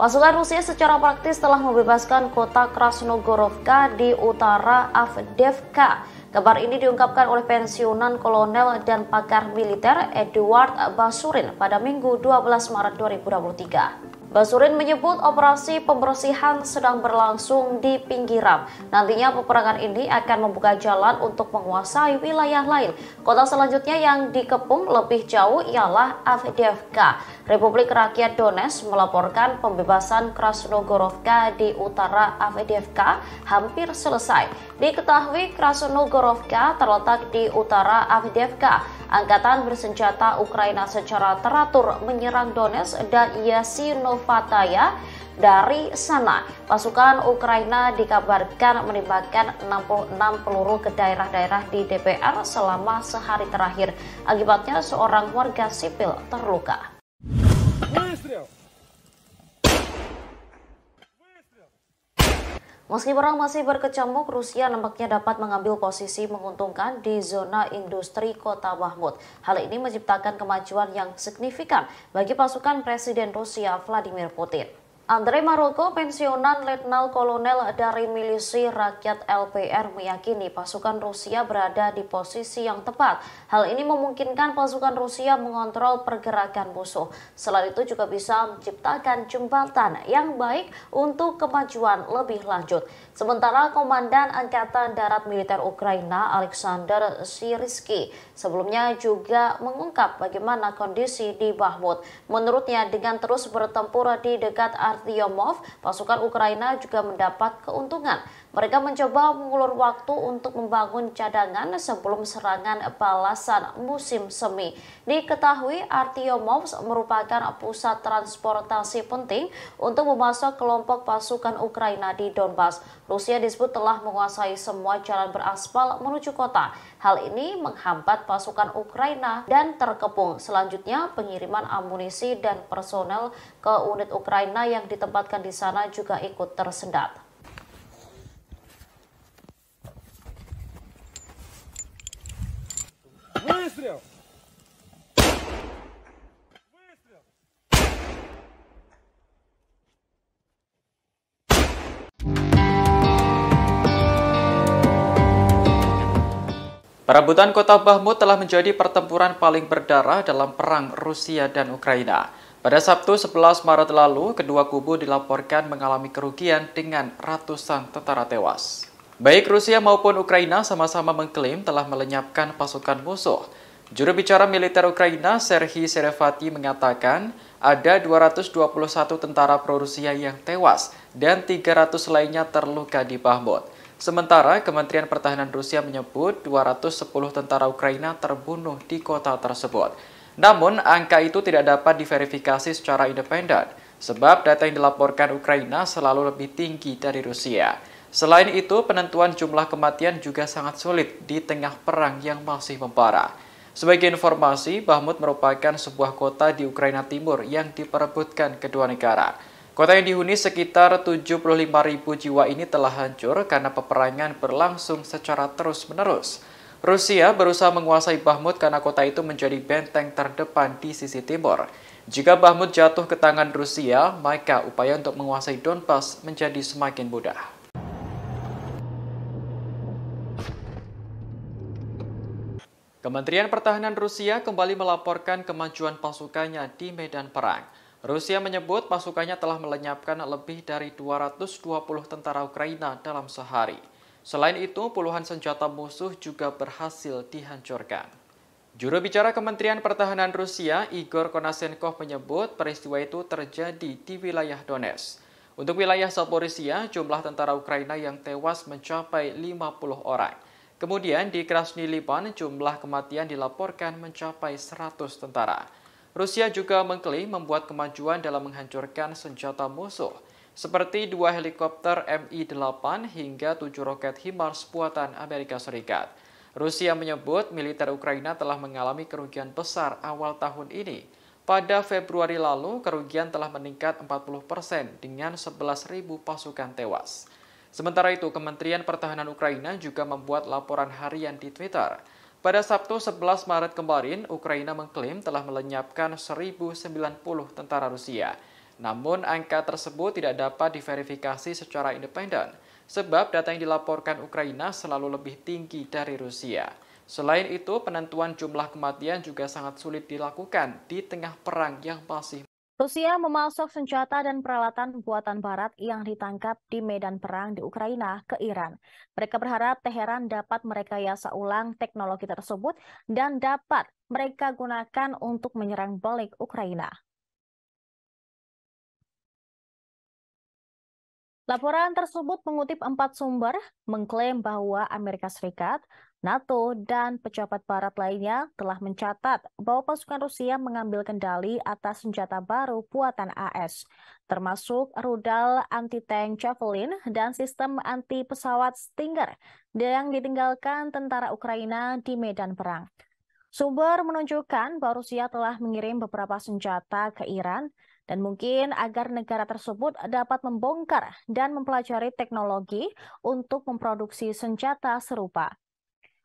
Pasukan Rusia secara praktis telah membebaskan kota Krasnogorovka di utara Avdevka. Kabar ini diungkapkan oleh pensiunan kolonel dan pakar militer Edward Basurin pada Minggu 12 Maret 2023. Basurin menyebut operasi pembersihan sedang berlangsung di pinggiran. Nantinya peperangan ini akan membuka jalan untuk menguasai wilayah lain. Kota selanjutnya yang dikepung lebih jauh ialah Avdiivka. Republik Rakyat Donetsk melaporkan pembebasan Krasnogorovka di utara Avdiivka hampir selesai. Diketahui Krasnogorovka terletak di utara Avdiivka. Angkatan bersenjata Ukraina secara teratur menyerang Donetsk dan Yasinov Pataya dari sana. Pasukan Ukraina dikabarkan menembakkan 66 peluru ke daerah-daerah di DPR selama sehari terakhir. Akibatnya seorang warga sipil terluka. Выстрел! Meski perang masih berkecamuk, Rusia nampaknya dapat mengambil posisi menguntungkan di zona industri kota Bahmut. Hal ini menciptakan kemajuan yang signifikan bagi pasukan Presiden Rusia Vladimir Putin. Andre Maroko, pensiunan Letnan Kolonel dari Milisi Rakyat LPR meyakini pasukan Rusia berada di posisi yang tepat. Hal ini memungkinkan pasukan Rusia mengontrol pergerakan musuh. Selain itu juga bisa menciptakan jembatan yang baik untuk kemajuan lebih lanjut. Sementara Komandan Angkatan Darat Militer Ukraina Alexander Siriski sebelumnya juga mengungkap bagaimana kondisi di Bahmut. Menurutnya dengan terus bertempur di dekat Artyomov, pasukan Ukraina juga mendapat keuntungan. Mereka mencoba mengulur waktu untuk membangun cadangan sebelum serangan balasan musim semi. Diketahui Artyomovs merupakan pusat transportasi penting untuk memasok kelompok pasukan Ukraina di Donbas. Rusia disebut telah menguasai semua jalan beraspal menuju kota. Hal ini menghambat pasukan Ukraina dan terkepung. Selanjutnya, pengiriman amunisi dan personel ke unit Ukraina yang ditempatkan di sana juga ikut tersendat. Выстрел! Perebutan kota Bahmut telah menjadi pertempuran paling berdarah dalam perang Rusia dan Ukraina. Pada Sabtu 11 Maret lalu, kedua kubu dilaporkan mengalami kerugian dengan ratusan tentara tewas. Baik Rusia maupun Ukraina sama-sama mengklaim telah melenyapkan pasukan musuh. Juru bicara militer Ukraina, Serhiy Serevati, mengatakan ada 221 tentara pro-Rusia yang tewas dan 300 lainnya terluka di Bahmut. Sementara Kementerian Pertahanan Rusia menyebut 210 tentara Ukraina terbunuh di kota tersebut. Namun, angka itu tidak dapat diverifikasi secara independen sebab data yang dilaporkan Ukraina selalu lebih tinggi dari Rusia. Selain itu, penentuan jumlah kematian juga sangat sulit di tengah perang yang masih membara. Sebagai informasi, Bahmut merupakan sebuah kota di Ukraina Timur yang diperebutkan kedua negara. Kota yang dihuni sekitar 75.000 jiwa ini telah hancur karena peperangan berlangsung secara terus-menerus. Rusia berusaha menguasai Bahmut karena kota itu menjadi benteng terdepan di sisi timur. Jika Bahmut jatuh ke tangan Rusia, maka upaya untuk menguasai Donbas menjadi semakin mudah. Kementerian Pertahanan Rusia kembali melaporkan kemajuan pasukannya di medan perang. Rusia menyebut pasukannya telah melenyapkan lebih dari 220 tentara Ukraina dalam sehari. Selain itu, puluhan senjata musuh juga berhasil dihancurkan. Juru bicara Kementerian Pertahanan Rusia, Igor Konasenkov menyebut peristiwa itu terjadi di wilayah Donetsk. Untuk wilayah Zaporizhia, jumlah tentara Ukraina yang tewas mencapai 50 orang. Kemudian di Krasny Liban jumlah kematian dilaporkan mencapai 100 tentara. Rusia juga mengklaim membuat kemajuan dalam menghancurkan senjata musuh, seperti dua helikopter Mi-8 hingga tujuh roket HIMARS buatan Amerika Serikat. Rusia menyebut militer Ukraina telah mengalami kerugian besar awal tahun ini. Pada Februari lalu, kerugian telah meningkat 40% persen dengan 11.000 pasukan tewas. Sementara itu, Kementerian Pertahanan Ukraina juga membuat laporan harian di Twitter. Pada Sabtu 11 Maret kemarin, Ukraina mengklaim telah melenyapkan 1.090 tentara Rusia. Namun, angka tersebut tidak dapat diverifikasi secara independen, sebab data yang dilaporkan Ukraina selalu lebih tinggi dari Rusia. Selain itu, penentuan jumlah kematian juga sangat sulit dilakukan di tengah perang yang masih Rusia memasok senjata dan peralatan buatan Barat yang ditangkap di medan perang di Ukraina ke Iran. Mereka berharap Teheran dapat merekayasa ulang teknologi tersebut dan dapat mereka gunakan untuk menyerang balik Ukraina. Laporan tersebut mengutip empat sumber, mengklaim bahwa Amerika Serikat NATO dan pejabat barat lainnya telah mencatat bahwa pasukan Rusia mengambil kendali atas senjata baru buatan AS, termasuk rudal anti-tank Javelin dan sistem anti-pesawat Stinger yang ditinggalkan tentara Ukraina di medan perang. Sumber menunjukkan bahwa Rusia telah mengirim beberapa senjata ke Iran dan mungkin agar negara tersebut dapat membongkar dan mempelajari teknologi untuk memproduksi senjata serupa.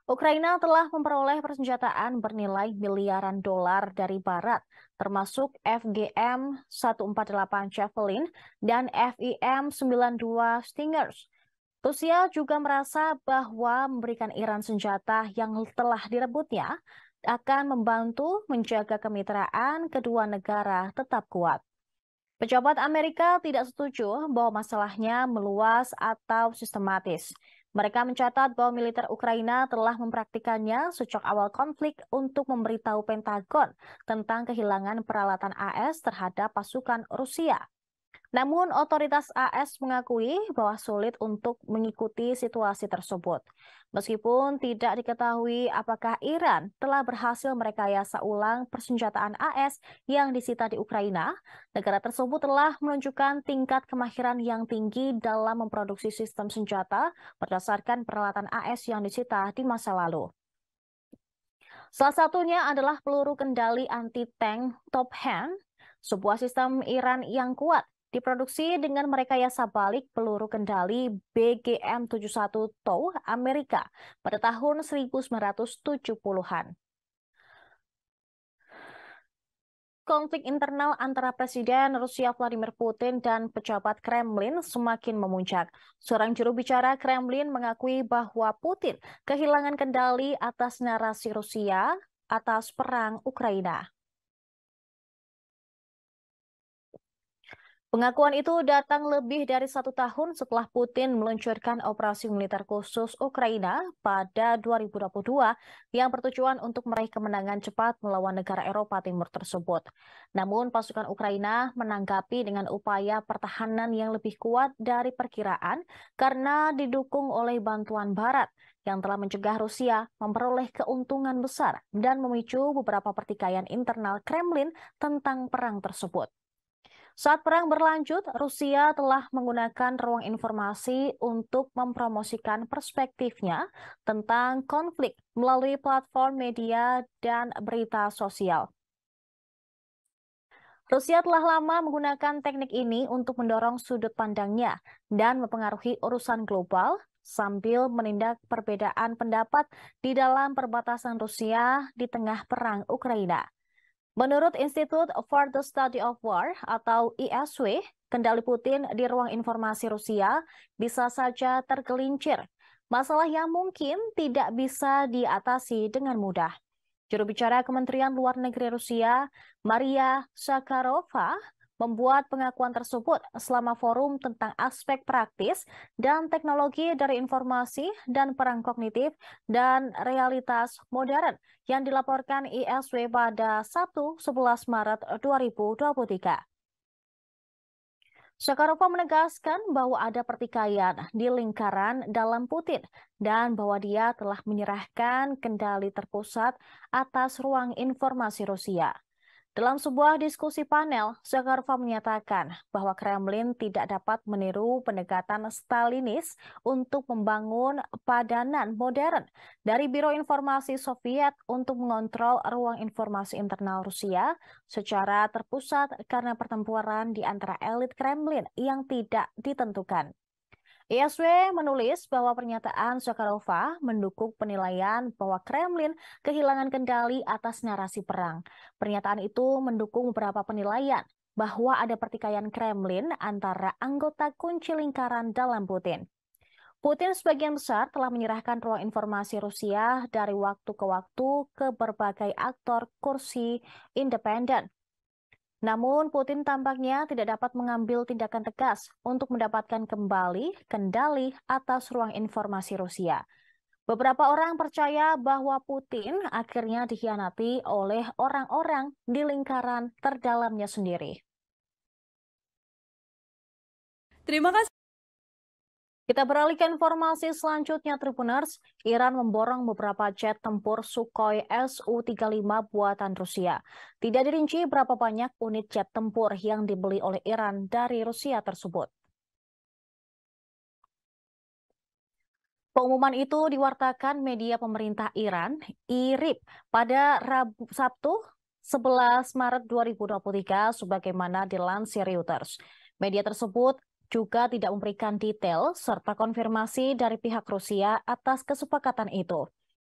Ukraina telah memperoleh persenjataan bernilai miliaran dolar dari Barat, termasuk FGM 148 Javelin dan FIM 92 Stingers. Rusia juga merasa bahwa memberikan Iran senjata yang telah direbutnya akan membantu menjaga kemitraan kedua negara tetap kuat. Pejabat Amerika tidak setuju bahwa masalahnya meluas atau sistematis. Mereka mencatat bahwa militer Ukraina telah mempraktikannya sejak awal konflik untuk memberitahu Pentagon tentang kehilangan peralatan AS terhadap pasukan Rusia. Namun, otoritas AS mengakui bahwa sulit untuk mengikuti situasi tersebut. Meskipun tidak diketahui apakah Iran telah berhasil merekayasa ulang persenjataan AS yang disita di Ukraina, negara tersebut telah menunjukkan tingkat kemahiran yang tinggi dalam memproduksi sistem senjata berdasarkan peralatan AS yang disita di masa lalu. Salah satunya adalah peluru kendali anti-tank Top Hand, sebuah sistem Iran yang kuat Diproduksi dengan merekayasa balik peluru kendali BGM-71 TOW Amerika pada tahun 1970-an. Konflik internal antara Presiden Rusia Vladimir Putin dan pejabat Kremlin semakin memuncak. Seorang juru bicara Kremlin mengakui bahwa Putin kehilangan kendali atas narasi Rusia atas perang Ukraina. Pengakuan itu datang lebih dari satu tahun setelah Putin meluncurkan operasi militer khusus Ukraina pada 2022 yang bertujuan untuk meraih kemenangan cepat melawan negara Eropa Timur tersebut. Namun pasukan Ukraina menanggapi dengan upaya pertahanan yang lebih kuat dari perkiraan karena didukung oleh bantuan Barat yang telah mencegah Rusia memperoleh keuntungan besar dan memicu beberapa pertikaian internal Kremlin tentang perang tersebut. Saat perang berlanjut, Rusia telah menggunakan ruang informasi untuk mempromosikan perspektifnya tentang konflik melalui platform media dan berita sosial. Rusia telah lama menggunakan teknik ini untuk mendorong sudut pandangnya dan mempengaruhi urusan global sambil menindak perbedaan pendapat di dalam perbatasan Rusia di tengah perang Ukraina. Menurut Institute for the Study of War atau ISW, kendali Putin di ruang informasi Rusia bisa saja tergelincir. Masalah yang mungkin tidak bisa diatasi dengan mudah. Juru bicara Kementerian Luar Negeri Rusia, Maria Sakharova, membuat pengakuan tersebut selama forum tentang aspek praktis dan teknologi dari informasi dan perang kognitif dan realitas modern yang dilaporkan ISW pada 1-11 Maret 2023. Shakarova menegaskan bahwa ada pertikaian di lingkaran dalam Putin dan bahwa dia telah menyerahkan kendali terpusat atas ruang informasi Rusia. Dalam sebuah diskusi panel, Zakharova menyatakan bahwa Kremlin tidak dapat meniru pendekatan Stalinis untuk membangun padanan modern dari Biro Informasi Soviet untuk mengontrol ruang informasi internal Rusia secara terpusat karena pertempuran di antara elit Kremlin yang tidak ditentukan. ISW iya, menulis bahwa pernyataan Sokarova mendukung penilaian bahwa Kremlin kehilangan kendali atas narasi perang. Pernyataan itu mendukung beberapa penilaian bahwa ada pertikaian Kremlin antara anggota kunci lingkaran dalam Putin. Putin sebagian besar telah menyerahkan ruang informasi Rusia dari waktu ke waktu ke berbagai aktor kursi independen namun Putin tampaknya tidak dapat mengambil tindakan tegas untuk mendapatkan kembali kendali atas ruang informasi Rusia. Beberapa orang percaya bahwa Putin akhirnya dikhianati oleh orang-orang di lingkaran terdalamnya sendiri. Terima kasih. Kita beralih ke informasi selanjutnya, Tribuners. Iran memborong beberapa jet tempur Sukhoi Su-35 buatan Rusia. Tidak dirinci berapa banyak unit jet tempur yang dibeli oleh Iran dari Rusia tersebut. Pengumuman itu diwartakan media pemerintah Iran, IRIB, pada Rabu, Sabtu 11 Maret 2023 sebagaimana dilansir Reuters. Media tersebut juga tidak memberikan detail serta konfirmasi dari pihak Rusia atas kesepakatan itu.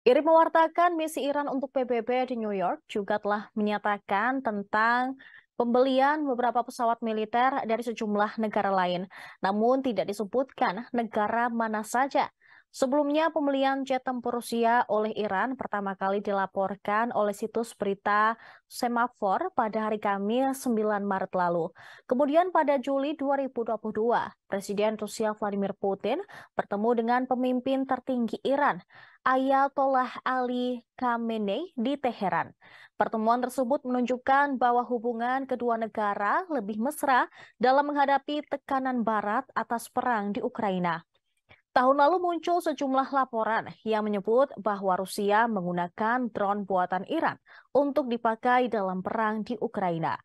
Irin mewartakan misi Iran untuk PBB di New York juga telah menyatakan tentang pembelian beberapa pesawat militer dari sejumlah negara lain, namun tidak disebutkan negara mana saja. Sebelumnya, pembelian jet tempur Rusia oleh Iran pertama kali dilaporkan oleh situs berita Semafor pada hari Kamis 9 Maret lalu. Kemudian pada Juli 2022, Presiden Rusia Vladimir Putin bertemu dengan pemimpin tertinggi Iran, Ayatollah Ali Khamenei di Teheran. Pertemuan tersebut menunjukkan bahwa hubungan kedua negara lebih mesra dalam menghadapi tekanan barat atas perang di Ukraina. Tahun lalu muncul sejumlah laporan yang menyebut bahwa Rusia menggunakan drone buatan Iran untuk dipakai dalam perang di Ukraina.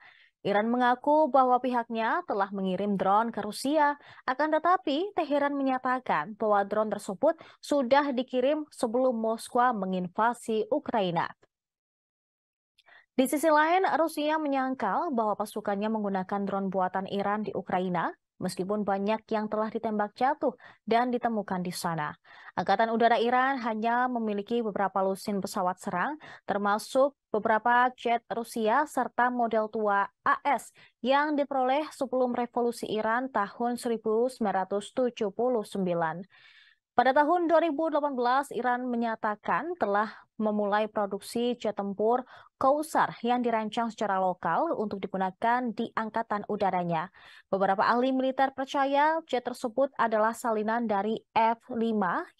Iran mengaku bahwa pihaknya telah mengirim drone ke Rusia, akan tetapi Teheran menyatakan bahwa drone tersebut sudah dikirim sebelum Moskwa menginvasi Ukraina. Di sisi lain, Rusia menyangkal bahwa pasukannya menggunakan drone buatan Iran di Ukraina meskipun banyak yang telah ditembak jatuh dan ditemukan di sana. Angkatan Udara Iran hanya memiliki beberapa lusin pesawat serang, termasuk beberapa jet Rusia serta model tua AS yang diperoleh sebelum revolusi Iran tahun 1979. Pada tahun 2018, Iran menyatakan telah memulai produksi jet tempur Kausar yang dirancang secara lokal untuk digunakan di angkatan udaranya. Beberapa ahli militer percaya jet tersebut adalah salinan dari F-5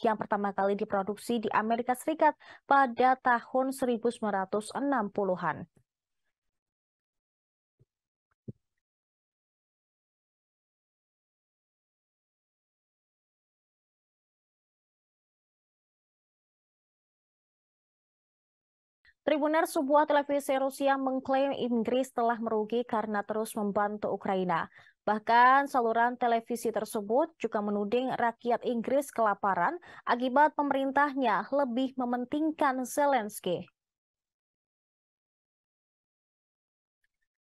yang pertama kali diproduksi di Amerika Serikat pada tahun 1960-an. Tribuner sebuah televisi Rusia mengklaim Inggris telah merugi karena terus membantu Ukraina. Bahkan saluran televisi tersebut juga menuding rakyat Inggris kelaparan akibat pemerintahnya lebih mementingkan Zelensky.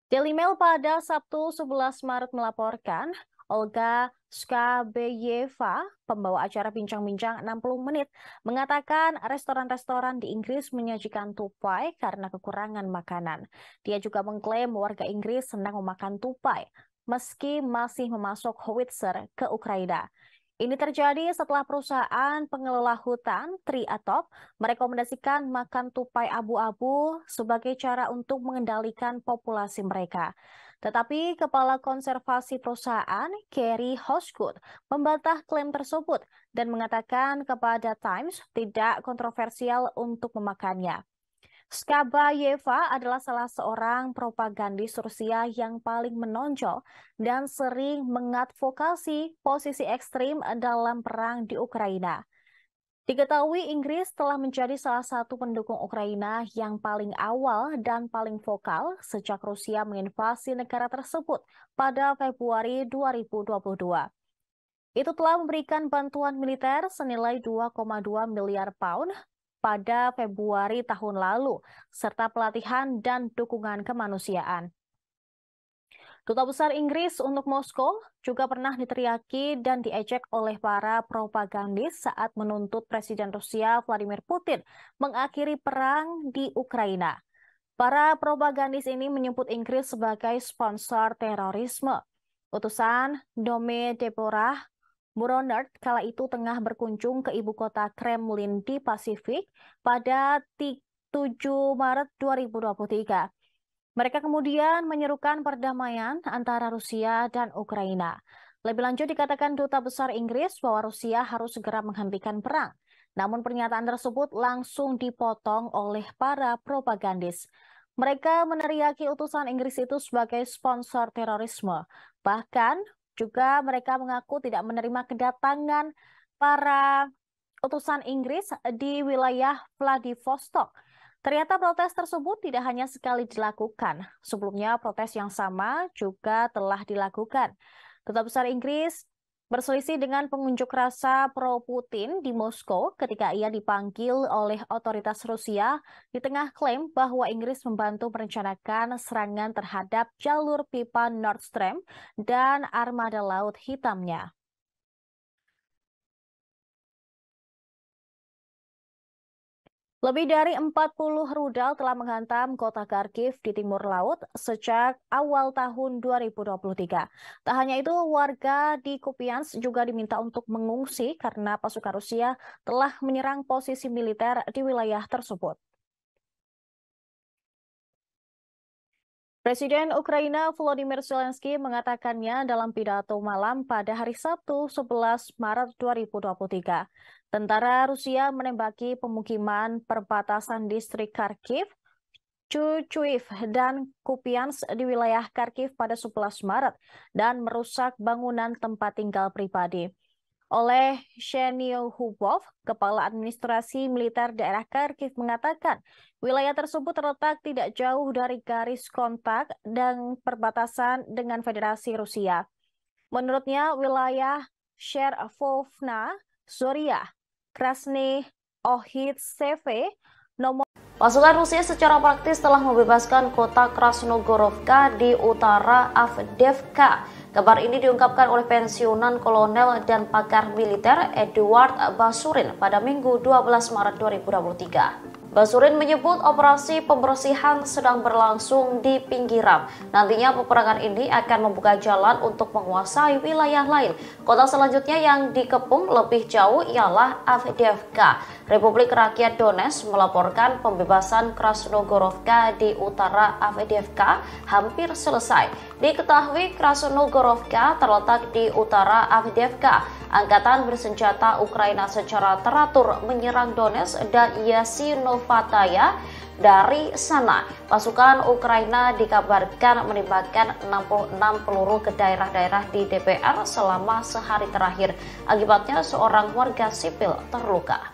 Daily Mail pada Sabtu 11 Maret melaporkan, Olga Skabeyeva, pembawa acara Bincang-Bincang 60 Menit, mengatakan restoran-restoran di Inggris menyajikan tupai karena kekurangan makanan. Dia juga mengklaim warga Inggris senang memakan tupai, meski masih memasuk howitzer ke Ukraina. Ini terjadi setelah perusahaan pengelola hutan Triatop merekomendasikan makan tupai abu-abu sebagai cara untuk mengendalikan populasi mereka. Tetapi Kepala Konservasi Perusahaan, Kerry Hosgood, membantah klaim tersebut dan mengatakan kepada Times tidak kontroversial untuk memakannya. Skabayeva adalah salah seorang propagandis Rusia yang paling menonjol dan sering mengadvokasi posisi ekstrim dalam perang di Ukraina. Diketahui Inggris telah menjadi salah satu pendukung Ukraina yang paling awal dan paling vokal sejak Rusia menginvasi negara tersebut pada Februari 2022. Itu telah memberikan bantuan militer senilai 2,2 miliar pound pada Februari tahun lalu, serta pelatihan dan dukungan kemanusiaan. Duta Besar Inggris untuk Moskow juga pernah diteriaki dan diejek oleh para propagandis saat menuntut Presiden Rusia Vladimir Putin mengakhiri perang di Ukraina. Para propagandis ini menyebut Inggris sebagai sponsor terorisme. Utusan Dome Deborah Muronert kala itu tengah berkunjung ke ibu kota Kremlin di Pasifik pada 7 Maret 2023. Mereka kemudian menyerukan perdamaian antara Rusia dan Ukraina. Lebih lanjut dikatakan duta besar Inggris bahwa Rusia harus segera menghentikan perang. Namun pernyataan tersebut langsung dipotong oleh para propagandis. Mereka meneriaki utusan Inggris itu sebagai sponsor terorisme. Bahkan juga mereka mengaku tidak menerima kedatangan para utusan Inggris di wilayah Vladivostok Ternyata protes tersebut tidak hanya sekali dilakukan. Sebelumnya protes yang sama juga telah dilakukan. Duta Besar Inggris berselisih dengan pengunjuk rasa pro-Putin di Moskow ketika ia dipanggil oleh otoritas Rusia di tengah klaim bahwa Inggris membantu merencanakan serangan terhadap jalur pipa Nord Stream dan armada laut hitamnya. Lebih dari 40 rudal telah menghantam kota Kharkiv di timur laut sejak awal tahun 2023. Tak hanya itu, warga di Kupiansk juga diminta untuk mengungsi karena pasukan Rusia telah menyerang posisi militer di wilayah tersebut. Presiden Ukraina Volodymyr Zelensky mengatakannya dalam pidato malam pada hari Sabtu 11 Maret 2023. Tentara Rusia menembaki pemukiman perbatasan distrik Kharkiv, Chuchuiv, dan Kupians di wilayah Kharkiv pada 11 Maret dan merusak bangunan tempat tinggal pribadi oleh Shenil Hubov, Kepala Administrasi Militer Daerah Kharkiv mengatakan wilayah tersebut terletak tidak jauh dari garis kontak dan perbatasan dengan Federasi Rusia. Menurutnya wilayah Sherovna, Suriah, Krasny Ohitseve, nomor Pasukan Rusia secara praktis telah membebaskan kota Krasnogorovka di utara Avdevka Kabar ini diungkapkan oleh pensiunan kolonel dan pakar militer Edward Basurin pada Minggu 12 Maret 2023. Basurin menyebut operasi pembersihan sedang berlangsung di pinggiran. Nantinya peperangan ini akan membuka jalan untuk menguasai wilayah lain. Kota selanjutnya yang dikepung lebih jauh ialah Avdiivka. Republik Rakyat Donetsk melaporkan pembebasan Krasnogorovka di utara Avdiivka hampir selesai. Diketahui Krasnogorovka terletak di utara Avdiivka. Angkatan bersenjata Ukraina secara teratur menyerang Donetsk dan Yasinov Pataya. Dari sana, pasukan Ukraina dikabarkan menembakkan 66 peluru ke daerah-daerah di DPR selama sehari terakhir. Akibatnya seorang warga sipil terluka.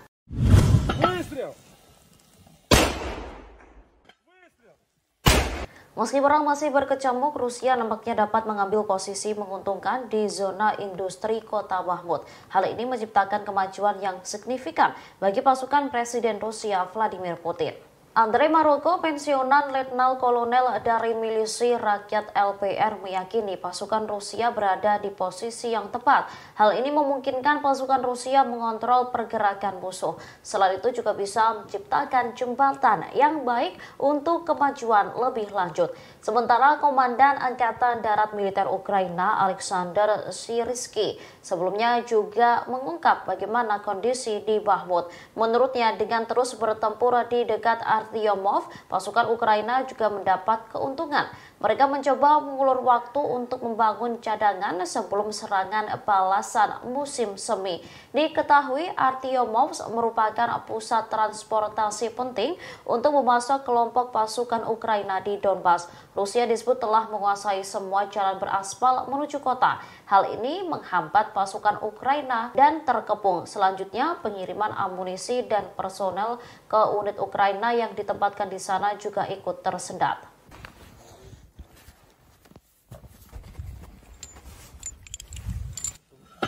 Meski perang masih berkecamuk, Rusia nampaknya dapat mengambil posisi menguntungkan di zona industri kota Bahmut. Hal ini menciptakan kemajuan yang signifikan bagi pasukan Presiden Rusia Vladimir Putin. Andre Maroko, pensiunan Letnan Kolonel dari Milisi Rakyat LPR meyakini pasukan Rusia berada di posisi yang tepat. Hal ini memungkinkan pasukan Rusia mengontrol pergerakan musuh. Selain itu juga bisa menciptakan jembatan yang baik untuk kemajuan lebih lanjut. Sementara Komandan Angkatan Darat Militer Ukraina Alexander Siriski sebelumnya juga mengungkap bagaimana kondisi di Bahmut. Menurutnya dengan terus bertempur di dekat Artyomov, pasukan Ukraina juga mendapat keuntungan mereka mencoba mengulur waktu untuk membangun cadangan sebelum serangan balasan musim semi. Diketahui Artyomovs merupakan pusat transportasi penting untuk memasok kelompok pasukan Ukraina di Donbas. Rusia disebut telah menguasai semua jalan beraspal menuju kota. Hal ini menghambat pasukan Ukraina dan terkepung. Selanjutnya, pengiriman amunisi dan personel ke unit Ukraina yang ditempatkan di sana juga ikut tersendat.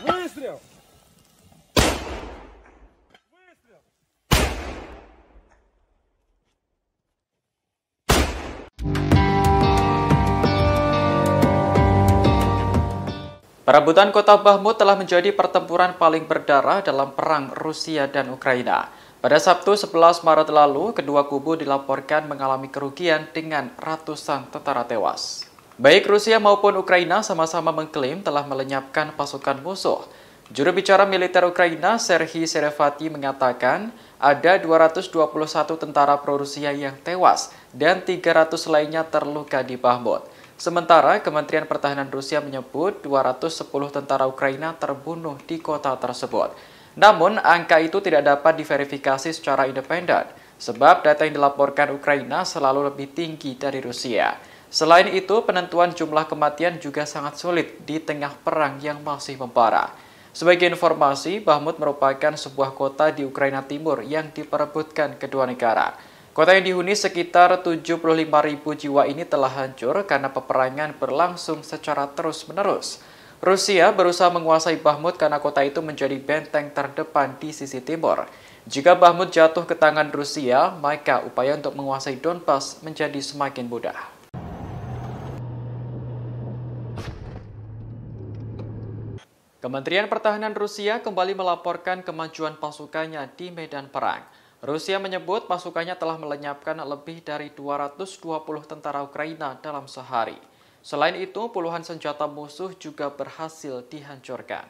Выстрел! Perebutan kota Bahmut telah menjadi pertempuran paling berdarah dalam perang Rusia dan Ukraina. Pada Sabtu 11 Maret lalu, kedua kubu dilaporkan mengalami kerugian dengan ratusan tentara tewas. Baik Rusia maupun Ukraina sama-sama mengklaim telah melenyapkan pasukan musuh. Juru bicara militer Ukraina, Serhiy Serevati, mengatakan ada 221 tentara pro-Rusia yang tewas dan 300 lainnya terluka di Bahmut. Sementara Kementerian Pertahanan Rusia menyebut 210 tentara Ukraina terbunuh di kota tersebut. Namun, angka itu tidak dapat diverifikasi secara independen, sebab data yang dilaporkan Ukraina selalu lebih tinggi dari Rusia. Selain itu, penentuan jumlah kematian juga sangat sulit di tengah perang yang masih membara. Sebagai informasi, Bahmut merupakan sebuah kota di Ukraina Timur yang diperebutkan kedua negara. Kota yang dihuni sekitar ribu jiwa ini telah hancur karena peperangan berlangsung secara terus-menerus. Rusia berusaha menguasai Bahmut karena kota itu menjadi benteng terdepan di sisi timur. Jika Bahmut jatuh ke tangan Rusia, maka upaya untuk menguasai Donbas menjadi semakin mudah. Kementerian Pertahanan Rusia kembali melaporkan kemajuan pasukannya di medan perang. Rusia menyebut pasukannya telah melenyapkan lebih dari 220 tentara Ukraina dalam sehari. Selain itu, puluhan senjata musuh juga berhasil dihancurkan.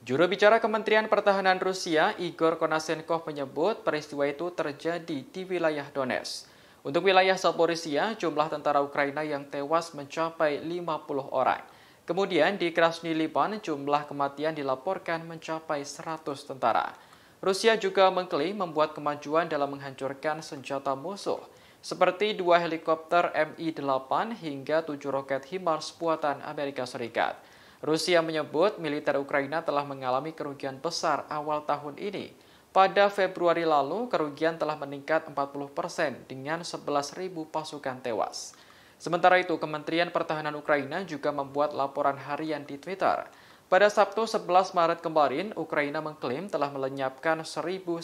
Juru bicara Kementerian Pertahanan Rusia, Igor Konasenkov menyebut peristiwa itu terjadi di wilayah Donetsk. Untuk wilayah Zaporizhia, jumlah tentara Ukraina yang tewas mencapai 50 orang. Kemudian di Krasny Liban, jumlah kematian dilaporkan mencapai 100 tentara. Rusia juga mengklaim membuat kemajuan dalam menghancurkan senjata musuh, seperti dua helikopter Mi-8 hingga tujuh roket HIMARS buatan Amerika Serikat. Rusia menyebut militer Ukraina telah mengalami kerugian besar awal tahun ini. Pada Februari lalu, kerugian telah meningkat 40 persen dengan 11.000 pasukan tewas. Sementara itu, Kementerian Pertahanan Ukraina juga membuat laporan harian di Twitter. Pada Sabtu 11 Maret kemarin, Ukraina mengklaim telah melenyapkan 1.090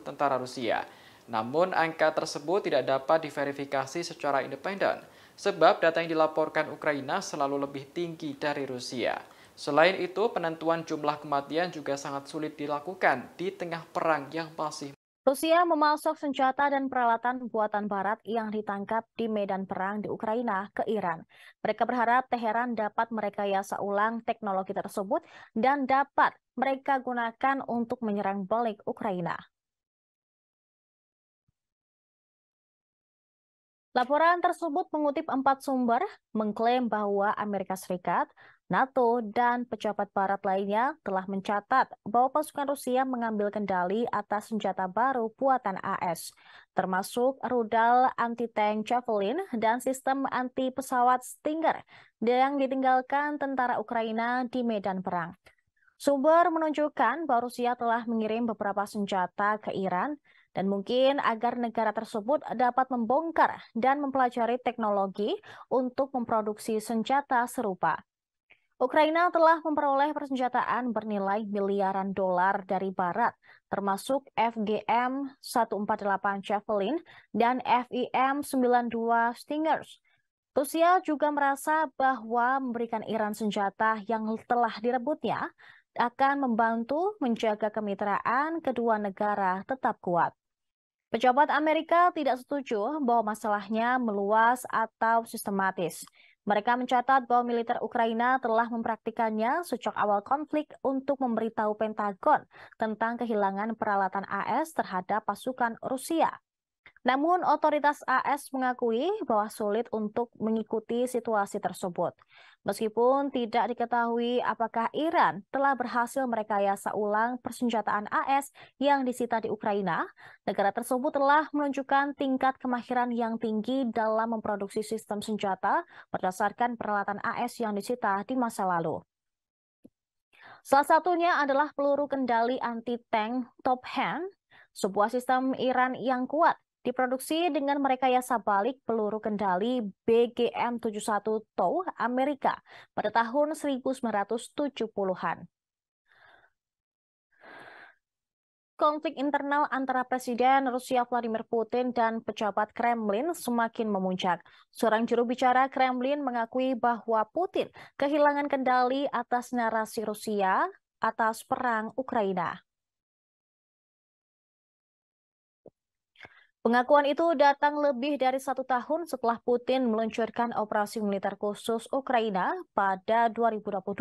tentara Rusia. Namun, angka tersebut tidak dapat diverifikasi secara independen, sebab data yang dilaporkan Ukraina selalu lebih tinggi dari Rusia. Selain itu, penentuan jumlah kematian juga sangat sulit dilakukan di tengah perang yang masih Rusia memasok senjata dan peralatan buatan Barat yang ditangkap di medan perang di Ukraina ke Iran. Mereka berharap Teheran dapat merekayasa ulang teknologi tersebut dan dapat mereka gunakan untuk menyerang balik Ukraina. Laporan tersebut mengutip empat sumber, mengklaim bahwa Amerika Serikat NATO dan pejabat barat lainnya telah mencatat bahwa pasukan Rusia mengambil kendali atas senjata baru buatan AS, termasuk rudal anti-tank Javelin dan sistem anti-pesawat Stinger yang ditinggalkan tentara Ukraina di medan perang. Sumber menunjukkan bahwa Rusia telah mengirim beberapa senjata ke Iran dan mungkin agar negara tersebut dapat membongkar dan mempelajari teknologi untuk memproduksi senjata serupa. Ukraina telah memperoleh persenjataan bernilai miliaran dolar dari Barat, termasuk FGM 148 Javelin dan FIM 92 Stingers. Rusia juga merasa bahwa memberikan Iran senjata yang telah direbutnya akan membantu menjaga kemitraan kedua negara tetap kuat. Pejabat Amerika tidak setuju bahwa masalahnya meluas atau sistematis. Mereka mencatat bahwa militer Ukraina telah mempraktikannya sejak awal konflik untuk memberitahu Pentagon tentang kehilangan peralatan AS terhadap pasukan Rusia. Namun, otoritas AS mengakui bahwa sulit untuk mengikuti situasi tersebut. Meskipun tidak diketahui apakah Iran telah berhasil merekayasa ulang persenjataan AS yang disita di Ukraina, negara tersebut telah menunjukkan tingkat kemahiran yang tinggi dalam memproduksi sistem senjata berdasarkan peralatan AS yang disita di masa lalu. Salah satunya adalah peluru kendali anti-tank Top Hand sebuah sistem Iran yang kuat Diproduksi dengan merekayasa balik peluru kendali BGM-71 TOW Amerika pada tahun 1970-an. Konflik internal antara Presiden Rusia Vladimir Putin dan pejabat Kremlin semakin memuncak. Seorang juru bicara Kremlin mengakui bahwa Putin kehilangan kendali atas narasi Rusia atas perang Ukraina. Pengakuan itu datang lebih dari satu tahun setelah Putin meluncurkan operasi militer khusus Ukraina pada 2022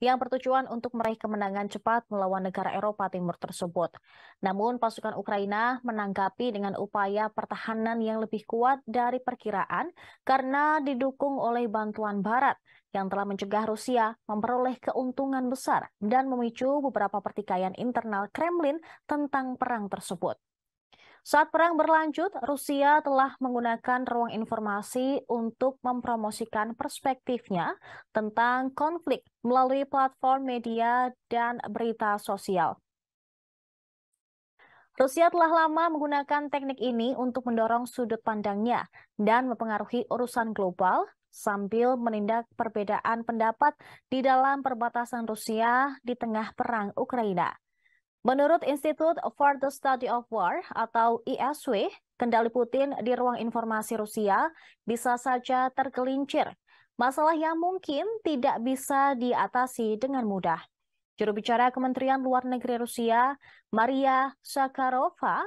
yang bertujuan untuk meraih kemenangan cepat melawan negara Eropa Timur tersebut. Namun pasukan Ukraina menanggapi dengan upaya pertahanan yang lebih kuat dari perkiraan karena didukung oleh bantuan Barat yang telah mencegah Rusia memperoleh keuntungan besar dan memicu beberapa pertikaian internal Kremlin tentang perang tersebut. Saat perang berlanjut, Rusia telah menggunakan ruang informasi untuk mempromosikan perspektifnya tentang konflik melalui platform media dan berita sosial. Rusia telah lama menggunakan teknik ini untuk mendorong sudut pandangnya dan mempengaruhi urusan global sambil menindak perbedaan pendapat di dalam perbatasan Rusia di tengah perang Ukraina. Menurut Institute for the Study of War atau ISW, kendali Putin di ruang informasi Rusia bisa saja tergelincir. Masalah yang mungkin tidak bisa diatasi dengan mudah. Juru bicara Kementerian Luar Negeri Rusia, Maria Sakarova,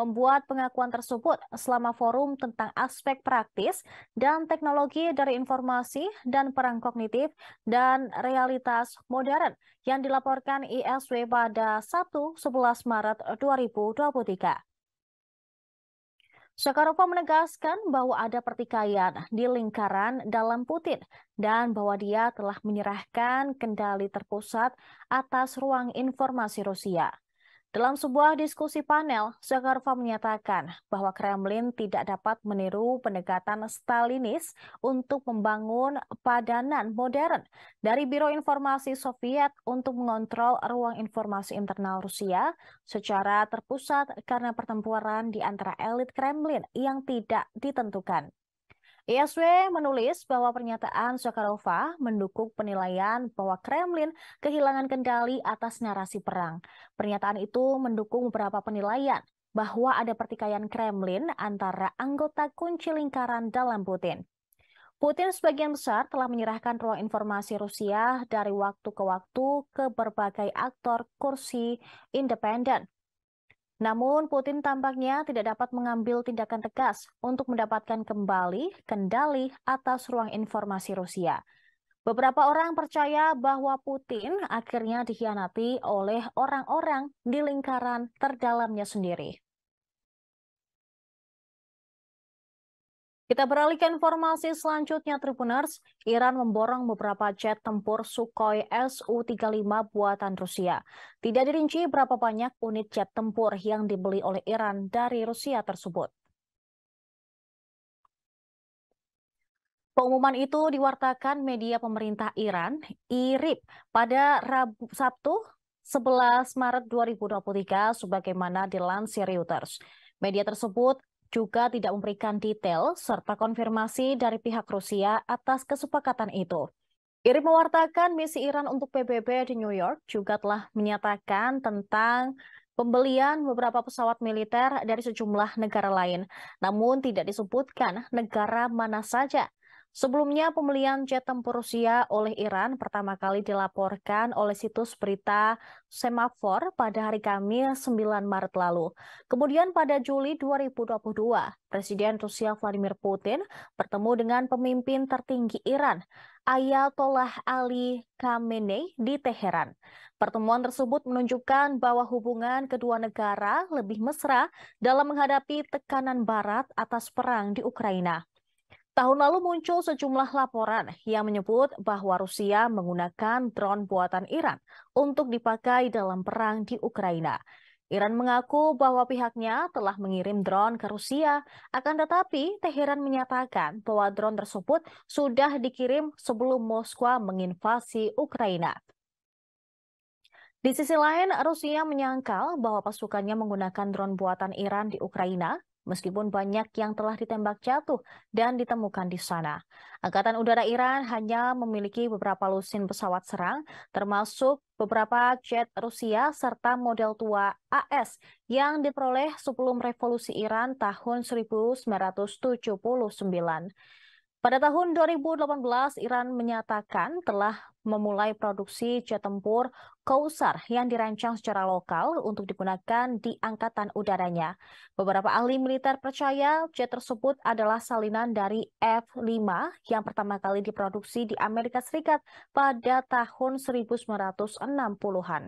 membuat pengakuan tersebut selama forum tentang aspek praktis dan teknologi dari informasi dan perang kognitif dan realitas modern yang dilaporkan ISW pada Sabtu 11 Maret 2023. Shakarova menegaskan bahwa ada pertikaian di lingkaran dalam Putin dan bahwa dia telah menyerahkan kendali terpusat atas ruang informasi Rusia. Dalam sebuah diskusi panel, Zakharova menyatakan bahwa Kremlin tidak dapat meniru pendekatan Stalinis untuk membangun padanan modern dari Biro Informasi Soviet untuk mengontrol ruang informasi internal Rusia secara terpusat karena pertempuran di antara elit Kremlin yang tidak ditentukan. ISW menulis bahwa pernyataan Sokarova mendukung penilaian bahwa Kremlin kehilangan kendali atas narasi perang. Pernyataan itu mendukung beberapa penilaian bahwa ada pertikaian Kremlin antara anggota kunci lingkaran dalam Putin. Putin sebagian besar telah menyerahkan ruang informasi Rusia dari waktu ke waktu ke berbagai aktor kursi independen namun Putin tampaknya tidak dapat mengambil tindakan tegas untuk mendapatkan kembali kendali atas ruang informasi Rusia. Beberapa orang percaya bahwa Putin akhirnya dikhianati oleh orang-orang di lingkaran terdalamnya sendiri. Kita beralih ke informasi selanjutnya, Tribuners. Iran memborong beberapa jet tempur Sukhoi Su-35 buatan Rusia. Tidak dirinci berapa banyak unit jet tempur yang dibeli oleh Iran dari Rusia tersebut. Pengumuman itu diwartakan media pemerintah Iran, IRIB, pada Rabu, Sabtu 11 Maret 2023 sebagaimana dilansir Reuters. Media tersebut juga tidak memberikan detail serta konfirmasi dari pihak Rusia atas kesepakatan itu. Irin mewartakan misi Iran untuk PBB di New York juga telah menyatakan tentang pembelian beberapa pesawat militer dari sejumlah negara lain. Namun tidak disebutkan negara mana saja. Sebelumnya, pembelian jet tempur Rusia oleh Iran pertama kali dilaporkan oleh situs berita Semafor pada hari Kamis 9 Maret lalu. Kemudian pada Juli 2022, Presiden Rusia Vladimir Putin bertemu dengan pemimpin tertinggi Iran, Ayatollah Ali Khamenei di Teheran. Pertemuan tersebut menunjukkan bahwa hubungan kedua negara lebih mesra dalam menghadapi tekanan barat atas perang di Ukraina. Tahun lalu muncul sejumlah laporan yang menyebut bahwa Rusia menggunakan drone buatan Iran untuk dipakai dalam perang di Ukraina. Iran mengaku bahwa pihaknya telah mengirim drone ke Rusia, akan tetapi Teheran menyatakan bahwa drone tersebut sudah dikirim sebelum Moskwa menginvasi Ukraina. Di sisi lain, Rusia menyangkal bahwa pasukannya menggunakan drone buatan Iran di Ukraina meskipun banyak yang telah ditembak jatuh dan ditemukan di sana. Angkatan Udara Iran hanya memiliki beberapa lusin pesawat serang, termasuk beberapa jet Rusia serta model tua AS yang diperoleh sebelum revolusi Iran tahun 1979. Pada tahun 2018, Iran menyatakan telah memulai produksi jet tempur Kausar yang dirancang secara lokal untuk digunakan di angkatan udaranya. Beberapa ahli militer percaya jet tersebut adalah salinan dari F-5 yang pertama kali diproduksi di Amerika Serikat pada tahun 1960-an.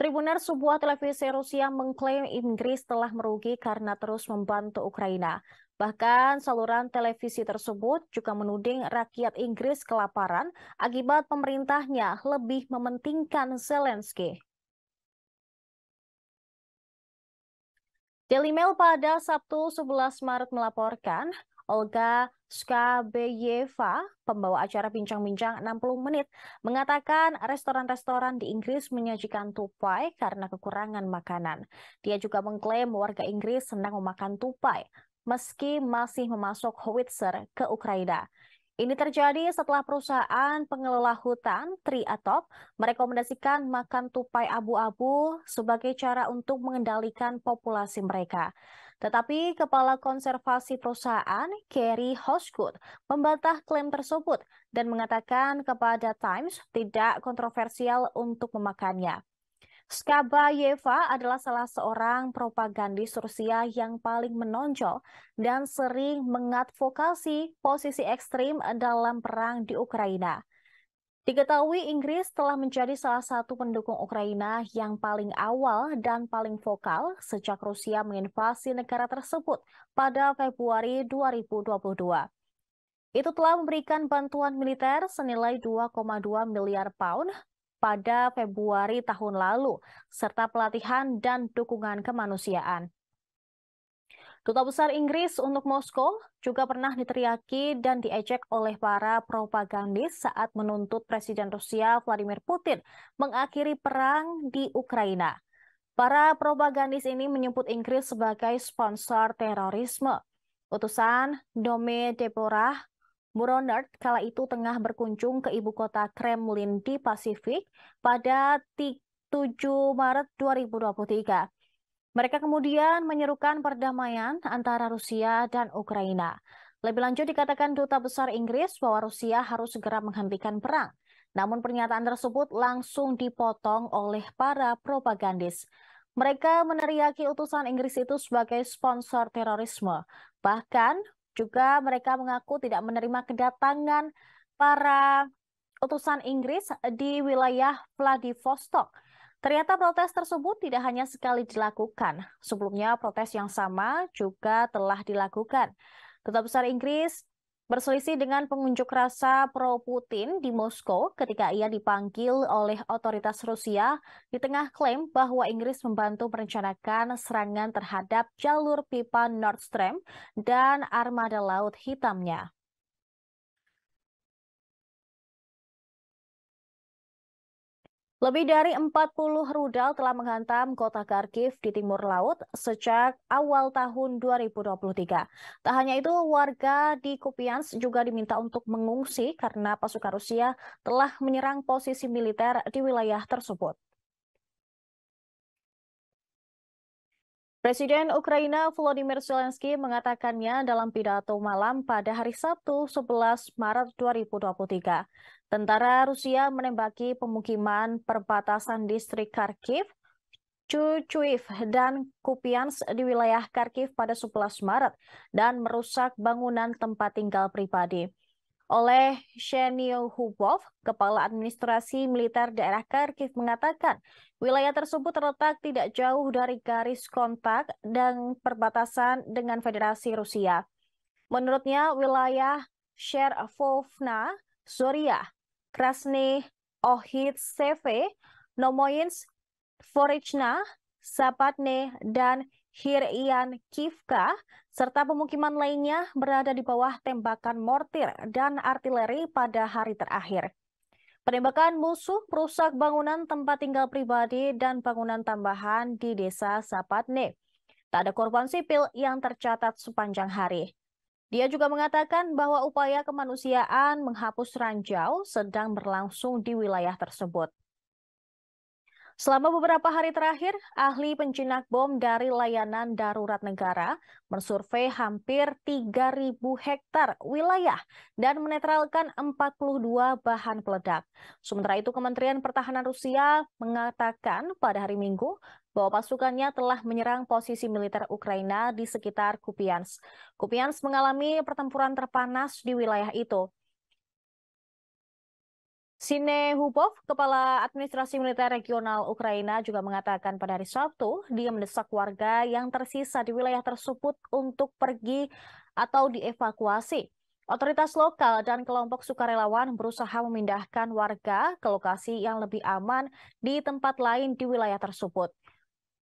Tribuner sebuah televisi Rusia mengklaim Inggris telah merugi karena terus membantu Ukraina. Bahkan saluran televisi tersebut juga menuding rakyat Inggris kelaparan akibat pemerintahnya lebih mementingkan Zelensky. Daily Mail pada Sabtu 11 Maret melaporkan, Olga Skabeyeva, pembawa acara Bincang-Bincang 60 Menit, mengatakan restoran-restoran di Inggris menyajikan tupai karena kekurangan makanan. Dia juga mengklaim warga Inggris senang memakan tupai, meski masih memasuk howitzer ke Ukraina. Ini terjadi setelah perusahaan pengelola hutan Triatop merekomendasikan makan tupai abu-abu sebagai cara untuk mengendalikan populasi mereka. Tetapi Kepala Konservasi Perusahaan, Kerry Hoskut membantah klaim tersebut dan mengatakan kepada Times tidak kontroversial untuk memakannya. Skabayeva adalah salah seorang propagandis Rusia yang paling menonjol dan sering mengadvokasi posisi ekstrim dalam perang di Ukraina. Diketahui Inggris telah menjadi salah satu pendukung Ukraina yang paling awal dan paling vokal sejak Rusia menginvasi negara tersebut pada Februari 2022. Itu telah memberikan bantuan militer senilai 2,2 miliar pound pada Februari tahun lalu, serta pelatihan dan dukungan kemanusiaan. Duta Besar Inggris untuk Moskow juga pernah diteriaki dan diejek oleh para propagandis saat menuntut Presiden Rusia Vladimir Putin mengakhiri perang di Ukraina. Para propagandis ini menyebut Inggris sebagai sponsor terorisme. Utusan Dome Deborah Muronert kala itu tengah berkunjung ke ibu kota Kremlin di Pasifik pada 7 Maret 2023. Mereka kemudian menyerukan perdamaian antara Rusia dan Ukraina. Lebih lanjut dikatakan Duta Besar Inggris bahwa Rusia harus segera menghentikan perang. Namun pernyataan tersebut langsung dipotong oleh para propagandis. Mereka meneriaki utusan Inggris itu sebagai sponsor terorisme. Bahkan juga mereka mengaku tidak menerima kedatangan para utusan Inggris di wilayah Vladivostok. Ternyata protes tersebut tidak hanya sekali dilakukan. Sebelumnya protes yang sama juga telah dilakukan. Duta Besar Inggris berselisih dengan pengunjuk rasa pro-Putin di Moskow ketika ia dipanggil oleh otoritas Rusia di tengah klaim bahwa Inggris membantu merencanakan serangan terhadap jalur pipa Nord Stream dan armada laut hitamnya. Lebih dari 40 rudal telah menghantam kota Kharkiv di timur laut sejak awal tahun 2023. Tak hanya itu, warga di Kupiansk juga diminta untuk mengungsi karena pasukan Rusia telah menyerang posisi militer di wilayah tersebut. Presiden Ukraina Volodymyr Zelensky mengatakannya dalam pidato malam pada hari Sabtu 11 Maret 2023. Tentara Rusia menembaki pemukiman perbatasan distrik Kharkiv, Chuchuiv, dan Kupians di wilayah Kharkiv pada 11 Maret dan merusak bangunan tempat tinggal pribadi oleh Shenio Hubov, Kepala Administrasi Militer Daerah Kharkiv mengatakan wilayah tersebut terletak tidak jauh dari garis kontak dan perbatasan dengan Federasi Rusia. Menurutnya wilayah Sherovna, Zoria, Krasny Ohitseve, Nomoyins, Forichna, Sapatne, dan Hirian Kivka, serta pemukiman lainnya berada di bawah tembakan mortir dan artileri pada hari terakhir. Penembakan musuh merusak bangunan tempat tinggal pribadi dan bangunan tambahan di desa Sapatne. Tak ada korban sipil yang tercatat sepanjang hari. Dia juga mengatakan bahwa upaya kemanusiaan menghapus ranjau sedang berlangsung di wilayah tersebut. Selama beberapa hari terakhir, ahli penjinak bom dari layanan darurat negara mensurvei hampir 3.000 hektar wilayah dan menetralkan 42 bahan peledak. Sementara itu, Kementerian Pertahanan Rusia mengatakan pada hari Minggu bahwa pasukannya telah menyerang posisi militer Ukraina di sekitar Kupiansk. Kupiansk mengalami pertempuran terpanas di wilayah itu. Sine Hubov, Kepala Administrasi Militer Regional Ukraina juga mengatakan pada hari Sabtu, dia mendesak warga yang tersisa di wilayah tersebut untuk pergi atau dievakuasi. Otoritas lokal dan kelompok sukarelawan berusaha memindahkan warga ke lokasi yang lebih aman di tempat lain di wilayah tersebut.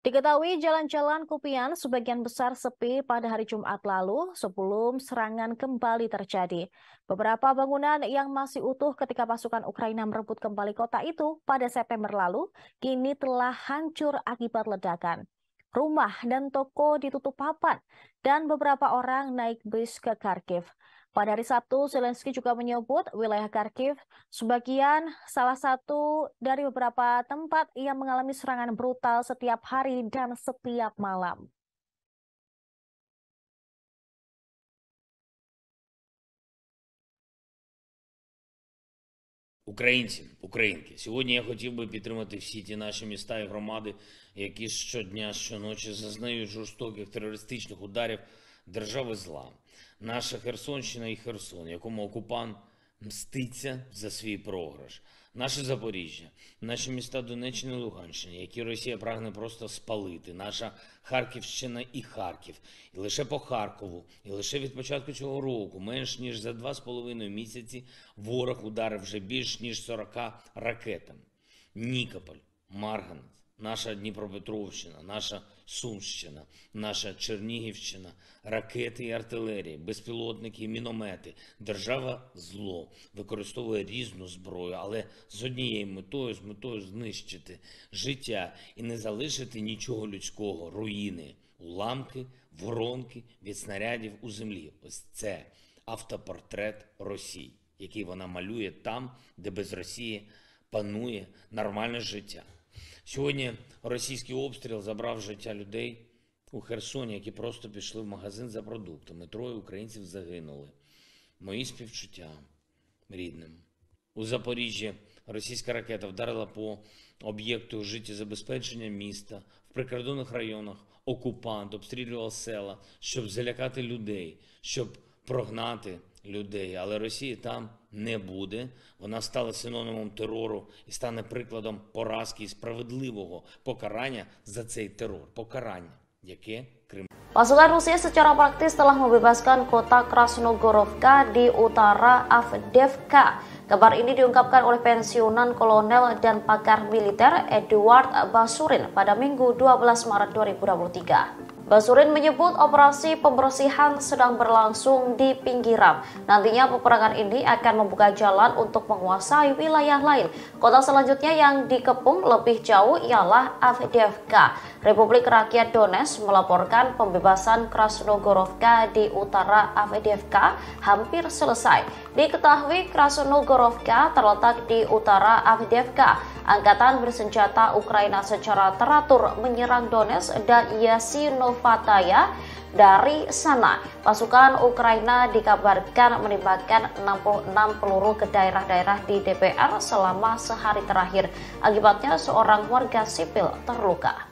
Diketahui jalan-jalan Kupian sebagian besar sepi pada hari Jumat lalu sebelum serangan kembali terjadi. Beberapa bangunan yang masih utuh ketika pasukan Ukraina merebut kembali kota itu pada September lalu kini telah hancur akibat ledakan. Rumah dan toko ditutup papan dan beberapa orang naik bis ke Kharkiv. Pada hari Sabtu, Zelensky juga menyebut wilayah Kharkiv sebagian salah satu dari beberapa tempat yang mengalami serangan brutal setiap hari dan setiap malam. Українці, українки, сьогодні я хотів би підтримати всі ті наші міста і громади, які щодня, щоночі зазнають жорстоких терористичних ударів держави зла. Наша Херсонщина і Херсон, якому окупант мститься за свій програш, наше Запоріжжя, наші міста Донеччини і Луганщини, які Росія прагне просто спалити, наша Харківщина і Харків, і лише по Харкову, і лише від початку цього року, менш ніж за два з половиною місяці, ворог ударив вже більш ніж 40 ракетами. Нікополь, Марганець, наша Дніпропетровщина, наша Сумщина, наша Чернігівщина, ракети і артилерії, безпілотники, і міномети. Держава зло використовує різну зброю, але з однією метою, з метою знищити життя і не залишити нічого людського, руїни, уламки, воронки від снарядів у землі. Ось це автопортрет Росії, який вона малює там, де без Росії панує нормальне життя. Сьогодні російський обстріл забрав життя людей у Херсоні, які просто пішли в магазин за продуктами. Троє українців загинули. Мої співчуття рідним. У Запоріжжі російська ракета вдарила по об'єкту життєзабезпечення міста в прикордонних районах. Окупант обстрілював села, щоб залякати людей, щоб прогнати. людей, але Росії там не буде. Вона стала синонімом терору і стане прикладом поразки і справедливого покарання за цей терор. Покарання, яке Крим. Pasukan Rusia secara praktis telah membebaskan kota Krasnogorovka di utara Avdevka. Kabar ini diungkapkan oleh pensiunan kolonel dan pakar militer Eduard Basurin pada Minggu 12 Maret 2023. Basurin menyebut operasi pembersihan sedang berlangsung di pinggiran. Nantinya peperangan ini akan membuka jalan untuk menguasai wilayah lain. Kota selanjutnya yang dikepung lebih jauh ialah Avdiivka. Republik Rakyat Donetsk melaporkan pembebasan Krasnogorovka di utara Avdiivka hampir selesai. Diketahui Krasnogorovka terletak di utara Avdiivka. Angkatan bersenjata Ukraina secara teratur menyerang Donetsk dan Yasinov atau Dari sana, pasukan Ukraina dikabarkan menembakkan 66 peluru ke daerah-daerah di DPR selama sehari terakhir. Akibatnya seorang warga sipil terluka.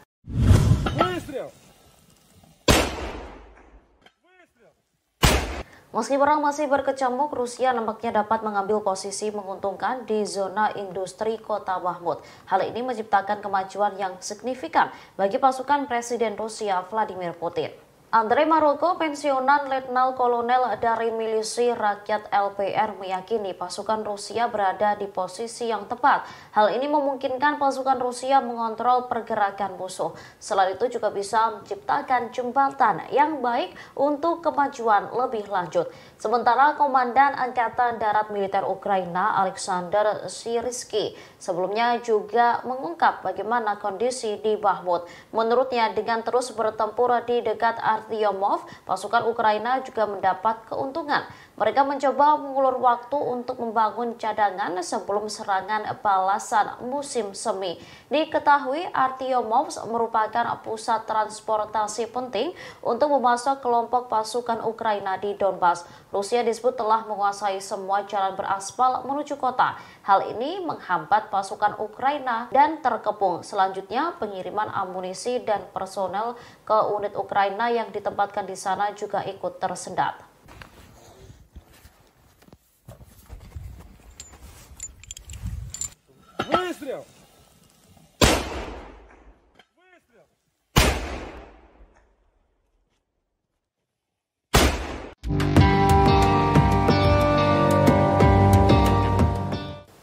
Meski perang masih berkecamuk, Rusia nampaknya dapat mengambil posisi menguntungkan di zona industri kota Bahmut. Hal ini menciptakan kemajuan yang signifikan bagi pasukan Presiden Rusia Vladimir Putin. Andre Maroko, pensiunan Letnan Kolonel dari Milisi Rakyat LPR meyakini pasukan Rusia berada di posisi yang tepat. Hal ini memungkinkan pasukan Rusia mengontrol pergerakan musuh. Selain itu juga bisa menciptakan jembatan yang baik untuk kemajuan lebih lanjut. Sementara Komandan Angkatan Darat Militer Ukraina Alexander Siriski sebelumnya juga mengungkap bagaimana kondisi di Bahmut. Menurutnya dengan terus bertempur di dekat Artyomov, pasukan Ukraina juga mendapat keuntungan. Mereka mencoba mengulur waktu untuk membangun cadangan sebelum serangan balasan musim semi. Diketahui Artyomovs merupakan pusat transportasi penting untuk memasok kelompok pasukan Ukraina di Donbas. Rusia disebut telah menguasai semua jalan beraspal menuju kota. Hal ini menghambat pasukan Ukraina dan terkepung. Selanjutnya, pengiriman amunisi dan personel ke unit Ukraina yang ditempatkan di sana juga ikut tersendat. Выстрел!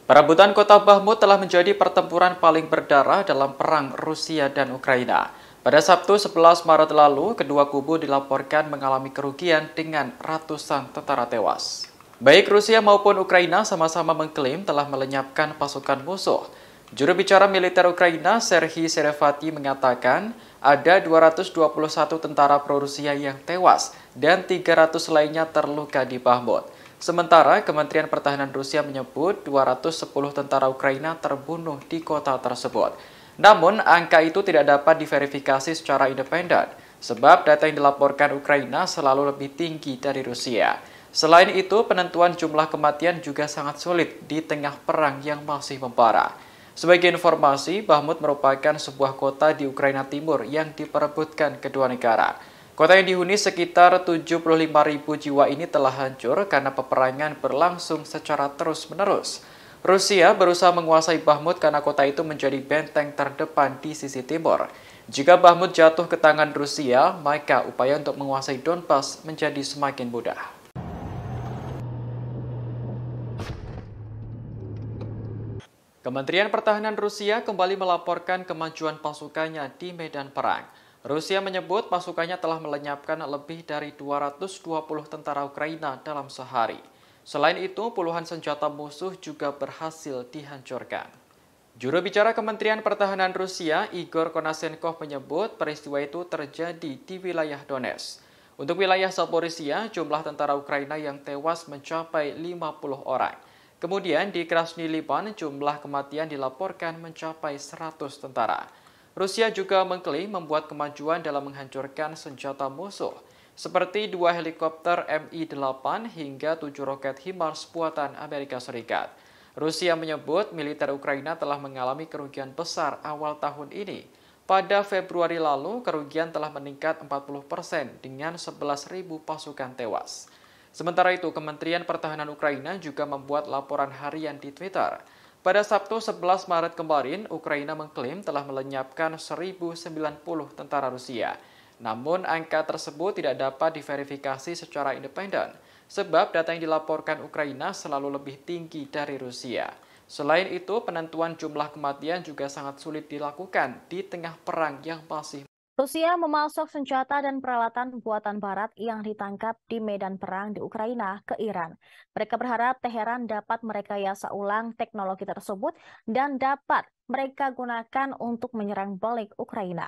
Perebutan kota Bahmut telah menjadi pertempuran paling berdarah dalam perang Rusia dan Ukraina. Pada Sabtu 11 Maret lalu, kedua kubu dilaporkan mengalami kerugian dengan ratusan tentara tewas. Baik Rusia maupun Ukraina sama-sama mengklaim telah melenyapkan pasukan musuh. Juru bicara militer Ukraina, Serhiy Serevati mengatakan, ada 221 tentara pro-Rusia yang tewas dan 300 lainnya terluka di Bahmut. Sementara, Kementerian Pertahanan Rusia menyebut 210 tentara Ukraina terbunuh di kota tersebut. Namun, angka itu tidak dapat diverifikasi secara independen, sebab data yang dilaporkan Ukraina selalu lebih tinggi dari Rusia. Selain itu, penentuan jumlah kematian juga sangat sulit di tengah perang yang masih membara. Sebagai informasi, Bahmut merupakan sebuah kota di Ukraina Timur yang diperebutkan kedua negara. Kota yang dihuni sekitar ribu jiwa ini telah hancur karena peperangan berlangsung secara terus-menerus. Rusia berusaha menguasai Bahmut karena kota itu menjadi benteng terdepan di sisi timur. Jika Bahmut jatuh ke tangan Rusia, maka upaya untuk menguasai Donbas menjadi semakin mudah. Kementerian Pertahanan Rusia kembali melaporkan kemajuan pasukannya di medan perang. Rusia menyebut pasukannya telah melenyapkan lebih dari 220 tentara Ukraina dalam sehari. Selain itu, puluhan senjata musuh juga berhasil dihancurkan. Juru bicara Kementerian Pertahanan Rusia, Igor Konasenkov menyebut peristiwa itu terjadi di wilayah Donetsk. Untuk wilayah Zaporizhia, jumlah tentara Ukraina yang tewas mencapai 50 orang. Kemudian di Krasnilipan jumlah kematian dilaporkan mencapai 100 tentara. Rusia juga mengklaim membuat kemajuan dalam menghancurkan senjata musuh, seperti dua helikopter Mi-8 hingga tujuh roket HIMARS buatan Amerika Serikat. Rusia menyebut militer Ukraina telah mengalami kerugian besar awal tahun ini. Pada Februari lalu, kerugian telah meningkat 40 persen dengan 11.000 pasukan tewas. Sementara itu, Kementerian Pertahanan Ukraina juga membuat laporan harian di Twitter. Pada Sabtu 11 Maret kemarin, Ukraina mengklaim telah melenyapkan 1.090 tentara Rusia. Namun, angka tersebut tidak dapat diverifikasi secara independen, sebab data yang dilaporkan Ukraina selalu lebih tinggi dari Rusia. Selain itu, penentuan jumlah kematian juga sangat sulit dilakukan di tengah perang yang masih Rusia memasok senjata dan peralatan buatan Barat yang ditangkap di medan perang di Ukraina ke Iran. Mereka berharap Teheran dapat merekayasa ulang teknologi tersebut dan dapat mereka gunakan untuk menyerang balik Ukraina.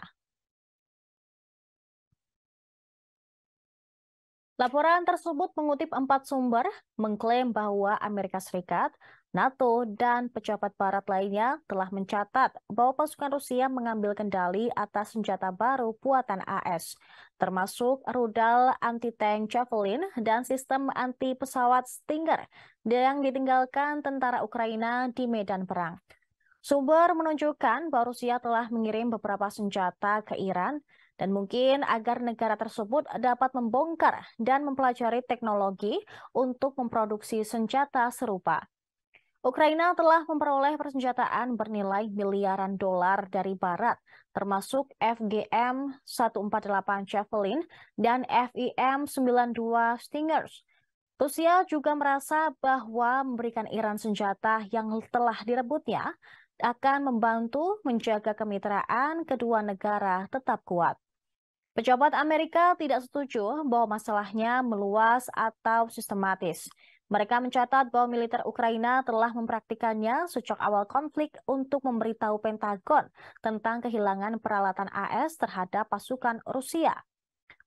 Laporan tersebut mengutip empat sumber, mengklaim bahwa Amerika Serikat NATO dan pejabat barat lainnya telah mencatat bahwa pasukan Rusia mengambil kendali atas senjata baru buatan AS, termasuk rudal anti-tank Javelin dan sistem anti-pesawat Stinger yang ditinggalkan tentara Ukraina di medan perang. Sumber menunjukkan bahwa Rusia telah mengirim beberapa senjata ke Iran dan mungkin agar negara tersebut dapat membongkar dan mempelajari teknologi untuk memproduksi senjata serupa. Ukraina telah memperoleh persenjataan bernilai miliaran dolar dari Barat, termasuk FGM 148 Javelin dan FIM 92 Stingers. Rusia juga merasa bahwa memberikan Iran senjata yang telah direbutnya akan membantu menjaga kemitraan kedua negara tetap kuat. Pejabat Amerika tidak setuju bahwa masalahnya meluas atau sistematis. Mereka mencatat bahwa militer Ukraina telah mempraktikannya sejak awal konflik untuk memberitahu Pentagon tentang kehilangan peralatan AS terhadap pasukan Rusia.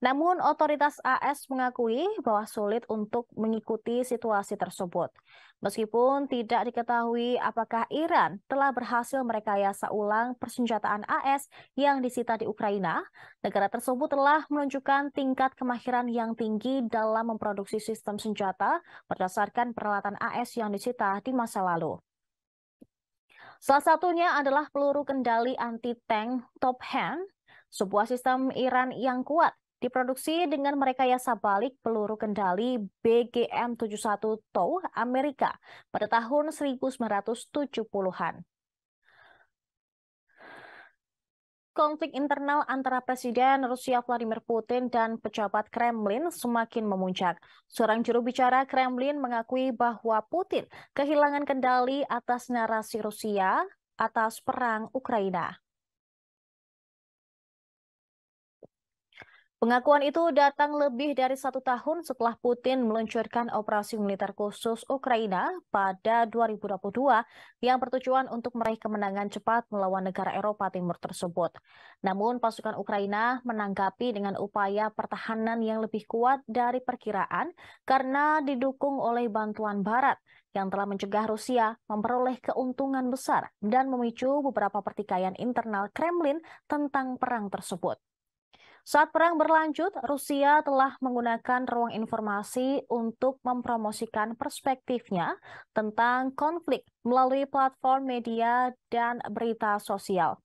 Namun otoritas AS mengakui bahwa sulit untuk mengikuti situasi tersebut. Meskipun tidak diketahui apakah Iran telah berhasil merekayasa ulang persenjataan AS yang disita di Ukraina, negara tersebut telah menunjukkan tingkat kemahiran yang tinggi dalam memproduksi sistem senjata berdasarkan peralatan AS yang disita di masa lalu. Salah satunya adalah peluru kendali anti-tank Top Hand, sebuah sistem Iran yang kuat Diproduksi dengan merekayasa balik peluru kendali BGM-71 TOW Amerika pada tahun 1970-an. Konflik internal antara Presiden Rusia Vladimir Putin dan pejabat Kremlin semakin memuncak. Seorang juru bicara Kremlin mengakui bahwa Putin kehilangan kendali atas narasi Rusia atas perang Ukraina. Pengakuan itu datang lebih dari satu tahun setelah Putin meluncurkan operasi militer khusus Ukraina pada 2022 yang bertujuan untuk meraih kemenangan cepat melawan negara Eropa Timur tersebut. Namun pasukan Ukraina menanggapi dengan upaya pertahanan yang lebih kuat dari perkiraan karena didukung oleh bantuan Barat yang telah mencegah Rusia memperoleh keuntungan besar dan memicu beberapa pertikaian internal Kremlin tentang perang tersebut. Saat perang berlanjut, Rusia telah menggunakan ruang informasi untuk mempromosikan perspektifnya tentang konflik melalui platform media dan berita sosial.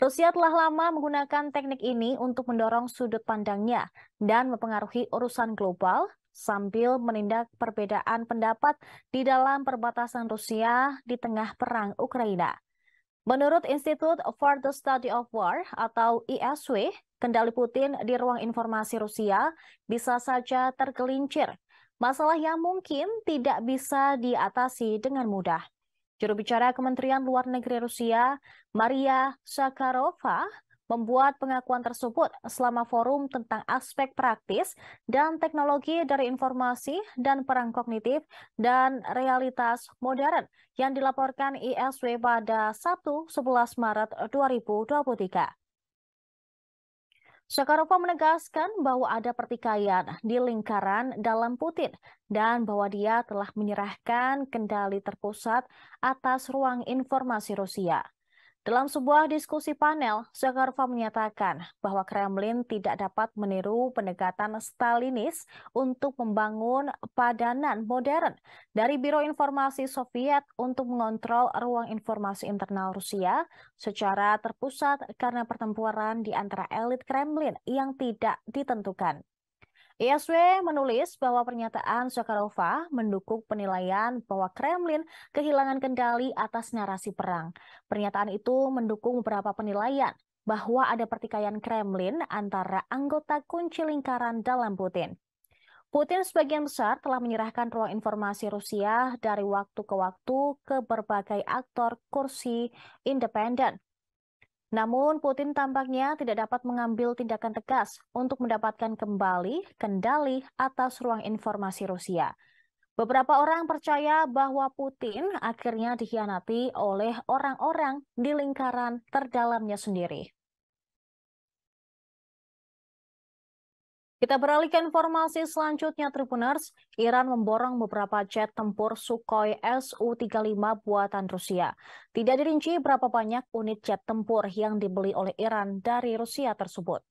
Rusia telah lama menggunakan teknik ini untuk mendorong sudut pandangnya dan mempengaruhi urusan global sambil menindak perbedaan pendapat di dalam perbatasan Rusia di tengah perang Ukraina. Menurut Institute for the Study of War atau ISW, kendali Putin di ruang informasi Rusia bisa saja tergelincir. Masalah yang mungkin tidak bisa diatasi dengan mudah. Juru bicara Kementerian Luar Negeri Rusia, Maria Sakarova, membuat pengakuan tersebut selama forum tentang aspek praktis dan teknologi dari informasi dan perang kognitif dan realitas modern yang dilaporkan ISW pada Sabtu 11 Maret 2023. Shakarova menegaskan bahwa ada pertikaian di lingkaran dalam Putin dan bahwa dia telah menyerahkan kendali terpusat atas ruang informasi Rusia. Dalam sebuah diskusi panel, Zakharova menyatakan bahwa Kremlin tidak dapat meniru pendekatan Stalinis untuk membangun padanan modern dari Biro Informasi Soviet untuk mengontrol ruang informasi internal Rusia secara terpusat karena pertempuran di antara elit Kremlin yang tidak ditentukan. ISW iya, menulis bahwa pernyataan Sokarova mendukung penilaian bahwa Kremlin kehilangan kendali atas narasi perang. Pernyataan itu mendukung beberapa penilaian bahwa ada pertikaian Kremlin antara anggota kunci lingkaran dalam Putin. Putin sebagian besar telah menyerahkan ruang informasi Rusia dari waktu ke waktu ke berbagai aktor kursi independen namun, Putin tampaknya tidak dapat mengambil tindakan tegas untuk mendapatkan kembali kendali atas ruang informasi Rusia. Beberapa orang percaya bahwa Putin akhirnya dikhianati oleh orang-orang di lingkaran terdalamnya sendiri. Kita beralih ke informasi selanjutnya, Tribuners. Iran memborong beberapa jet tempur Sukhoi Su-35 buatan Rusia. Tidak dirinci berapa banyak unit jet tempur yang dibeli oleh Iran dari Rusia tersebut.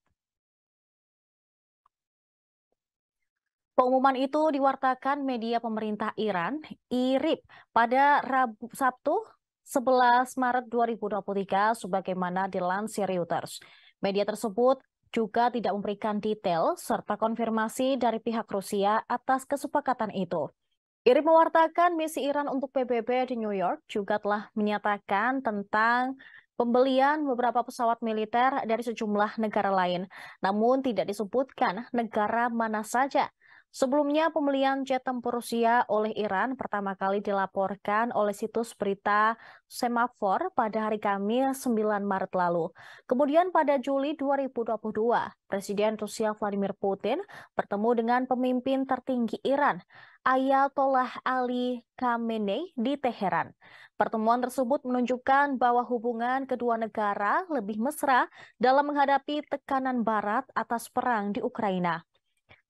Pengumuman itu diwartakan media pemerintah Iran, IRIB, pada Rabu, Sabtu 11 Maret 2023 sebagaimana dilansir Reuters. Media tersebut juga tidak memberikan detail serta konfirmasi dari pihak Rusia atas kesepakatan itu. Irin mewartakan misi Iran untuk PBB di New York juga telah menyatakan tentang pembelian beberapa pesawat militer dari sejumlah negara lain. Namun tidak disebutkan negara mana saja. Sebelumnya, pembelian jet tempur Rusia oleh Iran pertama kali dilaporkan oleh situs berita Semafor pada hari Kamis 9 Maret lalu. Kemudian pada Juli 2022, Presiden Rusia Vladimir Putin bertemu dengan pemimpin tertinggi Iran, Ayatollah Ali Khamenei di Teheran. Pertemuan tersebut menunjukkan bahwa hubungan kedua negara lebih mesra dalam menghadapi tekanan barat atas perang di Ukraina.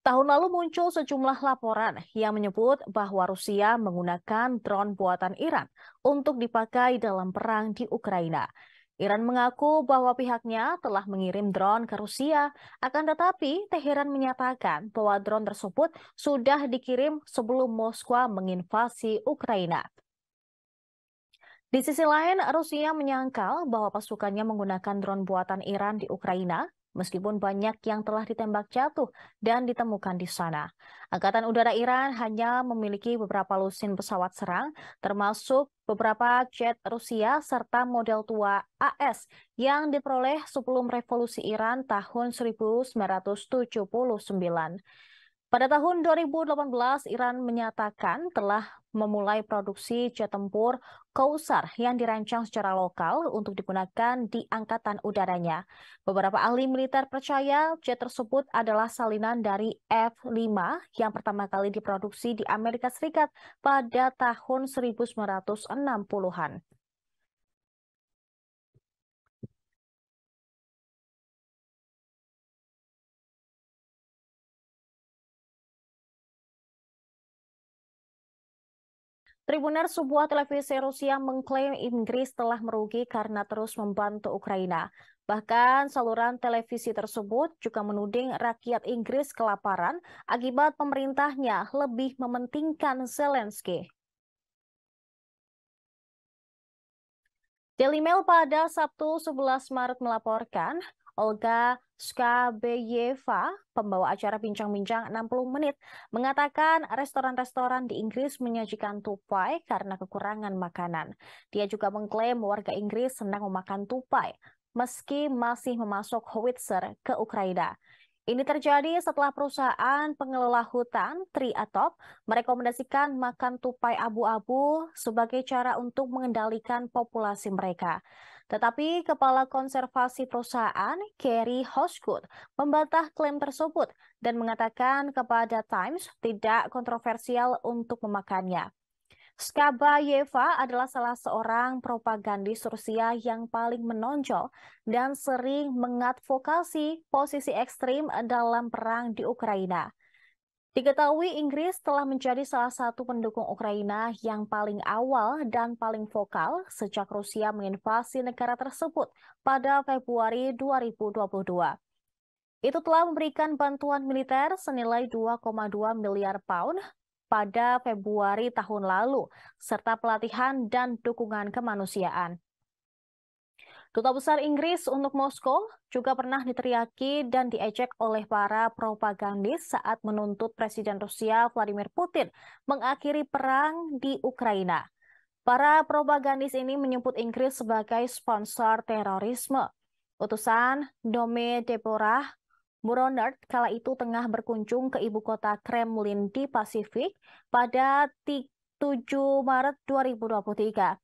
Tahun lalu muncul sejumlah laporan yang menyebut bahwa Rusia menggunakan drone buatan Iran untuk dipakai dalam perang di Ukraina. Iran mengaku bahwa pihaknya telah mengirim drone ke Rusia, akan tetapi Teheran menyatakan bahwa drone tersebut sudah dikirim sebelum Moskwa menginvasi Ukraina. Di sisi lain, Rusia menyangkal bahwa pasukannya menggunakan drone buatan Iran di Ukraina meskipun banyak yang telah ditembak jatuh dan ditemukan di sana. Angkatan Udara Iran hanya memiliki beberapa lusin pesawat serang, termasuk beberapa jet Rusia serta model tua AS yang diperoleh sebelum revolusi Iran tahun 1979. Pada tahun 2018, Iran menyatakan telah memulai produksi jet tempur Kausar yang dirancang secara lokal untuk digunakan di angkatan udaranya. Beberapa ahli militer percaya jet tersebut adalah salinan dari F-5 yang pertama kali diproduksi di Amerika Serikat pada tahun 1960-an. Tribuner sebuah televisi Rusia mengklaim Inggris telah merugi karena terus membantu Ukraina. Bahkan saluran televisi tersebut juga menuding rakyat Inggris kelaparan akibat pemerintahnya lebih mementingkan Zelensky. Daily Mail pada Sabtu 11 Maret melaporkan, Olga Skabeyeva, pembawa acara Bincang-Bincang 60 Menit, mengatakan restoran-restoran di Inggris menyajikan tupai karena kekurangan makanan. Dia juga mengklaim warga Inggris senang memakan tupai, meski masih memasok howitzer ke Ukraina. Ini terjadi setelah perusahaan pengelola hutan Triatop merekomendasikan makan tupai abu-abu sebagai cara untuk mengendalikan populasi mereka. Tetapi Kepala Konservasi Perusahaan, Kerry Hosgood, membantah klaim tersebut dan mengatakan kepada Times tidak kontroversial untuk memakannya. Skabayeva adalah salah seorang propagandis Rusia yang paling menonjol dan sering mengadvokasi posisi ekstrim dalam perang di Ukraina. Diketahui Inggris telah menjadi salah satu pendukung Ukraina yang paling awal dan paling vokal sejak Rusia menginvasi negara tersebut pada Februari 2022. Itu telah memberikan bantuan militer senilai 2,2 miliar pound pada Februari tahun lalu, serta pelatihan dan dukungan kemanusiaan. Duta Besar Inggris untuk Moskow juga pernah diteriaki dan diejek oleh para propagandis saat menuntut Presiden Rusia Vladimir Putin mengakhiri perang di Ukraina. Para propagandis ini menyebut Inggris sebagai sponsor terorisme. Utusan Dome Deborah Muronert kala itu tengah berkunjung ke ibu kota Kremlin di Pasifik pada 7 Maret 2023.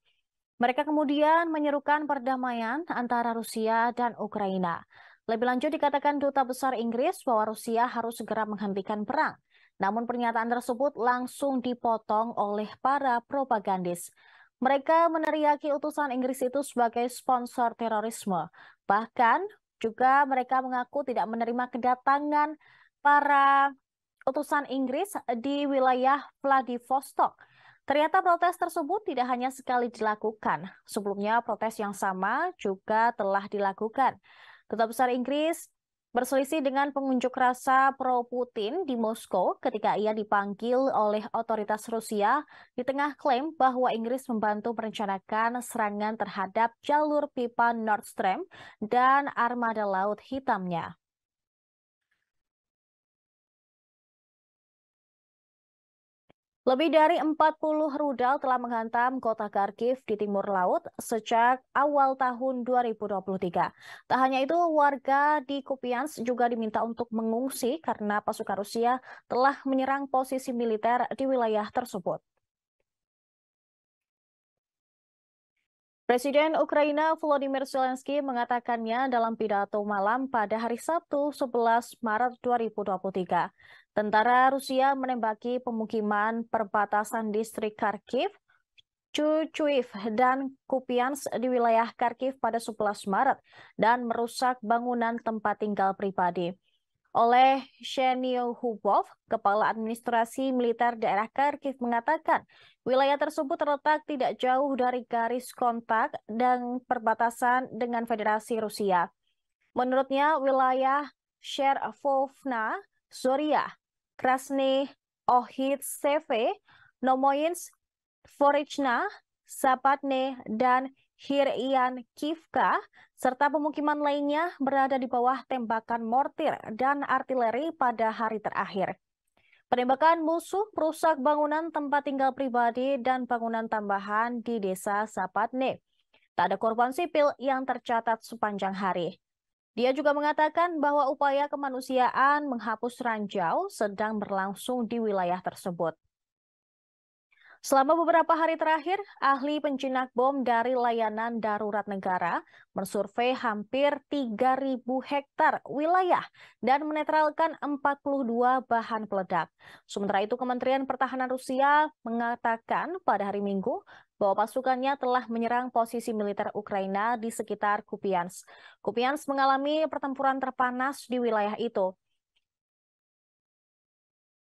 Mereka kemudian menyerukan perdamaian antara Rusia dan Ukraina. Lebih lanjut dikatakan Duta Besar Inggris bahwa Rusia harus segera menghentikan perang. Namun pernyataan tersebut langsung dipotong oleh para propagandis. Mereka meneriaki utusan Inggris itu sebagai sponsor terorisme. Bahkan juga mereka mengaku tidak menerima kedatangan para utusan Inggris di wilayah Vladivostok Ternyata protes tersebut tidak hanya sekali dilakukan. Sebelumnya protes yang sama juga telah dilakukan. Duta Besar Inggris berselisih dengan pengunjuk rasa pro-Putin di Moskow ketika ia dipanggil oleh otoritas Rusia di tengah klaim bahwa Inggris membantu merencanakan serangan terhadap jalur pipa Nord Stream dan armada laut hitamnya. Lebih dari 40 rudal telah menghantam kota Kharkiv di timur laut sejak awal tahun 2023. Tak hanya itu, warga di Kupiansk juga diminta untuk mengungsi karena pasukan Rusia telah menyerang posisi militer di wilayah tersebut. Presiden Ukraina Volodymyr Zelensky mengatakannya dalam pidato malam pada hari Sabtu 11 Maret 2023. Tentara Rusia menembaki pemukiman perbatasan distrik Kharkiv, Chuchuiv, dan Kupians di wilayah Kharkiv pada 11 Maret dan merusak bangunan tempat tinggal pribadi oleh Shenil Hubov, Kepala Administrasi Militer Daerah Kharkiv mengatakan wilayah tersebut terletak tidak jauh dari garis kontak dan perbatasan dengan Federasi Rusia. Menurutnya wilayah Sherovna, Zoria, Krasny Ohitseve, Nomoyins, Forichna, Sapatne, dan Hirian Kivka serta pemukiman lainnya berada di bawah tembakan mortir dan artileri pada hari terakhir. Penembakan musuh merusak bangunan tempat tinggal pribadi dan bangunan tambahan di desa Sapatne. Tak ada korban sipil yang tercatat sepanjang hari. Dia juga mengatakan bahwa upaya kemanusiaan menghapus ranjau sedang berlangsung di wilayah tersebut. Selama beberapa hari terakhir, ahli penjinak bom dari layanan darurat negara mensurvei hampir 3.000 hektar wilayah dan menetralkan 42 bahan peledak. Sementara itu, Kementerian Pertahanan Rusia mengatakan pada hari Minggu bahwa pasukannya telah menyerang posisi militer Ukraina di sekitar Kupiansk. Kupiansk mengalami pertempuran terpanas di wilayah itu.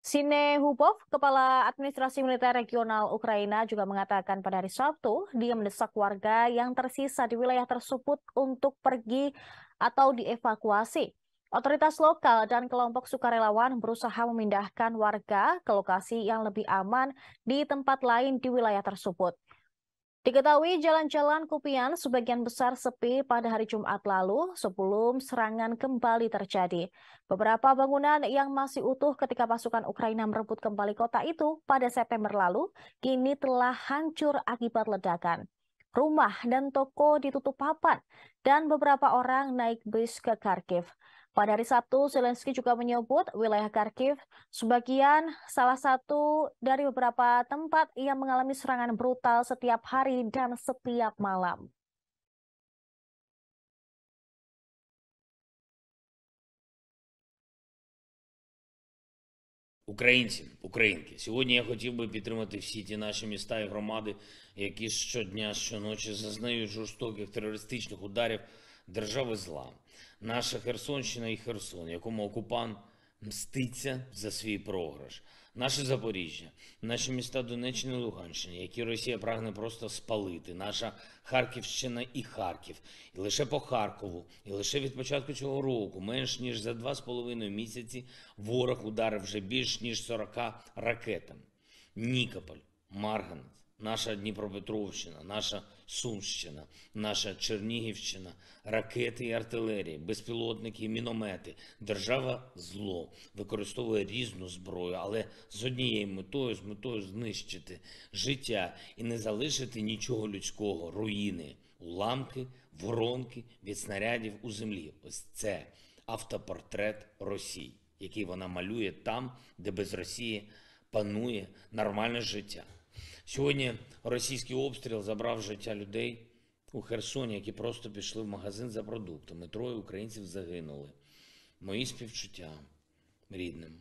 Sine Hupov, Kepala Administrasi Militer Regional Ukraina juga mengatakan pada hari Sabtu, dia mendesak warga yang tersisa di wilayah tersebut untuk pergi atau dievakuasi. Otoritas lokal dan kelompok sukarelawan berusaha memindahkan warga ke lokasi yang lebih aman di tempat lain di wilayah tersebut. Diketahui jalan-jalan Kupian sebagian besar sepi pada hari Jumat lalu sebelum serangan kembali terjadi. Beberapa bangunan yang masih utuh ketika pasukan Ukraina merebut kembali kota itu pada September lalu kini telah hancur akibat ledakan. Rumah dan toko ditutup papan dan beberapa orang naik bus ke Kharkiv. Pada hari Sabtu, Zelensky juga menyebut wilayah Kharkiv sebagian salah satu dari beberapa tempat yang mengalami serangan brutal setiap hari dan setiap malam. Українці, українки, сьогодні я хотів би підтримати всі ті наші міста і громади, які щодня, щоночі зазнають жорстоких терористичних ударів держави зла. Наша Херсонщина і Херсон, якому окупант мститься за свій програш, наше Запоріжжя, наші міста Донеччини і Луганщини, які Росія прагне просто спалити, наша Харківщина і Харків, і лише по Харкову, і лише від початку цього року, менш ніж за два з половиною місяці, ворог ударив вже більш ніж 40 ракетами. Нікополь, Марганець, наша Дніпропетровщина, наша Сумщина, наша Чернігівщина, ракети і артилерії, безпілотники, і міномети. Держава зло використовує різну зброю, але з однією метою, з метою знищити життя і не залишити нічого людського, руїни, уламки, воронки від снарядів у землі. Ось це автопортрет Росії, який вона малює там, де без Росії панує нормальне життя. Сьогодні російський обстріл забрав життя людей у Херсоні, які просто пішли в магазин за продуктами. Троє українців загинули. Мої співчуття рідним.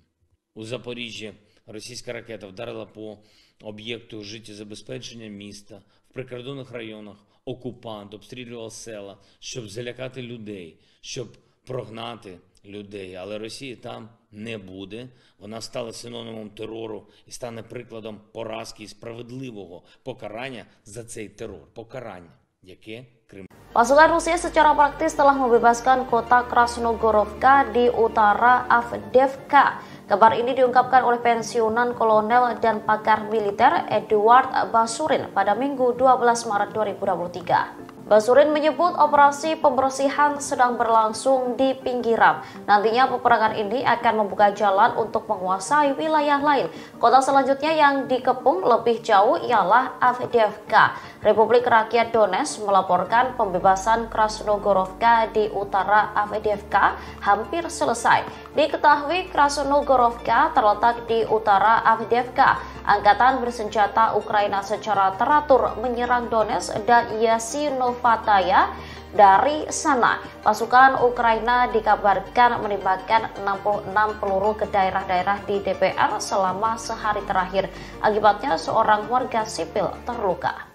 У Запоріжжі російська ракета вдарила по об'єкту життєзабезпечення міста в прикордонних районах. Окупант обстрілював села, щоб залякати людей, щоб прогнати людей, але Росії там не буде. Вона стала синонімом терору і стане прикладом поразки і справедливого покарання за цей терор. Покарання, яке Крим. Pasukan Rusia secara praktis telah membebaskan kota Krasnogorovka di utara Avdevka. Kabar ini diungkapkan oleh pensiunan kolonel dan pakar militer Eduard Basurin pada Minggu 12 Maret 2023. Basurin menyebut operasi pembersihan sedang berlangsung di pinggiran. Nantinya peperangan ini akan membuka jalan untuk menguasai wilayah lain. Kota selanjutnya yang dikepung lebih jauh ialah Avdiivka. Republik Rakyat Donetsk melaporkan pembebasan Krasnogorovka di utara Avdiivka hampir selesai. Diketahui Krasnogorovka terletak di utara Avdiivka. Angkatan bersenjata Ukraina secara teratur menyerang Donetsk dan Yasinov Pataya dari sana. Pasukan Ukraina dikabarkan menembakkan 66 peluru ke daerah-daerah di DPR selama sehari terakhir. Akibatnya seorang warga sipil terluka.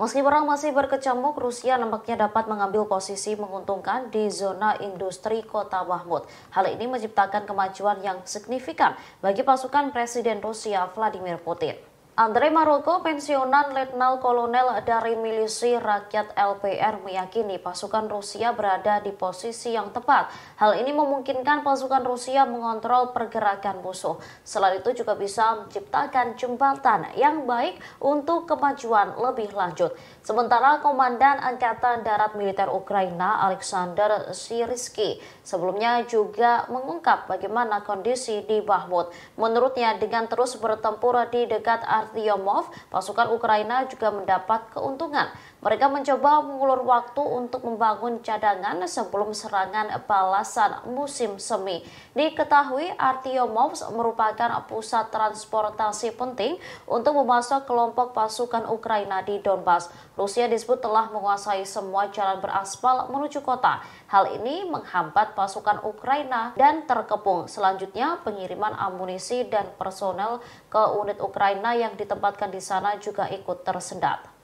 Meski perang masih berkecamuk, Rusia nampaknya dapat mengambil posisi menguntungkan di zona industri kota Mahmud. Hal ini menciptakan kemajuan yang signifikan bagi pasukan Presiden Rusia Vladimir Putin. Andre Maroko, pensiunan Letnan Kolonel dari Milisi Rakyat LPR meyakini pasukan Rusia berada di posisi yang tepat. Hal ini memungkinkan pasukan Rusia mengontrol pergerakan musuh. Selain itu juga bisa menciptakan jembatan yang baik untuk kemajuan lebih lanjut. Sementara Komandan Angkatan Darat Militer Ukraina Alexander Siriski sebelumnya juga mengungkap bagaimana kondisi di Bahmut. Menurutnya dengan terus bertempur di dekat Artyomov, pasukan Ukraina juga mendapat keuntungan mereka mencoba mengulur waktu untuk membangun cadangan sebelum serangan balasan musim semi. Diketahui Artyomovs merupakan pusat transportasi penting untuk memasok kelompok pasukan Ukraina di Donbas. Rusia disebut telah menguasai semua jalan beraspal menuju kota. Hal ini menghambat pasukan Ukraina dan terkepung. Selanjutnya pengiriman amunisi dan personel ke unit Ukraina yang ditempatkan di sana juga ikut tersendat.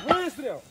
Выстрел!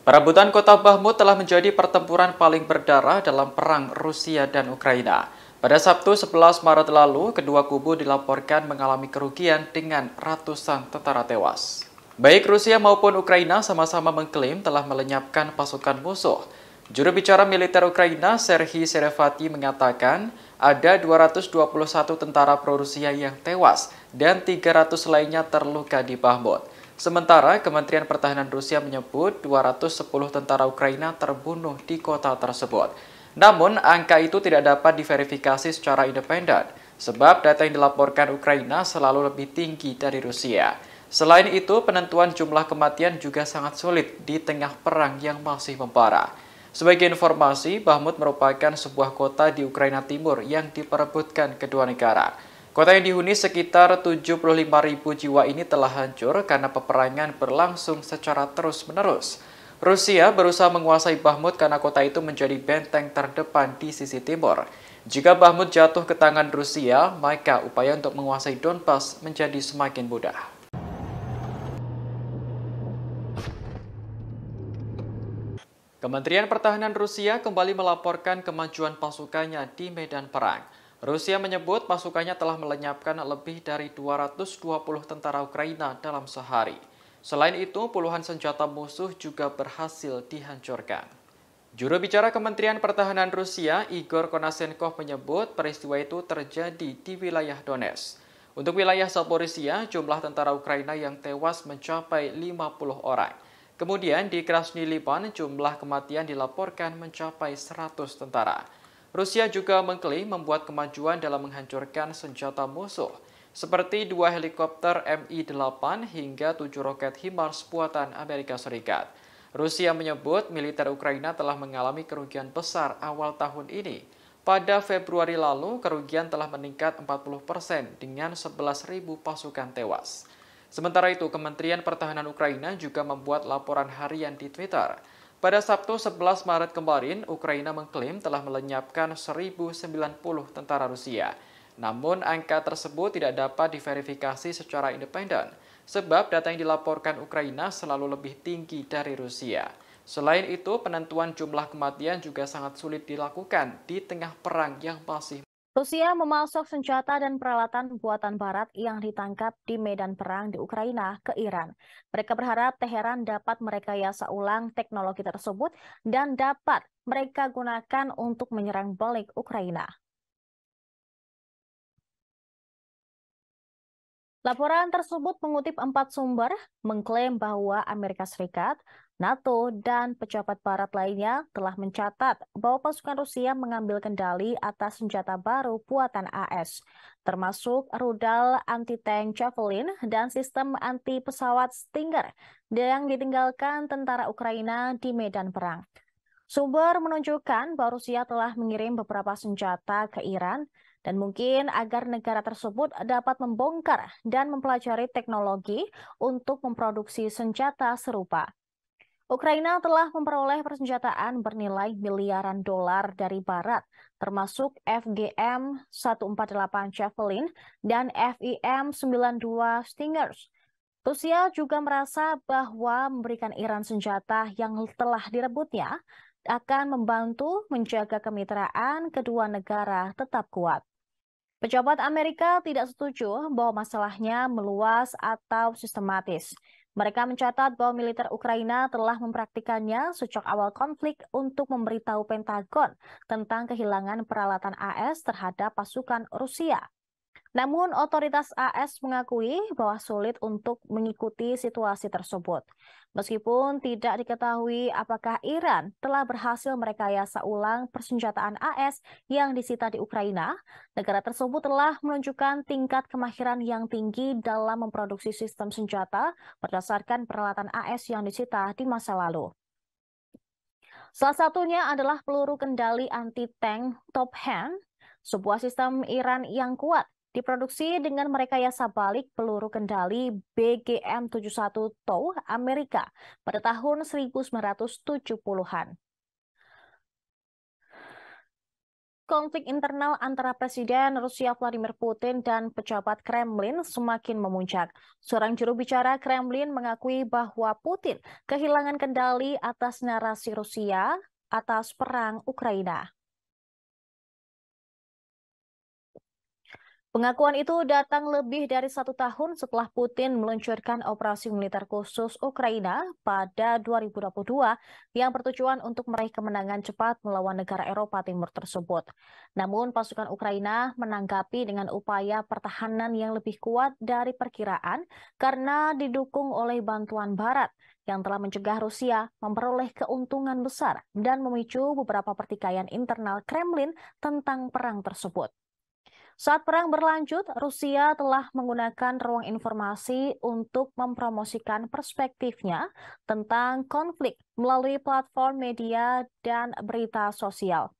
Perebutan kota Bahmut telah menjadi pertempuran paling berdarah dalam perang Rusia dan Ukraina. Pada Sabtu 11 Maret lalu, kedua kubu dilaporkan mengalami kerugian dengan ratusan tentara tewas. Baik Rusia maupun Ukraina sama-sama mengklaim telah melenyapkan pasukan musuh. Juru bicara militer Ukraina, Serhiy Serevati, mengatakan ada 221 tentara pro-Rusia yang tewas dan 300 lainnya terluka di Bahmut. Sementara Kementerian Pertahanan Rusia menyebut 210 tentara Ukraina terbunuh di kota tersebut. Namun, angka itu tidak dapat diverifikasi secara independen, sebab data yang dilaporkan Ukraina selalu lebih tinggi dari Rusia. Selain itu, penentuan jumlah kematian juga sangat sulit di tengah perang yang masih membara. Sebagai informasi, Bahmut merupakan sebuah kota di Ukraina Timur yang diperebutkan kedua negara. Kota yang dihuni sekitar ribu jiwa ini telah hancur karena peperangan berlangsung secara terus-menerus. Rusia berusaha menguasai Bahmut karena kota itu menjadi benteng terdepan di sisi timur. Jika Bahmut jatuh ke tangan Rusia, maka upaya untuk menguasai Donbas menjadi semakin mudah. Kementerian Pertahanan Rusia kembali melaporkan kemajuan pasukannya di medan perang. Rusia menyebut pasukannya telah melenyapkan lebih dari 220 tentara Ukraina dalam sehari. Selain itu, puluhan senjata musuh juga berhasil dihancurkan. Juru bicara Kementerian Pertahanan Rusia, Igor Konasenkov menyebut peristiwa itu terjadi di wilayah Donetsk. Untuk wilayah Zaporizhia, jumlah tentara Ukraina yang tewas mencapai 50 orang. Kemudian di Krasny Liban jumlah kematian dilaporkan mencapai 100 tentara. Rusia juga mengklaim membuat kemajuan dalam menghancurkan senjata musuh, seperti dua helikopter Mi-8 hingga tujuh roket HIMARS buatan Amerika Serikat. Rusia menyebut militer Ukraina telah mengalami kerugian besar awal tahun ini. Pada Februari lalu, kerugian telah meningkat 40 persen dengan 11.000 pasukan tewas. Sementara itu, Kementerian Pertahanan Ukraina juga membuat laporan harian di Twitter. Pada Sabtu 11 Maret kemarin, Ukraina mengklaim telah melenyapkan 1.090 tentara Rusia. Namun, angka tersebut tidak dapat diverifikasi secara independen, sebab data yang dilaporkan Ukraina selalu lebih tinggi dari Rusia. Selain itu, penentuan jumlah kematian juga sangat sulit dilakukan di tengah perang yang masih Rusia memasok senjata dan peralatan buatan Barat yang ditangkap di medan perang di Ukraina ke Iran. Mereka berharap Teheran dapat merekayasa ulang teknologi tersebut dan dapat mereka gunakan untuk menyerang balik Ukraina. Laporan tersebut mengutip empat sumber mengklaim bahwa Amerika Serikat NATO dan pejabat barat lainnya telah mencatat bahwa pasukan Rusia mengambil kendali atas senjata baru buatan AS, termasuk rudal anti-tank Javelin dan sistem anti-pesawat Stinger yang ditinggalkan tentara Ukraina di medan perang. Sumber menunjukkan bahwa Rusia telah mengirim beberapa senjata ke Iran dan mungkin agar negara tersebut dapat membongkar dan mempelajari teknologi untuk memproduksi senjata serupa. Ukraina telah memperoleh persenjataan bernilai miliaran dolar dari Barat, termasuk FGM 148 Javelin dan FIM 92 Stingers. Rusia juga merasa bahwa memberikan Iran senjata yang telah direbutnya akan membantu menjaga kemitraan kedua negara tetap kuat. Pejabat Amerika tidak setuju bahwa masalahnya meluas atau sistematis. Mereka mencatat bahwa militer Ukraina telah mempraktikannya sejak awal konflik untuk memberitahu Pentagon tentang kehilangan peralatan AS terhadap pasukan Rusia. Namun, otoritas AS mengakui bahwa sulit untuk mengikuti situasi tersebut. Meskipun tidak diketahui apakah Iran telah berhasil merekayasa ulang persenjataan AS yang disita di Ukraina, negara tersebut telah menunjukkan tingkat kemahiran yang tinggi dalam memproduksi sistem senjata berdasarkan peralatan AS yang disita di masa lalu. Salah satunya adalah peluru kendali anti-tank Top Hand sebuah sistem Iran yang kuat Diproduksi dengan merekayasa balik peluru kendali BGM-71 TOW Amerika pada tahun 1970-an. Konflik internal antara Presiden Rusia Vladimir Putin dan pejabat Kremlin semakin memuncak. Seorang juru bicara Kremlin mengakui bahwa Putin kehilangan kendali atas narasi Rusia atas perang Ukraina. Pengakuan itu datang lebih dari satu tahun setelah Putin meluncurkan operasi militer khusus Ukraina pada 2022 yang bertujuan untuk meraih kemenangan cepat melawan negara Eropa Timur tersebut. Namun pasukan Ukraina menanggapi dengan upaya pertahanan yang lebih kuat dari perkiraan karena didukung oleh bantuan Barat yang telah mencegah Rusia memperoleh keuntungan besar dan memicu beberapa pertikaian internal Kremlin tentang perang tersebut. Saat perang berlanjut, Rusia telah menggunakan ruang informasi untuk mempromosikan perspektifnya tentang konflik melalui platform media dan berita sosial.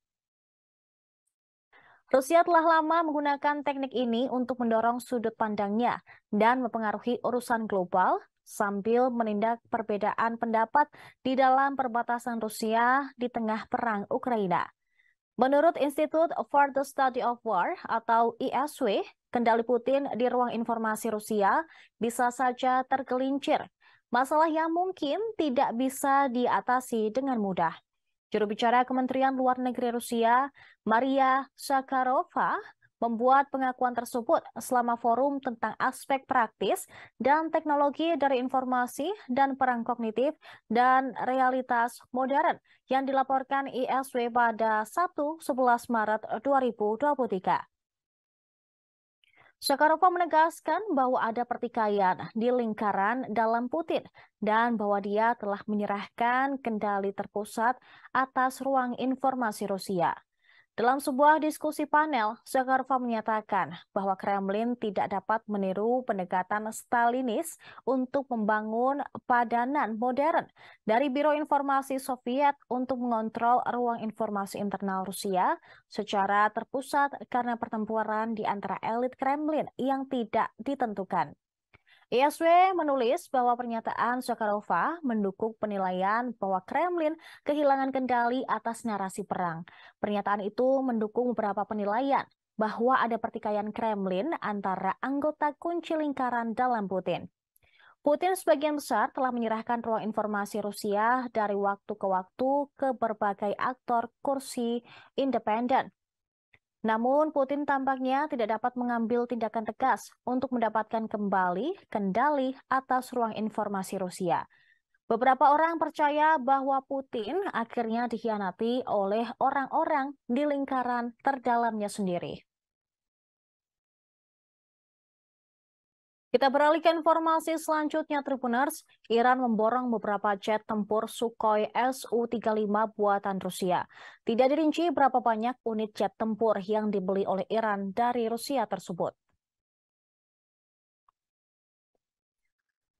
Rusia telah lama menggunakan teknik ini untuk mendorong sudut pandangnya dan mempengaruhi urusan global sambil menindak perbedaan pendapat di dalam perbatasan Rusia di tengah perang Ukraina. Menurut Institute for the Study of War atau ISW, kendali Putin di ruang informasi Rusia bisa saja tergelincir. Masalah yang mungkin tidak bisa diatasi dengan mudah. Juru bicara Kementerian Luar Negeri Rusia, Maria Sakharova, membuat pengakuan tersebut selama forum tentang aspek praktis dan teknologi dari informasi dan perang kognitif dan realitas modern yang dilaporkan ISW pada 1-11 Maret 2023. Soekarno menegaskan bahwa ada pertikaian di lingkaran dalam Putin dan bahwa dia telah menyerahkan kendali terpusat atas ruang informasi Rusia. Dalam sebuah diskusi panel, Zakharova menyatakan bahwa Kremlin tidak dapat meniru pendekatan Stalinis untuk membangun padanan modern dari Biro Informasi Soviet untuk mengontrol ruang informasi internal Rusia secara terpusat karena pertempuran di antara elit Kremlin yang tidak ditentukan. ISW e menulis bahwa pernyataan Sokarova mendukung penilaian bahwa Kremlin kehilangan kendali atas narasi perang. Pernyataan itu mendukung beberapa penilaian bahwa ada pertikaian Kremlin antara anggota kunci lingkaran dalam Putin. Putin sebagian besar telah menyerahkan ruang informasi Rusia dari waktu ke waktu ke berbagai aktor kursi independen namun Putin tampaknya tidak dapat mengambil tindakan tegas untuk mendapatkan kembali kendali atas ruang informasi Rusia. Beberapa orang percaya bahwa Putin akhirnya dikhianati oleh orang-orang di lingkaran terdalamnya sendiri. Kita beralih ke informasi selanjutnya, Tribuners. Iran memborong beberapa jet tempur Sukhoi Su-35 buatan Rusia. Tidak dirinci berapa banyak unit jet tempur yang dibeli oleh Iran dari Rusia tersebut.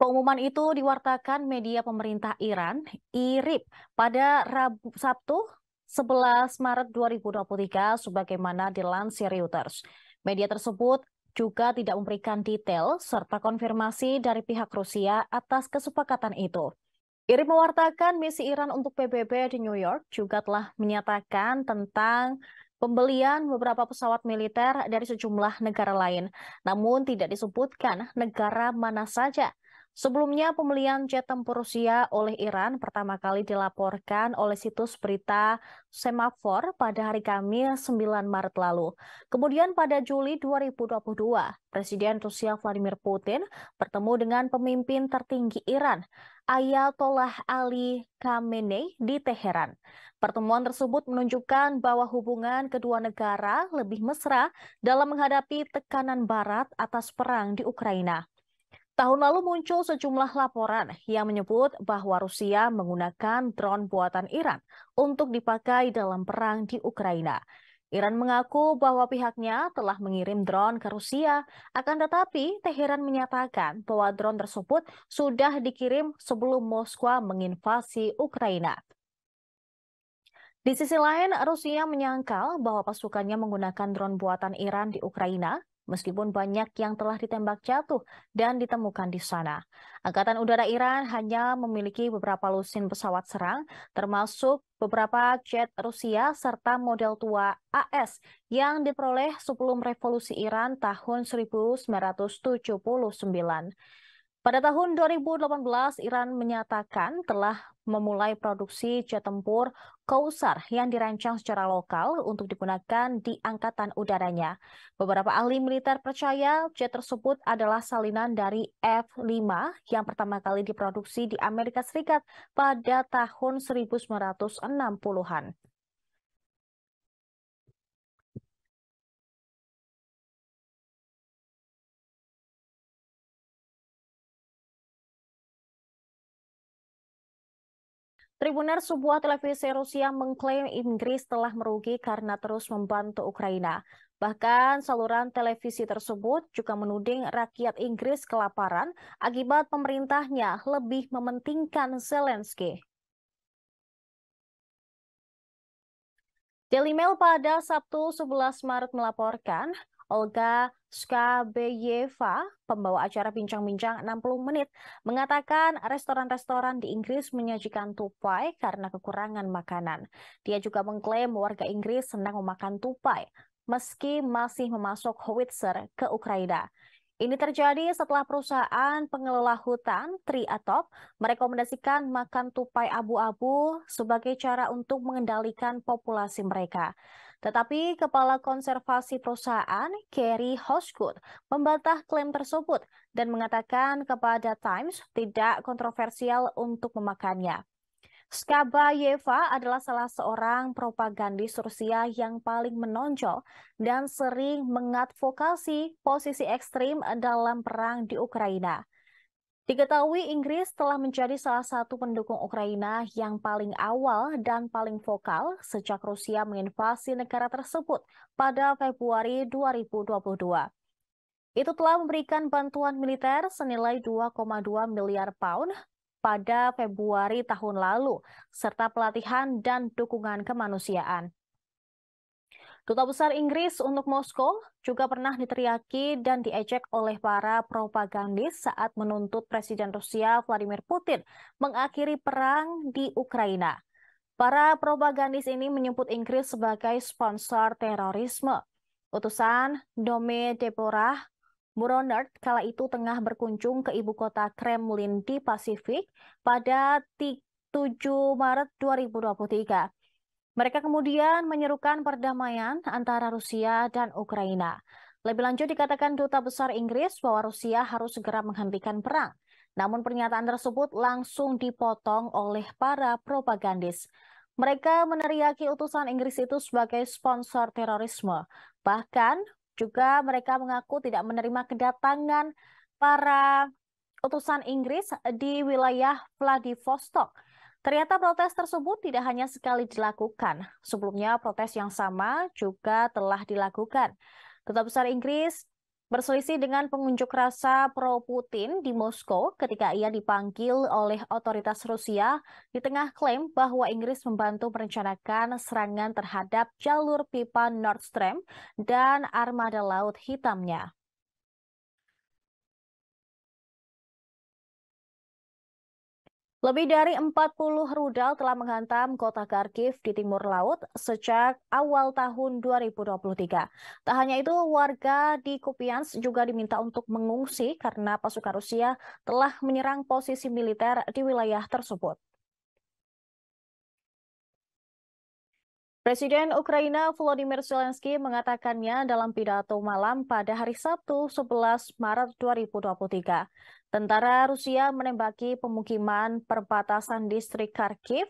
Pengumuman itu diwartakan media pemerintah Iran, IRIB, pada Rabu, Sabtu 11 Maret 2023 sebagaimana dilansir Reuters. Media tersebut juga tidak memberikan detail serta konfirmasi dari pihak Rusia atas kesepakatan itu. Iri mewartakan misi Iran untuk PBB di New York juga telah menyatakan tentang pembelian beberapa pesawat militer dari sejumlah negara lain. Namun tidak disebutkan negara mana saja Sebelumnya, pembelian jet tempur Rusia oleh Iran pertama kali dilaporkan oleh situs berita Semafor pada hari Kamis 9 Maret lalu. Kemudian pada Juli 2022, Presiden Rusia Vladimir Putin bertemu dengan pemimpin tertinggi Iran, Ayatollah Ali Khamenei di Teheran. Pertemuan tersebut menunjukkan bahwa hubungan kedua negara lebih mesra dalam menghadapi tekanan barat atas perang di Ukraina. Tahun lalu muncul sejumlah laporan yang menyebut bahwa Rusia menggunakan drone buatan Iran untuk dipakai dalam perang di Ukraina. Iran mengaku bahwa pihaknya telah mengirim drone ke Rusia, akan tetapi Teheran menyatakan bahwa drone tersebut sudah dikirim sebelum Moskwa menginvasi Ukraina. Di sisi lain, Rusia menyangkal bahwa pasukannya menggunakan drone buatan Iran di Ukraina meskipun banyak yang telah ditembak jatuh dan ditemukan di sana. Angkatan Udara Iran hanya memiliki beberapa lusin pesawat serang, termasuk beberapa jet Rusia serta model tua AS yang diperoleh sebelum revolusi Iran tahun 1979. Pada tahun 2018, Iran menyatakan telah memulai produksi jet tempur Kausar yang dirancang secara lokal untuk digunakan di angkatan udaranya. Beberapa ahli militer percaya jet tersebut adalah salinan dari F-5 yang pertama kali diproduksi di Amerika Serikat pada tahun 1960-an. Tribuner sebuah televisi Rusia mengklaim Inggris telah merugi karena terus membantu Ukraina. Bahkan saluran televisi tersebut juga menuding rakyat Inggris kelaparan akibat pemerintahnya lebih mementingkan Zelensky. Daily Mail pada Sabtu 11 Maret melaporkan, Olga Skabeyeva, pembawa acara Bincang-Bincang 60 Menit, mengatakan restoran-restoran di Inggris menyajikan tupai karena kekurangan makanan. Dia juga mengklaim warga Inggris senang memakan tupai, meski masih memasuk howitzer ke Ukraina. Ini terjadi setelah perusahaan pengelola hutan Triatop merekomendasikan makan tupai abu-abu sebagai cara untuk mengendalikan populasi mereka. Tetapi Kepala Konservasi Perusahaan, Kerry Hoskut, membantah klaim tersebut dan mengatakan kepada Times tidak kontroversial untuk memakannya. Skabayeva adalah salah seorang propagandis Rusia yang paling menonjol dan sering mengadvokasi posisi ekstrim dalam perang di Ukraina. Diketahui Inggris telah menjadi salah satu pendukung Ukraina yang paling awal dan paling vokal sejak Rusia menginvasi negara tersebut pada Februari 2022. Itu telah memberikan bantuan militer senilai 2,2 miliar pound pada Februari tahun lalu, serta pelatihan dan dukungan kemanusiaan. Duta Besar Inggris untuk Moskow juga pernah diteriaki dan diejek oleh para propagandis saat menuntut Presiden Rusia Vladimir Putin mengakhiri perang di Ukraina. Para propagandis ini menyebut Inggris sebagai sponsor terorisme. Utusan Dome Deborah Muronert kala itu tengah berkunjung ke ibu kota Kremlin di Pasifik pada 7 Maret 2023. Mereka kemudian menyerukan perdamaian antara Rusia dan Ukraina. Lebih lanjut dikatakan Duta Besar Inggris bahwa Rusia harus segera menghentikan perang. Namun pernyataan tersebut langsung dipotong oleh para propagandis. Mereka meneriaki utusan Inggris itu sebagai sponsor terorisme. Bahkan juga mereka mengaku tidak menerima kedatangan para utusan Inggris di wilayah Vladivostok Ternyata protes tersebut tidak hanya sekali dilakukan. Sebelumnya protes yang sama juga telah dilakukan. Duta Besar Inggris berselisih dengan pengunjuk rasa pro-Putin di Moskow ketika ia dipanggil oleh otoritas Rusia di tengah klaim bahwa Inggris membantu merencanakan serangan terhadap jalur pipa Nord Stream dan armada laut hitamnya. Lebih dari 40 rudal telah menghantam kota Kharkiv di timur laut sejak awal tahun 2023. Tak hanya itu, warga di Kupiansk juga diminta untuk mengungsi karena pasukan Rusia telah menyerang posisi militer di wilayah tersebut. Presiden Ukraina Volodymyr Zelensky mengatakannya dalam pidato malam pada hari Sabtu 11 Maret 2023. Tentara Rusia menembaki pemukiman perbatasan distrik Kharkiv,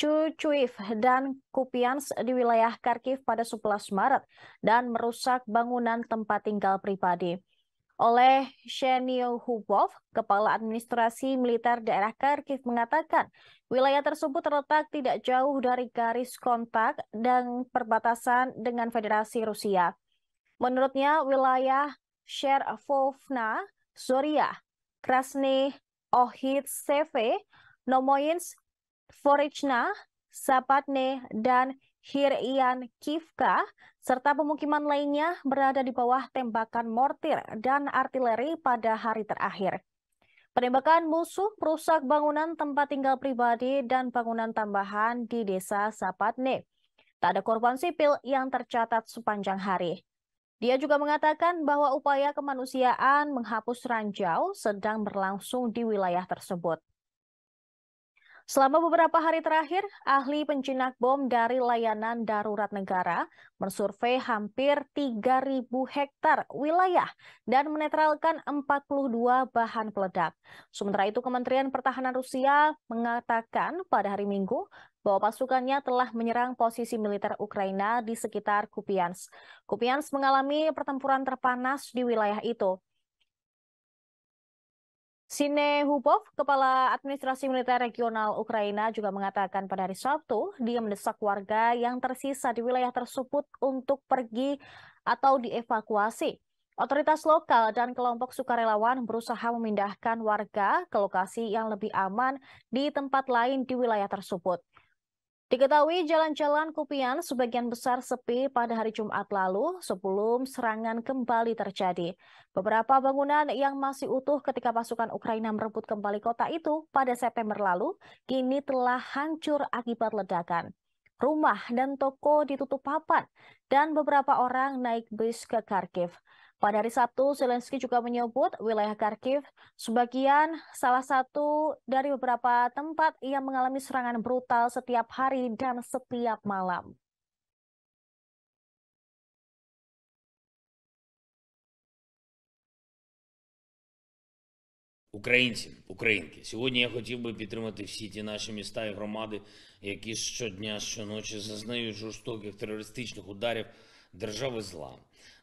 Chuchuiv, dan Kupians di wilayah Kharkiv pada 11 Maret dan merusak bangunan tempat tinggal pribadi oleh Shenio Hubov, Kepala Administrasi Militer Daerah Kharkiv mengatakan wilayah tersebut terletak tidak jauh dari garis kontak dan perbatasan dengan Federasi Rusia. Menurutnya wilayah Sherovna, Zoria, Krasny Ohitseve, Nomoyens, Forichna, Sapatne, dan Hirian Kivka serta pemukiman lainnya berada di bawah tembakan mortir dan artileri pada hari terakhir. Penembakan musuh merusak bangunan tempat tinggal pribadi dan bangunan tambahan di desa Sapatne. Tak ada korban sipil yang tercatat sepanjang hari. Dia juga mengatakan bahwa upaya kemanusiaan menghapus ranjau sedang berlangsung di wilayah tersebut. Selama beberapa hari terakhir, ahli penjinak bom dari layanan darurat negara mensurvei hampir 3.000 hektar wilayah dan menetralkan 42 bahan peledak. Sementara itu, Kementerian Pertahanan Rusia mengatakan pada hari Minggu bahwa pasukannya telah menyerang posisi militer Ukraina di sekitar Kupians. Kupians mengalami pertempuran terpanas di wilayah itu. Sine Hubov, Kepala Administrasi Militer Regional Ukraina juga mengatakan pada hari Sabtu, dia mendesak warga yang tersisa di wilayah tersebut untuk pergi atau dievakuasi. Otoritas lokal dan kelompok sukarelawan berusaha memindahkan warga ke lokasi yang lebih aman di tempat lain di wilayah tersebut. Diketahui jalan-jalan Kupian sebagian besar sepi pada hari Jumat lalu sebelum serangan kembali terjadi. Beberapa bangunan yang masih utuh ketika pasukan Ukraina merebut kembali kota itu pada September lalu kini telah hancur akibat ledakan. Rumah dan toko ditutup papan dan beberapa orang naik bis ke Kharkiv. Pada hari Sabtu, Zelensky juga menyebut wilayah Kharkiv sebagian salah satu dari beberapa tempat yang mengalami serangan brutal setiap hari dan setiap malam. Українці, українки, сьогодні я хотів би підтримати всі ті наші міста і громади, які щодня, щоночі зазнають жорстоких терористичних ударів держави зла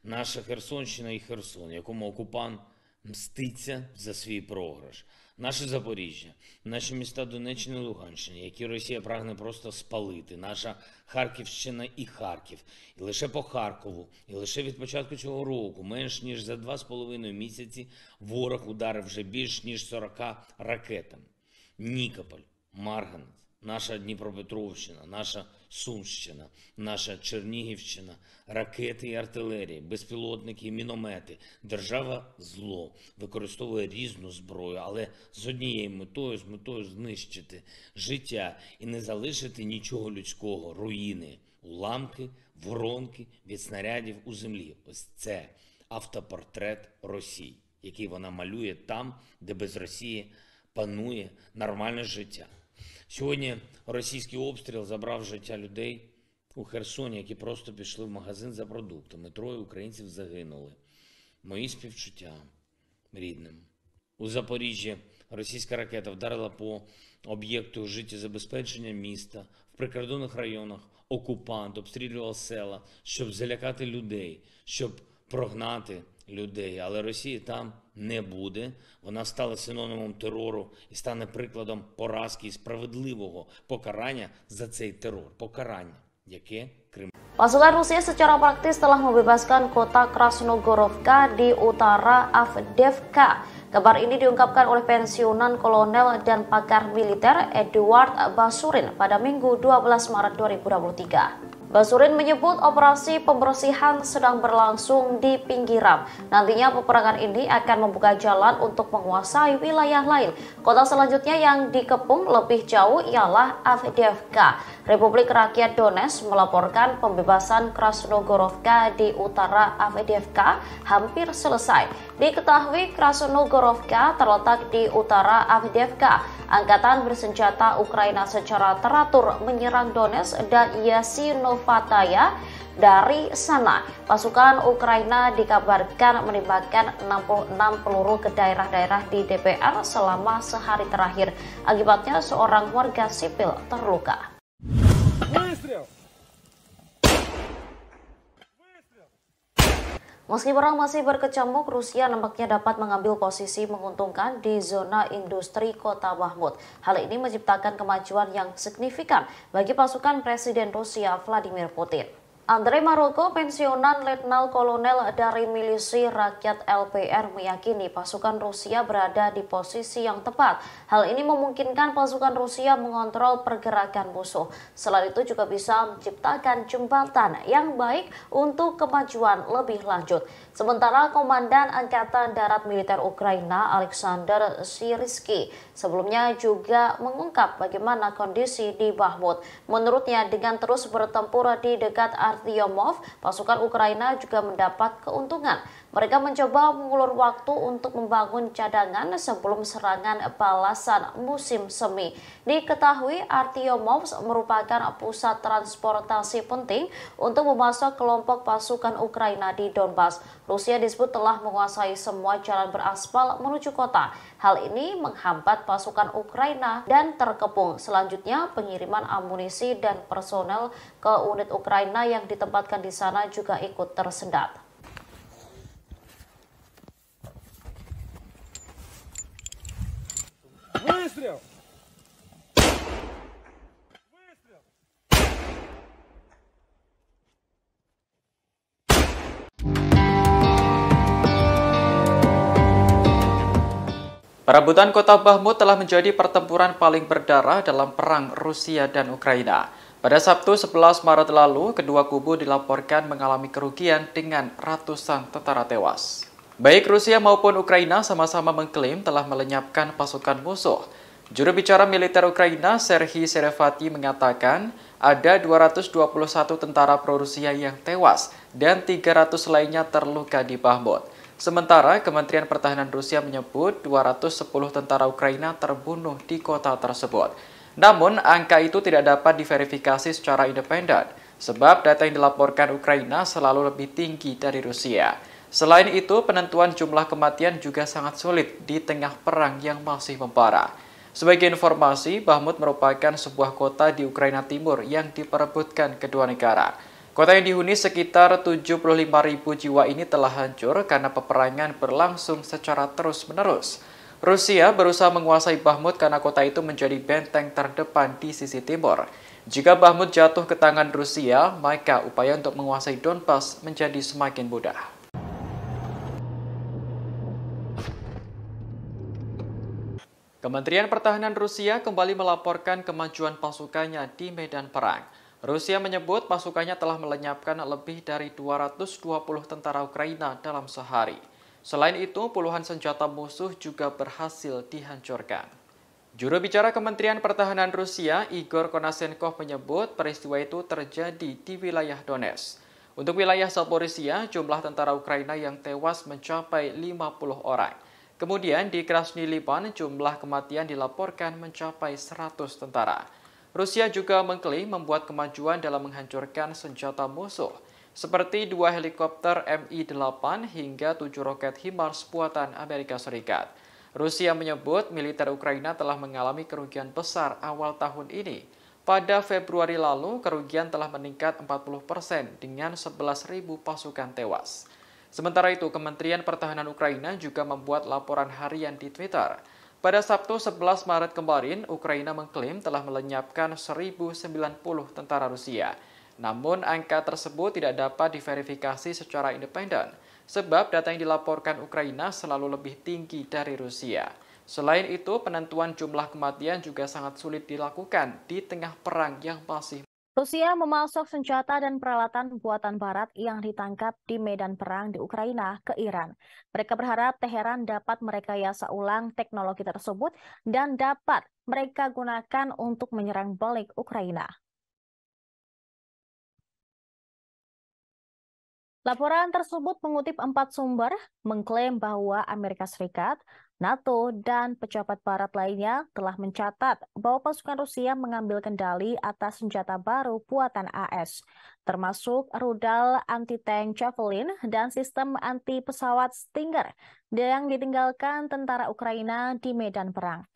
наша Херсонщина і Херсон, якому окупант мститься за свій програш, наше Запоріжжя, наші міста Донеччини і Луганщини, які Росія прагне просто спалити, наша Харківщина і Харків, і лише по Харкову, і лише від початку цього року, менш ніж за два з половиною місяці, ворог ударив вже більш ніж 40 ракетами. Нікополь, Марганець, наша Дніпропетровщина, наша Сумщина, наша Чернігівщина, ракети і артилерії, безпілотники, і міномети. Держава зло використовує різну зброю, але з однією метою, з метою знищити життя і не залишити нічого людського, руїни, уламки, воронки від снарядів у землі. Ось це автопортрет Росії, який вона малює там, де без Росії панує нормальне життя. Сьогодні російський обстріл забрав життя людей у Херсоні, які просто пішли в магазин за продуктами. Троє українців загинули. Мої співчуття рідним. У Запоріжжі російська ракета вдарила по об'єкту життєзабезпечення міста в прикордонних районах. Окупант обстрілював села, щоб залякати людей, щоб прогнати людей. Але Росія там не буде. Вона стала синонимом терору і стане прикладом поразки і справедливого покарання за цей терор. Покарання, яке Крим. Pasukan Rusia secara praktis telah membebaskan kota Krasnogorovka di utara Avdevka. Kabar ini diungkapkan oleh pensiunan kolonel dan pakar militer Eduard Basurin pada Minggu 12 Maret 2023. Basurin menyebut operasi pembersihan sedang berlangsung di pinggiran. Nantinya peperangan ini akan membuka jalan untuk menguasai wilayah lain. Kota selanjutnya yang dikepung lebih jauh ialah Avdiivka. Republik Rakyat Donetsk melaporkan pembebasan Krasnogorovka di utara Avdiivka hampir selesai. Diketahui Krasnogorovka terletak di utara Avdiivka. Angkatan bersenjata Ukraina secara teratur menyerang Donetsk dan Yasinovataya dari sana. Pasukan Ukraina dikabarkan menembakkan 66 peluru ke daerah-daerah di DPR selama sehari terakhir. Akibatnya seorang warga sipil terluka. Выстрел! Meski perang masih berkecamuk, Rusia nampaknya dapat mengambil posisi menguntungkan di zona industri kota Mahmud. Hal ini menciptakan kemajuan yang signifikan bagi pasukan Presiden Rusia Vladimir Putin. Andre Maroko, pensiunan Letnan Kolonel dari Milisi Rakyat LPR meyakini pasukan Rusia berada di posisi yang tepat. Hal ini memungkinkan pasukan Rusia mengontrol pergerakan musuh. Selain itu juga bisa menciptakan jembatan yang baik untuk kemajuan lebih lanjut. Sementara Komandan Angkatan Darat Militer Ukraina Alexander Siriski sebelumnya juga mengungkap bagaimana kondisi di Bahmut. Menurutnya dengan terus bertempur di dekat Artyomov, pasukan Ukraina juga mendapat keuntungan. Mereka mencoba mengulur waktu untuk membangun cadangan sebelum serangan balasan musim semi. Diketahui Artyomovs merupakan pusat transportasi penting untuk memasok kelompok pasukan Ukraina di Donbas. Rusia disebut telah menguasai semua jalan beraspal menuju kota. Hal ini menghambat pasukan Ukraina dan terkepung. Selanjutnya, pengiriman amunisi dan personel ke unit Ukraina yang ditempatkan di sana juga ikut tersendat. Выстрел! Perebutan kota Bahmut telah menjadi pertempuran paling berdarah dalam perang Rusia dan Ukraina. Pada Sabtu 11 Maret lalu, kedua kubu dilaporkan mengalami kerugian dengan ratusan tentara tewas. Baik Rusia maupun Ukraina sama-sama mengklaim telah melenyapkan pasukan musuh. Juru bicara militer Ukraina, Serhiy Serevati mengatakan, ada 221 tentara pro-Rusia yang tewas dan 300 lainnya terluka di Bahmut. Sementara Kementerian Pertahanan Rusia menyebut 210 tentara Ukraina terbunuh di kota tersebut. Namun, angka itu tidak dapat diverifikasi secara independen, sebab data yang dilaporkan Ukraina selalu lebih tinggi dari Rusia. Selain itu, penentuan jumlah kematian juga sangat sulit di tengah perang yang masih membara. Sebagai informasi, Bahmut merupakan sebuah kota di Ukraina Timur yang diperebutkan kedua negara. Kota yang dihuni sekitar 75.000 jiwa ini telah hancur karena peperangan berlangsung secara terus-menerus. Rusia berusaha menguasai Bahmut karena kota itu menjadi benteng terdepan di sisi timur. Jika Bahmut jatuh ke tangan Rusia, maka upaya untuk menguasai Donbas menjadi semakin mudah. Kementerian Pertahanan Rusia kembali melaporkan kemajuan pasukannya di medan perang. Rusia menyebut pasukannya telah melenyapkan lebih dari 220 tentara Ukraina dalam sehari. Selain itu, puluhan senjata musuh juga berhasil dihancurkan. Juru bicara Kementerian Pertahanan Rusia, Igor Konasenkov menyebut peristiwa itu terjadi di wilayah Donetsk. Untuk wilayah Zaporizhia, jumlah tentara Ukraina yang tewas mencapai 50 orang. Kemudian di Krasny Liban, jumlah kematian dilaporkan mencapai 100 tentara. Rusia juga mengklaim membuat kemajuan dalam menghancurkan senjata musuh, seperti dua helikopter Mi-8 hingga tujuh roket HIMARS buatan Amerika Serikat. Rusia menyebut militer Ukraina telah mengalami kerugian besar awal tahun ini. Pada Februari lalu, kerugian telah meningkat 40 persen dengan 11.000 pasukan tewas. Sementara itu, Kementerian Pertahanan Ukraina juga membuat laporan harian di Twitter. Pada Sabtu 11 Maret kemarin, Ukraina mengklaim telah melenyapkan 1.090 tentara Rusia. Namun, angka tersebut tidak dapat diverifikasi secara independen, sebab data yang dilaporkan Ukraina selalu lebih tinggi dari Rusia. Selain itu, penentuan jumlah kematian juga sangat sulit dilakukan di tengah perang yang masih Rusia memasok senjata dan peralatan buatan Barat yang ditangkap di medan perang di Ukraina ke Iran. Mereka berharap Teheran dapat merekayasa ulang teknologi tersebut dan dapat mereka gunakan untuk menyerang balik Ukraina. Laporan tersebut mengutip empat sumber, mengklaim bahwa Amerika Serikat NATO dan pejabat barat lainnya telah mencatat bahwa pasukan Rusia mengambil kendali atas senjata baru buatan AS, termasuk rudal anti-tank Javelin dan sistem anti-pesawat Stinger yang ditinggalkan tentara Ukraina di medan perang.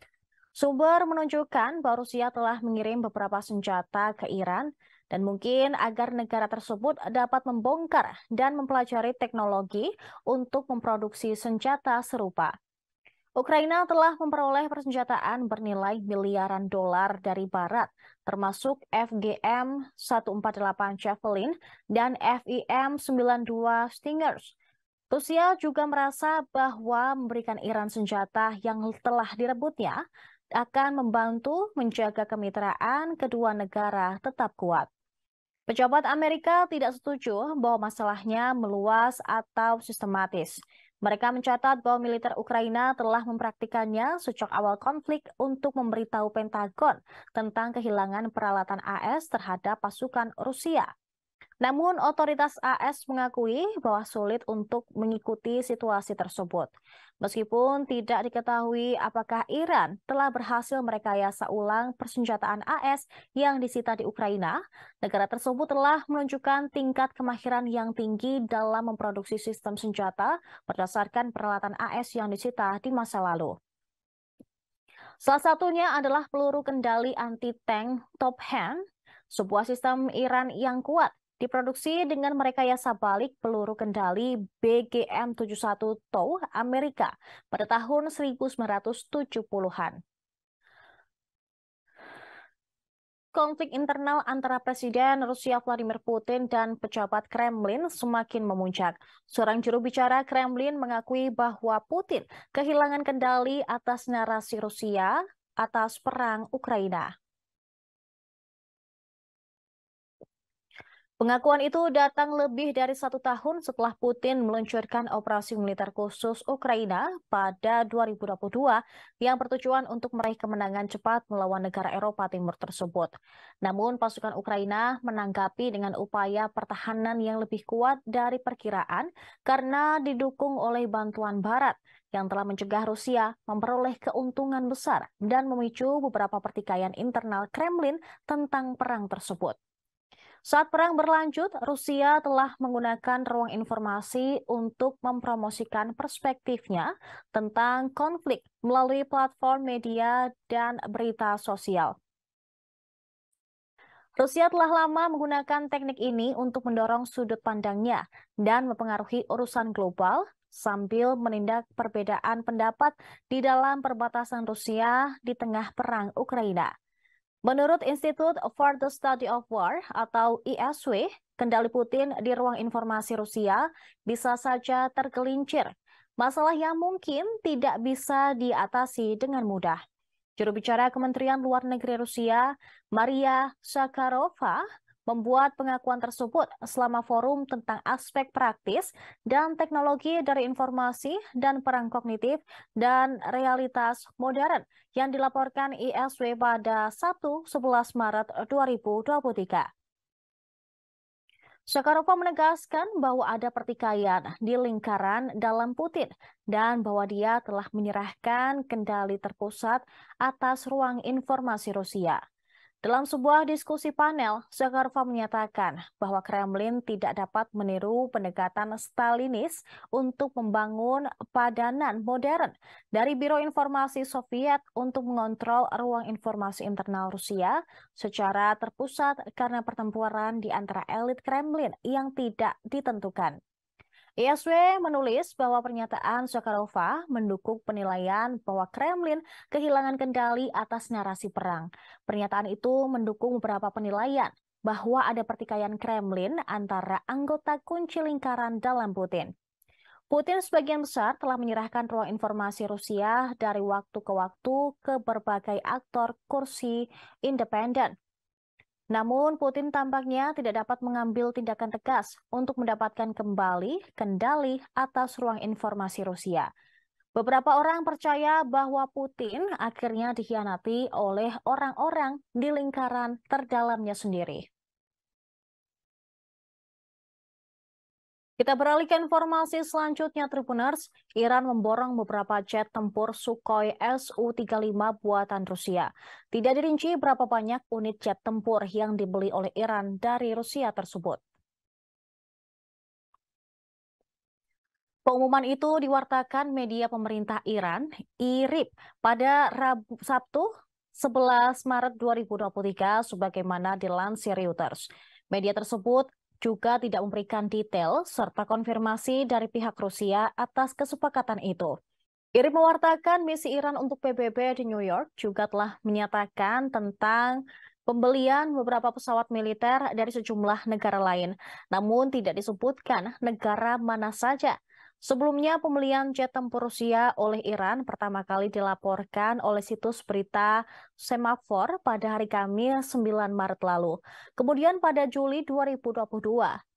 Sumber menunjukkan bahwa Rusia telah mengirim beberapa senjata ke Iran dan mungkin agar negara tersebut dapat membongkar dan mempelajari teknologi untuk memproduksi senjata serupa. Ukraina telah memperoleh persenjataan bernilai miliaran dolar dari Barat, termasuk FGM 148 Javelin dan FIM 92 Stingers. Rusia juga merasa bahwa memberikan Iran senjata yang telah direbutnya akan membantu menjaga kemitraan kedua negara tetap kuat. Pejabat Amerika tidak setuju bahwa masalahnya meluas atau sistematis. Mereka mencatat bahwa militer Ukraina telah mempraktikannya sejak awal konflik untuk memberitahu Pentagon tentang kehilangan peralatan AS terhadap pasukan Rusia. Namun, otoritas AS mengakui bahwa sulit untuk mengikuti situasi tersebut. Meskipun tidak diketahui apakah Iran telah berhasil merekayasa ulang persenjataan AS yang disita di Ukraina, negara tersebut telah menunjukkan tingkat kemahiran yang tinggi dalam memproduksi sistem senjata berdasarkan peralatan AS yang disita di masa lalu. Salah satunya adalah peluru kendali anti-tank Top Hand sebuah sistem Iran yang kuat Diproduksi dengan merekayasa balik peluru kendali BGM-71 TOW Amerika pada tahun 1970-an. Konflik internal antara Presiden Rusia Vladimir Putin dan pejabat Kremlin semakin memuncak. Seorang juru bicara Kremlin mengakui bahwa Putin kehilangan kendali atas narasi Rusia atas perang Ukraina. Pengakuan itu datang lebih dari satu tahun setelah Putin meluncurkan operasi militer khusus Ukraina pada 2022 yang bertujuan untuk meraih kemenangan cepat melawan negara Eropa Timur tersebut. Namun pasukan Ukraina menanggapi dengan upaya pertahanan yang lebih kuat dari perkiraan karena didukung oleh bantuan Barat yang telah mencegah Rusia memperoleh keuntungan besar dan memicu beberapa pertikaian internal Kremlin tentang perang tersebut. Saat perang berlanjut, Rusia telah menggunakan ruang informasi untuk mempromosikan perspektifnya tentang konflik melalui platform media dan berita sosial. Rusia telah lama menggunakan teknik ini untuk mendorong sudut pandangnya dan mempengaruhi urusan global sambil menindak perbedaan pendapat di dalam perbatasan Rusia di tengah perang Ukraina. Menurut Institute for the Study of War atau ISW, kendali Putin di ruang informasi Rusia bisa saja tergelincir. Masalah yang mungkin tidak bisa diatasi dengan mudah. Juru bicara Kementerian Luar Negeri Rusia, Maria Sakarova, membuat pengakuan tersebut selama forum tentang aspek praktis dan teknologi dari informasi dan perang kognitif dan realitas modern yang dilaporkan ISW pada Sabtu 11 Maret 2023. Shakarova menegaskan bahwa ada pertikaian di lingkaran dalam Putin dan bahwa dia telah menyerahkan kendali terpusat atas ruang informasi Rusia. Dalam sebuah diskusi panel, Zakharova menyatakan bahwa Kremlin tidak dapat meniru pendekatan Stalinis untuk membangun padanan modern dari Biro Informasi Soviet untuk mengontrol ruang informasi internal Rusia secara terpusat karena pertempuran di antara elit Kremlin yang tidak ditentukan. ISW iya, menulis bahwa pernyataan Sokarova mendukung penilaian bahwa Kremlin kehilangan kendali atas narasi perang. Pernyataan itu mendukung beberapa penilaian bahwa ada pertikaian Kremlin antara anggota kunci lingkaran dalam Putin. Putin sebagian besar telah menyerahkan ruang informasi Rusia dari waktu ke waktu ke berbagai aktor kursi independen namun Putin tampaknya tidak dapat mengambil tindakan tegas untuk mendapatkan kembali kendali atas ruang informasi Rusia. Beberapa orang percaya bahwa Putin akhirnya dikhianati oleh orang-orang di lingkaran terdalamnya sendiri. Kita beralih ke informasi selanjutnya, Tribuners. Iran memborong beberapa jet tempur Sukhoi Su-35 buatan Rusia. Tidak dirinci berapa banyak unit jet tempur yang dibeli oleh Iran dari Rusia tersebut. Pengumuman itu diwartakan media pemerintah Iran, IRIB, pada Rabu, Sabtu 11 Maret 2023 sebagaimana dilansir Reuters. Media tersebut juga tidak memberikan detail serta konfirmasi dari pihak Rusia atas kesepakatan itu. Iri mewartakan misi Iran untuk PBB di New York juga telah menyatakan tentang pembelian beberapa pesawat militer dari sejumlah negara lain. Namun tidak disebutkan negara mana saja. Sebelumnya, pembelian jet tempur Rusia oleh Iran pertama kali dilaporkan oleh situs berita Semafor pada hari Kamis 9 Maret lalu. Kemudian pada Juli 2022,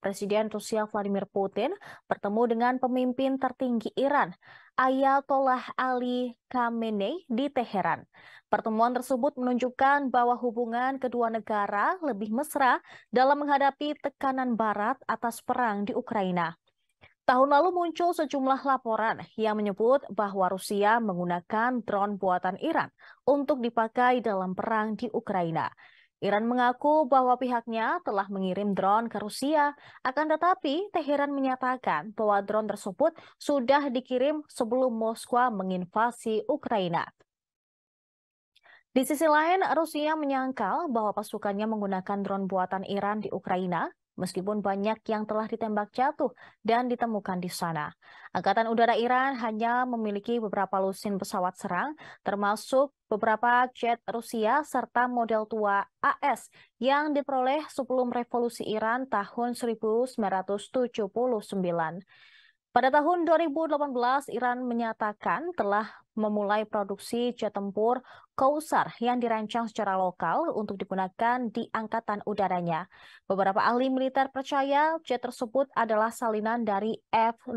Presiden Rusia Vladimir Putin bertemu dengan pemimpin tertinggi Iran, Ayatollah Ali Khamenei di Teheran. Pertemuan tersebut menunjukkan bahwa hubungan kedua negara lebih mesra dalam menghadapi tekanan barat atas perang di Ukraina. Tahun lalu muncul sejumlah laporan yang menyebut bahwa Rusia menggunakan drone buatan Iran untuk dipakai dalam perang di Ukraina. Iran mengaku bahwa pihaknya telah mengirim drone ke Rusia, akan tetapi Teheran menyatakan bahwa drone tersebut sudah dikirim sebelum Moskwa menginvasi Ukraina. Di sisi lain, Rusia menyangkal bahwa pasukannya menggunakan drone buatan Iran di Ukraina meskipun banyak yang telah ditembak jatuh dan ditemukan di sana. Angkatan Udara Iran hanya memiliki beberapa lusin pesawat serang, termasuk beberapa jet Rusia serta model tua AS yang diperoleh sebelum revolusi Iran tahun 1979. Pada tahun 2018, Iran menyatakan telah memulai produksi jet tempur Kausar yang dirancang secara lokal untuk digunakan di angkatan udaranya. Beberapa ahli militer percaya jet tersebut adalah salinan dari F-5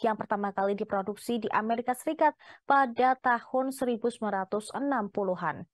yang pertama kali diproduksi di Amerika Serikat pada tahun 1960-an.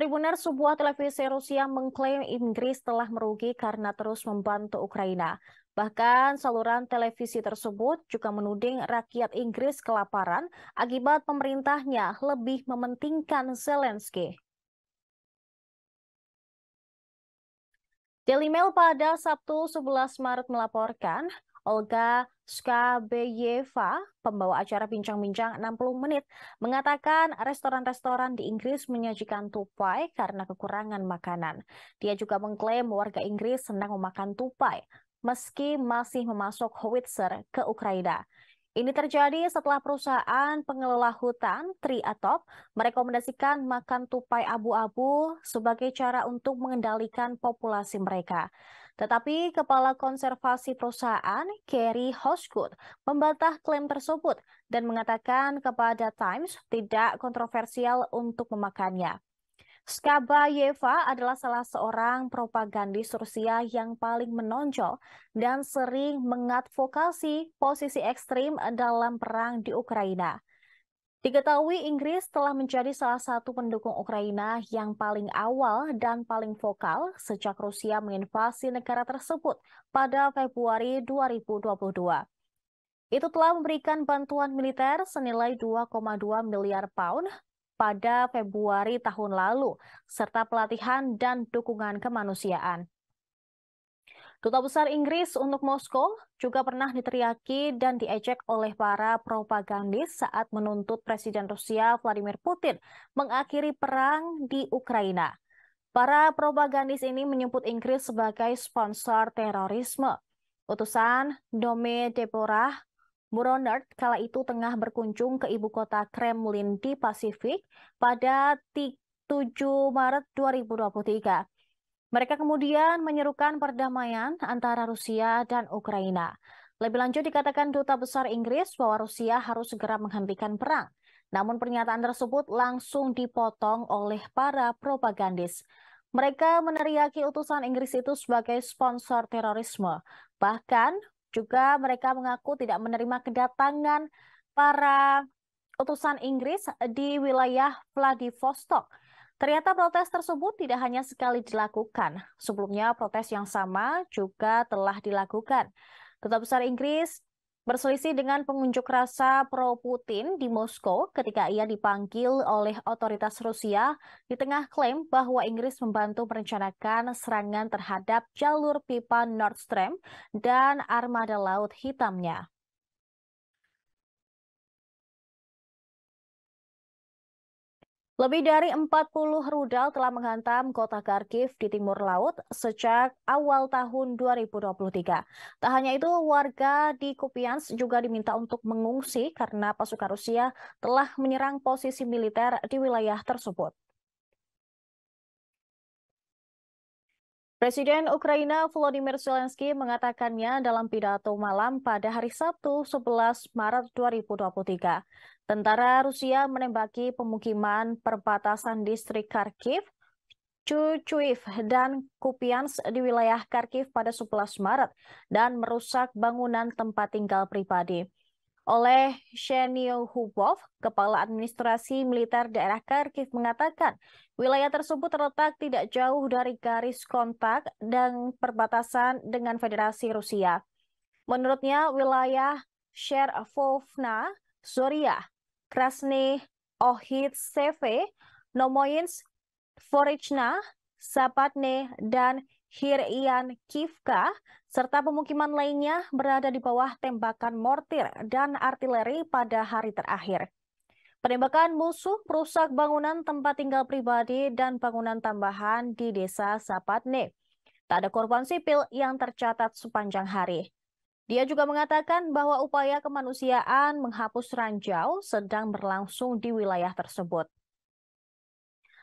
Tribuner sebuah televisi Rusia mengklaim Inggris telah merugi karena terus membantu Ukraina. Bahkan saluran televisi tersebut juga menuding rakyat Inggris kelaparan akibat pemerintahnya lebih mementingkan Zelensky. Daily Mail pada Sabtu 11 Maret melaporkan, Olga Skabeyeva, pembawa acara Bincang-Bincang 60 Menit, mengatakan restoran-restoran di Inggris menyajikan tupai karena kekurangan makanan. Dia juga mengklaim warga Inggris senang memakan tupai, meski masih memasuk howitzer ke Ukraina. Ini terjadi setelah perusahaan pengelola hutan Triatop merekomendasikan makan tupai abu-abu sebagai cara untuk mengendalikan populasi mereka. Tetapi Kepala Konservasi Perusahaan, Kerry Hosgood, membantah klaim tersebut dan mengatakan kepada Times tidak kontroversial untuk memakannya. Skabayeva adalah salah seorang propagandis Rusia yang paling menonjol dan sering mengadvokasi posisi ekstrim dalam perang di Ukraina. Diketahui Inggris telah menjadi salah satu pendukung Ukraina yang paling awal dan paling vokal sejak Rusia menginvasi negara tersebut pada Februari 2022. Itu telah memberikan bantuan militer senilai 2,2 miliar pound pada Februari tahun lalu, serta pelatihan dan dukungan kemanusiaan. Duta Besar Inggris untuk Moskow juga pernah diteriaki dan diejek oleh para propagandis saat menuntut Presiden Rusia Vladimir Putin mengakhiri perang di Ukraina. Para propagandis ini menyebut Inggris sebagai sponsor terorisme. Utusan Dome Deborah Muronert kala itu tengah berkunjung ke ibu kota Kremlin di Pasifik pada 7 Maret 2023. Mereka kemudian menyerukan perdamaian antara Rusia dan Ukraina. Lebih lanjut dikatakan duta besar Inggris bahwa Rusia harus segera menghentikan perang. Namun pernyataan tersebut langsung dipotong oleh para propagandis. Mereka meneriaki utusan Inggris itu sebagai sponsor terorisme. Bahkan juga mereka mengaku tidak menerima kedatangan para utusan Inggris di wilayah Vladivostok. Ternyata protes tersebut tidak hanya sekali dilakukan. Sebelumnya protes yang sama juga telah dilakukan. Duta Besar Inggris berselisih dengan pengunjuk rasa pro-Putin di Moskow ketika ia dipanggil oleh otoritas Rusia di tengah klaim bahwa Inggris membantu merencanakan serangan terhadap jalur pipa Nord Stream dan armada laut hitamnya. Lebih dari 40 rudal telah menghantam kota Kharkiv di timur laut sejak awal tahun 2023. Tak hanya itu, warga di Kupians juga diminta untuk mengungsi karena pasukan Rusia telah menyerang posisi militer di wilayah tersebut. Presiden Ukraina Volodymyr Zelensky mengatakannya dalam pidato malam pada hari Sabtu 11 Maret 2023. Tentara Rusia menembaki pemukiman perbatasan distrik Kharkiv, Chuchuiv, dan Kupians di wilayah Kharkiv pada 11 Maret dan merusak bangunan tempat tinggal pribadi oleh Shenil Hubov, Kepala Administrasi Militer Daerah Kharkiv mengatakan wilayah tersebut terletak tidak jauh dari garis kontak dan perbatasan dengan Federasi Rusia. Menurutnya wilayah Sherovna, Zoria, Krasny Ohitseve, Nomoyins, Forichna, Sapatne, dan Hirian Kivka, serta pemukiman lainnya berada di bawah tembakan mortir dan artileri pada hari terakhir. Penembakan musuh merusak bangunan tempat tinggal pribadi dan bangunan tambahan di desa Sapatne. Tak ada korban sipil yang tercatat sepanjang hari. Dia juga mengatakan bahwa upaya kemanusiaan menghapus ranjau sedang berlangsung di wilayah tersebut.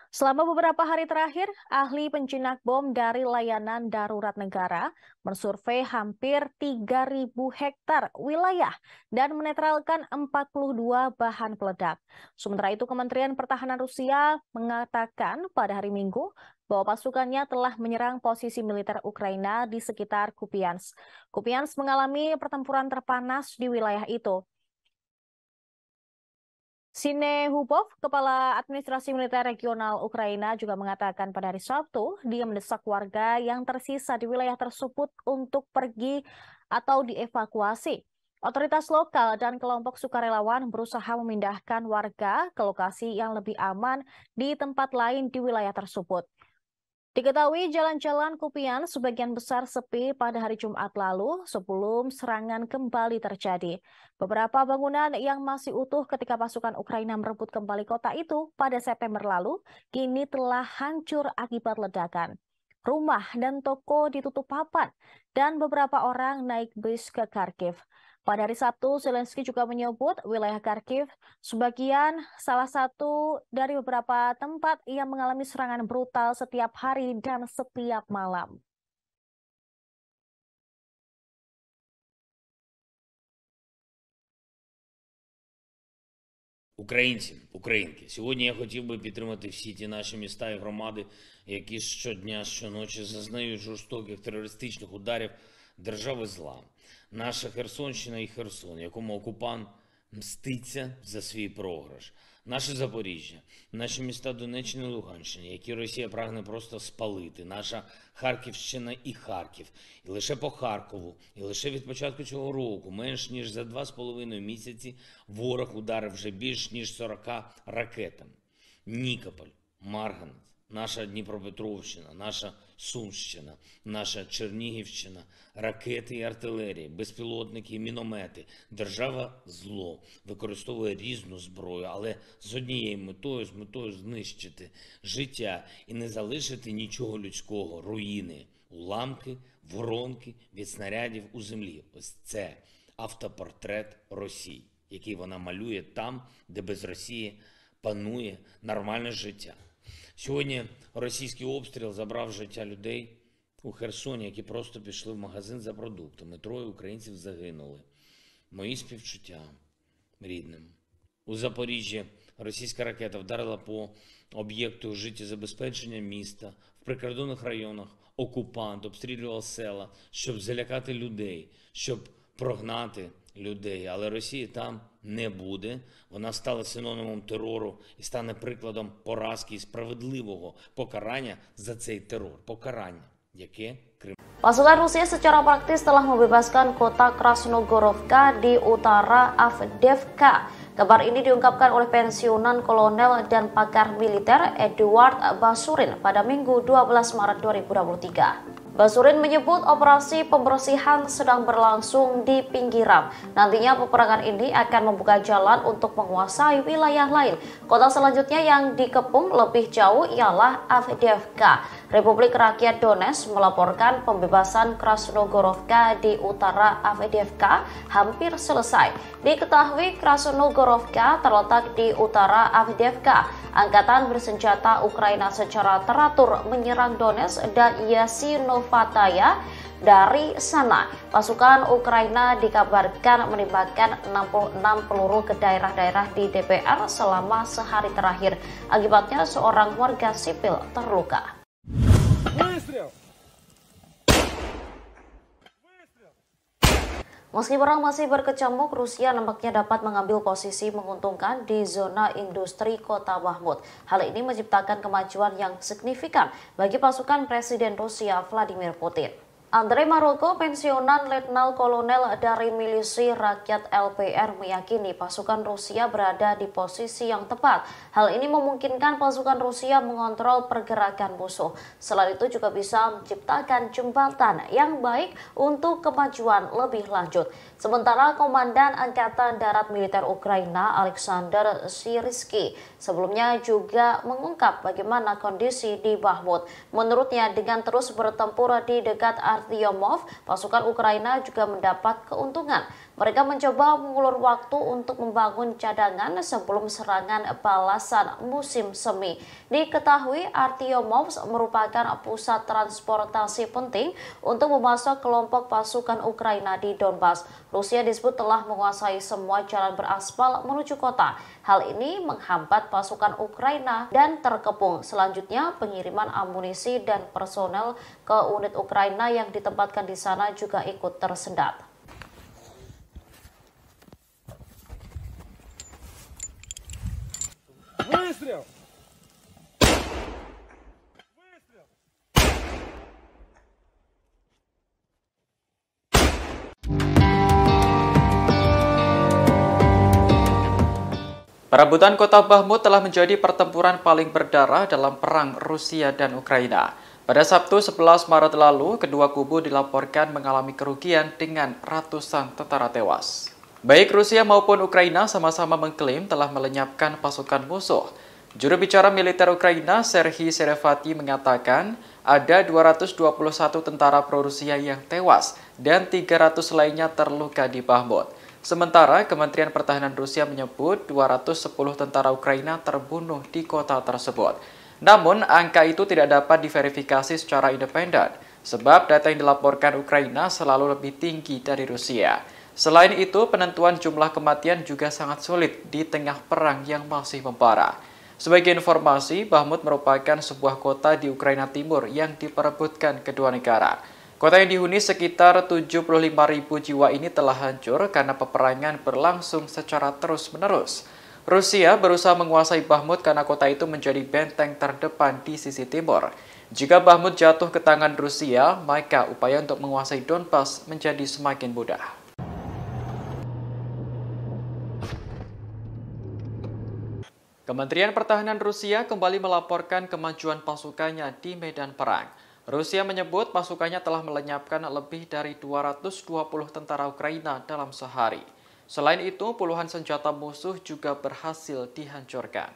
Selama beberapa hari terakhir, ahli penjinak bom dari layanan darurat negara mensurvei hampir 3.000 hektar wilayah dan menetralkan 42 bahan peledak. Sementara itu, Kementerian Pertahanan Rusia mengatakan pada hari Minggu bahwa pasukannya telah menyerang posisi militer Ukraina di sekitar Kupiansk. Kupiansk mengalami pertempuran terpanas di wilayah itu. Sine Hupov, Kepala Administrasi Militer Regional Ukraina juga mengatakan pada hari Sabtu, dia mendesak warga yang tersisa di wilayah tersebut untuk pergi atau dievakuasi. Otoritas lokal dan kelompok sukarelawan berusaha memindahkan warga ke lokasi yang lebih aman di tempat lain di wilayah tersebut. Diketahui jalan-jalan Kupian sebagian besar sepi pada hari Jumat lalu sebelum serangan kembali terjadi. Beberapa bangunan yang masih utuh ketika pasukan Ukraina merebut kembali kota itu pada September lalu kini telah hancur akibat ledakan. Rumah dan toko ditutup papan dan beberapa orang naik bus ke Kharkiv. Pada hari Sabtu, Zelensky juga menyebut wilayah Kharkiv sebagian salah satu dari beberapa tempat yang mengalami serangan brutal setiap hari dan setiap malam. Українці, українки, сьогодні я хотів би підтримати всі ті наші міста і громади, які щодня, щоночі зазнають жорстоких терористичних ударів держави зла наша Херсонщина і Херсон, якому окупант мститься за свій програш, наше Запоріжжя, наші міста Донеччини і Луганщини, які Росія прагне просто спалити, наша Харківщина і Харків, і лише по Харкову, і лише від початку цього року, менш ніж за два з половиною місяці, ворог ударив вже більш ніж 40 ракетами. Нікополь, Марганець, наша Дніпропетровщина, наша. Сумщина, наша Чернігівщина, ракети і артилерії, безпілотники, і міномети. Держава зло використовує різну зброю, але з однією метою, з метою знищити життя і не залишити нічого людського, руїни, уламки, воронки від снарядів у землі. Ось це автопортрет Росії, який вона малює там, де без Росії панує нормальне життя. Сьогодні російський обстріл забрав життя людей у Херсоні, які просто пішли в магазин за продуктами. Троє українців загинули. Мої співчуття рідним. У Запоріжжі російська ракета вдарила по об'єкту життєзабезпечення міста в прикордонних районах. Окупант обстрілював села, щоб залякати людей, щоб прогнати. людей, але Росії там не буде. Вона стала синонімом терору і стане прикладом поразки і справедливого покарання за цей терор. Покарання, яке Крим. Pasukan Rusia secara praktis telah membebaskan kota Krasnogorovka di utara Avdevka. Kabar ini diungkapkan oleh pensiunan kolonel dan pakar militer Eduard Basurin pada Minggu 12 Maret 2023. Basurin menyebut operasi pembersihan sedang berlangsung di pinggiran. Nantinya peperangan ini akan membuka jalan untuk menguasai wilayah lain. Kota selanjutnya yang dikepung lebih jauh ialah Avdiivka. Republik Rakyat Donetsk melaporkan pembebasan Krasnogorovka di utara Avdiivka hampir selesai. Diketahui Krasnogorovka terletak di utara Avdiivka. Angkatan bersenjata Ukraina secara teratur menyerang Donetsk dan Yasinov Pataya dari sana. Pasukan Ukraina dikabarkan menembakkan 66 peluru ke daerah-daerah di DPR selama sehari terakhir. Akibatnya seorang warga sipil terluka. Meski perang masih berkecamuk, Rusia nampaknya dapat mengambil posisi menguntungkan di zona industri kota Bahmut. Hal ini menciptakan kemajuan yang signifikan bagi pasukan Presiden Rusia Vladimir Putin. Andre Maroko, pensiunan Letnan Kolonel dari Milisi Rakyat LPR meyakini pasukan Rusia berada di posisi yang tepat. Hal ini memungkinkan pasukan Rusia mengontrol pergerakan musuh. Selain itu juga bisa menciptakan jembatan yang baik untuk kemajuan lebih lanjut. Sementara Komandan Angkatan Darat Militer Ukraina Alexander Siriski sebelumnya juga mengungkap bagaimana kondisi di Bahmut. Menurutnya dengan terus bertempur di dekat Artyomov, pasukan Ukraina juga mendapat keuntungan. Mereka mencoba mengulur waktu untuk membangun cadangan sebelum serangan balasan musim semi. Diketahui Artyomovs merupakan pusat transportasi penting untuk memasok kelompok pasukan Ukraina di Donbas. Rusia disebut telah menguasai semua jalan beraspal menuju kota. Hal ini menghambat pasukan Ukraina dan terkepung. Selanjutnya pengiriman amunisi dan personel ke unit Ukraina yang ditempatkan di sana juga ikut tersendat. Выстрел! Perebutan kota Bahmut telah menjadi pertempuran paling berdarah dalam perang Rusia dan Ukraina. Pada Sabtu 11 Maret lalu, kedua kubu dilaporkan mengalami kerugian dengan ratusan tentara tewas. Baik Rusia maupun Ukraina sama-sama mengklaim telah melenyapkan pasukan musuh. Juru bicara militer Ukraina, Serhiy Serevati, mengatakan ada 221 tentara pro-Rusia yang tewas dan 300 lainnya terluka di Bahmut. Sementara Kementerian Pertahanan Rusia menyebut 210 tentara Ukraina terbunuh di kota tersebut. Namun, angka itu tidak dapat diverifikasi secara independen, sebab data yang dilaporkan Ukraina selalu lebih tinggi dari Rusia. Selain itu, penentuan jumlah kematian juga sangat sulit di tengah perang yang masih membara. Sebagai informasi, Bahmut merupakan sebuah kota di Ukraina Timur yang diperebutkan kedua negara. Kota yang dihuni sekitar ribu jiwa ini telah hancur karena peperangan berlangsung secara terus-menerus. Rusia berusaha menguasai Bahmut karena kota itu menjadi benteng terdepan di sisi timur. Jika Bahmut jatuh ke tangan Rusia, maka upaya untuk menguasai Donbas menjadi semakin mudah. Kementerian Pertahanan Rusia kembali melaporkan kemajuan pasukannya di medan perang. Rusia menyebut pasukannya telah melenyapkan lebih dari 220 tentara Ukraina dalam sehari. Selain itu, puluhan senjata musuh juga berhasil dihancurkan.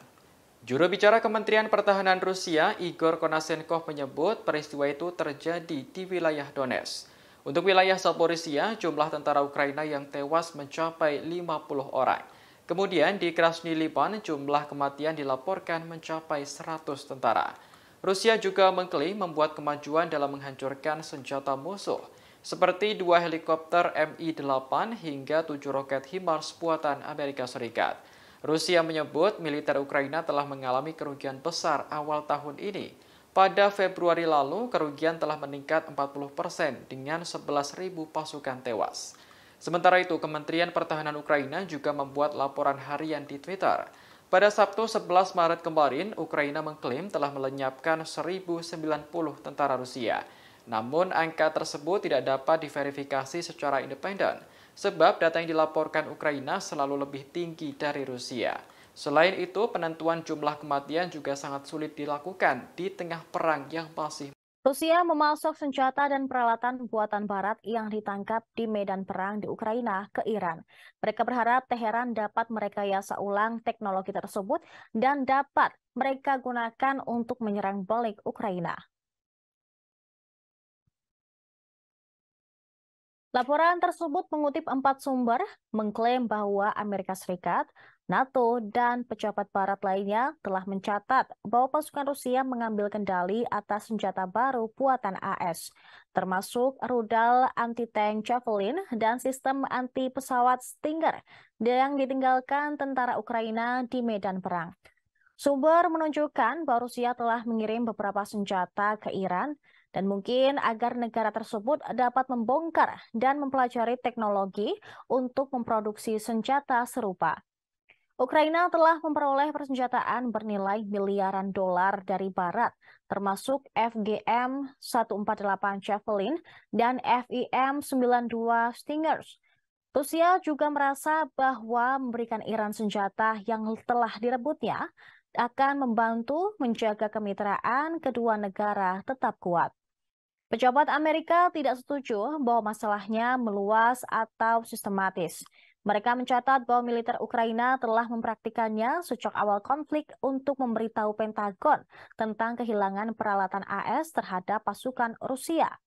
Juru bicara Kementerian Pertahanan Rusia, Igor Konasenkov menyebut peristiwa itu terjadi di wilayah Donetsk. Untuk wilayah Zaporizhia, jumlah tentara Ukraina yang tewas mencapai 50 orang. Kemudian di Krasny Lipan jumlah kematian dilaporkan mencapai 100 tentara. Rusia juga mengklaim membuat kemajuan dalam menghancurkan senjata musuh, seperti dua helikopter Mi-8 hingga tujuh roket HIMARS buatan Amerika Serikat. Rusia menyebut militer Ukraina telah mengalami kerugian besar awal tahun ini. Pada Februari lalu, kerugian telah meningkat 40 persen dengan 11.000 pasukan tewas. Sementara itu, Kementerian Pertahanan Ukraina juga membuat laporan harian di Twitter. Pada Sabtu 11 Maret kemarin, Ukraina mengklaim telah melenyapkan 1.090 tentara Rusia. Namun, angka tersebut tidak dapat diverifikasi secara independen, sebab data yang dilaporkan Ukraina selalu lebih tinggi dari Rusia. Selain itu, penentuan jumlah kematian juga sangat sulit dilakukan di tengah perang yang masih Rusia memasok senjata dan peralatan buatan Barat yang ditangkap di medan perang di Ukraina ke Iran. Mereka berharap Teheran dapat merekayasa ulang teknologi tersebut dan dapat mereka gunakan untuk menyerang balik Ukraina. Laporan tersebut mengutip empat sumber, mengklaim bahwa Amerika Serikat NATO dan pejabat barat lainnya telah mencatat bahwa pasukan Rusia mengambil kendali atas senjata baru buatan AS, termasuk rudal anti-tank Javelin dan sistem anti-pesawat Stinger yang ditinggalkan tentara Ukraina di medan perang. Sumber menunjukkan bahwa Rusia telah mengirim beberapa senjata ke Iran dan mungkin agar negara tersebut dapat membongkar dan mempelajari teknologi untuk memproduksi senjata serupa. Ukraina telah memperoleh persenjataan bernilai miliaran dolar dari Barat, termasuk FGM 148 Javelin dan FIM 92 Stingers. Rusia juga merasa bahwa memberikan Iran senjata yang telah direbutnya akan membantu menjaga kemitraan kedua negara tetap kuat. Pejabat Amerika tidak setuju bahwa masalahnya meluas atau sistematis. Mereka mencatat bahwa militer Ukraina telah mempraktikannya sejak awal konflik untuk memberitahu Pentagon tentang kehilangan peralatan AS terhadap pasukan Rusia.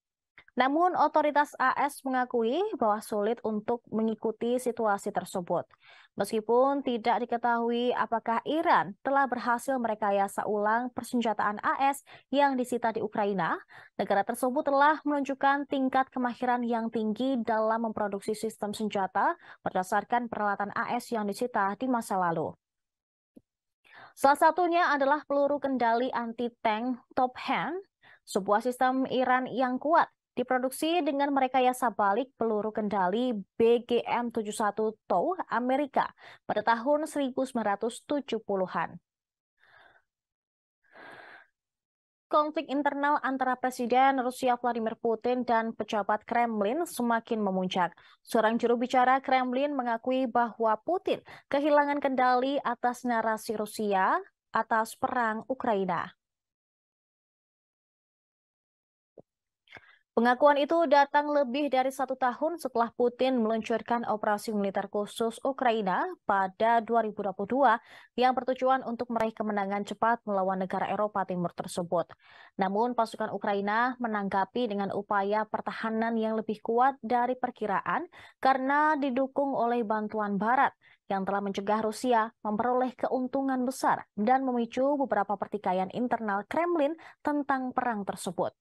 Namun, otoritas AS mengakui bahwa sulit untuk mengikuti situasi tersebut. Meskipun tidak diketahui apakah Iran telah berhasil merekayasa ulang persenjataan AS yang disita di Ukraina, negara tersebut telah menunjukkan tingkat kemahiran yang tinggi dalam memproduksi sistem senjata berdasarkan peralatan AS yang disita di masa lalu. Salah satunya adalah peluru kendali anti-tank Top Hand sebuah sistem Iran yang kuat Diproduksi dengan merekayasa balik peluru kendali BGM-71 TOW Amerika pada tahun 1970-an. Konflik internal antara Presiden Rusia Vladimir Putin dan pejabat Kremlin semakin memuncak. Seorang juru bicara Kremlin mengakui bahwa Putin kehilangan kendali atas narasi Rusia atas perang Ukraina. Pengakuan itu datang lebih dari satu tahun setelah Putin meluncurkan operasi militer khusus Ukraina pada 2022 yang bertujuan untuk meraih kemenangan cepat melawan negara Eropa Timur tersebut. Namun pasukan Ukraina menanggapi dengan upaya pertahanan yang lebih kuat dari perkiraan karena didukung oleh bantuan Barat yang telah mencegah Rusia memperoleh keuntungan besar dan memicu beberapa pertikaian internal Kremlin tentang perang tersebut.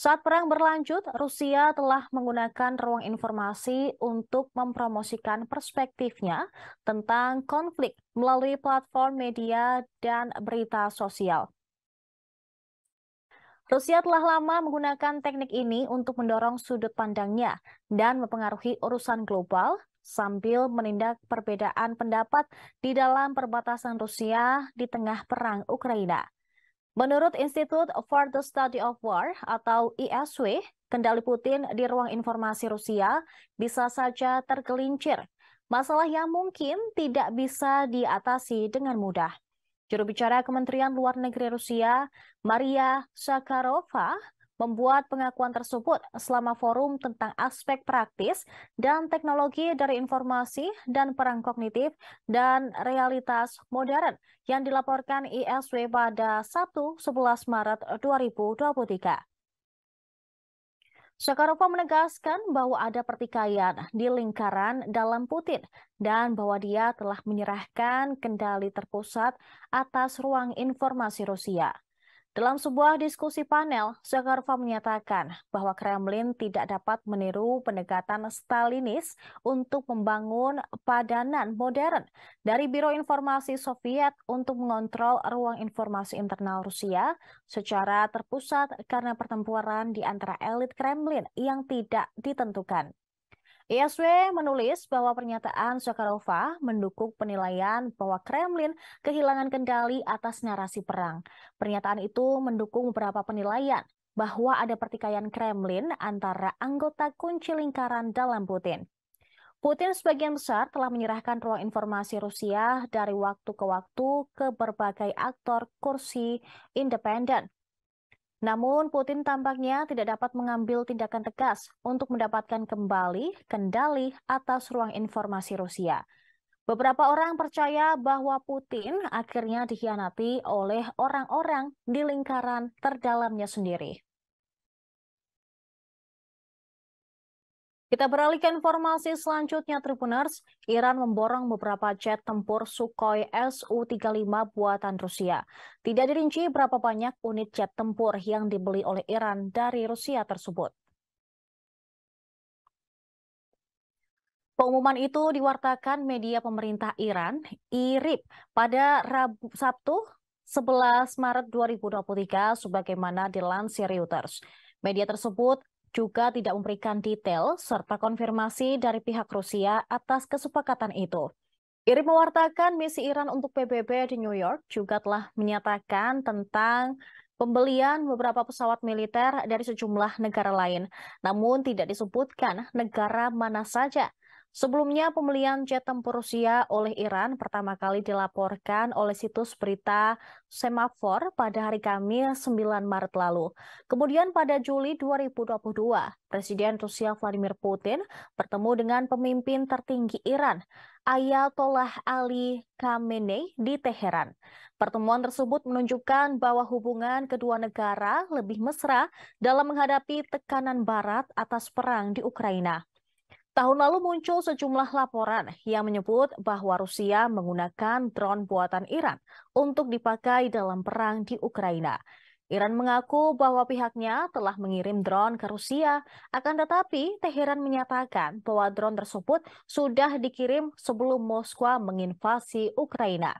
Saat perang berlanjut, Rusia telah menggunakan ruang informasi untuk mempromosikan perspektifnya tentang konflik melalui platform media dan berita sosial. Rusia telah lama menggunakan teknik ini untuk mendorong sudut pandangnya dan mempengaruhi urusan global sambil menindak perbedaan pendapat di dalam perbatasan Rusia di tengah perang Ukraina. Menurut Institute for the Study of War atau ISW, kendali Putin di ruang informasi Rusia bisa saja tergelincir. Masalah yang mungkin tidak bisa diatasi dengan mudah. Juru bicara Kementerian Luar Negeri Rusia, Maria Sakharova, membuat pengakuan tersebut selama forum tentang aspek praktis dan teknologi dari informasi dan perang kognitif dan realitas modern yang dilaporkan ISW pada 1-11 Maret 2023. Sokarova menegaskan bahwa ada pertikaian di lingkaran dalam Putin dan bahwa dia telah menyerahkan kendali terpusat atas ruang informasi Rusia. Dalam sebuah diskusi panel, Zakharova menyatakan bahwa Kremlin tidak dapat meniru pendekatan Stalinis untuk membangun padanan modern dari Biro Informasi Soviet untuk mengontrol ruang informasi internal Rusia secara terpusat karena pertempuran di antara elit Kremlin yang tidak ditentukan. ISW iya, menulis bahwa pernyataan Sokarova mendukung penilaian bahwa Kremlin kehilangan kendali atas narasi perang. Pernyataan itu mendukung beberapa penilaian bahwa ada pertikaian Kremlin antara anggota kunci lingkaran dalam Putin. Putin sebagian besar telah menyerahkan ruang informasi Rusia dari waktu ke waktu ke berbagai aktor kursi independen. Namun, Putin tampaknya tidak dapat mengambil tindakan tegas untuk mendapatkan kembali kendali atas ruang informasi Rusia. Beberapa orang percaya bahwa Putin akhirnya dikhianati oleh orang-orang di lingkaran terdalamnya sendiri. Kita beralih ke informasi selanjutnya, Tribuners. Iran memborong beberapa jet tempur Sukhoi Su-35 buatan Rusia. Tidak dirinci berapa banyak unit jet tempur yang dibeli oleh Iran dari Rusia tersebut. Pengumuman itu diwartakan media pemerintah Iran, IRIB, pada Rabu, Sabtu 11 Maret 2023 sebagaimana dilansir Reuters. Media tersebut juga tidak memberikan detail serta konfirmasi dari pihak Rusia atas kesepakatan itu. Irin mewartakan misi Iran untuk PBB di New York juga telah menyatakan tentang pembelian beberapa pesawat militer dari sejumlah negara lain. Namun tidak disebutkan negara mana saja. Sebelumnya, pembelian jet tempur Rusia oleh Iran pertama kali dilaporkan oleh situs berita Semafor pada hari Kamis 9 Maret lalu. Kemudian pada Juli 2022, Presiden Rusia Vladimir Putin bertemu dengan pemimpin tertinggi Iran, Ayatollah Ali Khamenei di Teheran. Pertemuan tersebut menunjukkan bahwa hubungan kedua negara lebih mesra dalam menghadapi tekanan barat atas perang di Ukraina. Tahun lalu muncul sejumlah laporan yang menyebut bahwa Rusia menggunakan drone buatan Iran untuk dipakai dalam perang di Ukraina. Iran mengaku bahwa pihaknya telah mengirim drone ke Rusia, akan tetapi Teheran menyatakan bahwa drone tersebut sudah dikirim sebelum Moskwa menginvasi Ukraina.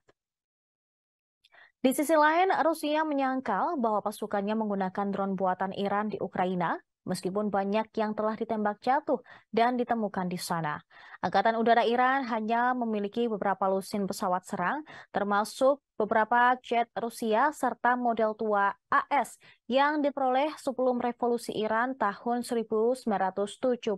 Di sisi lain, Rusia menyangkal bahwa pasukannya menggunakan drone buatan Iran di Ukraina meskipun banyak yang telah ditembak jatuh dan ditemukan di sana. Angkatan Udara Iran hanya memiliki beberapa lusin pesawat serang, termasuk beberapa jet Rusia serta model tua AS yang diperoleh sebelum revolusi Iran tahun 1979.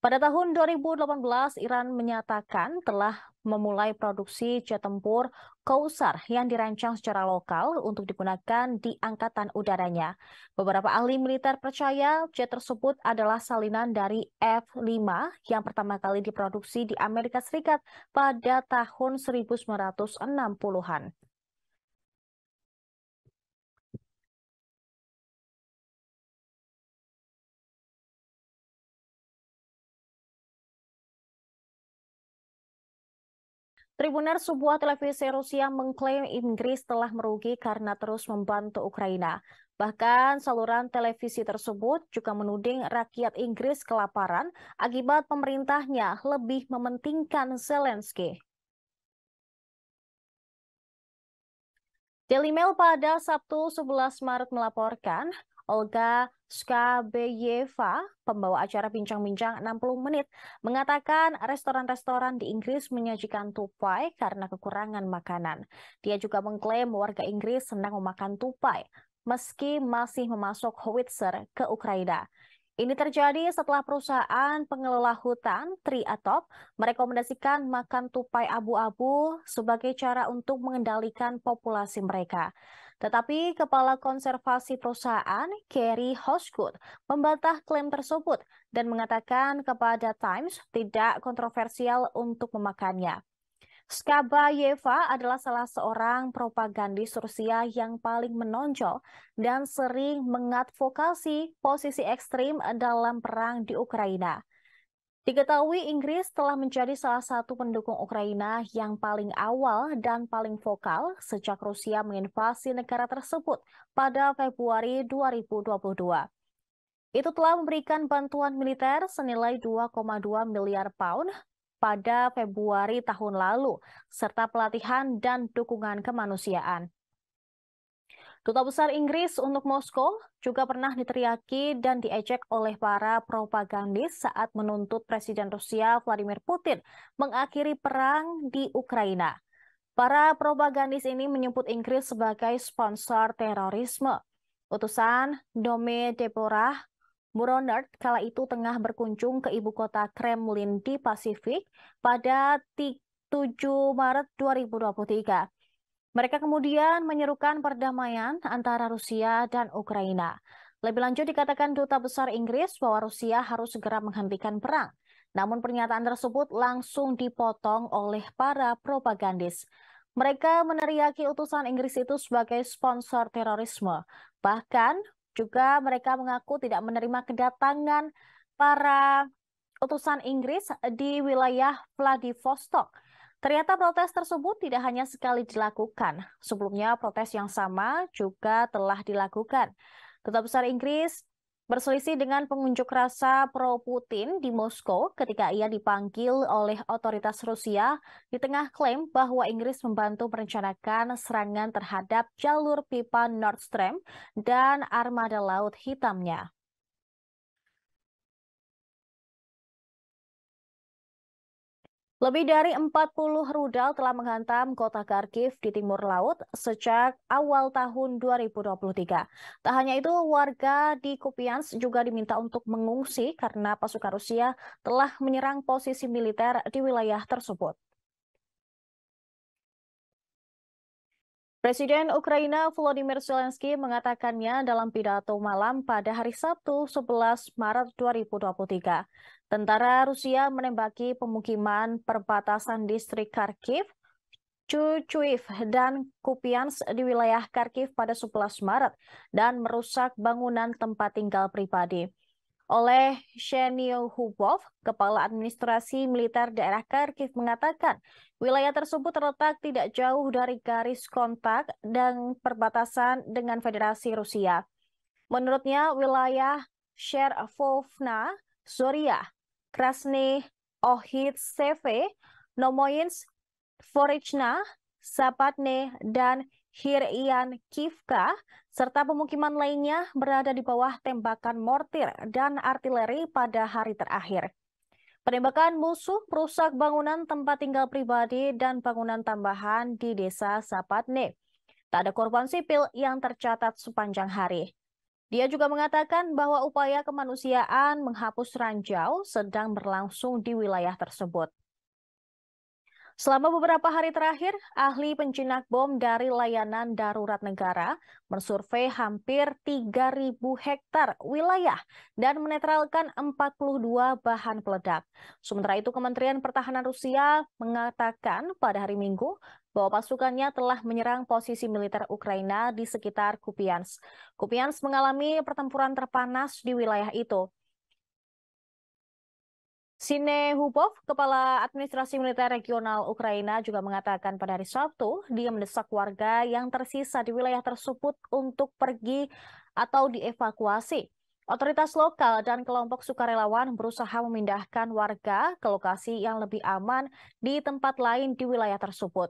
Pada tahun 2018, Iran menyatakan telah memulai produksi jet tempur Kausar yang dirancang secara lokal untuk digunakan di angkatan udaranya. Beberapa ahli militer percaya jet tersebut adalah salinan dari F-5 yang pertama kali diproduksi di Amerika Serikat pada tahun 1960-an. Tribuner sebuah televisi Rusia mengklaim Inggris telah merugi karena terus membantu Ukraina. Bahkan saluran televisi tersebut juga menuding rakyat Inggris kelaparan akibat pemerintahnya lebih mementingkan Zelensky. Daily Mail pada Sabtu 11 Maret melaporkan, Olga Skabeyeva, pembawa acara Bincang-Bincang 60 Menit, mengatakan restoran-restoran di Inggris menyajikan tupai karena kekurangan makanan. Dia juga mengklaim warga Inggris senang memakan tupai, meski masih memasuk howitzer ke Ukraina. Ini terjadi setelah perusahaan pengelola hutan Triatop merekomendasikan makan tupai abu-abu sebagai cara untuk mengendalikan populasi mereka. Tetapi Kepala Konservasi Perusahaan, Kerry Hoskut, membantah klaim tersebut dan mengatakan kepada Times tidak kontroversial untuk memakannya. Skabayeva adalah salah seorang propagandis Rusia yang paling menonjol dan sering mengadvokasi posisi ekstrim dalam perang di Ukraina. Diketahui Inggris telah menjadi salah satu pendukung Ukraina yang paling awal dan paling vokal sejak Rusia menginvasi negara tersebut pada Februari 2022. Itu telah memberikan bantuan militer senilai 2,2 miliar pound pada Februari tahun lalu, serta pelatihan dan dukungan kemanusiaan. Duta Besar Inggris untuk Moskow juga pernah diteriaki dan diejek oleh para propagandis saat menuntut Presiden Rusia Vladimir Putin mengakhiri perang di Ukraina. Para propagandis ini menyebut Inggris sebagai sponsor terorisme. Utusan Dome Deborah Muronert kala itu tengah berkunjung ke ibu kota Kremlin di Pasifik pada 7 Maret 2023. Mereka kemudian menyerukan perdamaian antara Rusia dan Ukraina. Lebih lanjut dikatakan Duta Besar Inggris bahwa Rusia harus segera menghentikan perang. Namun pernyataan tersebut langsung dipotong oleh para propagandis. Mereka meneriaki utusan Inggris itu sebagai sponsor terorisme. Bahkan juga mereka mengaku tidak menerima kedatangan para utusan Inggris di wilayah Vladivostok Ternyata protes tersebut tidak hanya sekali dilakukan. Sebelumnya protes yang sama juga telah dilakukan. Duta Besar Inggris berselisih dengan pengunjuk rasa pro-Putin di Moskow ketika ia dipanggil oleh otoritas Rusia di tengah klaim bahwa Inggris membantu merencanakan serangan terhadap jalur pipa Nord Stream dan armada laut hitamnya. Lebih dari 40 rudal telah menghantam kota Kharkiv di timur laut sejak awal tahun 2023. Tak hanya itu, warga di Kupiansk juga diminta untuk mengungsi karena pasukan Rusia telah menyerang posisi militer di wilayah tersebut. Presiden Ukraina Volodymyr Zelensky mengatakannya dalam pidato malam pada hari Sabtu 11 Maret 2023. Tentara Rusia menembaki pemukiman perbatasan distrik Kharkiv, Chuchuiv, dan Kupians di wilayah Kharkiv pada 11 Maret dan merusak bangunan tempat tinggal pribadi oleh Shenil Hubov, Kepala Administrasi Militer Daerah Kharkiv mengatakan wilayah tersebut terletak tidak jauh dari garis kontak dan perbatasan dengan Federasi Rusia. Menurutnya wilayah Sherovna, Zoria, Krasny Ohitseve, Nomoins, Forichna, Sapatne, dan Hirian Kivka serta pemukiman lainnya berada di bawah tembakan mortir dan artileri pada hari terakhir. Penembakan musuh merusak bangunan tempat tinggal pribadi dan bangunan tambahan di desa Sapatne. Tak ada korban sipil yang tercatat sepanjang hari. Dia juga mengatakan bahwa upaya kemanusiaan menghapus ranjau sedang berlangsung di wilayah tersebut. Selama beberapa hari terakhir, ahli penjinak bom dari layanan darurat negara mensurvei hampir 3.000 hektar wilayah dan menetralkan 42 bahan peledak. Sementara itu, Kementerian Pertahanan Rusia mengatakan pada hari Minggu bahwa pasukannya telah menyerang posisi militer Ukraina di sekitar Kupiansk. Kupiansk mengalami pertempuran terpanas di wilayah itu. Sine Hubov, Kepala Administrasi Militer Regional Ukraina juga mengatakan pada hari Sabtu, dia mendesak warga yang tersisa di wilayah tersebut untuk pergi atau dievakuasi. Otoritas lokal dan kelompok sukarelawan berusaha memindahkan warga ke lokasi yang lebih aman di tempat lain di wilayah tersebut.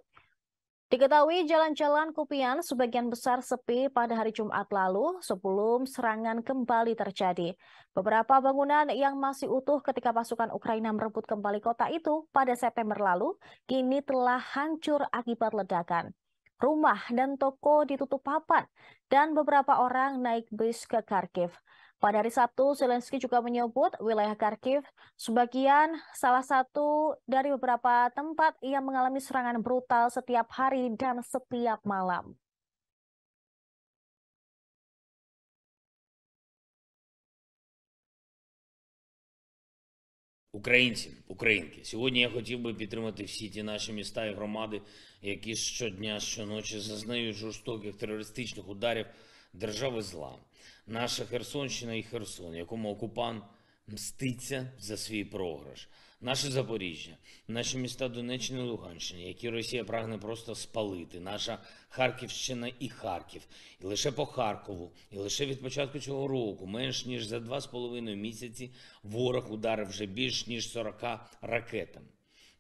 Diketahui jalan-jalan Kupian sebagian besar sepi pada hari Jumat lalu sebelum serangan kembali terjadi. Beberapa bangunan yang masih utuh ketika pasukan Ukraina merebut kembali kota itu pada September lalu kini telah hancur akibat ledakan. Rumah dan toko ditutup papan dan beberapa orang naik bis ke Kharkiv. Pada hari Sabtu, Zelensky juga menyebut wilayah Kharkiv sebagian salah satu dari beberapa tempat yang mengalami serangan brutal setiap hari dan setiap malam. Українці, українки, сьогодні я хотів би підтримати всі ті наші міста і громади, які щодня, щоночі зазнають жорстоких терористичних ударів держави зла. Наша Херсонщина і Херсон, якому окупант мститься за свій програш, наше Запоріжжя, наші міста Донеччини і Луганщини, які Росія прагне просто спалити, наша Харківщина і Харків, і лише по Харкову, і лише від початку цього року, менш ніж за два з половиною місяці, ворог ударив вже більш ніж 40 ракетами.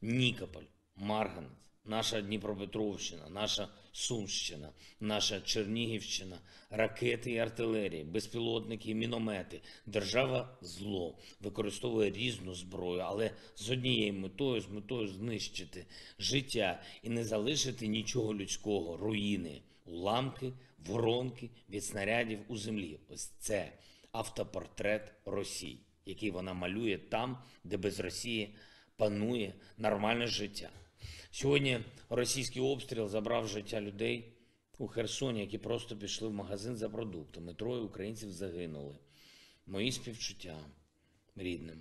Нікополь, Марганець, наша Дніпропетровщина, наша. Сумщина, наша Чернігівщина, ракети і артилерії, безпілотники, і міномети. Держава зло використовує різну зброю, але з однією метою, з метою знищити життя і не залишити нічого людського, руїни, уламки, воронки від снарядів у землі. Ось це автопортрет Росії, який вона малює там, де без Росії панує нормальне життя. Сьогодні російський обстріл забрав життя людей у Херсоні, які просто пішли в магазин за продуктами. Троє українців загинули. Мої співчуття рідним.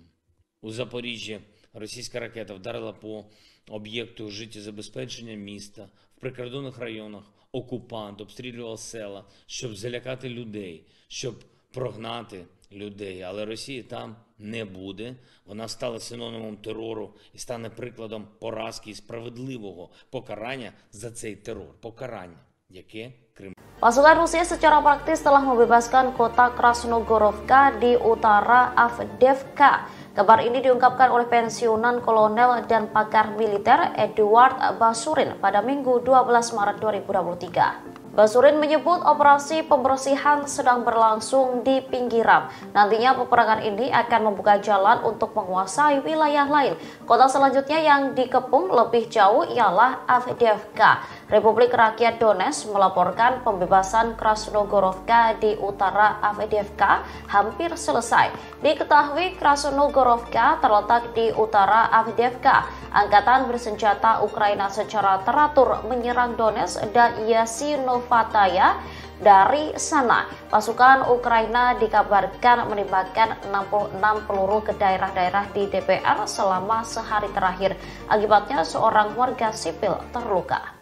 У Запоріжжі російська ракета вдарила по об'єкту життєзабезпечення міста в прикордонних районах. Окупант обстрілював села, щоб залякати людей, щоб прогнати. людей, але Росії там не буде. Вона стала синонімом терору і стане прикладом поразки і справедливого покарання за цей терор. Покарання, яке Крим. Pasukan Rusia secara praktis telah membebaskan kota Krasnogorovka di utara Avdevka. Kabar ini diungkapkan oleh pensiunan kolonel dan pakar militer Eduard Basurin pada Minggu 12 Maret 2023. Basurin menyebut operasi pembersihan sedang berlangsung di pinggiran. Nantinya peperangan ini akan membuka jalan untuk menguasai wilayah lain. Kota selanjutnya yang dikepung lebih jauh ialah Avdiivka. Republik Rakyat Donetsk melaporkan pembebasan Krasnogorovka di utara Avdiivka hampir selesai. Diketahui Krasnogorovka terletak di utara Avdiivka. Angkatan bersenjata Ukraina secara teratur menyerang Donetsk dan Yasinovataya dari sana. Pasukan Ukraina dikabarkan menembakkan 66 peluru ke daerah-daerah di DPR selama sehari terakhir. Akibatnya seorang warga sipil terluka.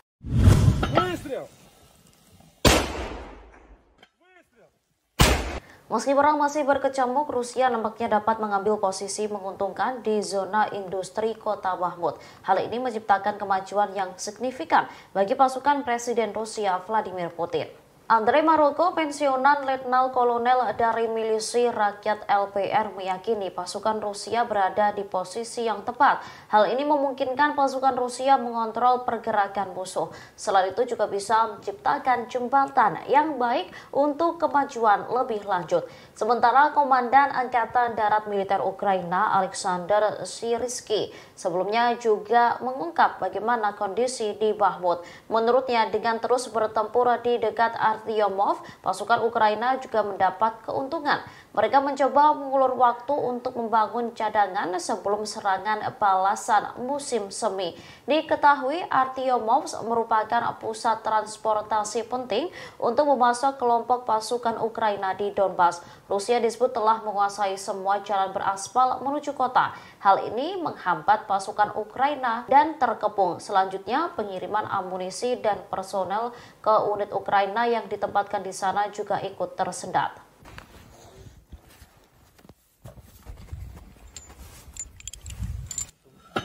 Meski perang masih berkecamuk, Rusia nampaknya dapat mengambil posisi menguntungkan di zona industri kota Bahmut. Hal ini menciptakan kemajuan yang signifikan bagi pasukan Presiden Rusia Vladimir Putin. Andre Maroko, pensiunan Letnan Kolonel dari Milisi Rakyat LPR meyakini pasukan Rusia berada di posisi yang tepat. Hal ini memungkinkan pasukan Rusia mengontrol pergerakan musuh. Selain itu juga bisa menciptakan jembatan yang baik untuk kemajuan lebih lanjut. Sementara Komandan Angkatan Darat Militer Ukraina Alexander Siriski sebelumnya juga mengungkap bagaimana kondisi di Bahmut. Menurutnya dengan terus bertempur di dekat area Artyomov, pasukan Ukraina juga mendapat keuntungan mereka mencoba mengulur waktu untuk membangun cadangan sebelum serangan balasan musim semi. Diketahui Artyomovs merupakan pusat transportasi penting untuk memasok kelompok pasukan Ukraina di Donbas. Rusia disebut telah menguasai semua jalan beraspal menuju kota. Hal ini menghambat pasukan Ukraina dan terkepung. Selanjutnya, pengiriman amunisi dan personel ke unit Ukraina yang ditempatkan di sana juga ikut tersendat.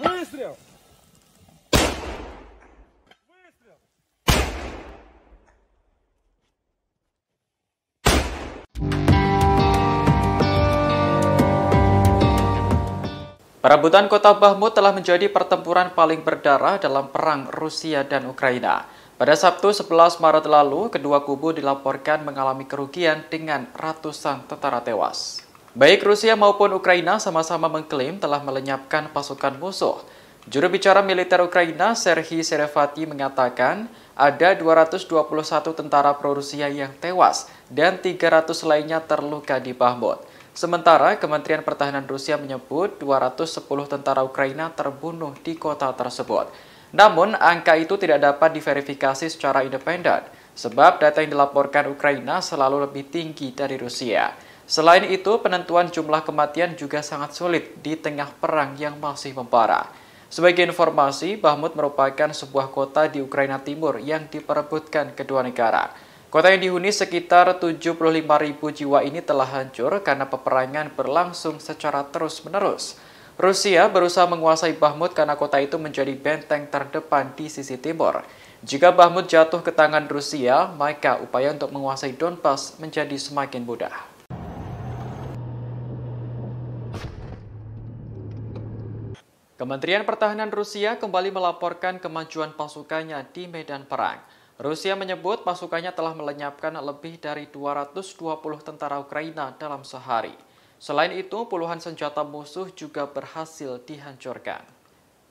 Выстрел! Perebutan kota Bahmut telah menjadi pertempuran paling berdarah dalam perang Rusia dan Ukraina. Pada Sabtu 11 Maret lalu, kedua kubu dilaporkan mengalami kerugian dengan ratusan tentara tewas. Baik Rusia maupun Ukraina sama-sama mengklaim telah melenyapkan pasukan musuh. Juru bicara militer Ukraina, Serhiy Serevati, mengatakan ada 221 tentara pro-Rusia yang tewas dan 300 lainnya terluka di Bahmut. Sementara, Kementerian Pertahanan Rusia menyebut 210 tentara Ukraina terbunuh di kota tersebut. Namun, angka itu tidak dapat diverifikasi secara independen, sebab data yang dilaporkan Ukraina selalu lebih tinggi dari Rusia. Selain itu, penentuan jumlah kematian juga sangat sulit di tengah perang yang masih membara. Sebagai informasi, Bahmut merupakan sebuah kota di Ukraina Timur yang diperebutkan kedua negara. Kota yang dihuni sekitar ribu jiwa ini telah hancur karena peperangan berlangsung secara terus-menerus. Rusia berusaha menguasai Bahmut karena kota itu menjadi benteng terdepan di sisi timur. Jika Bahmut jatuh ke tangan Rusia, maka upaya untuk menguasai Donbas menjadi semakin mudah. Kementerian Pertahanan Rusia kembali melaporkan kemajuan pasukannya di medan perang. Rusia menyebut pasukannya telah melenyapkan lebih dari 220 tentara Ukraina dalam sehari. Selain itu, puluhan senjata musuh juga berhasil dihancurkan.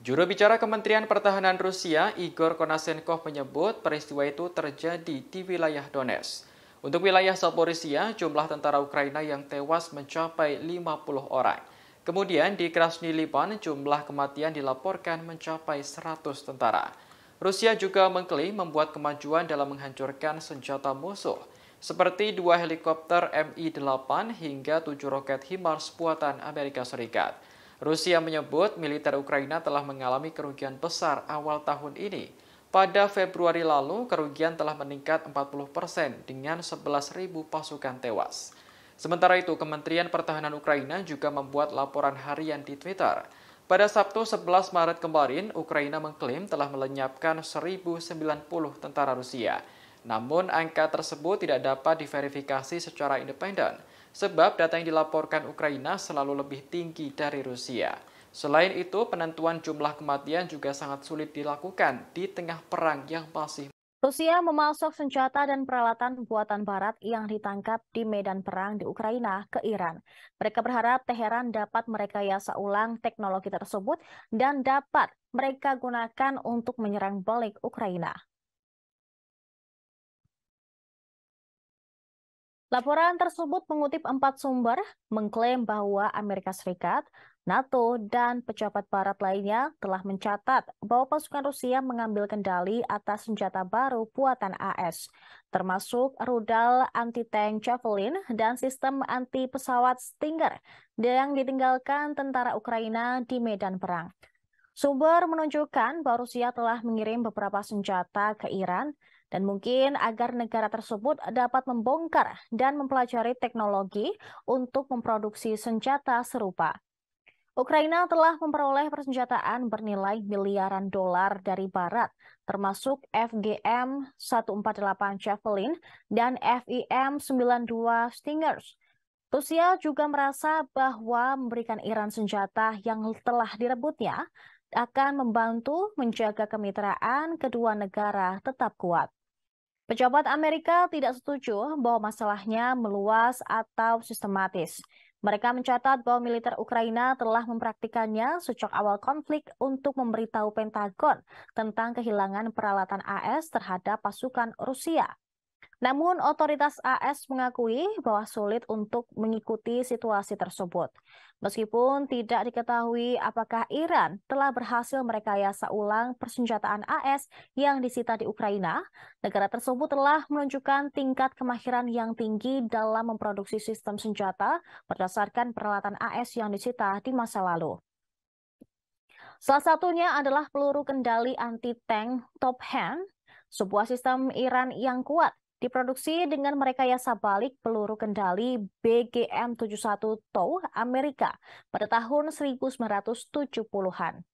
Juru bicara Kementerian Pertahanan Rusia, Igor Konasenkov menyebut peristiwa itu terjadi di wilayah Donetsk. Untuk wilayah Zaporizhia, jumlah tentara Ukraina yang tewas mencapai 50 orang. Kemudian di Krasnilipan jumlah kematian dilaporkan mencapai 100 tentara. Rusia juga mengklaim membuat kemajuan dalam menghancurkan senjata musuh, seperti dua helikopter Mi-8 hingga tujuh roket HIMARS buatan Amerika Serikat. Rusia menyebut militer Ukraina telah mengalami kerugian besar awal tahun ini. Pada Februari lalu, kerugian telah meningkat 40 persen dengan 11.000 pasukan tewas. Sementara itu, Kementerian Pertahanan Ukraina juga membuat laporan harian di Twitter. Pada Sabtu 11 Maret kemarin, Ukraina mengklaim telah melenyapkan 1.090 tentara Rusia. Namun, angka tersebut tidak dapat diverifikasi secara independen, sebab data yang dilaporkan Ukraina selalu lebih tinggi dari Rusia. Selain itu, penentuan jumlah kematian juga sangat sulit dilakukan di tengah perang yang masih Rusia memasok senjata dan peralatan buatan Barat yang ditangkap di medan perang di Ukraina ke Iran. Mereka berharap Teheran dapat merekayasa ulang teknologi tersebut dan dapat mereka gunakan untuk menyerang balik Ukraina. Laporan tersebut mengutip empat sumber, mengklaim bahwa Amerika Serikat NATO dan pejabat barat lainnya telah mencatat bahwa pasukan Rusia mengambil kendali atas senjata baru buatan AS, termasuk rudal anti-tank Javelin dan sistem anti-pesawat Stinger yang ditinggalkan tentara Ukraina di medan perang. Sumber menunjukkan bahwa Rusia telah mengirim beberapa senjata ke Iran dan mungkin agar negara tersebut dapat membongkar dan mempelajari teknologi untuk memproduksi senjata serupa. Ukraina telah memperoleh persenjataan bernilai miliaran dolar dari Barat, termasuk FGM 148 Javelin dan FIM 92 Stingers. Rusia juga merasa bahwa memberikan Iran senjata yang telah direbutnya akan membantu menjaga kemitraan kedua negara tetap kuat. Pejabat Amerika tidak setuju bahwa masalahnya meluas atau sistematis. Mereka mencatat bahwa militer Ukraina telah mempraktikannya sejak awal konflik untuk memberitahu Pentagon tentang kehilangan peralatan AS terhadap pasukan Rusia. Namun otoritas AS mengakui bahwa sulit untuk mengikuti situasi tersebut. Meskipun tidak diketahui apakah Iran telah berhasil merekayasa ulang persenjataan AS yang disita di Ukraina, negara tersebut telah menunjukkan tingkat kemahiran yang tinggi dalam memproduksi sistem senjata berdasarkan peralatan AS yang disita di masa lalu. Salah satunya adalah peluru kendali anti-tank Top Hand, sebuah sistem Iran yang kuat Diproduksi dengan merekayasa balik peluru kendali BGM-71 TOW Amerika pada tahun 1970-an.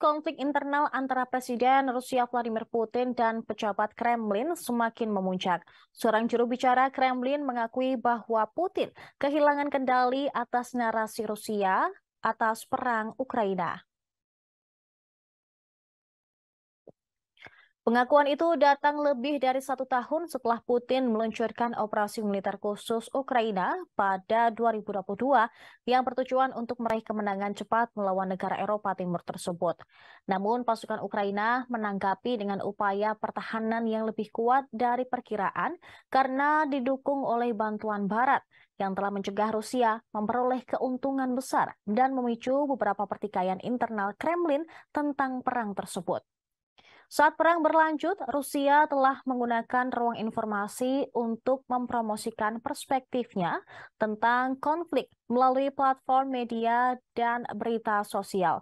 Konflik internal antara Presiden Rusia Vladimir Putin dan pejabat Kremlin semakin memuncak. Seorang juru bicara Kremlin mengakui bahwa Putin kehilangan kendali atas narasi Rusia atas perang Ukraina. Pengakuan itu datang lebih dari satu tahun setelah Putin meluncurkan operasi militer khusus Ukraina pada 2022 yang bertujuan untuk meraih kemenangan cepat melawan negara Eropa Timur tersebut. Namun pasukan Ukraina menanggapi dengan upaya pertahanan yang lebih kuat dari perkiraan karena didukung oleh bantuan Barat yang telah mencegah Rusia memperoleh keuntungan besar dan memicu beberapa pertikaian internal Kremlin tentang perang tersebut. Saat perang berlanjut, Rusia telah menggunakan ruang informasi untuk mempromosikan perspektifnya tentang konflik melalui platform media dan berita sosial.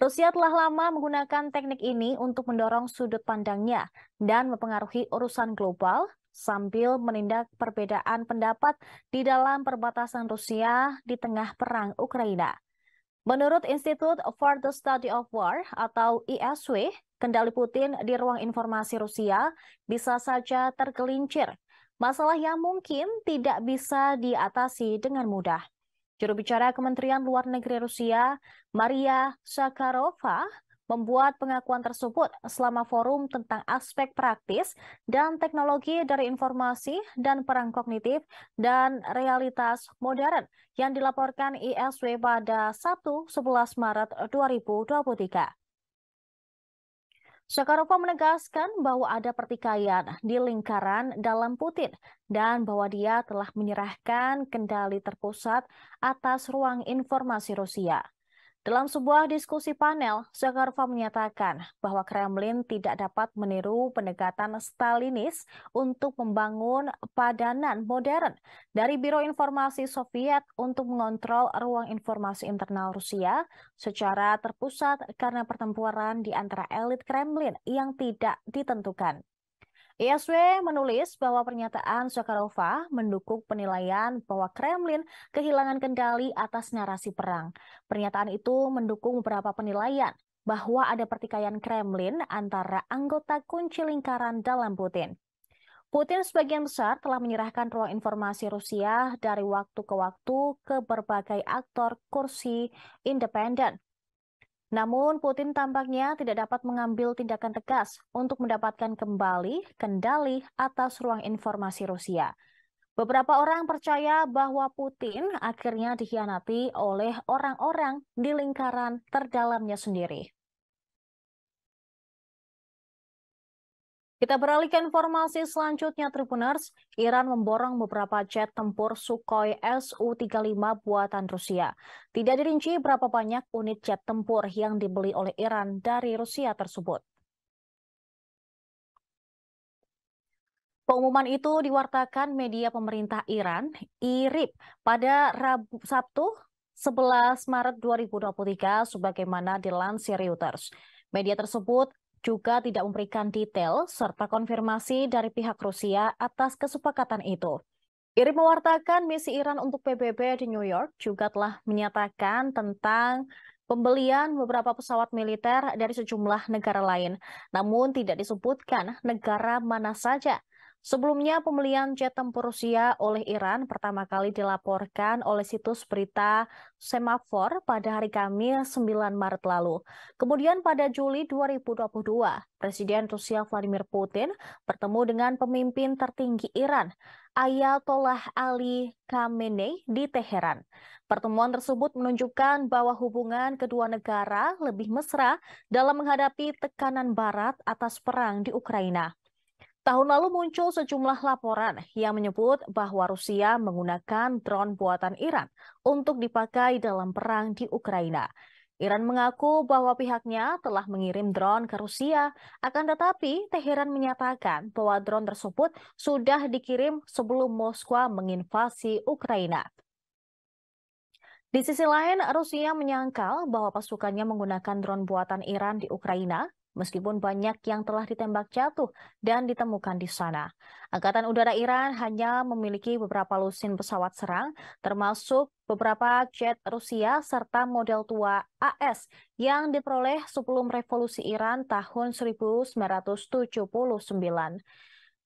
Rusia telah lama menggunakan teknik ini untuk mendorong sudut pandangnya dan mempengaruhi urusan global sambil menindak perbedaan pendapat di dalam perbatasan Rusia di tengah perang Ukraina. Menurut Institute for the Study of War atau ISW, kendali Putin di ruang informasi Rusia bisa saja tergelincir. Masalah yang mungkin tidak bisa diatasi dengan mudah. Juru bicara Kementerian Luar Negeri Rusia, Maria Sakharova, membuat pengakuan tersebut selama forum tentang aspek praktis dan teknologi dari informasi dan perang kognitif dan realitas modern yang dilaporkan ISW pada 1-11 Maret 2023. Shakarova menegaskan bahwa ada pertikaian di lingkaran dalam Putin dan bahwa dia telah menyerahkan kendali terpusat atas ruang informasi Rusia. Dalam sebuah diskusi panel, Zakharova menyatakan bahwa Kremlin tidak dapat meniru pendekatan Stalinis untuk membangun padanan modern dari Biro Informasi Soviet untuk mengontrol ruang informasi internal Rusia secara terpusat karena pertempuran di antara elit Kremlin yang tidak ditentukan. ISW iya, menulis bahwa pernyataan Sokarova mendukung penilaian bahwa Kremlin kehilangan kendali atas narasi perang. Pernyataan itu mendukung beberapa penilaian bahwa ada pertikaian Kremlin antara anggota kunci lingkaran dalam Putin. Putin sebagian besar telah menyerahkan ruang informasi Rusia dari waktu ke waktu ke berbagai aktor kursi independen. Namun, Putin tampaknya tidak dapat mengambil tindakan tegas untuk mendapatkan kembali kendali atas ruang informasi Rusia. Beberapa orang percaya bahwa Putin akhirnya dikhianati oleh orang-orang di lingkaran terdalamnya sendiri. Kita beralih ke informasi selanjutnya, Tribuners. Iran memborong beberapa jet tempur Sukhoi Su-35 buatan Rusia. Tidak dirinci berapa banyak unit jet tempur yang dibeli oleh Iran dari Rusia tersebut. Pengumuman itu diwartakan media pemerintah Iran, IRIB, pada Rabu, Sabtu 11 Maret 2023 sebagaimana dilansir Reuters. Media tersebut juga tidak memberikan detail serta konfirmasi dari pihak Rusia atas kesepakatan itu. Irin mewartakan misi Iran untuk PBB di New York juga telah menyatakan tentang pembelian beberapa pesawat militer dari sejumlah negara lain. Namun tidak disebutkan negara mana saja. Sebelumnya, pembelian jet tempur Rusia oleh Iran pertama kali dilaporkan oleh situs berita Semafor pada hari Kamis 9 Maret lalu. Kemudian pada Juli 2022, Presiden Rusia Vladimir Putin bertemu dengan pemimpin tertinggi Iran, Ayatollah Ali Khamenei di Teheran. Pertemuan tersebut menunjukkan bahwa hubungan kedua negara lebih mesra dalam menghadapi tekanan barat atas perang di Ukraina. Tahun lalu muncul sejumlah laporan yang menyebut bahwa Rusia menggunakan drone buatan Iran untuk dipakai dalam perang di Ukraina. Iran mengaku bahwa pihaknya telah mengirim drone ke Rusia, akan tetapi Teheran menyatakan bahwa drone tersebut sudah dikirim sebelum Moskwa menginvasi Ukraina. Di sisi lain, Rusia menyangkal bahwa pasukannya menggunakan drone buatan Iran di Ukraina meskipun banyak yang telah ditembak jatuh dan ditemukan di sana. Angkatan Udara Iran hanya memiliki beberapa lusin pesawat serang, termasuk beberapa jet Rusia serta model tua AS yang diperoleh sebelum revolusi Iran tahun 1979.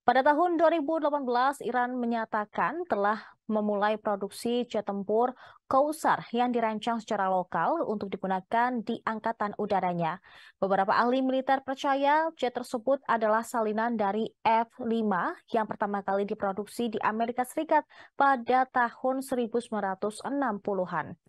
Pada tahun 2018, Iran menyatakan telah memulai produksi jet tempur Kausar yang dirancang secara lokal untuk digunakan di angkatan udaranya. Beberapa ahli militer percaya jet tersebut adalah salinan dari F-5 yang pertama kali diproduksi di Amerika Serikat pada tahun 1960-an.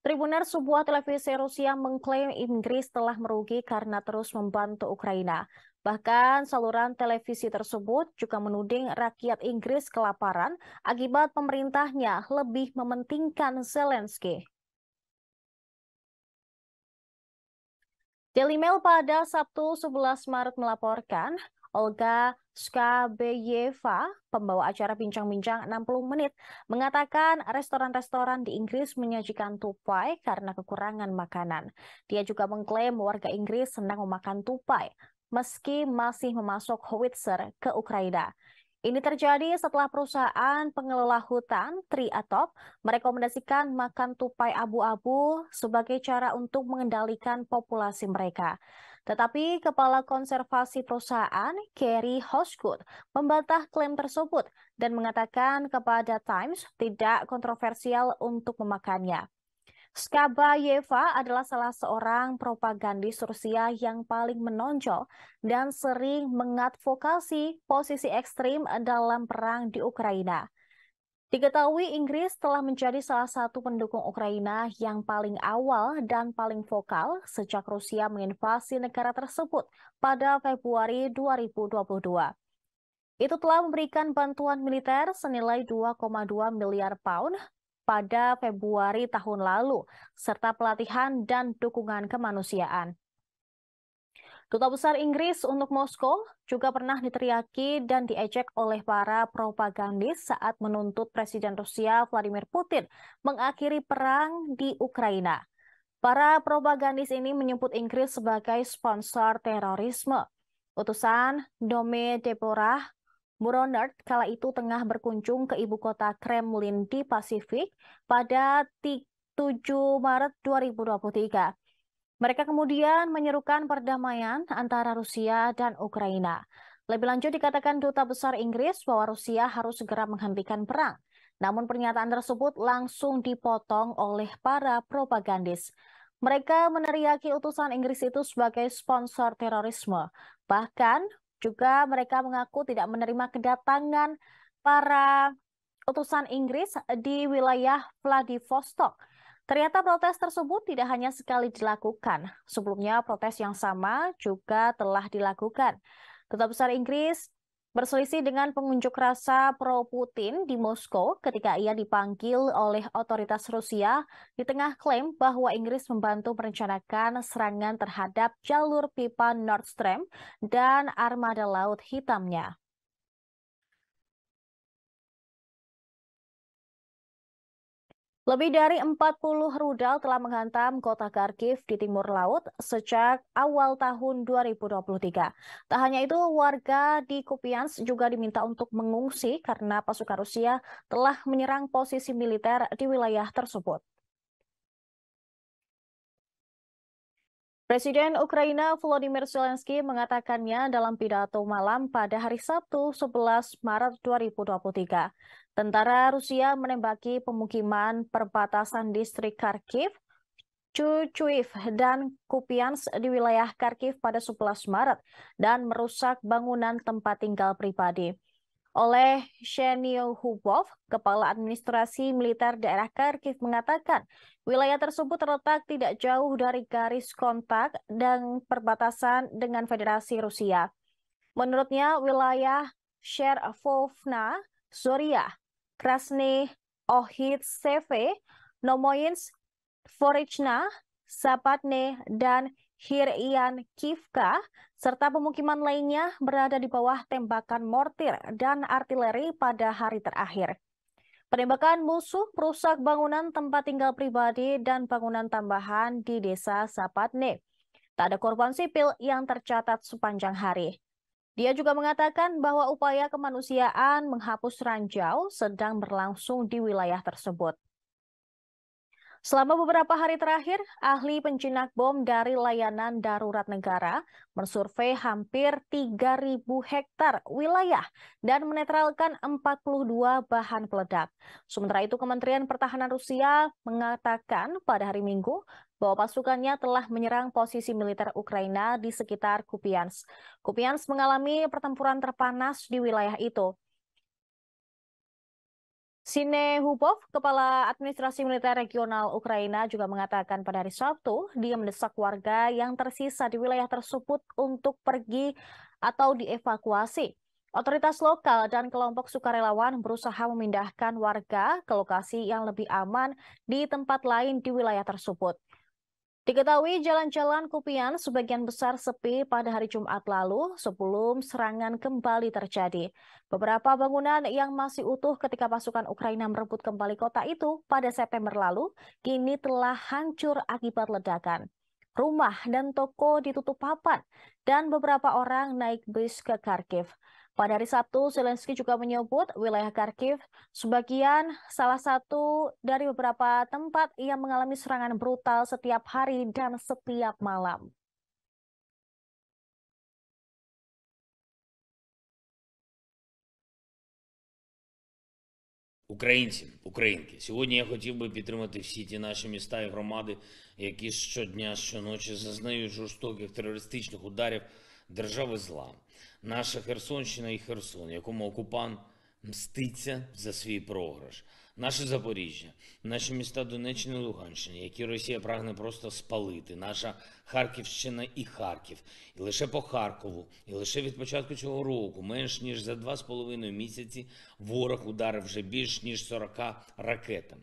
Tribuner sebuah televisi Rusia mengklaim Inggris telah merugi karena terus membantu Ukraina. Bahkan saluran televisi tersebut juga menuding rakyat Inggris kelaparan akibat pemerintahnya lebih mementingkan Zelensky. Daily Mail pada Sabtu 11 Maret melaporkan, Olga Skabeyeva, pembawa acara Bincang-Bincang 60 Menit, mengatakan restoran-restoran di Inggris menyajikan tupai karena kekurangan makanan. Dia juga mengklaim warga Inggris senang memakan tupai, meski masih memasok howitzer ke Ukraina. Ini terjadi setelah perusahaan pengelola hutan Triatop merekomendasikan makan tupai abu-abu sebagai cara untuk mengendalikan populasi mereka. Tetapi Kepala Konservasi Perusahaan, Kerry Hosgood, membantah klaim tersebut dan mengatakan kepada Times tidak kontroversial untuk memakannya. Skabayeva adalah salah seorang propagandis Rusia yang paling menonjol dan sering mengadvokasi posisi ekstrim dalam perang di Ukraina. Diketahui Inggris telah menjadi salah satu pendukung Ukraina yang paling awal dan paling vokal sejak Rusia menginvasi negara tersebut pada Februari 2022. Itu telah memberikan bantuan militer senilai 2,2 miliar pound pada Februari tahun lalu, serta pelatihan dan dukungan kemanusiaan. Duta Besar Inggris untuk Moskow juga pernah diteriaki dan diejek oleh para propagandis saat menuntut Presiden Rusia Vladimir Putin mengakhiri perang di Ukraina. Para propagandis ini menyebut Inggris sebagai sponsor terorisme. Utusan Dome Deborah Muronert kala itu tengah berkunjung ke ibu kota Kremlin di Pasifik pada 7 Maret 2023. Mereka kemudian menyerukan perdamaian antara Rusia dan Ukraina. Lebih lanjut dikatakan Duta Besar Inggris bahwa Rusia harus segera menghentikan perang. Namun pernyataan tersebut langsung dipotong oleh para propagandis. Mereka meneriaki utusan Inggris itu sebagai sponsor terorisme. Bahkan juga mereka mengaku tidak menerima kedatangan para utusan Inggris di wilayah Vladivostok Ternyata protes tersebut tidak hanya sekali dilakukan. Sebelumnya protes yang sama juga telah dilakukan. Duta Besar Inggris berselisih dengan pengunjuk rasa pro-Putin di Moskow ketika ia dipanggil oleh otoritas Rusia di tengah klaim bahwa Inggris membantu merencanakan serangan terhadap jalur pipa Nord Stream dan armada laut hitamnya. Lebih dari 40 rudal telah menghantam kota Kharkiv di timur laut sejak awal tahun 2023. Tak hanya itu, warga di Kupiansk juga diminta untuk mengungsi karena pasukan Rusia telah menyerang posisi militer di wilayah tersebut. Presiden Ukraina Volodymyr Zelensky mengatakannya dalam pidato malam pada hari Sabtu 11 Maret 2023. Tentara Rusia menembaki pemukiman perbatasan distrik Kharkiv, Chuchuiv, dan Kupians di wilayah Kharkiv pada 11 Maret dan merusak bangunan tempat tinggal pribadi oleh Shenil Hubov, Kepala Administrasi Militer Daerah Kharkiv mengatakan wilayah tersebut terletak tidak jauh dari garis kontak dan perbatasan dengan Federasi Rusia. Menurutnya wilayah Sherovna, Suriah, Krasny Ohid Seve, Nomoyins, Forichna, Sapatne, dan Hirian Kivka serta pemukiman lainnya berada di bawah tembakan mortir dan artileri pada hari terakhir. Penembakan musuh merusak bangunan tempat tinggal pribadi dan bangunan tambahan di desa Sapatne. Tak ada korban sipil yang tercatat sepanjang hari. Dia juga mengatakan bahwa upaya kemanusiaan menghapus ranjau sedang berlangsung di wilayah tersebut. Selama beberapa hari terakhir, ahli penjinak bom dari layanan darurat negara mensurvei hampir 3.000 hektar wilayah dan menetralkan 42 bahan peledak. Sementara itu, Kementerian Pertahanan Rusia mengatakan pada hari Minggu bahwa pasukannya telah menyerang posisi militer Ukraina di sekitar Kupiansk. Kupiansk mengalami pertempuran terpanas di wilayah itu. Sine Hupov, Kepala Administrasi Militer Regional Ukraina juga mengatakan pada hari Sabtu, dia mendesak warga yang tersisa di wilayah tersebut untuk pergi atau dievakuasi. Otoritas lokal dan kelompok sukarelawan berusaha memindahkan warga ke lokasi yang lebih aman di tempat lain di wilayah tersebut. Diketahui jalan-jalan Kupian sebagian besar sepi pada hari Jumat lalu sebelum serangan kembali terjadi. Beberapa bangunan yang masih utuh ketika pasukan Ukraina merebut kembali kota itu pada September lalu kini telah hancur akibat ledakan. Rumah dan toko ditutup papan dan beberapa orang naik bus ke Kharkiv. Pada hari Sabtu, Zelensky juga menyebut wilayah Kharkiv sebagian salah satu dari beberapa tempat yang mengalami serangan brutal setiap hari dan setiap malam. Українці, українки, сьогодні я хотів би підтримати всі ті наші міста і громади, які щодня, щоночі зазнають жорстоких терористичних ударів держави зла. Наша Херсонщина і Херсон, якому окупант мститься за свій програш, наше Запоріжжя, наші міста Донеччини і Луганщини, які Росія прагне просто спалити, наша Харківщина і Харків, і лише по Харкову, і лише від початку цього року, менш ніж за два з половиною місяці, ворог ударив вже більш ніж 40 ракетами.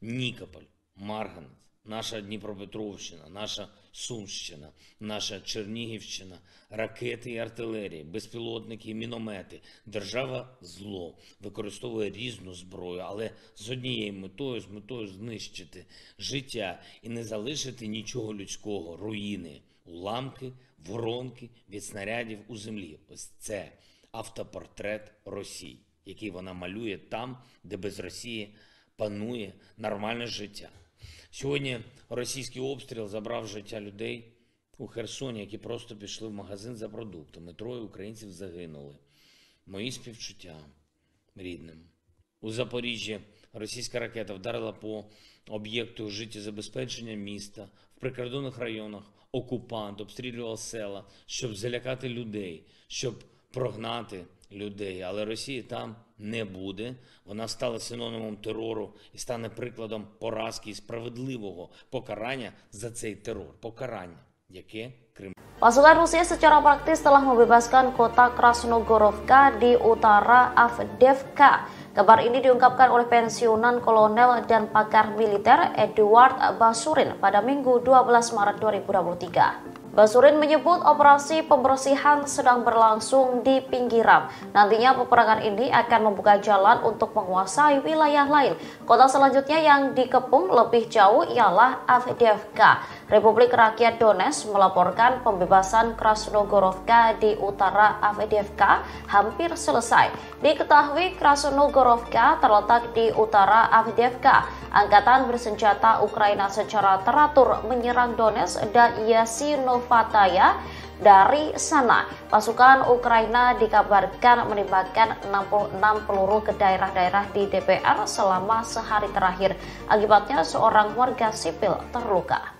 Нікополь, Марганець, наша Дніпропетровщина, наша. Сумщина, наша Чернігівщина, ракети і артилерії, безпілотники, і міномети. Держава зло використовує різну зброю, але з однією метою, з метою знищити життя і не залишити нічого людського, руїни, уламки, воронки від снарядів у землі. Ось це автопортрет Росії, який вона малює там, де без Росії панує нормальне життя. Сьогодні російський обстріл забрав життя людей у Херсоні, які просто пішли в магазин за продуктами. Троє українців загинули. Мої співчуття рідним. У Запоріжжі російська ракета вдарила по об'єкту життєзабезпечення міста в прикордонних районах. Окупант обстрілював села, щоб залякати людей, щоб прогнати людей. Але Росія там не буде. Вона стала синонимом терору і стане прикладом поразки і справедливого покарання за цей терор. Покарання, яке Крим. Pasukan Rusia secara praktis telah membebaskan kota Krasnogorovka di utara Avdevka. Kabar ini diungkapkan oleh pensiunan kolonel dan pakar militer Edward Basurin pada Minggu 12 Maret 2023. Basurin menyebut operasi pembersihan sedang berlangsung di pinggiran. Nantinya peperangan ini akan membuka jalan untuk menguasai wilayah lain. Kota selanjutnya yang dikepung lebih jauh ialah Avdiivka. Republik Rakyat Donetsk melaporkan pembebasan Krasnogorovka di utara AVDFK hampir selesai. Diketahui Krasnogorovka terletak di utara AVDFK. Angkatan bersenjata Ukraina secara teratur menyerang Donetsk dan Yasinovataya dari sana. Pasukan Ukraina dikabarkan menembakkan 66 peluru ke daerah-daerah di DPR selama sehari terakhir. Akibatnya seorang warga sipil terluka.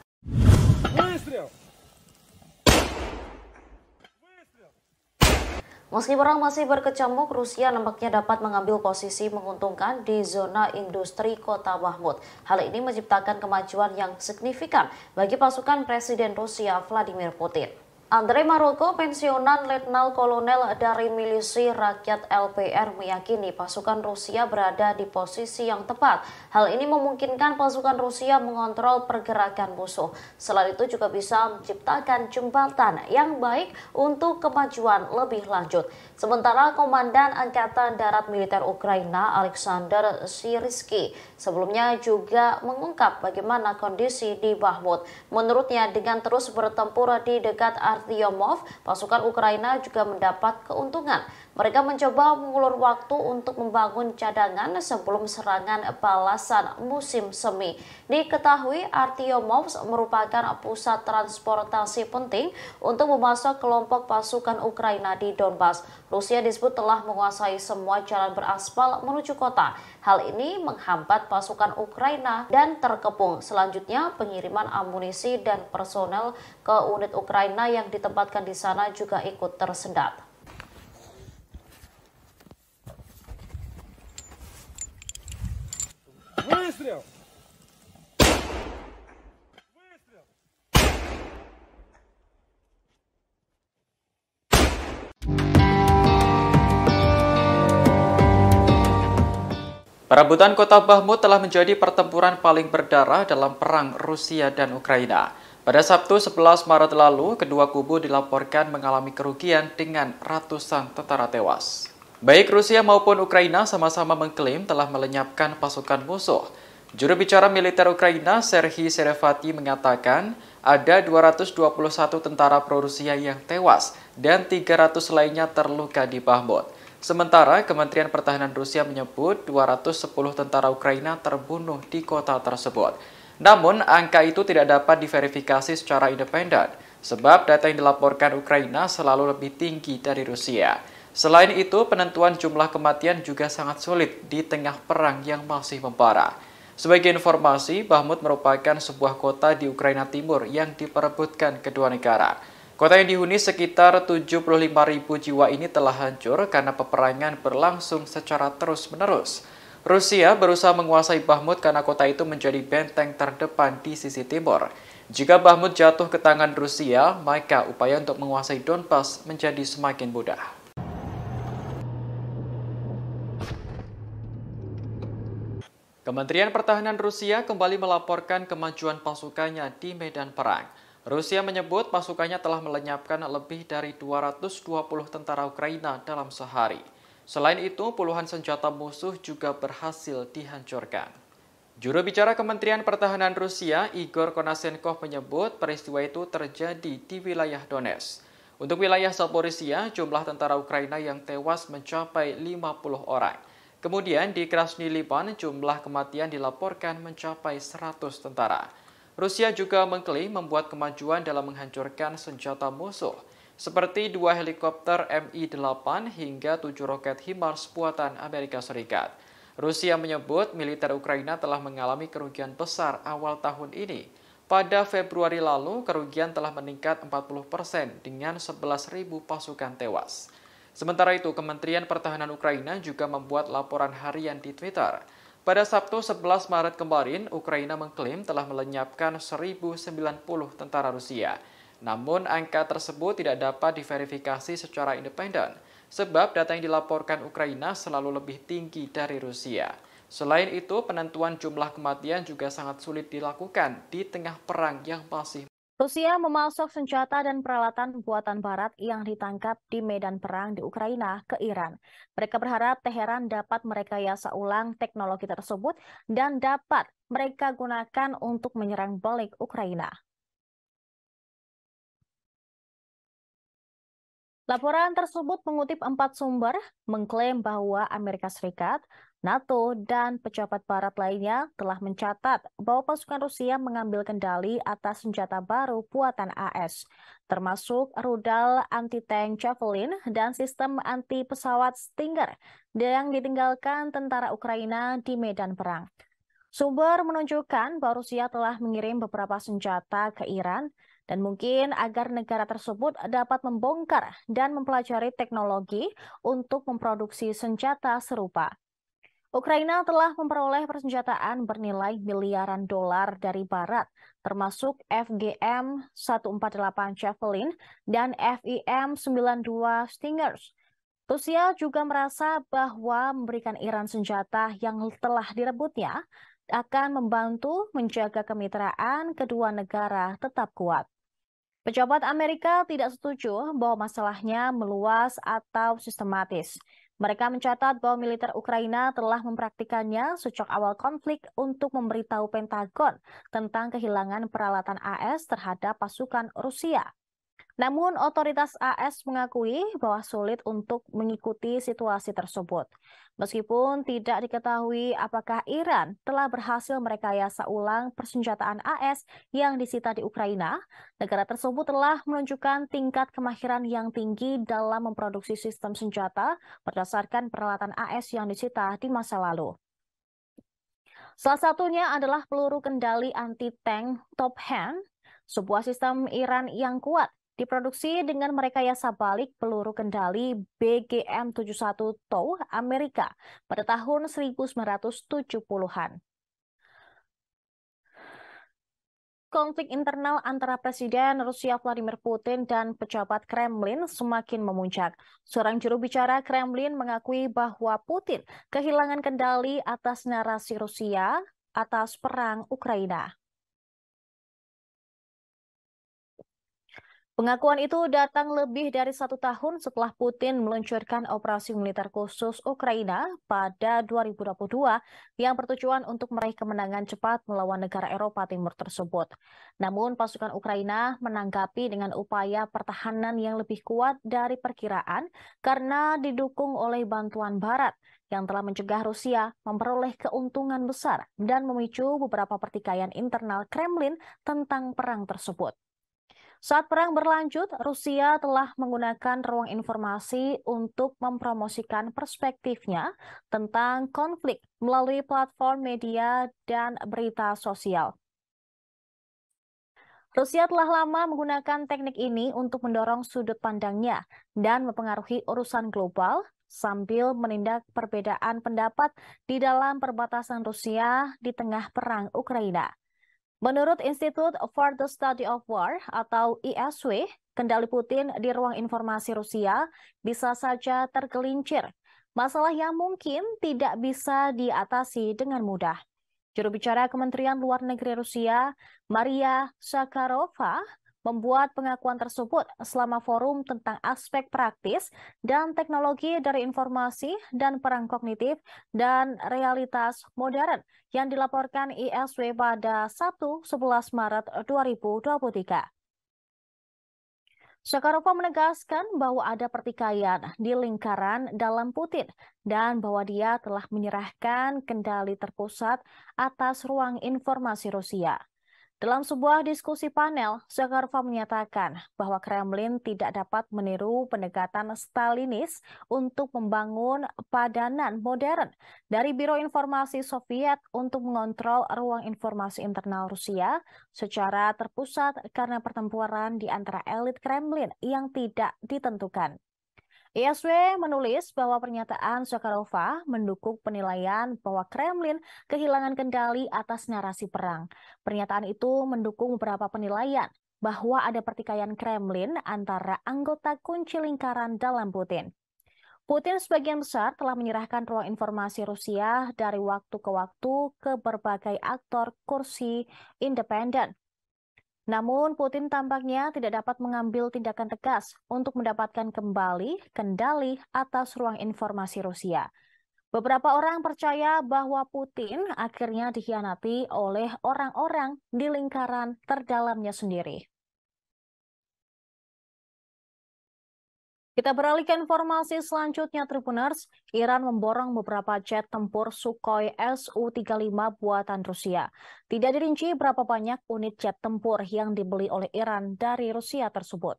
Meski perang masih berkecamuk, Rusia nampaknya dapat mengambil posisi menguntungkan di zona industri kota Mahmud. Hal ini menciptakan kemajuan yang signifikan bagi pasukan Presiden Rusia Vladimir Putin. Andre Maroko, pensiunan Letnan Kolonel dari Milisi Rakyat LPR meyakini pasukan Rusia berada di posisi yang tepat. Hal ini memungkinkan pasukan Rusia mengontrol pergerakan musuh. Selain itu juga bisa menciptakan jembatan yang baik untuk kemajuan lebih lanjut. Sementara Komandan Angkatan Darat Militer Ukraina Alexander Siriski sebelumnya juga mengungkap bagaimana kondisi di Bahmut. Menurutnya dengan terus bertempur di dekat Artyomov, pasukan Ukraina juga mendapat keuntungan. Mereka mencoba mengulur waktu untuk membangun cadangan sebelum serangan balasan musim semi. Diketahui Artyomovs merupakan pusat transportasi penting untuk memasok kelompok pasukan Ukraina di Donbas. Rusia disebut telah menguasai semua jalan beraspal menuju kota. Hal ini menghambat pasukan Ukraina dan terkepung. Selanjutnya pengiriman amunisi dan personel ke unit Ukraina yang ditempatkan di sana juga ikut tersendat. Выстрел! Perebutan kota Bahmut telah menjadi pertempuran paling berdarah dalam perang Rusia dan Ukraina. Pada Sabtu 11 Maret lalu, kedua kubu dilaporkan mengalami kerugian dengan ratusan tentara tewas. Baik Rusia maupun Ukraina sama-sama mengklaim telah melenyapkan pasukan musuh. Juru bicara militer Ukraina, Serhiy Serevati, mengatakan ada 221 tentara pro-Rusia yang tewas dan 300 lainnya terluka di Bahmut. Sementara Kementerian Pertahanan Rusia menyebut 210 tentara Ukraina terbunuh di kota tersebut. Namun, angka itu tidak dapat diverifikasi secara independen, sebab data yang dilaporkan Ukraina selalu lebih tinggi dari Rusia. Selain itu, penentuan jumlah kematian juga sangat sulit di tengah perang yang masih membara. Sebagai informasi, Bahmut merupakan sebuah kota di Ukraina Timur yang diperebutkan kedua negara. Kota yang dihuni sekitar 75.000 jiwa ini telah hancur karena peperangan berlangsung secara terus-menerus. Rusia berusaha menguasai Bahmut karena kota itu menjadi benteng terdepan di sisi timur. Jika Bahmut jatuh ke tangan Rusia, maka upaya untuk menguasai Donbas menjadi semakin mudah. Kementerian Pertahanan Rusia kembali melaporkan kemajuan pasukannya di medan perang. Rusia menyebut pasukannya telah melenyapkan lebih dari 220 tentara Ukraina dalam sehari. Selain itu, puluhan senjata musuh juga berhasil dihancurkan. Juru bicara Kementerian Pertahanan Rusia, Igor Konasenkov menyebut peristiwa itu terjadi di wilayah Donetsk. Untuk wilayah Zaporizhia, jumlah tentara Ukraina yang tewas mencapai 50 orang. Kemudian di Krasny Liban jumlah kematian dilaporkan mencapai 100 tentara. Rusia juga mengklaim membuat kemajuan dalam menghancurkan senjata musuh, seperti dua helikopter Mi-8 hingga tujuh roket HIMARS buatan Amerika Serikat. Rusia menyebut militer Ukraina telah mengalami kerugian besar awal tahun ini. Pada Februari lalu, kerugian telah meningkat 40 persen dengan 11.000 pasukan tewas. Sementara itu, Kementerian Pertahanan Ukraina juga membuat laporan harian di Twitter. Pada Sabtu 11 Maret kemarin, Ukraina mengklaim telah melenyapkan 1.090 tentara Rusia. Namun, angka tersebut tidak dapat diverifikasi secara independen, sebab data yang dilaporkan Ukraina selalu lebih tinggi dari Rusia. Selain itu, penentuan jumlah kematian juga sangat sulit dilakukan di tengah perang yang masih Rusia memasok senjata dan peralatan buatan Barat yang ditangkap di medan perang di Ukraina ke Iran. Mereka berharap Teheran dapat merekayasa ulang teknologi tersebut dan dapat mereka gunakan untuk menyerang balik Ukraina. Laporan tersebut mengutip empat sumber mengklaim bahwa Amerika Serikat NATO dan pejabat barat lainnya telah mencatat bahwa pasukan Rusia mengambil kendali atas senjata baru buatan AS, termasuk rudal anti-tank Javelin dan sistem anti-pesawat Stinger yang ditinggalkan tentara Ukraina di medan perang. Sumber menunjukkan bahwa Rusia telah mengirim beberapa senjata ke Iran dan mungkin agar negara tersebut dapat membongkar dan mempelajari teknologi untuk memproduksi senjata serupa. Ukraina telah memperoleh persenjataan bernilai miliaran dolar dari Barat, termasuk FGM 148 Javelin dan FIM 92 Stingers. Rusia juga merasa bahwa memberikan Iran senjata yang telah direbutnya akan membantu menjaga kemitraan kedua negara tetap kuat. Pejabat Amerika tidak setuju bahwa masalahnya meluas atau sistematis. Mereka mencatat bahwa militer Ukraina telah mempraktikannya sejak awal konflik untuk memberitahu Pentagon tentang kehilangan peralatan AS terhadap pasukan Rusia. Namun, otoritas AS mengakui bahwa sulit untuk mengikuti situasi tersebut. Meskipun tidak diketahui apakah Iran telah berhasil merekayasa ulang persenjataan AS yang disita di Ukraina, negara tersebut telah menunjukkan tingkat kemahiran yang tinggi dalam memproduksi sistem senjata berdasarkan peralatan AS yang disita di masa lalu. Salah satunya adalah peluru kendali anti-tank Top Hand, sebuah sistem Iran yang kuat Diproduksi dengan merekayasa balik peluru kendali BGM-71 TOW Amerika pada tahun 1970-an. Konflik internal antara Presiden Rusia Vladimir Putin dan pejabat Kremlin semakin memuncak. Seorang juru bicara Kremlin mengakui bahwa Putin kehilangan kendali atas narasi Rusia atas perang Ukraina. Pengakuan itu datang lebih dari satu tahun setelah Putin meluncurkan operasi militer khusus Ukraina pada 2022 yang bertujuan untuk meraih kemenangan cepat melawan negara Eropa Timur tersebut. Namun pasukan Ukraina menanggapi dengan upaya pertahanan yang lebih kuat dari perkiraan karena didukung oleh bantuan Barat yang telah mencegah Rusia memperoleh keuntungan besar dan memicu beberapa pertikaian internal Kremlin tentang perang tersebut. Saat perang berlanjut, Rusia telah menggunakan ruang informasi untuk mempromosikan perspektifnya tentang konflik melalui platform media dan berita sosial. Rusia telah lama menggunakan teknik ini untuk mendorong sudut pandangnya dan mempengaruhi urusan global sambil menindak perbedaan pendapat di dalam perbatasan Rusia di tengah perang Ukraina. Menurut Institute for the Study of War atau ISW, kendali Putin di ruang informasi Rusia bisa saja tergelincir. Masalah yang mungkin tidak bisa diatasi dengan mudah. Juru bicara Kementerian Luar Negeri Rusia, Maria Sakharova, membuat pengakuan tersebut selama forum tentang aspek praktis dan teknologi dari informasi dan perang kognitif dan realitas modern yang dilaporkan ISW pada 1-11 Maret 2023. Shakarova menegaskan bahwa ada pertikaian di lingkaran dalam Putin dan bahwa dia telah menyerahkan kendali terpusat atas ruang informasi Rusia. Dalam sebuah diskusi panel, Zakharova menyatakan bahwa Kremlin tidak dapat meniru pendekatan Stalinis untuk membangun padanan modern dari Biro Informasi Soviet untuk mengontrol ruang informasi internal Rusia secara terpusat karena pertempuran di antara elit Kremlin yang tidak ditentukan. ISW iya, menulis bahwa pernyataan Sokarova mendukung penilaian bahwa Kremlin kehilangan kendali atas narasi perang. Pernyataan itu mendukung beberapa penilaian bahwa ada pertikaian Kremlin antara anggota kunci lingkaran dalam Putin. Putin sebagian besar telah menyerahkan ruang informasi Rusia dari waktu ke waktu ke berbagai aktor kursi independen. Namun Putin tampaknya tidak dapat mengambil tindakan tegas untuk mendapatkan kembali kendali atas ruang informasi Rusia. Beberapa orang percaya bahwa Putin akhirnya dikhianati oleh orang-orang di lingkaran terdalamnya sendiri. Kita beralih ke informasi selanjutnya, Tribuners. Iran memborong beberapa jet tempur Sukhoi Su-35 buatan Rusia. Tidak dirinci berapa banyak unit jet tempur yang dibeli oleh Iran dari Rusia tersebut.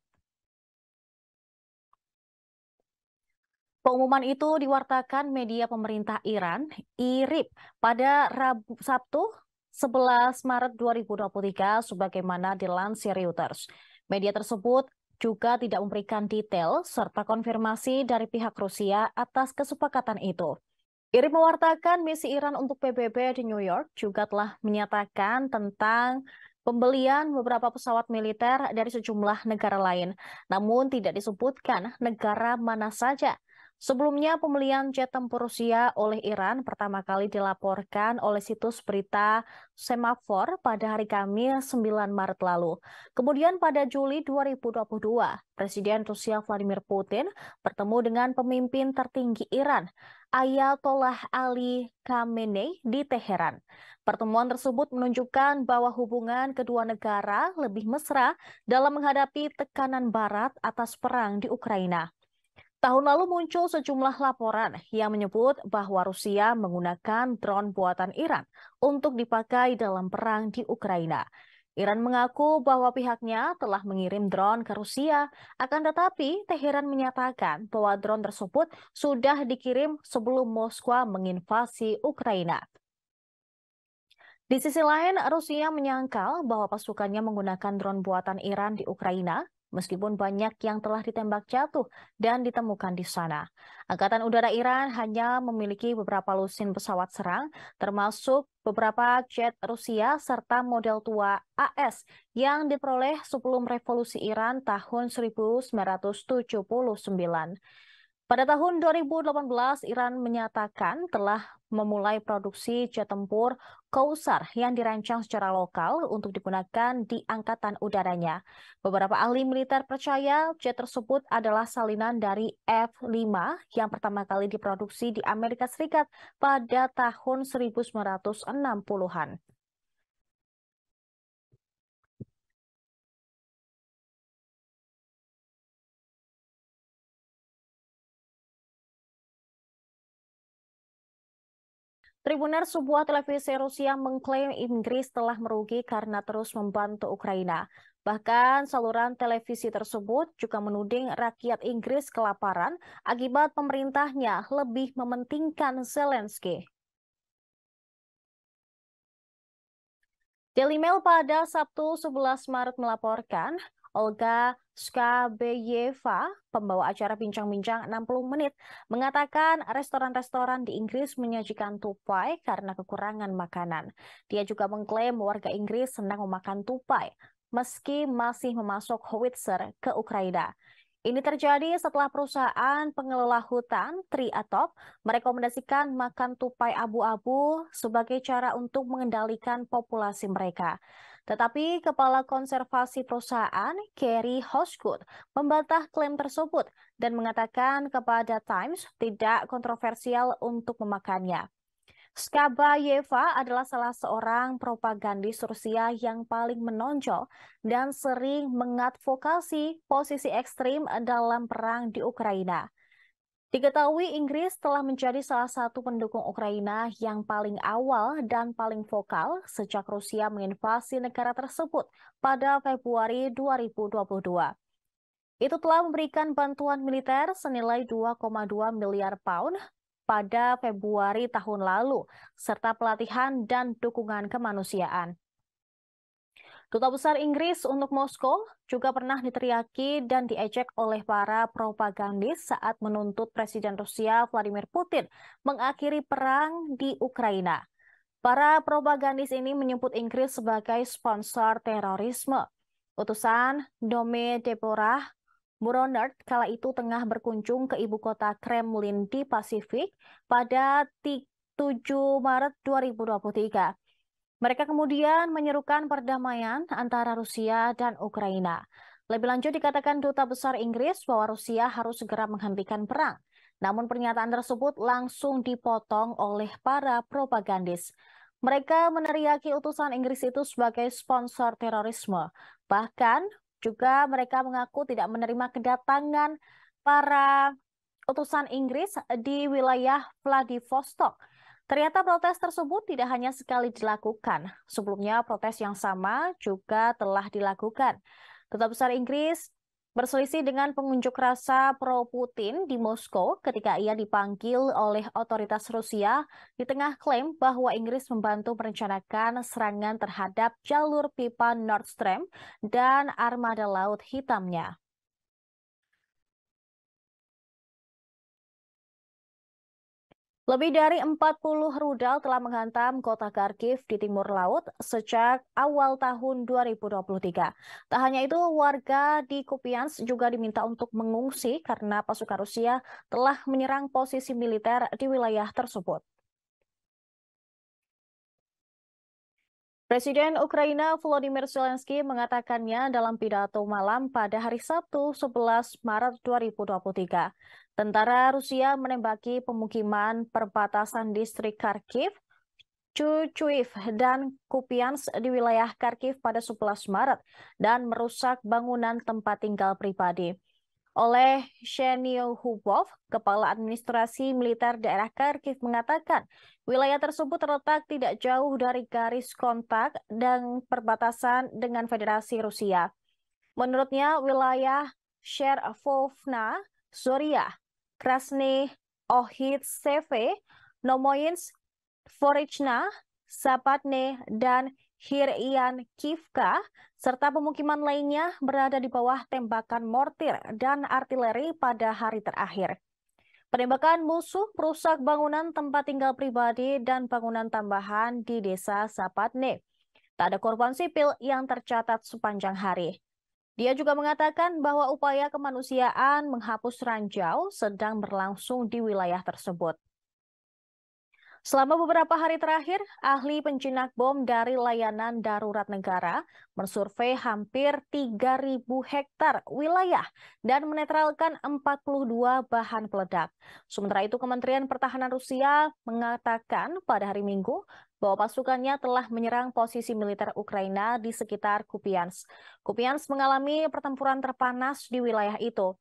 Pengumuman itu diwartakan media pemerintah Iran, IRIB, pada Rabu, Sabtu 11 Maret 2023 sebagaimana dilansir Reuters. Media tersebut juga tidak memberikan detail serta konfirmasi dari pihak Rusia atas kesepakatan itu. Irin mewartakan misi Iran untuk PBB di New York juga telah menyatakan tentang pembelian beberapa pesawat militer dari sejumlah negara lain. Namun tidak disebutkan negara mana saja Sebelumnya, pembelian jet tempur Rusia oleh Iran pertama kali dilaporkan oleh situs berita Semafor pada hari Kamis 9 Maret lalu. Kemudian pada Juli 2022, Presiden Rusia Vladimir Putin bertemu dengan pemimpin tertinggi Iran, Ayatollah Ali Khamenei di Teheran. Pertemuan tersebut menunjukkan bahwa hubungan kedua negara lebih mesra dalam menghadapi tekanan barat atas perang di Ukraina. Tahun lalu muncul sejumlah laporan yang menyebut bahwa Rusia menggunakan drone buatan Iran untuk dipakai dalam perang di Ukraina. Iran mengaku bahwa pihaknya telah mengirim drone ke Rusia, akan tetapi Teheran menyatakan bahwa drone tersebut sudah dikirim sebelum Moskwa menginvasi Ukraina. Di sisi lain, Rusia menyangkal bahwa pasukannya menggunakan drone buatan Iran di Ukraina meskipun banyak yang telah ditembak jatuh dan ditemukan di sana. Angkatan Udara Iran hanya memiliki beberapa lusin pesawat serang, termasuk beberapa jet Rusia serta model tua AS yang diperoleh sebelum revolusi Iran tahun 1979. Pada tahun 2018, Iran menyatakan telah memulai produksi jet tempur Kausar yang dirancang secara lokal untuk digunakan di angkatan udaranya. Beberapa ahli militer percaya jet tersebut adalah salinan dari F-5 yang pertama kali diproduksi di Amerika Serikat pada tahun 1960-an. Tribuner sebuah televisi Rusia mengklaim Inggris telah merugi karena terus membantu Ukraina. Bahkan saluran televisi tersebut juga menuding rakyat Inggris kelaparan akibat pemerintahnya lebih mementingkan Zelensky. Daily Mail pada Sabtu 11 Maret melaporkan, Olga Skabeyeva, pembawa acara Bincang-Bincang 60 Menit, mengatakan restoran-restoran di Inggris menyajikan tupai karena kekurangan makanan. Dia juga mengklaim warga Inggris senang memakan tupai, meski masih memasuk howitzer ke Ukraina. Ini terjadi setelah perusahaan pengelola hutan Triatop merekomendasikan makan tupai abu-abu sebagai cara untuk mengendalikan populasi mereka. Tetapi Kepala Konservasi Perusahaan, Kerry Hoskut membantah klaim tersebut dan mengatakan kepada Times tidak kontroversial untuk memakannya. Skabayeva adalah salah seorang propagandis Rusia yang paling menonjol dan sering mengadvokasi posisi ekstrim dalam perang di Ukraina. Diketahui Inggris telah menjadi salah satu pendukung Ukraina yang paling awal dan paling vokal sejak Rusia menginvasi negara tersebut pada Februari 2022. Itu telah memberikan bantuan militer senilai 2,2 miliar pound pada Februari tahun lalu, serta pelatihan dan dukungan kemanusiaan. Duta Besar Inggris untuk Moskow juga pernah diteriaki dan diejek oleh para propagandis saat menuntut Presiden Rusia Vladimir Putin mengakhiri perang di Ukraina. Para propagandis ini menyebut Inggris sebagai sponsor terorisme. Utusan Dome Deborah Muronert kala itu tengah berkunjung ke ibu kota Kremlin di Pasifik pada 7 Maret 2023. Mereka kemudian menyerukan perdamaian antara Rusia dan Ukraina. Lebih lanjut dikatakan duta besar Inggris bahwa Rusia harus segera menghentikan perang. Namun pernyataan tersebut langsung dipotong oleh para propagandis. Mereka meneriaki utusan Inggris itu sebagai sponsor terorisme. Bahkan juga mereka mengaku tidak menerima kedatangan para utusan Inggris di wilayah Vladivostok. Ternyata protes tersebut tidak hanya sekali dilakukan. Sebelumnya protes yang sama juga telah dilakukan. Duta Besar Inggris berselisih dengan pengunjuk rasa pro-Putin di Moskow ketika ia dipanggil oleh otoritas Rusia di tengah klaim bahwa Inggris membantu merencanakan serangan terhadap jalur pipa Nord Stream dan armada laut hitamnya. Lebih dari 40 rudal telah menghantam kota Kharkiv di timur laut sejak awal tahun 2023. Tak hanya itu, warga di Kupiansk juga diminta untuk mengungsi karena pasukan Rusia telah menyerang posisi militer di wilayah tersebut. Presiden Ukraina Volodymyr Zelensky mengatakannya dalam pidato malam pada hari Sabtu 11 Maret 2023. Tentara Rusia menembaki pemukiman perbatasan distrik Kharkiv, Chuchuiv, dan Kupians di wilayah Kharkiv pada 11 Maret dan merusak bangunan tempat tinggal pribadi oleh Shenio Hubov, Kepala Administrasi Militer Daerah Kharkiv mengatakan wilayah tersebut terletak tidak jauh dari garis kontak dan perbatasan dengan Federasi Rusia. Menurutnya wilayah Sherovna, Zoria, Krasny Ohitseve, Nomoyinsk, Forichna, Sapatne, dan Hirian Kivka, serta pemukiman lainnya berada di bawah tembakan mortir dan artileri pada hari terakhir. Penembakan musuh merusak bangunan tempat tinggal pribadi dan bangunan tambahan di desa Sapatne. Tak ada korban sipil yang tercatat sepanjang hari. Dia juga mengatakan bahwa upaya kemanusiaan menghapus ranjau sedang berlangsung di wilayah tersebut. Selama beberapa hari terakhir, ahli penjinak bom dari layanan darurat negara mensurvei hampir 3.000 hektar wilayah dan menetralkan 42 bahan peledak. Sementara itu, Kementerian Pertahanan Rusia mengatakan pada hari Minggu bahwa pasukannya telah menyerang posisi militer Ukraina di sekitar Kupians. Kupians mengalami pertempuran terpanas di wilayah itu.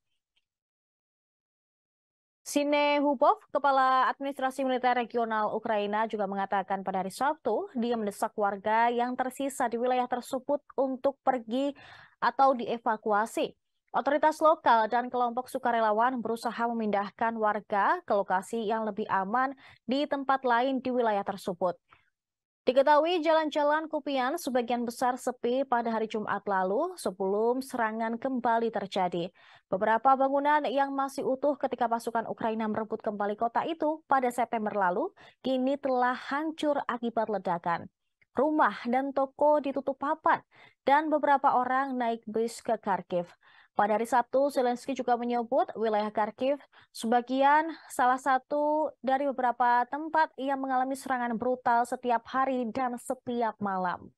Sine Hubov, Kepala Administrasi Militer Regional Ukraina juga mengatakan pada hari Sabtu, dia mendesak warga yang tersisa di wilayah tersebut untuk pergi atau dievakuasi. Otoritas lokal dan kelompok sukarelawan berusaha memindahkan warga ke lokasi yang lebih aman di tempat lain di wilayah tersebut. Diketahui jalan-jalan Kupian sebagian besar sepi pada hari Jumat lalu sebelum serangan kembali terjadi. Beberapa bangunan yang masih utuh ketika pasukan Ukraina merebut kembali kota itu pada September lalu kini telah hancur akibat ledakan. Rumah dan toko ditutup papan dan beberapa orang naik bis ke Kharkiv. Pada hari Sabtu, Zelensky juga menyebut wilayah Kharkiv sebagian salah satu dari beberapa tempat yang mengalami serangan brutal setiap hari dan setiap malam.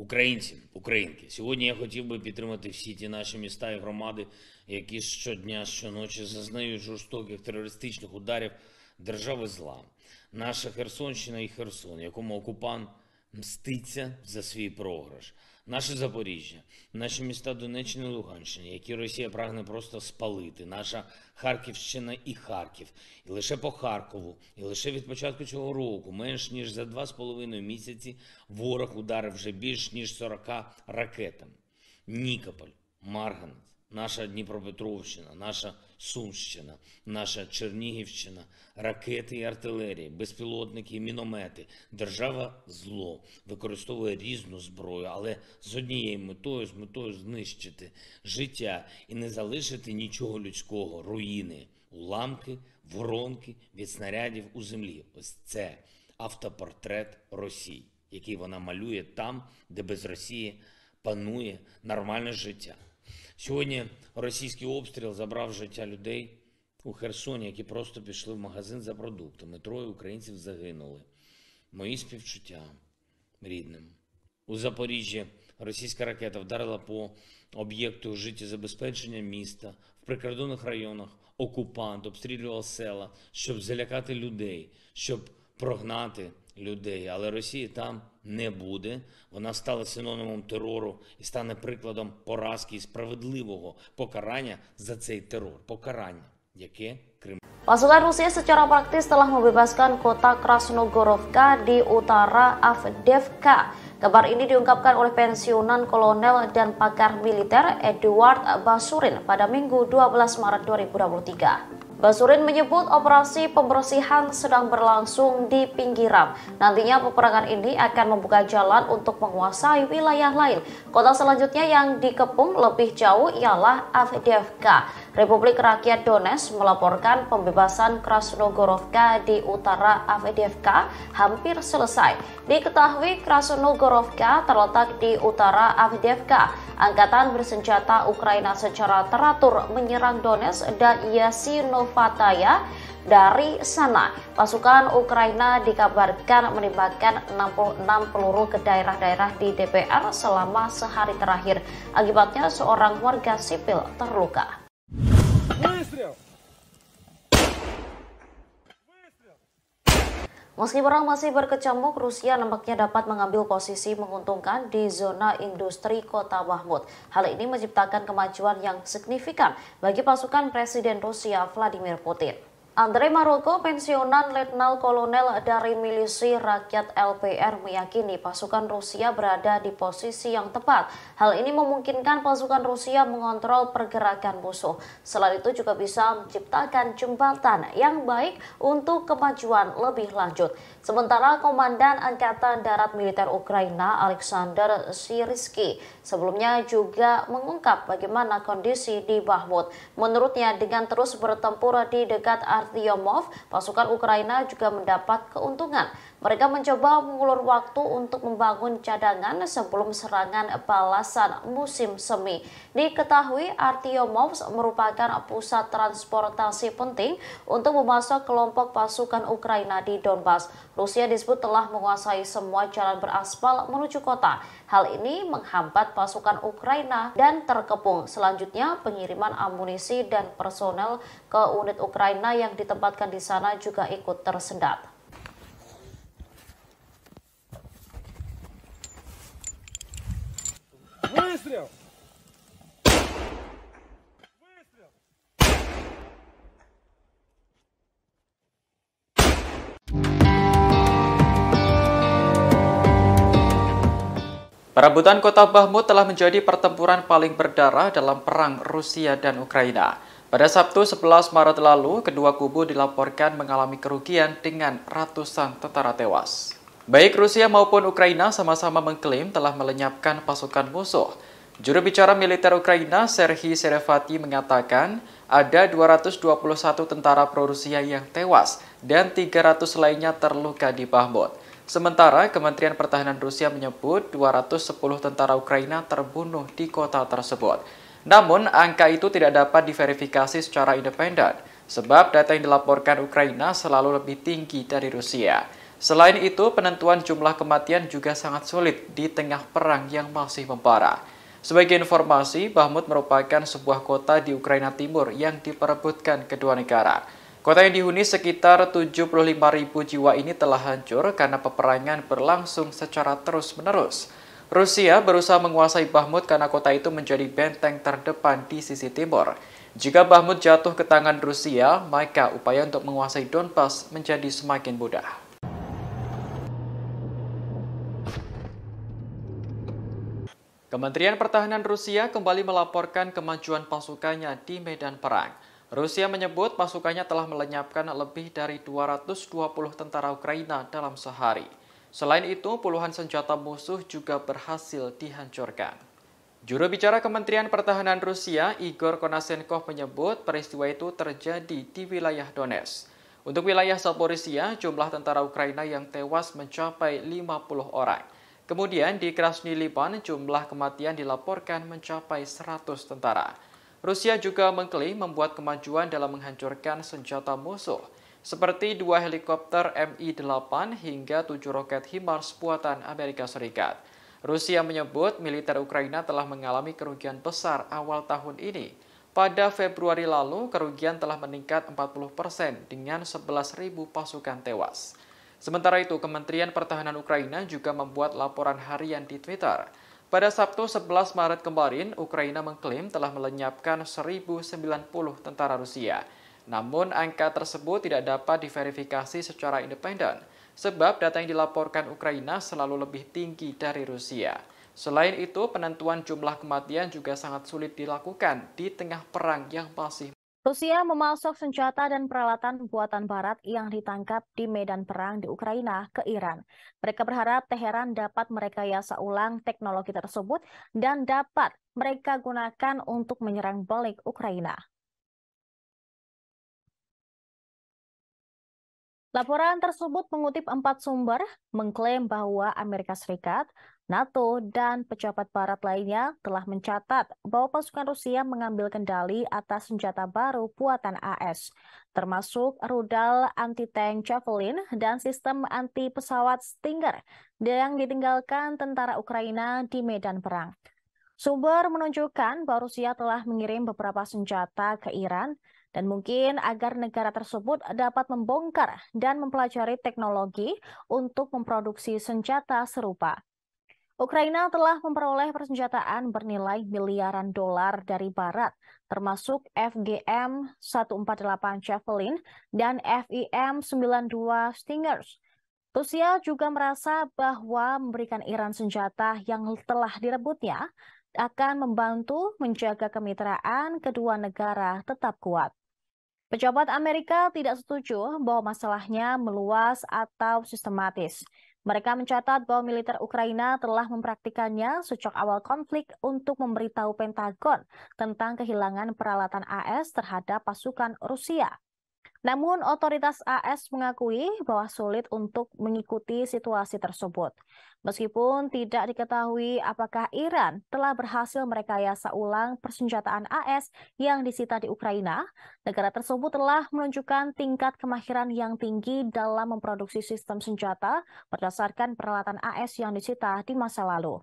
Українці, українки, сьогодні я хотів би підтримати всі ті наші міста і громади, які щодня, щоночі зазнають жорстоких терористичних ударів держави зла. Наша Херсонщина і Херсон, якому окупант мститься за свій програш, наше Запоріжжя, наші міста Донеччини і Луганщини, які Росія прагне просто спалити, наша Харківщина і Харків, і лише по Харкову, і лише від початку цього року, менш ніж за два з половиною місяці, ворог ударив вже більш ніж 40 ракетами. Нікополь, Марганець, наша Дніпропетровщина, наша. Сумщина, наша Чернігівщина, ракети і артилерії, безпілотники, і міномети. Держава зло використовує різну зброю, але з однією метою, з метою знищити життя і не залишити нічого людського, руїни, уламки, воронки від снарядів у землі. Ось це автопортрет Росії, який вона малює там, де без Росії панує нормальне життя. Сьогодні російський обстріл забрав життя людей у Херсоні, які просто пішли в магазин за продуктами. Троє українців загинули. Мої співчуття рідним. У Запоріжжі російська ракета вдарила по об'єкту життєзабезпечення міста в прикордонних районах. Окупант обстрілював села, щоб залякати людей, щоб прогнати. людей, але Росії там не буде. Вона стала синонімом терору і стане прикладом поразки і справедливого покарання за цей терор. Покарання, яке Крим. Pasukan Rusia secara praktis telah membebaskan kota Krasnogorovka di utara Avdevka. Kabar ini diungkapkan oleh pensiunan kolonel dan pakar militer Eduard Basurin pada Minggu 12 Maret 2023. Basurin menyebut operasi pembersihan sedang berlangsung di pinggiran. Nantinya peperangan ini akan membuka jalan untuk menguasai wilayah lain. Kota selanjutnya yang dikepung lebih jauh ialah Avdiivka. Republik Rakyat Donetsk melaporkan pembebasan Krasnogorovka di utara Avdiivka hampir selesai. Diketahui Krasnogorovka terletak di utara Avdiivka. Angkatan bersenjata Ukraina secara teratur menyerang Donetsk dan Yasinovataya dari sana. Pasukan Ukraina dikabarkan menembakkan 66 peluru ke daerah-daerah di DPR selama sehari terakhir. Akibatnya seorang warga sipil terluka. Meski perang masih berkecamuk, Rusia nampaknya dapat mengambil posisi menguntungkan di zona industri kota Mahmud. Hal ini menciptakan kemajuan yang signifikan bagi pasukan Presiden Rusia Vladimir Putin. Andre Maroko, pensiunan Letnan Kolonel dari Milisi Rakyat LPR meyakini pasukan Rusia berada di posisi yang tepat. Hal ini memungkinkan pasukan Rusia mengontrol pergerakan musuh. Selain itu juga bisa menciptakan jembatan yang baik untuk kemajuan lebih lanjut. Sementara Komandan Angkatan Darat Militer Ukraina Alexander Siriski sebelumnya juga mengungkap bagaimana kondisi di Bahmut. Menurutnya dengan terus bertempur di dekat Artyomov, pasukan Ukraina juga mendapat keuntungan. Mereka mencoba mengulur waktu untuk membangun cadangan sebelum serangan balasan musim semi. Diketahui Artyomovs merupakan pusat transportasi penting untuk memasok kelompok pasukan Ukraina di Donbas. Rusia disebut telah menguasai semua jalan beraspal menuju kota. Hal ini menghambat pasukan Ukraina dan terkepung. Selanjutnya, pengiriman amunisi dan personel ke unit Ukraina yang ditempatkan di sana juga ikut tersendat. Выстрел! Perebutan kota Bahmut telah menjadi pertempuran paling berdarah dalam perang Rusia dan Ukraina. Pada Sabtu 11 Maret lalu, kedua kubu dilaporkan mengalami kerugian dengan ratusan tentara tewas. Baik Rusia maupun Ukraina sama-sama mengklaim telah melenyapkan pasukan musuh. Juru bicara militer Ukraina, Serhiy Serevati mengatakan, ada 221 tentara pro-Rusia yang tewas dan 300 lainnya terluka di Bahmut, Sementara Kementerian Pertahanan Rusia menyebut 210 tentara Ukraina terbunuh di kota tersebut. Namun, angka itu tidak dapat diverifikasi secara independen, sebab data yang dilaporkan Ukraina selalu lebih tinggi dari Rusia. Selain itu, penentuan jumlah kematian juga sangat sulit di tengah perang yang masih membara. Sebagai informasi, Bahmut merupakan sebuah kota di Ukraina Timur yang diperebutkan kedua negara. Kota yang dihuni sekitar 75.000 jiwa ini telah hancur karena peperangan berlangsung secara terus-menerus. Rusia berusaha menguasai Bahmut karena kota itu menjadi benteng terdepan di sisi timur. Jika Bahmut jatuh ke tangan Rusia, maka upaya untuk menguasai Donbas menjadi semakin mudah. Kementerian Pertahanan Rusia kembali melaporkan kemajuan pasukannya di medan perang. Rusia menyebut pasukannya telah melenyapkan lebih dari 220 tentara Ukraina dalam sehari. Selain itu, puluhan senjata musuh juga berhasil dihancurkan. Juru bicara Kementerian Pertahanan Rusia, Igor Konasenkov menyebut peristiwa itu terjadi di wilayah Donetsk. Untuk wilayah Zaporizhia, jumlah tentara Ukraina yang tewas mencapai 50 orang. Kemudian di Krasny Liban, jumlah kematian dilaporkan mencapai 100 tentara. Rusia juga mengklaim membuat kemajuan dalam menghancurkan senjata musuh, seperti dua helikopter Mi-8 hingga tujuh roket HIMARS buatan Amerika Serikat. Rusia menyebut militer Ukraina telah mengalami kerugian besar awal tahun ini. Pada Februari lalu, kerugian telah meningkat 40 persen dengan 11.000 pasukan tewas. Sementara itu, Kementerian Pertahanan Ukraina juga membuat laporan harian di Twitter. Pada Sabtu 11 Maret kemarin, Ukraina mengklaim telah melenyapkan 1.090 tentara Rusia. Namun, angka tersebut tidak dapat diverifikasi secara independen, sebab data yang dilaporkan Ukraina selalu lebih tinggi dari Rusia. Selain itu, penentuan jumlah kematian juga sangat sulit dilakukan di tengah perang yang masih Rusia memasok senjata dan peralatan buatan Barat yang ditangkap di medan perang di Ukraina ke Iran. Mereka berharap Teheran dapat merekayasa ulang teknologi tersebut dan dapat mereka gunakan untuk menyerang balik Ukraina. Laporan tersebut mengutip empat sumber, mengklaim bahwa Amerika Serikat NATO dan pejabat barat lainnya telah mencatat bahwa pasukan Rusia mengambil kendali atas senjata baru buatan AS, termasuk rudal anti-tank Javelin dan sistem anti-pesawat Stinger yang ditinggalkan tentara Ukraina di medan perang. Sumber menunjukkan bahwa Rusia telah mengirim beberapa senjata ke Iran dan mungkin agar negara tersebut dapat membongkar dan mempelajari teknologi untuk memproduksi senjata serupa. Ukraina telah memperoleh persenjataan bernilai miliaran dolar dari Barat, termasuk FGM 148 Javelin dan FIM 92 Stingers. Rusia juga merasa bahwa memberikan Iran senjata yang telah direbutnya akan membantu menjaga kemitraan kedua negara tetap kuat. Pejabat Amerika tidak setuju bahwa masalahnya meluas atau sistematis. Mereka mencatat bahwa militer Ukraina telah mempraktikannya sejak awal konflik untuk memberitahu Pentagon tentang kehilangan peralatan AS terhadap pasukan Rusia. Namun, otoritas AS mengakui bahwa sulit untuk mengikuti situasi tersebut. Meskipun tidak diketahui apakah Iran telah berhasil merekayasa ulang persenjataan AS yang disita di Ukraina, negara tersebut telah menunjukkan tingkat kemahiran yang tinggi dalam memproduksi sistem senjata berdasarkan peralatan AS yang disita di masa lalu.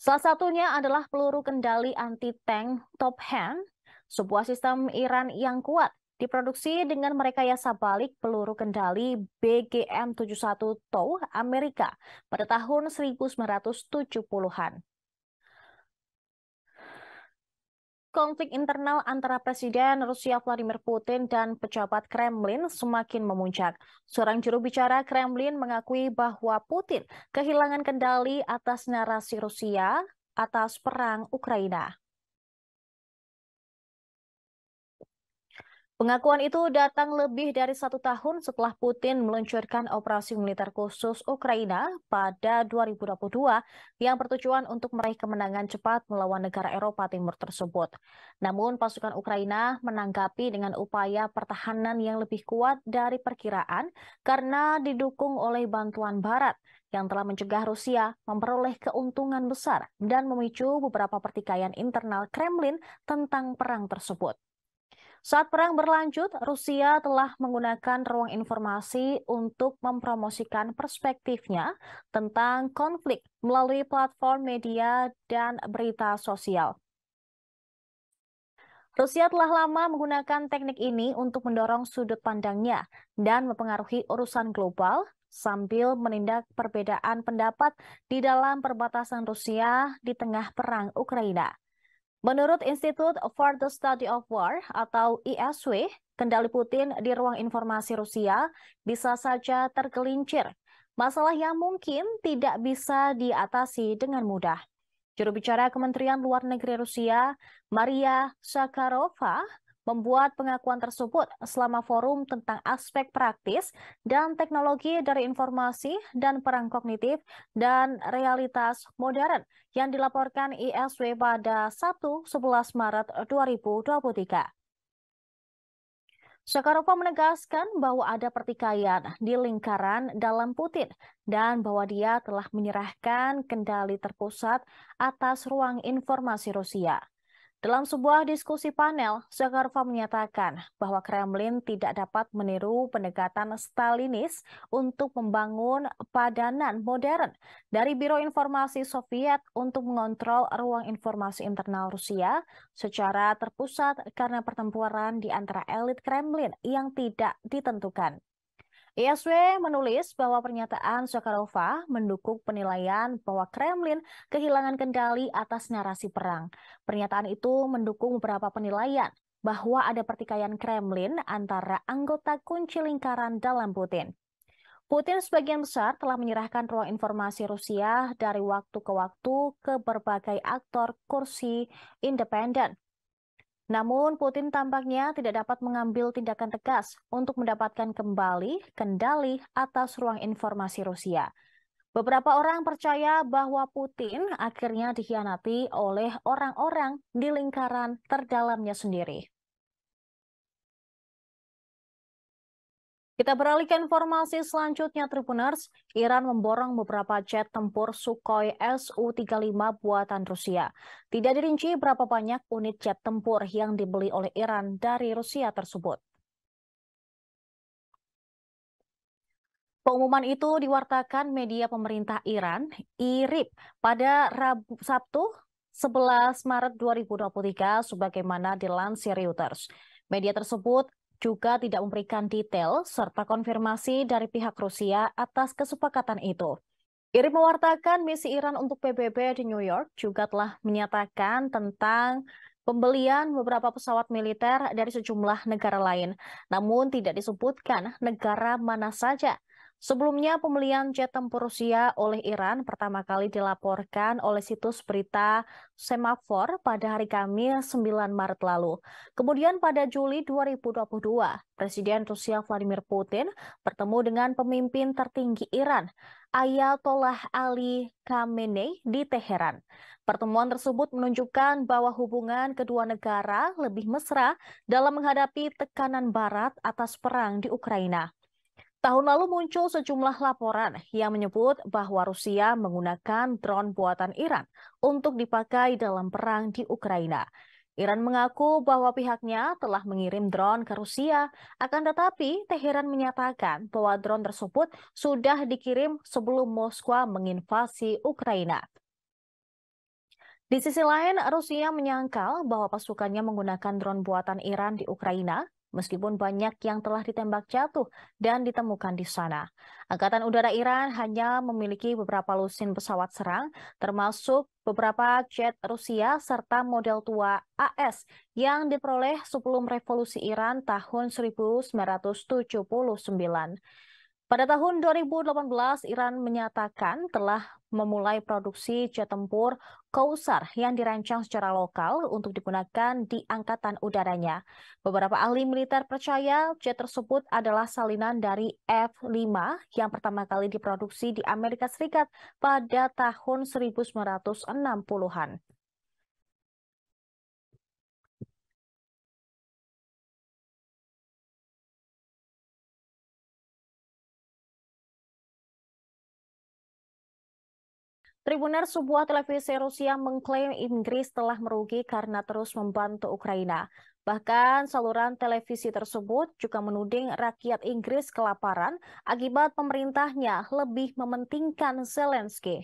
Salah satunya adalah peluru kendali anti-tank Top Hand, sebuah sistem Iran yang kuat Diproduksi dengan merekayasa balik peluru kendali BGM-71 TOW Amerika pada tahun 1970-an. Konflik internal antara Presiden Rusia Vladimir Putin dan pejabat Kremlin semakin memuncak. Seorang juru bicara Kremlin mengakui bahwa Putin kehilangan kendali atas narasi Rusia atas perang Ukraina. Pengakuan itu datang lebih dari satu tahun setelah Putin meluncurkan operasi militer khusus Ukraina pada 2022 yang bertujuan untuk meraih kemenangan cepat melawan negara Eropa Timur tersebut. Namun pasukan Ukraina menanggapi dengan upaya pertahanan yang lebih kuat dari perkiraan karena didukung oleh bantuan Barat yang telah mencegah Rusia memperoleh keuntungan besar dan memicu beberapa pertikaian internal Kremlin tentang perang tersebut. Saat perang berlanjut, Rusia telah menggunakan ruang informasi untuk mempromosikan perspektifnya tentang konflik melalui platform media dan berita sosial. Rusia telah lama menggunakan teknik ini untuk mendorong sudut pandangnya dan mempengaruhi urusan global sambil menindak perbedaan pendapat di dalam perbatasan Rusia di tengah perang Ukraina. Menurut Institute for the Study of War atau ISW, kendali Putin di ruang informasi Rusia bisa saja tergelincir. Masalah yang mungkin tidak bisa diatasi dengan mudah. Juru bicara Kementerian Luar Negeri Rusia, Maria Sakarova, membuat pengakuan tersebut selama forum tentang aspek praktis dan teknologi dari informasi dan perang kognitif dan realitas modern yang dilaporkan ISW pada 1-11 Maret 2023. Shakarova menegaskan bahwa ada pertikaian di lingkaran dalam Putin dan bahwa dia telah menyerahkan kendali terpusat atas ruang informasi Rusia. Dalam sebuah diskusi panel, Zakharova menyatakan bahwa Kremlin tidak dapat meniru pendekatan Stalinis untuk membangun padanan modern dari Biro Informasi Soviet untuk mengontrol ruang informasi internal Rusia secara terpusat karena pertempuran di antara elit Kremlin yang tidak ditentukan. ISW e menulis bahwa pernyataan Sokarova mendukung penilaian bahwa Kremlin kehilangan kendali atas narasi perang. Pernyataan itu mendukung beberapa penilaian bahwa ada pertikaian Kremlin antara anggota kunci lingkaran dalam Putin. Putin sebagian besar telah menyerahkan ruang informasi Rusia dari waktu ke waktu ke berbagai aktor kursi independen namun, Putin tampaknya tidak dapat mengambil tindakan tegas untuk mendapatkan kembali kendali atas ruang informasi Rusia. Beberapa orang percaya bahwa Putin akhirnya dikhianati oleh orang-orang di lingkaran terdalamnya sendiri. Kita beralih ke informasi selanjutnya, Tribuners. Iran memborong beberapa jet tempur Sukhoi Su-35 buatan Rusia. Tidak dirinci berapa banyak unit jet tempur yang dibeli oleh Iran dari Rusia tersebut. Pengumuman itu diwartakan media pemerintah Iran, IRIB, pada Rabu, Sabtu 11 Maret 2023 sebagaimana dilansir Reuters. Media tersebut juga tidak memberikan detail serta konfirmasi dari pihak Rusia atas kesepakatan itu. Iri mewartakan misi Iran untuk PBB di New York juga telah menyatakan tentang pembelian beberapa pesawat militer dari sejumlah negara lain. Namun tidak disebutkan negara mana saja. Sebelumnya, pembelian jet tempur Rusia oleh Iran pertama kali dilaporkan oleh situs berita Semafor pada hari Kamis 9 Maret lalu. Kemudian pada Juli 2022, Presiden Rusia Vladimir Putin bertemu dengan pemimpin tertinggi Iran, Ayatollah Ali Khamenei di Teheran. Pertemuan tersebut menunjukkan bahwa hubungan kedua negara lebih mesra dalam menghadapi tekanan barat atas perang di Ukraina. Tahun lalu muncul sejumlah laporan yang menyebut bahwa Rusia menggunakan drone buatan Iran untuk dipakai dalam perang di Ukraina. Iran mengaku bahwa pihaknya telah mengirim drone ke Rusia, akan tetapi Teheran menyatakan bahwa drone tersebut sudah dikirim sebelum Moskwa menginvasi Ukraina. Di sisi lain, Rusia menyangkal bahwa pasukannya menggunakan drone buatan Iran di Ukraina meskipun banyak yang telah ditembak jatuh dan ditemukan di sana. Angkatan Udara Iran hanya memiliki beberapa lusin pesawat serang, termasuk beberapa jet Rusia serta model tua AS yang diperoleh sebelum revolusi Iran tahun 1979. Pada tahun 2018, Iran menyatakan telah memulai produksi jet tempur Kausar yang dirancang secara lokal untuk digunakan di angkatan udaranya. Beberapa ahli militer percaya jet tersebut adalah salinan dari F-5 yang pertama kali diproduksi di Amerika Serikat pada tahun 1960-an. Tribuner sebuah televisi Rusia mengklaim Inggris telah merugi karena terus membantu Ukraina. Bahkan saluran televisi tersebut juga menuding rakyat Inggris kelaparan akibat pemerintahnya lebih mementingkan Zelensky.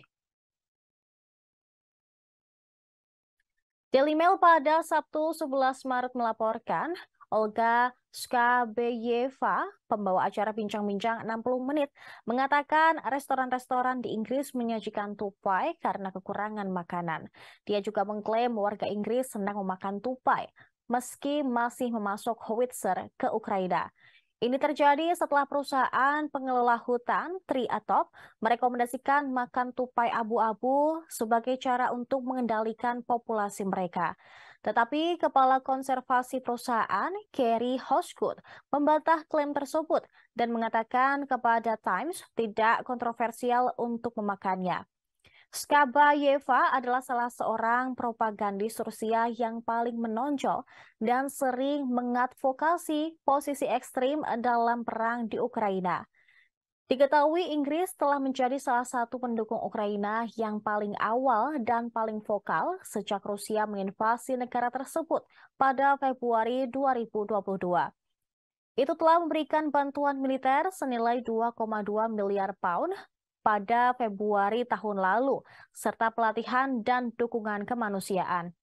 Daily Mail pada Sabtu 11 Maret melaporkan, Olga Skabeyeva, pembawa acara Bincang-Bincang 60 Menit, mengatakan restoran-restoran di Inggris menyajikan tupai karena kekurangan makanan. Dia juga mengklaim warga Inggris senang memakan tupai, meski masih memasuk howitzer ke Ukraina. Ini terjadi setelah perusahaan pengelola hutan Triatop merekomendasikan makan tupai abu-abu sebagai cara untuk mengendalikan populasi mereka. Tetapi Kepala Konservasi Perusahaan, Kerry Hosgood, membantah klaim tersebut dan mengatakan kepada Times tidak kontroversial untuk memakannya. Skabayeva adalah salah seorang propagandis Rusia yang paling menonjol dan sering mengadvokasi posisi ekstrim dalam perang di Ukraina. Diketahui Inggris telah menjadi salah satu pendukung Ukraina yang paling awal dan paling vokal sejak Rusia menginvasi negara tersebut pada Februari 2022. Itu telah memberikan bantuan militer senilai 2,2 miliar pound pada Februari tahun lalu, serta pelatihan dan dukungan kemanusiaan.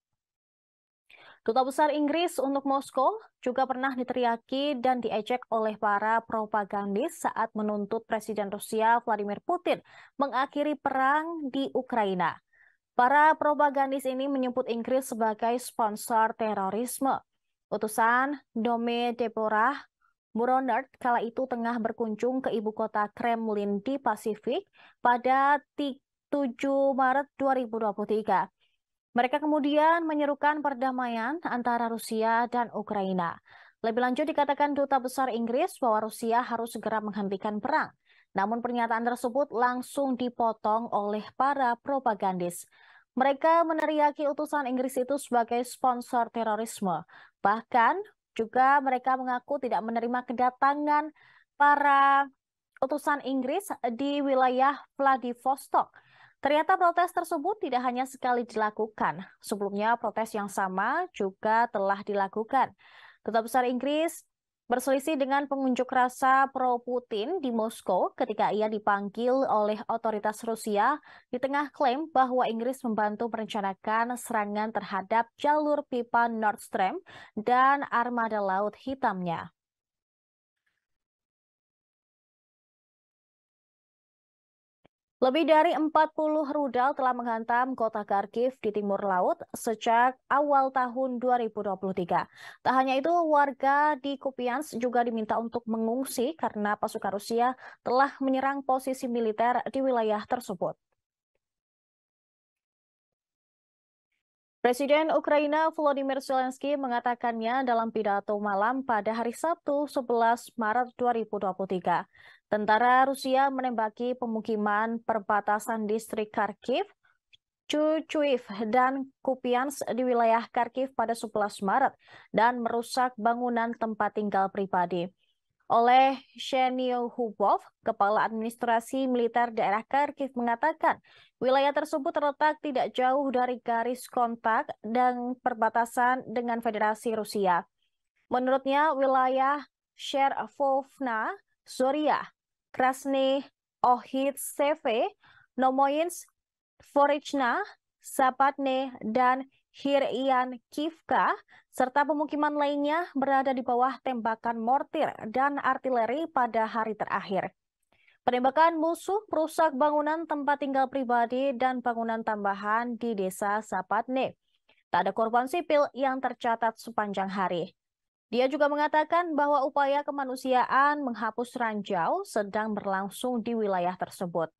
Duta Besar Inggris untuk Moskow juga pernah diteriaki dan diejek oleh para propagandis saat menuntut Presiden Rusia Vladimir Putin mengakhiri perang di Ukraina. Para propagandis ini menyebut Inggris sebagai sponsor terorisme. Utusan Dome Deborah Muronert kala itu tengah berkunjung ke ibu kota Kremlin di Pasifik pada 7 Maret 2023. Mereka kemudian menyerukan perdamaian antara Rusia dan Ukraina. Lebih lanjut dikatakan Duta Besar Inggris bahwa Rusia harus segera menghentikan perang. Namun pernyataan tersebut langsung dipotong oleh para propagandis. Mereka meneriaki utusan Inggris itu sebagai sponsor terorisme. Bahkan juga mereka mengaku tidak menerima kedatangan para utusan Inggris di wilayah Vladivostok Ternyata protes tersebut tidak hanya sekali dilakukan. Sebelumnya protes yang sama juga telah dilakukan. Duta Besar Inggris berselisih dengan pengunjuk rasa pro-Putin di Moskow ketika ia dipanggil oleh otoritas Rusia di tengah klaim bahwa Inggris membantu merencanakan serangan terhadap jalur pipa Nord Stream dan armada laut hitamnya. Lebih dari 40 rudal telah menghantam kota Kharkiv di timur laut sejak awal tahun 2023. Tak hanya itu, warga di Kupians juga diminta untuk mengungsi karena pasukan Rusia telah menyerang posisi militer di wilayah tersebut. Presiden Ukraina Volodymyr Zelensky mengatakannya dalam pidato malam pada hari Sabtu 11 Maret 2023. Tentara Rusia menembaki pemukiman perbatasan distrik Kharkiv, Chuchuiv, dan Kupians di wilayah Kharkiv pada 11 Maret dan merusak bangunan tempat tinggal pribadi oleh Shenil Hubov, Kepala Administrasi Militer Daerah Kharkiv mengatakan wilayah tersebut terletak tidak jauh dari garis kontak dan perbatasan dengan Federasi Rusia. Menurutnya wilayah Sherovna, Zoria, Krasny Ohitseve, Nomoyins, Forichna, Sapatne, dan Hirian Kivka serta pemukiman lainnya berada di bawah tembakan mortir dan artileri pada hari terakhir. Penembakan musuh merusak bangunan tempat tinggal pribadi dan bangunan tambahan di desa Sapatne. Tak ada korban sipil yang tercatat sepanjang hari. Dia juga mengatakan bahwa upaya kemanusiaan menghapus ranjau sedang berlangsung di wilayah tersebut.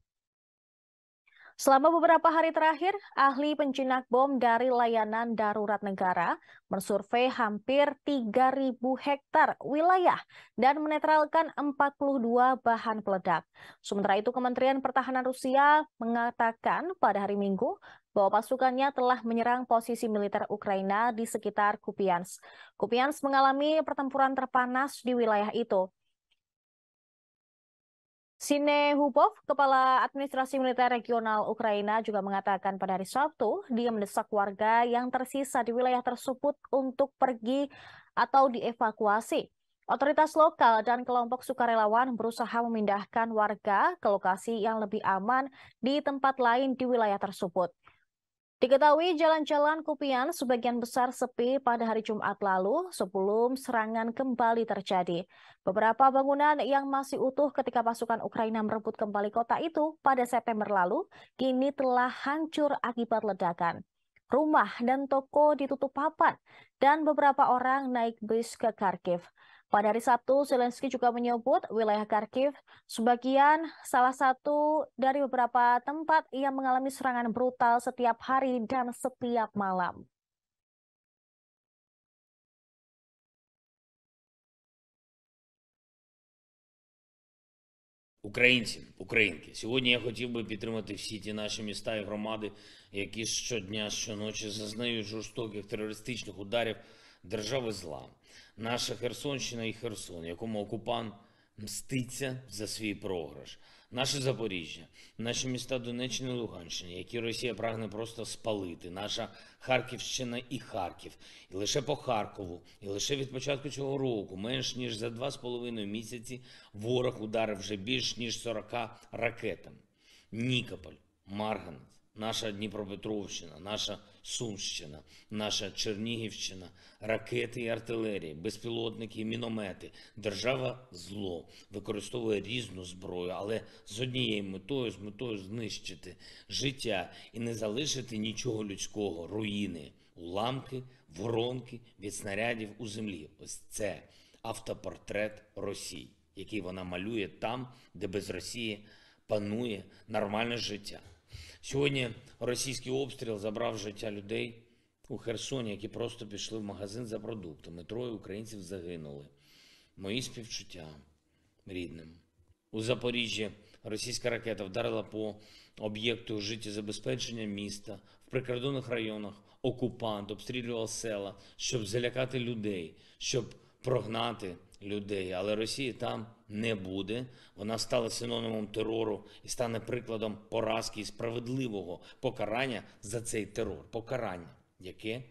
Selama beberapa hari terakhir, ahli penjinak bom dari layanan darurat negara mensurvei hampir 3.000 hektar wilayah dan menetralkan 42 bahan peledak. Sementara itu, Kementerian Pertahanan Rusia mengatakan pada hari Minggu bahwa pasukannya telah menyerang posisi militer Ukraina di sekitar Kupiansk. Kupiansk mengalami pertempuran terpanas di wilayah itu. Sine Hupov, Kepala Administrasi Militer Regional Ukraina juga mengatakan pada hari Sabtu, dia mendesak warga yang tersisa di wilayah tersebut untuk pergi atau dievakuasi. Otoritas lokal dan kelompok sukarelawan berusaha memindahkan warga ke lokasi yang lebih aman di tempat lain di wilayah tersebut. Diketahui jalan-jalan Kupian sebagian besar sepi pada hari Jumat lalu sebelum serangan kembali terjadi. Beberapa bangunan yang masih utuh ketika pasukan Ukraina merebut kembali kota itu pada September lalu kini telah hancur akibat ledakan. Rumah dan toko ditutup papan dan beberapa orang naik bus ke Kharkiv. Pada hari Sabtu, Zelensky juga menyebut wilayah Kharkiv sebagian salah satu dari beberapa tempat yang mengalami serangan brutal setiap hari dan setiap malam. Українці, українки, сьогодні я хотів би підтримати всі ті наші міста і громади, які щодня, щоночі зазнають жорстоких терористичних ударів держави зла наша Херсонщина і Херсон, якому окупант мститься за свій програш, наше Запоріжжя, наші міста Донеччини і Луганщини, які Росія прагне просто спалити, наша Харківщина і Харків, і лише по Харкову, і лише від початку цього року, менш ніж за два з половиною місяці, ворог ударив вже більш ніж 40 ракетами. Нікополь, Марганець, наша Дніпропетровщина, наша. Сумщина, наша Чернігівщина, ракети і артилерії, безпілотники, і міномети. Держава зло використовує різну зброю, але з однією метою, з метою знищити життя і не залишити нічого людського, руїни, уламки, воронки від снарядів у землі. Ось це автопортрет Росії, який вона малює там, де без Росії панує нормальне життя. Сьогодні російський обстріл забрав життя людей у Херсоні, які просто пішли в магазин за продуктами. Троє українців загинули. Мої співчуття рідним. У Запоріжжі російська ракета вдарила по об'єкту життєзабезпечення міста в прикордонних районах. Окупант обстрілював села, щоб залякати людей, щоб прогнати людей, але Росії там не буде. Вона стала синонімом терору і стане прикладом поразки і справедливого покарання за цей терор. Покарання, яке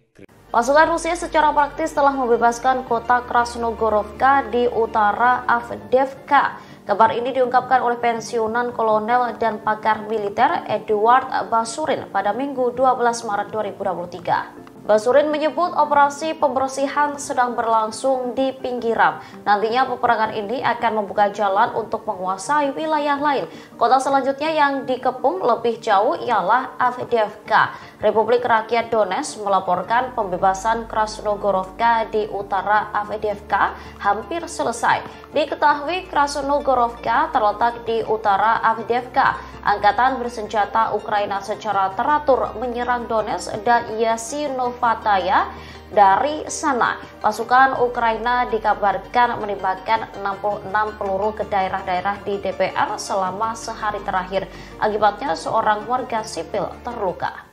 Pasukan Rusia secara praktis telah membebaskan kota Krasnogorovka di utara Avdevka. Kabar ini diungkapkan oleh pensiunan kolonel dan pakar militer Eduard Basurin pada Minggu 12 Maret 2023. Basurin menyebut operasi pembersihan sedang berlangsung di pinggiran. Nantinya peperangan ini akan membuka jalan untuk menguasai wilayah lain. Kota selanjutnya yang dikepung lebih jauh ialah Avdiivka. Republik Rakyat Donetsk melaporkan pembebasan Krasnogorovka di utara Avdiivka hampir selesai. Diketahui Krasnogorovka terletak di utara Avdiivka. Angkatan bersenjata Ukraina secara teratur menyerang Donetsk dan Yasinovataya dari sana. Pasukan Ukraina dikabarkan menembakkan 66 peluru ke daerah-daerah di DPR selama sehari terakhir. Akibatnya seorang warga sipil terluka.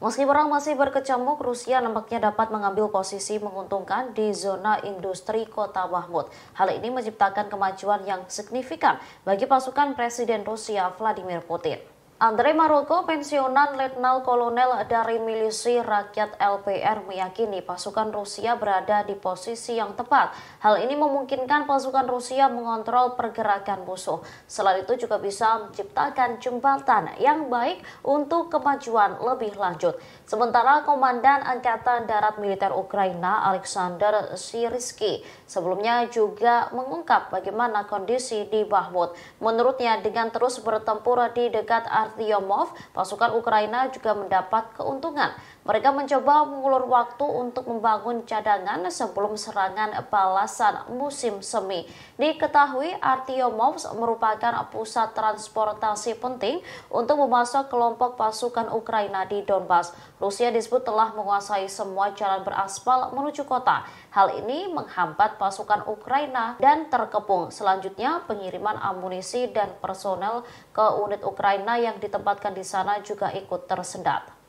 Meski perang masih berkecamuk, Rusia nampaknya dapat mengambil posisi menguntungkan di zona industri kota Bahmut. Hal ini menciptakan kemajuan yang signifikan bagi pasukan Presiden Rusia Vladimir Putin. Andre Maroko, pensiunan Letnan Kolonel dari Milisi Rakyat LPR meyakini pasukan Rusia berada di posisi yang tepat. Hal ini memungkinkan pasukan Rusia mengontrol pergerakan musuh. Selain itu juga bisa menciptakan jembatan yang baik untuk kemajuan lebih lanjut. Sementara Komandan Angkatan Darat Militer Ukraina Alexander Siriski sebelumnya juga mengungkap bagaimana kondisi di Bahmut. Menurutnya dengan terus bertempur di dekat Artyomov, pasukan Ukraina juga mendapat keuntungan mereka mencoba mengulur waktu untuk membangun cadangan sebelum serangan balasan musim semi. Diketahui Artyomovs merupakan pusat transportasi penting untuk memasok kelompok pasukan Ukraina di Donbas. Rusia disebut telah menguasai semua jalan beraspal menuju kota. Hal ini menghambat pasukan Ukraina dan terkepung. Selanjutnya, pengiriman amunisi dan personel ke unit Ukraina yang ditempatkan di sana juga ikut tersendat.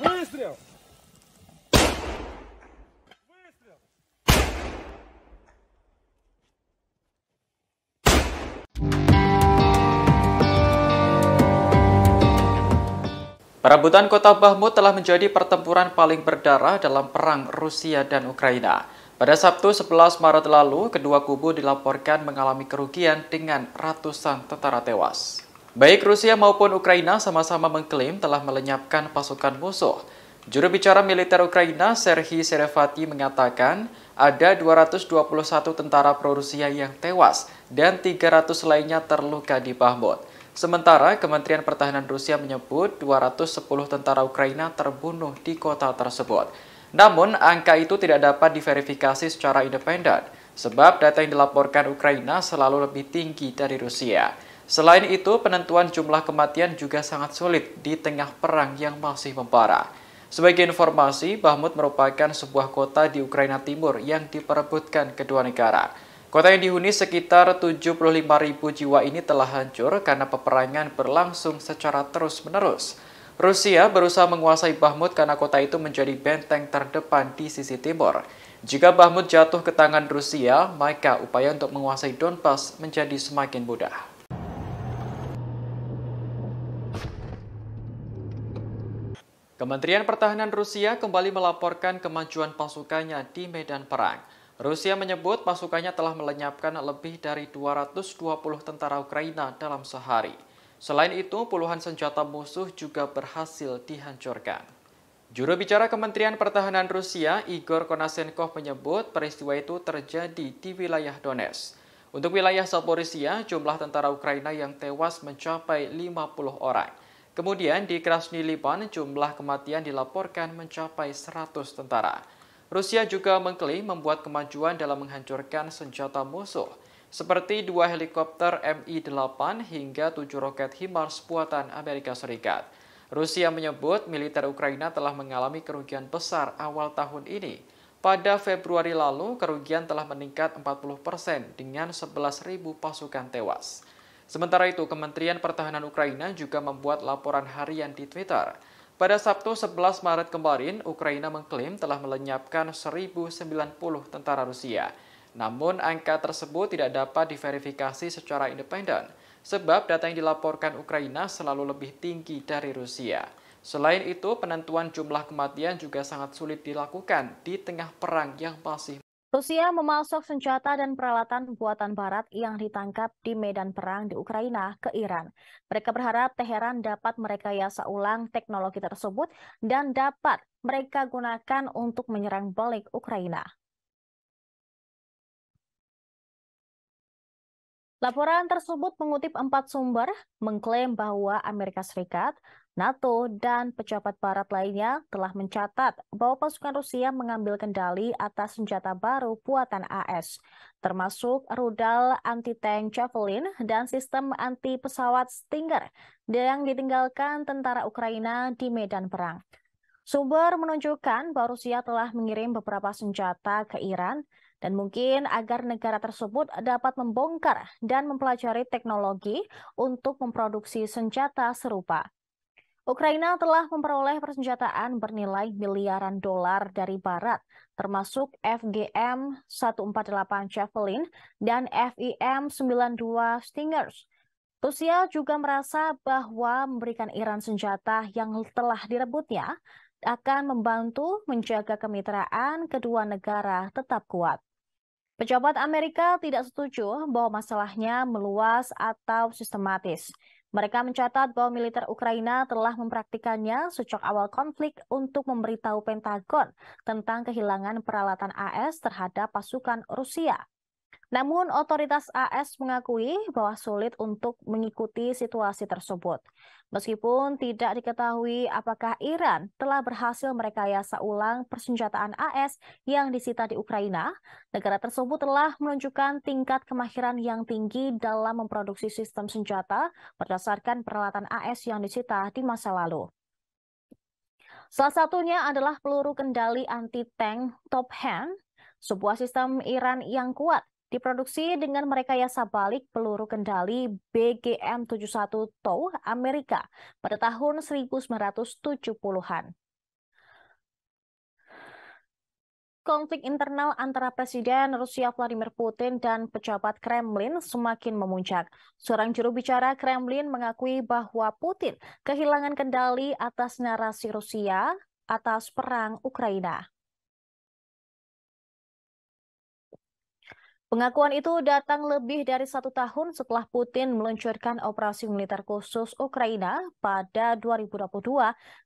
Выстрел! Perebutan kota Bahmut telah menjadi pertempuran paling berdarah dalam perang Rusia dan Ukraina. Pada Sabtu 11 Maret lalu, kedua kubu dilaporkan mengalami kerugian dengan ratusan tentara tewas. Baik Rusia maupun Ukraina sama-sama mengklaim telah melenyapkan pasukan musuh. Juru bicara militer Ukraina, Serhiy Serevati, mengatakan ada 221 tentara pro-Rusia yang tewas dan 300 lainnya terluka di Bahmut. Sementara, Kementerian Pertahanan Rusia menyebut 210 tentara Ukraina terbunuh di kota tersebut. Namun, angka itu tidak dapat diverifikasi secara independen, sebab data yang dilaporkan Ukraina selalu lebih tinggi dari Rusia. Selain itu, penentuan jumlah kematian juga sangat sulit di tengah perang yang masih membara. Sebagai informasi, Bahmut merupakan sebuah kota di Ukraina Timur yang diperebutkan kedua negara. Kota yang dihuni sekitar ribu jiwa ini telah hancur karena peperangan berlangsung secara terus-menerus. Rusia berusaha menguasai Bahmut karena kota itu menjadi benteng terdepan di sisi timur. Jika Bahmut jatuh ke tangan Rusia, maka upaya untuk menguasai Donbas menjadi semakin mudah. Kementerian Pertahanan Rusia kembali melaporkan kemajuan pasukannya di medan perang. Rusia menyebut pasukannya telah melenyapkan lebih dari 220 tentara Ukraina dalam sehari. Selain itu, puluhan senjata musuh juga berhasil dihancurkan. Juru bicara Kementerian Pertahanan Rusia, Igor Konasenkov menyebut peristiwa itu terjadi di wilayah Donetsk. Untuk wilayah Zaporizhia, jumlah tentara Ukraina yang tewas mencapai 50 orang. Kemudian di Krasny Liban jumlah kematian dilaporkan mencapai 100 tentara. Rusia juga mengklaim membuat kemajuan dalam menghancurkan senjata musuh, seperti dua helikopter Mi-8 hingga tujuh roket HIMARS buatan Amerika Serikat. Rusia menyebut militer Ukraina telah mengalami kerugian besar awal tahun ini. Pada Februari lalu, kerugian telah meningkat 40 persen dengan 11.000 pasukan tewas. Sementara itu, Kementerian Pertahanan Ukraina juga membuat laporan harian di Twitter. Pada Sabtu 11 Maret kemarin, Ukraina mengklaim telah melenyapkan 1.090 tentara Rusia. Namun, angka tersebut tidak dapat diverifikasi secara independen, sebab data yang dilaporkan Ukraina selalu lebih tinggi dari Rusia. Selain itu, penentuan jumlah kematian juga sangat sulit dilakukan di tengah perang yang masih Rusia memasok senjata dan peralatan buatan Barat yang ditangkap di medan perang di Ukraina ke Iran. Mereka berharap Teheran dapat merekayasa ulang teknologi tersebut dan dapat mereka gunakan untuk menyerang balik Ukraina. Laporan tersebut mengutip empat sumber, mengklaim bahwa Amerika Serikat NATO dan pejabat barat lainnya telah mencatat bahwa pasukan Rusia mengambil kendali atas senjata baru buatan AS, termasuk rudal anti-tank Javelin dan sistem anti-pesawat Stinger yang ditinggalkan tentara Ukraina di medan perang. Sumber menunjukkan bahwa Rusia telah mengirim beberapa senjata ke Iran dan mungkin agar negara tersebut dapat membongkar dan mempelajari teknologi untuk memproduksi senjata serupa. Ukraina telah memperoleh persenjataan bernilai miliaran dolar dari Barat, termasuk FGM 148 Javelin dan FIM 92 Stingers. Rusia juga merasa bahwa memberikan Iran senjata yang telah direbutnya akan membantu menjaga kemitraan kedua negara tetap kuat. Pejabat Amerika tidak setuju bahwa masalahnya meluas atau sistematis. Mereka mencatat bahwa militer Ukraina telah mempraktikannya sejak awal konflik untuk memberitahu Pentagon tentang kehilangan peralatan AS terhadap pasukan Rusia namun, otoritas AS mengakui bahwa sulit untuk mengikuti situasi tersebut. Meskipun tidak diketahui apakah Iran telah berhasil merekayasa ulang persenjataan AS yang disita di Ukraina, negara tersebut telah menunjukkan tingkat kemahiran yang tinggi dalam memproduksi sistem senjata berdasarkan peralatan AS yang disita di masa lalu. Salah satunya adalah peluru kendali anti-tank Top Hand, sebuah sistem Iran yang kuat Diproduksi dengan merekayasa balik peluru kendali BGM-71 TOW Amerika pada tahun 1970-an. Konflik internal antara Presiden Rusia Vladimir Putin dan pejabat Kremlin semakin memuncak. Seorang juru bicara Kremlin mengakui bahwa Putin kehilangan kendali atas narasi Rusia atas perang Ukraina. Pengakuan itu datang lebih dari satu tahun setelah Putin meluncurkan operasi militer khusus Ukraina pada 2022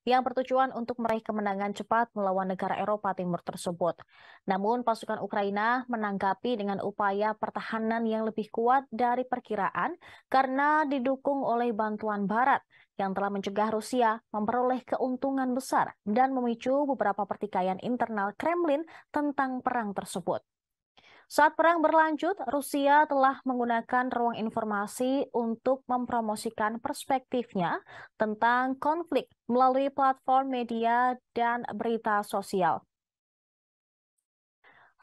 yang bertujuan untuk meraih kemenangan cepat melawan negara Eropa Timur tersebut. Namun pasukan Ukraina menanggapi dengan upaya pertahanan yang lebih kuat dari perkiraan karena didukung oleh bantuan Barat yang telah mencegah Rusia memperoleh keuntungan besar dan memicu beberapa pertikaian internal Kremlin tentang perang tersebut. Saat perang berlanjut, Rusia telah menggunakan ruang informasi untuk mempromosikan perspektifnya tentang konflik melalui platform media dan berita sosial.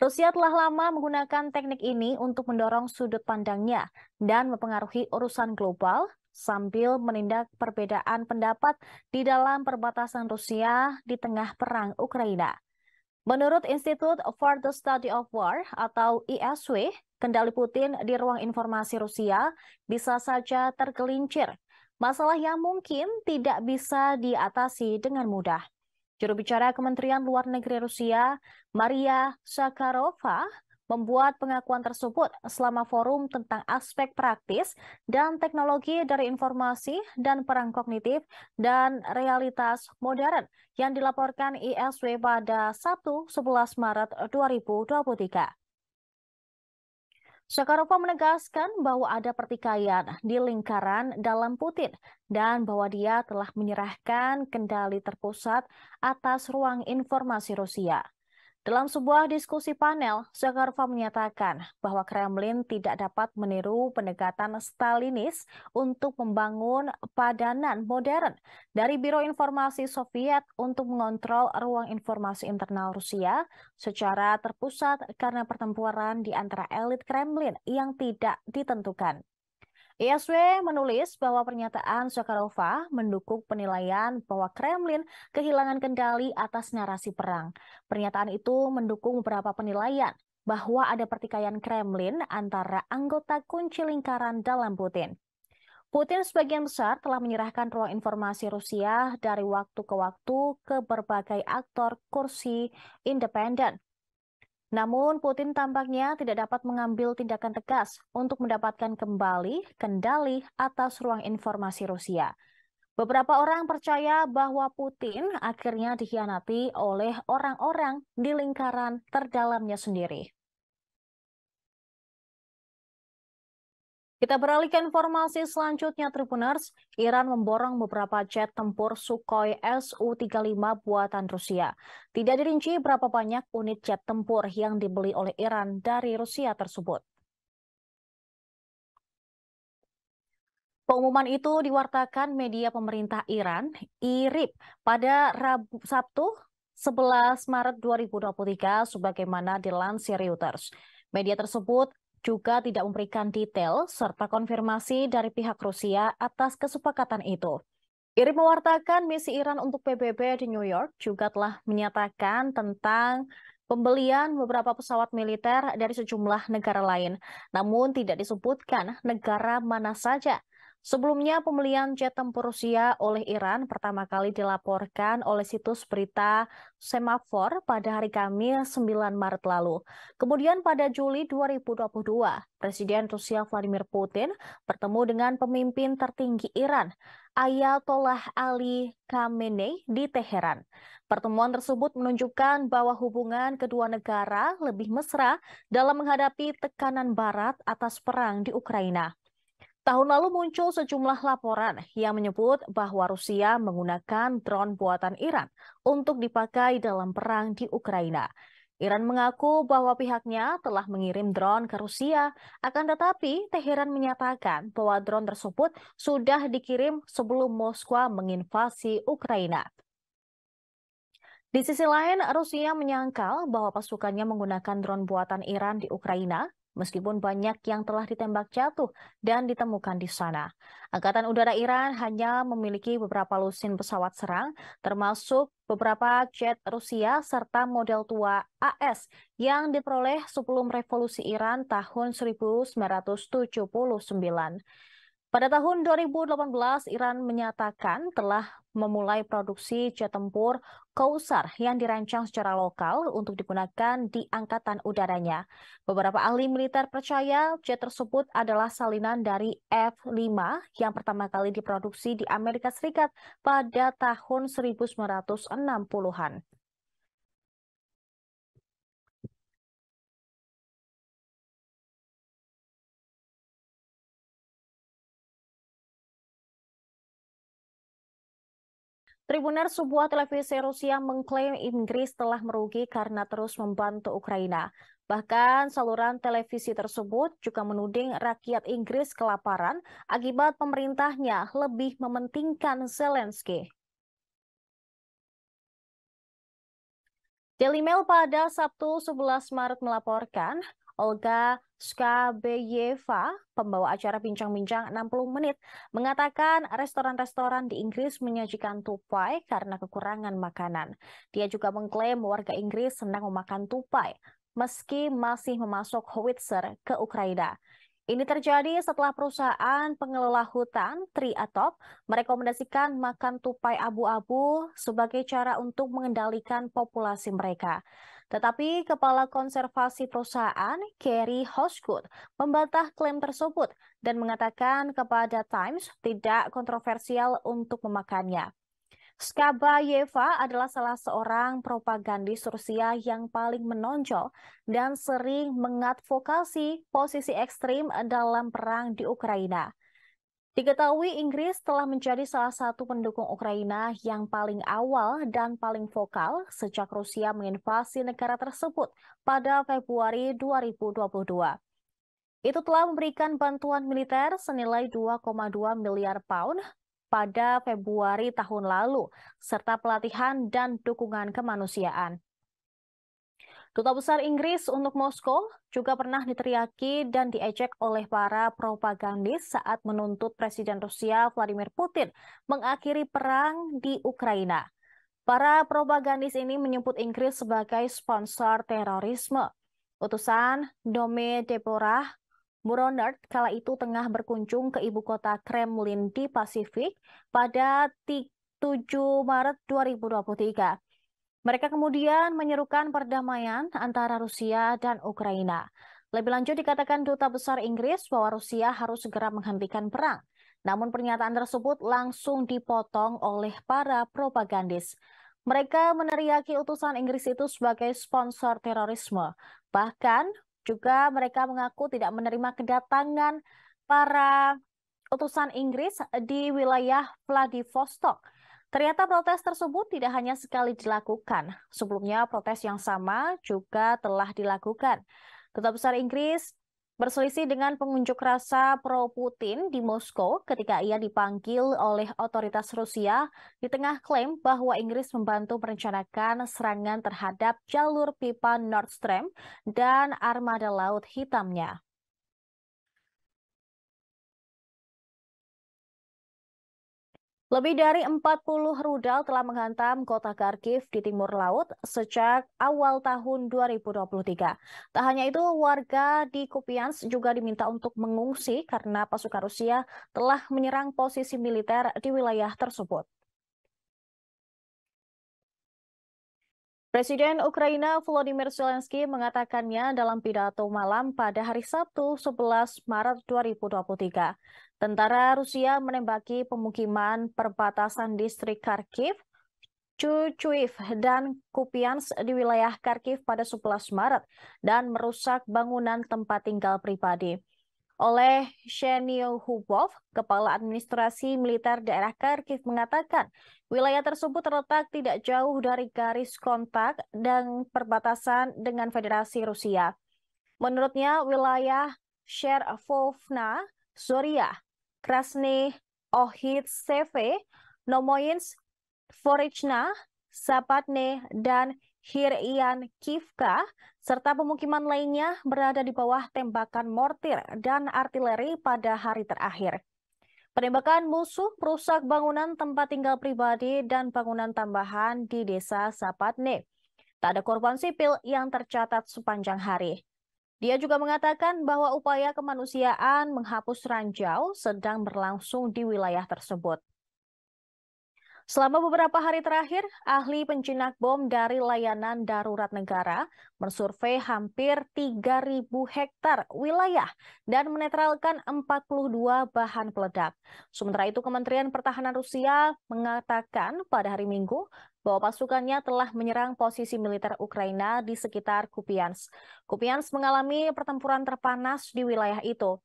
Rusia telah lama menggunakan teknik ini untuk mendorong sudut pandangnya dan mempengaruhi urusan global sambil menindak perbedaan pendapat di dalam perbatasan Rusia di tengah perang Ukraina. Menurut Institute for the Study of War atau ISW, kendali Putin di ruang informasi Rusia bisa saja tergelincir. Masalah yang mungkin tidak bisa diatasi dengan mudah. Juru bicara Kementerian Luar Negeri Rusia, Maria Sakharova, membuat pengakuan tersebut selama forum tentang aspek praktis dan teknologi dari informasi dan perang kognitif dan realitas modern yang dilaporkan ISW pada 1-11 Maret 2023. Shakarova menegaskan bahwa ada pertikaian di lingkaran dalam Putin dan bahwa dia telah menyerahkan kendali terpusat atas ruang informasi Rusia. Dalam sebuah diskusi panel, Zakharova menyatakan bahwa Kremlin tidak dapat meniru pendekatan Stalinis untuk membangun padanan modern dari Biro Informasi Soviet untuk mengontrol ruang informasi internal Rusia secara terpusat karena pertempuran di antara elit Kremlin yang tidak ditentukan. ISW iya, menulis bahwa pernyataan Sokarova mendukung penilaian bahwa Kremlin kehilangan kendali atas narasi perang. Pernyataan itu mendukung beberapa penilaian bahwa ada pertikaian Kremlin antara anggota kunci lingkaran dalam Putin. Putin sebagian besar telah menyerahkan ruang informasi Rusia dari waktu ke waktu ke berbagai aktor kursi independen namun, Putin tampaknya tidak dapat mengambil tindakan tegas untuk mendapatkan kembali kendali atas ruang informasi Rusia. Beberapa orang percaya bahwa Putin akhirnya dikhianati oleh orang-orang di lingkaran terdalamnya sendiri. Kita beralih ke informasi selanjutnya, Tribuners. Iran memborong beberapa jet tempur Sukhoi Su-35 buatan Rusia. Tidak dirinci berapa banyak unit jet tempur yang dibeli oleh Iran dari Rusia tersebut. Pengumuman itu diwartakan media pemerintah Iran, IRIB, pada Rabu, Sabtu 11 Maret 2023 sebagaimana dilansir Reuters. Media tersebut juga tidak memberikan detail serta konfirmasi dari pihak Rusia atas kesepakatan itu. Iri mewartakan misi Iran untuk PBB di New York juga telah menyatakan tentang pembelian beberapa pesawat militer dari sejumlah negara lain, namun tidak disebutkan negara mana saja. Sebelumnya, pembelian jet tempur Rusia oleh Iran pertama kali dilaporkan oleh situs berita Semafor pada hari Kamis 9 Maret lalu. Kemudian pada Juli 2022, Presiden Rusia Vladimir Putin bertemu dengan pemimpin tertinggi Iran, Ayatollah Ali Khamenei di Teheran. Pertemuan tersebut menunjukkan bahwa hubungan kedua negara lebih mesra dalam menghadapi tekanan barat atas perang di Ukraina. Tahun lalu muncul sejumlah laporan yang menyebut bahwa Rusia menggunakan drone buatan Iran untuk dipakai dalam perang di Ukraina. Iran mengaku bahwa pihaknya telah mengirim drone ke Rusia, akan tetapi Teheran menyatakan bahwa drone tersebut sudah dikirim sebelum Moskwa menginvasi Ukraina. Di sisi lain, Rusia menyangkal bahwa pasukannya menggunakan drone buatan Iran di Ukraina meskipun banyak yang telah ditembak jatuh dan ditemukan di sana. Angkatan Udara Iran hanya memiliki beberapa lusin pesawat serang, termasuk beberapa jet Rusia serta model tua AS yang diperoleh sebelum revolusi Iran tahun 1979. Pada tahun 2018, Iran menyatakan telah memulai produksi jet tempur Kausar yang dirancang secara lokal untuk digunakan di angkatan udaranya. Beberapa ahli militer percaya jet tersebut adalah salinan dari F-5 yang pertama kali diproduksi di Amerika Serikat pada tahun 1960-an. Tribuner sebuah televisi Rusia mengklaim Inggris telah merugi karena terus membantu Ukraina. Bahkan saluran televisi tersebut juga menuding rakyat Inggris kelaparan akibat pemerintahnya lebih mementingkan Zelensky. Daily Mail pada Sabtu 11 Maret melaporkan, Olga Skabeyeva, pembawa acara bincang-bincang 60 menit, mengatakan restoran-restoran di Inggris menyajikan tupai karena kekurangan makanan. Dia juga mengklaim warga Inggris senang memakan tupai, meski masih memasuk howitzer ke Ukraina. Ini terjadi setelah perusahaan pengelola hutan Triatop merekomendasikan makan tupai abu-abu sebagai cara untuk mengendalikan populasi mereka. Tetapi Kepala Konservasi Perusahaan, Kerry Hosgood, membantah klaim tersebut dan mengatakan kepada Times tidak kontroversial untuk memakannya. Skabayeva adalah salah seorang propagandis Rusia yang paling menonjol dan sering mengadvokasi posisi ekstrim dalam perang di Ukraina. Diketahui Inggris telah menjadi salah satu pendukung Ukraina yang paling awal dan paling vokal sejak Rusia menginvasi negara tersebut pada Februari 2022. Itu telah memberikan bantuan militer senilai 2,2 miliar pound pada Februari tahun lalu, serta pelatihan dan dukungan kemanusiaan. Duta Besar Inggris untuk Moskow juga pernah diteriaki dan diejek oleh para propagandis saat menuntut Presiden Rusia Vladimir Putin mengakhiri perang di Ukraina. Para propagandis ini menyebut Inggris sebagai sponsor terorisme. Utusan Dome Deborah Muronert kala itu tengah berkunjung ke ibu kota Kremlin di Pasifik pada 7 Maret 2023. Mereka kemudian menyerukan perdamaian antara Rusia dan Ukraina. Lebih lanjut dikatakan duta besar Inggris bahwa Rusia harus segera menghentikan perang. Namun pernyataan tersebut langsung dipotong oleh para propagandis. Mereka meneriaki utusan Inggris itu sebagai sponsor terorisme. Bahkan juga mereka mengaku tidak menerima kedatangan para utusan Inggris di wilayah Vladivostok Ternyata protes tersebut tidak hanya sekali dilakukan. Sebelumnya protes yang sama juga telah dilakukan. Duta Besar Inggris berselisih dengan pengunjuk rasa pro-Putin di Moskow ketika ia dipanggil oleh otoritas Rusia di tengah klaim bahwa Inggris membantu merencanakan serangan terhadap jalur pipa Nord Stream dan armada laut hitamnya. Lebih dari 40 rudal telah menghantam kota Kharkiv di timur laut sejak awal tahun 2023. Tak hanya itu, warga di Kupiansk juga diminta untuk mengungsi karena pasukan Rusia telah menyerang posisi militer di wilayah tersebut. Presiden Ukraina Volodymyr Zelensky mengatakannya dalam pidato malam pada hari Sabtu 11 Maret 2023. Tentara Rusia menembaki pemukiman perbatasan distrik Kharkiv, Chuchuiv, dan Kupians di wilayah Kharkiv pada 11 Maret dan merusak bangunan tempat tinggal pribadi oleh Shenil Hubov, Kepala Administrasi Militer Daerah Kharkiv mengatakan wilayah tersebut terletak tidak jauh dari garis kontak dan perbatasan dengan Federasi Rusia. Menurutnya wilayah Sherovna, Zoria, Krasny Ohitseve, Nomoyinsk, Vorichna, Sapatne, dan Hirian Kivka, serta pemukiman lainnya berada di bawah tembakan mortir dan artileri pada hari terakhir. Penembakan musuh merusak bangunan tempat tinggal pribadi dan bangunan tambahan di desa Sapatne. Tak ada korban sipil yang tercatat sepanjang hari. Dia juga mengatakan bahwa upaya kemanusiaan menghapus ranjau sedang berlangsung di wilayah tersebut. Selama beberapa hari terakhir, ahli penjinak bom dari layanan darurat negara mensurvei hampir 3.000 hektar wilayah dan menetralkan 42 bahan peledak. Sementara itu, Kementerian Pertahanan Rusia mengatakan pada hari Minggu bahwa pasukannya telah menyerang posisi militer Ukraina di sekitar Kupiansk. Kupiansk mengalami pertempuran terpanas di wilayah itu.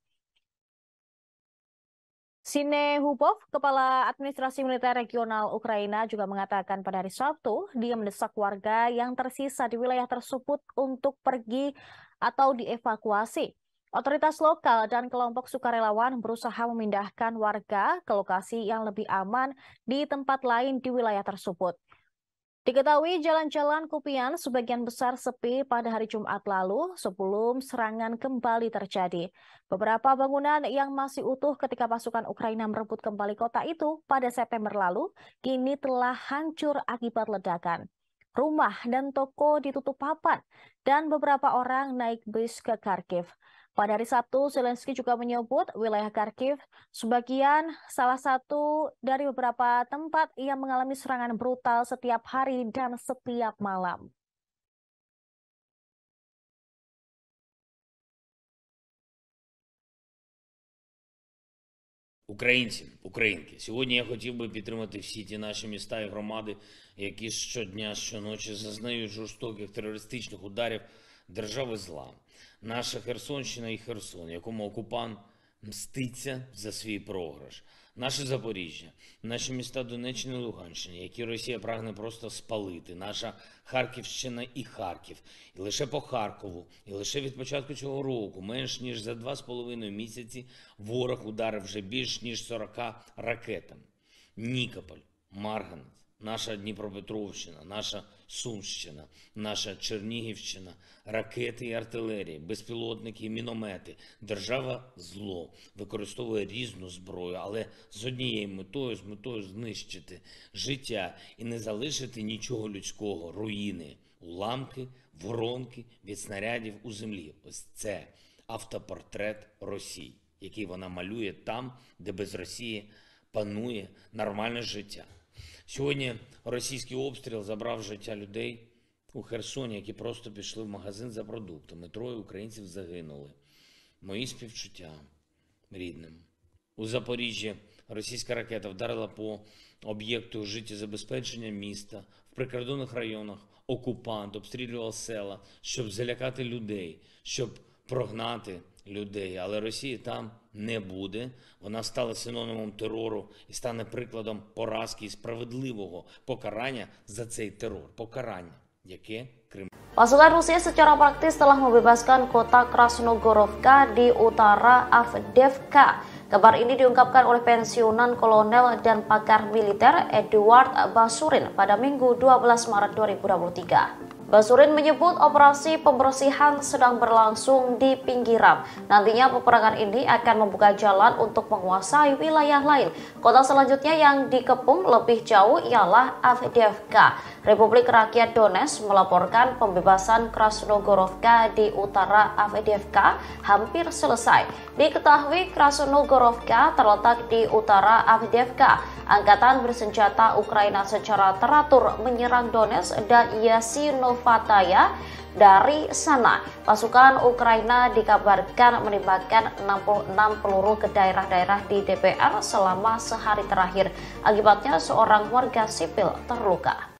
Sine Hupov, Kepala Administrasi Militer Regional Ukraina juga mengatakan pada hari Sabtu, dia mendesak warga yang tersisa di wilayah tersebut untuk pergi atau dievakuasi. Otoritas lokal dan kelompok sukarelawan berusaha memindahkan warga ke lokasi yang lebih aman di tempat lain di wilayah tersebut. Diketahui jalan-jalan Kupian sebagian besar sepi pada hari Jumat lalu sebelum serangan kembali terjadi. Beberapa bangunan yang masih utuh ketika pasukan Ukraina merebut kembali kota itu pada September lalu kini telah hancur akibat ledakan. Rumah dan toko ditutup papan dan beberapa orang naik bis ke Kharkiv. Pada hari Sabtu, Zelensky juga menyebut wilayah Kharkiv sebagian salah satu dari beberapa tempat yang mengalami serangan brutal setiap hari dan setiap malam. Українці, українки, сьогодні я хотів би підтримати всі ті наші міста і громади, які щодня, щоночі зазнають жорстоких терористичних ударів держави зла наша Херсонщина і Херсон, якому окупант мститься за свій програш, наше Запоріжжя, наші міста Донеччини і Луганщини, які Росія прагне просто спалити, наша Харківщина і Харків, і лише по Харкову, і лише від початку цього року, менш ніж за два з половиною місяці, ворог ударив вже більш ніж 40 ракетами. Нікополь, Марганець, наша Дніпропетровщина, наша. Сумщина, наша Чернігівщина, ракети і артилерії, безпілотники, і міномети. Держава зло використовує різну зброю, але з однією метою, з метою знищити життя і не залишити нічого людського, руїни, уламки, воронки від снарядів у землі. Ось це автопортрет Росії, який вона малює там, де без Росії панує нормальне життя. Сьогодні російський обстріл забрав життя людей у Херсоні, які просто пішли в магазин за продуктами. Троє українців загинули. Мої співчуття рідним. У Запоріжжі російська ракета вдарила по об'єкту життєзабезпечення міста в прикордонних районах. Окупант обстрілював села, щоб залякати людей, щоб прогнати людей, але Росії там не буде. Вона стала синонімом терору і стане прикладом поразки і справедливого покарання за цей терор. Покарання, яке Крим. Pasukan Rusia secara praktis telah membebaskan kota Krasnogorovka di utara Avdevka. Kabar ini diungkapkan oleh pensiunan kolonel dan pakar militer Eduard Basurin pada Minggu 12 Maret 2023. Basurin menyebut operasi pembersihan sedang berlangsung di pinggiran. Nantinya peperangan ini akan membuka jalan untuk menguasai wilayah lain. Kota selanjutnya yang dikepung lebih jauh ialah Avdiivka. Republik Rakyat Donetsk melaporkan pembebasan Krasnogorovka di utara Avdiivka hampir selesai. Diketahui Krasnogorovka terletak di utara Avdiivka. Angkatan bersenjata Ukraina secara teratur menyerang Donetsk dan Yasinov Pataya dari sana. Pasukan Ukraina dikabarkan menembakkan 66 peluru ke daerah-daerah di DPR selama sehari terakhir. Akibatnya seorang warga sipil terluka.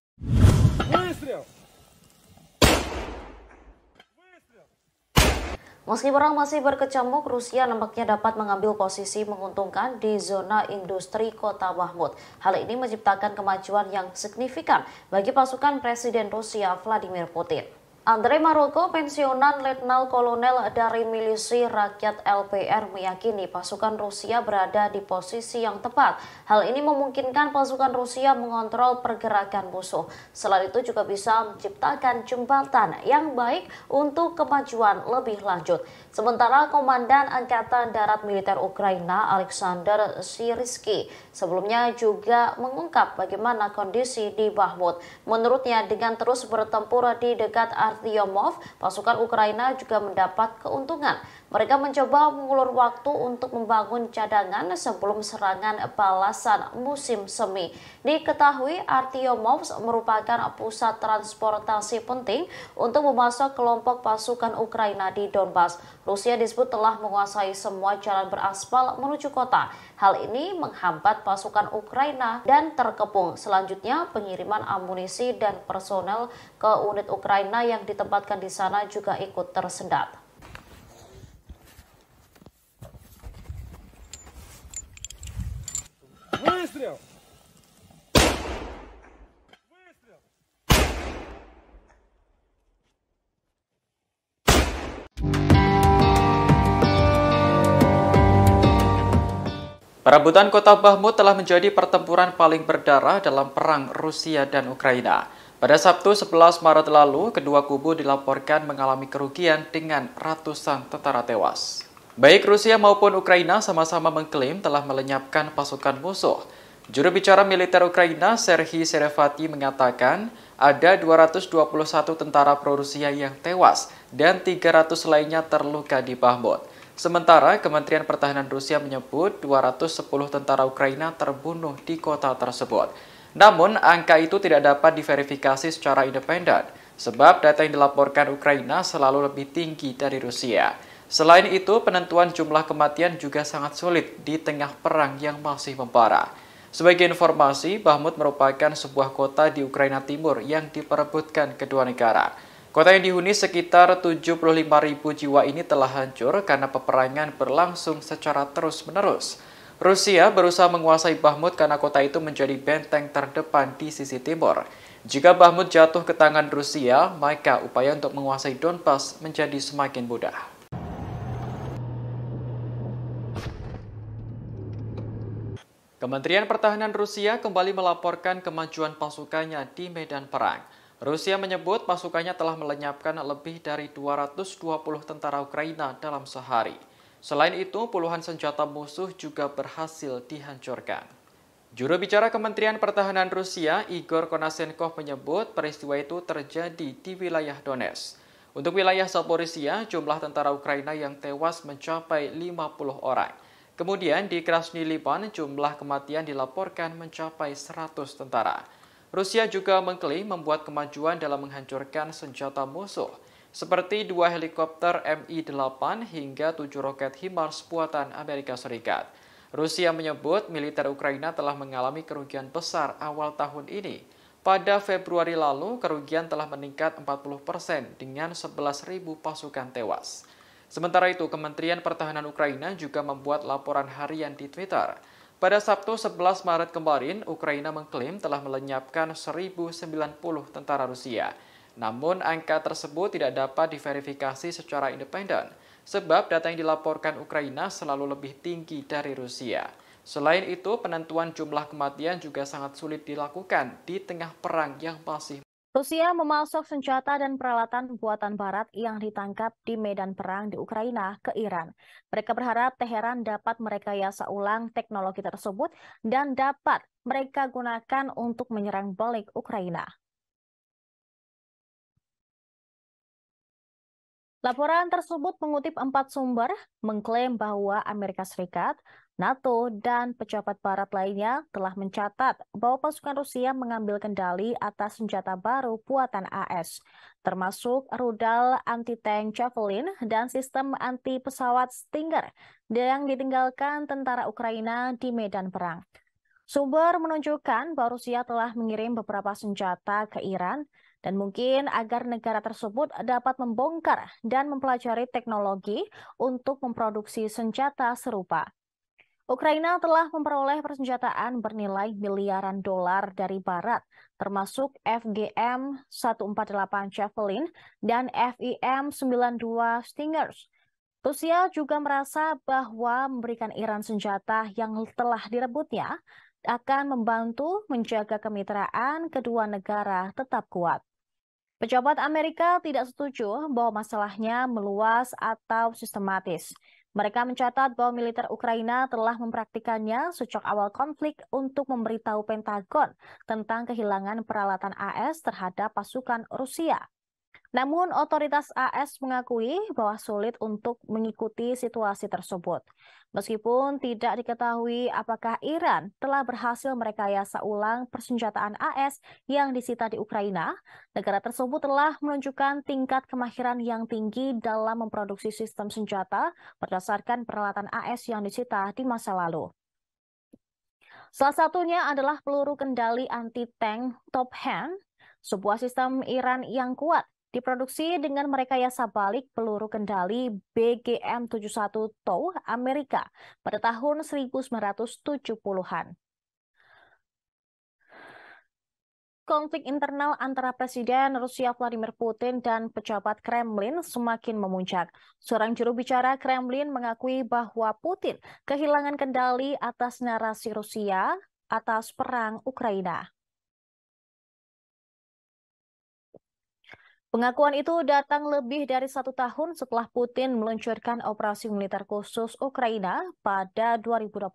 Meski perang masih berkecamuk, Rusia nampaknya dapat mengambil posisi menguntungkan di zona industri kota Bahmut. Hal ini menciptakan kemajuan yang signifikan bagi pasukan Presiden Rusia Vladimir Putin. Andre Maroko, pensiunan Letnan Kolonel dari Milisi Rakyat LPR meyakini pasukan Rusia berada di posisi yang tepat. Hal ini memungkinkan pasukan Rusia mengontrol pergerakan musuh. Selain itu juga bisa menciptakan jembatan yang baik untuk kemajuan lebih lanjut. Sementara Komandan Angkatan Darat Militer Ukraina Alexander Siriski sebelumnya juga mengungkap bagaimana kondisi di Bahmut. Menurutnya dengan terus bertempur di dekat Artyomov, pasukan Ukraina juga mendapat keuntungan. Mereka mencoba mengulur waktu untuk membangun cadangan sebelum serangan balasan musim semi. Diketahui Artyomov merupakan pusat transportasi penting untuk memasok kelompok pasukan Ukraina di Donbas. Rusia disebut telah menguasai semua jalan beraspal menuju kota. Hal ini menghambat pasukan Ukraina dan terkepung. Selanjutnya pengiriman amunisi dan personel ke unit Ukraina yang ditempatkan di sana juga ikut tersendat. Выстрел! Perebutan kota Bahmut telah menjadi pertempuran paling berdarah dalam perang Rusia dan Ukraina. Pada Sabtu 11 Maret lalu, kedua kubu dilaporkan mengalami kerugian dengan ratusan tentara tewas. Baik Rusia maupun Ukraina sama-sama mengklaim telah melenyapkan pasukan musuh. Juru bicara militer Ukraina, Serhiy Serevati, mengatakan ada 221 tentara pro-Rusia yang tewas dan 300 lainnya terluka di Bahmut. Sementara Kementerian Pertahanan Rusia menyebut 210 tentara Ukraina terbunuh di kota tersebut. Namun, angka itu tidak dapat diverifikasi secara independen, sebab data yang dilaporkan Ukraina selalu lebih tinggi dari Rusia. Selain itu, penentuan jumlah kematian juga sangat sulit di tengah perang yang masih membara. Sebagai informasi, Bahmut merupakan sebuah kota di Ukraina Timur yang diperebutkan kedua negara. Kota yang dihuni sekitar ribu jiwa ini telah hancur karena peperangan berlangsung secara terus-menerus. Rusia berusaha menguasai Bahmut karena kota itu menjadi benteng terdepan di sisi timur. Jika Bahmut jatuh ke tangan Rusia, maka upaya untuk menguasai Donbas menjadi semakin mudah. Kementerian Pertahanan Rusia kembali melaporkan kemajuan pasukannya di medan perang. Rusia menyebut pasukannya telah melenyapkan lebih dari 220 tentara Ukraina dalam sehari. Selain itu, puluhan senjata musuh juga berhasil dihancurkan. Juru bicara Kementerian Pertahanan Rusia, Igor Konasenkov menyebut peristiwa itu terjadi di wilayah Donetsk. Untuk wilayah Zaporizhia, jumlah tentara Ukraina yang tewas mencapai 50 orang. Kemudian di Krasny Liban jumlah kematian dilaporkan mencapai 100 tentara. Rusia juga mengklaim membuat kemajuan dalam menghancurkan senjata musuh seperti dua helikopter Mi-8 hingga tujuh roket HIMARS buatan Amerika Serikat. Rusia menyebut militer Ukraina telah mengalami kerugian besar awal tahun ini. Pada Februari lalu, kerugian telah meningkat 40 persen dengan 11.000 pasukan tewas. Sementara itu, Kementerian Pertahanan Ukraina juga membuat laporan harian di Twitter. Pada Sabtu 11 Maret kemarin, Ukraina mengklaim telah melenyapkan 1.090 tentara Rusia. Namun, angka tersebut tidak dapat diverifikasi secara independen, sebab data yang dilaporkan Ukraina selalu lebih tinggi dari Rusia. Selain itu, penentuan jumlah kematian juga sangat sulit dilakukan di tengah perang yang masih Rusia memasok senjata dan peralatan buatan Barat yang ditangkap di medan perang di Ukraina ke Iran. Mereka berharap Teheran dapat merekayasa ulang teknologi tersebut dan dapat mereka gunakan untuk menyerang balik Ukraina. Laporan tersebut mengutip empat sumber mengklaim bahwa Amerika Serikat NATO dan pejabat barat lainnya telah mencatat bahwa pasukan Rusia mengambil kendali atas senjata baru buatan AS, termasuk rudal anti-tank Javelin dan sistem anti-pesawat Stinger yang ditinggalkan tentara Ukraina di medan perang. Sumber menunjukkan bahwa Rusia telah mengirim beberapa senjata ke Iran dan mungkin agar negara tersebut dapat membongkar dan mempelajari teknologi untuk memproduksi senjata serupa. Ukraina telah memperoleh persenjataan bernilai miliaran dolar dari Barat, termasuk FGM 148 Javelin dan FIM 92 Stingers. Rusia juga merasa bahwa memberikan Iran senjata yang telah direbutnya akan membantu menjaga kemitraan kedua negara tetap kuat. Pejabat Amerika tidak setuju bahwa masalahnya meluas atau sistematis. Mereka mencatat bahwa militer Ukraina telah mempraktikannya sejak awal konflik untuk memberitahu Pentagon tentang kehilangan peralatan AS terhadap pasukan Rusia. Namun, otoritas AS mengakui bahwa sulit untuk mengikuti situasi tersebut. Meskipun tidak diketahui apakah Iran telah berhasil merekayasa ulang persenjataan AS yang disita di Ukraina, negara tersebut telah menunjukkan tingkat kemahiran yang tinggi dalam memproduksi sistem senjata berdasarkan peralatan AS yang disita di masa lalu. Salah satunya adalah peluru kendali anti-tank Top Hand sebuah sistem Iran yang kuat Diproduksi dengan merekayasa balik peluru kendali BGM-71 TOW Amerika pada tahun 1970-an. Konflik internal antara Presiden Rusia Vladimir Putin dan pejabat Kremlin semakin memuncak. Seorang juru bicara Kremlin mengakui bahwa Putin kehilangan kendali atas narasi Rusia atas perang Ukraina. Pengakuan itu datang lebih dari satu tahun setelah Putin meluncurkan operasi militer khusus Ukraina pada 2022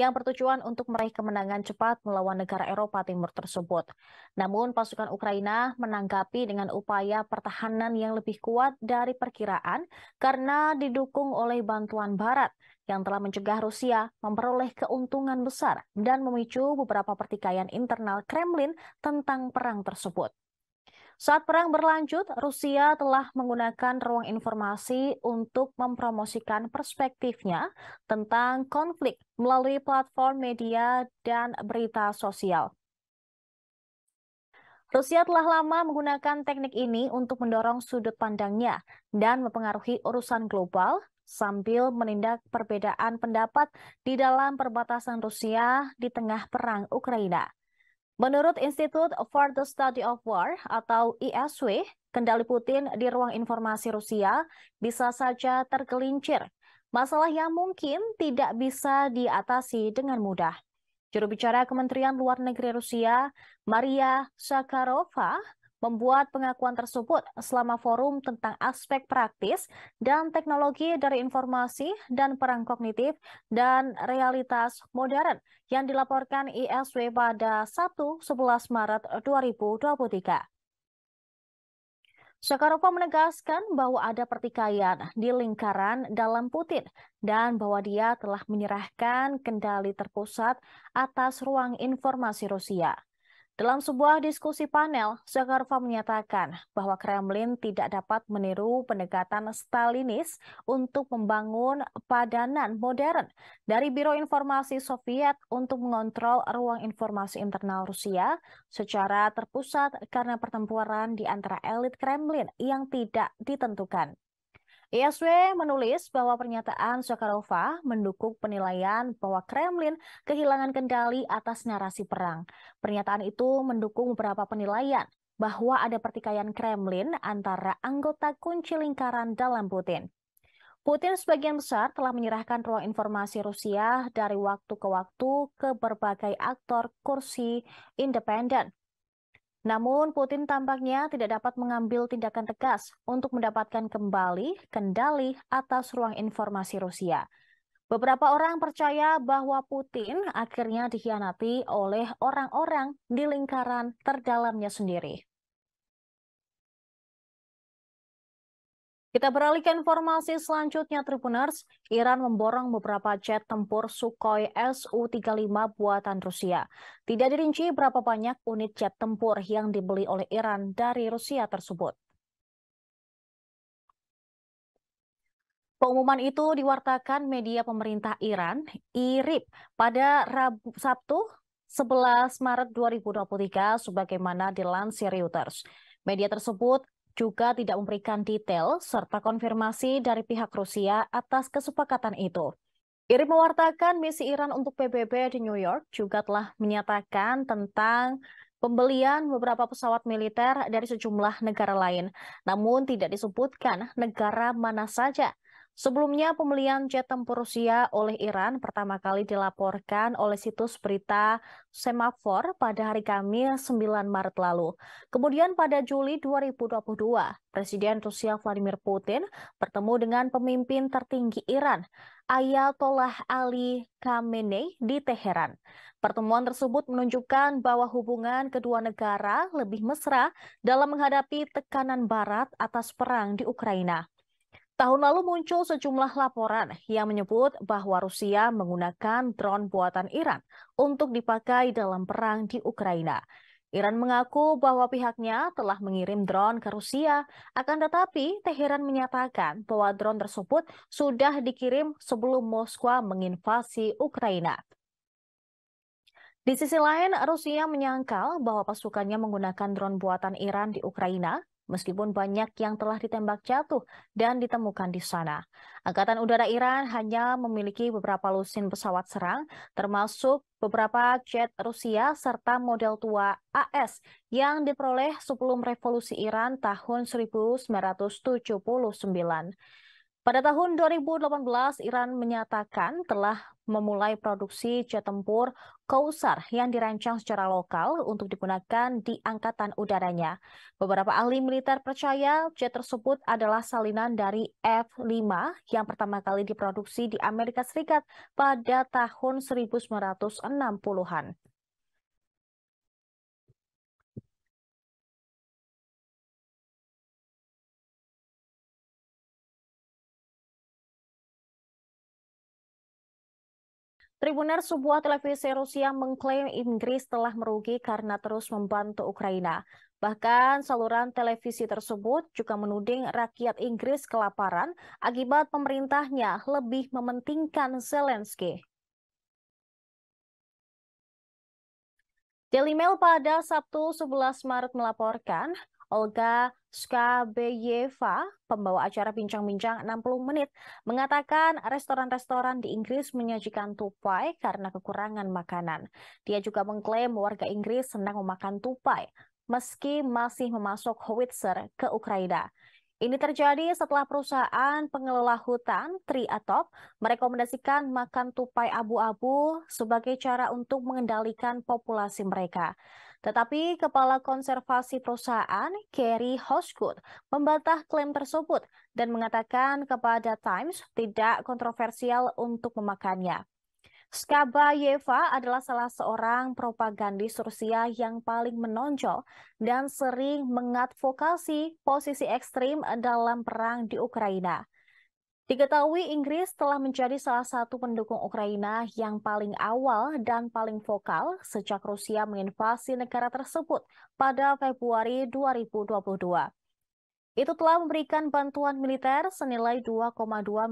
yang bertujuan untuk meraih kemenangan cepat melawan negara Eropa Timur tersebut. Namun pasukan Ukraina menanggapi dengan upaya pertahanan yang lebih kuat dari perkiraan karena didukung oleh bantuan Barat yang telah mencegah Rusia memperoleh keuntungan besar dan memicu beberapa pertikaian internal Kremlin tentang perang tersebut. Saat perang berlanjut, Rusia telah menggunakan ruang informasi untuk mempromosikan perspektifnya tentang konflik melalui platform media dan berita sosial. Rusia telah lama menggunakan teknik ini untuk mendorong sudut pandangnya dan mempengaruhi urusan global sambil menindak perbedaan pendapat di dalam perbatasan Rusia di tengah perang Ukraina. Menurut Institute for the Study of War atau ISW, kendali Putin di ruang informasi Rusia bisa saja tergelincir. Masalah yang mungkin tidak bisa diatasi dengan mudah. Juru bicara Kementerian Luar Negeri Rusia, Maria Sakharova, membuat pengakuan tersebut selama forum tentang aspek praktis dan teknologi dari informasi dan perang kognitif dan realitas modern yang dilaporkan ISW pada 1-11 Maret 2023. Shakarova menegaskan bahwa ada pertikaian di lingkaran dalam Putin dan bahwa dia telah menyerahkan kendali terpusat atas ruang informasi Rusia. Dalam sebuah diskusi panel, Zakarova menyatakan bahwa Kremlin tidak dapat meniru pendekatan Stalinis untuk membangun padanan modern dari Biro Informasi Soviet untuk mengontrol ruang informasi internal Rusia secara terpusat karena pertempuran di antara elit Kremlin yang tidak ditentukan. ISW iya, menulis bahwa pernyataan Sokarova mendukung penilaian bahwa Kremlin kehilangan kendali atas narasi perang. Pernyataan itu mendukung beberapa penilaian bahwa ada pertikaian Kremlin antara anggota kunci lingkaran dalam Putin. Putin sebagian besar telah menyerahkan ruang informasi Rusia dari waktu ke waktu ke berbagai aktor kursi independen namun Putin tampaknya tidak dapat mengambil tindakan tegas untuk mendapatkan kembali kendali atas ruang informasi Rusia. Beberapa orang percaya bahwa Putin akhirnya dikhianati oleh orang-orang di lingkaran terdalamnya sendiri. Kita beralih ke informasi selanjutnya, Tribuners. Iran memborong beberapa jet tempur Sukhoi Su-35 buatan Rusia. Tidak dirinci berapa banyak unit jet tempur yang dibeli oleh Iran dari Rusia tersebut. Pengumuman itu diwartakan media pemerintah Iran, IRIB, pada Rabu, Sabtu 11 Maret 2023 sebagaimana dilansir Reuters. Media tersebut juga tidak memberikan detail serta konfirmasi dari pihak Rusia atas kesepakatan itu. Iri mewartakan misi Iran untuk PBB di New York juga telah menyatakan tentang pembelian beberapa pesawat militer dari sejumlah negara lain. Namun tidak disebutkan negara mana saja. Sebelumnya, pembelian jet tempur Rusia oleh Iran pertama kali dilaporkan oleh situs berita Semafor pada hari Kamis 9 Maret lalu. Kemudian pada Juli 2022, Presiden Rusia Vladimir Putin bertemu dengan pemimpin tertinggi Iran, Ayatollah Ali Khamenei di Teheran. Pertemuan tersebut menunjukkan bahwa hubungan kedua negara lebih mesra dalam menghadapi tekanan barat atas perang di Ukraina. Tahun lalu muncul sejumlah laporan yang menyebut bahwa Rusia menggunakan drone buatan Iran untuk dipakai dalam perang di Ukraina. Iran mengaku bahwa pihaknya telah mengirim drone ke Rusia, akan tetapi Teheran menyatakan bahwa drone tersebut sudah dikirim sebelum Moskwa menginvasi Ukraina. Di sisi lain, Rusia menyangkal bahwa pasukannya menggunakan drone buatan Iran di Ukraina meskipun banyak yang telah ditembak jatuh dan ditemukan di sana. Angkatan Udara Iran hanya memiliki beberapa lusin pesawat serang, termasuk beberapa jet Rusia serta model tua AS yang diperoleh sebelum revolusi Iran tahun 1979. Pada tahun 2018, Iran menyatakan telah memulai produksi jet tempur Kausar yang dirancang secara lokal untuk digunakan di angkatan udaranya. Beberapa ahli militer percaya jet tersebut adalah salinan dari F-5 yang pertama kali diproduksi di Amerika Serikat pada tahun 1960-an. Tribuner sebuah televisi Rusia mengklaim Inggris telah merugi karena terus membantu Ukraina. Bahkan saluran televisi tersebut juga menuding rakyat Inggris kelaparan akibat pemerintahnya lebih mementingkan Zelensky. Daily Mail pada Sabtu 11 Maret melaporkan, Olga Skabeyeva, pembawa acara Bincang-Bincang 60 Menit, mengatakan restoran-restoran di Inggris menyajikan tupai karena kekurangan makanan. Dia juga mengklaim warga Inggris senang memakan tupai, meski masih memasuk howitzer ke Ukraina. Ini terjadi setelah perusahaan pengelola hutan Triatop merekomendasikan makan tupai abu-abu sebagai cara untuk mengendalikan populasi mereka. Tetapi Kepala Konservasi Perusahaan, Kerry Hoskut, membantah klaim tersebut dan mengatakan kepada Times tidak kontroversial untuk memakannya. Skaba adalah salah seorang propagandis Rusia yang paling menonjol dan sering mengadvokasi posisi ekstrim dalam perang di Ukraina. Diketahui Inggris telah menjadi salah satu pendukung Ukraina yang paling awal dan paling vokal sejak Rusia menginvasi negara tersebut pada Februari 2022. Itu telah memberikan bantuan militer senilai 2,2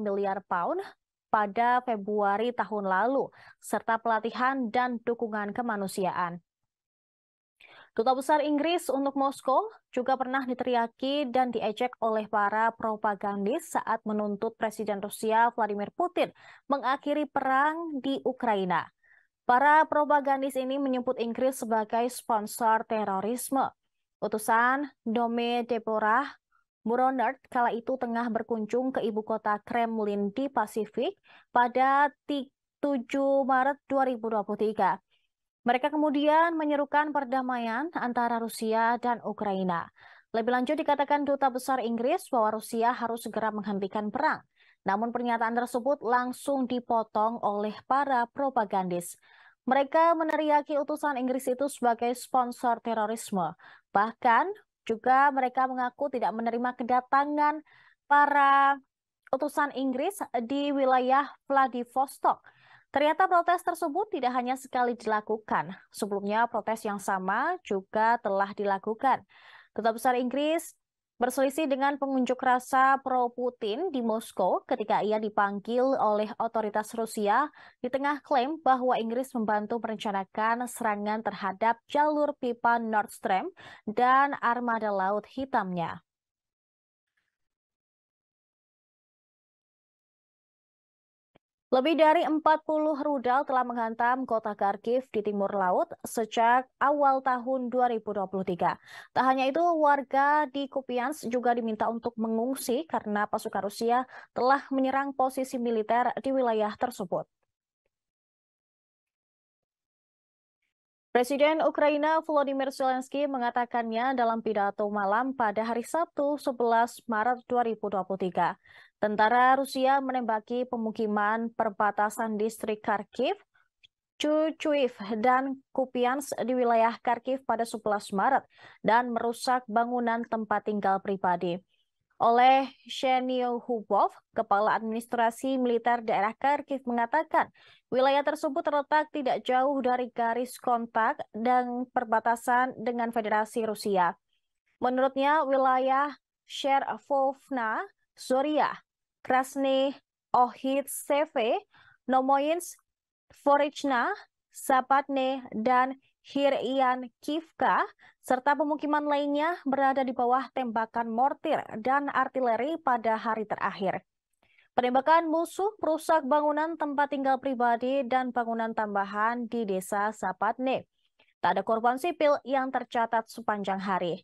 miliar pound pada Februari tahun lalu, serta pelatihan dan dukungan kemanusiaan. Duta Besar Inggris untuk Moskow juga pernah diteriaki dan diejek oleh para propagandis saat menuntut Presiden Rusia Vladimir Putin mengakhiri perang di Ukraina. Para propagandis ini menyebut Inggris sebagai sponsor terorisme. Utusan Dome Deborah Muronert kala itu tengah berkunjung ke ibu kota Kremlin di Pasifik pada 7 Maret 2023. Mereka kemudian menyerukan perdamaian antara Rusia dan Ukraina. Lebih lanjut dikatakan Duta Besar Inggris bahwa Rusia harus segera menghentikan perang. Namun pernyataan tersebut langsung dipotong oleh para propagandis. Mereka meneriaki utusan Inggris itu sebagai sponsor terorisme. Bahkan juga mereka mengaku tidak menerima kedatangan para utusan Inggris di wilayah Vladivostok Ternyata protes tersebut tidak hanya sekali dilakukan. Sebelumnya protes yang sama juga telah dilakukan. Tetap Besar Inggris berselisih dengan pengunjuk rasa pro-Putin di Moskow ketika ia dipanggil oleh otoritas Rusia di tengah klaim bahwa Inggris membantu merencanakan serangan terhadap jalur pipa Nord Stream dan armada laut hitamnya. Lebih dari 40 rudal telah menghantam kota Kharkiv di timur laut sejak awal tahun 2023. Tak hanya itu, warga di Kupiansk juga diminta untuk mengungsi karena pasukan Rusia telah menyerang posisi militer di wilayah tersebut. Presiden Ukraina Volodymyr Zelensky mengatakannya dalam pidato malam pada hari Sabtu 11 Maret 2023. Tentara Rusia menembaki pemukiman perbatasan distrik Kharkiv, Chuchuiv, dan Kupians di wilayah Kharkiv pada 11 Maret dan merusak bangunan tempat tinggal pribadi oleh Shenio Hubov, Kepala Administrasi Militer Daerah Kharkiv mengatakan wilayah tersebut terletak tidak jauh dari garis kontak dan perbatasan dengan Federasi Rusia. Menurutnya wilayah Sherovna, Zoria, Krasny Ohitseve, Nomoins, Forichna, Sapatne, dan Hirian Kivka serta pemukiman lainnya berada di bawah tembakan mortir dan artileri pada hari terakhir. Penembakan musuh merusak bangunan tempat tinggal pribadi dan bangunan tambahan di desa Sapatne. Tak ada korban sipil yang tercatat sepanjang hari.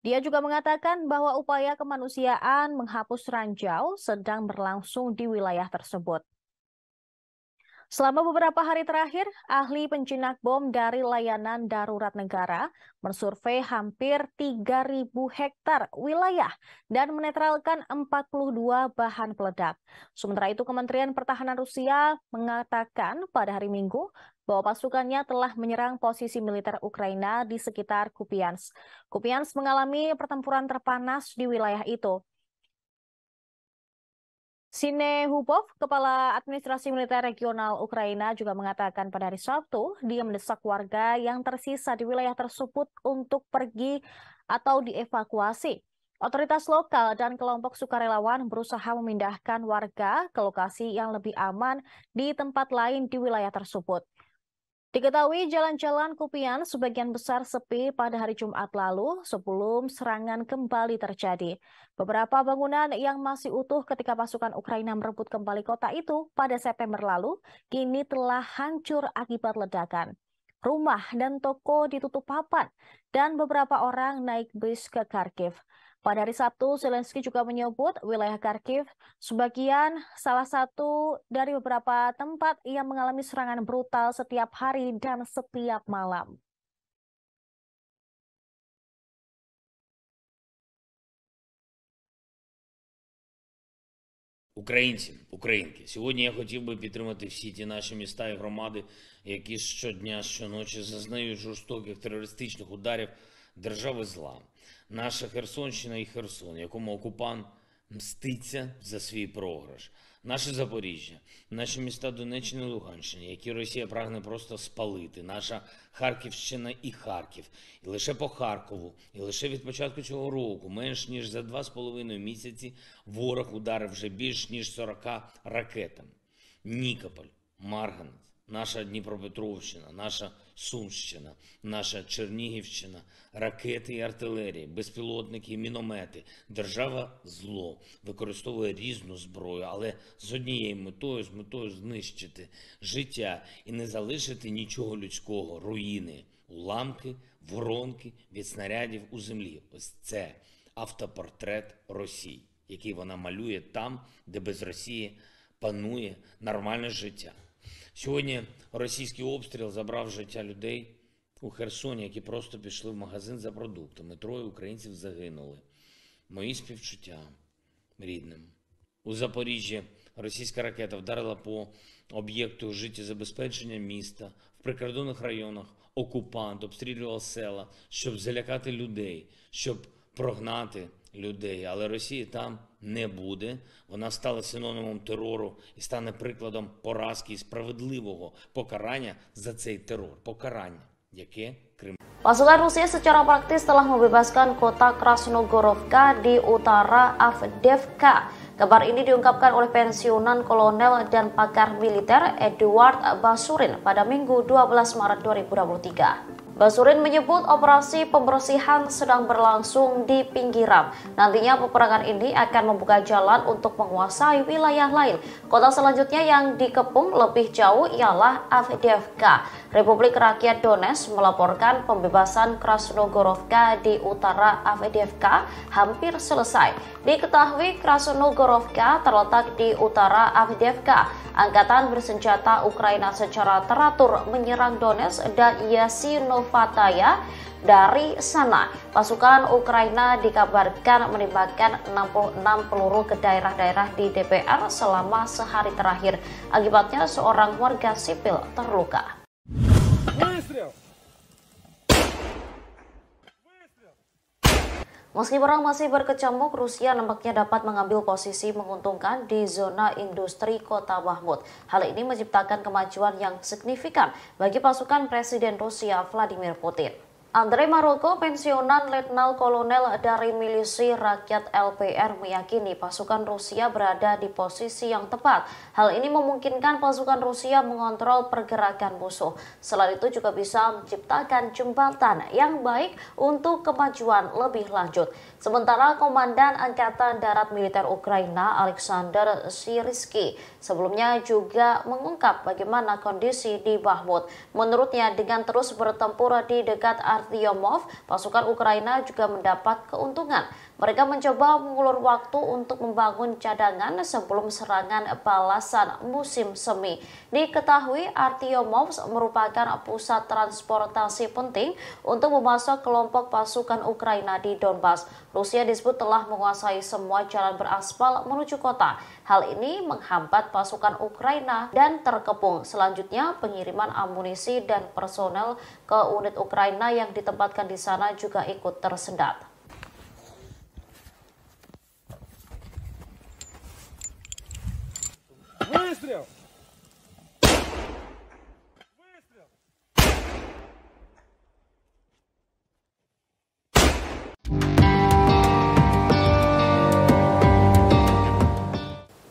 Dia juga mengatakan bahwa upaya kemanusiaan menghapus ranjau sedang berlangsung di wilayah tersebut. Selama beberapa hari terakhir, ahli penjinak bom dari layanan darurat negara mensurvei hampir 3.000 hektar wilayah dan menetralkan 42 bahan peledak. Sementara itu, Kementerian Pertahanan Rusia mengatakan pada hari Minggu bahwa pasukannya telah menyerang posisi militer Ukraina di sekitar Kupiansk. Kupiansk mengalami pertempuran terpanas di wilayah itu. Sine Hubov, Kepala Administrasi Militer Regional Ukraina juga mengatakan pada hari Sabtu, dia mendesak warga yang tersisa di wilayah tersebut untuk pergi atau dievakuasi. Otoritas lokal dan kelompok sukarelawan berusaha memindahkan warga ke lokasi yang lebih aman di tempat lain di wilayah tersebut. Diketahui jalan-jalan Kupian sebagian besar sepi pada hari Jumat lalu sebelum serangan kembali terjadi. Beberapa bangunan yang masih utuh ketika pasukan Ukraina merebut kembali kota itu pada September lalu kini telah hancur akibat ledakan. Rumah dan toko ditutup papan dan beberapa orang naik bis ke Kharkiv. Pada hari Sabtu, Zelensky juga menyebut wilayah Kharkiv sebagian salah satu dari beberapa tempat yang mengalami serangan brutal setiap hari dan setiap malam. Українці, українки, сьогодні я хотів би підтримати всі ті наші міста і громади, які щодня, щоночі зазнають жорстоких терористичних ударів держави зла. Наша Херсонщина і Херсон, якому окупант мститься за свій програш, наше Запоріжжя, наші міста Донеччини і Луганщини, які Росія прагне просто спалити, наша Харківщина і Харків, і лише по Харкову, і лише від початку цього року, менш ніж за два з половиною місяці, ворог ударив вже більш ніж 40 ракетами. Нікополь, Марганець наша Дніпропетровщина, наша Сумщина, наша Чернігівщина, ракети і артилерії, безпілотники, і міномети. Держава зло використовує різну зброю, але з однією метою, з метою знищити життя і не залишити нічого людського, руїни, уламки, воронки від снарядів у землі. Ось це автопортрет Росії, який вона малює там, де без Росії панує нормальне життя. Сьогодні російський обстріл забрав життя людей у Херсоні, які просто пішли в магазин за продуктами. Троє українців загинули. Мої співчуття рідним. У Запоріжжі російська ракета вдарила по об'єкту життєзабезпечення міста в прикордонних районах. Окупант обстрілював села, щоб залякати людей, щоб прогнати. людей, але Росії там не буде. Вона стала синонімом терору і стане прикладом поразки і справедливого покарання за цей терор. Покарання, яке Крим. Pasukan Rusia secara praktis telah membebaskan kota Krasnogorovka di utara Avdevka. Kabar ini diungkapkan oleh pensiunan kolonel dan pakar militer Eduard Basurin pada Minggu 12 Maret 2023. Basurin menyebut operasi pembersihan sedang berlangsung di pinggiran. Nantinya peperangan ini akan membuka jalan untuk menguasai wilayah lain. Kota selanjutnya yang dikepung lebih jauh ialah Avdiivka. Republik Rakyat Donetsk melaporkan pembebasan Krasnogorovka di utara Avdiivka hampir selesai. Diketahui Krasnogorovka terletak di utara Avdiivka. Angkatan bersenjata Ukraina secara teratur menyerang Donetsk dan Yasinov atau Dari sana, pasukan Ukraina dikabarkan menembakkan 66 peluru ke daerah-daerah di DPR selama sehari terakhir. Akibatnya seorang warga sipil terluka. Meski perang masih berkecamuk, Rusia nampaknya dapat mengambil posisi menguntungkan di zona industri kota Bahmut. Hal ini menciptakan kemajuan yang signifikan bagi pasukan Presiden Rusia Vladimir Putin. Andre Maroko, pensiunan Letnan Kolonel dari Milisi Rakyat LPR meyakini pasukan Rusia berada di posisi yang tepat. Hal ini memungkinkan pasukan Rusia mengontrol pergerakan musuh. Selain itu juga bisa menciptakan jembatan yang baik untuk kemajuan lebih lanjut. Sementara Komandan Angkatan Darat Militer Ukraina Alexander Siriski sebelumnya juga mengungkap bagaimana kondisi di Bahmut. Menurutnya dengan terus bertempur di dekat area Artyomov, pasukan Ukraina juga mendapat keuntungan mereka mencoba mengulur waktu untuk membangun cadangan sebelum serangan balasan musim semi. Diketahui Artyomovs merupakan pusat transportasi penting untuk memasok kelompok pasukan Ukraina di Donbas. Rusia disebut telah menguasai semua jalan beraspal menuju kota. Hal ini menghambat pasukan Ukraina dan terkepung. Selanjutnya, pengiriman amunisi dan personel ke unit Ukraina yang ditempatkan di sana juga ikut tersendat. Выстрел!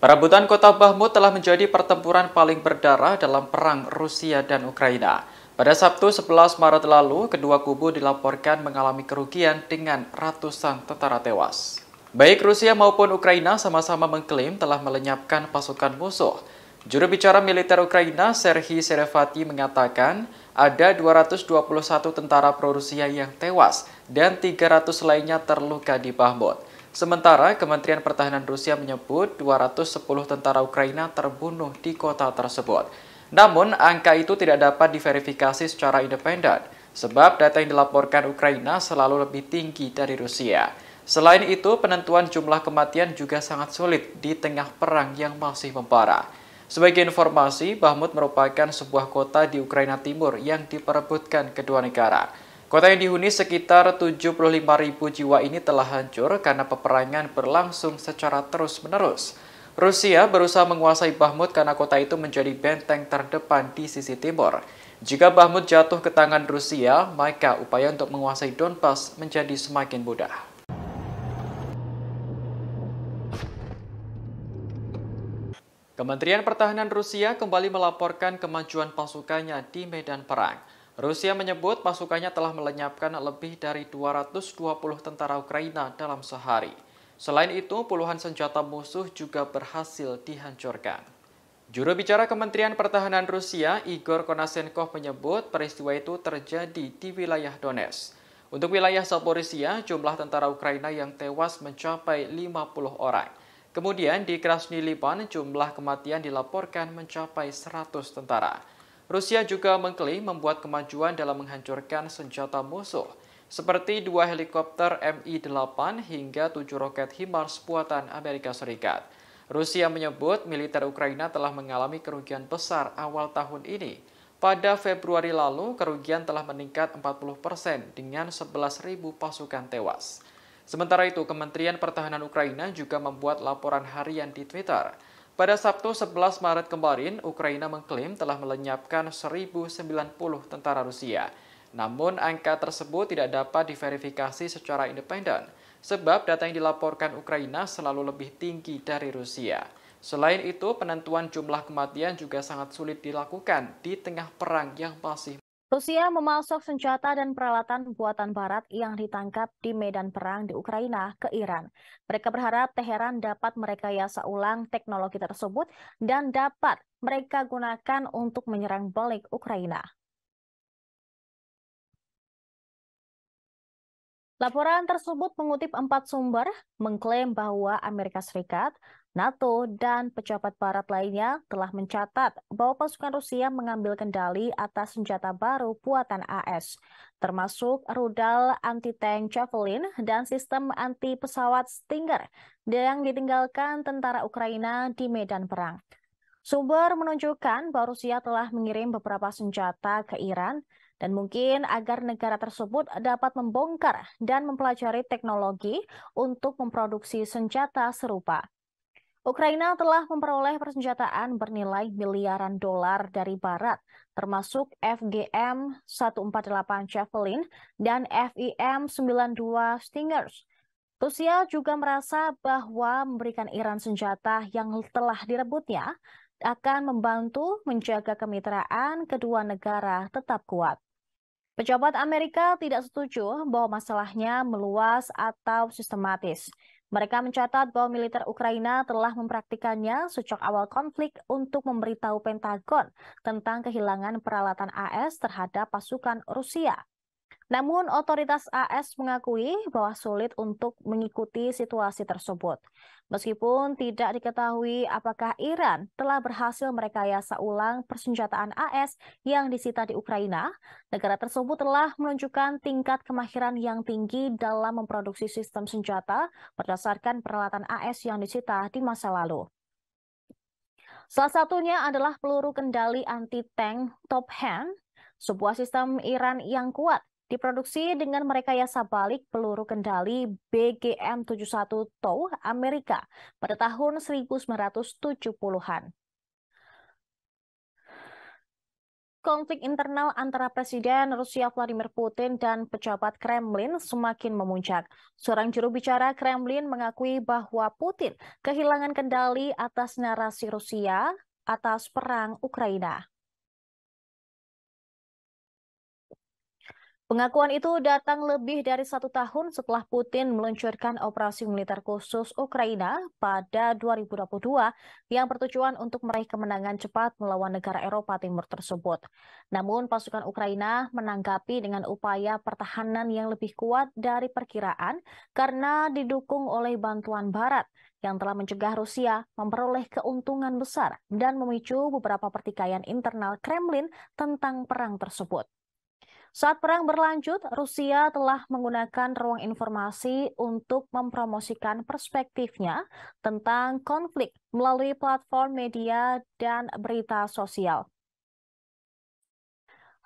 Perebutan kota Bahmut telah menjadi pertempuran paling berdarah dalam perang Rusia dan Ukraina. Pada Sabtu 11 Maret lalu, kedua kubu dilaporkan mengalami kerugian dengan ratusan tentara tewas. Baik Rusia maupun Ukraina sama-sama mengklaim telah melenyapkan pasukan musuh. Juru bicara militer Ukraina, Serhiy Serevati mengatakan, ada 221 tentara pro-Rusia yang tewas dan 300 lainnya terluka di Bahmut. Sementara Kementerian Pertahanan Rusia menyebut 210 tentara Ukraina terbunuh di kota tersebut. Namun, angka itu tidak dapat diverifikasi secara independen, sebab data yang dilaporkan Ukraina selalu lebih tinggi dari Rusia. Selain itu, penentuan jumlah kematian juga sangat sulit di tengah perang yang masih membara. Sebagai informasi, Bahmut merupakan sebuah kota di Ukraina Timur yang diperebutkan kedua negara. Kota yang dihuni sekitar ribu jiwa ini telah hancur karena peperangan berlangsung secara terus-menerus. Rusia berusaha menguasai Bahmut karena kota itu menjadi benteng terdepan di sisi timur. Jika Bahmut jatuh ke tangan Rusia, maka upaya untuk menguasai Donbas menjadi semakin mudah. Kementerian Pertahanan Rusia kembali melaporkan kemajuan pasukannya di medan perang. Rusia menyebut pasukannya telah melenyapkan lebih dari 220 tentara Ukraina dalam sehari. Selain itu, puluhan senjata musuh juga berhasil dihancurkan. Juru bicara Kementerian Pertahanan Rusia, Igor Konasenkov menyebut peristiwa itu terjadi di wilayah Donetsk. Untuk wilayah Zaporizhia, jumlah tentara Ukraina yang tewas mencapai 50 orang. Kemudian di Krasny Liban, jumlah kematian dilaporkan mencapai 100 tentara. Rusia juga mengklaim membuat kemajuan dalam menghancurkan senjata musuh, seperti dua helikopter Mi-8 hingga tujuh roket HIMARS buatan Amerika Serikat. Rusia menyebut militer Ukraina telah mengalami kerugian besar awal tahun ini. Pada Februari lalu, kerugian telah meningkat 40 persen dengan 11.000 pasukan tewas. Sementara itu, Kementerian Pertahanan Ukraina juga membuat laporan harian di Twitter. Pada Sabtu 11 Maret kemarin, Ukraina mengklaim telah melenyapkan 1.090 tentara Rusia. Namun, angka tersebut tidak dapat diverifikasi secara independen, sebab data yang dilaporkan Ukraina selalu lebih tinggi dari Rusia. Selain itu, penentuan jumlah kematian juga sangat sulit dilakukan di tengah perang yang masih Rusia memasok senjata dan peralatan buatan Barat yang ditangkap di medan perang di Ukraina ke Iran. Mereka berharap Teheran dapat merekayasa ulang teknologi tersebut dan dapat mereka gunakan untuk menyerang balik Ukraina. Laporan tersebut mengutip empat sumber, mengklaim bahwa Amerika Serikat NATO dan pejabat barat lainnya telah mencatat bahwa pasukan Rusia mengambil kendali atas senjata baru buatan AS, termasuk rudal anti-tank Javelin dan sistem anti-pesawat Stinger yang ditinggalkan tentara Ukraina di medan perang. Sumber menunjukkan bahwa Rusia telah mengirim beberapa senjata ke Iran dan mungkin agar negara tersebut dapat membongkar dan mempelajari teknologi untuk memproduksi senjata serupa. Ukraina telah memperoleh persenjataan bernilai miliaran dolar dari Barat, termasuk FGM 148 Javelin dan FIM 92 Stingers. Rusia juga merasa bahwa memberikan Iran senjata yang telah direbutnya akan membantu menjaga kemitraan kedua negara tetap kuat. Pejabat Amerika tidak setuju bahwa masalahnya meluas atau sistematis. Mereka mencatat bahwa militer Ukraina telah mempraktikannya sejak awal konflik untuk memberitahu Pentagon tentang kehilangan peralatan AS terhadap pasukan Rusia. Namun otoritas AS mengakui bahwa sulit untuk mengikuti situasi tersebut. Meskipun tidak diketahui apakah Iran telah berhasil merekayasa ulang persenjataan AS yang disita di Ukraina, negara tersebut telah menunjukkan tingkat kemahiran yang tinggi dalam memproduksi sistem senjata berdasarkan peralatan AS yang disita di masa lalu. Salah satunya adalah peluru kendali anti-tank Top Hand, sebuah sistem Iran yang kuat Diproduksi dengan merekayasa balik peluru kendali BGM-71 TOW Amerika pada tahun 1970-an. Konflik internal antara Presiden Rusia Vladimir Putin dan pejabat Kremlin semakin memuncak. Seorang juru bicara Kremlin mengakui bahwa Putin kehilangan kendali atas narasi Rusia atas perang Ukraina. Pengakuan itu datang lebih dari satu tahun setelah Putin meluncurkan operasi militer khusus Ukraina pada 2022 yang bertujuan untuk meraih kemenangan cepat melawan negara Eropa Timur tersebut. Namun pasukan Ukraina menanggapi dengan upaya pertahanan yang lebih kuat dari perkiraan karena didukung oleh bantuan Barat yang telah mencegah Rusia memperoleh keuntungan besar dan memicu beberapa pertikaian internal Kremlin tentang perang tersebut. Saat perang berlanjut, Rusia telah menggunakan ruang informasi untuk mempromosikan perspektifnya tentang konflik melalui platform media dan berita sosial.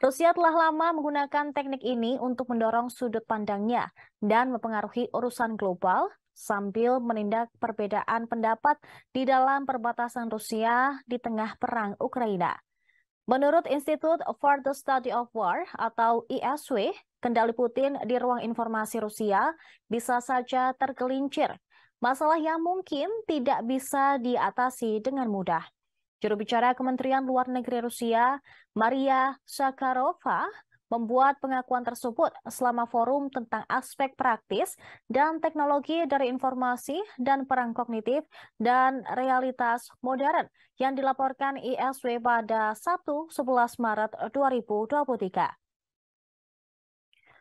Rusia telah lama menggunakan teknik ini untuk mendorong sudut pandangnya dan mempengaruhi urusan global sambil menindak perbedaan pendapat di dalam perbatasan Rusia di tengah perang Ukraina. Menurut Institute for the Study of War atau ISW, kendali Putin di ruang informasi Rusia bisa saja tergelincir. Masalah yang mungkin tidak bisa diatasi dengan mudah. Juru bicara Kementerian Luar Negeri Rusia, Maria Sakarova, membuat pengakuan tersebut selama forum tentang aspek praktis dan teknologi dari informasi dan perang kognitif dan realitas modern yang dilaporkan ISW pada 1-11 Maret 2023.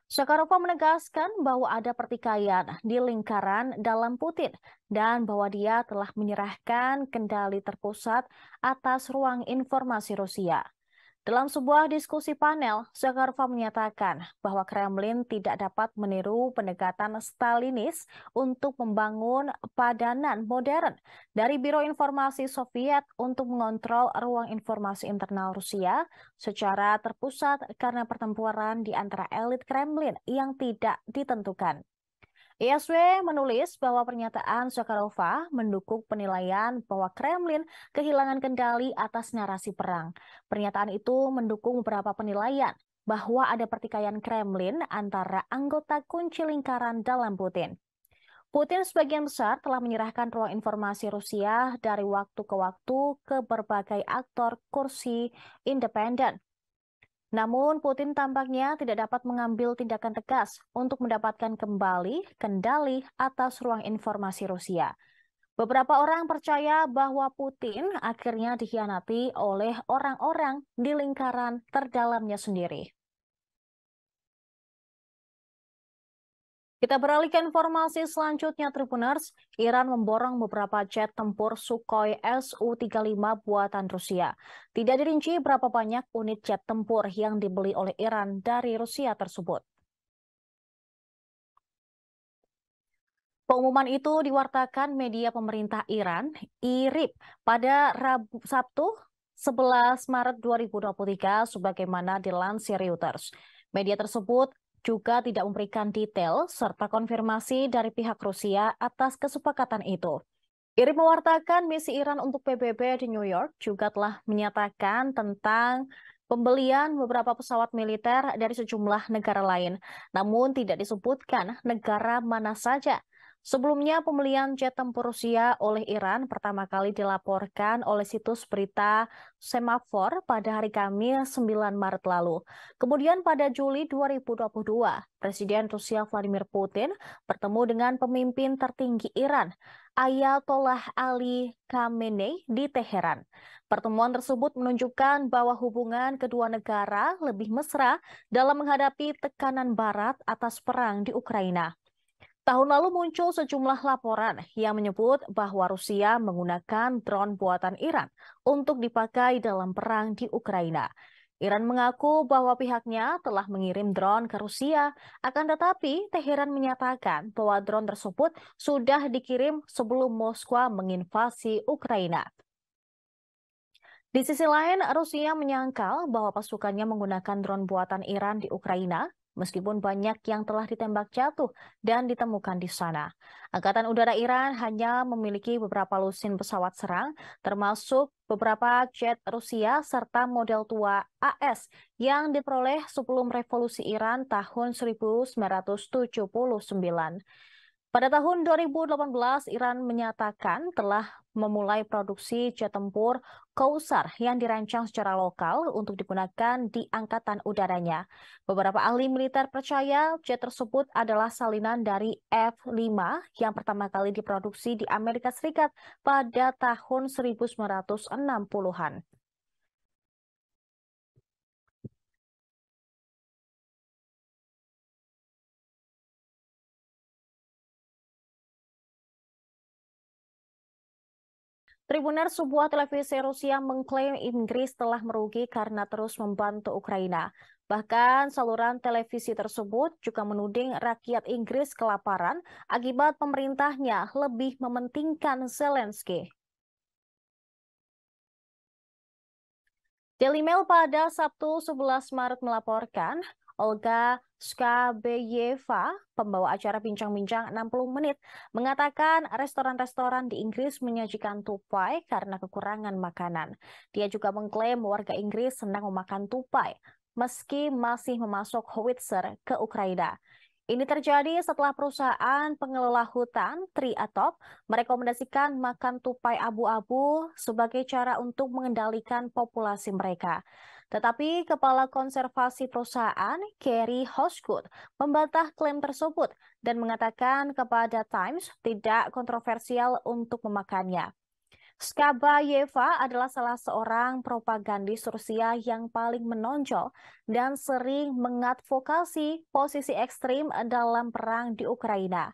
Shakarova menegaskan bahwa ada pertikaian di lingkaran dalam Putin dan bahwa dia telah menyerahkan kendali terpusat atas ruang informasi Rusia. Dalam sebuah diskusi panel, Zakharova menyatakan bahwa Kremlin tidak dapat meniru pendekatan Stalinis untuk membangun padanan modern dari Biro Informasi Soviet untuk mengontrol ruang informasi internal Rusia secara terpusat karena pertempuran di antara elit Kremlin yang tidak ditentukan. ISW iya, menulis bahwa pernyataan Sokarova mendukung penilaian bahwa Kremlin kehilangan kendali atas narasi perang. Pernyataan itu mendukung beberapa penilaian bahwa ada pertikaian Kremlin antara anggota kunci lingkaran dalam Putin. Putin sebagian besar telah menyerahkan ruang informasi Rusia dari waktu ke waktu ke berbagai aktor kursi independen namun Putin tampaknya tidak dapat mengambil tindakan tegas untuk mendapatkan kembali kendali atas ruang informasi Rusia. Beberapa orang percaya bahwa Putin akhirnya dikhianati oleh orang-orang di lingkaran terdalamnya sendiri. Kita beralih ke informasi selanjutnya, Tribuners. Iran memborong beberapa jet tempur Sukhoi Su-35 buatan Rusia. Tidak dirinci berapa banyak unit jet tempur yang dibeli oleh Iran dari Rusia tersebut. Pengumuman itu diwartakan media pemerintah Iran, IRIB, pada Rabu, Sabtu 11 Maret 2023 sebagaimana dilansir Reuters. Media tersebut juga tidak memberikan detail serta konfirmasi dari pihak Rusia atas kesepakatan itu. Iri mewartakan misi Iran untuk PBB di New York juga telah menyatakan tentang pembelian beberapa pesawat militer dari sejumlah negara lain, namun tidak disebutkan negara mana saja. Sebelumnya, pembelian jet tempur Rusia oleh Iran pertama kali dilaporkan oleh situs berita Semafor pada hari Kamis 9 Maret lalu. Kemudian pada Juli 2022, Presiden Rusia Vladimir Putin bertemu dengan pemimpin tertinggi Iran, Ayatollah Ali Khamenei di Teheran. Pertemuan tersebut menunjukkan bahwa hubungan kedua negara lebih mesra dalam menghadapi tekanan barat atas perang di Ukraina. Tahun lalu muncul sejumlah laporan yang menyebut bahwa Rusia menggunakan drone buatan Iran untuk dipakai dalam perang di Ukraina. Iran mengaku bahwa pihaknya telah mengirim drone ke Rusia, akan tetapi Teheran menyatakan bahwa drone tersebut sudah dikirim sebelum Moskwa menginvasi Ukraina. Di sisi lain, Rusia menyangkal bahwa pasukannya menggunakan drone buatan Iran di Ukraina meskipun banyak yang telah ditembak jatuh dan ditemukan di sana. Angkatan Udara Iran hanya memiliki beberapa lusin pesawat serang, termasuk beberapa jet Rusia serta model tua AS yang diperoleh sebelum revolusi Iran tahun 1979. Pada tahun 2018, Iran menyatakan telah memulai produksi jet tempur Kausar yang dirancang secara lokal untuk digunakan di angkatan udaranya. Beberapa ahli militer percaya jet tersebut adalah salinan dari F-5 yang pertama kali diproduksi di Amerika Serikat pada tahun 1960-an. Tribuner sebuah televisi Rusia mengklaim Inggris telah merugi karena terus membantu Ukraina. Bahkan saluran televisi tersebut juga menuding rakyat Inggris kelaparan akibat pemerintahnya lebih mementingkan Zelensky. Daily Mail pada Sabtu 11 Maret melaporkan, Olga Skabeyeva, pembawa acara Bincang-Bincang 60 Menit, mengatakan restoran-restoran di Inggris menyajikan tupai karena kekurangan makanan. Dia juga mengklaim warga Inggris senang memakan tupai, meski masih memasok howitzer ke Ukraina. Ini terjadi setelah perusahaan pengelola hutan Triatop merekomendasikan makan tupai abu-abu sebagai cara untuk mengendalikan populasi mereka. Tetapi Kepala Konservasi Perusahaan, Kerry Hosgood, membantah klaim tersebut dan mengatakan kepada Times tidak kontroversial untuk memakannya. Skabayeva adalah salah seorang propagandis Rusia yang paling menonjol dan sering mengadvokasi posisi ekstrim dalam perang di Ukraina.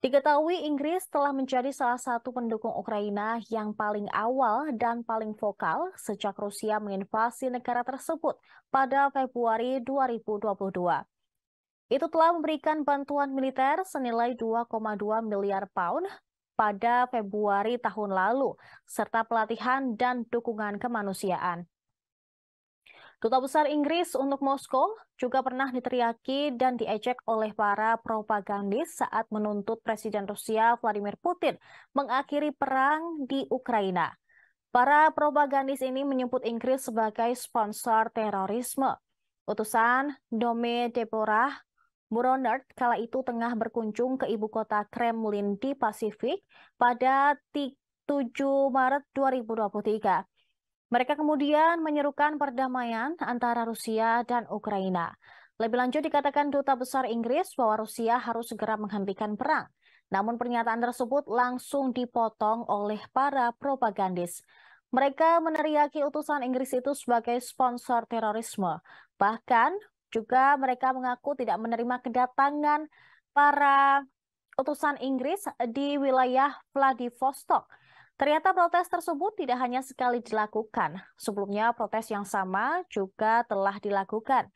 Diketahui Inggris telah menjadi salah satu pendukung Ukraina yang paling awal dan paling vokal sejak Rusia menginvasi negara tersebut pada Februari 2022. Itu telah memberikan bantuan militer senilai 2,2 miliar pound pada Februari tahun lalu, serta pelatihan dan dukungan kemanusiaan. Duta Besar Inggris untuk Moskow juga pernah diteriaki dan diejek oleh para propagandis saat menuntut Presiden Rusia Vladimir Putin mengakhiri perang di Ukraina. Para propagandis ini menyebut Inggris sebagai sponsor terorisme. Utusan Dome Deborah Muronert kala itu tengah berkunjung ke ibu kota Kremlin di Pasifik pada 7 Maret 2023. Mereka kemudian menyerukan perdamaian antara Rusia dan Ukraina. Lebih lanjut dikatakan duta besar Inggris bahwa Rusia harus segera menghentikan perang. Namun pernyataan tersebut langsung dipotong oleh para propagandis. Mereka meneriaki utusan Inggris itu sebagai sponsor terorisme. Bahkan juga mereka mengaku tidak menerima kedatangan para utusan Inggris di wilayah Vladivostok. Ternyata protes tersebut tidak hanya sekali dilakukan. Sebelumnya protes yang sama juga telah dilakukan.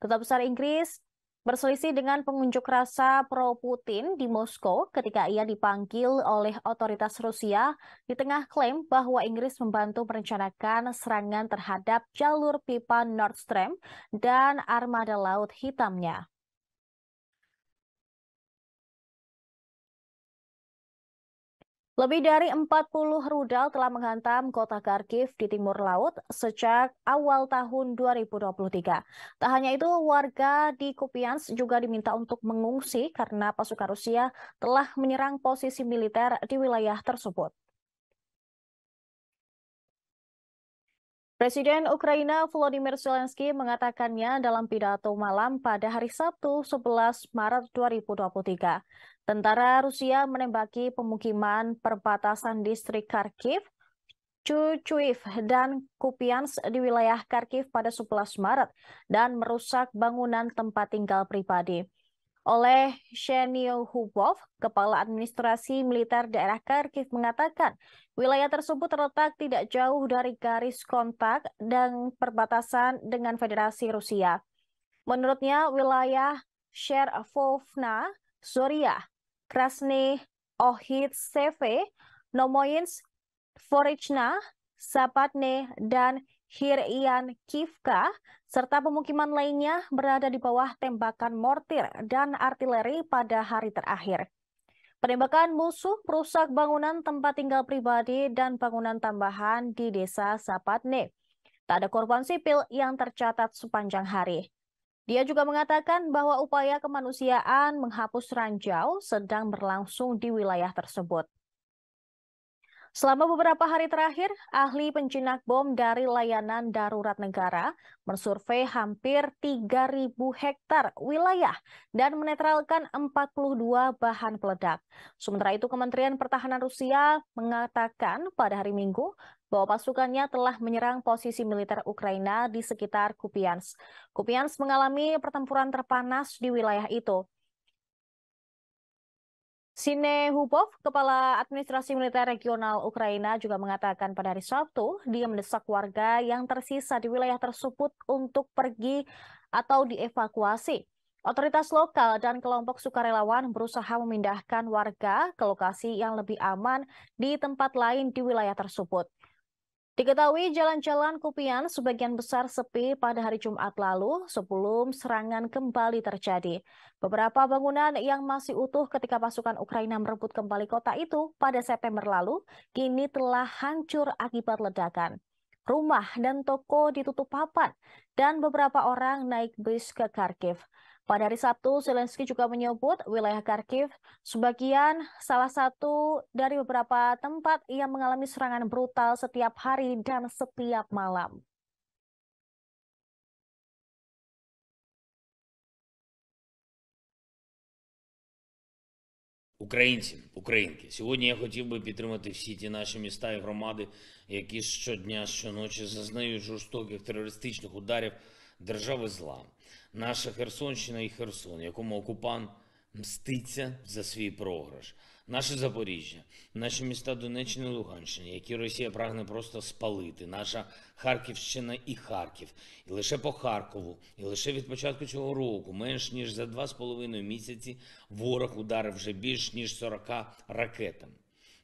Duta Besar Inggris berselisih dengan pengunjuk rasa pro-Putin di Moskow ketika ia dipanggil oleh otoritas Rusia di tengah klaim bahwa Inggris membantu merencanakan serangan terhadap jalur pipa Nord Stream dan armada laut hitamnya. Lebih dari 40 rudal telah menghantam kota Kharkiv di timur laut sejak awal tahun 2023. Tak hanya itu, warga di Kupiansk juga diminta untuk mengungsi karena pasukan Rusia telah menyerang posisi militer di wilayah tersebut. Presiden Ukraina Volodymyr Zelensky mengatakannya dalam pidato malam pada hari Sabtu 11 Maret 2023. Tentara Rusia menembaki pemukiman perbatasan distrik Kharkiv, Chuchuiv, dan Kupians di wilayah Kharkiv pada 11 Maret dan merusak bangunan tempat tinggal pribadi oleh Shenil Hubov, Kepala Administrasi Militer Daerah Kharkiv mengatakan wilayah tersebut terletak tidak jauh dari garis kontak dan perbatasan dengan Federasi Rusia. Menurutnya wilayah Sherovna, Suriah, Krasny Ohid Seve, Nomoyins, Forichna, Sapatne, dan Hirian Kivka, serta pemukiman lainnya berada di bawah tembakan mortir dan artileri pada hari terakhir. Penembakan musuh merusak bangunan tempat tinggal pribadi dan bangunan tambahan di desa Sapatne. Tak ada korban sipil yang tercatat sepanjang hari. Dia juga mengatakan bahwa upaya kemanusiaan menghapus ranjau sedang berlangsung di wilayah tersebut. Selama beberapa hari terakhir, ahli penjinak bom dari layanan darurat negara mensurvei hampir 3.000 hektar wilayah dan menetralkan 42 bahan peledak. Sementara itu, Kementerian Pertahanan Rusia mengatakan pada hari Minggu bahwa pasukannya telah menyerang posisi militer Ukraina di sekitar Kupiansk. Kupiansk mengalami pertempuran terpanas di wilayah itu. Sine Hubov, Kepala Administrasi Militer Regional Ukraina juga mengatakan pada hari Sabtu, dia mendesak warga yang tersisa di wilayah tersebut untuk pergi atau dievakuasi. Otoritas lokal dan kelompok sukarelawan berusaha memindahkan warga ke lokasi yang lebih aman di tempat lain di wilayah tersebut. Diketahui jalan-jalan Kupian sebagian besar sepi pada hari Jumat lalu sebelum serangan kembali terjadi. Beberapa bangunan yang masih utuh ketika pasukan Ukraina merebut kembali kota itu pada September lalu kini telah hancur akibat ledakan. Rumah dan toko ditutup papan dan beberapa orang naik bus ke Kharkiv. Pada hari Sabtu, Zelensky juga menyebut wilayah Kharkiv sebagian salah satu dari beberapa tempat yang mengalami serangan brutal setiap hari dan setiap malam. Українці, українки, сьогодні я хотів би підтримати всі ті наші міста і громади, які щодня, щоночі зазнають жорстоких терористичних ударів держави зла. Наша Херсонщина і Херсон, якому окупант мститься за свій програш, наше Запоріжжя, наші міста Донеччини і Луганщини, які Росія прагне просто спалити, наша Харківщина і Харків, і лише по Харкову, і лише від початку цього року, менш ніж за два з половиною місяці, ворог ударив вже більш ніж 40 ракетами.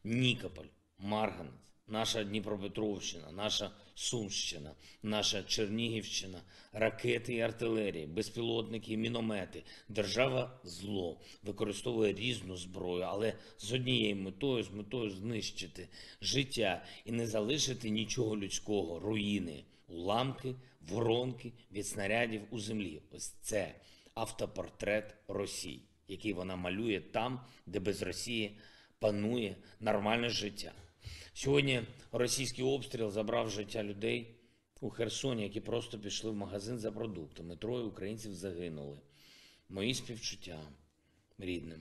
Нікополь, Марганець, наша Дніпропетровщина, наша Сумщина, наша Чернігівщина, ракети і артилерії, безпілотники, і міномети. Держава зло використовує різну зброю, але з однією метою, з метою знищити життя і не залишити нічого людського, руїни, уламки, воронки від снарядів у землі. Ось це автопортрет Росії, який вона малює там, де без Росії панує нормальне життя. Сьогодні російський обстріл забрав життя людей у Херсоні, які просто пішли в магазин за продуктами. Троє українців загинули. Мої співчуття рідним.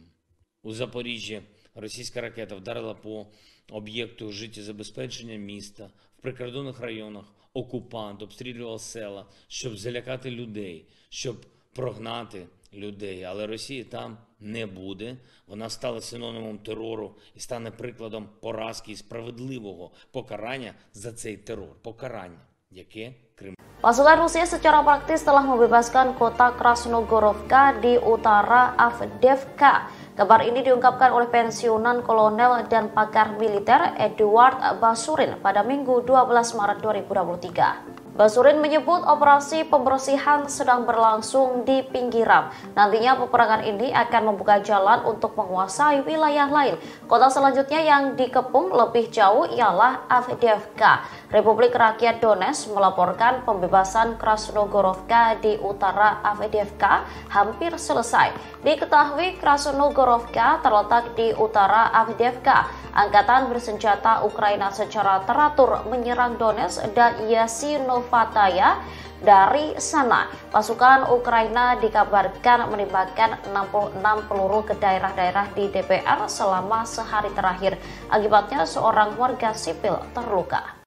У Запоріжжі російська ракета вдарила по об'єкту життєзабезпечення міста в прикордонних районах. Окупант обстрілював села, щоб залякати людей, щоб прогнати людей. Але Росія там не буде. Вона стала синонімом терору і стане прикладом поразки і справедливого покарання за цей терор. Покарання, яке Крим. Pasukan Rusia secara praktis telah membebaskan kota Krasnogorovka di utara Avdevka. Kabar ini diungkapkan oleh pensiunan kolonel dan pakar militer Eduard Basurin pada Minggu 12 Maret 2023. Basurin menyebut operasi pembersihan sedang berlangsung di pinggiran. Nantinya peperangan ini akan membuka jalan untuk menguasai wilayah lain. Kota selanjutnya yang dikepung lebih jauh ialah Avdiivka. Republik Rakyat Donetsk melaporkan pembebasan Krasnogorovka di utara AVDFK hampir selesai. Diketahui Krasnogorovka terletak di utara AVDFK. Angkatan bersenjata Ukraina secara teratur menyerang Donetsk dan Yasinovataya dari sana. Pasukan Ukraina dikabarkan menembakkan 66 peluru ke daerah-daerah di DPR selama sehari terakhir. Akibatnya seorang warga sipil terluka.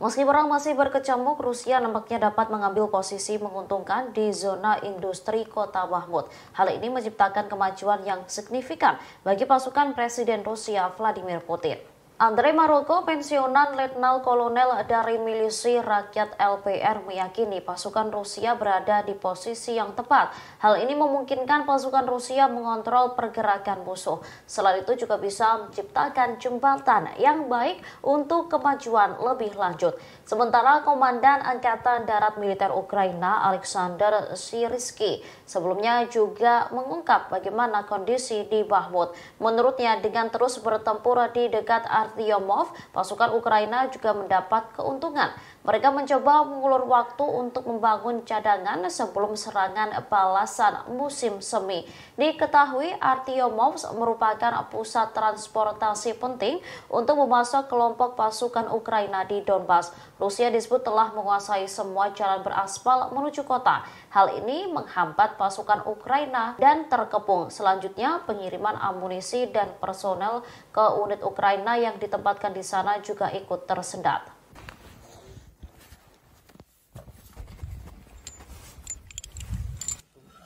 Meski perang masih berkecamuk, Rusia nampaknya dapat mengambil posisi menguntungkan di zona industri kota Mahmud. Hal ini menciptakan kemajuan yang signifikan bagi pasukan Presiden Rusia Vladimir Putin. Andre Maroko, pensiunan Letnan Kolonel dari Milisi Rakyat LPR meyakini pasukan Rusia berada di posisi yang tepat. Hal ini memungkinkan pasukan Rusia mengontrol pergerakan musuh. Selain itu juga bisa menciptakan jembatan yang baik untuk kemajuan lebih lanjut. Sementara Komandan Angkatan Darat Militer Ukraina Alexander Siriski sebelumnya juga mengungkap bagaimana kondisi di Bahmut. Menurutnya dengan terus bertempur di dekat Artyomov, pasukan Ukraina juga mendapat keuntungan. Mereka mencoba mengulur waktu untuk membangun cadangan sebelum serangan balasan musim semi. Diketahui Artyomovs merupakan pusat transportasi penting untuk memasok kelompok pasukan Ukraina di Donbas. Rusia disebut telah menguasai semua jalan beraspal menuju kota. Hal ini menghambat pasukan Ukraina dan terkepung. Selanjutnya, pengiriman amunisi dan personel ke unit Ukraina yang ditempatkan di sana juga ikut tersendat.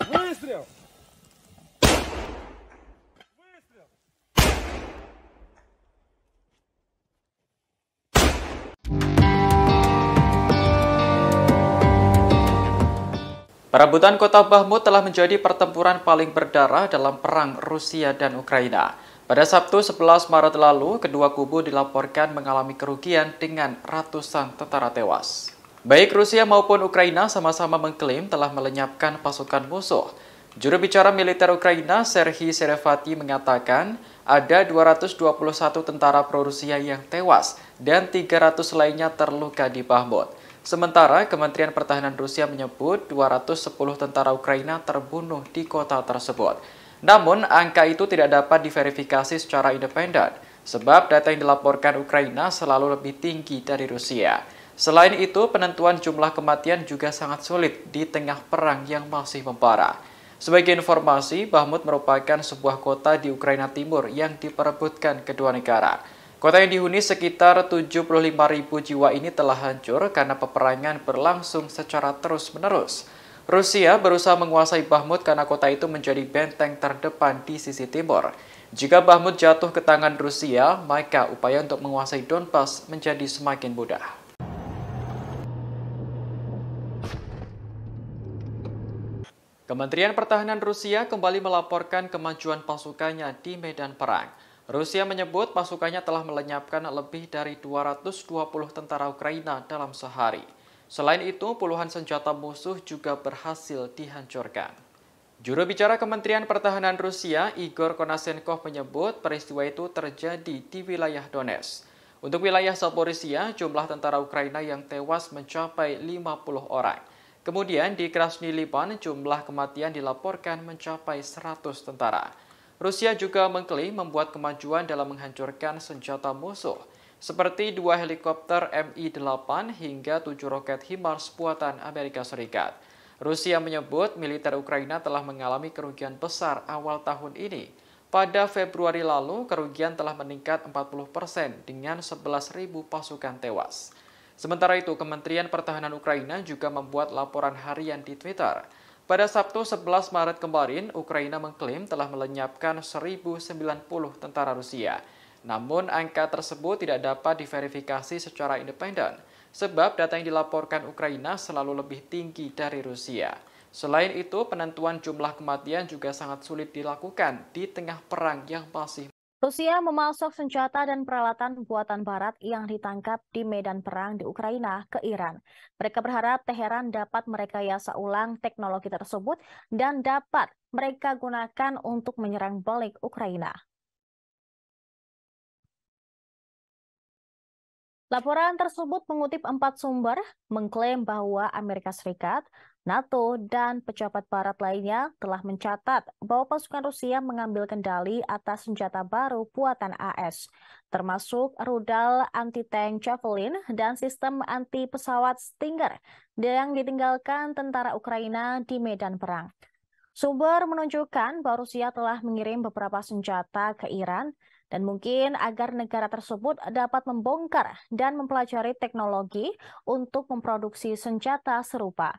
Выстрел! Perebutan kota Bahmut telah menjadi pertempuran paling berdarah dalam perang Rusia dan Ukraina. Pada Sabtu 11 Maret lalu, kedua kubu dilaporkan mengalami kerugian dengan ratusan tentara tewas. Baik Rusia maupun Ukraina sama-sama mengklaim telah melenyapkan pasukan musuh. Juru bicara militer Ukraina, Serhiy Serevati, mengatakan ada 221 tentara pro-Rusia yang tewas dan 300 lainnya terluka di Bahmut. Sementara Kementerian Pertahanan Rusia menyebut 210 tentara Ukraina terbunuh di kota tersebut. Namun, angka itu tidak dapat diverifikasi secara independen, sebab data yang dilaporkan Ukraina selalu lebih tinggi dari Rusia. Selain itu, penentuan jumlah kematian juga sangat sulit di tengah perang yang masih membara. Sebagai informasi, Bahmut merupakan sebuah kota di Ukraina Timur yang diperebutkan kedua negara. Kota yang dihuni sekitar 75.000 jiwa ini telah hancur karena peperangan berlangsung secara terus-menerus. Rusia berusaha menguasai Bahmut karena kota itu menjadi benteng terdepan di sisi timur. Jika Bahmut jatuh ke tangan Rusia, maka upaya untuk menguasai Donbas menjadi semakin mudah. Kementerian Pertahanan Rusia kembali melaporkan kemajuan pasukannya di medan perang. Rusia menyebut pasukannya telah melenyapkan lebih dari 220 tentara Ukraina dalam sehari. Selain itu, puluhan senjata musuh juga berhasil dihancurkan. Juru bicara Kementerian Pertahanan Rusia, Igor Konasenkov menyebut peristiwa itu terjadi di wilayah Donetsk. Untuk wilayah Zaporizhia, jumlah tentara Ukraina yang tewas mencapai 50 orang. Kemudian di Krasny Liban jumlah kematian dilaporkan mencapai 100 tentara. Rusia juga mengklaim membuat kemajuan dalam menghancurkan senjata musuh, seperti dua helikopter Mi-8 hingga tujuh roket HIMARS buatan Amerika Serikat. Rusia menyebut militer Ukraina telah mengalami kerugian besar awal tahun ini. Pada Februari lalu, kerugian telah meningkat 40 persen dengan 11.000 pasukan tewas. Sementara itu, Kementerian Pertahanan Ukraina juga membuat laporan harian di Twitter. Pada Sabtu 11 Maret kemarin, Ukraina mengklaim telah melenyapkan 1.090 tentara Rusia. Namun, angka tersebut tidak dapat diverifikasi secara independen, sebab data yang dilaporkan Ukraina selalu lebih tinggi dari Rusia. Selain itu, penentuan jumlah kematian juga sangat sulit dilakukan di tengah perang yang masih Rusia memasok senjata dan peralatan buatan Barat yang ditangkap di medan perang di Ukraina ke Iran. Mereka berharap Teheran dapat merekayasa ulang teknologi tersebut dan dapat mereka gunakan untuk menyerang balik Ukraina. Laporan tersebut mengutip empat sumber, mengklaim bahwa Amerika Serikat NATO dan pejabat barat lainnya telah mencatat bahwa pasukan Rusia mengambil kendali atas senjata baru buatan AS, termasuk rudal anti-tank Javelin dan sistem anti-pesawat Stinger yang ditinggalkan tentara Ukraina di medan perang. Sumber menunjukkan bahwa Rusia telah mengirim beberapa senjata ke Iran dan mungkin agar negara tersebut dapat membongkar dan mempelajari teknologi untuk memproduksi senjata serupa.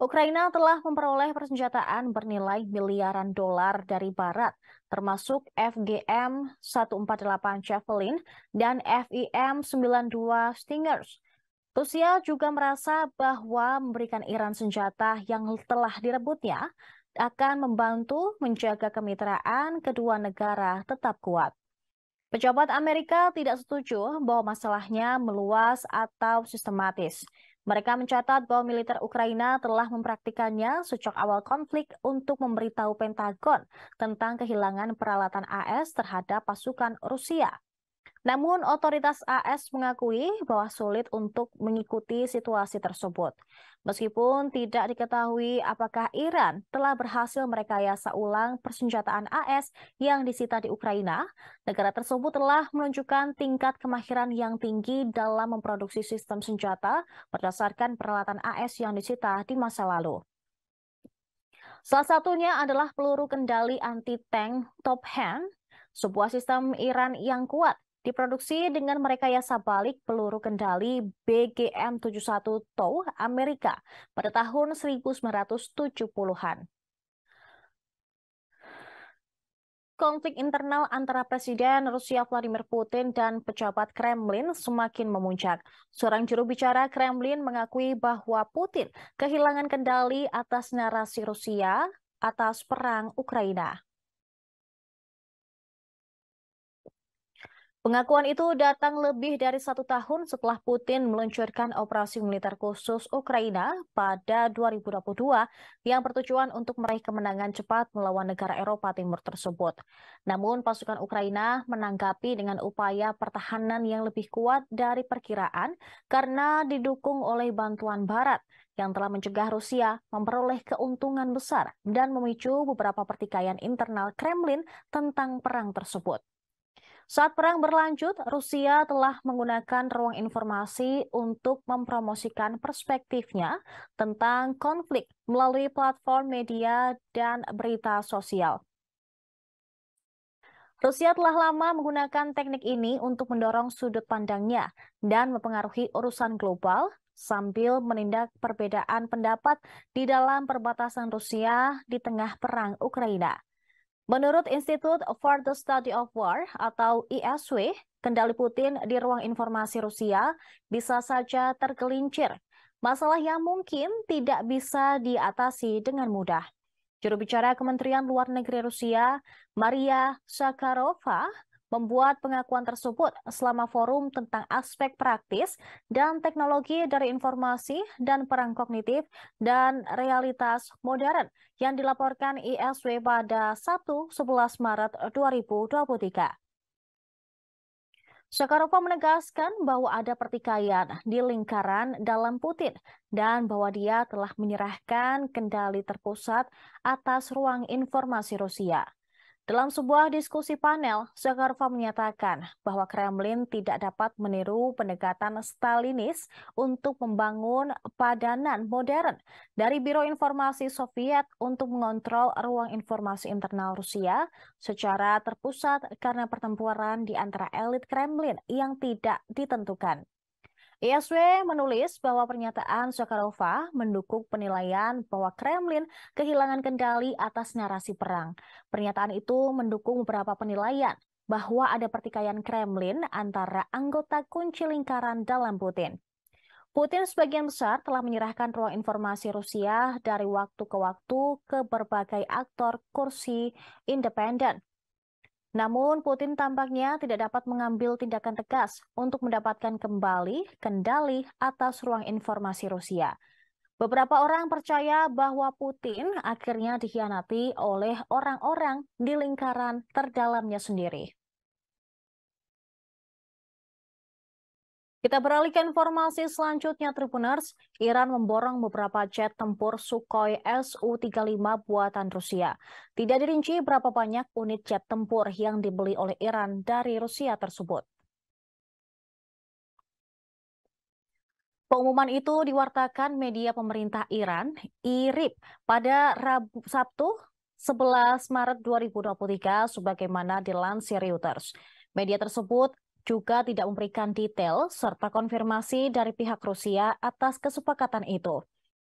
Ukraina telah memperoleh persenjataan bernilai miliaran dolar dari Barat, termasuk FGM 148 Javelin dan FIM 92 Stingers. Rusia juga merasa bahwa memberikan Iran senjata yang telah direbutnya akan membantu menjaga kemitraan kedua negara tetap kuat. Pejabat Amerika tidak setuju bahwa masalahnya meluas atau sistematis. Mereka mencatat bahwa militer Ukraina telah mempraktikannya sejak awal konflik untuk memberitahu Pentagon tentang kehilangan peralatan AS terhadap pasukan Rusia. Namun, otoritas AS mengakui bahwa sulit untuk mengikuti situasi tersebut. Meskipun tidak diketahui apakah Iran telah berhasil merekayasa ulang persenjataan AS yang disita di Ukraina, negara tersebut telah menunjukkan tingkat kemahiran yang tinggi dalam memproduksi sistem senjata berdasarkan peralatan AS yang disita di masa lalu. Salah satunya adalah peluru kendali anti-tank Top Hand, sebuah sistem Iran yang kuat Diproduksi dengan merekayasa balik peluru kendali BGM-71 TOW Amerika pada tahun 1970-an. Konflik internal antara Presiden Rusia Vladimir Putin dan pejabat Kremlin semakin memuncak. Seorang juru bicara Kremlin mengakui bahwa Putin kehilangan kendali atas narasi Rusia atas perang Ukraina. Pengakuan itu datang lebih dari satu tahun setelah Putin meluncurkan operasi militer khusus Ukraina pada 2022 yang bertujuan untuk meraih kemenangan cepat melawan negara Eropa Timur tersebut. Namun pasukan Ukraina menanggapi dengan upaya pertahanan yang lebih kuat dari perkiraan karena didukung oleh bantuan Barat yang telah mencegah Rusia memperoleh keuntungan besar dan memicu beberapa pertikaian internal Kremlin tentang perang tersebut. Saat perang berlanjut, Rusia telah menggunakan ruang informasi untuk mempromosikan perspektifnya tentang konflik melalui platform media dan berita sosial. Rusia telah lama menggunakan teknik ini untuk mendorong sudut pandangnya dan mempengaruhi urusan global sambil menindak perbedaan pendapat di dalam perbatasan Rusia di tengah perang Ukraina. Menurut Institute for the Study of War atau ISW, kendali Putin di ruang informasi Rusia bisa saja tergelincir. Masalah yang mungkin tidak bisa diatasi dengan mudah. Juru bicara Kementerian Luar Negeri Rusia, Maria Sakharova, membuat pengakuan tersebut selama forum tentang aspek praktis dan teknologi dari informasi dan perang kognitif dan realitas modern yang dilaporkan ISW pada 1-11 Maret 2023. Soekarno menegaskan bahwa ada pertikaian di lingkaran dalam Putin dan bahwa dia telah menyerahkan kendali terpusat atas ruang informasi Rusia. Dalam sebuah diskusi panel, Zakharova menyatakan bahwa Kremlin tidak dapat meniru pendekatan Stalinis untuk membangun padanan modern dari Biro Informasi Soviet untuk mengontrol ruang informasi internal Rusia secara terpusat karena pertempuran di antara elit Kremlin yang tidak ditentukan. ISW iya, menulis bahwa pernyataan Sokarova mendukung penilaian bahwa Kremlin kehilangan kendali atas narasi perang. Pernyataan itu mendukung beberapa penilaian bahwa ada pertikaian Kremlin antara anggota kunci lingkaran dalam Putin. Putin sebagian besar telah menyerahkan ruang informasi Rusia dari waktu ke waktu ke berbagai aktor kursi independen namun Putin tampaknya tidak dapat mengambil tindakan tegas untuk mendapatkan kembali kendali atas ruang informasi Rusia. Beberapa orang percaya bahwa Putin akhirnya dikhianati oleh orang-orang di lingkaran terdalamnya sendiri. Kita beralih ke informasi selanjutnya, Tribuners. Iran memborong beberapa jet tempur Sukhoi Su-35 buatan Rusia. Tidak dirinci berapa banyak unit jet tempur yang dibeli oleh Iran dari Rusia tersebut. Pengumuman itu diwartakan media pemerintah Iran, IRIB, pada Rabu, Sabtu 11 Maret 2023 sebagaimana dilansir Reuters. Media tersebut juga tidak memberikan detail serta konfirmasi dari pihak Rusia atas kesepakatan itu.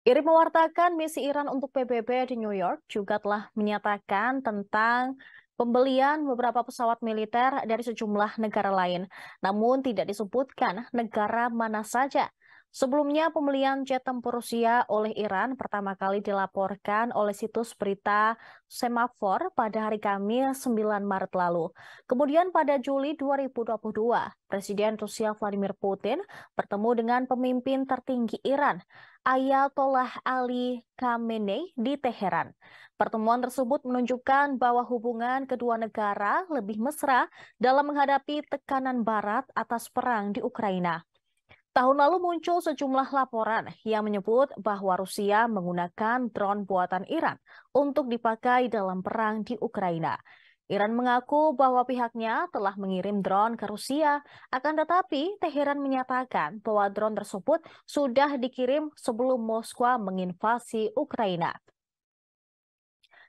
Iri mewartakan misi Iran untuk PBB di New York juga telah menyatakan tentang pembelian beberapa pesawat militer dari sejumlah negara lain. Namun tidak disebutkan negara mana saja. Sebelumnya, pembelian jet tempur Rusia oleh Iran pertama kali dilaporkan oleh situs berita Semafor pada hari Kamis 9 Maret lalu. Kemudian pada Juli 2022, Presiden Rusia Vladimir Putin bertemu dengan pemimpin tertinggi Iran, Ayatollah Ali Khamenei di Teheran. Pertemuan tersebut menunjukkan bahwa hubungan kedua negara lebih mesra dalam menghadapi tekanan barat atas perang di Ukraina. Tahun lalu muncul sejumlah laporan yang menyebut bahwa Rusia menggunakan drone buatan Iran untuk dipakai dalam perang di Ukraina. Iran mengaku bahwa pihaknya telah mengirim drone ke Rusia, akan tetapi Teheran menyatakan bahwa drone tersebut sudah dikirim sebelum Moskwa menginvasi Ukraina.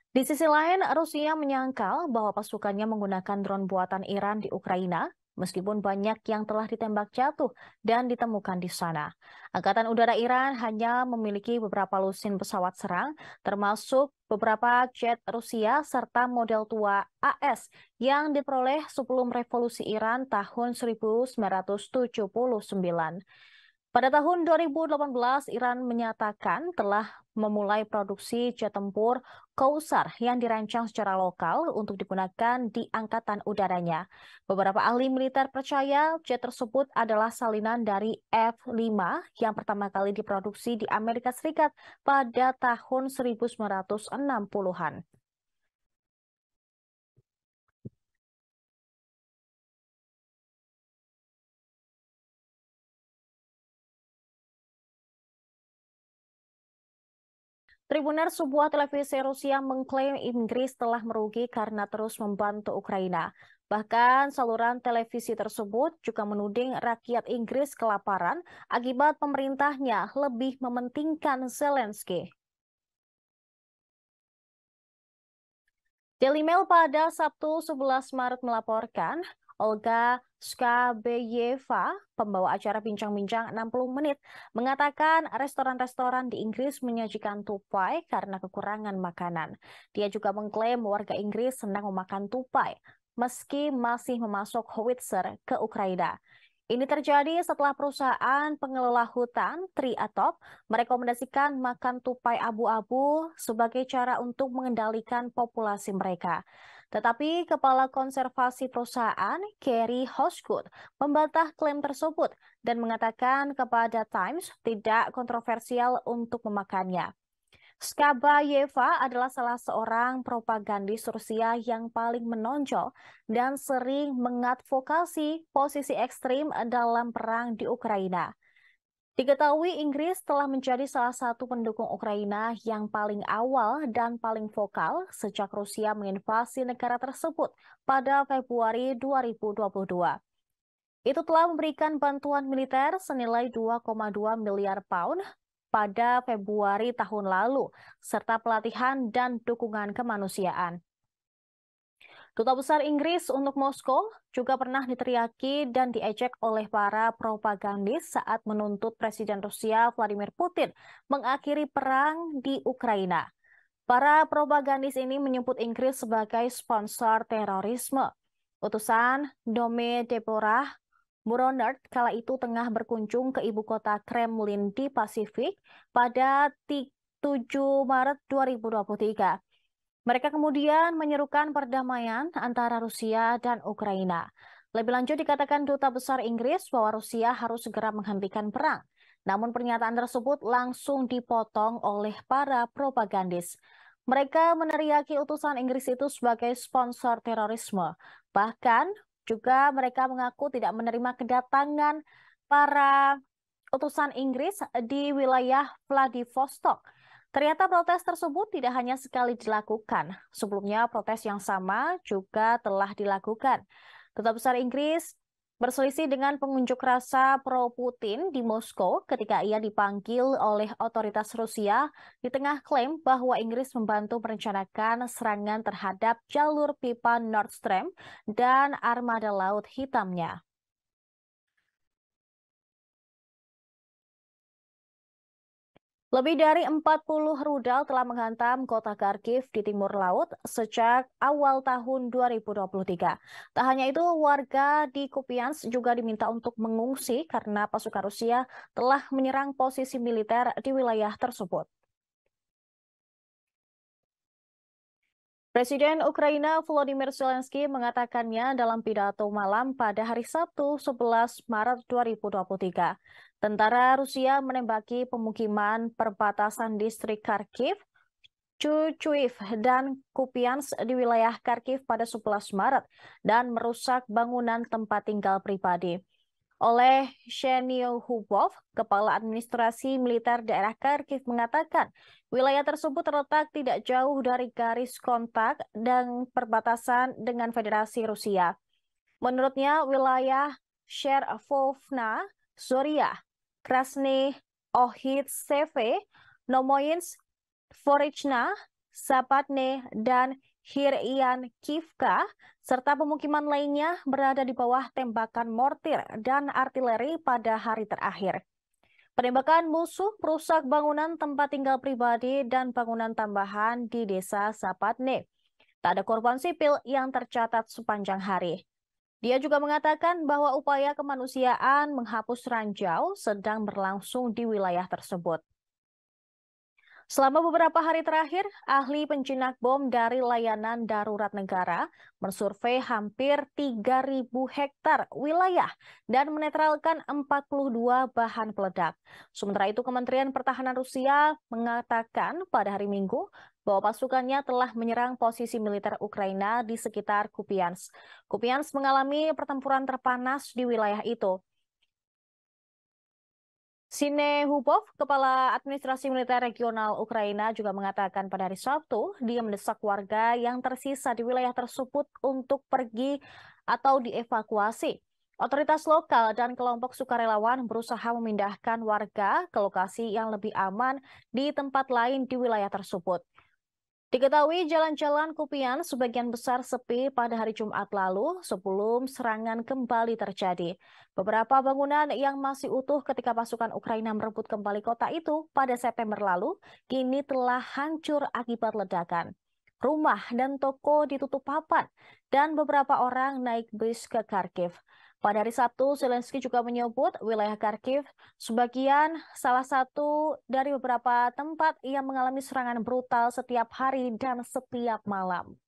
Di sisi lain, Rusia menyangkal bahwa pasukannya menggunakan drone buatan Iran di Ukraina meskipun banyak yang telah ditembak jatuh dan ditemukan di sana. Angkatan Udara Iran hanya memiliki beberapa lusin pesawat serang, termasuk beberapa jet Rusia serta model tua AS yang diperoleh sebelum revolusi Iran tahun 1979. Pada tahun 2018, Iran menyatakan telah memulai produksi jet tempur Kausar yang dirancang secara lokal untuk digunakan di angkatan udaranya. Beberapa ahli militer percaya jet tersebut adalah salinan dari F-5 yang pertama kali diproduksi di Amerika Serikat pada tahun 1960-an. Tribuner sebuah televisi Rusia mengklaim Inggris telah merugi karena terus membantu Ukraina. Bahkan saluran televisi tersebut juga menuding rakyat Inggris kelaparan akibat pemerintahnya lebih mementingkan Zelensky. Daily Mail pada Sabtu 11 Maret melaporkan, Olga Skabeyeva, pembawa acara bincang-bincang 60 menit, mengatakan restoran-restoran di Inggris menyajikan tupai karena kekurangan makanan. Dia juga mengklaim warga Inggris senang memakan tupai, meski masih memasuk howitzer ke Ukraina. Ini terjadi setelah perusahaan pengelola hutan Triatop merekomendasikan makan tupai abu-abu sebagai cara untuk mengendalikan populasi mereka. Tetapi Kepala Konservasi Perusahaan, Kerry Hosgood, membantah klaim tersebut dan mengatakan kepada Times tidak kontroversial untuk memakannya. Skaba Yeva adalah salah seorang propagandis Rusia yang paling menonjol dan sering mengadvokasi posisi ekstrim dalam perang di Ukraina. Diketahui Inggris telah menjadi salah satu pendukung Ukraina yang paling awal dan paling vokal sejak Rusia menginvasi negara tersebut pada Februari 2022. Itu telah memberikan bantuan militer senilai 2,2 miliar pound pada Februari tahun lalu, serta pelatihan dan dukungan kemanusiaan. Duta Besar Inggris untuk Moskow juga pernah diteriaki dan diejek oleh para propagandis saat menuntut Presiden Rusia Vladimir Putin mengakhiri perang di Ukraina. Para propagandis ini menyebut Inggris sebagai sponsor terorisme. Utusan Dome Deborah Muronert kala itu tengah berkunjung ke ibu kota Kremlin di Pasifik pada 7 Maret 2023. Mereka kemudian menyerukan perdamaian antara Rusia dan Ukraina. Lebih lanjut dikatakan duta besar Inggris bahwa Rusia harus segera menghentikan perang. Namun pernyataan tersebut langsung dipotong oleh para propagandis. Mereka meneriaki utusan Inggris itu sebagai sponsor terorisme. Bahkan juga mereka mengaku tidak menerima kedatangan para utusan Inggris di wilayah Vladivostok Ternyata protes tersebut tidak hanya sekali dilakukan. Sebelumnya protes yang sama juga telah dilakukan. Tetap Besar Inggris berselisih dengan pengunjuk rasa pro-Putin di Moskow ketika ia dipanggil oleh otoritas Rusia di tengah klaim bahwa Inggris membantu merencanakan serangan terhadap jalur pipa Nord Stream dan armada laut hitamnya. Lebih dari 40 rudal telah menghantam kota Kharkiv di timur laut sejak awal tahun 2023. Tak hanya itu, warga di Kupiansk juga diminta untuk mengungsi karena pasukan Rusia telah menyerang posisi militer di wilayah tersebut. Presiden Ukraina Volodymyr Zelensky mengatakannya dalam pidato malam pada hari Sabtu 11 Maret 2023. Tentara Rusia menembaki pemukiman perbatasan distrik Kharkiv, Chuchuiv, dan Kupians di wilayah Kharkiv pada 11 Maret dan merusak bangunan tempat tinggal pribadi oleh Shenio Hubov, Kepala Administrasi Militer Daerah Kharkiv mengatakan wilayah tersebut terletak tidak jauh dari garis kontak dan perbatasan dengan Federasi Rusia. Menurutnya wilayah Sherovna, Zoria, Krasny Ohitseve, Nomoyinsk, Forichna, Sapatne, dan Hirian Kivka, serta pemukiman lainnya berada di bawah tembakan mortir dan artileri pada hari terakhir. Penembakan musuh merusak bangunan tempat tinggal pribadi dan bangunan tambahan di desa Sapatne. Tak ada korban sipil yang tercatat sepanjang hari. Dia juga mengatakan bahwa upaya kemanusiaan menghapus ranjau sedang berlangsung di wilayah tersebut. Selama beberapa hari terakhir, ahli penjinak bom dari layanan darurat negara mensurvei hampir 3.000 hektar wilayah dan menetralkan 42 bahan peledak. Sementara itu, Kementerian Pertahanan Rusia mengatakan pada hari Minggu bahwa pasukannya telah menyerang posisi militer Ukraina di sekitar Kupiansk. Kupiansk mengalami pertempuran terpanas di wilayah itu. Sine Hupov, Kepala Administrasi Militer Regional Ukraina juga mengatakan pada hari Sabtu, dia mendesak warga yang tersisa di wilayah tersebut untuk pergi atau dievakuasi. Otoritas lokal dan kelompok sukarelawan berusaha memindahkan warga ke lokasi yang lebih aman di tempat lain di wilayah tersebut. Diketahui jalan-jalan Kupian sebagian besar sepi pada hari Jumat lalu sebelum serangan kembali terjadi. Beberapa bangunan yang masih utuh ketika pasukan Ukraina merebut kembali kota itu pada September lalu kini telah hancur akibat ledakan. Rumah dan toko ditutup papan dan beberapa orang naik bis ke Kharkiv. Pada hari Sabtu, Zelensky juga menyebut wilayah Kharkiv sebagian salah satu dari beberapa tempat yang mengalami serangan brutal setiap hari dan setiap malam.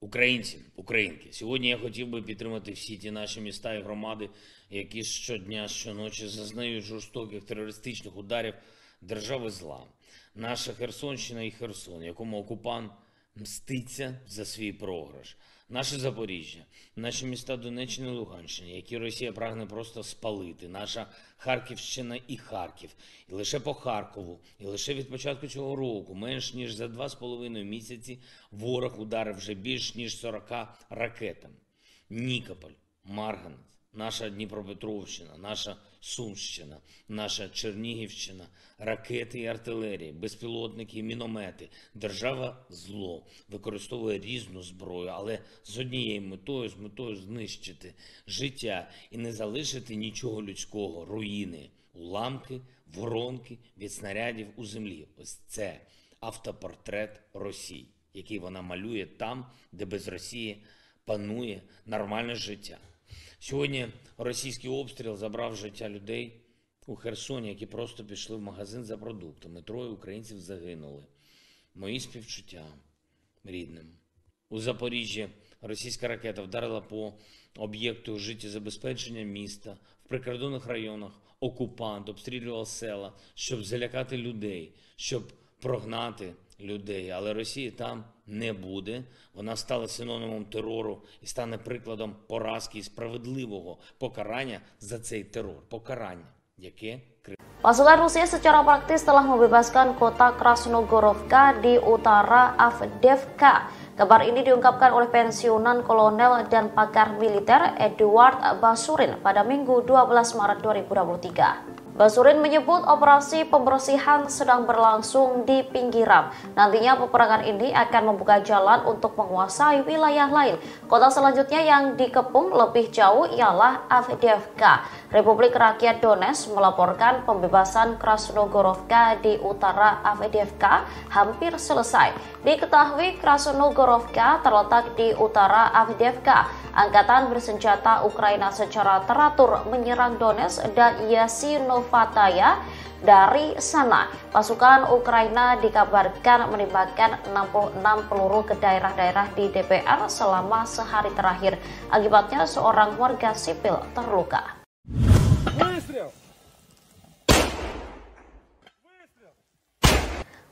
Українці, українки, сьогодні я хотів би підтримати всі ті наші міста і громади, які щодня, щоночі зазнають жорстоких терористичних ударів держави зла наша Херсонщина і Херсон, якому окупант мститься за свій програш, наше Запоріжжя, наші міста Донеччини і Луганщини, які Росія прагне просто спалити, наша Харківщина і Харків, і лише по Харкову, і лише від початку цього року, менш ніж за два з половиною місяці, ворог ударив вже більш ніж 40 ракетами. Нікополь, Марганець, наша Дніпропетровщина, наша. Сумщина, наша Чернігівщина, ракети і артилерії, безпілотники, і міномети. Держава зло використовує різну зброю, але з однією метою, з метою знищити життя і не залишити нічого людського, руїни, уламки, воронки від снарядів у землі. Ось це автопортрет Росії, який вона малює там, де без Росії панує нормальне життя. Сьогодні російський обстріл забрав життя людей у Херсоні, які просто пішли в магазин за продуктами. Троє українців загинули. Мої співчуття рідним. У Запоріжжі російська ракета вдарила по об'єкту життєзабезпечення міста в прикордонних районах. Окупант обстрілював села, щоб залякати людей, щоб прогнати. людей, але Росії там не буде. Вона стала синонимом терору і стане прикладом поразки і справедливого покарання за цей терор. Покарання, яке Pasukan Rusia secara praktis telah membebaskan kota Krasnogorovka di utara Avdevka. Kabar ini diungkapkan oleh pensiunan kolonel dan pakar militer Eduard Basurin pada Minggu 12 Maret 2023. Basurin menyebut operasi pembersihan sedang berlangsung di pinggiran. Nantinya peperangan ini akan membuka jalan untuk menguasai wilayah lain. Kota selanjutnya yang dikepung lebih jauh ialah Avdiivka. Republik Rakyat Donetsk melaporkan pembebasan Krasnogorovka di utara Avdiivka hampir selesai. Diketahui Krasnogorovka terletak di utara Avdiivka. Angkatan bersenjata Ukraina secara teratur menyerang Donetsk dan Yasinov Pataya dari sana. Pasukan Ukraina dikabarkan menembakkan 66 peluru ke daerah-daerah di DPR selama sehari terakhir. Akibatnya seorang warga sipil terluka.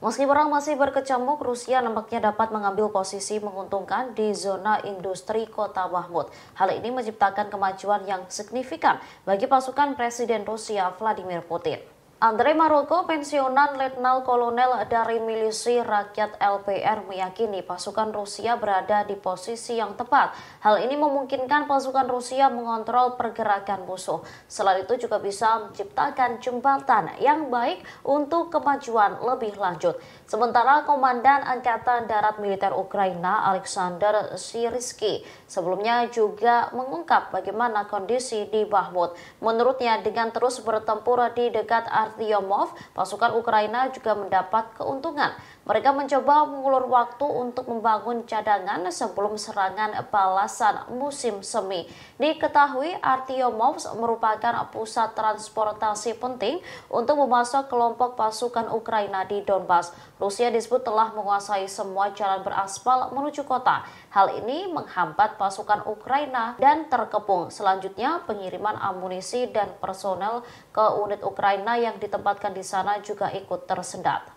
Meski perang masih berkecamuk, Rusia nampaknya dapat mengambil posisi menguntungkan di zona industri kota Mahmud. Hal ini menciptakan kemajuan yang signifikan bagi pasukan Presiden Rusia Vladimir Putin. Andre Maroko, pensiunan Letnan Kolonel dari Milisi Rakyat LPR meyakini pasukan Rusia berada di posisi yang tepat. Hal ini memungkinkan pasukan Rusia mengontrol pergerakan musuh. Selain itu juga bisa menciptakan jembatan yang baik untuk kemajuan lebih lanjut. Sementara Komandan Angkatan Darat Militer Ukraina Alexander Siriski sebelumnya juga mengungkap bagaimana kondisi di Bahmut. Menurutnya dengan terus bertempur di dekat Artyomov, pasukan Ukraina juga mendapat keuntungan. Mereka mencoba mengulur waktu untuk membangun cadangan sebelum serangan balasan musim semi. Diketahui Artyomovs merupakan pusat transportasi penting untuk memasok kelompok pasukan Ukraina di Donbas. Rusia disebut telah menguasai semua jalan beraspal menuju kota. Hal ini menghambat pasukan Ukraina dan terkepung. Selanjutnya pengiriman amunisi dan personel ke unit Ukraina yang ditempatkan di sana juga ikut tersendat.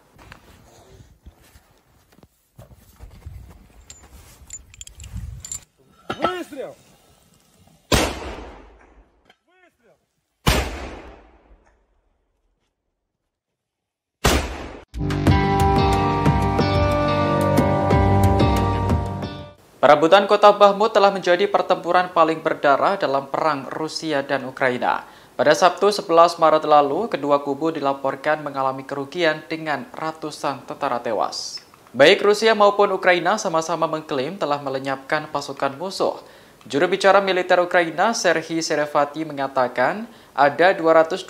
Выстрел! Perebutan kota Bahmut telah menjadi pertempuran paling berdarah dalam perang Rusia dan Ukraina. Pada Sabtu 11 Maret lalu, kedua kubu dilaporkan mengalami kerugian dengan ratusan tentara tewas. Baik Rusia maupun Ukraina sama-sama mengklaim telah melenyapkan pasukan musuh. Juru bicara militer Ukraina, Serhiy Serevati, mengatakan ada 221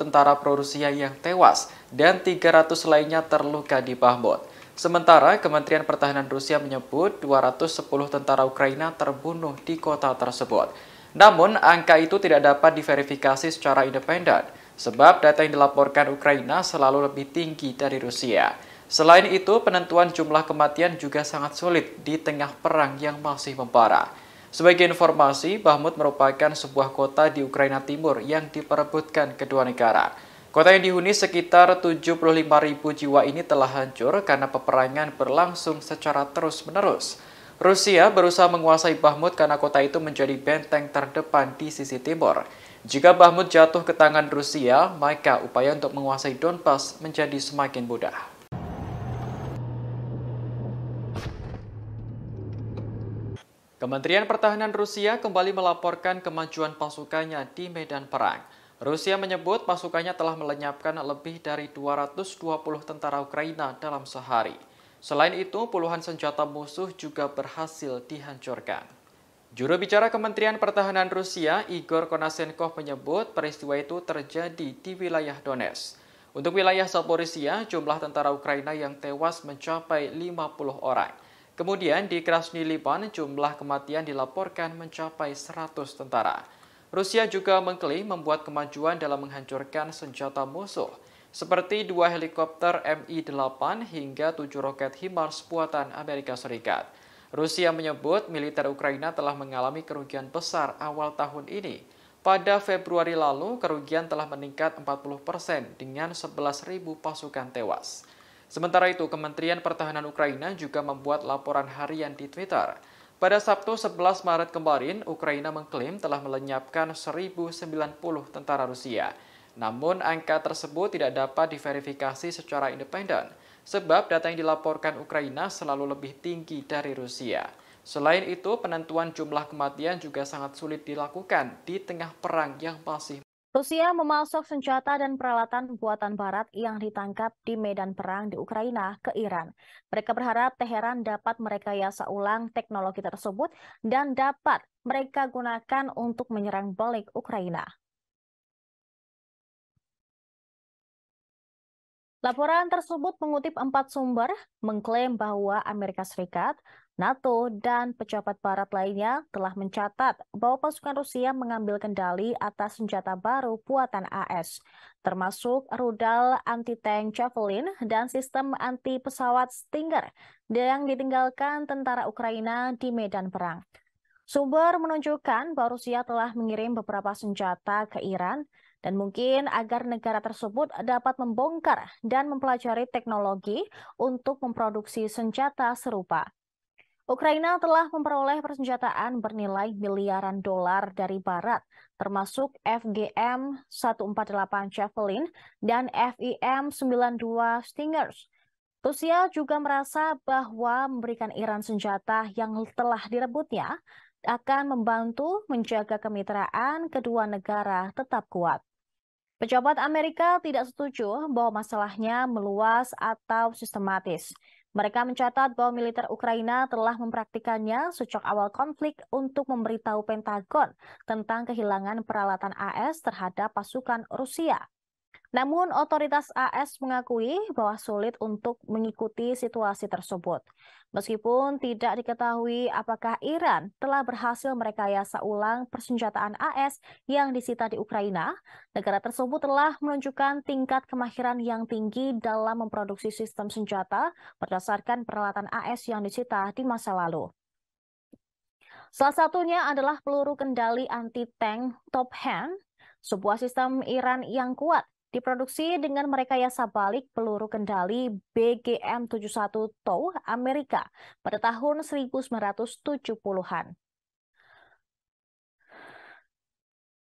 tentara pro-Rusia yang tewas dan 300 lainnya terluka di Bahmut. Sementara Kementerian Pertahanan Rusia menyebut 210 tentara Ukraina terbunuh di kota tersebut. Namun, angka itu tidak dapat diverifikasi secara independen, sebab data yang dilaporkan Ukraina selalu lebih tinggi dari Rusia. Selain itu, penentuan jumlah kematian juga sangat sulit di tengah perang yang masih membara. Sebagai informasi, Bahmut merupakan sebuah kota di Ukraina Timur yang diperebutkan kedua negara. Kota yang dihuni sekitar ribu jiwa ini telah hancur karena peperangan berlangsung secara terus-menerus. Rusia berusaha menguasai Bahmut karena kota itu menjadi benteng terdepan di sisi timur. Jika Bahmut jatuh ke tangan Rusia, maka upaya untuk menguasai Donbas menjadi semakin mudah. Kementerian Pertahanan Rusia kembali melaporkan kemajuan pasukannya di medan perang. Rusia menyebut pasukannya telah melenyapkan lebih dari 220 tentara Ukraina dalam sehari. Selain itu, puluhan senjata musuh juga berhasil dihancurkan. Juru bicara Kementerian Pertahanan Rusia, Igor Konasenkov menyebut peristiwa itu terjadi di wilayah Donetsk. Untuk wilayah Zaporizhia, jumlah tentara Ukraina yang tewas mencapai 50 orang. Kemudian di Krasny Liban jumlah kematian dilaporkan mencapai 100 tentara. Rusia juga mengklaim membuat kemajuan dalam menghancurkan senjata musuh, seperti dua helikopter Mi-8 hingga tujuh roket HIMARS buatan Amerika Serikat. Rusia menyebut militer Ukraina telah mengalami kerugian besar awal tahun ini. Pada Februari lalu, kerugian telah meningkat 40 persen dengan 11.000 pasukan tewas. Sementara itu, Kementerian Pertahanan Ukraina juga membuat laporan harian di Twitter. Pada Sabtu 11 Maret kemarin, Ukraina mengklaim telah melenyapkan 1.090 tentara Rusia. Namun, angka tersebut tidak dapat diverifikasi secara independen, sebab data yang dilaporkan Ukraina selalu lebih tinggi dari Rusia. Selain itu, penentuan jumlah kematian juga sangat sulit dilakukan di tengah perang yang masih Rusia memasok senjata dan peralatan buatan Barat yang ditangkap di medan perang di Ukraina ke Iran. Mereka berharap Teheran dapat merekayasa ulang teknologi tersebut dan dapat mereka gunakan untuk menyerang balik Ukraina. Laporan tersebut mengutip empat sumber mengklaim bahwa Amerika Serikat NATO dan pejabat barat lainnya telah mencatat bahwa pasukan Rusia mengambil kendali atas senjata baru buatan AS, termasuk rudal anti-tank Javelin dan sistem anti-pesawat Stinger yang ditinggalkan tentara Ukraina di medan perang. Sumber menunjukkan bahwa Rusia telah mengirim beberapa senjata ke Iran dan mungkin agar negara tersebut dapat membongkar dan mempelajari teknologi untuk memproduksi senjata serupa. Ukraina telah memperoleh persenjataan bernilai miliaran dolar dari Barat, termasuk FGM 148 Javelin dan FIM 92 Stingers. Rusia juga merasa bahwa memberikan Iran senjata yang telah direbutnya akan membantu menjaga kemitraan kedua negara tetap kuat. Pejabat Amerika tidak setuju bahwa masalahnya meluas atau sistematis. Mereka mencatat bahwa militer Ukraina telah mempraktikannya sejak awal konflik untuk memberitahu Pentagon tentang kehilangan peralatan AS terhadap pasukan Rusia. Namun, otoritas AS mengakui bahwa sulit untuk mengikuti situasi tersebut. Meskipun tidak diketahui apakah Iran telah berhasil merekayasa ulang persenjataan AS yang disita di Ukraina, negara tersebut telah menunjukkan tingkat kemahiran yang tinggi dalam memproduksi sistem senjata berdasarkan peralatan AS yang disita di masa lalu. Salah satunya adalah peluru kendali anti-tank Top Hand sebuah sistem Iran yang kuat Diproduksi dengan merekayasa balik peluru kendali BGM-71 TOW Amerika pada tahun 1970-an.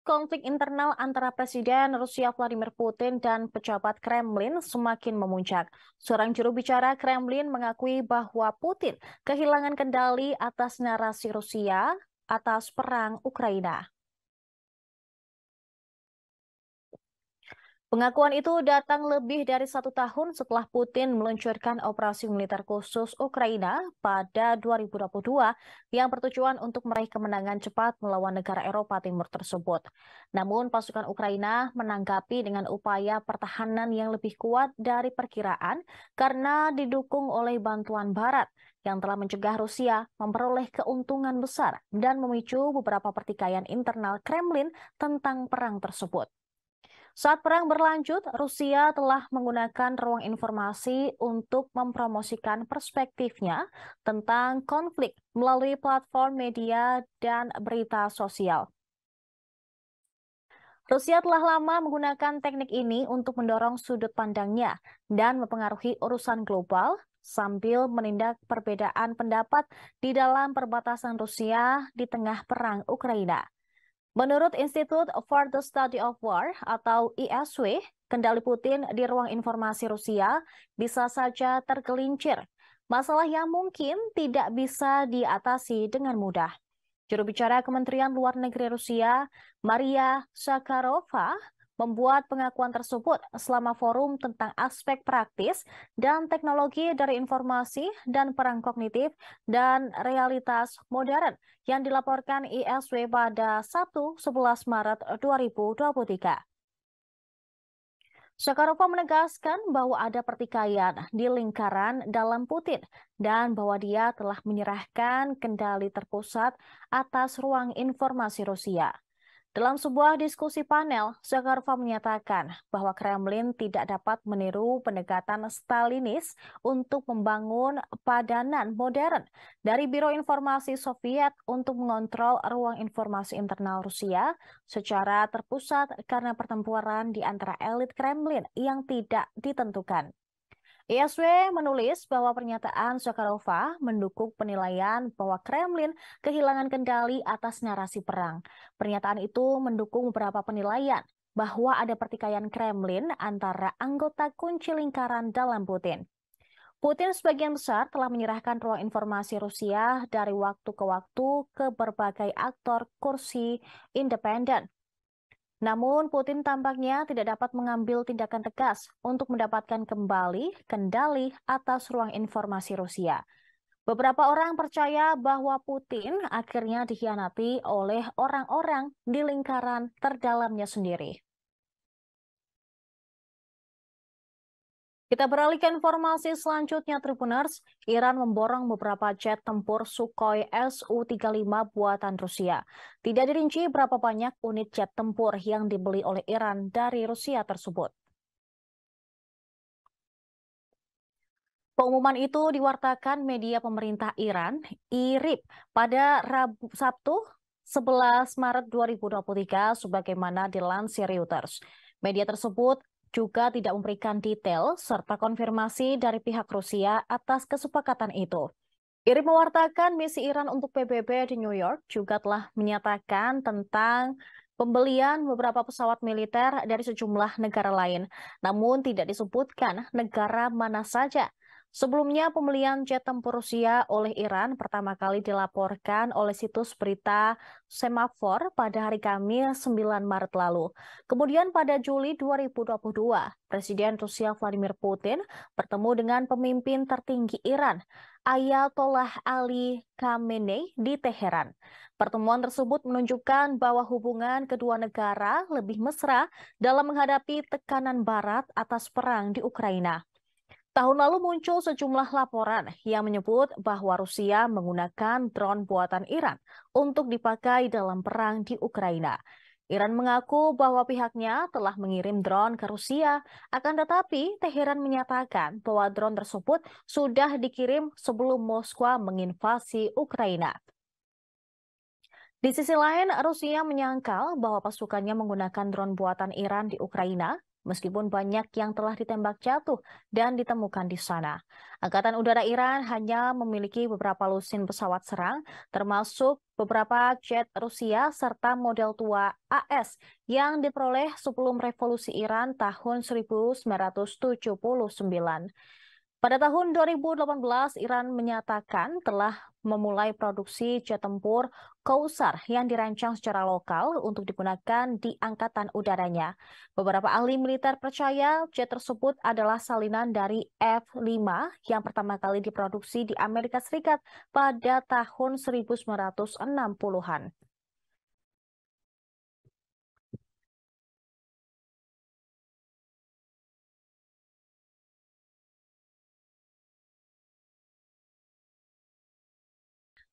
Konflik internal antara Presiden Rusia Vladimir Putin dan pejabat Kremlin semakin memuncak. Seorang juru bicara Kremlin mengakui bahwa Putin kehilangan kendali atas narasi Rusia atas perang Ukraina. Pengakuan itu datang lebih dari satu tahun setelah Putin meluncurkan operasi militer khusus Ukraina pada 2022 yang bertujuan untuk meraih kemenangan cepat melawan negara Eropa Timur tersebut. Namun pasukan Ukraina menanggapi dengan upaya pertahanan yang lebih kuat dari perkiraan karena didukung oleh bantuan Barat yang telah mencegah Rusia memperoleh keuntungan besar dan memicu beberapa pertikaian internal Kremlin tentang perang tersebut. Saat perang berlanjut, Rusia telah menggunakan ruang informasi untuk mempromosikan perspektifnya tentang konflik melalui platform media dan berita sosial. Rusia telah lama menggunakan teknik ini untuk mendorong sudut pandangnya dan mempengaruhi urusan global sambil menindak perbedaan pendapat di dalam perbatasan Rusia di tengah perang Ukraina. Menurut Institute for the Study of War atau ISW, kendali Putin di ruang informasi Rusia bisa saja tergelincir. Masalah yang mungkin tidak bisa diatasi dengan mudah. Juru bicara Kementerian Luar Negeri Rusia, Maria Sakharova, membuat pengakuan tersebut selama forum tentang aspek praktis dan teknologi dari informasi dan perang kognitif dan realitas modern yang dilaporkan ISW pada 1-11 Maret 2023. Shakarova menegaskan bahwa ada pertikaian di lingkaran dalam Putin dan bahwa dia telah menyerahkan kendali terpusat atas ruang informasi Rusia. Dalam sebuah diskusi panel, Zakharova menyatakan bahwa Kremlin tidak dapat meniru pendekatan Stalinis untuk membangun padanan modern dari Biro Informasi Soviet untuk mengontrol ruang informasi internal Rusia secara terpusat karena pertempuran di antara elit Kremlin yang tidak ditentukan. ISW iya, menulis bahwa pernyataan Sokarova mendukung penilaian bahwa Kremlin kehilangan kendali atas narasi perang. Pernyataan itu mendukung beberapa penilaian bahwa ada pertikaian Kremlin antara anggota kunci lingkaran dalam Putin. Putin sebagian besar telah menyerahkan ruang informasi Rusia dari waktu ke waktu ke berbagai aktor kursi independen namun Putin tampaknya tidak dapat mengambil tindakan tegas untuk mendapatkan kembali kendali atas ruang informasi Rusia. Beberapa orang percaya bahwa Putin akhirnya dikhianati oleh orang-orang di lingkaran terdalamnya sendiri. Kita beralih ke informasi selanjutnya, Tribuners. Iran memborong beberapa jet tempur Sukhoi Su-35 buatan Rusia. Tidak dirinci berapa banyak unit jet tempur yang dibeli oleh Iran dari Rusia tersebut. Pengumuman itu diwartakan media pemerintah Iran, IRIB, pada Rabu, Sabtu 11 Maret 2023 sebagaimana dilansir Reuters. Media tersebut juga tidak memberikan detail serta konfirmasi dari pihak Rusia atas kesepakatan itu. Irin mewartakan misi Iran untuk PBB di New York juga telah menyatakan tentang pembelian beberapa pesawat militer dari sejumlah negara lain. Namun tidak disebutkan negara mana saja. Sebelumnya, pembelian jet tempur Rusia oleh Iran pertama kali dilaporkan oleh situs berita Semafor pada hari Kamis 9 Maret lalu. Kemudian pada Juli 2022, Presiden Rusia Vladimir Putin bertemu dengan pemimpin tertinggi Iran, Ayatollah Ali Khamenei di Teheran. Pertemuan tersebut menunjukkan bahwa hubungan kedua negara lebih mesra dalam menghadapi tekanan barat atas perang di Ukraina. Tahun lalu muncul sejumlah laporan yang menyebut bahwa Rusia menggunakan drone buatan Iran untuk dipakai dalam perang di Ukraina. Iran mengaku bahwa pihaknya telah mengirim drone ke Rusia, akan tetapi Teheran menyatakan bahwa drone tersebut sudah dikirim sebelum Moskwa menginvasi Ukraina. Di sisi lain, Rusia menyangkal bahwa pasukannya menggunakan drone buatan Iran di Ukraina meskipun banyak yang telah ditembak jatuh dan ditemukan di sana. Angkatan Udara Iran hanya memiliki beberapa lusin pesawat serang, termasuk beberapa jet Rusia serta model tua AS yang diperoleh sebelum revolusi Iran tahun 1979. Pada tahun 2018, Iran menyatakan telah memulai produksi jet tempur Kausar yang dirancang secara lokal untuk digunakan di angkatan udaranya. Beberapa ahli militer percaya jet tersebut adalah salinan dari F-5 yang pertama kali diproduksi di Amerika Serikat pada tahun 1960-an.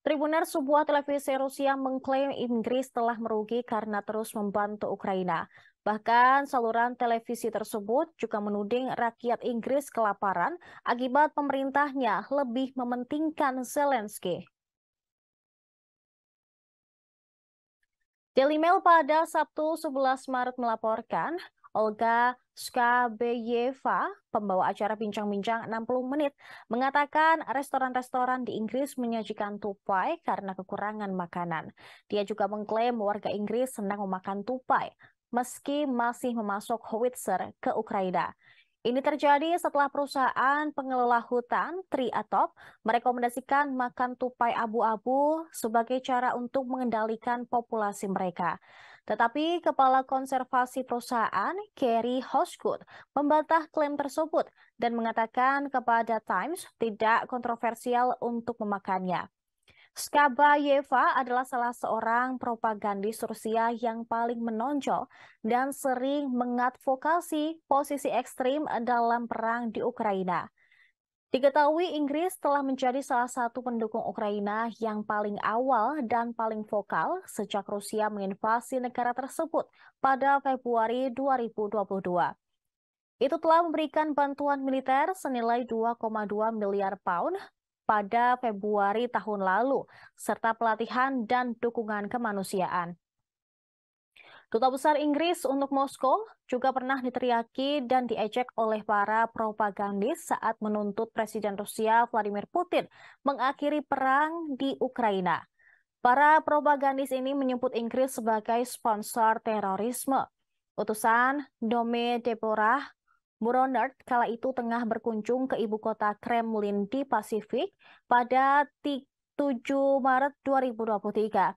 Tribuner sebuah televisi Rusia mengklaim Inggris telah merugi karena terus membantu Ukraina. Bahkan saluran televisi tersebut juga menuding rakyat Inggris kelaparan akibat pemerintahnya lebih mementingkan Zelensky. Daily Mail pada Sabtu 11 Maret melaporkan, Olga Skabeyeva, pembawa acara Bincang-Bincang 60 Menit, mengatakan restoran-restoran di Inggris menyajikan tupai karena kekurangan makanan. Dia juga mengklaim warga Inggris senang memakan tupai, meski masih memasok howitzer ke Ukraina. Ini terjadi setelah perusahaan pengelola hutan Triatop merekomendasikan makan tupai abu-abu sebagai cara untuk mengendalikan populasi mereka. Tetapi Kepala Konservasi Perusahaan, Kerry Hoskut membantah klaim tersebut dan mengatakan kepada Times tidak kontroversial untuk memakannya. Skabayeva adalah salah seorang propagandis Rusia yang paling menonjol dan sering mengadvokasi posisi ekstrim dalam perang di Ukraina. Diketahui Inggris telah menjadi salah satu pendukung Ukraina yang paling awal dan paling vokal sejak Rusia menginvasi negara tersebut pada Februari 2022. Itu telah memberikan bantuan militer senilai 2,2 miliar pound pada Februari tahun lalu, serta pelatihan dan dukungan kemanusiaan. Duta Besar Inggris untuk Moskow juga pernah diteriaki dan diejek oleh para propagandis saat menuntut Presiden Rusia Vladimir Putin mengakhiri perang di Ukraina. Para propagandis ini menyebut Inggris sebagai sponsor terorisme. Utusan Dome Deborah Muronert kala itu tengah berkunjung ke ibu kota Kremlin di Pasifik pada 7 Maret 2023.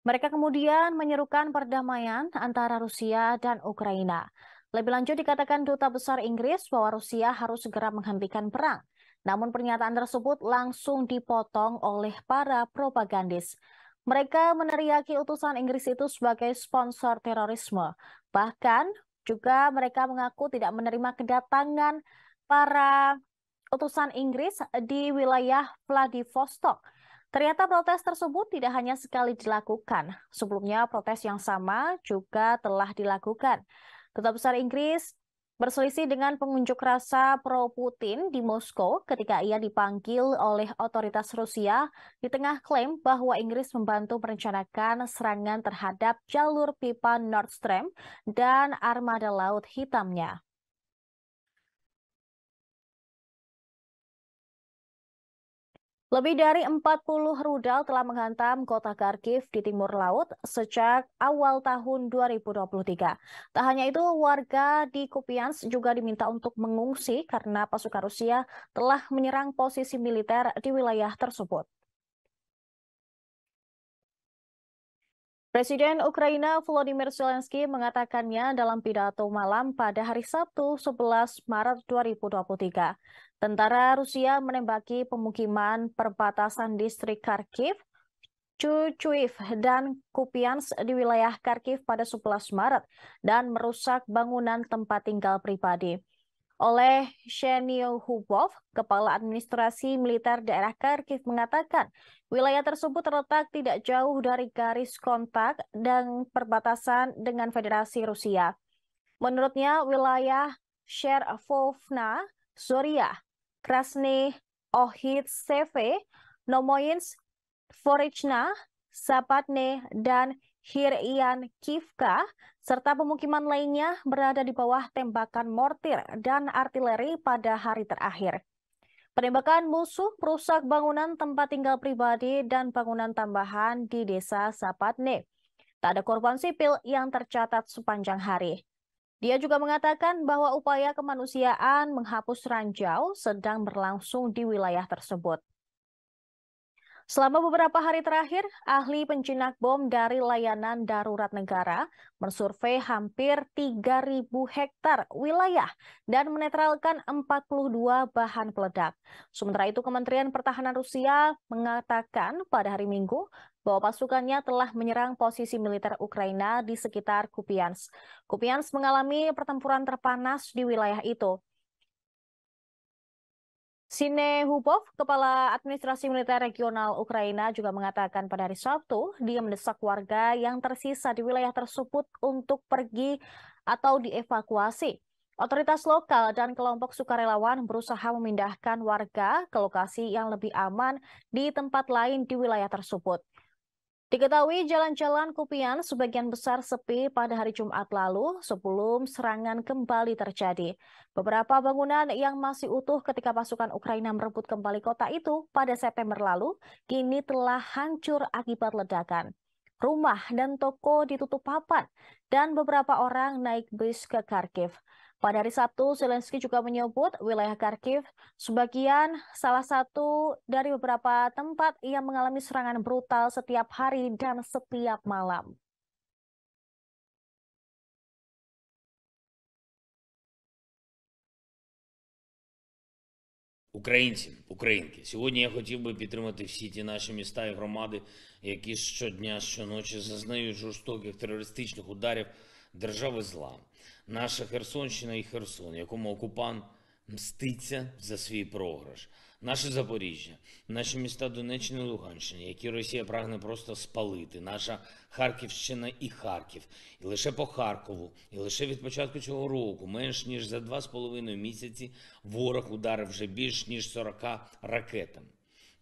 Mereka kemudian menyerukan perdamaian antara Rusia dan Ukraina. Lebih lanjut dikatakan Duta Besar Inggris bahwa Rusia harus segera menghentikan perang. Namun pernyataan tersebut langsung dipotong oleh para propagandis. Mereka meneriaki utusan Inggris itu sebagai sponsor terorisme. Bahkan juga mereka mengaku tidak menerima kedatangan para utusan Inggris di wilayah Vladivostok. Ternyata protes tersebut tidak hanya sekali dilakukan. Sebelumnya protes yang sama juga telah dilakukan. Duta Besar Inggris berselisih dengan pengunjuk rasa pro-Putin di Moskow ketika ia dipanggil oleh otoritas Rusia di tengah klaim bahwa Inggris membantu merencanakan serangan terhadap jalur pipa Nord Stream dan armada laut hitamnya. Lebih dari 40 rudal telah menghantam kota Kharkiv di timur laut sejak awal tahun 2023. Tak hanya itu, warga di Kupiansk juga diminta untuk mengungsi karena pasukan Rusia telah menyerang posisi militer di wilayah tersebut. Presiden Ukraina Volodymyr Zelensky mengatakannya dalam pidato malam pada hari Sabtu 11 Maret 2023. Tentara Rusia menembaki pemukiman perbatasan distrik Kharkiv, Chuchuiv, dan Kupians di wilayah Kharkiv pada 11 Maret dan merusak bangunan tempat tinggal pribadi. Oleh Shenio Hubov, Kepala Administrasi Militer Daerah Kharkiv mengatakan wilayah tersebut terletak tidak jauh dari garis kontak dan perbatasan dengan Federasi Rusia. Menurutnya, wilayah Sherovna Zoria Krasny Ohitseve, Nomoyens, Forichna, Sapatne, dan Hirian Kivka, serta pemukiman lainnya berada di bawah tembakan mortir dan artileri pada hari terakhir. Penembakan musuh merusak bangunan tempat tinggal pribadi dan bangunan tambahan di desa Sapatne. Tak ada korban sipil yang tercatat sepanjang hari. Dia juga mengatakan bahwa upaya kemanusiaan menghapus ranjau sedang berlangsung di wilayah tersebut. Selama beberapa hari terakhir, ahli penjinak bom dari layanan darurat negara mensurvei hampir 3.000 hektar wilayah dan menetralkan 42 bahan peledak. Sementara itu, Kementerian Pertahanan Rusia mengatakan pada hari Minggu bahwa pasukannya telah menyerang posisi militer Ukraina di sekitar Kupiansk. Kupiansk mengalami pertempuran terpanas di wilayah itu. Sine Hubov, Kepala Administrasi Militer Regional Ukraina juga mengatakan pada hari Sabtu, dia mendesak warga yang tersisa di wilayah tersebut untuk pergi atau dievakuasi. Otoritas lokal dan kelompok sukarelawan berusaha memindahkan warga ke lokasi yang lebih aman di tempat lain di wilayah tersebut. Diketahui jalan-jalan Kupian sebagian besar sepi pada hari Jumat lalu sebelum serangan kembali terjadi. Beberapa bangunan yang masih utuh ketika pasukan Ukraina merebut kembali kota itu pada September lalu kini telah hancur akibat ledakan. Rumah dan toko ditutup papan dan beberapa orang naik bis ke Kharkiv. Pada hari Sabtu, Zelensky juga menyebut wilayah Kharkiv sebagian salah satu dari beberapa tempat yang mengalami serangan brutal setiap hari dan setiap malam. Українці, українки, сьогодні я хотів би підтримати всі ті наші міста і громади, які щодня, щоночі зазнають жорстоких терористичних ударів держави зла. Наша Херсонщина і Херсон, якому окупант мститься за свій програш, наше Запоріжжя, наші міста Донеччини і Луганщини, які Росія прагне просто спалити, наша Харківщина і Харків, і лише по Харкову, і лише від початку цього року, менш ніж за два з половиною місяці, ворог ударив вже більш ніж 40 ракетами.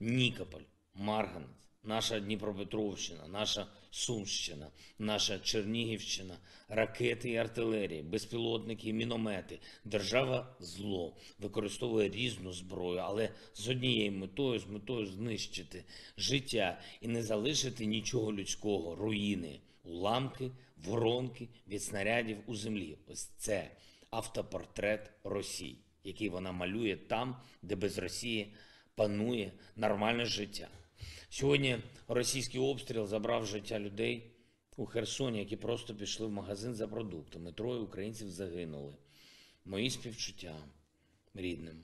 Нікополь, Марганець, наша Дніпропетровщина, наша Сумщина, наша Чернігівщина, ракети і артилерії, безпілотники, і міномети. Держава зло використовує різну зброю, але з однією метою, з метою знищити життя і не залишити нічого людського, руїни, уламки, воронки від снарядів у землі. Ось це автопортрет Росії, який вона малює там, де без Росії панує нормальне життя. Сьогодні російський обстріл забрав життя людей у Херсоні, які просто пішли в магазин за продуктами. Троє українців загинули. Мої співчуття рідним.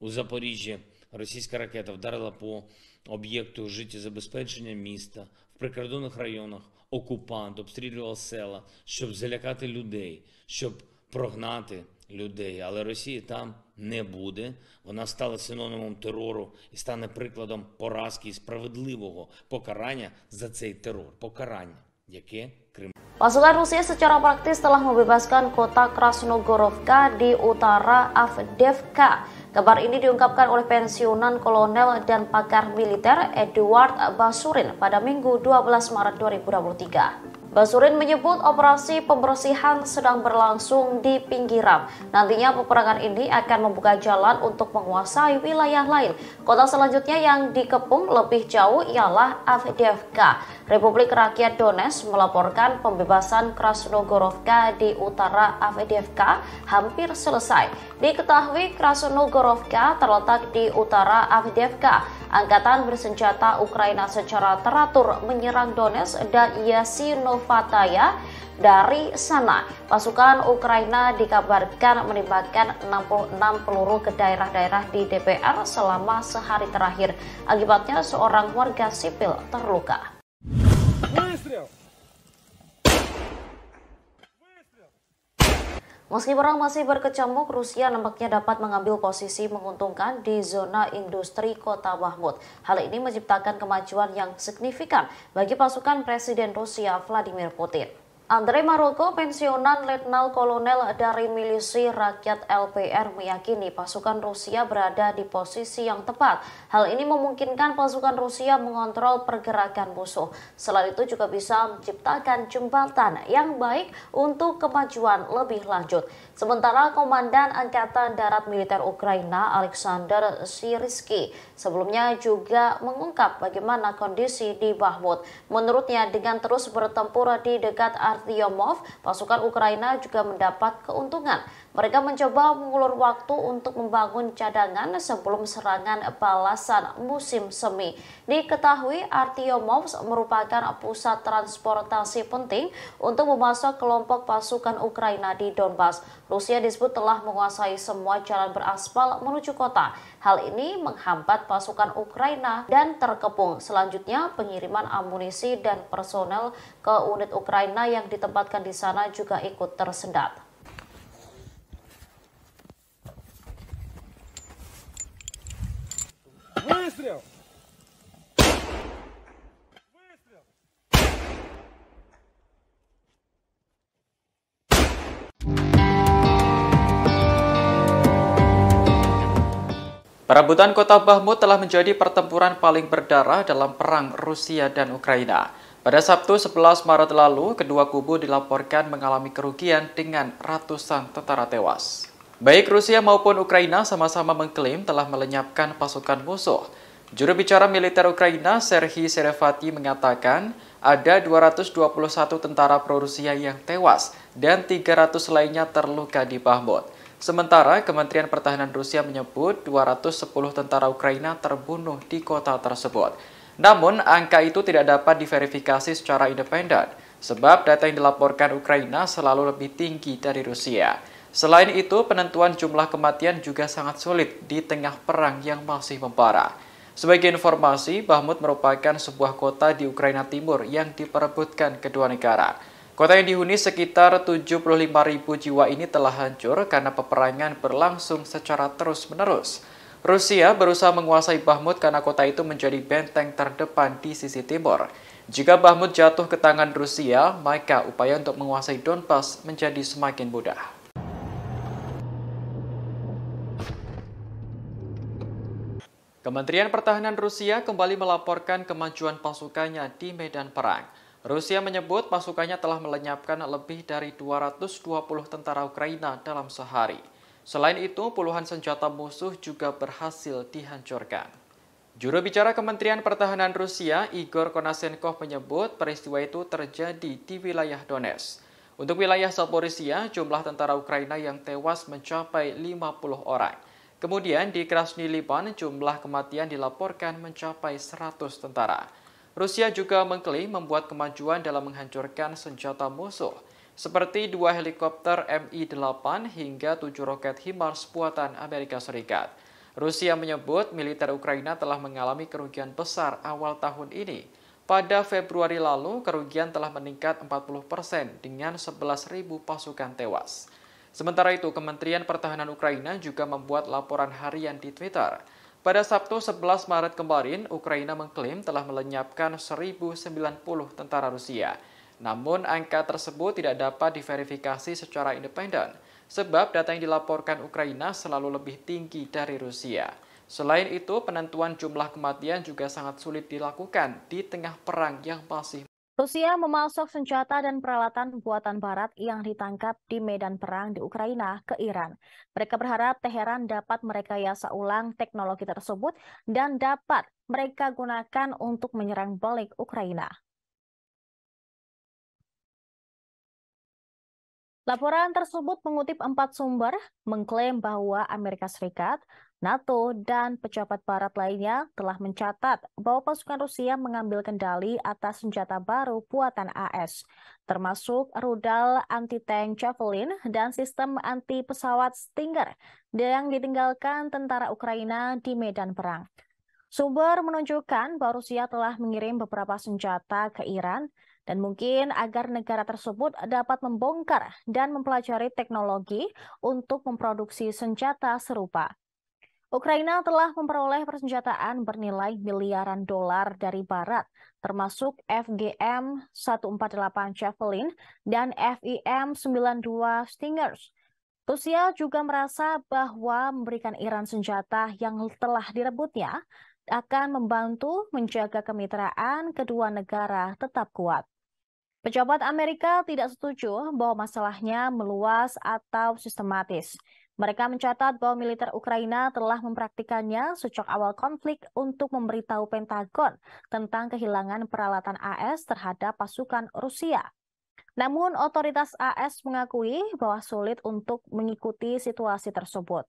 У Запоріжжі російська ракета вдарила по об'єкту життєзабезпечення міста в прикордонних районах. Окупант обстрілював села, щоб залякати людей, щоб прогнати людей. Але Росія там. не буде. Вона стала синонимом терору і стане прикладом поразки і справедливого покарання за цей терор. Покарання, яке Крим. Pasukan Rusia secara praktis telah membebaskan kota Krasnogorovka di utara Avdevka. Kabar ini diungkapkan oleh pensiunan kolonel dan pakar militer Edward Basurin pada Minggu 12 Maret 2023. Basurin menyebut operasi pembersihan sedang berlangsung di pinggiran. Nantinya peperangan ini akan membuka jalan untuk menguasai wilayah lain. Kota selanjutnya yang dikepung lebih jauh ialah Avdiivka. Republik Rakyat Donetsk melaporkan pembebasan Krasnogorovka di utara Avdiivka hampir selesai. Diketahui Krasnogorovka terletak di utara Avdiivka. Angkatan bersenjata Ukraina secara teratur menyerang Donetsk dan Yasinovataya dari sana. Pasukan Ukraina dikabarkan menembakkan 66 peluru ke daerah-daerah di DPR selama sehari terakhir. Akibatnya seorang warga sipil terluka. Meski perang masih berkecamuk, Rusia nampaknya dapat mengambil posisi menguntungkan di zona industri kota Mahmud. Hal ini menciptakan kemajuan yang signifikan bagi pasukan Presiden Rusia Vladimir Putin. Andre Maroko, pensiunan Letnan Kolonel dari Milisi Rakyat LPR meyakini pasukan Rusia berada di posisi yang tepat. Hal ini memungkinkan pasukan Rusia mengontrol pergerakan musuh. Selain itu juga bisa menciptakan jembatan yang baik untuk kemajuan lebih lanjut. Sementara Komandan Angkatan Darat Militer Ukraina Alexander Siriski sebelumnya juga mengungkap bagaimana kondisi di Bahmut. Menurutnya dengan terus bertempur di dekat Artyomov, pasukan Ukraina juga mendapat keuntungan. Mereka mencoba mengulur waktu untuk membangun cadangan sebelum serangan balasan musim semi. Diketahui Artyomovs merupakan pusat transportasi penting untuk memasok kelompok pasukan Ukraina di Donbas. Rusia disebut telah menguasai semua jalan beraspal menuju kota. Hal ini menghambat pasukan Ukraina dan terkepung. Selanjutnya, pengiriman amunisi dan personel ke unit Ukraina yang ditempatkan di sana juga ikut tersendat. Выстрел! Perebutan kota Bahmut telah menjadi pertempuran paling berdarah dalam perang Rusia dan Ukraina. Pada Sabtu 11 Maret lalu, kedua kubu dilaporkan mengalami kerugian dengan ratusan tentara tewas. Baik Rusia maupun Ukraina sama-sama mengklaim telah melenyapkan pasukan musuh. Juru bicara militer Ukraina, Serhiy Serevati mengatakan, ada 221 tentara pro-Rusia yang tewas dan 300 lainnya terluka di Bahmut, Sementara, Kementerian Pertahanan Rusia menyebut 210 tentara Ukraina terbunuh di kota tersebut. Namun, angka itu tidak dapat diverifikasi secara independen, sebab data yang dilaporkan Ukraina selalu lebih tinggi dari Rusia. Selain itu, penentuan jumlah kematian juga sangat sulit di tengah perang yang masih membara. Sebagai informasi, Bahmut merupakan sebuah kota di Ukraina Timur yang diperebutkan kedua negara. Kota yang dihuni sekitar ribu jiwa ini telah hancur karena peperangan berlangsung secara terus-menerus. Rusia berusaha menguasai Bahmut karena kota itu menjadi benteng terdepan di sisi timur. Jika Bahmut jatuh ke tangan Rusia, maka upaya untuk menguasai Donbas menjadi semakin mudah. Kementerian Pertahanan Rusia kembali melaporkan kemajuan pasukannya di medan perang. Rusia menyebut pasukannya telah melenyapkan lebih dari 220 tentara Ukraina dalam sehari. Selain itu, puluhan senjata musuh juga berhasil dihancurkan. Juru bicara Kementerian Pertahanan Rusia, Igor Konasenkov menyebut peristiwa itu terjadi di wilayah Donetsk. Untuk wilayah Zaporizhia, jumlah tentara Ukraina yang tewas mencapai 50 orang. Kemudian di Krasny Liban, jumlah kematian dilaporkan mencapai 100 tentara. Rusia juga mengklaim membuat kemajuan dalam menghancurkan senjata musuh, seperti dua helikopter Mi-8 hingga tujuh roket HIMARS buatan Amerika Serikat. Rusia menyebut militer Ukraina telah mengalami kerugian besar awal tahun ini. Pada Februari lalu, kerugian telah meningkat 40 persen dengan 11.000 pasukan tewas. Sementara itu, Kementerian Pertahanan Ukraina juga membuat laporan harian di Twitter. Pada Sabtu 11 Maret kemarin, Ukraina mengklaim telah melenyapkan 1.090 tentara Rusia. Namun, angka tersebut tidak dapat diverifikasi secara independen, sebab data yang dilaporkan Ukraina selalu lebih tinggi dari Rusia. Selain itu, penentuan jumlah kematian juga sangat sulit dilakukan di tengah perang yang masih Rusia memasok senjata dan peralatan buatan Barat yang ditangkap di medan perang di Ukraina ke Iran. Mereka berharap Teheran dapat merekayasa ulang teknologi tersebut dan dapat mereka gunakan untuk menyerang balik Ukraina. Laporan tersebut mengutip empat sumber, mengklaim bahwa Amerika Serikat NATO dan pejabat barat lainnya telah mencatat bahwa pasukan Rusia mengambil kendali atas senjata baru buatan AS, termasuk rudal anti-tank Javelin dan sistem anti-pesawat Stinger yang ditinggalkan tentara Ukraina di medan perang. Sumber menunjukkan bahwa Rusia telah mengirim beberapa senjata ke Iran dan mungkin agar negara tersebut dapat membongkar dan mempelajari teknologi untuk memproduksi senjata serupa. Ukraina telah memperoleh persenjataan bernilai miliaran dolar dari Barat, termasuk FGM 148 Javelin dan FIM 92 Stingers. Rusia juga merasa bahwa memberikan Iran senjata yang telah direbutnya akan membantu menjaga kemitraan kedua negara tetap kuat. Pejabat Amerika tidak setuju bahwa masalahnya meluas atau sistematis. Mereka mencatat bahwa militer Ukraina telah mempraktikannya sejak awal konflik untuk memberitahu Pentagon tentang kehilangan peralatan AS terhadap pasukan Rusia. Namun otoritas AS mengakui bahwa sulit untuk mengikuti situasi tersebut.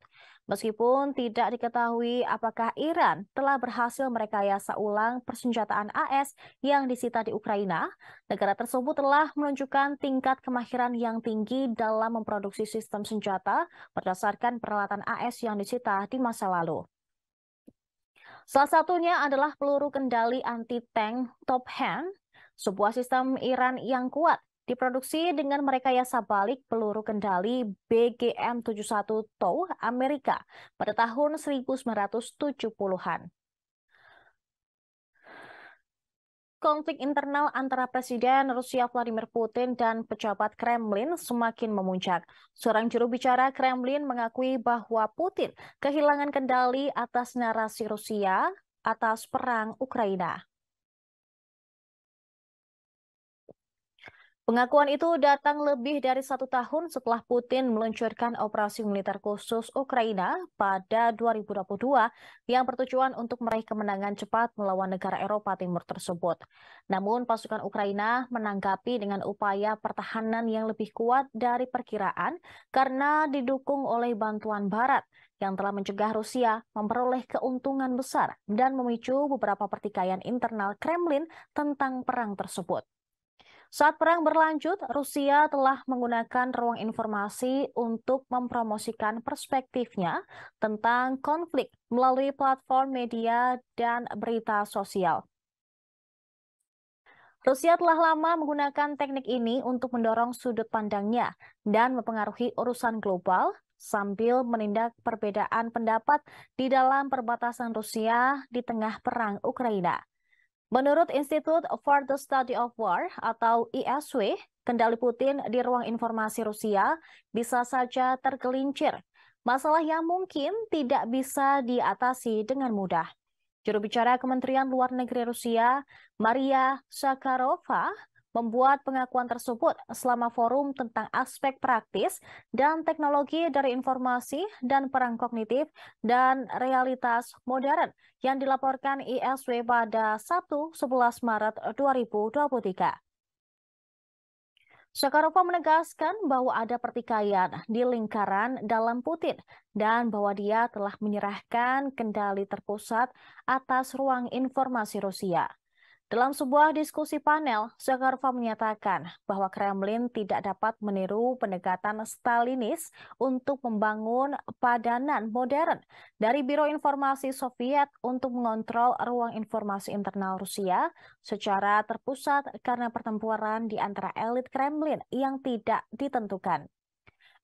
Meskipun tidak diketahui apakah Iran telah berhasil merekayasa ulang persenjataan AS yang disita di Ukraina, negara tersebut telah menunjukkan tingkat kemahiran yang tinggi dalam memproduksi sistem senjata berdasarkan peralatan AS yang disita di masa lalu. Salah satunya adalah peluru kendali anti-tank Top Hand, sebuah sistem Iran yang kuat Diproduksi dengan merekayasa balik peluru kendali BGM-71 TOW Amerika pada tahun 1970-an. Konflik internal antara Presiden Rusia Vladimir Putin dan pejabat Kremlin semakin memuncak. Seorang juru bicara Kremlin mengakui bahwa Putin kehilangan kendali atas narasi Rusia atas perang Ukraina. Pengakuan itu datang lebih dari satu tahun setelah Putin meluncurkan operasi militer khusus Ukraina pada 2022 yang bertujuan untuk meraih kemenangan cepat melawan negara Eropa Timur tersebut. Namun pasukan Ukraina menanggapi dengan upaya pertahanan yang lebih kuat dari perkiraan karena didukung oleh bantuan Barat yang telah mencegah Rusia memperoleh keuntungan besar dan memicu beberapa pertikaian internal Kremlin tentang perang tersebut. Saat perang berlanjut, Rusia telah menggunakan ruang informasi untuk mempromosikan perspektifnya tentang konflik melalui platform media dan berita sosial. Rusia telah lama menggunakan teknik ini untuk mendorong sudut pandangnya dan mempengaruhi urusan global sambil menindak perbedaan pendapat di dalam perbatasan Rusia di tengah perang Ukraina. Menurut Institute for the Study of War atau ISW, kendali Putin di ruang informasi Rusia bisa saja tergelincir. Masalah yang mungkin tidak bisa diatasi dengan mudah. Juru bicara Kementerian Luar Negeri Rusia, Maria Sakarova, membuat pengakuan tersebut selama forum tentang aspek praktis dan teknologi dari informasi dan perang kognitif dan realitas modern yang dilaporkan ISW pada Sabtu 11 Maret 2023. Shakarova menegaskan bahwa ada pertikaian di lingkaran dalam Putin dan bahwa dia telah menyerahkan kendali terpusat atas ruang informasi Rusia. Dalam sebuah diskusi panel, Zakharova menyatakan bahwa Kremlin tidak dapat meniru pendekatan Stalinis untuk membangun padanan modern dari Biro Informasi Soviet untuk mengontrol ruang informasi internal Rusia secara terpusat karena pertempuran di antara elit Kremlin yang tidak ditentukan.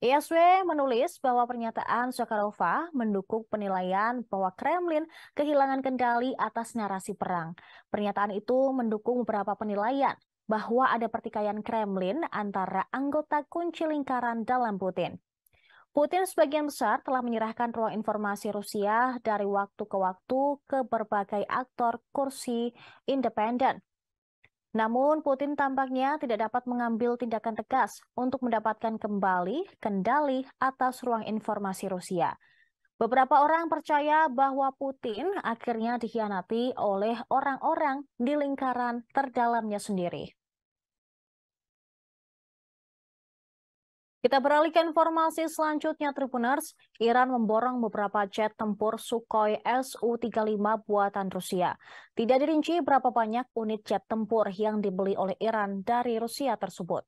ISW iya, menulis bahwa pernyataan Sokarova mendukung penilaian bahwa Kremlin kehilangan kendali atas narasi perang. Pernyataan itu mendukung beberapa penilaian bahwa ada pertikaian Kremlin antara anggota kunci lingkaran dalam Putin. Putin sebagian besar telah menyerahkan ruang informasi Rusia dari waktu ke waktu ke berbagai aktor kursi independen namun, Putin tampaknya tidak dapat mengambil tindakan tegas untuk mendapatkan kembali kendali atas ruang informasi Rusia. Beberapa orang percaya bahwa Putin akhirnya dikhianati oleh orang-orang di lingkaran terdalamnya sendiri. Kita beralih ke informasi selanjutnya, Tribuners. Iran memborong beberapa jet tempur Sukhoi Su-35 buatan Rusia. Tidak dirinci berapa banyak unit jet tempur yang dibeli oleh Iran dari Rusia tersebut.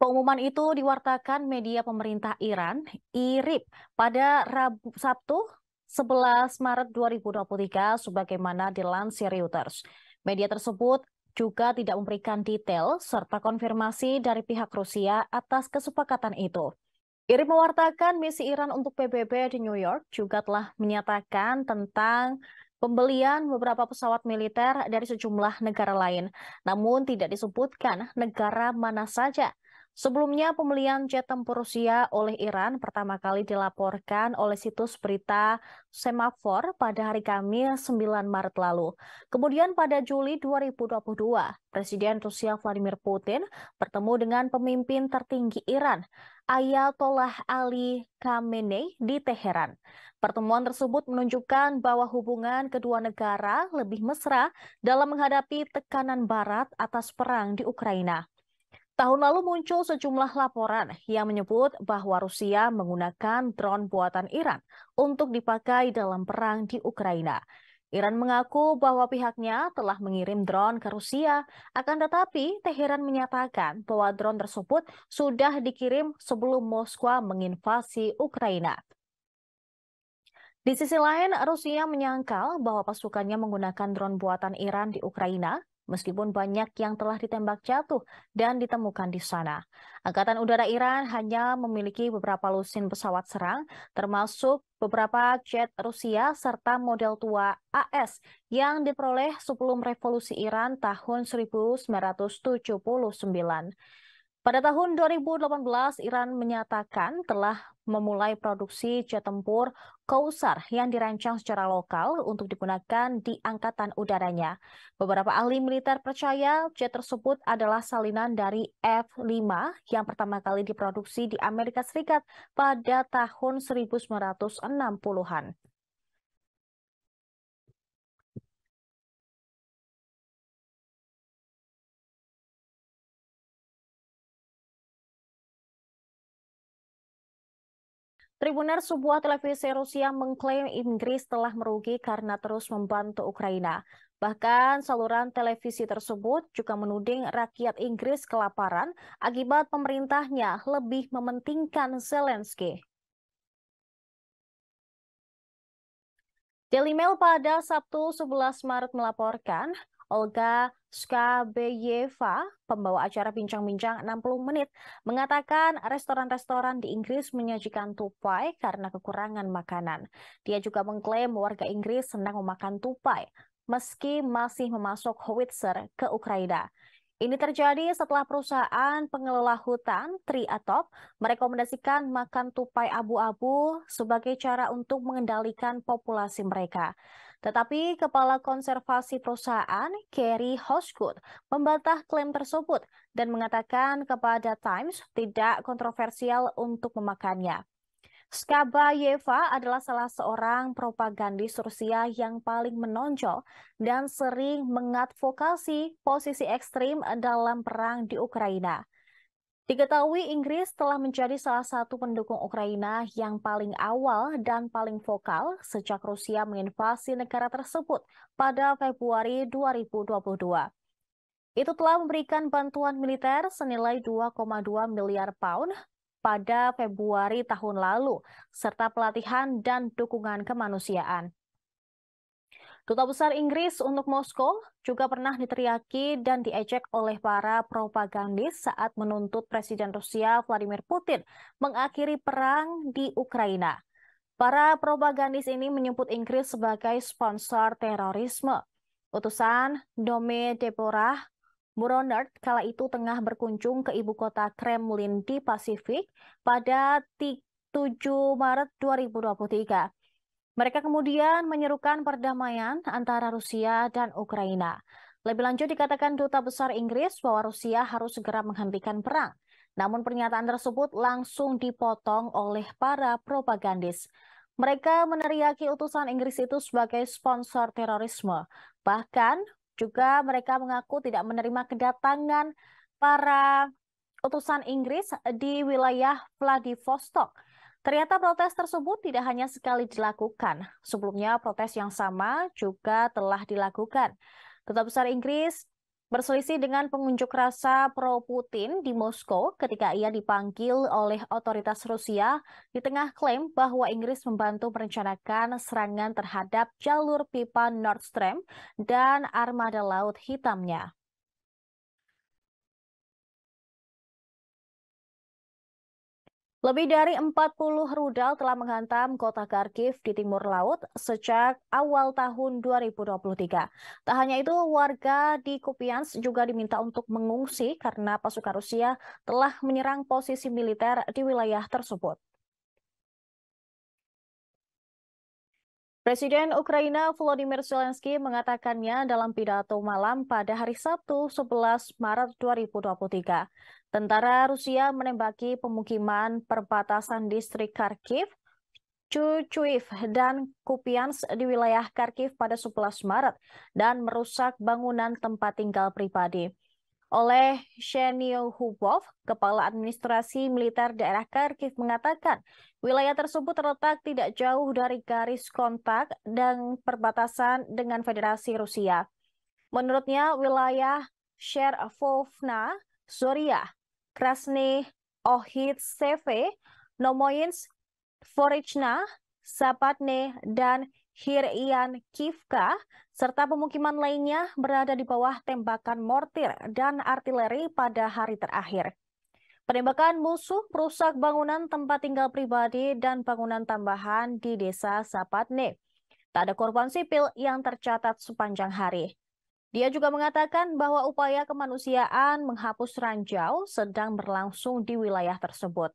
Pengumuman itu diwartakan media pemerintah Iran, IRIB, pada Rabu, Sabtu 11 Maret 2023 sebagaimana dilansir Reuters. Media tersebut juga tidak memberikan detail serta konfirmasi dari pihak Rusia atas kesepakatan itu. Irin mewartakan misi Iran untuk PBB di New York juga telah menyatakan tentang pembelian beberapa pesawat militer dari sejumlah negara lain. Namun tidak disebutkan negara mana saja. Sebelumnya, pembelian jet tempur Rusia oleh Iran pertama kali dilaporkan oleh situs berita Semafor pada hari Kamis 9 Maret lalu. Kemudian pada Juli 2022, Presiden Rusia Vladimir Putin bertemu dengan pemimpin tertinggi Iran, Ayatollah Ali Khamenei di Teheran. Pertemuan tersebut menunjukkan bahwa hubungan kedua negara lebih mesra dalam menghadapi tekanan barat atas perang di Ukraina. Tahun lalu muncul sejumlah laporan yang menyebut bahwa Rusia menggunakan drone buatan Iran untuk dipakai dalam perang di Ukraina. Iran mengaku bahwa pihaknya telah mengirim drone ke Rusia, akan tetapi Teheran menyatakan bahwa drone tersebut sudah dikirim sebelum Moskwa menginvasi Ukraina. Di sisi lain, Rusia menyangkal bahwa pasukannya menggunakan drone buatan Iran di Ukraina meskipun banyak yang telah ditembak jatuh dan ditemukan di sana. Angkatan Udara Iran hanya memiliki beberapa lusin pesawat serang, termasuk beberapa jet Rusia serta model tua AS yang diperoleh sebelum revolusi Iran tahun 1979. Pada tahun 2018, Iran menyatakan telah memulai produksi jet tempur Kausar yang dirancang secara lokal untuk digunakan di angkatan udaranya. Beberapa ahli militer percaya jet tersebut adalah salinan dari F-5 yang pertama kali diproduksi di Amerika Serikat pada tahun 1960-an. Tribuner sebuah televisi Rusia mengklaim Inggris telah merugi karena terus membantu Ukraina. Bahkan saluran televisi tersebut juga menuding rakyat Inggris kelaparan akibat pemerintahnya lebih mementingkan Zelensky. Daily Mail pada Sabtu 11 Maret melaporkan, Olga Skabeyeva, pembawa acara bincang-bincang 60 menit, mengatakan restoran-restoran di Inggris menyajikan tupai karena kekurangan makanan. Dia juga mengklaim warga Inggris senang memakan tupai, meski masih memasok howitzer ke Ukraina. Ini terjadi setelah perusahaan pengelola hutan Triatop merekomendasikan makan tupai abu-abu sebagai cara untuk mengendalikan populasi mereka. Tetapi Kepala Konservasi Perusahaan, Kerry Hosgood, membantah klaim tersebut dan mengatakan kepada Times tidak kontroversial untuk memakannya. Skabayeva adalah salah seorang propagandis Rusia yang paling menonjol dan sering mengadvokasi posisi ekstrim dalam perang di Ukraina. Diketahui Inggris telah menjadi salah satu pendukung Ukraina yang paling awal dan paling vokal sejak Rusia menginvasi negara tersebut pada Februari 2022. Itu telah memberikan bantuan militer senilai 2,2 miliar pound pada Februari tahun lalu, serta pelatihan dan dukungan kemanusiaan. Duta Besar Inggris untuk Moskow juga pernah diteriaki dan diejek oleh para propagandis saat menuntut Presiden Rusia Vladimir Putin mengakhiri perang di Ukraina. Para propagandis ini menyebut Inggris sebagai sponsor terorisme. Utusan Dome Deborah Muronert kala itu tengah berkunjung ke ibu kota Kremlin di Pasifik pada 7 Maret 2023. Mereka kemudian menyerukan perdamaian antara Rusia dan Ukraina. Lebih lanjut dikatakan Duta Besar Inggris bahwa Rusia harus segera menghentikan perang. Namun pernyataan tersebut langsung dipotong oleh para propagandis. Mereka meneriaki utusan Inggris itu sebagai sponsor terorisme. Bahkan juga mereka mengaku tidak menerima kedatangan para utusan Inggris di wilayah Vladivostok Ternyata protes tersebut tidak hanya sekali dilakukan. Sebelumnya protes yang sama juga telah dilakukan. Duta Besar Inggris berselisih dengan pengunjuk rasa pro-Putin di Moskow ketika ia dipanggil oleh otoritas Rusia di tengah klaim bahwa Inggris membantu merencanakan serangan terhadap jalur pipa Nord Stream dan armada laut hitamnya. Lebih dari 40 rudal telah menghantam kota Kharkiv di timur laut sejak awal tahun 2023. Tak hanya itu, warga di Kupiansk juga diminta untuk mengungsi karena pasukan Rusia telah menyerang posisi militer di wilayah tersebut. Presiden Ukraina Volodymyr Zelensky mengatakannya dalam pidato malam pada hari Sabtu 11 Maret 2023. Tentara Rusia menembaki pemukiman perbatasan distrik Kharkiv, Chuchuiv, dan Kupians di wilayah Kharkiv pada 11 Maret dan merusak bangunan tempat tinggal pribadi oleh Shenil Hubov, Kepala Administrasi Militer Daerah Kharkiv mengatakan wilayah tersebut terletak tidak jauh dari garis kontak dan perbatasan dengan Federasi Rusia. Menurutnya wilayah Sherovna, Suriah, Krasny Ohitseve, Nomoyins, Forichna, Sapatne, dan Hirian Kivka, serta pemukiman lainnya berada di bawah tembakan mortir dan artileri pada hari terakhir. Penembakan musuh merusak bangunan tempat tinggal pribadi dan bangunan tambahan di desa Sapatne. Tak ada korban sipil yang tercatat sepanjang hari. Dia juga mengatakan bahwa upaya kemanusiaan menghapus ranjau sedang berlangsung di wilayah tersebut.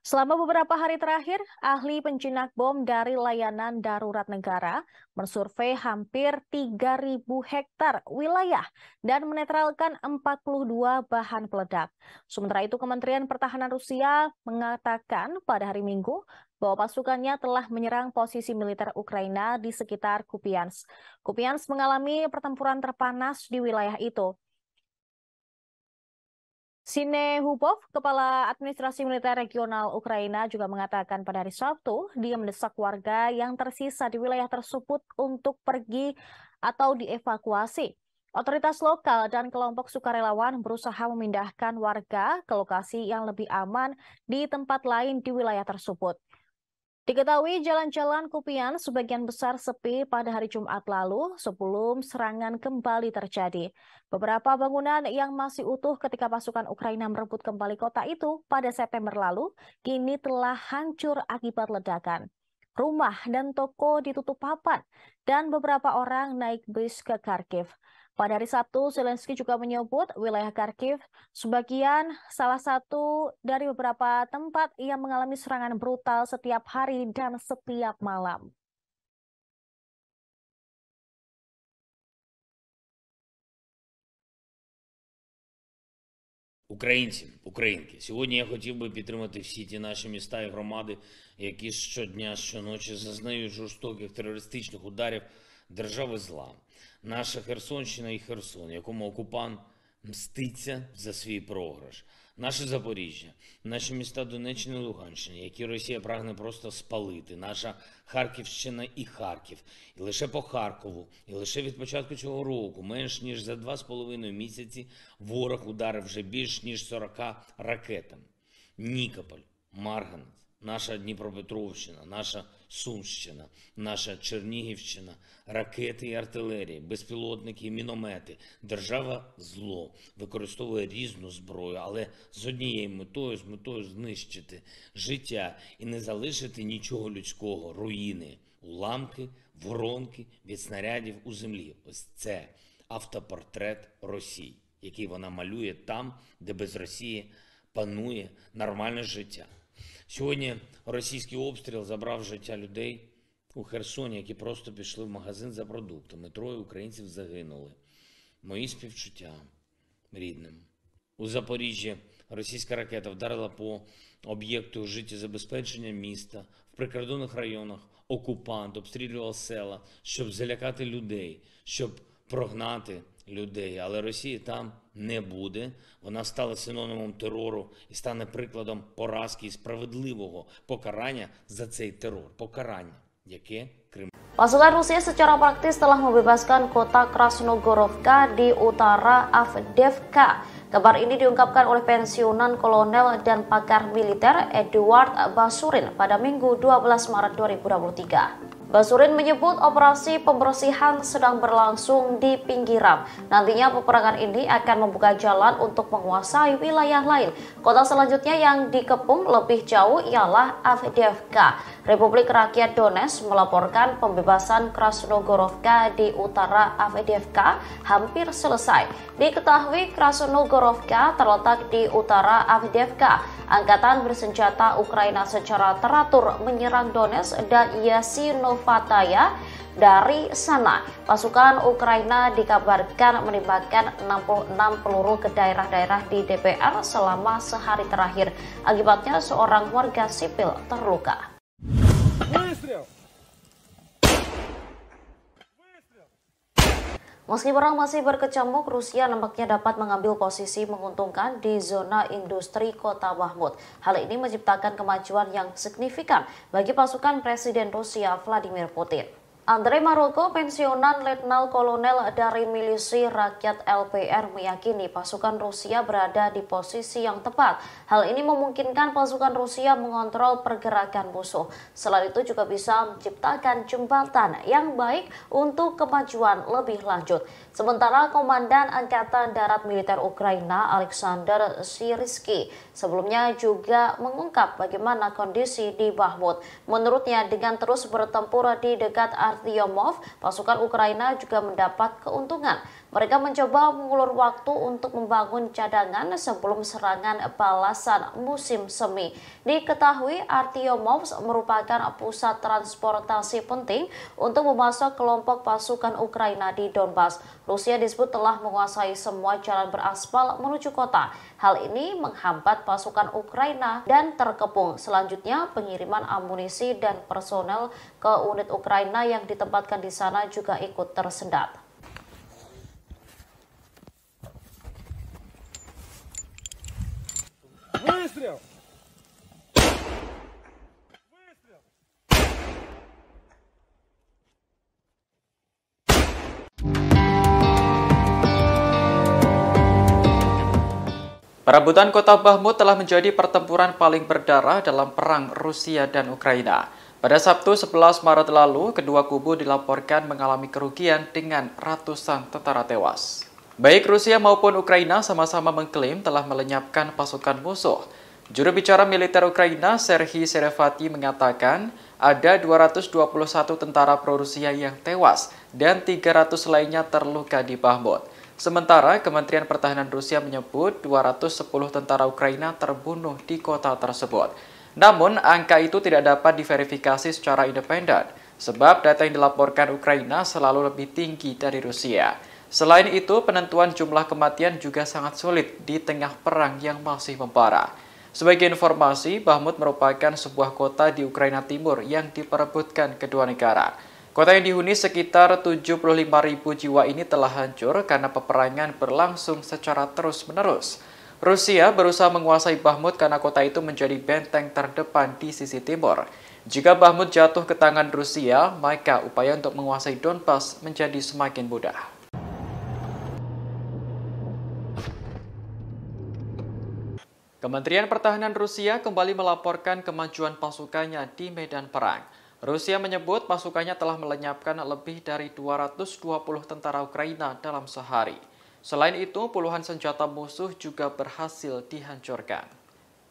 Selama beberapa hari terakhir, ahli penjinak bom dari layanan darurat negara mensurvei hampir 3.000 hektar wilayah dan menetralkan 42 bahan peledak. Sementara itu, Kementerian Pertahanan Rusia mengatakan pada hari Minggu bahwa pasukannya telah menyerang posisi militer Ukraina di sekitar Kupiansk. Kupiansk mengalami pertempuran terpanas di wilayah itu. Sine Hupov, Kepala Administrasi Militer Regional Ukraina juga mengatakan pada hari Sabtu, dia mendesak warga yang tersisa di wilayah tersebut untuk pergi atau dievakuasi. Otoritas lokal dan kelompok sukarelawan berusaha memindahkan warga ke lokasi yang lebih aman di tempat lain di wilayah tersebut. Diketahui jalan-jalan Kupian sebagian besar sepi pada hari Jumat lalu sebelum serangan kembali terjadi. Beberapa bangunan yang masih utuh ketika pasukan Ukraina merebut kembali kota itu pada September lalu kini telah hancur akibat ledakan. Rumah dan toko ditutup papan dan beberapa orang naik bus ke Kharkiv. Pada hari Sabtu, Zelensky juga menyebut wilayah Kharkiv sebagian salah satu dari beberapa tempat yang mengalami serangan brutal setiap hari dan setiap malam. Українці, українки, сьогодні я хотів би підтримати всі ті наші міста і громади, які щодня, щоночі зазнають жорстоких терористичних ударів держави зла. Наша Херсонщина і Херсон, якому окупант мститься за свій програш, наше Запоріжжя, наші міста Донеччини і Луганщини, які Росія прагне просто спалити, наша Харківщина і Харків, і лише по Харкову, і лише від початку цього року, менш ніж за два з половиною місяці, ворог ударив вже більш ніж 40 ракетами. Нікополь, Марганець, наша Дніпропетровщина, наша Сумщина, наша Чернігівщина, ракети і артилерії, безпілотники, і міномети. Держава зло використовує різну зброю, але з однією метою, з метою знищити життя і не залишити нічого людського, руїни, уламки, воронки від снарядів у землі. Ось це автопортрет Росії, який вона малює там, де без Росії панує нормальне життя. Сьогодні російський обстріл забрав життя людей у Херсоні, які просто пішли в магазин за продуктами. Троє українців загинули. Мої співчуття рідним. У Запоріжжі російська ракета вдарила по об'єкту життєзабезпечення міста в прикордонних районах. Окупант обстрілював села, щоб залякати людей, щоб прогнати людей, але Росії там не буде. Вона стала синонімом терору і стане прикладом поразки і справедливого покарання за цей терор. Покарання, яке Крим. Pasukan Rusia secara praktis telah membebaskan kota Krasnogorovka di utara Avdevka. Kabar ini diungkapkan oleh pensiunan kolonel dan pakar militer Eduard Basurin pada Minggu 12 Maret 2023. Basurin menyebut operasi pembersihan sedang berlangsung di pinggiran. Nantinya peperangan ini akan membuka jalan untuk menguasai wilayah lain. Kota selanjutnya yang dikepung lebih jauh ialah Avdiivka. Republik Rakyat Donetsk melaporkan pembebasan Krasnogorovka di utara Avdiivka hampir selesai. Diketahui Krasnogorovka terletak di utara Avdiivka. Angkatan bersenjata Ukraina secara teratur menyerang Donetsk dan Yasinov Pataya dari sana. Pasukan Ukraina dikabarkan menembakkan 66 peluru ke daerah-daerah di DPR selama sehari terakhir. Akibatnya seorang warga sipil terluka. Meski perang masih berkecamuk, Rusia nampaknya dapat mengambil posisi menguntungkan di zona industri kota Mahmud. Hal ini menciptakan kemajuan yang signifikan bagi pasukan Presiden Rusia Vladimir Putin. Andre Maroko, pensiunan Letnan Kolonel dari Milisi Rakyat LPR meyakini pasukan Rusia berada di posisi yang tepat. Hal ini memungkinkan pasukan Rusia mengontrol pergerakan musuh. Selain itu juga bisa menciptakan jembatan yang baik untuk kemajuan lebih lanjut. Sementara Komandan Angkatan Darat Militer Ukraina Alexander Siriski sebelumnya juga mengungkap bagaimana kondisi di Bahmut. Menurutnya dengan terus bertempur di dekat Artyomov, pasukan Ukraina juga mendapat keuntungan. Mereka mencoba mengulur waktu untuk membangun cadangan sebelum serangan balasan musim semi. Diketahui Artyomovs merupakan pusat transportasi penting untuk memasok kelompok pasukan Ukraina di Donbas. Rusia disebut telah menguasai semua jalan beraspal menuju kota. Hal ini menghambat pasukan Ukraina dan terkepung. Selanjutnya pengiriman amunisi dan personel ke unit Ukraina yang ditempatkan di sana juga ikut tersendat. Выстрел! Perebutan kota Bahmut telah menjadi pertempuran paling berdarah dalam perang Rusia dan Ukraina. Pada Sabtu 11 Maret lalu, kedua kubu dilaporkan mengalami kerugian dengan ratusan tentara tewas. Baik Rusia maupun Ukraina sama-sama mengklaim telah melenyapkan pasukan musuh. Juru bicara militer Ukraina, Serhiy Serevati, mengatakan ada 221 tentara pro-Rusia yang tewas dan 300 lainnya terluka di Bahmut. Sementara Kementerian Pertahanan Rusia menyebut 210 tentara Ukraina terbunuh di kota tersebut. Namun, angka itu tidak dapat diverifikasi secara independen, sebab data yang dilaporkan Ukraina selalu lebih tinggi dari Rusia. Selain itu, penentuan jumlah kematian juga sangat sulit di tengah perang yang masih membara. Sebagai informasi, Bahmut merupakan sebuah kota di Ukraina Timur yang diperebutkan kedua negara. Kota yang dihuni sekitar ribu jiwa ini telah hancur karena peperangan berlangsung secara terus-menerus. Rusia berusaha menguasai Bahmut karena kota itu menjadi benteng terdepan di sisi timur. Jika Bahmut jatuh ke tangan Rusia, maka upaya untuk menguasai Donbas menjadi semakin mudah. Kementerian Pertahanan Rusia kembali melaporkan kemajuan pasukannya di medan perang. Rusia menyebut pasukannya telah melenyapkan lebih dari 220 tentara Ukraina dalam sehari. Selain itu, puluhan senjata musuh juga berhasil dihancurkan.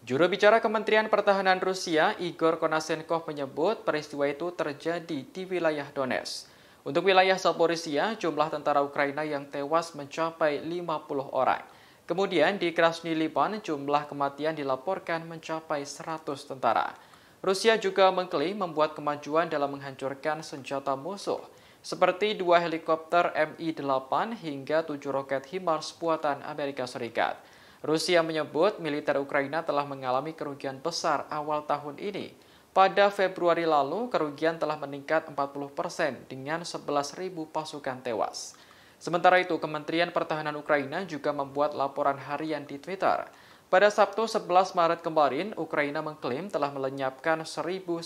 Juru bicara Kementerian Pertahanan Rusia, Igor Konasenkov menyebut peristiwa itu terjadi di wilayah Donetsk. Untuk wilayah Zaporizhia, jumlah tentara Ukraina yang tewas mencapai 50 orang. Kemudian di Krasny Liban jumlah kematian dilaporkan mencapai 100 tentara. Rusia juga mengklaim membuat kemajuan dalam menghancurkan senjata musuh, seperti dua helikopter Mi-8 hingga tujuh roket HIMARS buatan Amerika Serikat. Rusia menyebut militer Ukraina telah mengalami kerugian besar awal tahun ini. Pada Februari lalu, kerugian telah meningkat 40 persen dengan 11.000 pasukan tewas. Sementara itu, Kementerian Pertahanan Ukraina juga membuat laporan harian di Twitter. Pada Sabtu 11 Maret kemarin, Ukraina mengklaim telah melenyapkan 1.090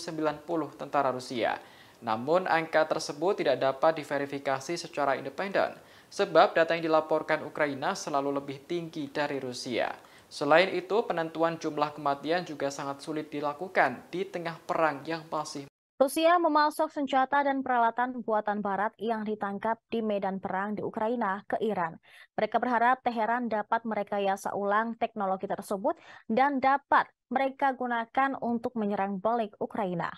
tentara Rusia. Namun, angka tersebut tidak dapat diverifikasi secara independen, sebab data yang dilaporkan Ukraina selalu lebih tinggi dari Rusia. Selain itu, penentuan jumlah kematian juga sangat sulit dilakukan di tengah perang yang masih Rusia memasok senjata dan peralatan buatan Barat yang ditangkap di medan perang di Ukraina ke Iran. Mereka berharap Teheran dapat merekayasa ulang teknologi tersebut dan dapat mereka gunakan untuk menyerang balik Ukraina.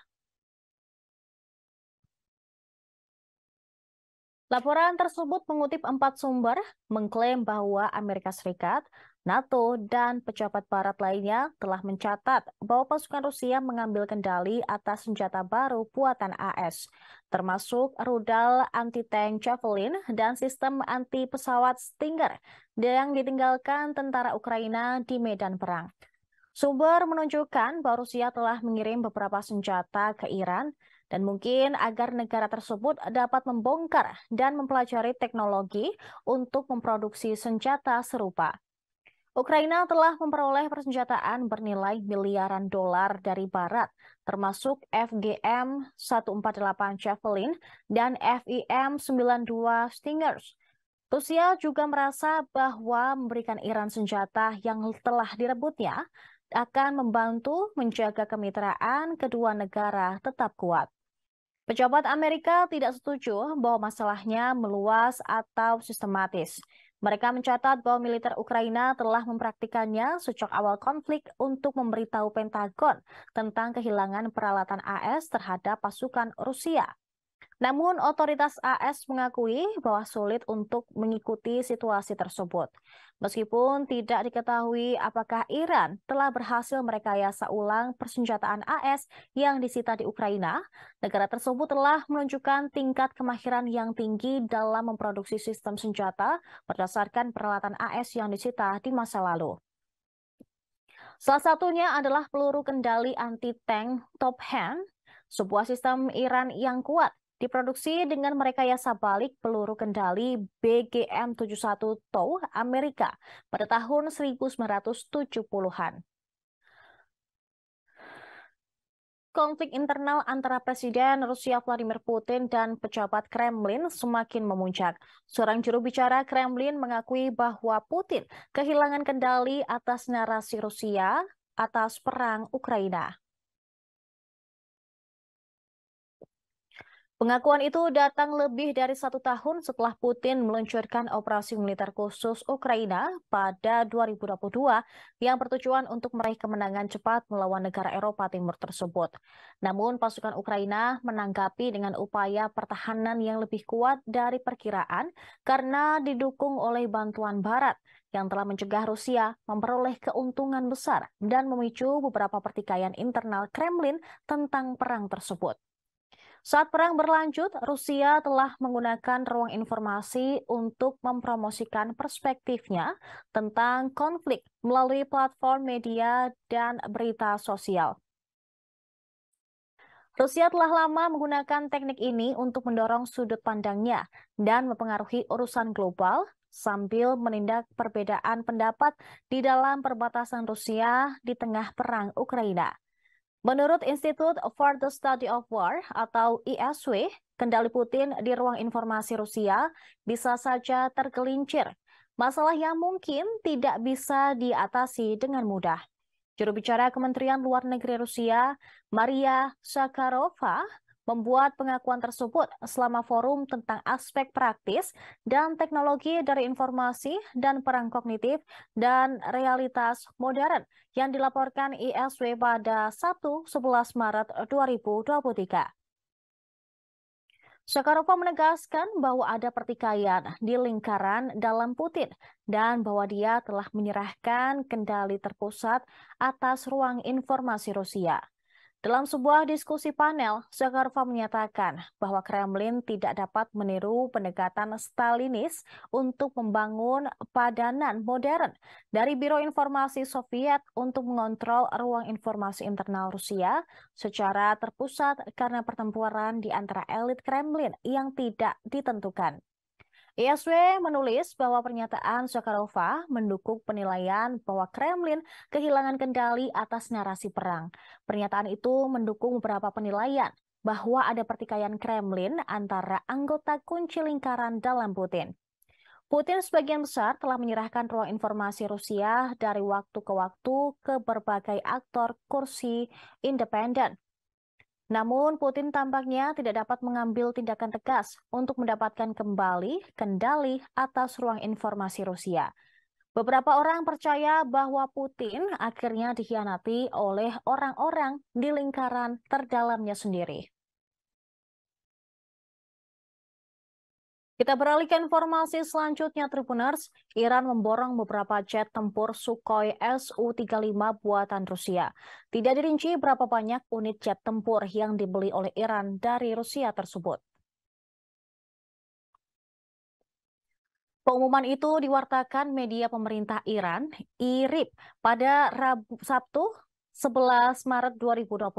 Laporan tersebut mengutip empat sumber mengklaim bahwa Amerika Serikat NATO dan pejabat barat lainnya telah mencatat bahwa pasukan Rusia mengambil kendali atas senjata baru buatan AS, termasuk rudal anti-tank Javelin dan sistem anti-pesawat Stinger yang ditinggalkan tentara Ukraina di medan perang. Sumber menunjukkan bahwa Rusia telah mengirim beberapa senjata ke Iran dan mungkin agar negara tersebut dapat membongkar dan mempelajari teknologi untuk memproduksi senjata serupa. Ukraina telah memperoleh persenjataan bernilai miliaran dolar dari Barat, termasuk FGM 148 Javelin dan FIM 92 Stingers. Rusia juga merasa bahwa memberikan Iran senjata yang telah direbutnya akan membantu menjaga kemitraan kedua negara tetap kuat. Pejabat Amerika tidak setuju bahwa masalahnya meluas atau sistematis. Mereka mencatat bahwa militer Ukraina telah mempraktikannya sejak awal konflik untuk memberitahu Pentagon tentang kehilangan peralatan AS terhadap pasukan Rusia. Namun, otoritas AS mengakui bahwa sulit untuk mengikuti situasi tersebut. Meskipun tidak diketahui apakah Iran telah berhasil merekayasa ulang persenjataan AS yang disita di Ukraina, negara tersebut telah menunjukkan tingkat kemahiran yang tinggi dalam memproduksi sistem senjata berdasarkan peralatan AS yang disita di masa lalu. Salah satunya adalah peluru kendali anti-tank Top Hand, sebuah sistem Iran yang kuat Diproduksi dengan merekayasa balik peluru kendali BGM-71 TOW Amerika pada tahun 1970-an. Konflik internal antara Presiden Rusia Vladimir Putin dan pejabat Kremlin semakin memuncak. Seorang juru bicara Kremlin mengakui bahwa Putin kehilangan kendali atas narasi Rusia atas perang Ukraina. Pengakuan itu datang lebih dari satu tahun setelah Putin meluncurkan operasi militer khusus Ukraina pada 2022 yang bertujuan untuk meraih kemenangan cepat melawan negara Eropa Timur tersebut. Namun pasukan Ukraina menanggapi dengan upaya pertahanan yang lebih kuat dari perkiraan karena didukung oleh bantuan Barat yang telah mencegah Rusia memperoleh keuntungan besar dan memicu beberapa pertikaian internal Kremlin tentang perang tersebut. Saat perang berlanjut, Rusia telah menggunakan ruang informasi untuk mempromosikan perspektifnya tentang konflik melalui platform media dan berita sosial. Rusia telah lama menggunakan teknik ini untuk mendorong sudut pandangnya dan mempengaruhi urusan global sambil menindak perbedaan pendapat di dalam perbatasan Rusia di tengah perang Ukraina. Menurut Institute for the Study of War atau ISW, kendali Putin di ruang informasi Rusia bisa saja tergelincir. Masalah yang mungkin tidak bisa diatasi dengan mudah. Juru bicara Kementerian Luar Negeri Rusia, Maria Sakharova, membuat pengakuan tersebut selama forum tentang aspek praktis dan teknologi dari informasi dan perang kognitif dan realitas modern yang dilaporkan ISW pada 1-11 Maret 2023. Soekarno menegaskan bahwa ada pertikaian di lingkaran dalam Putin dan bahwa dia telah menyerahkan kendali terpusat atas ruang informasi Rusia. Dalam sebuah diskusi panel, Zakharova menyatakan bahwa Kremlin tidak dapat meniru pendekatan Stalinis untuk membangun padanan modern dari Biro Informasi Soviet untuk mengontrol ruang informasi internal Rusia secara terpusat karena pertempuran di antara elit Kremlin yang tidak ditentukan. ISW e menulis bahwa pernyataan Sokarova mendukung penilaian bahwa Kremlin kehilangan kendali atas narasi perang. Pernyataan itu mendukung beberapa penilaian bahwa ada pertikaian Kremlin antara anggota kunci lingkaran dalam Putin. Putin sebagian besar telah menyerahkan ruang informasi Rusia dari waktu ke waktu ke berbagai aktor kursi independen namun Putin tampaknya tidak dapat mengambil tindakan tegas untuk mendapatkan kembali kendali atas ruang informasi Rusia. Beberapa orang percaya bahwa Putin akhirnya dikhianati oleh orang-orang di lingkaran terdalamnya sendiri. Kita beralih ke informasi selanjutnya, Tribuners. Iran memborong beberapa jet tempur Sukhoi Su-35 buatan Rusia. Tidak dirinci berapa banyak unit jet tempur yang dibeli oleh Iran dari Rusia tersebut. Pengumuman itu diwartakan media pemerintah Iran, IRIB, pada Rabu, Sabtu 11 Maret 2023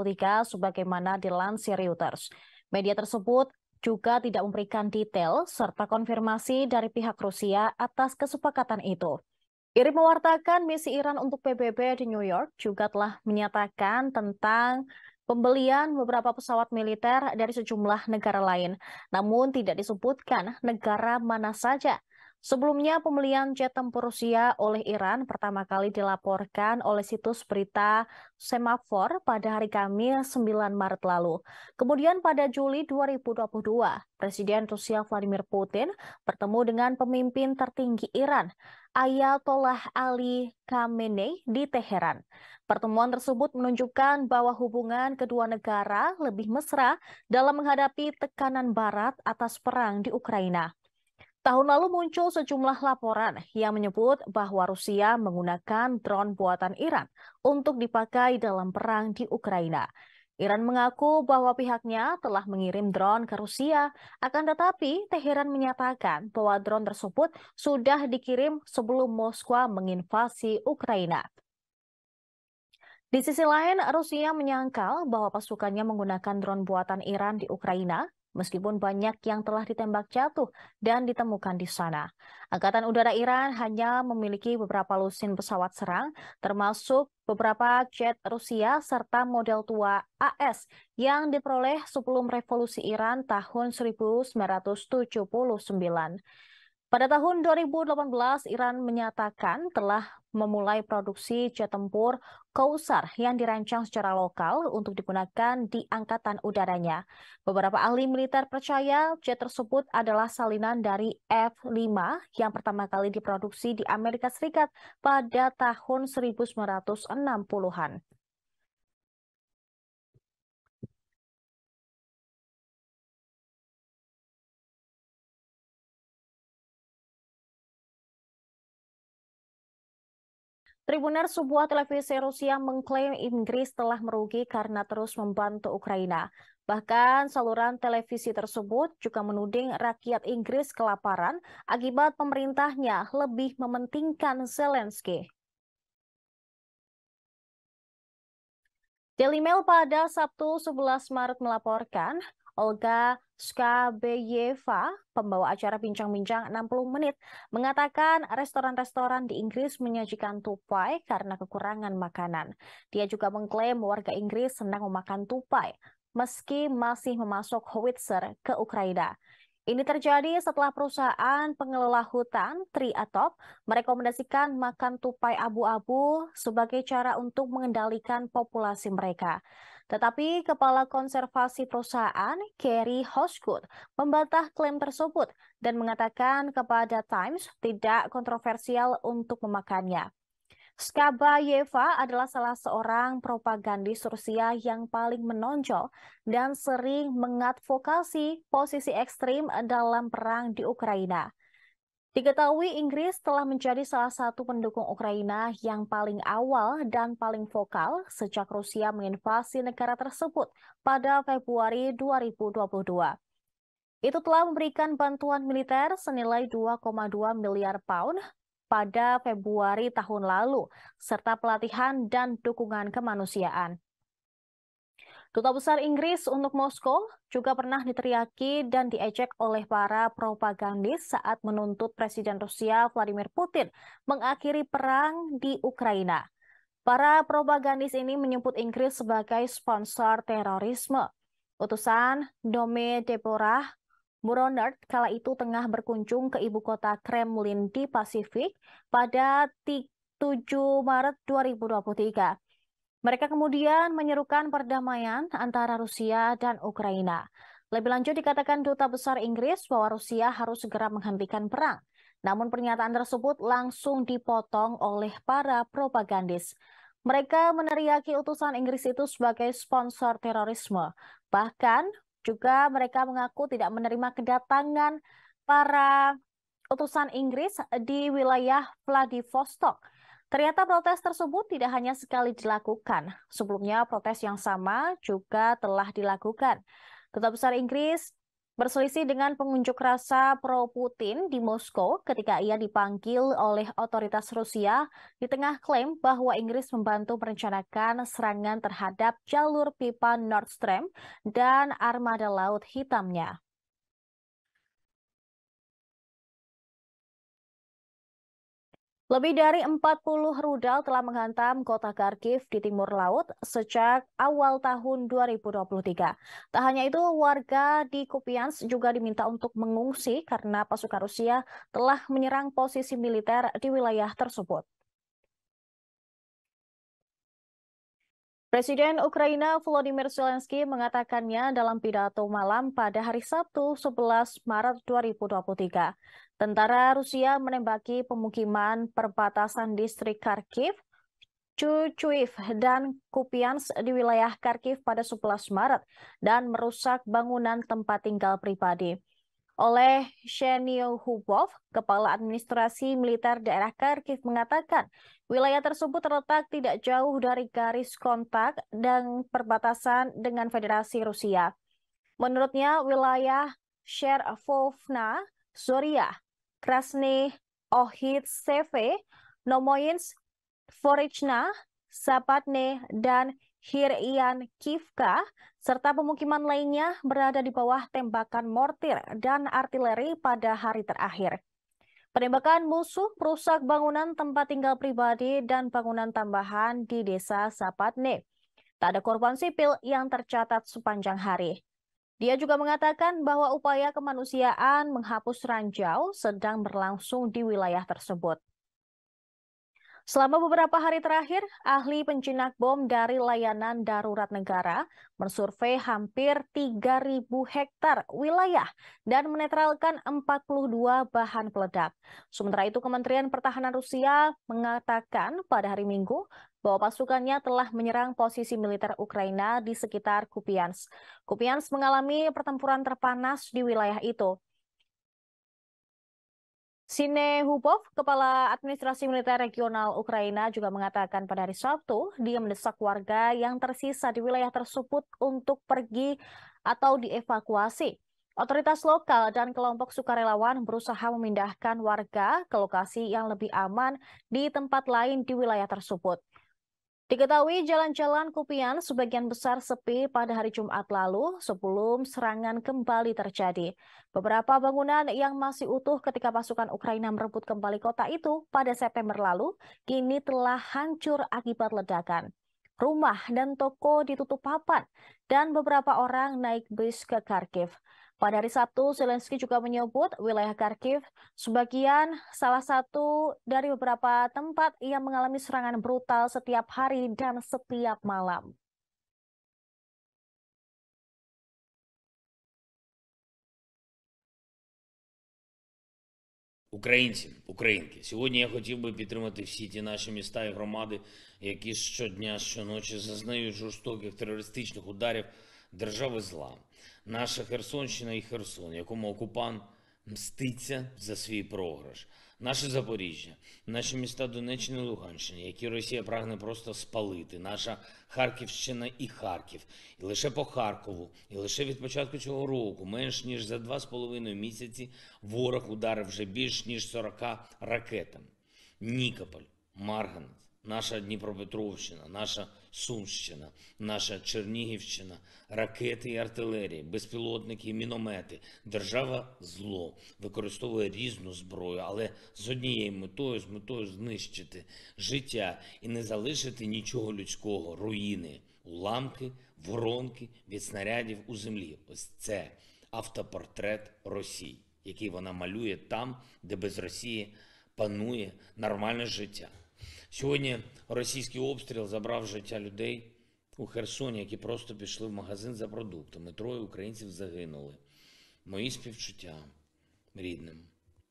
sebagaimana dilansir Reuters. Media tersebut juga tidak memberikan detail serta konfirmasi dari pihak Rusia atas kesepakatan itu. Iri mewartakan misi Iran untuk PBB di New York juga telah menyatakan tentang pembelian beberapa pesawat militer dari sejumlah negara lain. Namun tidak disebutkan negara mana saja Sebelumnya, pembelian jet tempur Rusia oleh Iran pertama kali dilaporkan oleh situs berita Semafor pada hari Kamis 9 Maret lalu. Kemudian pada Juli 2022, Presiden Rusia Vladimir Putin bertemu dengan pemimpin tertinggi Iran, Ayatollah Ali Khamenei di Teheran. Pertemuan tersebut menunjukkan bahwa hubungan kedua negara lebih mesra dalam menghadapi tekanan barat atas perang di Ukraina. Tahun lalu muncul sejumlah laporan yang menyebut bahwa Rusia menggunakan drone buatan Iran untuk dipakai dalam perang di Ukraina. Iran mengaku bahwa pihaknya telah mengirim drone ke Rusia, akan tetapi Teheran menyatakan bahwa drone tersebut sudah dikirim sebelum Moskwa menginvasi Ukraina. Di sisi lain, Rusia menyangkal bahwa pasukannya menggunakan drone buatan Iran di Ukraina meskipun banyak yang telah ditembak jatuh dan ditemukan di sana. Angkatan Udara Iran hanya memiliki beberapa lusin pesawat serang, termasuk beberapa jet Rusia serta model tua AS yang diperoleh sebelum revolusi Iran tahun 1979. Pada tahun 2018, Iran menyatakan telah memulai produksi jet tempur Kausar yang dirancang secara lokal untuk digunakan di angkatan udaranya. Beberapa ahli militer percaya jet tersebut adalah salinan dari F-5 yang pertama kali diproduksi di Amerika Serikat pada tahun 1960-an. Tribuner sebuah televisi Rusia mengklaim Inggris telah merugi karena terus membantu Ukraina. Bahkan saluran televisi tersebut juga menuding rakyat Inggris kelaparan akibat pemerintahnya lebih mementingkan Zelensky. Daily Mail pada Sabtu 11 Maret melaporkan, Olga Skabeyeva, pembawa acara Bincang-Bincang 60 Menit, mengatakan restoran-restoran di Inggris menyajikan tupai karena kekurangan makanan. Dia juga mengklaim warga Inggris senang memakan tupai, meski masih memasuk howitzer ke Ukraina. Ini terjadi setelah perusahaan pengelola hutan Triatop merekomendasikan makan tupai abu-abu sebagai cara untuk mengendalikan populasi mereka. Tetapi Kepala Konservasi Perusahaan, Kerry Hoskut, membantah klaim tersebut dan mengatakan kepada Times tidak kontroversial untuk memakannya. Yeva adalah salah seorang propagandis Rusia yang paling menonjol dan sering mengadvokasi posisi ekstrim dalam perang di Ukraina. Diketahui Inggris telah menjadi salah satu pendukung Ukraina yang paling awal dan paling vokal sejak Rusia menginvasi negara tersebut pada Februari 2022. Itu telah memberikan bantuan militer senilai 2,2 miliar pound pada Februari tahun lalu, serta pelatihan dan dukungan kemanusiaan. Duta Besar Inggris untuk Moskow juga pernah diteriaki dan diejek oleh para propagandis saat menuntut Presiden Rusia Vladimir Putin mengakhiri perang di Ukraina. Para propagandis ini menyebut Inggris sebagai sponsor terorisme. Utusan Dome Deborah Muronert kala itu tengah berkunjung ke ibu kota Kremlin di Pasifik pada 7 Maret 2023. Mereka kemudian menyerukan perdamaian antara Rusia dan Ukraina. Lebih lanjut dikatakan duta besar Inggris bahwa Rusia harus segera menghentikan perang. Namun pernyataan tersebut langsung dipotong oleh para propagandis. Mereka meneriaki utusan Inggris itu sebagai sponsor terorisme. Bahkan juga mereka mengaku tidak menerima kedatangan para utusan Inggris di wilayah Vladivostok Ternyata protes tersebut tidak hanya sekali dilakukan. Sebelumnya protes yang sama juga telah dilakukan. Tetap Besar Inggris berselisih dengan pengunjuk rasa pro-Putin di Moskow ketika ia dipanggil oleh otoritas Rusia di tengah klaim bahwa Inggris membantu merencanakan serangan terhadap jalur pipa Nord Stream dan armada laut hitamnya. Lebih dari 40 rudal telah menghantam kota Kharkiv di timur laut sejak awal tahun 2023. Tak hanya itu, warga di Kupiansk juga diminta untuk mengungsi karena pasukan Rusia telah menyerang posisi militer di wilayah tersebut. Presiden Ukraina Volodymyr Zelensky mengatakannya dalam pidato malam pada hari Sabtu 11 Maret 2023. Tentara Rusia menembaki pemukiman perbatasan distrik Kharkiv, Chuchuiv, dan Kupians di wilayah Kharkiv pada 11 Maret dan merusak bangunan tempat tinggal pribadi oleh Shenio Hubov, Kepala Administrasi Militer Daerah Kharkiv mengatakan wilayah tersebut terletak tidak jauh dari garis kontak dan perbatasan dengan Federasi Rusia. Menurutnya wilayah Sherovna, Zoria, Krasny Ohitseve, Nomoyens, Forichna, Sapatne, dan Hirian Kivka serta pemukiman lainnya berada di bawah tembakan mortir dan artileri pada hari terakhir. Penembakan musuh merusak bangunan tempat tinggal pribadi dan bangunan tambahan di desa Sapatne. Tak ada korban sipil yang tercatat sepanjang hari. Dia juga mengatakan bahwa upaya kemanusiaan menghapus ranjau sedang berlangsung di wilayah tersebut. Selama beberapa hari terakhir, ahli penjinak bom dari layanan darurat negara mensurvei hampir 3.000 hektar wilayah dan menetralkan 42 bahan peledak. Sementara itu, Kementerian Pertahanan Rusia mengatakan pada hari Minggu bahwa pasukannya telah menyerang posisi militer Ukraina di sekitar Kupiansk. Kupiansk mengalami pertempuran terpanas di wilayah itu. Sine Hubov, Kepala Administrasi Militer Regional Ukraina juga mengatakan pada hari Sabtu, dia mendesak warga yang tersisa di wilayah tersebut untuk pergi atau dievakuasi. Otoritas lokal dan kelompok sukarelawan berusaha memindahkan warga ke lokasi yang lebih aman di tempat lain di wilayah tersebut. Diketahui jalan-jalan Kupian sebagian besar sepi pada hari Jumat lalu sebelum serangan kembali terjadi. Beberapa bangunan yang masih utuh ketika pasukan Ukraina merebut kembali kota itu pada September lalu kini telah hancur akibat ledakan. Rumah dan toko ditutup papan dan beberapa orang naik bis ke Kharkiv. Pada hari Sabtu, Zelensky juga menyebut wilayah Kharkiv sebagian salah satu dari beberapa tempat yang mengalami serangan brutal setiap hari dan setiap malam. Українці, українки, сьогодні я хотів би підтримати всі ті наші міста і громади, які щодня, щоночі зазнають жорстоких терористичних ударів держави зла наша Херсонщина і Херсон, якому окупант мститься за свій програш, наше Запоріжжя, наші міста Донеччини і Луганщини, які Росія прагне просто спалити, наша Харківщина і Харків, і лише по Харкову, і лише від початку цього року, менш ніж за два з половиною місяці, ворог ударив вже більш ніж 40 ракетами. Нікополь, Марганець наша Дніпропетровщина, наша Сумщина, наша Чернігівщина, ракети і артилерії, безпілотники, і міномети. Держава зло використовує різну зброю, але з однією метою, з метою знищити життя і не залишити нічого людського, руїни, уламки, воронки від снарядів у землі. Ось це автопортрет Росії, який вона малює там, де без Росії панує нормальне життя. Сьогодні російський обстріл забрав життя людей у Херсоні, які просто пішли в магазин за продуктами. Троє українців загинули. Мої співчуття рідним.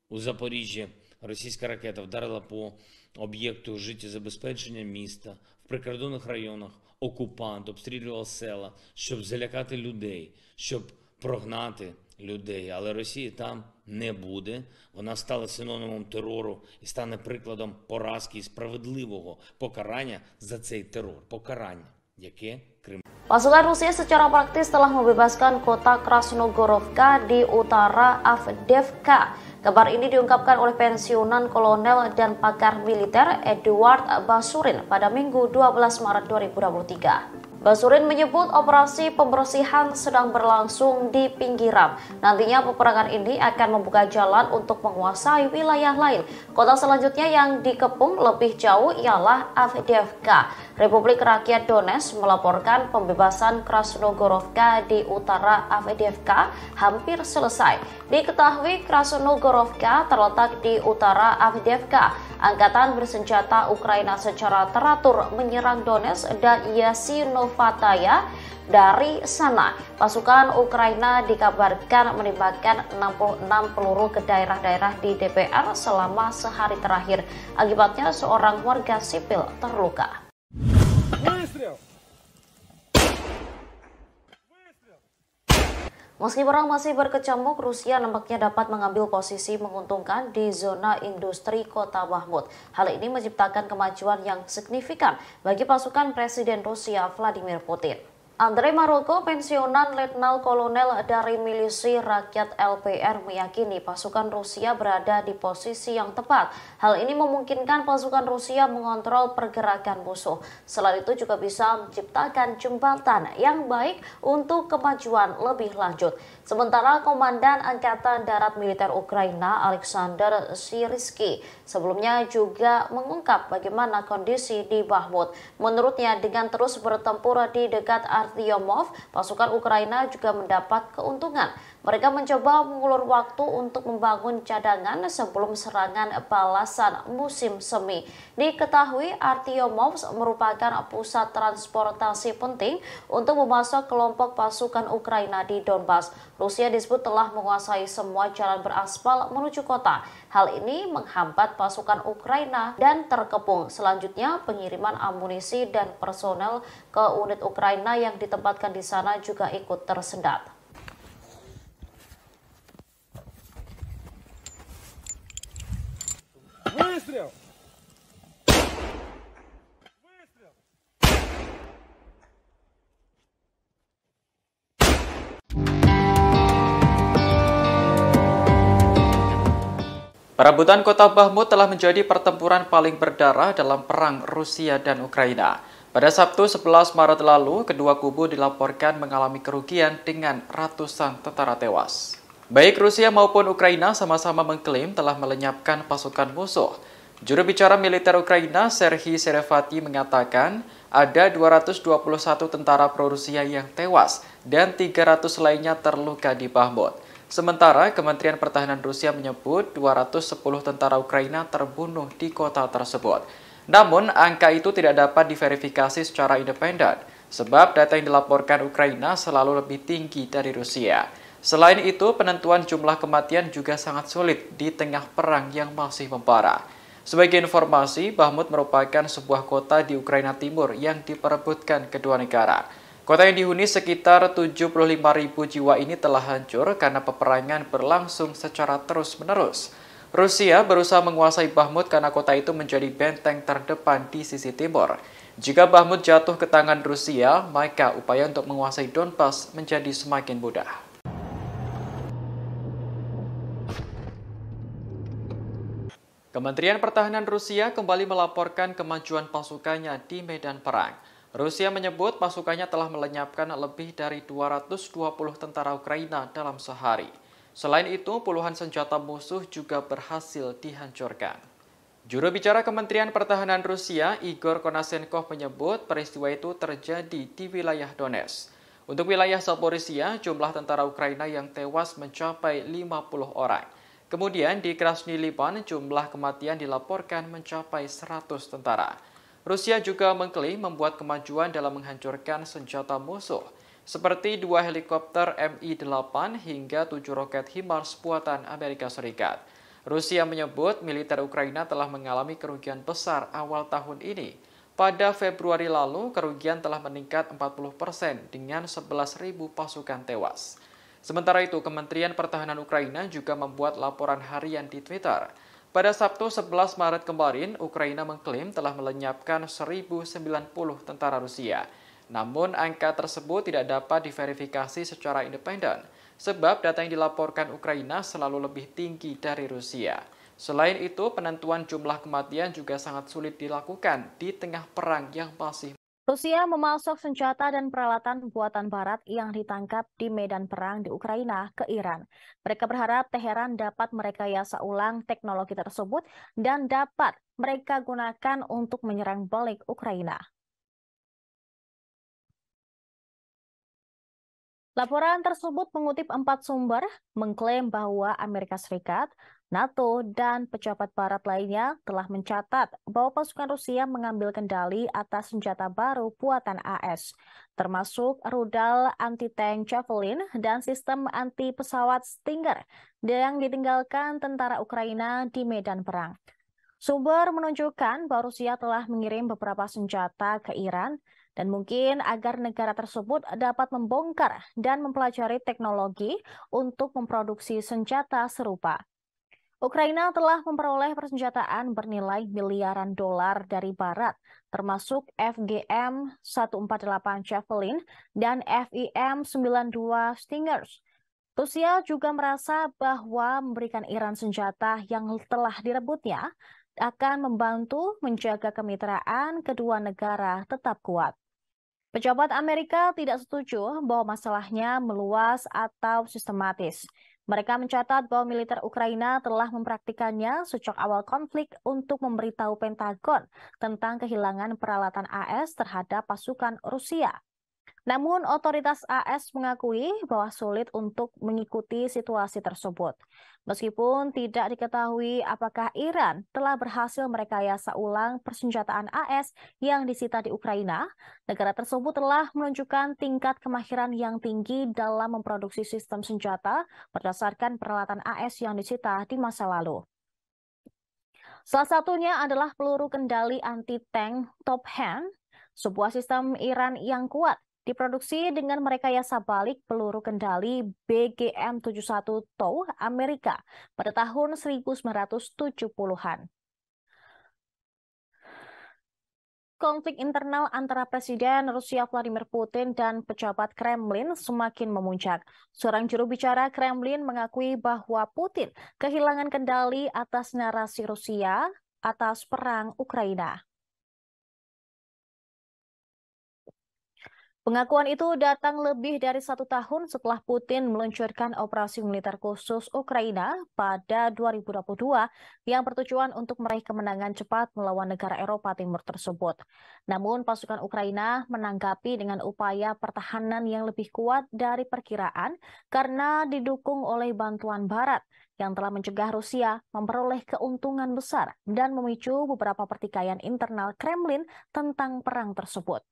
У Запоріжжі російська ракета вдарила по об'єкту життєзабезпечення міста в прикордонних районах. Окупант обстрілював села, щоб залякати людей, щоб прогнати. людей, але Росії там не буде. Вона стала синонимом терору і стане прикладом поразки і справедливого покарання за цей терор. Покарання, яке Крим. Pasukan Rusia secara praktis telah membebaskan kota Krasnogorovka di utara Avdevka. Kabar ini diungkapkan oleh pensiunan kolonel dan pakar militer Eduard Basurin pada Minggu 12 Maret 2023. Basurin menyebut operasi pembersihan sedang berlangsung di pinggiran. Nantinya peperangan ini akan membuka jalan untuk menguasai wilayah lain. Kota selanjutnya yang dikepung lebih jauh ialah Avdiivka. Republik Rakyat Donetsk melaporkan pembebasan Krasnogorovka di utara Avdiivka hampir selesai. Diketahui Krasnogorovka terletak di utara Avdiivka. Angkatan bersenjata Ukraina secara teratur menyerang Donetsk dan Yasinovataya dari sana. Pasukan Ukraina dikabarkan menembakkan 66 peluru ke daerah-daerah di DPR selama sehari terakhir. Akibatnya seorang warga sipil terluka. Meski perang masih berkecamuk, Rusia nampaknya dapat mengambil posisi menguntungkan di zona industri kota Mahmud. Hal ini menciptakan kemajuan yang signifikan bagi pasukan Presiden Rusia Vladimir Putin. Andre Maroko, pensiunan Letnan Kolonel dari Milisi Rakyat LPR meyakini pasukan Rusia berada di posisi yang tepat. Hal ini memungkinkan pasukan Rusia mengontrol pergerakan musuh. Selain itu juga bisa menciptakan jembatan yang baik untuk kemajuan lebih lanjut. Sementara Komandan Angkatan Darat Militer Ukraina Alexander Siriski sebelumnya juga mengungkap bagaimana kondisi di Bahmut. Menurutnya dengan terus bertempur di dekat area Artyomov, pasukan Ukraina juga mendapat keuntungan mereka mencoba mengulur waktu untuk membangun cadangan sebelum serangan balasan musim semi. Diketahui Artyomovs merupakan pusat transportasi penting untuk memasok kelompok pasukan Ukraina di Donbas. Rusia disebut telah menguasai semua jalan beraspal menuju kota. Hal ini menghambat pasukan Ukraina dan terkepung. Selanjutnya, pengiriman amunisi dan personel ke unit Ukraina yang ditempatkan di sana juga ikut tersendat. Выстрел! Perebutan kota Bahmut telah menjadi pertempuran paling berdarah dalam perang Rusia dan Ukraina. Pada Sabtu 11 Maret lalu, kedua kubu dilaporkan mengalami kerugian dengan ratusan tentara tewas. Baik Rusia maupun Ukraina sama-sama mengklaim telah melenyapkan pasukan musuh. Juru bicara militer Ukraina, Serhiy Serevati mengatakan, ada 221 tentara pro-Rusia yang tewas dan 300 lainnya terluka di Bahmut. Sementara Kementerian Pertahanan Rusia menyebut 210 tentara Ukraina terbunuh di kota tersebut. Namun, angka itu tidak dapat diverifikasi secara independen, sebab data yang dilaporkan Ukraina selalu lebih tinggi dari Rusia. Selain itu, penentuan jumlah kematian juga sangat sulit di tengah perang yang masih membara. Sebagai informasi, Bahmut merupakan sebuah kota di Ukraina Timur yang diperebutkan kedua negara. Kota yang dihuni sekitar 75.000 jiwa ini telah hancur karena peperangan berlangsung secara terus-menerus. Rusia berusaha menguasai Bahmut karena kota itu menjadi benteng terdepan di sisi timur. Jika Bahmut jatuh ke tangan Rusia, maka upaya untuk menguasai Donbas menjadi semakin mudah. Kementerian Pertahanan Rusia kembali melaporkan kemajuan pasukannya di medan perang. Rusia menyebut pasukannya telah melenyapkan lebih dari 220 tentara Ukraina dalam sehari. Selain itu, puluhan senjata musuh juga berhasil dihancurkan. Juru bicara Kementerian Pertahanan Rusia, Igor Konasenkov menyebut peristiwa itu terjadi di wilayah Donetsk. Untuk wilayah Zaporizhia, jumlah tentara Ukraina yang tewas mencapai 50 orang. Kemudian di Krasny Liban, jumlah kematian dilaporkan mencapai 100 tentara. Rusia juga mengklaim membuat kemajuan dalam menghancurkan senjata musuh, seperti dua helikopter Mi-8 hingga tujuh roket HIMARS buatan Amerika Serikat. Rusia menyebut militer Ukraina telah mengalami kerugian besar awal tahun ini. Pada Februari lalu, kerugian telah meningkat 40 persen dengan 11.000 pasukan tewas. Sementara itu, Kementerian Pertahanan Ukraina juga membuat laporan harian di Twitter. Pada Sabtu 11 Maret kemarin, Ukraina mengklaim telah melenyapkan 1.090 tentara Rusia. Namun, angka tersebut tidak dapat diverifikasi secara independen, sebab data yang dilaporkan Ukraina selalu lebih tinggi dari Rusia. Selain itu, penentuan jumlah kematian juga sangat sulit dilakukan di tengah perang yang masih Rusia memasok senjata dan peralatan buatan Barat yang ditangkap di medan perang di Ukraina ke Iran. Mereka berharap Teheran dapat merekayasa ulang teknologi tersebut dan dapat mereka gunakan untuk menyerang balik Ukraina. Laporan tersebut mengutip empat sumber, mengklaim bahwa Amerika Serikat NATO dan pejabat barat lainnya telah mencatat bahwa pasukan Rusia mengambil kendali atas senjata baru buatan AS, termasuk rudal anti-tank Javelin dan sistem anti-pesawat Stinger yang ditinggalkan tentara Ukraina di medan perang. Sumber menunjukkan bahwa Rusia telah mengirim beberapa senjata ke Iran dan mungkin agar negara tersebut dapat membongkar dan mempelajari teknologi untuk memproduksi senjata serupa. Ukraina telah memperoleh persenjataan bernilai miliaran dolar dari Barat, termasuk FGM 148 Javelin dan FIM 92 Stingers. Rusia juga merasa bahwa memberikan Iran senjata yang telah direbutnya akan membantu menjaga kemitraan kedua negara tetap kuat. Pejabat Amerika tidak setuju bahwa masalahnya meluas atau sistematis. Mereka mencatat bahwa militer Ukraina telah mempraktikannya sejak awal konflik untuk memberitahu Pentagon tentang kehilangan peralatan AS terhadap pasukan Rusia. Namun, otoritas AS mengakui bahwa sulit untuk mengikuti situasi tersebut. Meskipun tidak diketahui apakah Iran telah berhasil merekayasa ulang persenjataan AS yang disita di Ukraina, negara tersebut telah menunjukkan tingkat kemahiran yang tinggi dalam memproduksi sistem senjata berdasarkan peralatan AS yang disita di masa lalu. Salah satunya adalah peluru kendali anti-tank Top Hand sebuah sistem Iran yang kuat Diproduksi dengan merekayasa balik peluru kendali BGM-71 TOW Amerika pada tahun 1970-an. Konflik internal antara Presiden Rusia Vladimir Putin dan pejabat Kremlin semakin memuncak. Seorang juru bicara Kremlin mengakui bahwa Putin kehilangan kendali atas narasi Rusia atas perang Ukraina. Pengakuan itu datang lebih dari satu tahun setelah Putin meluncurkan operasi militer khusus Ukraina pada 2022 yang bertujuan untuk meraih kemenangan cepat melawan negara Eropa Timur tersebut. Namun pasukan Ukraina menanggapi dengan upaya pertahanan yang lebih kuat dari perkiraan karena didukung oleh bantuan Barat yang telah mencegah Rusia memperoleh keuntungan besar dan memicu beberapa pertikaian internal Kremlin tentang perang tersebut.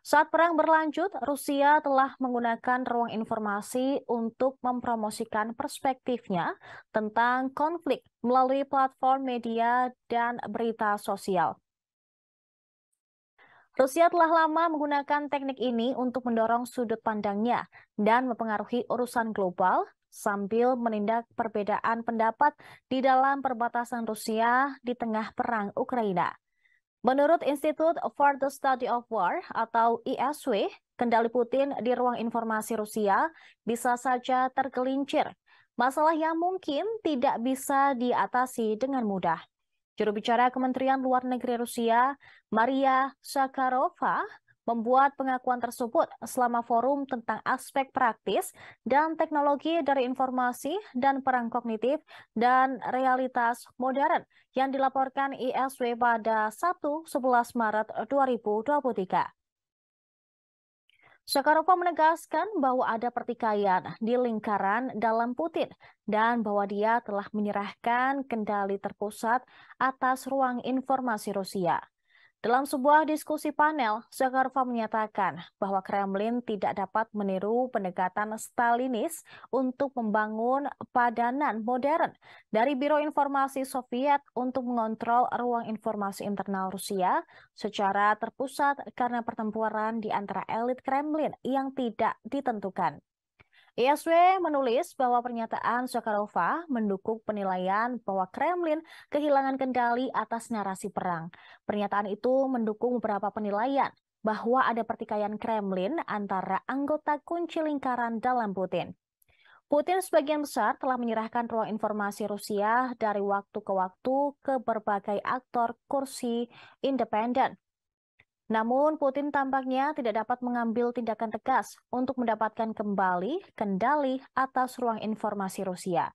Saat perang berlanjut, Rusia telah menggunakan ruang informasi untuk mempromosikan perspektifnya tentang konflik melalui platform media dan berita sosial. Rusia telah lama menggunakan teknik ini untuk mendorong sudut pandangnya dan mempengaruhi urusan global sambil menindak perbedaan pendapat di dalam perbatasan Rusia di tengah perang Ukraina. Menurut Institute for the Study of War atau ISW, kendali Putin di ruang informasi Rusia bisa saja tergelincir. Masalah yang mungkin tidak bisa diatasi dengan mudah. Juru bicara Kementerian Luar Negeri Rusia, Maria Sakarova, membuat pengakuan tersebut selama forum tentang aspek praktis dan teknologi dari informasi dan perang kognitif dan realitas modern yang dilaporkan ISW pada Sabtu 11 Maret 2023. Shakarova menegaskan bahwa ada pertikaian di lingkaran dalam Putin dan bahwa dia telah menyerahkan kendali terpusat atas ruang informasi Rusia. Dalam sebuah diskusi panel, Zakharova menyatakan bahwa Kremlin tidak dapat meniru pendekatan Stalinis untuk membangun padanan modern dari Biro Informasi Soviet untuk mengontrol ruang informasi internal Rusia secara terpusat karena pertempuran di antara elit Kremlin yang tidak ditentukan. ISW iya menulis bahwa pernyataan Sokarova mendukung penilaian bahwa Kremlin kehilangan kendali atas narasi perang. Pernyataan itu mendukung beberapa penilaian bahwa ada pertikaian Kremlin antara anggota kunci lingkaran dalam Putin. Putin sebagian besar telah menyerahkan ruang informasi Rusia dari waktu ke waktu ke berbagai aktor kursi independen namun Putin tampaknya tidak dapat mengambil tindakan tegas untuk mendapatkan kembali kendali atas ruang informasi Rusia.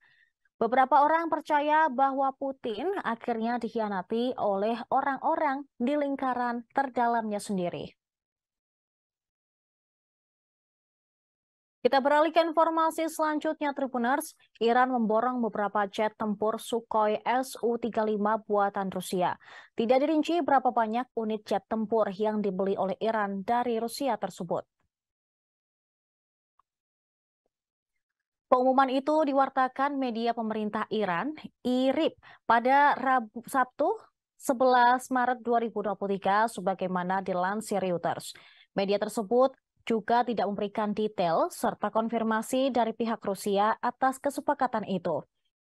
Beberapa orang percaya bahwa Putin akhirnya dikhianati oleh orang-orang di lingkaran terdalamnya sendiri. Kita beralih ke informasi selanjutnya, Tribuners. Iran memborong beberapa jet tempur Sukhoi Su-35 buatan Rusia. Tidak dirinci berapa banyak unit jet tempur yang dibeli oleh Iran dari Rusia tersebut. Pengumuman itu diwartakan media pemerintah Iran, IRIB, pada Rabu, Sabtu 11 Maret 2023 sebagaimana dilansir Reuters. Media tersebut juga tidak memberikan detail serta konfirmasi dari pihak Rusia atas kesepakatan itu.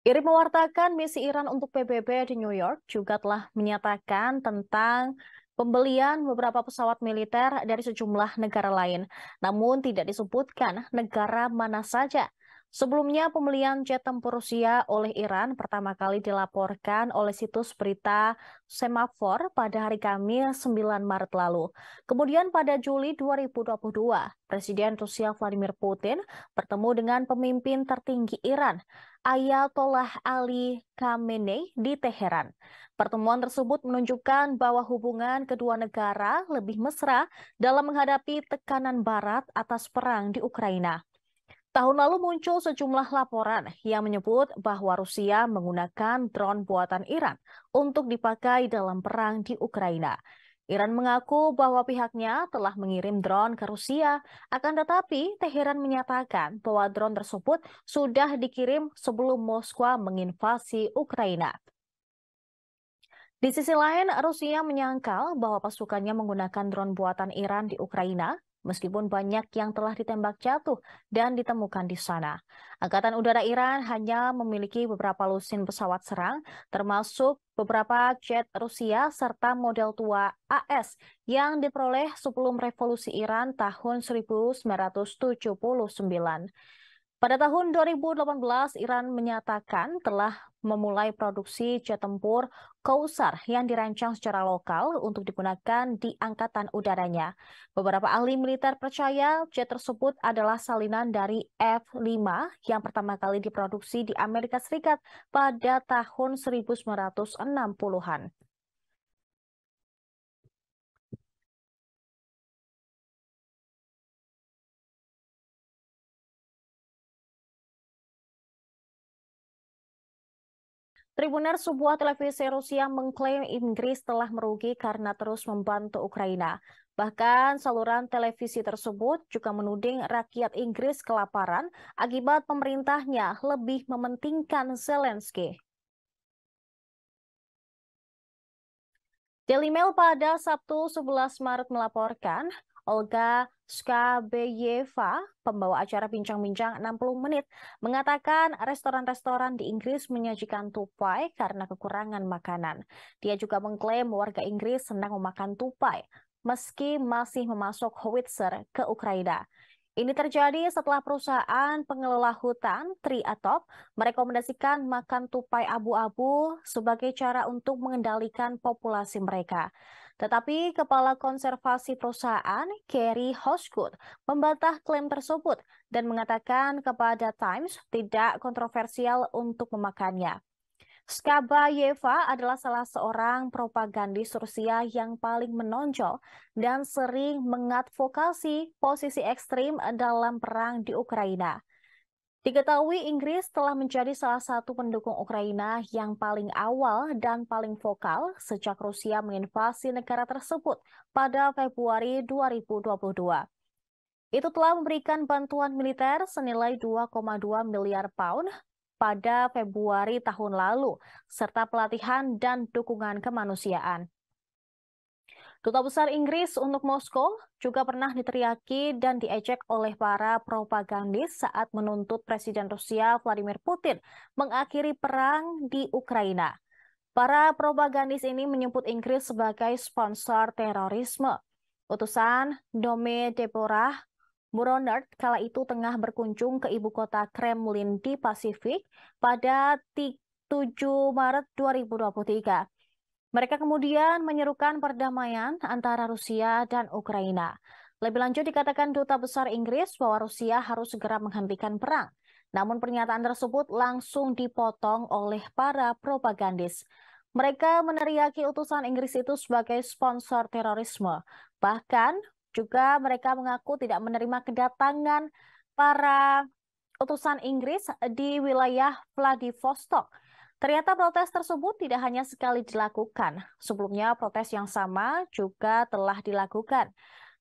Irin mewartakan misi Iran untuk PBB di New York juga telah menyatakan tentang pembelian beberapa pesawat militer dari sejumlah negara lain. Namun tidak disebutkan negara mana saja. Sebelumnya, pembelian jet tempur Rusia oleh Iran pertama kali dilaporkan oleh situs berita Semafor pada hari Kamis 9 Maret lalu. Kemudian pada Juli 2022, Presiden Rusia Vladimir Putin bertemu dengan pemimpin tertinggi Iran, Ayatollah Ali Khamenei di Teheran. Pertemuan tersebut menunjukkan bahwa hubungan kedua negara lebih mesra dalam menghadapi tekanan barat atas perang di Ukraina. Tahun lalu muncul sejumlah laporan yang menyebut bahwa Rusia menggunakan drone buatan Iran untuk dipakai dalam perang di Ukraina. Iran mengaku bahwa pihaknya telah mengirim drone ke Rusia, akan tetapi Teheran menyatakan bahwa drone tersebut sudah dikirim sebelum Moskwa menginvasi Ukraina. Di sisi lain, Rusia menyangkal bahwa pasukannya menggunakan drone buatan Iran di Ukraina meskipun banyak yang telah ditembak jatuh dan ditemukan di sana. Angkatan Udara Iran hanya memiliki beberapa lusin pesawat serang, termasuk beberapa jet Rusia serta model tua AS yang diperoleh sebelum revolusi Iran tahun 1979. Pada tahun 2018, Iran menyatakan telah memulai produksi jet tempur Kausar yang dirancang secara lokal untuk digunakan di angkatan udaranya. Beberapa ahli militer percaya jet tersebut adalah salinan dari F-5 yang pertama kali diproduksi di Amerika Serikat pada tahun 1960-an. Tribuner sebuah televisi Rusia mengklaim Inggris telah merugi karena terus membantu Ukraina. Bahkan saluran televisi tersebut juga menuding rakyat Inggris kelaparan akibat pemerintahnya lebih mementingkan Zelensky. Daily Mail pada Sabtu 11 Maret melaporkan, Olga Skabeyeva, pembawa acara Bincang-Bincang 60 Menit, mengatakan restoran-restoran di Inggris menyajikan tupai karena kekurangan makanan. Dia juga mengklaim warga Inggris senang memakan tupai, meski masih memasuk howitzer ke Ukraina. Ini terjadi setelah perusahaan pengelola hutan Triatop merekomendasikan makan tupai abu-abu sebagai cara untuk mengendalikan populasi mereka. Tetapi Kepala Konservasi Perusahaan, Kerry Hoskut membantah klaim tersebut dan mengatakan kepada Times tidak kontroversial untuk memakannya. Skabayeva adalah salah seorang propagandis Rusia yang paling menonjol dan sering mengadvokasi posisi ekstrim dalam perang di Ukraina. Diketahui Inggris telah menjadi salah satu pendukung Ukraina yang paling awal dan paling vokal sejak Rusia menginvasi negara tersebut pada Februari 2022. Itu telah memberikan bantuan militer senilai 2,2 miliar pound pada Februari tahun lalu, serta pelatihan dan dukungan kemanusiaan. Duta Besar Inggris untuk Moskow juga pernah diteriaki dan diejek oleh para propagandis saat menuntut Presiden Rusia Vladimir Putin mengakhiri perang di Ukraina. Para propagandis ini menyebut Inggris sebagai sponsor terorisme. Utusan Dome Deborah Muronert kala itu tengah berkunjung ke ibu kota Kremlin di Pasifik pada 7 Maret 2023. Mereka kemudian menyerukan perdamaian antara Rusia dan Ukraina. Lebih lanjut dikatakan duta besar Inggris bahwa Rusia harus segera menghentikan perang. Namun pernyataan tersebut langsung dipotong oleh para propagandis. Mereka meneriaki utusan Inggris itu sebagai sponsor terorisme. Bahkan juga mereka mengaku tidak menerima kedatangan para utusan Inggris di wilayah Vladivostok. Ternyata protes tersebut tidak hanya sekali dilakukan. Sebelumnya protes yang sama juga telah dilakukan.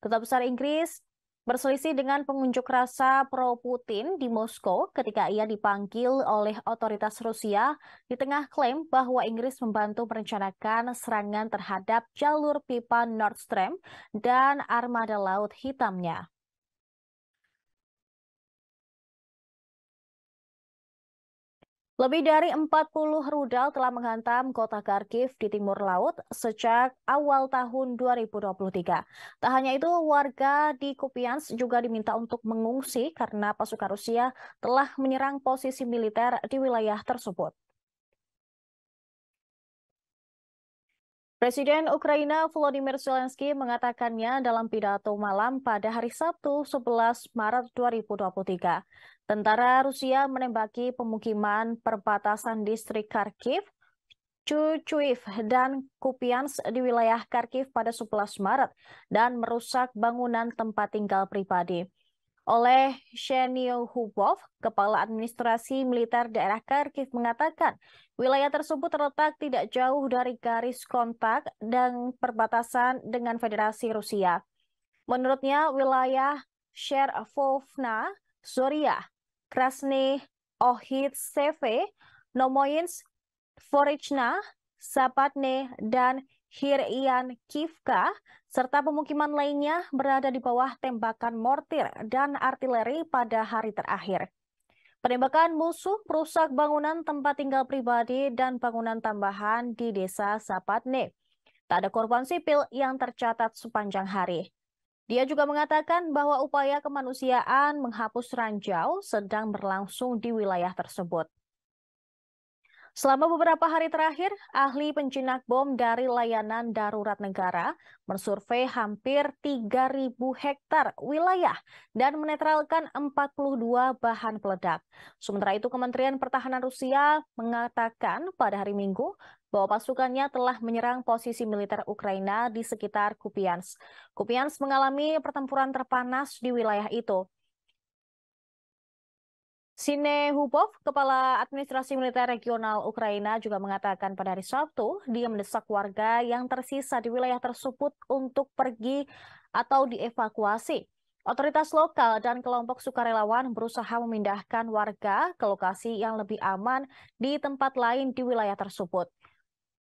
Duta Besar Inggris berselisih dengan pengunjuk rasa pro-Putin di Moskow ketika ia dipanggil oleh otoritas Rusia di tengah klaim bahwa Inggris membantu merencanakan serangan terhadap jalur pipa Nord Stream dan armada laut hitamnya. Lebih dari 40 rudal telah menghantam kota Kharkiv di timur laut sejak awal tahun 2023. Tak hanya itu, warga di Kupians juga diminta untuk mengungsi karena pasukan Rusia telah menyerang posisi militer di wilayah tersebut. Presiden Ukraina Volodymyr Zelensky mengatakannya dalam pidato malam pada hari Sabtu 11 Maret 2023. Tentara Rusia menembaki pemukiman perbatasan distrik Kharkiv, Chuchuiv, dan Kupians di wilayah Kharkiv pada 11 Maret dan merusak bangunan tempat tinggal pribadi oleh Shenil Hubov, Kepala Administrasi Militer Daerah Kharkiv mengatakan wilayah tersebut terletak tidak jauh dari garis kontak dan perbatasan dengan Federasi Rusia. Menurutnya wilayah Sherovna, Zoria, Krasny Ohitseve, Nomoyins, Forichna, Sapatne, dan Hirian Kivka, serta pemukiman lainnya berada di bawah tembakan mortir dan artileri pada hari terakhir. Penembakan musuh merusak bangunan tempat tinggal pribadi dan bangunan tambahan di desa Sapatne. Tak ada korban sipil yang tercatat sepanjang hari. Dia juga mengatakan bahwa upaya kemanusiaan menghapus ranjau sedang berlangsung di wilayah tersebut. Selama beberapa hari terakhir, ahli penjinak bom dari layanan darurat negara mensurvei hampir 3.000 hektar wilayah dan menetralkan 42 bahan peledak. Sementara itu, Kementerian Pertahanan Rusia mengatakan pada hari Minggu bahwa pasukannya telah menyerang posisi militer Ukraina di sekitar Kupiansk. Kupiansk mengalami pertempuran terpanas di wilayah itu. Sine Hubov, Kepala Administrasi Militer Regional Ukraina juga mengatakan pada hari Sabtu, dia mendesak warga yang tersisa di wilayah tersebut untuk pergi atau dievakuasi. Otoritas lokal dan kelompok sukarelawan berusaha memindahkan warga ke lokasi yang lebih aman di tempat lain di wilayah tersebut.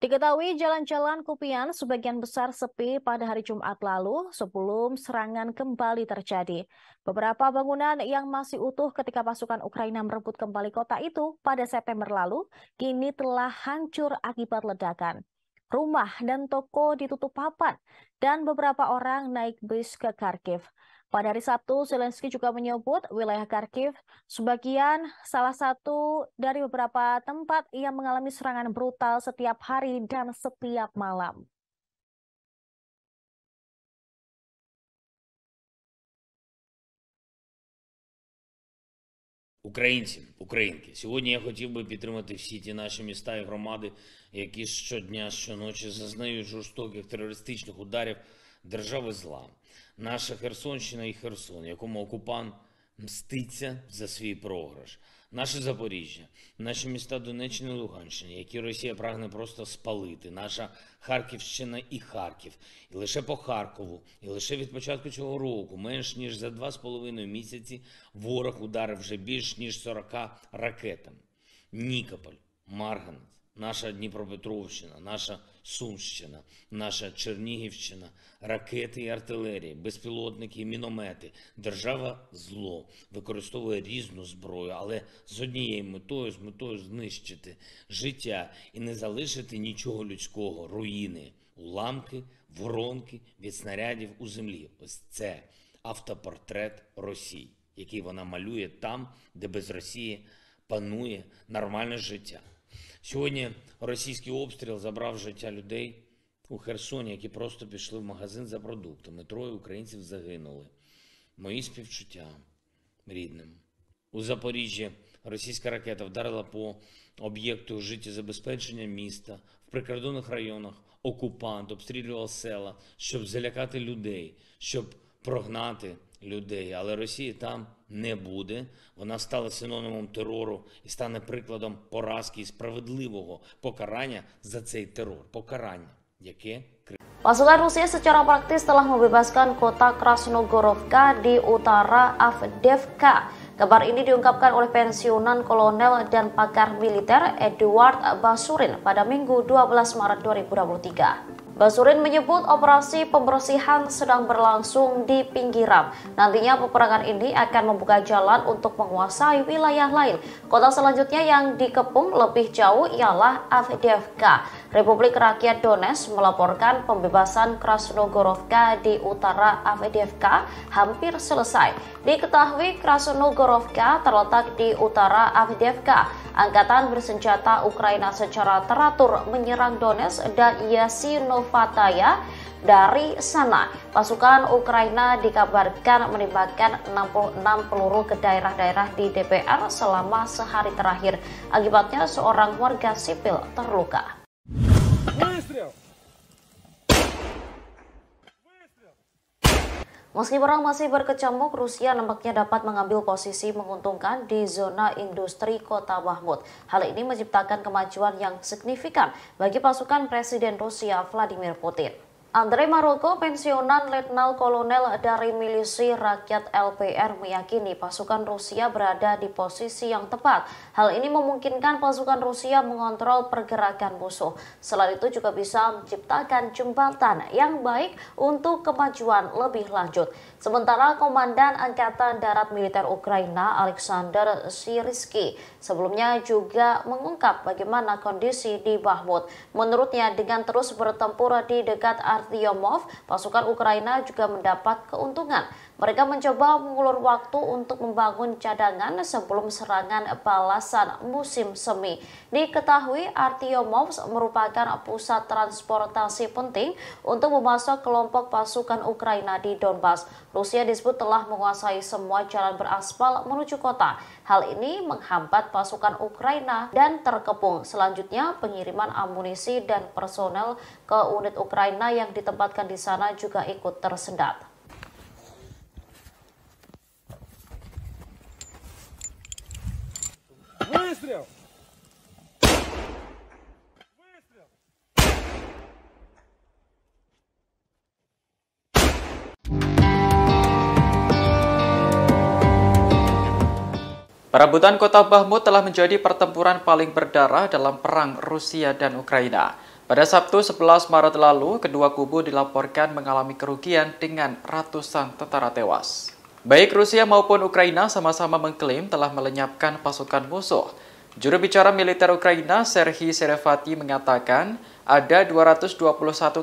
Diketahui jalan-jalan Kupian sebagian besar sepi pada hari Jumat lalu sebelum serangan kembali terjadi. Beberapa bangunan yang masih utuh ketika pasukan Ukraina merebut kembali kota itu pada September lalu kini telah hancur akibat ledakan. Rumah dan toko ditutup papan dan beberapa orang naik bus ke Kharkiv. Pada hari Sabtu, Zelensky juga menyebut wilayah Kharkiv sebagian salah satu dari beberapa tempat yang mengalami serangan brutal setiap hari dan setiap malam. Українці, українки, сьогодні я хотів би підтримати всі ті наші міста і громади, які щодня, щоночі зазнають жорстоких терористичних ударів держави зла, наша Херсонщина і Херсон, якому окупант мститься за свій програш, наше Запоріжжя, наші міста Донеччини і Луганщини, які Росія прагне просто спалити, наша Харківщина і Харків, і лише по Харкову, і лише від початку цього року, менш ніж за два з половиною місяці, ворог ударив вже більш ніж 40 ракетами. Нікополь, Марганець, наша Дніпропетровщина, наша Сумщина, наша Чернігівщина, ракети і артилерії, безпілотники, і міномети. Держава зло використовує різну зброю, але з однією метою, з метою знищити життя і не залишити нічого людського, руїни, уламки, воронки від снарядів у землі. Ось це автопортрет Росії, який вона малює там, де без Росії панує нормальне життя. Сьогодні російський обстріл забрав життя людей у Херсоні, які просто пішли в магазин за продуктами. Троє українців загинули. Мої співчуття рідним. У Запоріжжі російська ракета вдарила по об'єкту життєзабезпечення міста в прикордонних районах. Окупант обстрілював села, щоб залякати людей, щоб прогнати людей. Але Росія там не буде. Вона стала синонімом терору і стане прикладом поразки і справедливого покарання за цей терор. Покарання, яке Pasukan Rusia secara praktis telah membebaskan kota Krasnogorovka di utara Avdevka. Kabar ini diungkapkan oleh pensiunan kolonel dan pakar militer Eduard Basurin pada Minggu 12 Maret 2023. Basurin menyebut operasi pembersihan sedang berlangsung di pinggiran. Nantinya peperangan ini akan membuka jalan untuk menguasai wilayah lain. Kota selanjutnya yang dikepung lebih jauh ialah Avdiivka. Republik Rakyat Donetsk melaporkan pembebasan Krasnogorovka di utara Avdiivka hampir selesai. Diketahui Krasnogorovka terletak di utara Avdiivka. Angkatan bersenjata Ukraina secara teratur menyerang Donetsk dan Yasinov atau dari sana. Pasukan Ukraina dikabarkan menembakkan 66 peluru ke daerah-daerah di DPR selama sehari terakhir. Akibatnya seorang warga sipil terluka. Meski perang masih berkecamuk, Rusia nampaknya dapat mengambil posisi menguntungkan di zona industri kota Mahmud. Hal ini menciptakan kemajuan yang signifikan bagi pasukan Presiden Rusia Vladimir Putin. Andre Maroko, pensiunan Letnan Kolonel dari Milisi Rakyat LPR meyakini pasukan Rusia berada di posisi yang tepat. Hal ini memungkinkan pasukan Rusia mengontrol pergerakan musuh. Selain itu juga bisa menciptakan jembatan yang baik untuk kemajuan lebih lanjut. Sementara Komandan Angkatan Darat Militer Ukraina Alexander Siriski sebelumnya juga mengungkap bagaimana kondisi di Bahmut. Menurutnya dengan terus bertempur di dekat area Artyomov, pasukan Ukraina juga mendapat keuntungan mereka mencoba mengulur waktu untuk membangun cadangan sebelum serangan balasan musim semi. Diketahui Artyomovs merupakan pusat transportasi penting untuk memasok kelompok pasukan Ukraina di Donbas. Rusia disebut telah menguasai semua jalan beraspal menuju kota. Hal ini menghambat pasukan Ukraina dan terkepung. Selanjutnya, pengiriman amunisi dan personel ke unit Ukraina yang ditempatkan di sana juga ikut tersendat. Выстрел! Perebutan kota Bahmut telah menjadi pertempuran paling berdarah dalam perang Rusia dan Ukraina. Pada Sabtu 11 Maret lalu, kedua kubu dilaporkan mengalami kerugian dengan ratusan tentara tewas. Baik Rusia maupun Ukraina sama-sama mengklaim telah melenyapkan pasukan musuh. Juru bicara militer Ukraina, Serhiy Serevati, mengatakan ada 221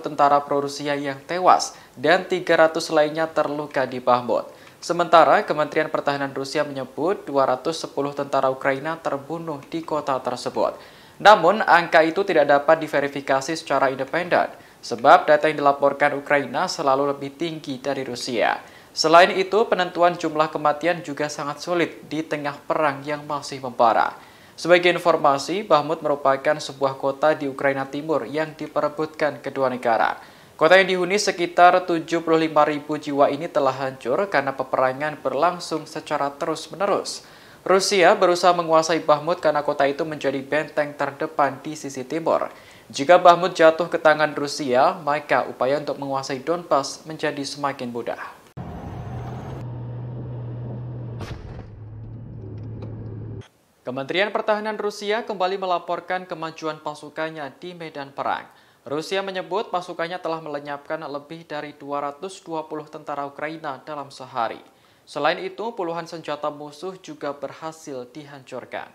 tentara pro-Rusia yang tewas dan 300 lainnya terluka di Bahmut. Sementara Kementerian Pertahanan Rusia menyebut 210 tentara Ukraina terbunuh di kota tersebut. Namun, angka itu tidak dapat diverifikasi secara independen, sebab data yang dilaporkan Ukraina selalu lebih tinggi dari Rusia. Selain itu, penentuan jumlah kematian juga sangat sulit di tengah perang yang masih membara. Sebagai informasi, Bahmut merupakan sebuah kota di Ukraina Timur yang diperebutkan kedua negara. Kota yang dihuni sekitar 75.000 jiwa ini telah hancur karena peperangan berlangsung secara terus-menerus. Rusia berusaha menguasai Bahmut karena kota itu menjadi benteng terdepan di sisi timur. Jika Bahmut jatuh ke tangan Rusia, maka upaya untuk menguasai Donbas menjadi semakin mudah. Kementerian Pertahanan Rusia kembali melaporkan kemajuan pasukannya di medan perang. Rusia menyebut pasukannya telah melenyapkan lebih dari 220 tentara Ukraina dalam sehari. Selain itu, puluhan senjata musuh juga berhasil dihancurkan.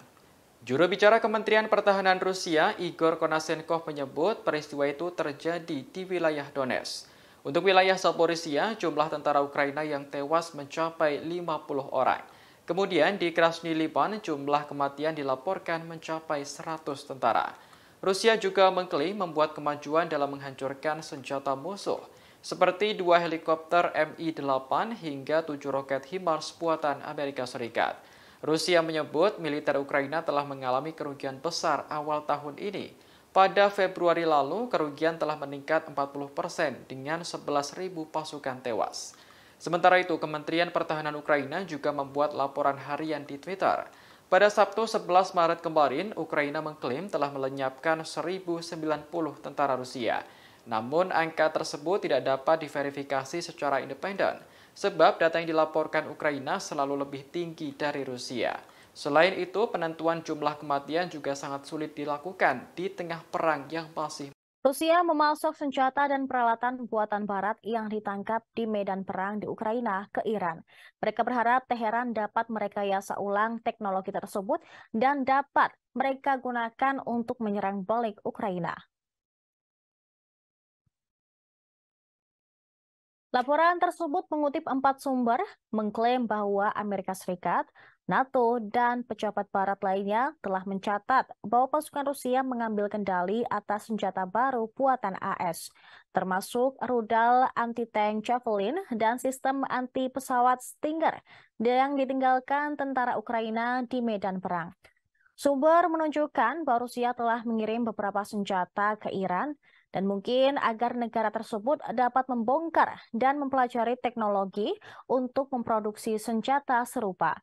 Juru bicara Kementerian Pertahanan Rusia, Igor Konasenkov menyebut peristiwa itu terjadi di wilayah Donetsk. Untuk wilayah Zaporizhia, jumlah tentara Ukraina yang tewas mencapai 50 orang. Kemudian di Krasny Liban, jumlah kematian dilaporkan mencapai 100 tentara. Rusia juga mengklaim membuat kemajuan dalam menghancurkan senjata musuh, seperti dua helikopter Mi-8 hingga tujuh roket HIMARS buatan Amerika Serikat. Rusia menyebut militer Ukraina telah mengalami kerugian besar awal tahun ini. Pada Februari lalu, kerugian telah meningkat 40 persen dengan 11.000 pasukan tewas. Sementara itu, Kementerian Pertahanan Ukraina juga membuat laporan harian di Twitter. Pada Sabtu 11 Maret kemarin, Ukraina mengklaim telah melenyapkan 1.090 tentara Rusia. Namun, angka tersebut tidak dapat diverifikasi secara independen, sebab data yang dilaporkan Ukraina selalu lebih tinggi dari Rusia. Selain itu, penentuan jumlah kematian juga sangat sulit dilakukan di tengah perang yang masih Rusia memasok senjata dan peralatan buatan Barat yang ditangkap di medan perang di Ukraina ke Iran. Mereka berharap Teheran dapat merekayasa ulang teknologi tersebut dan dapat mereka gunakan untuk menyerang balik Ukraina. Laporan tersebut mengutip empat sumber, mengklaim bahwa Amerika Serikat NATO dan pejabat barat lainnya telah mencatat bahwa pasukan Rusia mengambil kendali atas senjata baru buatan AS, termasuk rudal anti-tank Javelin dan sistem anti-pesawat Stinger yang ditinggalkan tentara Ukraina di medan perang. Sumber menunjukkan bahwa Rusia telah mengirim beberapa senjata ke Iran dan mungkin agar negara tersebut dapat membongkar dan mempelajari teknologi untuk memproduksi senjata serupa.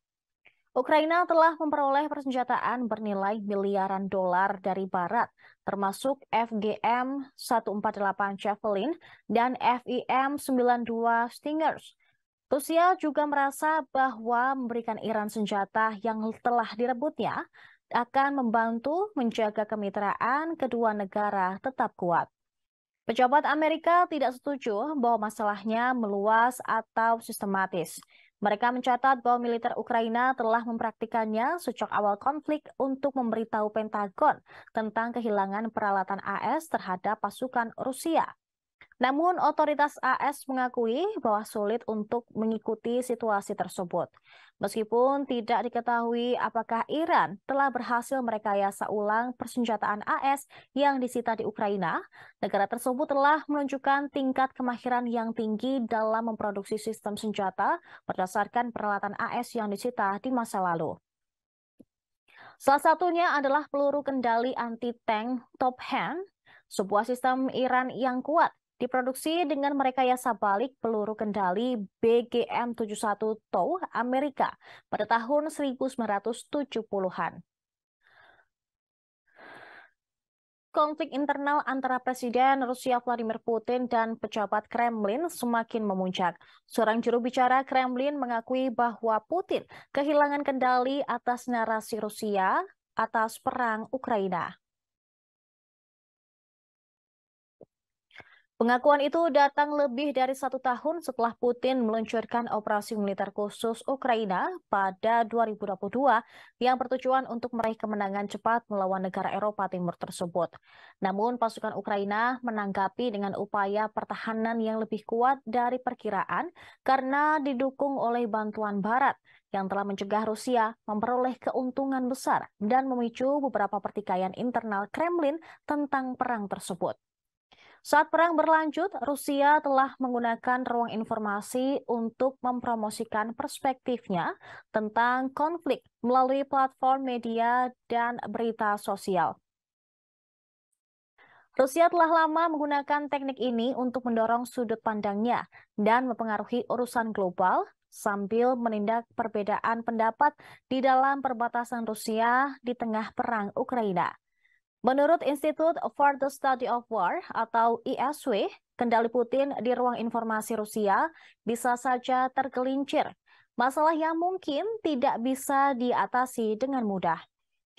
Ukraina telah memperoleh persenjataan bernilai miliaran dolar dari Barat, termasuk FGM 148 Javelin dan FIM 92 Stingers. Rusia juga merasa bahwa memberikan Iran senjata yang telah direbutnya akan membantu menjaga kemitraan kedua negara tetap kuat. Pejabat Amerika tidak setuju bahwa masalahnya meluas atau sistematis. Mereka mencatat bahwa militer Ukraina telah mempraktikannya sejak awal konflik untuk memberitahu Pentagon tentang kehilangan peralatan AS terhadap pasukan Rusia. Namun, otoritas AS mengakui bahwa sulit untuk mengikuti situasi tersebut. Meskipun tidak diketahui apakah Iran telah berhasil merekayasa ulang persenjataan AS yang disita di Ukraina, negara tersebut telah menunjukkan tingkat kemahiran yang tinggi dalam memproduksi sistem senjata berdasarkan peralatan AS yang disita di masa lalu. Salah satunya adalah peluru kendali anti-tank Top Hand, sebuah sistem Iran yang kuat Diproduksi dengan merekayasa balik peluru kendali BGM-71 TOW Amerika pada tahun 1970-an. Konflik internal antara Presiden Rusia Vladimir Putin dan pejabat Kremlin semakin memuncak. Seorang juru bicara Kremlin mengakui bahwa Putin kehilangan kendali atas narasi Rusia atas perang Ukraina. Pengakuan itu datang lebih dari satu tahun setelah Putin meluncurkan operasi militer khusus Ukraina pada 2022 yang bertujuan untuk meraih kemenangan cepat melawan negara Eropa Timur tersebut. Namun pasukan Ukraina menanggapi dengan upaya pertahanan yang lebih kuat dari perkiraan karena didukung oleh bantuan Barat yang telah mencegah Rusia memperoleh keuntungan besar dan memicu beberapa pertikaian internal Kremlin tentang perang tersebut. Saat perang berlanjut, Rusia telah menggunakan ruang informasi untuk mempromosikan perspektifnya tentang konflik melalui platform media dan berita sosial. Rusia telah lama menggunakan teknik ini untuk mendorong sudut pandangnya dan mempengaruhi urusan global sambil menindak perbedaan pendapat di dalam perbatasan Rusia di tengah perang Ukraina. Menurut Institute for the Study of War atau ISW, kendali Putin di ruang informasi Rusia bisa saja tergelincir. Masalah yang mungkin tidak bisa diatasi dengan mudah.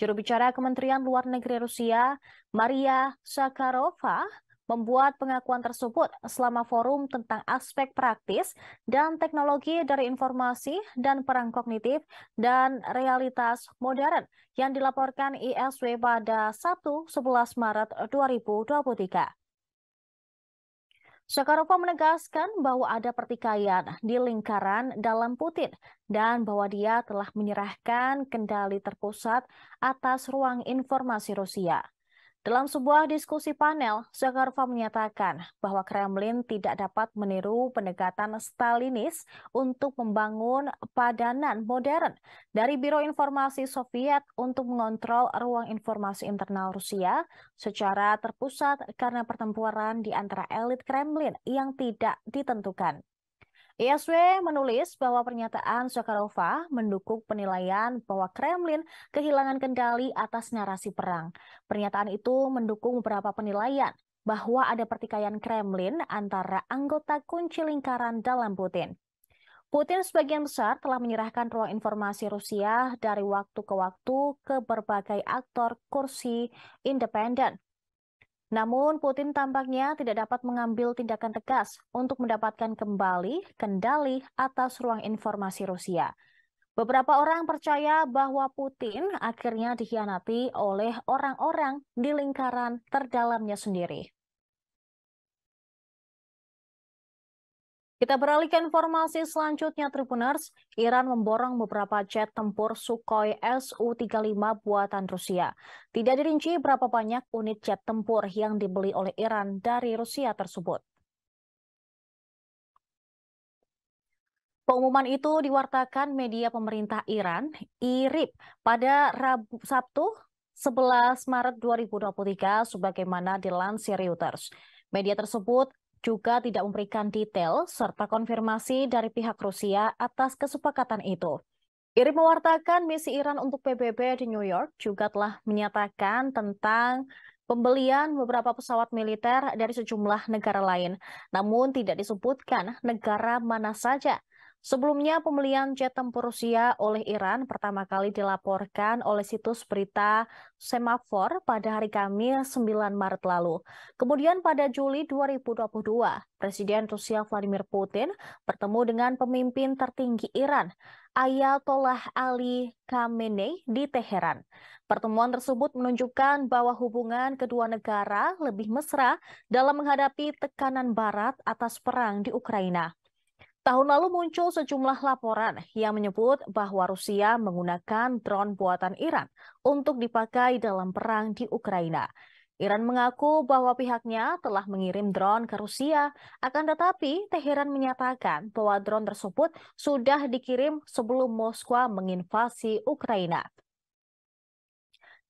Juru bicara Kementerian Luar Negeri Rusia, Maria Sakarova, membuat pengakuan tersebut selama forum tentang aspek praktis dan teknologi dari informasi dan perang kognitif dan realitas modern yang dilaporkan ISW pada 1-11 Maret 2023. Shakarova menegaskan bahwa ada pertikaian di lingkaran dalam Putin dan bahwa dia telah menyerahkan kendali terpusat atas ruang informasi Rusia. Dalam sebuah diskusi panel, Zakharova menyatakan bahwa Kremlin tidak dapat meniru pendekatan Stalinis untuk membangun padanan modern dari Biro Informasi Soviet untuk mengontrol ruang informasi internal Rusia secara terpusat karena pertempuran di antara elit Kremlin yang tidak ditentukan. ISW iya, menulis bahwa pernyataan Sokarova mendukung penilaian bahwa Kremlin kehilangan kendali atas narasi perang. Pernyataan itu mendukung beberapa penilaian bahwa ada pertikaian Kremlin antara anggota kunci lingkaran dalam Putin. Putin sebagian besar telah menyerahkan ruang informasi Rusia dari waktu ke waktu ke berbagai aktor kursi independen. Namun, Putin tampaknya tidak dapat mengambil tindakan tegas untuk mendapatkan kembali kendali atas ruang informasi Rusia. Beberapa orang percaya bahwa Putin akhirnya dikhianati oleh orang-orang di lingkaran terdalamnya sendiri. Kita beralih ke informasi selanjutnya, Tribuners. Iran memborong beberapa jet tempur Sukhoi Su-35 buatan Rusia. Tidak dirinci berapa banyak unit jet tempur yang dibeli oleh Iran dari Rusia tersebut. Pengumuman itu diwartakan media pemerintah Iran, IRIB, pada Rabu, Sabtu 11 Maret 2023 sebagaimana dilansir Reuters. Media tersebut juga tidak memberikan detail serta konfirmasi dari pihak Rusia atas kesepakatan itu. Iri mewartakan misi Iran untuk PBB di New York juga telah menyatakan tentang pembelian beberapa pesawat militer dari sejumlah negara lain, namun tidak disebutkan negara mana saja. Sebelumnya, pembelian jet tempur Rusia oleh Iran pertama kali dilaporkan oleh situs berita Semafor pada hari Kamis 9 Maret lalu. Kemudian pada Juli 2022, Presiden Rusia Vladimir Putin bertemu dengan pemimpin tertinggi Iran, Ayatollah Ali Khamenei di Teheran. Pertemuan tersebut menunjukkan bahwa hubungan kedua negara lebih mesra dalam menghadapi tekanan barat atas perang di Ukraina. Tahun lalu muncul sejumlah laporan yang menyebut bahwa Rusia menggunakan drone buatan Iran untuk dipakai dalam perang di Ukraina. Iran mengaku bahwa pihaknya telah mengirim drone ke Rusia, akan tetapi Teheran menyatakan bahwa drone tersebut sudah dikirim sebelum Moskwa menginvasi Ukraina.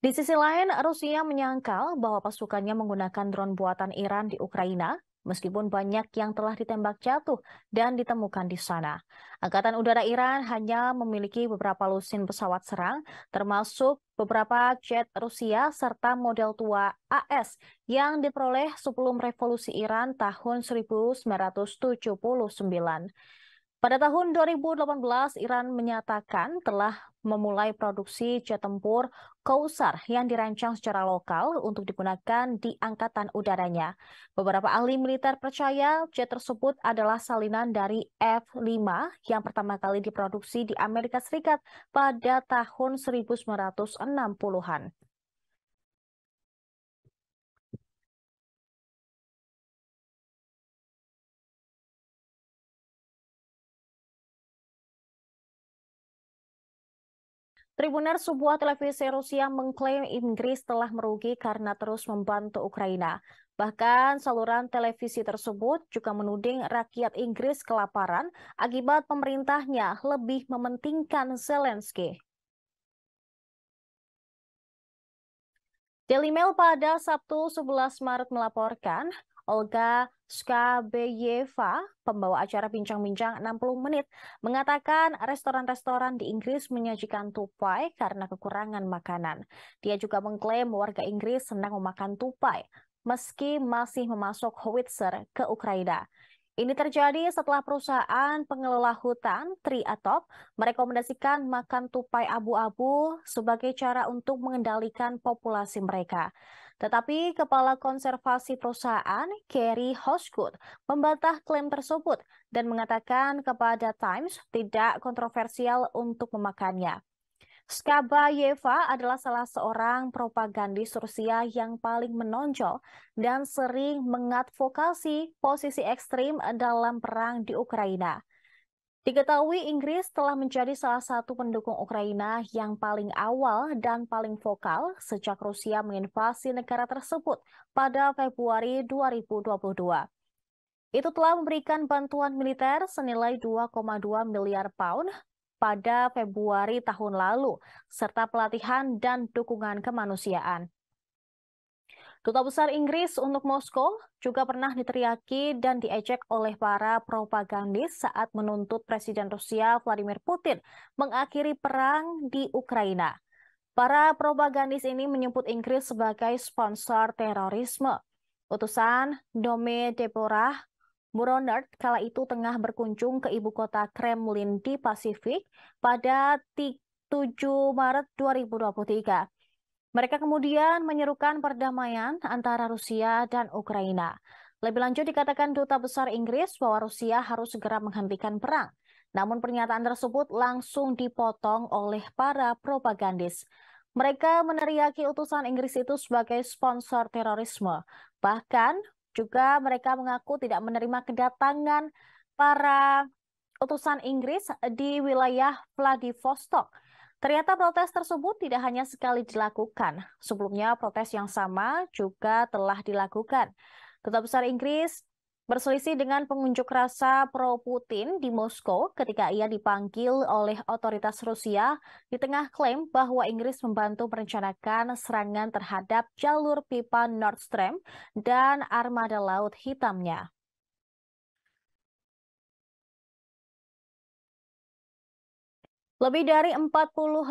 Di sisi lain, Rusia menyangkal bahwa pasukannya menggunakan drone buatan Iran di Ukraina meskipun banyak yang telah ditembak jatuh dan ditemukan di sana. Angkatan Udara Iran hanya memiliki beberapa lusin pesawat serang, termasuk beberapa jet Rusia serta model tua AS yang diperoleh sebelum revolusi Iran tahun 1979. Pada tahun 2018, Iran menyatakan telah memulai produksi jet tempur Kausar yang dirancang secara lokal untuk digunakan di angkatan udaranya. Beberapa ahli militer percaya jet tersebut adalah salinan dari F-5 yang pertama kali diproduksi di Amerika Serikat pada tahun 1960-an. Tribuner sebuah televisi Rusia mengklaim Inggris telah merugi karena terus membantu Ukraina. Bahkan saluran televisi tersebut juga menuding rakyat Inggris kelaparan akibat pemerintahnya lebih mementingkan Zelensky. Daily Mail pada Sabtu 11 Maret melaporkan, Olga Skabeyeva, pembawa acara Bincang-Bincang 60 Menit, mengatakan restoran-restoran di Inggris menyajikan tupai karena kekurangan makanan. Dia juga mengklaim warga Inggris senang memakan tupai, meski masih memasuk howitzer ke Ukraina. Ini terjadi setelah perusahaan pengelola hutan Triatop merekomendasikan makan tupai abu-abu sebagai cara untuk mengendalikan populasi mereka. Tetapi Kepala Konservasi Perusahaan, Kerry Hosgood, membantah klaim tersebut dan mengatakan kepada Times tidak kontroversial untuk memakannya. Skabayeva adalah salah seorang propagandis Rusia yang paling menonjol dan sering mengadvokasi posisi ekstrim dalam perang di Ukraina. Diketahui Inggris telah menjadi salah satu pendukung Ukraina yang paling awal dan paling vokal sejak Rusia menginvasi negara tersebut pada Februari 2022. Itu telah memberikan bantuan militer senilai 2,2 miliar pound pada Februari tahun lalu, serta pelatihan dan dukungan kemanusiaan. Duta Besar Inggris untuk Moskow juga pernah diteriaki dan diejek oleh para propagandis saat menuntut Presiden Rusia Vladimir Putin mengakhiri perang di Ukraina. Para propagandis ini menyebut Inggris sebagai sponsor terorisme. Utusan Dome Deborah Muronert kala itu tengah berkunjung ke ibu kota Kremlin di Pasifik pada 7 Maret 2023. Mereka kemudian menyerukan perdamaian antara Rusia dan Ukraina. Lebih lanjut dikatakan duta besar Inggris bahwa Rusia harus segera menghentikan perang. Namun pernyataan tersebut langsung dipotong oleh para propagandis. Mereka meneriaki utusan Inggris itu sebagai sponsor terorisme. Bahkan juga mereka mengaku tidak menerima kedatangan para utusan Inggris di wilayah Vladivostok Ternyata protes tersebut tidak hanya sekali dilakukan. Sebelumnya protes yang sama juga telah dilakukan. Duta Besar Inggris berselisih dengan pengunjuk rasa pro-Putin di Moskow ketika ia dipanggil oleh otoritas Rusia di tengah klaim bahwa Inggris membantu merencanakan serangan terhadap jalur pipa Nord Stream dan armada laut hitamnya. Lebih dari 40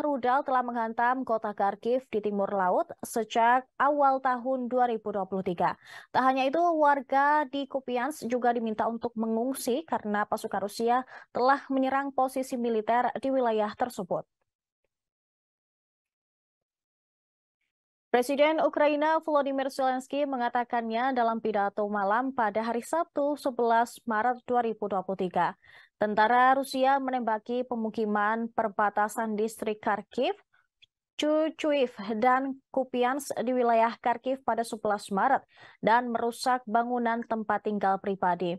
rudal telah menghantam kota Kharkiv di timur laut sejak awal tahun 2023. Tak hanya itu, warga di Kupiansk juga diminta untuk mengungsi karena pasukan Rusia telah menyerang posisi militer di wilayah tersebut. Presiden Ukraina Volodymyr Zelensky mengatakannya dalam pidato malam pada hari Sabtu 11 Maret 2023. Tentara Rusia menembaki pemukiman perbatasan distrik Kharkiv, Chuchuiv dan Kupians di wilayah Kharkiv pada 11 Maret dan merusak bangunan tempat tinggal pribadi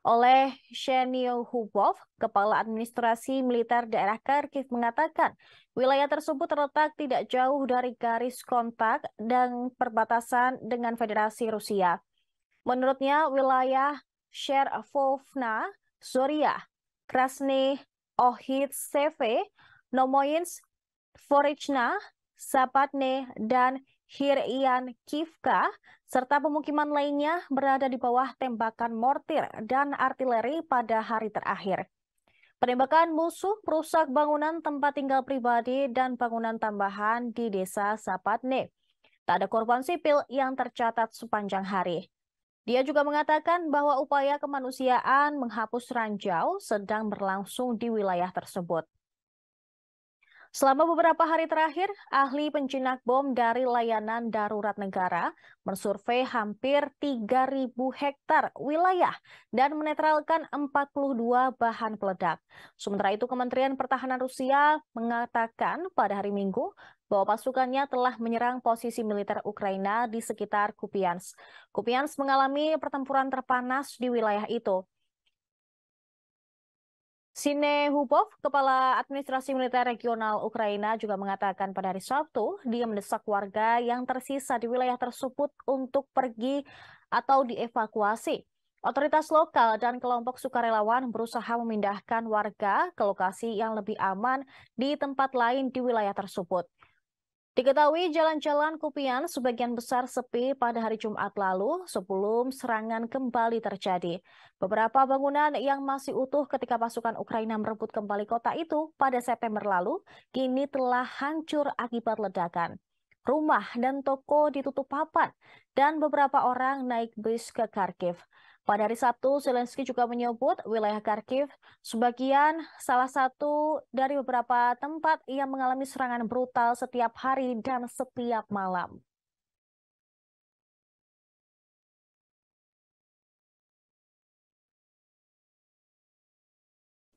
oleh Shenil Hubov, Kepala Administrasi Militer Daerah Kharkiv mengatakan wilayah tersebut terletak tidak jauh dari garis kontak dan perbatasan dengan Federasi Rusia. Menurutnya wilayah Sherovna, Zoria, Krasny Ohitseve, Seve, Forichna, Sapatne, dan Hirian Kivka serta pemukiman lainnya berada di bawah tembakan mortir dan artileri pada hari terakhir. Penembakan musuh merusak bangunan tempat tinggal pribadi dan bangunan tambahan di desa Sapatne. Tak ada korban sipil yang tercatat sepanjang hari. Dia juga mengatakan bahwa upaya kemanusiaan menghapus ranjau sedang berlangsung di wilayah tersebut. Selama beberapa hari terakhir, ahli penjinak bom dari layanan darurat negara mensurvei hampir 3.000 hektar wilayah dan menetralkan 42 bahan peledak. Sementara itu, Kementerian Pertahanan Rusia mengatakan pada hari Minggu bahwa pasukannya telah menyerang posisi militer Ukraina di sekitar Kupiansk. Kupiansk mengalami pertempuran terpanas di wilayah itu. Sine Hupov, Kepala Administrasi Militer Regional Ukraina juga mengatakan pada hari Sabtu, dia mendesak warga yang tersisa di wilayah tersebut untuk pergi atau dievakuasi. Otoritas lokal dan kelompok sukarelawan berusaha memindahkan warga ke lokasi yang lebih aman di tempat lain di wilayah tersebut. Diketahui jalan-jalan Kupian sebagian besar sepi pada hari Jumat lalu sebelum serangan kembali terjadi. Beberapa bangunan yang masih utuh ketika pasukan Ukraina merebut kembali kota itu pada September lalu kini telah hancur akibat ledakan. Rumah dan toko ditutup papan dan beberapa orang naik bis ke Kharkiv. Pada hari Sabtu, Zelensky juga menyebut wilayah Kharkiv sebagian salah satu dari beberapa tempat yang mengalami serangan brutal setiap hari dan setiap malam.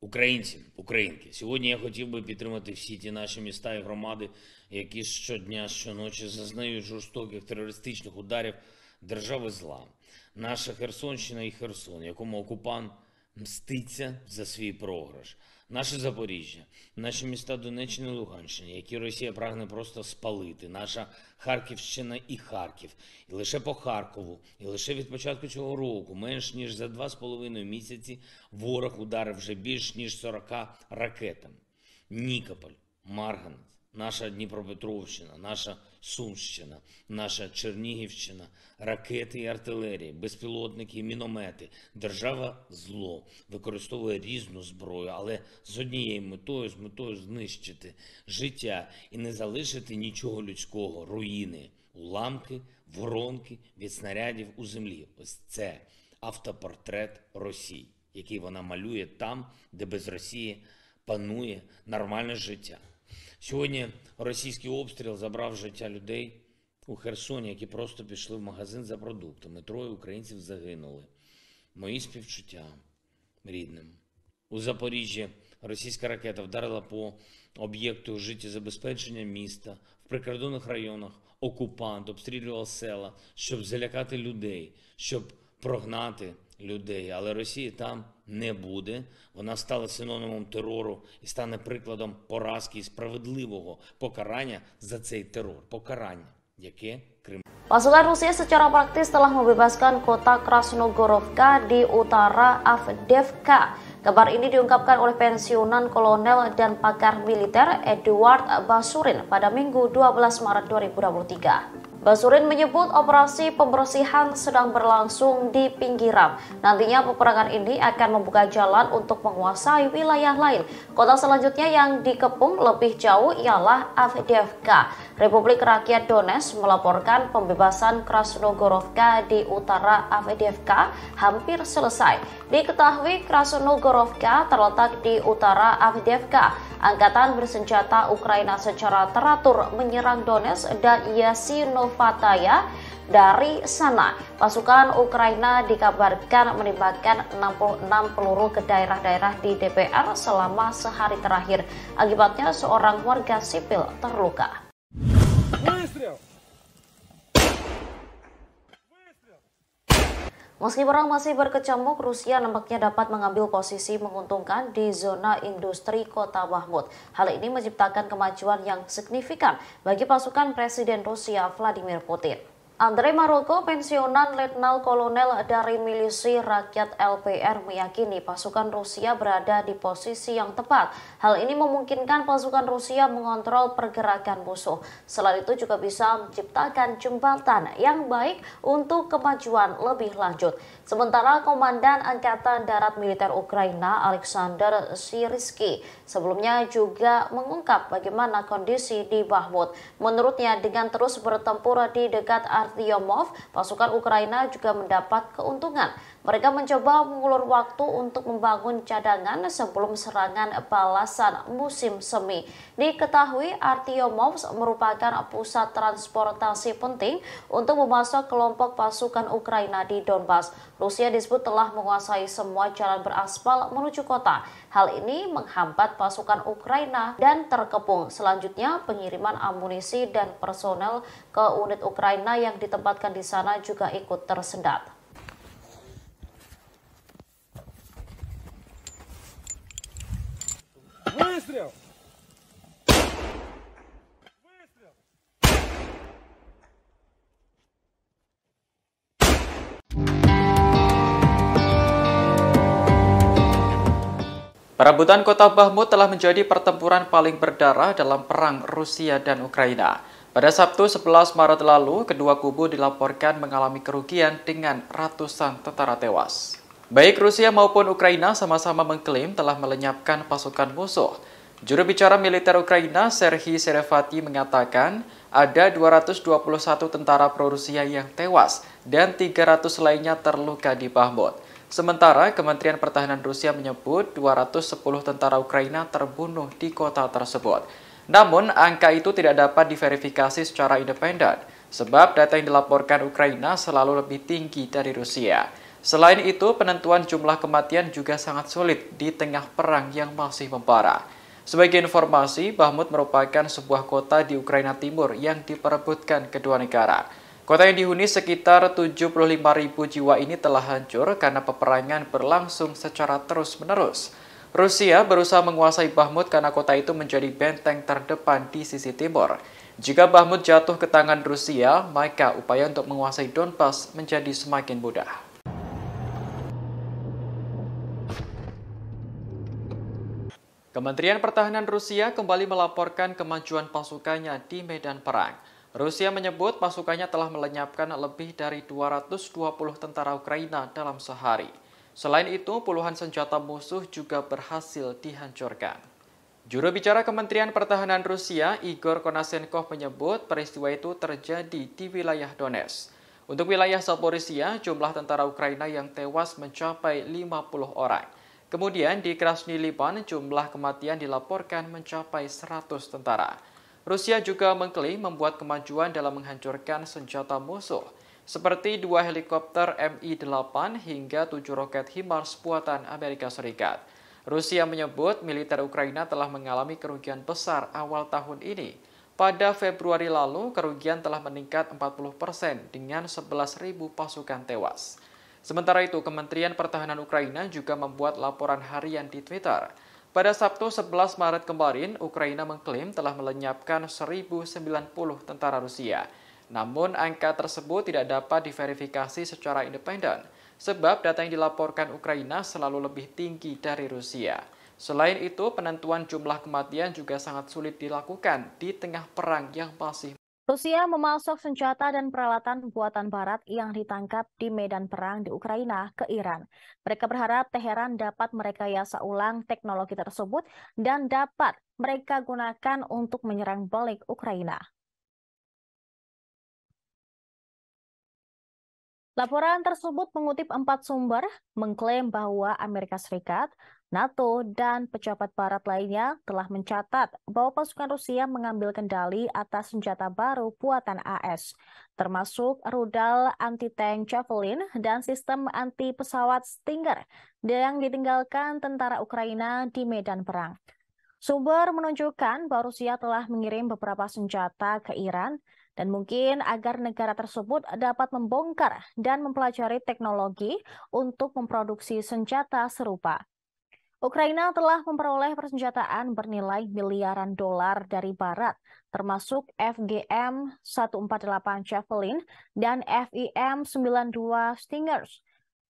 Українці, українки, сьогодні я хотів би підтримати всі ті наші міста і громади, які щодня, щоночі зазнають жорстоких терористичних ударів держави зла наша Херсонщина і Херсон, якому окупант мститься за свій програш, наше Запоріжжя, наші міста Донеччини і Луганщини, які Росія прагне просто спалити, наша Харківщина і Харків, і лише по Харкову, і лише від початку цього року, менш ніж за два з половиною місяці, ворог ударив вже більш ніж 40 ракетами. Нікополь, Марганець, наша Дніпропетровщина, наша. Сумщина, наша Чернігівщина, ракети і артилерії, безпілотники, і міномети. Держава зло використовує різну зброю, але з однією метою, з метою знищити життя і не залишити нічого людського, руїни, уламки, воронки від снарядів у землі. Ось це автопортрет Росії, який вона малює там, де без Росії панує нормальне життя. Сьогодні російський обстріл забрав життя людей у Херсоні, які просто пішли в магазин за продуктами. Троє українців загинули. Мої співчуття рідним. У Запоріжжі російська ракета вдарила по об'єкту життєзабезпечення міста в прикордонних районах. Окупант обстрілював села, щоб залякати людей, щоб прогнати людей. Але Росія там не буде. Вона стала синонімом терору і стане прикладом поразки і справедливого покарання за цей терор, покарання, яке Pasukan Rusia secara praktis telah membebaskan kota Krasnogorovka di utara Avdevka. Kabar ini diungkapkan oleh pensiunan kolonel dan pakar militer Eduard Basurin pada Minggu 12 Maret 2023. Basurin menyebut operasi pembersihan sedang berlangsung di pinggiran. Nantinya peperangan ini akan membuka jalan untuk menguasai wilayah lain. Kota selanjutnya yang dikepung lebih jauh ialah Avdevka. Republik Rakyat Donetsk melaporkan gerakan pembebasan Krasnogorovka di utara Avdiivka hampir selesai. Diketahui Krasnogorovka terletak di utara Avdiivka. Angkatan bersenjata Ukraina secara teratur menyerang Donetsk dan Yasinovataya dari sana. Pasukan Ukraina dikabarkan menembakkan 66 peluru ke daerah-daerah di DPR selama sehari terakhir. Akibatnya seorang warga sipil terluka. Выстрел! Meski perang masih berkecamuk, Rusia nampaknya dapat mengambil posisi menguntungkan di zona industri kota Bahmut. Hal ini menciptakan kemajuan yang signifikan bagi pasukan Presiden Rusia Vladimir Putin. Andre Maroko, pensiunan Letnan Kolonel dari Milisi Rakyat LPR meyakini pasukan Rusia berada di posisi yang tepat. Hal ini memungkinkan pasukan Rusia mengontrol pergerakan musuh. Selain itu juga bisa menciptakan jembatan yang baik untuk kemajuan lebih lanjut. Sementara Komandan Angkatan Darat Militer Ukraina Alexander Siriski sebelumnya juga mengungkap bagaimana kondisi di Bahmut. Menurutnya dengan terus bertempur di dekat Artyomov, pasukan Ukraina juga mendapat keuntungan. Mereka mencoba mengulur waktu untuk membangun cadangan sebelum serangan balasan musim semi. Diketahui Artyomovs merupakan pusat transportasi penting untuk memasok kelompok pasukan Ukraina di Donbas. Rusia disebut telah menguasai semua jalan beraspal menuju kota. Hal ini menghambat pasukan Ukraina dan terkepung. Selanjutnya pengiriman amunisi dan personel ke unit Ukraina yang ditempatkan di sana juga ikut tersendat. Выстрел! Perebutan kota Bahmut telah menjadi pertempuran paling berdarah dalam perang Rusia dan Ukraina. Pada Sabtu 11 Maret lalu, kedua kubu dilaporkan mengalami kerugian dengan ratusan tentara tewas. Baik Rusia maupun Ukraina sama-sama mengklaim telah melenyapkan pasukan musuh. Juru bicara militer Ukraina, Serhiy Serevati, mengatakan ada 221 tentara pro-Rusia yang tewas dan 300 lainnya terluka di Bahmut, Sementara Kementerian Pertahanan Rusia menyebut 210 tentara Ukraina terbunuh di kota tersebut. Namun, angka itu tidak dapat diverifikasi secara independen, sebab data yang dilaporkan Ukraina selalu lebih tinggi dari Rusia. Selain itu, penentuan jumlah kematian juga sangat sulit di tengah perang yang masih membara. Sebagai informasi, Bahmut merupakan sebuah kota di Ukraina Timur yang diperebutkan kedua negara. Kota yang dihuni sekitar 75.000 jiwa ini telah hancur karena peperangan berlangsung secara terus-menerus. Rusia berusaha menguasai Bahmut karena kota itu menjadi benteng terdepan di sisi timur. Jika Bahmut jatuh ke tangan Rusia, maka upaya untuk menguasai Donbas menjadi semakin mudah. Kementerian Pertahanan Rusia kembali melaporkan kemajuan pasukannya di medan perang. Rusia menyebut pasukannya telah melenyapkan lebih dari 220 tentara Ukraina dalam sehari. Selain itu, puluhan senjata musuh juga berhasil dihancurkan. Juru bicara Kementerian Pertahanan Rusia, Igor Konasenkov menyebut peristiwa itu terjadi di wilayah Donetsk. Untuk wilayah Zaporizhia, jumlah tentara Ukraina yang tewas mencapai 50 orang. Kemudian di Krasny Liban jumlah kematian dilaporkan mencapai 100 tentara. Rusia juga mengklaim membuat kemajuan dalam menghancurkan senjata musuh, seperti dua helikopter Mi-8 hingga tujuh roket HIMARS buatan Amerika Serikat. Rusia menyebut militer Ukraina telah mengalami kerugian besar awal tahun ini. Pada Februari lalu, kerugian telah meningkat 40 persen dengan 11.000 pasukan tewas. Sementara itu, Kementerian Pertahanan Ukraina juga membuat laporan harian di Twitter. Pada Sabtu 11 Maret kemarin, Ukraina mengklaim telah melenyapkan 1.090 tentara Rusia. Namun, angka tersebut tidak dapat diverifikasi secara independen, sebab data yang dilaporkan Ukraina selalu lebih tinggi dari Rusia. Selain itu, penentuan jumlah kematian juga sangat sulit dilakukan di tengah perang yang masih Rusia memasok senjata dan peralatan buatan Barat yang ditangkap di medan perang di Ukraina ke Iran. Mereka berharap Teheran dapat merekayasa ulang teknologi tersebut dan dapat mereka gunakan untuk menyerang balik Ukraina. Laporan tersebut mengutip empat sumber, mengklaim bahwa Amerika Serikat NATO dan pejabat barat lainnya telah mencatat bahwa pasukan Rusia mengambil kendali atas senjata baru buatan AS, termasuk rudal anti-tank Javelin dan sistem anti-pesawat Stinger yang ditinggalkan tentara Ukraina di medan perang. Sumber menunjukkan bahwa Rusia telah mengirim beberapa senjata ke Iran dan mungkin agar negara tersebut dapat membongkar dan mempelajari teknologi untuk memproduksi senjata serupa. Ukraina telah memperoleh persenjataan bernilai miliaran dolar dari Barat, termasuk FGM 148 Javelin dan FIM 92 Stingers.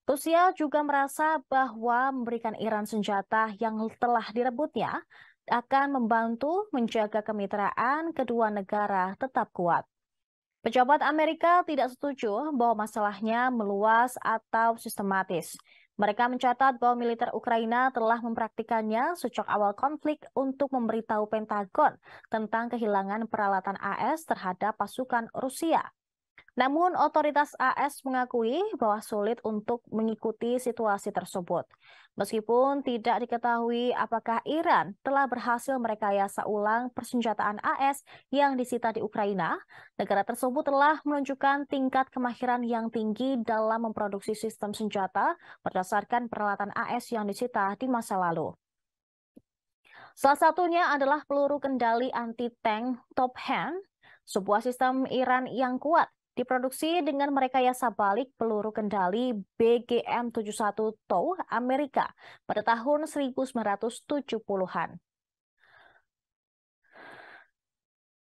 Rusia juga merasa bahwa memberikan Iran senjata yang telah direbutnya akan membantu menjaga kemitraan kedua negara tetap kuat. Pejabat Amerika tidak setuju bahwa masalahnya meluas atau sistematis. Mereka mencatat bahwa militer Ukraina telah mempraktikannya sejak awal konflik untuk memberitahu Pentagon tentang kehilangan peralatan AS terhadap pasukan Rusia. Namun, otoritas AS mengakui bahwa sulit untuk mengikuti situasi tersebut. Meskipun tidak diketahui apakah Iran telah berhasil merekayasa ulang persenjataan AS yang disita di Ukraina, negara tersebut telah menunjukkan tingkat kemahiran yang tinggi dalam memproduksi sistem senjata berdasarkan peralatan AS yang disita di masa lalu. Salah satunya adalah peluru kendali anti-tank Top Hand, sebuah sistem Iran yang kuat Diproduksi dengan merekayasa balik peluru kendali BGM-71 TOW Amerika pada tahun 1970-an.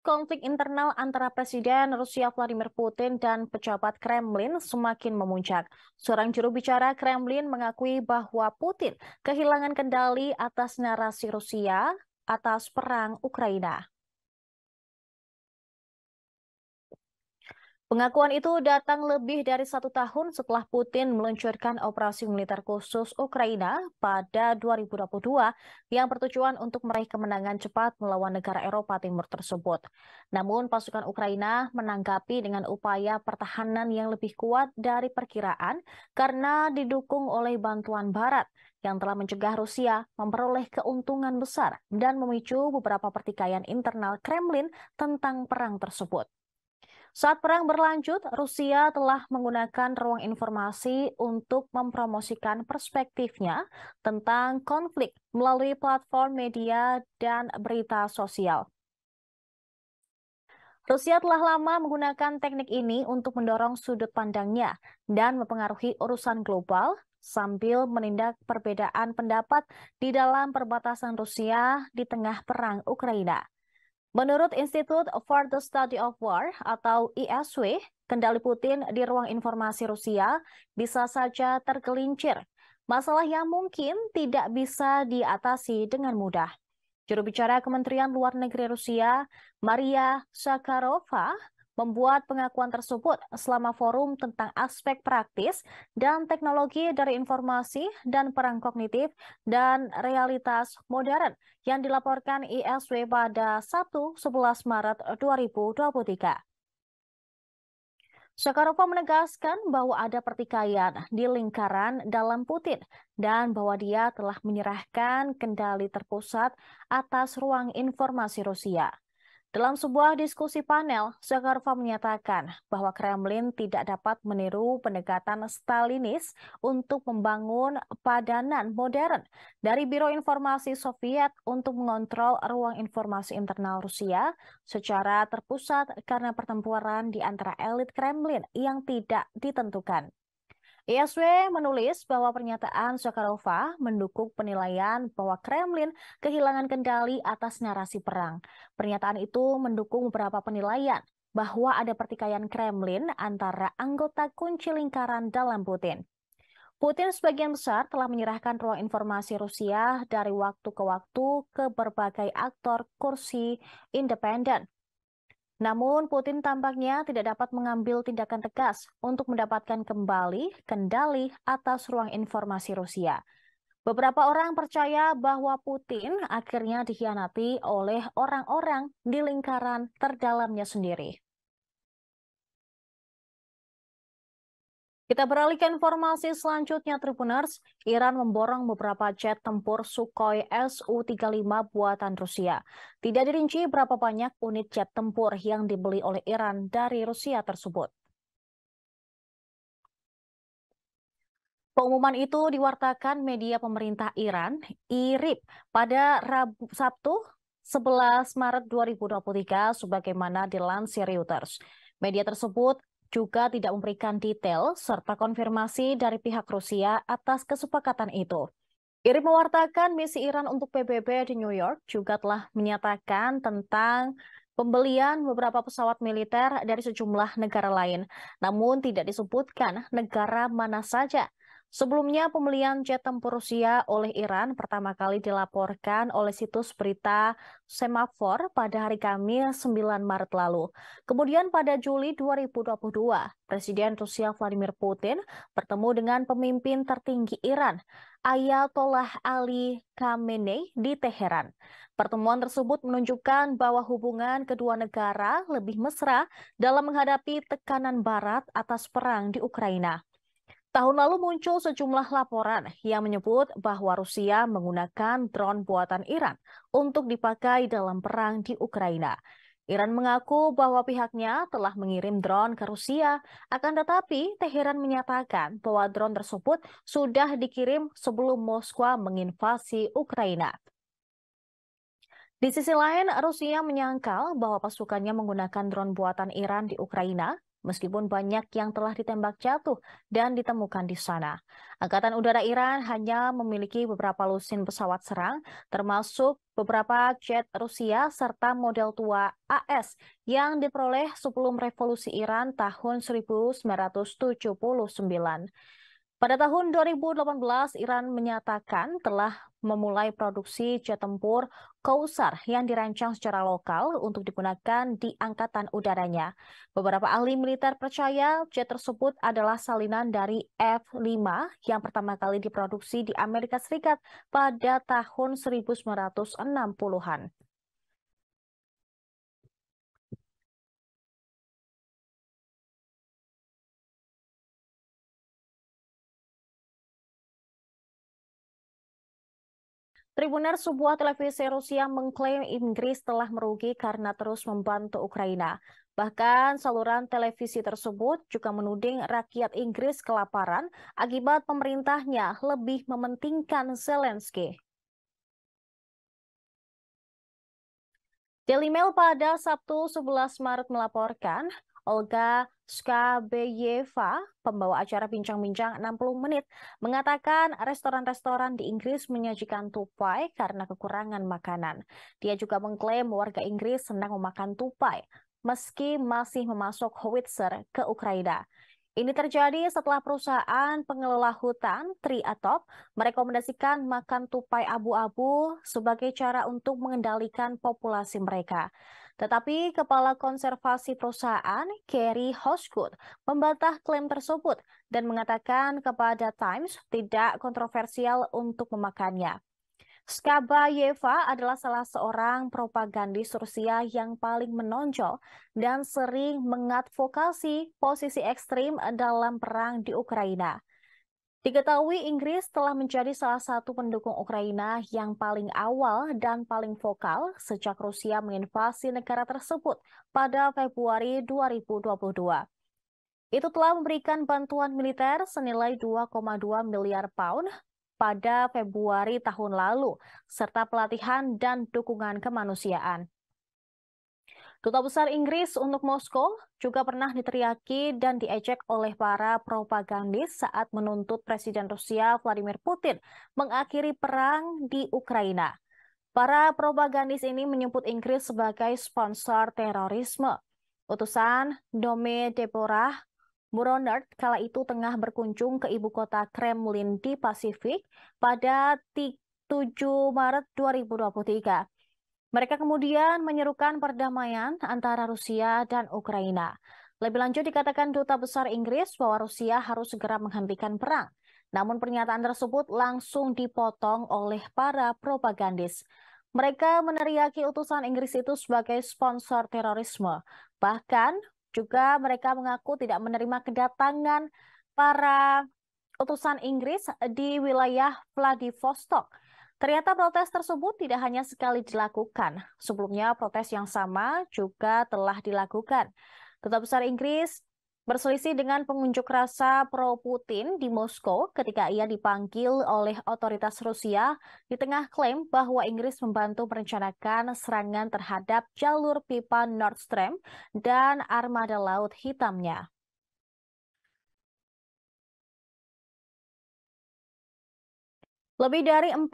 Konflik internal antara Presiden Rusia Vladimir Putin dan pejabat Kremlin semakin memuncak. Seorang juru bicara Kremlin mengakui bahwa Putin kehilangan kendali atas narasi Rusia atas perang Ukraina. Pengakuan itu datang lebih dari satu tahun setelah Putin meluncurkan operasi militer khusus Ukraina pada 2022 yang bertujuan untuk meraih kemenangan cepat melawan negara Eropa Timur tersebut. Namun pasukan Ukraina menanggapi dengan upaya pertahanan yang lebih kuat dari perkiraan karena didukung oleh bantuan Barat yang telah mencegah Rusia memperoleh keuntungan besar dan memicu beberapa pertikaian internal Kremlin tentang perang tersebut. Saat perang berlanjut, Rusia telah menggunakan ruang informasi untuk mempromosikan perspektifnya tentang konflik melalui platform media dan berita sosial. Rusia telah lama menggunakan teknik ini untuk mendorong sudut pandangnya dan mempengaruhi urusan global sambil menindak perbedaan pendapat di dalam perbatasan Rusia di tengah perang Ukraina. Menurut Institute for the Study of War atau ISW, kendali Putin di ruang informasi Rusia bisa saja tergelincir. Masalah yang mungkin tidak bisa diatasi dengan mudah. Juru bicara Kementerian Luar Negeri Rusia, Maria Sakharova, membuat pengakuan tersebut selama forum tentang aspek praktis dan teknologi dari informasi dan perang kognitif dan realitas modern yang dilaporkan ISW pada 1-11 Maret 2023. Shakarova menegaskan bahwa ada pertikaian di lingkaran dalam Putin dan bahwa dia telah menyerahkan kendali terpusat atas ruang informasi Rusia. Dalam sebuah diskusi panel, Zakharova menyatakan bahwa Kremlin tidak dapat meniru pendekatan Stalinis untuk membangun padanan modern dari Biro Informasi Soviet untuk mengontrol ruang informasi internal Rusia secara terpusat karena pertempuran di antara elit Kremlin yang tidak ditentukan. ISW e menulis bahwa pernyataan Sokarova mendukung penilaian bahwa Kremlin kehilangan kendali atas narasi perang. Pernyataan itu mendukung beberapa penilaian bahwa ada pertikaian Kremlin antara anggota kunci lingkaran dalam Putin. Putin sebagian besar telah menyerahkan ruang informasi Rusia dari waktu ke waktu ke berbagai aktor kursi independen. Namun Putin tampaknya tidak dapat mengambil tindakan tegas untuk mendapatkan kembali kendali atas ruang informasi Rusia. Beberapa orang percaya bahwa Putin akhirnya dikhianati oleh orang-orang di lingkaran terdalamnya sendiri. Kita beralih ke informasi selanjutnya, Tribuners. Iran memborong beberapa jet tempur Sukhoi Su-35 buatan Rusia. Tidak dirinci berapa banyak unit jet tempur yang dibeli oleh Iran dari Rusia tersebut. Pengumuman itu diwartakan media pemerintah Iran, IRIB, pada Rabu, Sabtu 11 Maret 2023 sebagaimana dilansir Reuters. Media tersebut juga tidak memberikan detail serta konfirmasi dari pihak Rusia atas kesepakatan itu. Irin mewartakan misi Iran untuk PBB di New York juga telah menyatakan tentang pembelian beberapa pesawat militer dari sejumlah negara lain. Namun tidak disebutkan negara mana saja. Sebelumnya, pembelian jet tempur Rusia oleh Iran pertama kali dilaporkan oleh situs berita Semafor pada hari Kamis 9 Maret lalu. Kemudian pada Juli 2022, Presiden Rusia Vladimir Putin bertemu dengan pemimpin tertinggi Iran, Ayatollah Ali Khamenei di Teheran. Pertemuan tersebut menunjukkan bahwa hubungan kedua negara lebih mesra dalam menghadapi tekanan barat atas perang di Ukraina. Tahun lalu muncul sejumlah laporan yang menyebut bahwa Rusia menggunakan drone buatan Iran untuk dipakai dalam perang di Ukraina. Iran mengaku bahwa pihaknya telah mengirim drone ke Rusia, akan tetapi Teheran menyatakan bahwa drone tersebut sudah dikirim sebelum Moskwa menginvasi Ukraina. Di sisi lain, Rusia menyangkal bahwa pasukannya menggunakan drone buatan Iran di Ukraina meskipun banyak yang telah ditembak jatuh dan ditemukan di sana. Angkatan Udara Iran hanya memiliki beberapa lusin pesawat serang, termasuk beberapa jet Rusia serta model tua AS yang diperoleh sebelum revolusi Iran tahun 1979. Pada tahun 2018, Iran menyatakan telah memulai produksi jet tempur Kausar yang dirancang secara lokal untuk digunakan di angkatan udaranya. Beberapa ahli militer percaya jet tersebut adalah salinan dari F-5 yang pertama kali diproduksi di Amerika Serikat pada tahun 1960-an. Tribuner sebuah televisi Rusia mengklaim Inggris telah merugi karena terus membantu Ukraina. Bahkan saluran televisi tersebut juga menuding rakyat Inggris kelaparan akibat pemerintahnya lebih mementingkan Zelensky. Daily Mail pada Sabtu 11 Maret melaporkan, Olga Skabeyeva, pembawa acara bincang-bincang 60 menit, mengatakan restoran-restoran di Inggris menyajikan tupai karena kekurangan makanan. Dia juga mengklaim warga Inggris senang memakan tupai, meski masih memasuk howitzer ke Ukraina. Ini terjadi setelah perusahaan pengelola hutan Triatop merekomendasikan makan tupai abu-abu sebagai cara untuk mengendalikan populasi mereka. Tetapi Kepala Konservasi Perusahaan, Kerry Hoskut membantah klaim tersebut dan mengatakan kepada Times tidak kontroversial untuk memakannya. Skabayeva adalah salah seorang propagandis Rusia yang paling menonjol dan sering mengadvokasi posisi ekstrim dalam perang di Ukraina. Diketahui Inggris telah menjadi salah satu pendukung Ukraina yang paling awal dan paling vokal sejak Rusia menginvasi negara tersebut pada Februari 2022. Itu telah memberikan bantuan militer senilai 2,2 miliar pound pada Februari tahun lalu, serta pelatihan dan dukungan kemanusiaan. Duta Besar Inggris untuk Moskow juga pernah diteriaki dan diejek oleh para propagandis saat menuntut Presiden Rusia Vladimir Putin mengakhiri perang di Ukraina. Para propagandis ini menyebut Inggris sebagai sponsor terorisme. Utusan Dome Deborah Muronert kala itu tengah berkunjung ke ibu kota Kremlin di Pasifik pada 7 Maret 2023. Mereka kemudian menyerukan perdamaian antara Rusia dan Ukraina. Lebih lanjut dikatakan duta besar Inggris bahwa Rusia harus segera menghentikan perang. Namun pernyataan tersebut langsung dipotong oleh para propagandis. Mereka meneriaki utusan Inggris itu sebagai sponsor terorisme. Bahkan juga mereka mengaku tidak menerima kedatangan para utusan Inggris di wilayah Vladivostok. Ternyata protes tersebut tidak hanya sekali dilakukan. Sebelumnya protes yang sama juga telah dilakukan. Duta Besar Inggris berselisih dengan pengunjuk rasa pro-Putin di Moskow ketika ia dipanggil oleh otoritas Rusia di tengah klaim bahwa Inggris membantu merencanakan serangan terhadap jalur pipa Nord Stream dan armada laut hitamnya. Lebih dari 40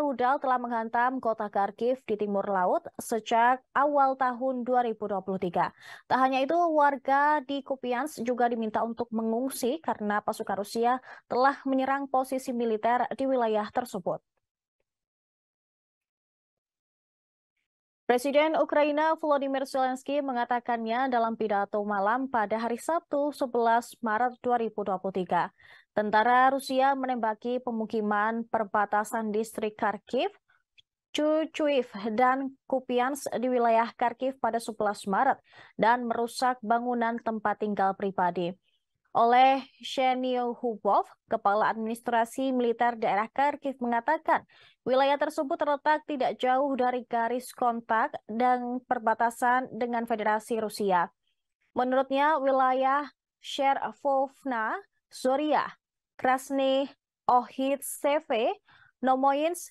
rudal telah menghantam kota Kharkiv di timur laut sejak awal tahun 2023. Tak hanya itu, warga di Kupiansk juga diminta untuk mengungsi karena pasukan Rusia telah menyerang posisi militer di wilayah tersebut. Presiden Ukraina Volodymyr Zelensky mengatakannya dalam pidato malam pada hari Sabtu 11 Maret 2023. Tentara Rusia menembaki pemukiman perbatasan distrik Kharkiv, Chuchuiv, dan Kupians di wilayah Kharkiv pada 11 Maret dan merusak bangunan tempat tinggal pribadi oleh Shenio Hubov, Kepala Administrasi Militer Daerah Kharkiv mengatakan wilayah tersebut terletak tidak jauh dari garis kontak dan perbatasan dengan Federasi Rusia. Menurutnya wilayah Sherovna, Zoria, Krasny Ohitseve, Nomoyinsk,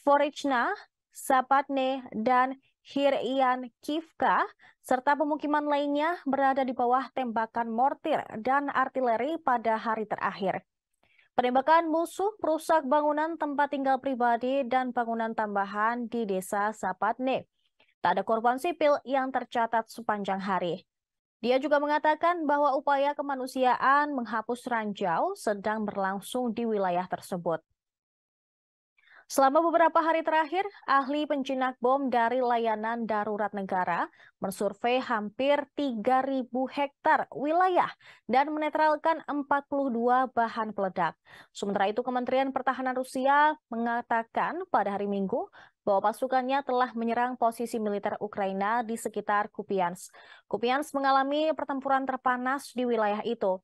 Vorichna, Sapatne, dan Hirian Kivka, serta pemukiman lainnya berada di bawah tembakan mortir dan artileri pada hari terakhir. Penembakan musuh merusak bangunan tempat tinggal pribadi dan bangunan tambahan di desa Sapatne. Tak ada korban sipil yang tercatat sepanjang hari. Dia juga mengatakan bahwa upaya kemanusiaan menghapus ranjau sedang berlangsung di wilayah tersebut. Selama beberapa hari terakhir, ahli penjinak bom dari layanan darurat negara mensurvei hampir 3.000 hektar wilayah dan menetralkan 42 bahan peledak. Sementara itu, Kementerian Pertahanan Rusia mengatakan pada hari Minggu bahwa pasukannya telah menyerang posisi militer Ukraina di sekitar Kupians. Kupians mengalami pertempuran terpanas di wilayah itu.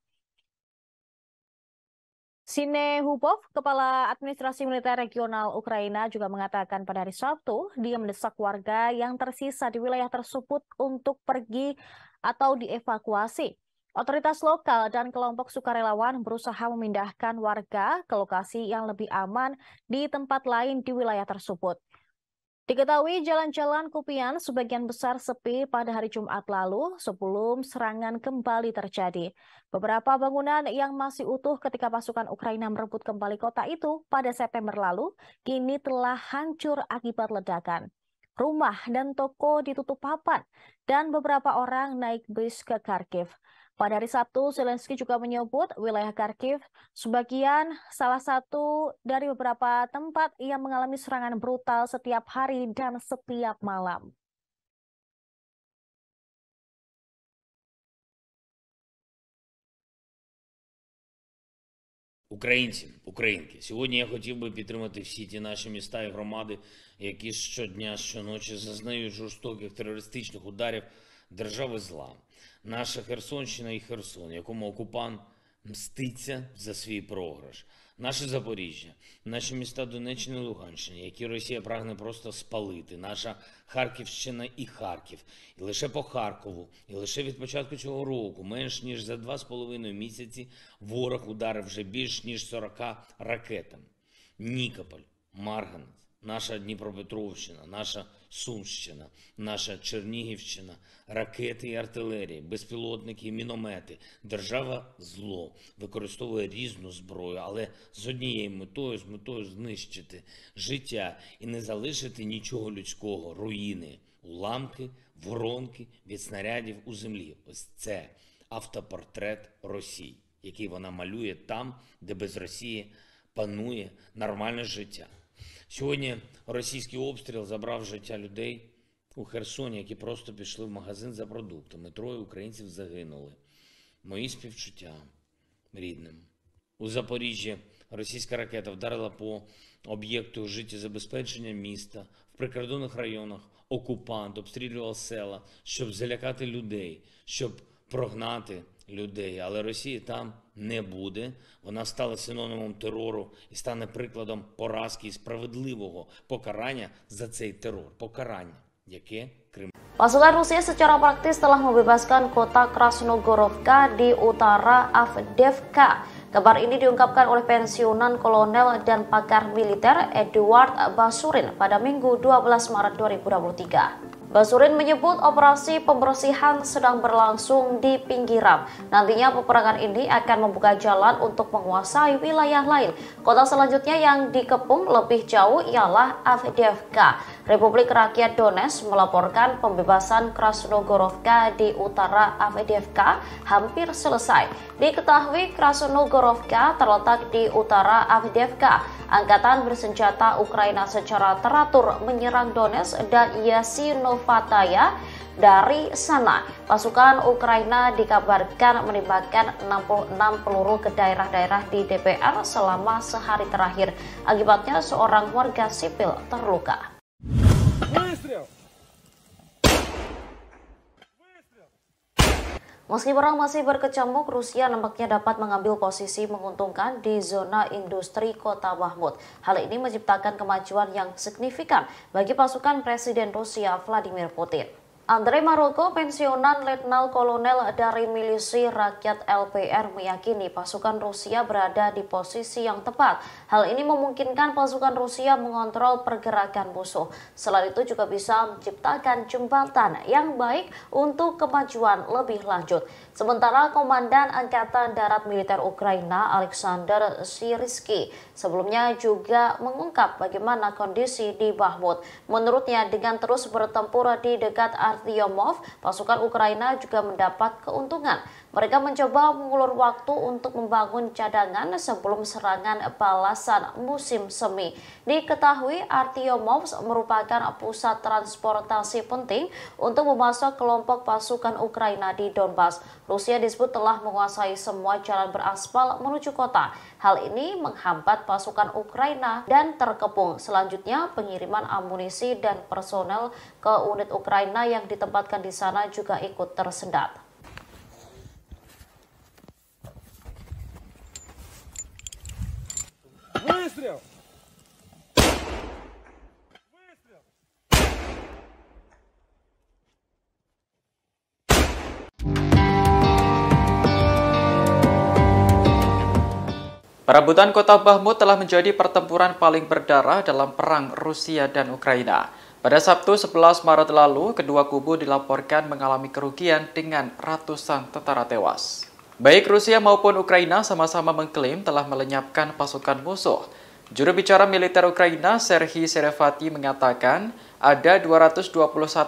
Sine Hubov, Kepala Administrasi Militer Regional Ukraina juga mengatakan pada hari Sabtu, dia mendesak warga yang tersisa di wilayah tersebut untuk pergi atau dievakuasi. Otoritas lokal dan kelompok sukarelawan berusaha memindahkan warga ke lokasi yang lebih aman di tempat lain di wilayah tersebut. Diketahui jalan-jalan Kupian sebagian besar sepi pada hari Jumat lalu sebelum serangan kembali terjadi. Beberapa bangunan yang masih utuh ketika pasukan Ukraina merebut kembali kota itu pada September lalu kini telah hancur akibat ledakan. Rumah dan toko ditutup papan dan beberapa orang naik bis ke Kharkiv. Pada hari Sabtu, Zelensky juga menyebut wilayah Kharkiv sebagian salah satu dari beberapa tempat yang mengalami serangan brutal setiap hari dan setiap malam. Українці, українки, сьогодні я хотів би підтримати всі ті наші міста і громади, які щодня, щоночі зазнають жорстоких терористичних ударів держави зла. Наша Херсонщина і Херсон, якому окупант мститься за свій програш, наше Запоріжжя, наші міста Донеччини і Луганщини, які Росія прагне просто спалити, наша Харківщина і Харків, і лише по Харкову, і лише від початку цього року, менш ніж за два з половиною місяці, ворог ударив вже більш ніж 40 ракетами. Нікополь, Марганець, наша Дніпропетровщина, наша Сумщина, наша Чернігівщина, ракети і артилерії, безпілотники, і міномети. Держава зло використовує різну зброю, але з однією метою, з метою знищити життя і не залишити нічого людського, руїни, уламки, воронки від снарядів у землі. Ось це автопортрет Росії, який вона малює там, де без Росії панує нормальне життя. Сьогодні російський обстріл забрав життя людей у Херсоні, які просто пішли в магазин за продуктами. Троє українців загинули. Мої співчуття рідним. У Запоріжжі російська ракета вдарила по об'єкту життєзабезпечення міста в прикордонних районах. Окупант обстрілював села, щоб залякати людей, щоб прогнати. людей, але Росії там не буде. Вона стала синонімом терору і стане прикладом поразки і справедливого покарання за цей терор. Покарання, яке Крим. Pasukan Rusia secara praktis telah membebaskan kota Krasnogorovka di utara Avdevka. Kabar ini diungkapkan oleh pensiunan kolonel dan pakar militer Eduard Basurin pada Minggu 12 Maret 2023. Basurin menyebut operasi pembersihan sedang berlangsung di pinggiran. Nantinya peperangan ini akan membuka jalan untuk menguasai wilayah lain. Kota selanjutnya yang dikepung lebih jauh ialah Avdiivka. Republik Rakyat Donetsk melaporkan pembebasan Krasnogorovka di utara Avdiivka hampir selesai. Diketahui Krasnogorovka terletak di utara Avdiivka. Angkatan bersenjata Ukraina secara teratur menyerang Donetsk dan Yasinov Pataya dari sana. Pasukan Ukraina dikabarkan menembakkan 66 peluru ke daerah-daerah di DPR selama sehari terakhir. Akibatnya seorang warga sipil terluka. Meski perang masih berkecamuk, Rusia nampaknya dapat mengambil posisi menguntungkan di zona industri kota Mahmud. Hal ini menciptakan kemajuan yang signifikan bagi pasukan Presiden Rusia Vladimir Putin. Andre Maroko, pensiunan Letnan Kolonel dari Milisi Rakyat LPR meyakini pasukan Rusia berada di posisi yang tepat. Hal ini memungkinkan pasukan Rusia mengontrol pergerakan musuh. Selain itu juga bisa menciptakan jembatan yang baik untuk kemajuan lebih lanjut. Sementara Komandan Angkatan Darat Militer Ukraina Alexander Siriski sebelumnya juga mengungkap bagaimana kondisi di Bahmut. Menurutnya dengan terus bertempur di dekat Artyomov, pasukan Ukraina juga mendapat keuntungan. Mereka mencoba mengulur waktu untuk membangun cadangan sebelum serangan balasan musim semi. Diketahui Artyomovs merupakan pusat transportasi penting untuk memasok kelompok pasukan Ukraina di Donbas. Rusia disebut telah menguasai semua jalan beraspal menuju kota. Hal ini menghambat pasukan Ukraina dan terkepung. Selanjutnya, pengiriman amunisi dan personel ke unit Ukraina yang ditempatkan di sana juga ikut tersendat. Выстрел! Perebutan kota Bahmut telah menjadi pertempuran paling berdarah dalam perang Rusia dan Ukraina. Pada Sabtu 11 Maret lalu, kedua kubu dilaporkan mengalami kerugian dengan ratusan tentara tewas. Baik Rusia maupun Ukraina sama-sama mengklaim telah melenyapkan pasukan musuh. Juru bicara militer Ukraina, Serhiy Serevati mengatakan, ada 221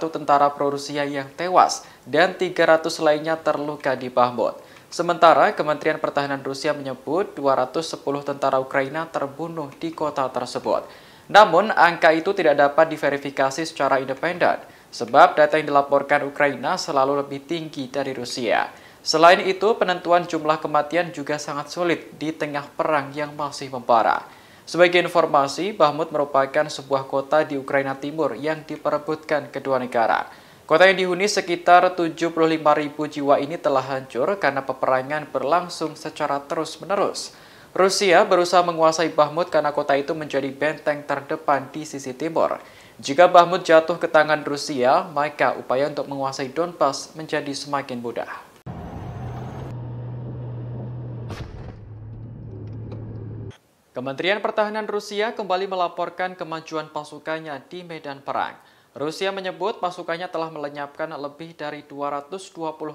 tentara pro-Rusia yang tewas dan 300 lainnya terluka di Bahmut. Sementara Kementerian Pertahanan Rusia menyebut 210 tentara Ukraina terbunuh di kota tersebut. Namun, angka itu tidak dapat diverifikasi secara independen, sebab data yang dilaporkan Ukraina selalu lebih tinggi dari Rusia. Selain itu, penentuan jumlah kematian juga sangat sulit di tengah perang yang masih membara. Sebagai informasi, Bahmut merupakan sebuah kota di Ukraina Timur yang diperebutkan kedua negara. Kota yang dihuni sekitar 75.000 jiwa ini telah hancur karena peperangan berlangsung secara terus-menerus. Rusia berusaha menguasai Bahmut karena kota itu menjadi benteng terdepan di sisi timur. Jika Bahmut jatuh ke tangan Rusia, maka upaya untuk menguasai Donbas menjadi semakin mudah. Kementerian Pertahanan Rusia kembali melaporkan kemajuan pasukannya di medan perang. Rusia menyebut pasukannya telah melenyapkan lebih dari 220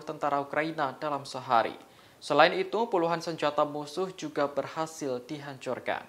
tentara Ukraina dalam sehari. Selain itu, puluhan senjata musuh juga berhasil dihancurkan.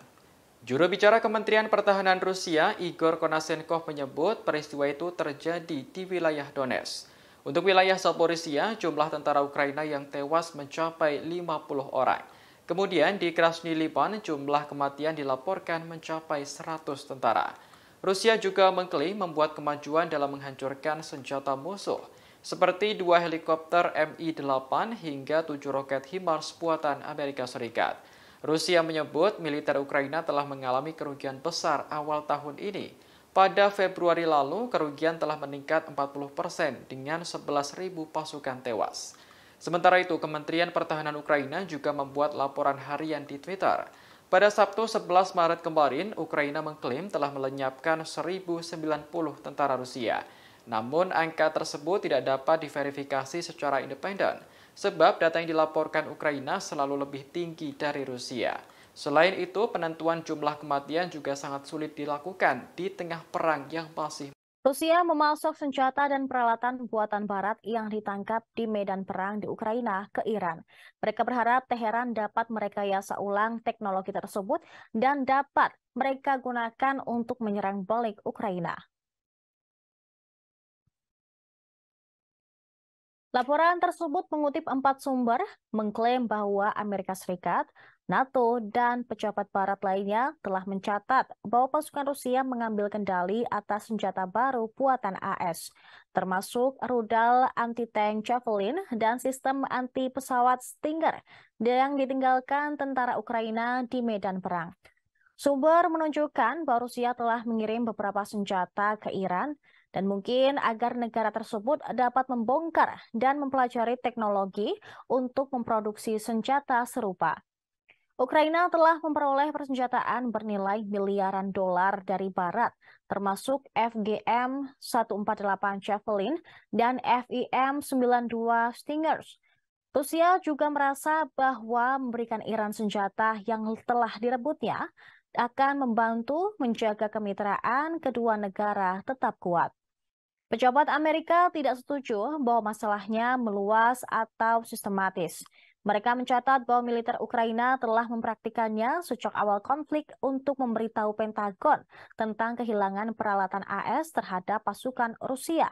Juru bicara Kementerian Pertahanan Rusia, Igor Konasenkov menyebut peristiwa itu terjadi di wilayah Donetsk. Untuk wilayah Zaporizhia, jumlah tentara Ukraina yang tewas mencapai 50 orang. Kemudian di Krasny Lipan, jumlah kematian dilaporkan mencapai 100 tentara. Rusia juga mengklaim membuat kemajuan dalam menghancurkan senjata musuh, seperti dua helikopter Mi-8 hingga tujuh roket HIMARS buatan Amerika Serikat. Rusia menyebut militer Ukraina telah mengalami kerugian besar awal tahun ini. Pada Februari lalu, kerugian telah meningkat 40 persen dengan 11.000 pasukan tewas. Sementara itu, Kementerian Pertahanan Ukraina juga membuat laporan harian di Twitter. Pada Sabtu 11 Maret kemarin, Ukraina mengklaim telah melenyapkan 1.090 tentara Rusia. Namun, angka tersebut tidak dapat diverifikasi secara independen, sebab data yang dilaporkan Ukraina selalu lebih tinggi dari Rusia. Selain itu, penentuan jumlah kematian juga sangat sulit dilakukan di tengah perang yang masih Rusia memasok senjata dan peralatan buatan Barat yang ditangkap di medan perang di Ukraina ke Iran. Mereka berharap Teheran dapat merekayasa ulang teknologi tersebut dan dapat mereka gunakan untuk menyerang balik Ukraina. Laporan tersebut mengutip empat sumber, mengklaim bahwa Amerika Serikat NATO dan pejabat barat lainnya telah mencatat bahwa pasukan Rusia mengambil kendali atas senjata baru buatan AS, termasuk rudal anti-tank Javelin dan sistem anti-pesawat Stinger yang ditinggalkan tentara Ukraina di medan perang. Sumber menunjukkan bahwa Rusia telah mengirim beberapa senjata ke Iran dan mungkin agar negara tersebut dapat membongkar dan mempelajari teknologi untuk memproduksi senjata serupa. Ukraina telah memperoleh persenjataan bernilai miliaran dolar dari Barat, termasuk FGM 148 Javelin dan FIM 92 Stingers. Rusia juga merasa bahwa memberikan Iran senjata yang telah direbutnya akan membantu menjaga kemitraan kedua negara tetap kuat. Pejabat Amerika tidak setuju bahwa masalahnya meluas atau sistematis. Mereka mencatat bahwa militer Ukraina telah mempraktikannya sejak awal konflik untuk memberitahu Pentagon tentang kehilangan peralatan AS terhadap pasukan Rusia.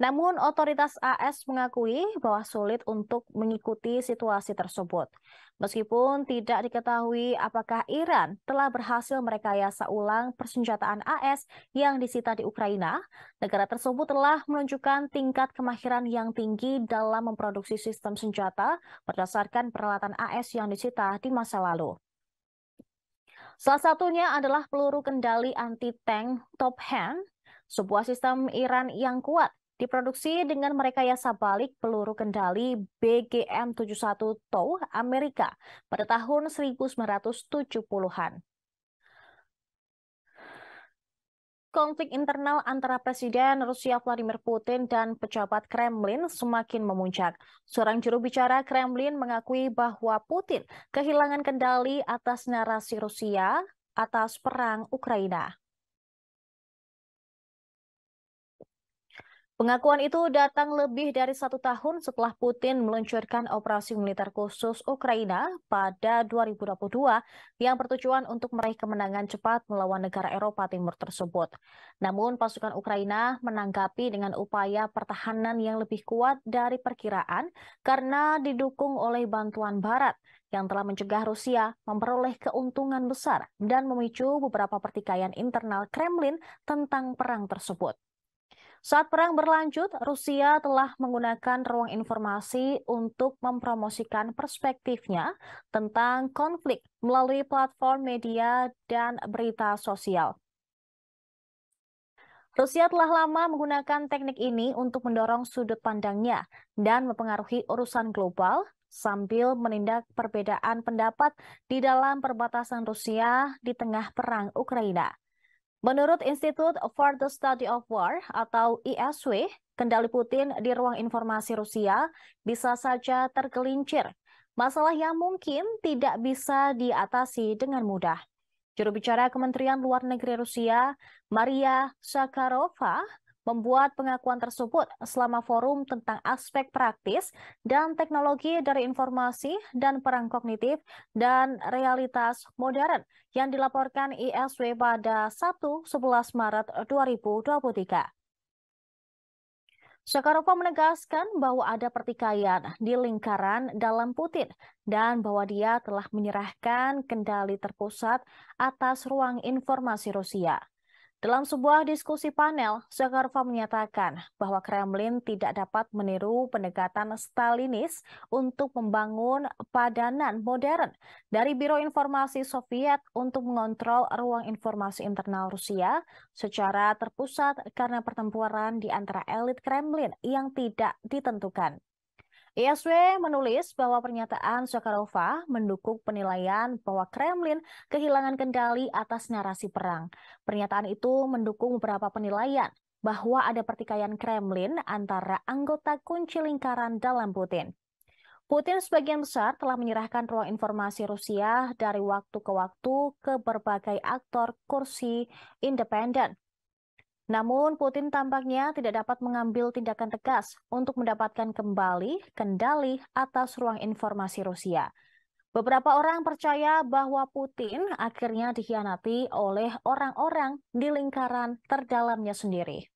Namun, otoritas AS mengakui bahwa sulit untuk mengikuti situasi tersebut. Meskipun tidak diketahui apakah Iran telah berhasil merekayasa ulang persenjataan AS yang disita di Ukraina, negara tersebut telah menunjukkan tingkat kemahiran yang tinggi dalam memproduksi sistem senjata berdasarkan peralatan AS yang disita di masa lalu. Salah satunya adalah peluru kendali anti-tank Top Hand, sebuah sistem Iran yang kuat Diproduksi dengan merekayasa balik peluru kendali BGM-71 TOW Amerika pada tahun 1970-an. Konflik internal antara Presiden Rusia Vladimir Putin dan pejabat Kremlin semakin memuncak. Seorang juru bicara Kremlin mengakui bahwa Putin kehilangan kendali atas narasi Rusia atas perang Ukraina. Pengakuan itu datang lebih dari satu tahun setelah Putin meluncurkan operasi militer khusus Ukraina pada 2022 yang bertujuan untuk meraih kemenangan cepat melawan negara Eropa Timur tersebut. Namun pasukan Ukraina menanggapi dengan upaya pertahanan yang lebih kuat dari perkiraan karena didukung oleh bantuan Barat yang telah mencegah Rusia memperoleh keuntungan besar dan memicu beberapa pertikaian internal Kremlin tentang perang tersebut. Saat perang berlanjut, Rusia telah menggunakan ruang informasi untuk mempromosikan perspektifnya tentang konflik melalui platform media dan berita sosial. Rusia telah lama menggunakan teknik ini untuk mendorong sudut pandangnya dan mempengaruhi urusan global sambil menindak perbedaan pendapat di dalam perbatasan Rusia di tengah perang Ukraina. Menurut Institute for the Study of War atau ISW, kendali Putin di ruang informasi Rusia bisa saja tergelincir. Masalah yang mungkin tidak bisa diatasi dengan mudah. Juru bicara Kementerian Luar Negeri Rusia, Maria Sakarova, membuat pengakuan tersebut selama forum tentang aspek praktis dan teknologi dari informasi dan perang kognitif dan realitas modern yang dilaporkan ISW pada 1-11 Maret 2023. Shakarova menegaskan bahwa ada pertikaian di lingkaran dalam Putin dan bahwa dia telah menyerahkan kendali terpusat atas ruang informasi Rusia. Dalam sebuah diskusi panel, Zakharova menyatakan bahwa Kremlin tidak dapat meniru pendekatan Stalinis untuk membangun padanan modern dari Biro Informasi Soviet untuk mengontrol ruang informasi internal Rusia secara terpusat karena pertempuran di antara elit Kremlin yang tidak ditentukan. ISW e menulis bahwa pernyataan Sokarova mendukung penilaian bahwa Kremlin kehilangan kendali atas narasi perang. Pernyataan itu mendukung beberapa penilaian bahwa ada pertikaian Kremlin antara anggota kunci lingkaran dalam Putin. Putin sebagian besar telah menyerahkan ruang informasi Rusia dari waktu ke waktu ke berbagai aktor kursi independen namun, Putin tampaknya tidak dapat mengambil tindakan tegas untuk mendapatkan kembali kendali atas ruang informasi Rusia. Beberapa orang percaya bahwa Putin akhirnya dikhianati oleh orang-orang di lingkaran terdalamnya sendiri.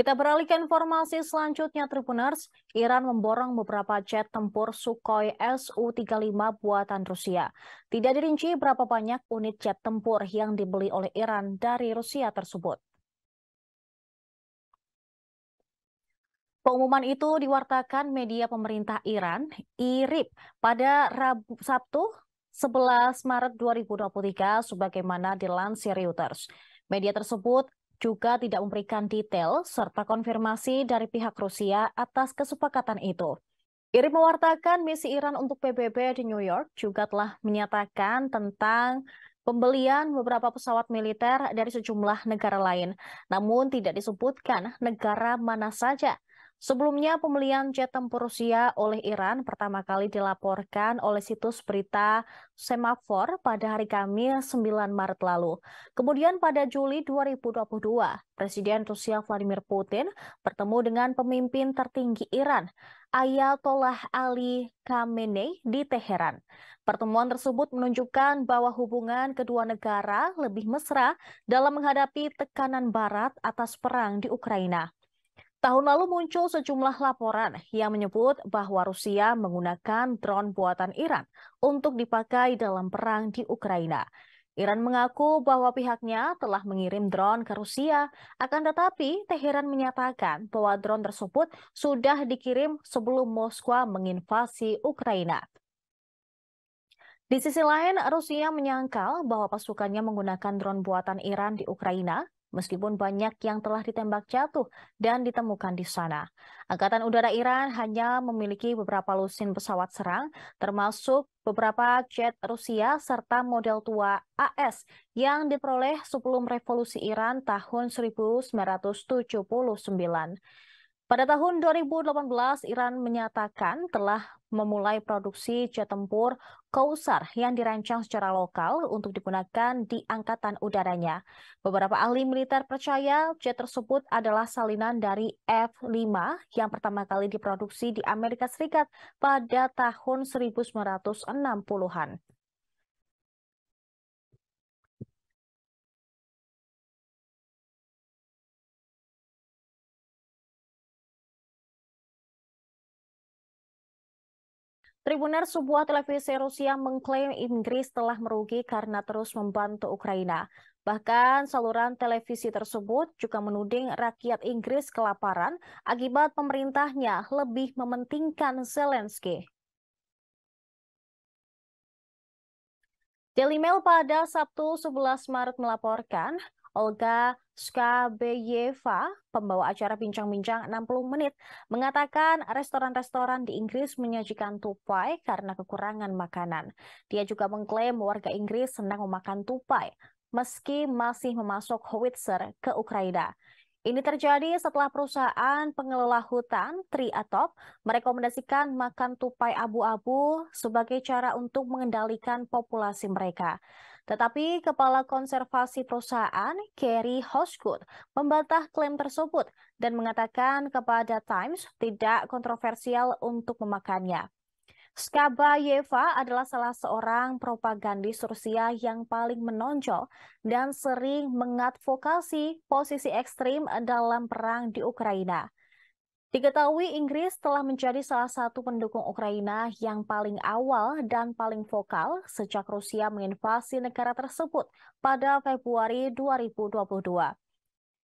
Kita beralih ke informasi selanjutnya, Tribuners. Iran memborong beberapa jet tempur Sukhoi Su-35 buatan Rusia. Tidak dirinci berapa banyak unit jet tempur yang dibeli oleh Iran dari Rusia tersebut. Pengumuman itu diwartakan media pemerintah Iran, IRIB, pada Rabu Sabtu 11 Maret 2023 sebagaimana dilansir Reuters. Media tersebut juga tidak memberikan detail serta konfirmasi dari pihak Rusia atas kesepakatan itu. Iri mewartakan misi Iran untuk PBB di New York juga telah menyatakan tentang pembelian beberapa pesawat militer dari sejumlah negara lain, namun tidak disebutkan negara mana saja. Sebelumnya, pembelian jet tempur Rusia oleh Iran pertama kali dilaporkan oleh situs berita Semafor pada hari Kamis 9 Maret lalu. Kemudian pada Juli 2022, Presiden Rusia Vladimir Putin bertemu dengan pemimpin tertinggi Iran, Ayatollah Ali Khamenei di Teheran. Pertemuan tersebut menunjukkan bahwa hubungan kedua negara lebih mesra dalam menghadapi tekanan barat atas perang di Ukraina. Tahun lalu muncul sejumlah laporan yang menyebut bahwa Rusia menggunakan drone buatan Iran untuk dipakai dalam perang di Ukraina. Iran mengaku bahwa pihaknya telah mengirim drone ke Rusia, akan tetapi Teheran menyatakan bahwa drone tersebut sudah dikirim sebelum Moskwa menginvasi Ukraina. Di sisi lain, Rusia menyangkal bahwa pasukannya menggunakan drone buatan Iran di Ukraina meskipun banyak yang telah ditembak jatuh dan ditemukan di sana. Angkatan Udara Iran hanya memiliki beberapa lusin pesawat serang, termasuk beberapa jet Rusia serta model tua AS yang diperoleh sebelum revolusi Iran tahun 1979. Pada tahun 2018, Iran menyatakan telah memulai produksi jet tempur Kausar yang dirancang secara lokal untuk digunakan di angkatan udaranya. Beberapa ahli militer percaya jet tersebut adalah salinan dari F-5 yang pertama kali diproduksi di Amerika Serikat pada tahun 1960-an. Tribuner sebuah televisi Rusia mengklaim Inggris telah merugi karena terus membantu Ukraina. Bahkan saluran televisi tersebut juga menuding rakyat Inggris kelaparan akibat pemerintahnya lebih mementingkan Zelensky. Daily Mail pada Sabtu 11 Maret melaporkan, Olga Skabeyeva, pembawa acara Bincang-Bincang 60 Menit, mengatakan restoran-restoran di Inggris menyajikan tupai karena kekurangan makanan. Dia juga mengklaim warga Inggris senang memakan tupai, meski masih memasuk howitzer ke Ukraina. Ini terjadi setelah perusahaan pengelola hutan Triatop merekomendasikan makan tupai abu-abu sebagai cara untuk mengendalikan populasi mereka. Tetapi Kepala Konservasi Perusahaan, Kerry Hoskut, membantah klaim tersebut dan mengatakan kepada Times tidak kontroversial untuk memakannya. Skabayeva adalah salah seorang propagandis Rusia yang paling menonjol dan sering mengadvokasi posisi ekstrim dalam perang di Ukraina. Diketahui Inggris telah menjadi salah satu pendukung Ukraina yang paling awal dan paling vokal sejak Rusia menginvasi negara tersebut pada Februari 2022.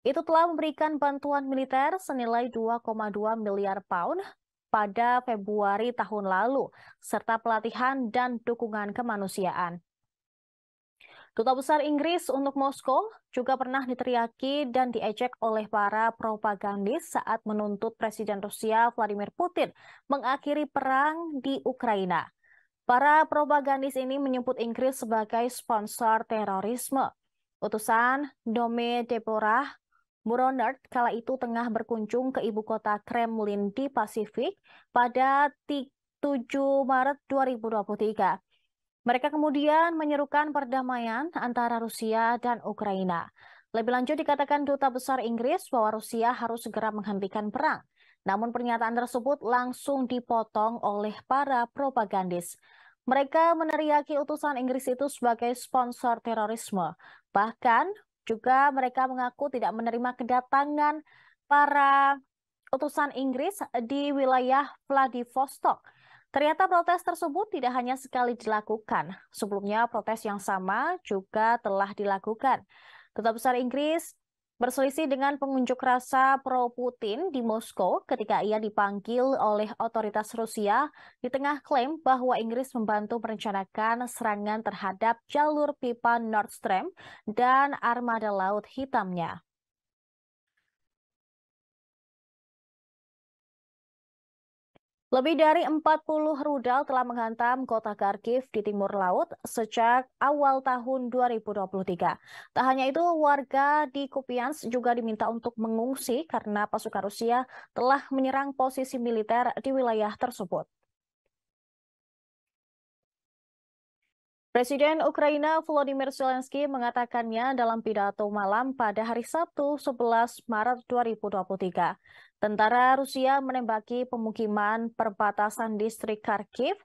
Itu telah memberikan bantuan militer senilai 2,2 miliar pound pada Februari tahun lalu, serta pelatihan dan dukungan kemanusiaan. Duta Besar Inggris untuk Moskow juga pernah diteriaki dan diejek oleh para propagandis saat menuntut Presiden Rusia Vladimir Putin mengakhiri perang di Ukraina. Para propagandis ini menyebut Inggris sebagai sponsor terorisme. Utusan Dome Deborah Muronert kala itu tengah berkunjung ke ibu kota Kremlin di Pasifik pada 7 Maret 2023. Mereka kemudian menyerukan perdamaian antara Rusia dan Ukraina. Lebih lanjut dikatakan Duta Besar Inggris bahwa Rusia harus segera menghentikan perang. Namun pernyataan tersebut langsung dipotong oleh para propagandis. Mereka meneriaki utusan Inggris itu sebagai sponsor terorisme. Bahkan juga mereka mengaku tidak menerima kedatangan para utusan Inggris di wilayah Vladivostok Ternyata protes tersebut tidak hanya sekali dilakukan. Sebelumnya protes yang sama juga telah dilakukan. Duta Besar Inggris berselisih dengan pengunjuk rasa pro-Putin di Moskow ketika ia dipanggil oleh otoritas Rusia di tengah klaim bahwa Inggris membantu merencanakan serangan terhadap jalur pipa Nord Stream dan armada laut hitamnya. Lebih dari 40 rudal telah menghantam kota Kharkiv di timur laut sejak awal tahun 2023. Tak hanya itu, warga di Kupiansk juga diminta untuk mengungsi karena pasukan Rusia telah menyerang posisi militer di wilayah tersebut. Presiden Ukraina Volodymyr Zelensky mengatakannya dalam pidato malam pada hari Sabtu 11 Maret 2023. Tentara Rusia menembaki pemukiman perbatasan distrik Kharkiv,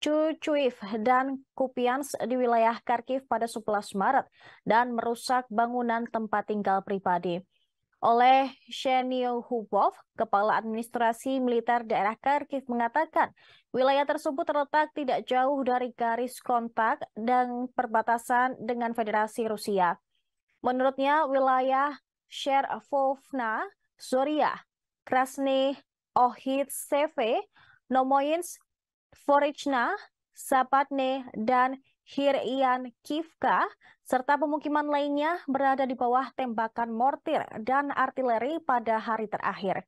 Chuchuiv, dan Kupians di wilayah Kharkiv pada 11 Maret dan merusak bangunan tempat tinggal pribadi oleh Shenil Hubov, Kepala Administrasi Militer Daerah Kharkiv mengatakan wilayah tersebut terletak tidak jauh dari garis kontak dan perbatasan dengan Federasi Rusia. Menurutnya wilayah Sherovna, Zoria, Krasny Seve, Nomoins, Forichna, Sapatne, dan Hirian Kivka serta pemukiman lainnya berada di bawah tembakan mortir dan artileri pada hari terakhir.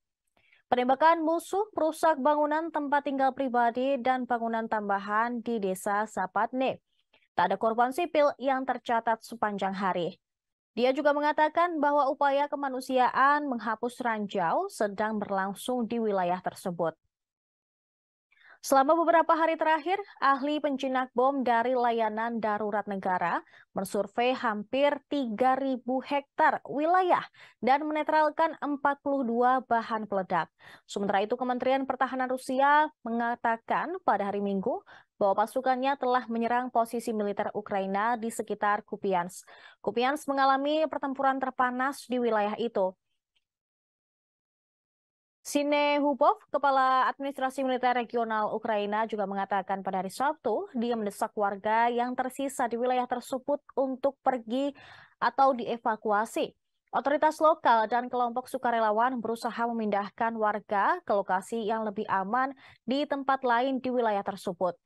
Penembakan musuh merusak bangunan tempat tinggal pribadi dan bangunan tambahan di desa Sapatne. Tak ada korban sipil yang tercatat sepanjang hari. Dia juga mengatakan bahwa upaya kemanusiaan menghapus ranjau sedang berlangsung di wilayah tersebut. Selama beberapa hari terakhir, ahli penjinak bom dari layanan darurat negara mensurvei hampir 3.000 hektar wilayah dan menetralkan 42 bahan peledak. Sementara itu, Kementerian Pertahanan Rusia mengatakan pada hari Minggu bahwa pasukannya telah menyerang posisi militer Ukraina di sekitar Kupiansk. Kupiansk mengalami pertempuran terpanas di wilayah itu. Sine Hupov, Kepala Administrasi Militer Regional Ukraina juga mengatakan pada hari Sabtu, dia mendesak warga yang tersisa di wilayah tersebut untuk pergi atau dievakuasi. Otoritas lokal dan kelompok sukarelawan berusaha memindahkan warga ke lokasi yang lebih aman di tempat lain di wilayah tersebut.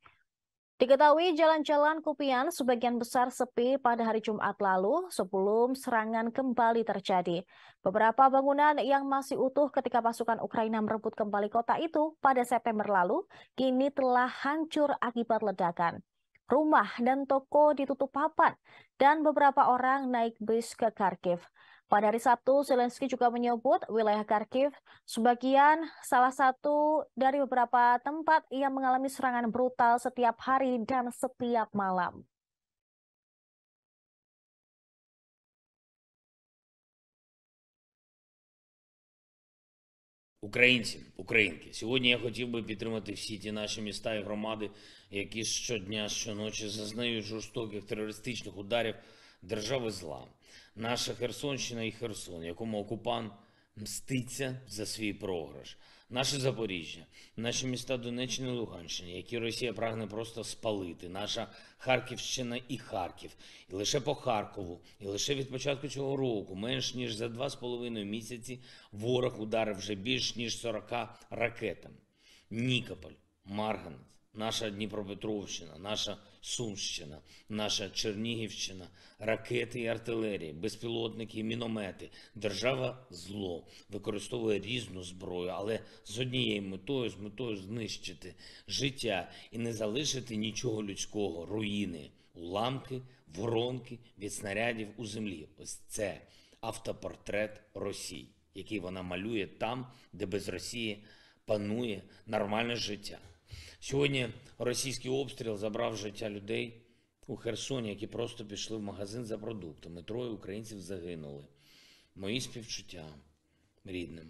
Diketahui jalan-jalan Kupian sebagian besar sepi pada hari Jumat lalu sebelum serangan kembali terjadi. Beberapa bangunan yang masih utuh ketika pasukan Ukraina merebut kembali kota itu pada September lalu kini telah hancur akibat ledakan. Rumah dan toko ditutup papan dan beberapa orang naik bus ke Kharkiv. Pada hari Sabtu, Zelensky juga menyebut wilayah Kharkiv sebagian salah satu dari beberapa tempat yang mengalami serangan brutal setiap hari dan setiap malam. Українці, українки, сьогодні я хотів би підтримати всі ті наші міста і громади, які щодня, щоночі зазнають жорстоких терористичних ударів держави зла наша Херсонщина і Херсон, якому окупант мститься за свій програш, наше Запоріжжя, наші міста Донеччини і Луганщини, які Росія прагне просто спалити, наша Харківщина і Харків, і лише по Харкову, і лише від початку цього року, менш ніж за два з половиною місяці, ворог ударив вже більш ніж 40 ракетами. Нікополь, Марганець, наша Дніпропетровщина, наша Сумщина, наша Чернігівщина, ракети і артилерії, безпілотники, і міномети. Держава зло використовує різну зброю, але з однією метою, з метою знищити життя і не залишити нічого людського, руїни, уламки, воронки від снарядів у землі. Ось це автопортрет Росії, який вона малює там, де без Росії панує нормальне життя. Сьогодні російський обстріл забрав життя людей у Херсоні, які просто пішли в магазин за продуктами. Троє українців загинули. Мої співчуття рідним.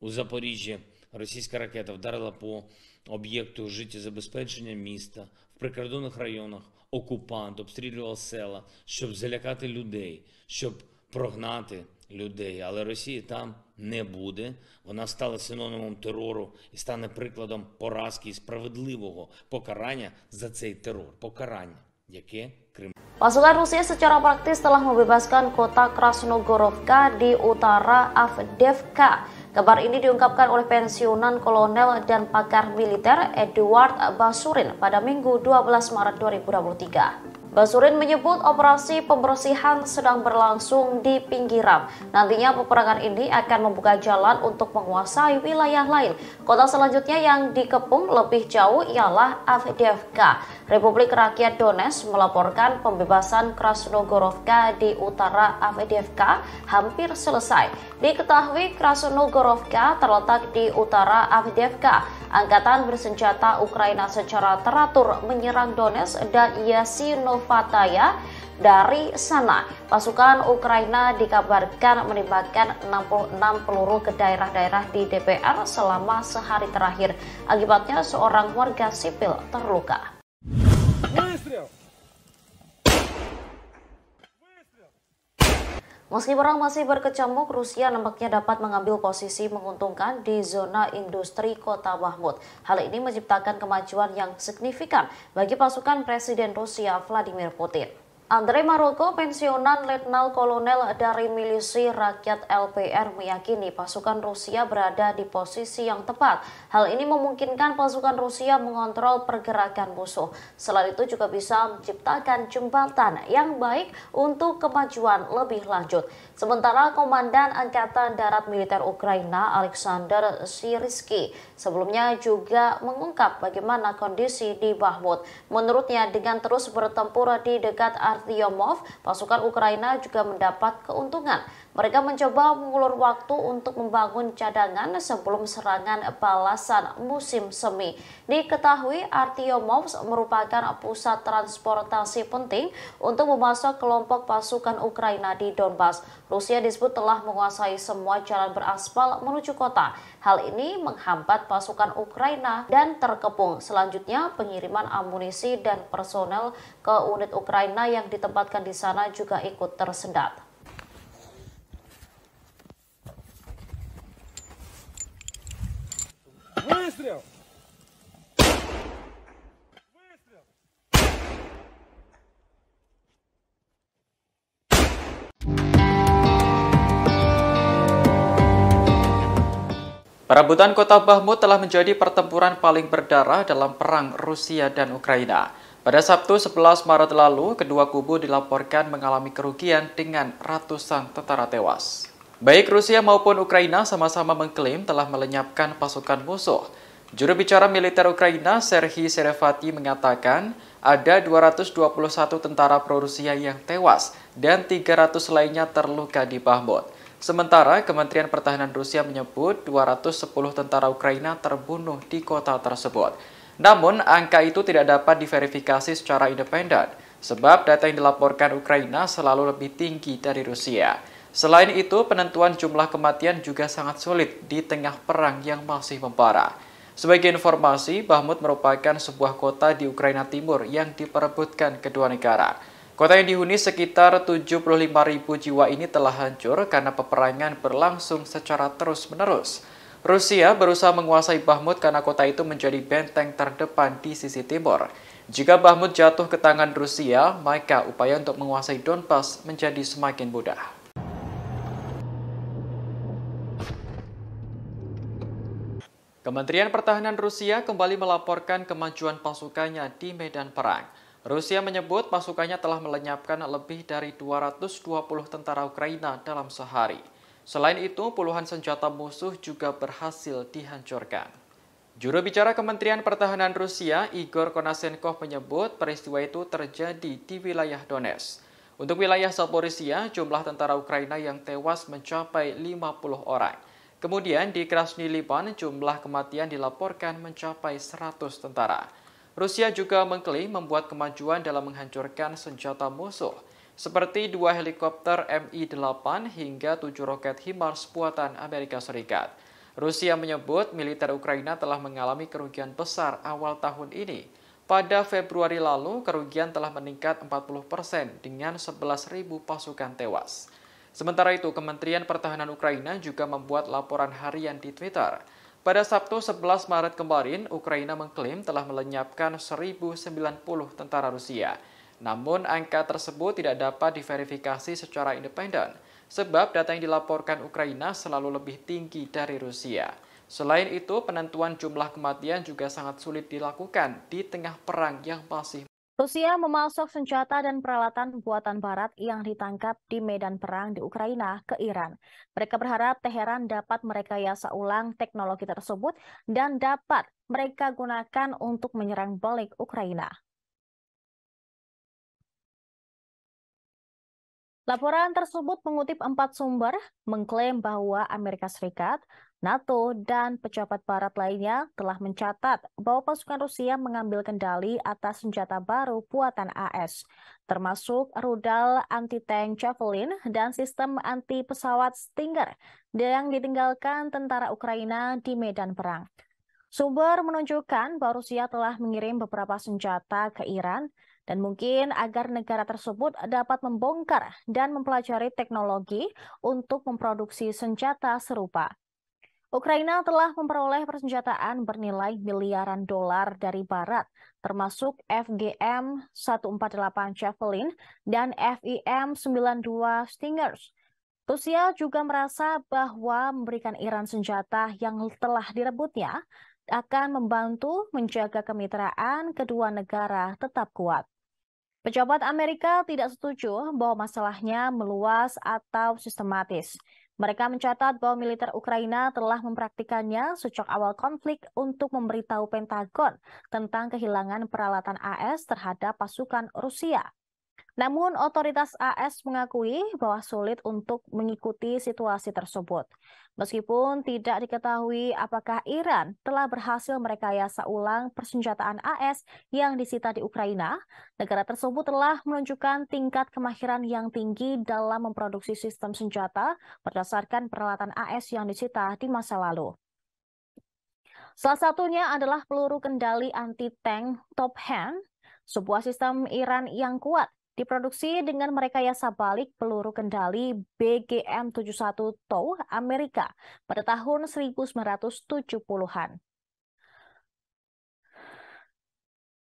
У Запоріжжі російська ракета вдарила по об'єкту життєзабезпечення міста в прикордонних районах. Окупант обстрілював села, щоб залякати людей, щоб прогнати людей, але Росії там не буде. Вона стала синонімом терору і стане прикладом поразки і справедливого покарання за цей терор. Покарання, яке Крим. Pasukan Rusia secara praktis telah membebaskan kota Krasnogorovka di utara Avdevka. Kabar ini diungkapkan oleh pensiunan kolonel dan pakar militer Eduard Basurin pada Minggu 12 Maret 2023. Basurin menyebut operasi pembersihan sedang berlangsung di pinggiran. Nantinya peperangan ini akan membuka jalan untuk menguasai wilayah lain. Kota selanjutnya yang dikepung lebih jauh ialah Avdiivka. Republik Rakyat Donetsk melaporkan pembebasan Krasnogorovka di utara Avdiivka hampir selesai. Diketahui Krasnogorovka terletak di utara Avdiivka. Angkatan bersenjata Ukraina secara teratur menyerang Donetsk dan Yasinov Pataya dari sana. Pasukan Ukraina dikabarkan menembakkan 66 peluru ke daerah-daerah di DPR selama sehari terakhir. Akibatnya seorang warga sipil terluka. Meski perang masih berkecamuk, Rusia nampaknya dapat mengambil posisi menguntungkan di zona industri kota Mahmud. Hal ini menciptakan kemajuan yang signifikan bagi pasukan Presiden Rusia Vladimir Putin. Andre Maroko, pensiunan Letnan Kolonel dari Milisi Rakyat LPR meyakini pasukan Rusia berada di posisi yang tepat. Hal ini memungkinkan pasukan Rusia mengontrol pergerakan musuh. Selain itu juga bisa menciptakan jembatan yang baik untuk kemajuan lebih lanjut. Sementara Komandan Angkatan Darat Militer Ukraina Alexander Siriski sebelumnya juga mengungkap bagaimana kondisi di Bahmut. Menurutnya dengan terus bertempur di dekat ar Artyomov, pasukan Ukraina juga mendapat keuntungan mereka mencoba mengulur waktu untuk membangun cadangan sebelum serangan balasan musim semi. Diketahui Artyomovs merupakan pusat transportasi penting untuk memasok kelompok pasukan Ukraina di Donbas. Rusia disebut telah menguasai semua jalan beraspal menuju kota. Hal ini menghambat pasukan Ukraina dan terkepung. Selanjutnya, pengiriman amunisi dan personel ke unit Ukraina yang ditempatkan di sana juga ikut tersendat. Выстрел! Perebutan kota Bahmut telah menjadi pertempuran paling berdarah dalam perang Rusia dan Ukraina. Pada Sabtu 11 Maret lalu, kedua kubu dilaporkan mengalami kerugian dengan ratusan tentara tewas. Baik Rusia maupun Ukraina sama-sama mengklaim telah melenyapkan pasukan musuh. Juru bicara militer Ukraina, Serhiy Serevati, mengatakan ada 221 tentara pro-Rusia yang tewas dan 300 lainnya terluka di Bahmut. Sementara Kementerian Pertahanan Rusia menyebut 210 tentara Ukraina terbunuh di kota tersebut. Namun, angka itu tidak dapat diverifikasi secara independen, sebab data yang dilaporkan Ukraina selalu lebih tinggi dari Rusia. Selain itu, penentuan jumlah kematian juga sangat sulit di tengah perang yang masih membara. Sebagai informasi, Bahmut merupakan sebuah kota di Ukraina Timur yang diperebutkan kedua negara. Kota yang dihuni sekitar ribu jiwa ini telah hancur karena peperangan berlangsung secara terus-menerus. Rusia berusaha menguasai Bahmut karena kota itu menjadi benteng terdepan di sisi timur. Jika Bahmut jatuh ke tangan Rusia, maka upaya untuk menguasai Donbas menjadi semakin mudah. Kementerian Pertahanan Rusia kembali melaporkan kemajuan pasukannya di medan perang. Rusia menyebut pasukannya telah melenyapkan lebih dari 220 tentara Ukraina dalam sehari. Selain itu, puluhan senjata musuh juga berhasil dihancurkan. Juru bicara Kementerian Pertahanan Rusia, Igor Konasenkov menyebut peristiwa itu terjadi di wilayah Donetsk. Untuk wilayah Zaporizhia, jumlah tentara Ukraina yang tewas mencapai 50 orang. Kemudian di Krasny Liban jumlah kematian dilaporkan mencapai 100 tentara. Rusia juga mengklaim membuat kemajuan dalam menghancurkan senjata musuh, seperti dua helikopter Mi-8 hingga tujuh roket HIMARS buatan Amerika Serikat. Rusia menyebut militer Ukraina telah mengalami kerugian besar awal tahun ini. Pada Februari lalu, kerugian telah meningkat 40 persen dengan 11.000 pasukan tewas. Sementara itu, Kementerian Pertahanan Ukraina juga membuat laporan harian di Twitter. Pada Sabtu 11 Maret kemarin, Ukraina mengklaim telah melenyapkan 1.090 tentara Rusia. Namun, angka tersebut tidak dapat diverifikasi secara independen, sebab data yang dilaporkan Ukraina selalu lebih tinggi dari Rusia. Selain itu, penentuan jumlah kematian juga sangat sulit dilakukan di tengah perang yang masih Rusia memasok senjata dan peralatan buatan Barat yang ditangkap di medan perang di Ukraina ke Iran. Mereka berharap Teheran dapat merekayasa ulang teknologi tersebut dan dapat mereka gunakan untuk menyerang balik Ukraina. Laporan tersebut mengutip empat sumber, mengklaim bahwa Amerika Serikat, NATO dan pejabat barat lainnya telah mencatat bahwa pasukan Rusia mengambil kendali atas senjata baru buatan AS, termasuk rudal anti-tank Javelin dan sistem anti-pesawat Stinger yang ditinggalkan tentara Ukraina di medan perang. Sumber menunjukkan bahwa Rusia telah mengirim beberapa senjata ke Iran dan mungkin agar negara tersebut dapat membongkar dan mempelajari teknologi untuk memproduksi senjata serupa. Ukraina telah memperoleh persenjataan bernilai miliaran dolar dari Barat, termasuk FGM 148 Javelin dan FIM 92 Stingers. Rusia juga merasa bahwa memberikan Iran senjata yang telah direbutnya akan membantu menjaga kemitraan kedua negara tetap kuat. Pejabat Amerika tidak setuju bahwa masalahnya meluas atau sistematis. Mereka mencatat bahwa militer Ukraina telah mempraktikannya sejak awal konflik untuk memberitahu Pentagon tentang kehilangan peralatan AS terhadap pasukan Rusia. Namun otoritas AS mengakui bahwa sulit untuk mengikuti situasi tersebut. Meskipun tidak diketahui apakah Iran telah berhasil merekayasa ulang persenjataan AS yang disita di Ukraina, negara tersebut telah menunjukkan tingkat kemahiran yang tinggi dalam memproduksi sistem senjata berdasarkan peralatan AS yang disita di masa lalu. Salah satunya adalah peluru kendali anti-tank Top Hand, sebuah sistem Iran yang kuat diproduksi dengan merekayasa balik peluru kendali BGM-71 TOW Amerika pada tahun 1970-an.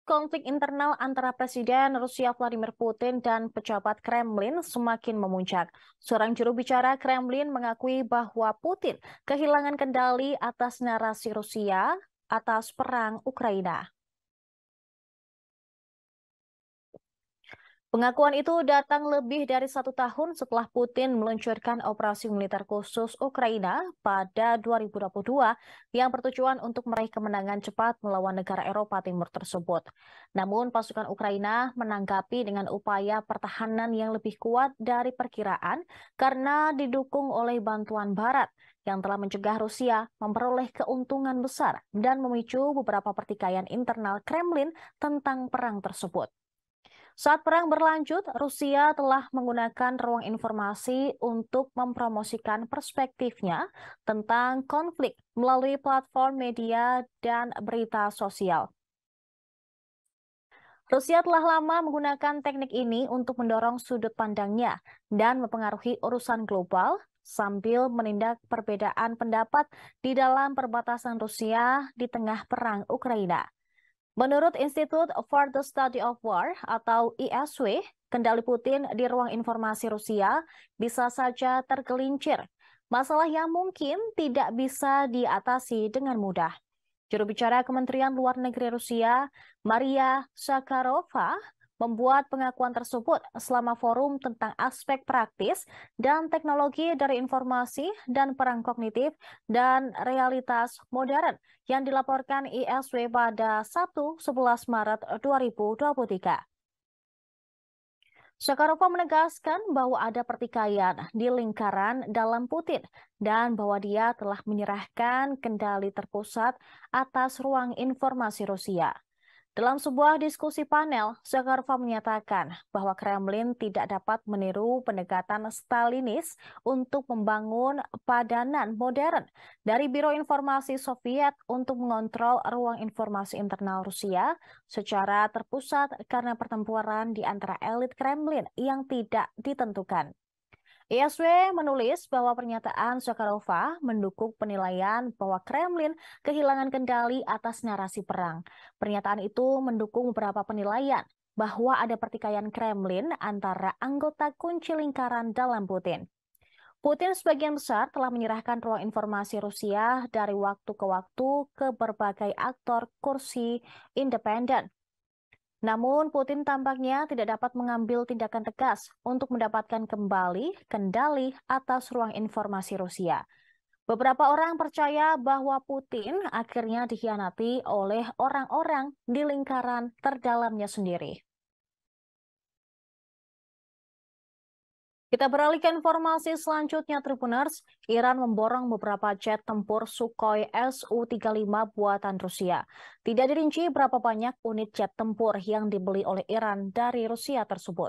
Konflik internal antara Presiden Rusia Vladimir Putin dan pejabat Kremlin semakin memuncak. Seorang juru bicara Kremlin mengakui bahwa Putin kehilangan kendali atas narasi Rusia atas perang Ukraina. Pengakuan itu datang lebih dari satu tahun setelah Putin meluncurkan operasi militer khusus Ukraina pada 2022 yang bertujuan untuk meraih kemenangan cepat melawan negara Eropa Timur tersebut. Namun pasukan Ukraina menanggapi dengan upaya pertahanan yang lebih kuat dari perkiraan karena didukung oleh bantuan Barat yang telah mencegah Rusia memperoleh keuntungan besar dan memicu beberapa pertikaian internal Kremlin tentang perang tersebut. Saat perang berlanjut, Rusia telah menggunakan ruang informasi untuk mempromosikan perspektifnya tentang konflik melalui platform media dan berita sosial. Rusia telah lama menggunakan teknik ini untuk mendorong sudut pandangnya dan mempengaruhi urusan global sambil menindak perbedaan pendapat di dalam perbatasan Rusia di tengah perang Ukraina. Menurut Institute for the Study of War atau ISW, kendali Putin di ruang informasi Rusia bisa saja tergelincir. Masalah yang mungkin tidak bisa diatasi dengan mudah. Juru bicara Kementerian Luar Negeri Rusia, Maria Sakharova, membuat pengakuan tersebut selama forum tentang aspek praktis dan teknologi dari informasi dan perang kognitif dan realitas modern yang dilaporkan ISW pada Sabtu 11 Maret 2023. Soekarno menegaskan bahwa ada pertikaian di lingkaran dalam Putin dan bahwa dia telah menyerahkan kendali terpusat atas ruang informasi Rusia. Dalam sebuah diskusi panel, Zakharova menyatakan bahwa Kremlin tidak dapat meniru pendekatan Stalinis untuk membangun padanan modern dari Biro Informasi Soviet untuk mengontrol ruang informasi internal Rusia secara terpusat karena pertempuran di antara elit Kremlin yang tidak ditentukan. ISW iya, menulis bahwa pernyataan Sokarova mendukung penilaian bahwa Kremlin kehilangan kendali atas narasi perang. Pernyataan itu mendukung beberapa penilaian bahwa ada pertikaian Kremlin antara anggota kunci lingkaran dalam Putin. Putin sebagian besar telah menyerahkan ruang informasi Rusia dari waktu ke waktu ke berbagai aktor kursi independen namun Putin tampaknya tidak dapat mengambil tindakan tegas untuk mendapatkan kembali kendali atas ruang informasi Rusia. Beberapa orang percaya bahwa Putin akhirnya dikhianati oleh orang-orang di lingkaran terdalamnya sendiri. Kita beralih ke informasi selanjutnya, Tribuners. Iran memborong beberapa jet tempur Sukhoi Su-35 buatan Rusia. Tidak dirinci berapa banyak unit jet tempur yang dibeli oleh Iran dari Rusia tersebut.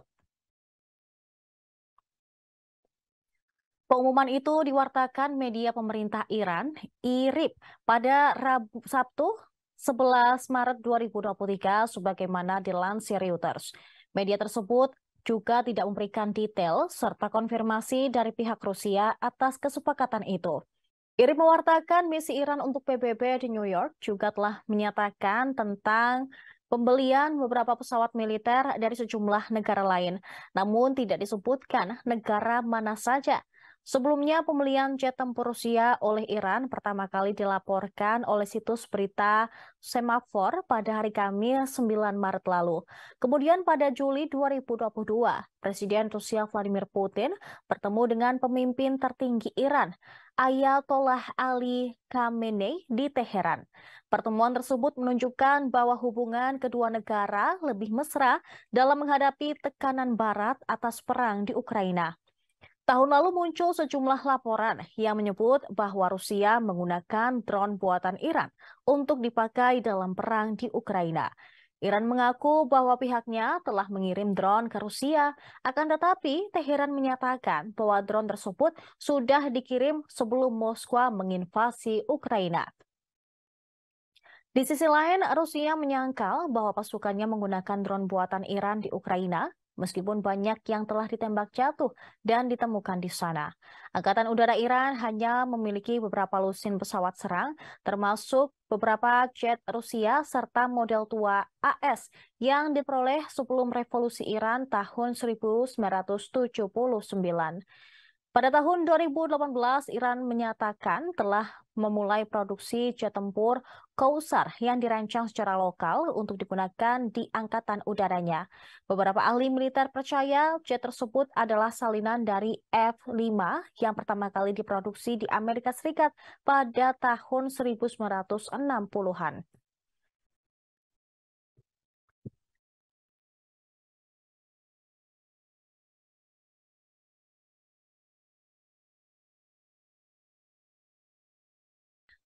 Pengumuman itu diwartakan media pemerintah Iran, IRIB, pada Rabu, Sabtu 11 Maret 2023 sebagaimana dilansir Reuters. Media tersebut juga tidak memberikan detail serta konfirmasi dari pihak Rusia atas kesepakatan itu. Iri mewartakan misi Iran untuk PBB di New York juga telah menyatakan tentang pembelian beberapa pesawat militer dari sejumlah negara lain. Namun tidak disebutkan negara mana saja Sebelumnya, pembelian jet tempur Rusia oleh Iran pertama kali dilaporkan oleh situs berita Semafor pada hari Kamis 9 Maret lalu. Kemudian pada Juli 2022, Presiden Rusia Vladimir Putin bertemu dengan pemimpin tertinggi Iran, Ayatollah Ali Khamenei di Teheran. Pertemuan tersebut menunjukkan bahwa hubungan kedua negara lebih mesra dalam menghadapi tekanan barat atas perang di Ukraina. Tahun lalu muncul sejumlah laporan yang menyebut bahwa Rusia menggunakan drone buatan Iran untuk dipakai dalam perang di Ukraina. Iran mengaku bahwa pihaknya telah mengirim drone ke Rusia, akan tetapi Teheran menyatakan bahwa drone tersebut sudah dikirim sebelum Moskwa menginvasi Ukraina. Di sisi lain, Rusia menyangkal bahwa pasukannya menggunakan drone buatan Iran di Ukraina meskipun banyak yang telah ditembak jatuh dan ditemukan di sana. Angkatan Udara Iran hanya memiliki beberapa lusin pesawat serang, termasuk beberapa jet Rusia serta model tua AS yang diperoleh sebelum revolusi Iran tahun 1979. Pada tahun 2018, Iran menyatakan telah memulai produksi jet tempur Kausar yang dirancang secara lokal untuk digunakan di angkatan udaranya. Beberapa ahli militer percaya jet tersebut adalah salinan dari F-5 yang pertama kali diproduksi di Amerika Serikat pada tahun 1960-an.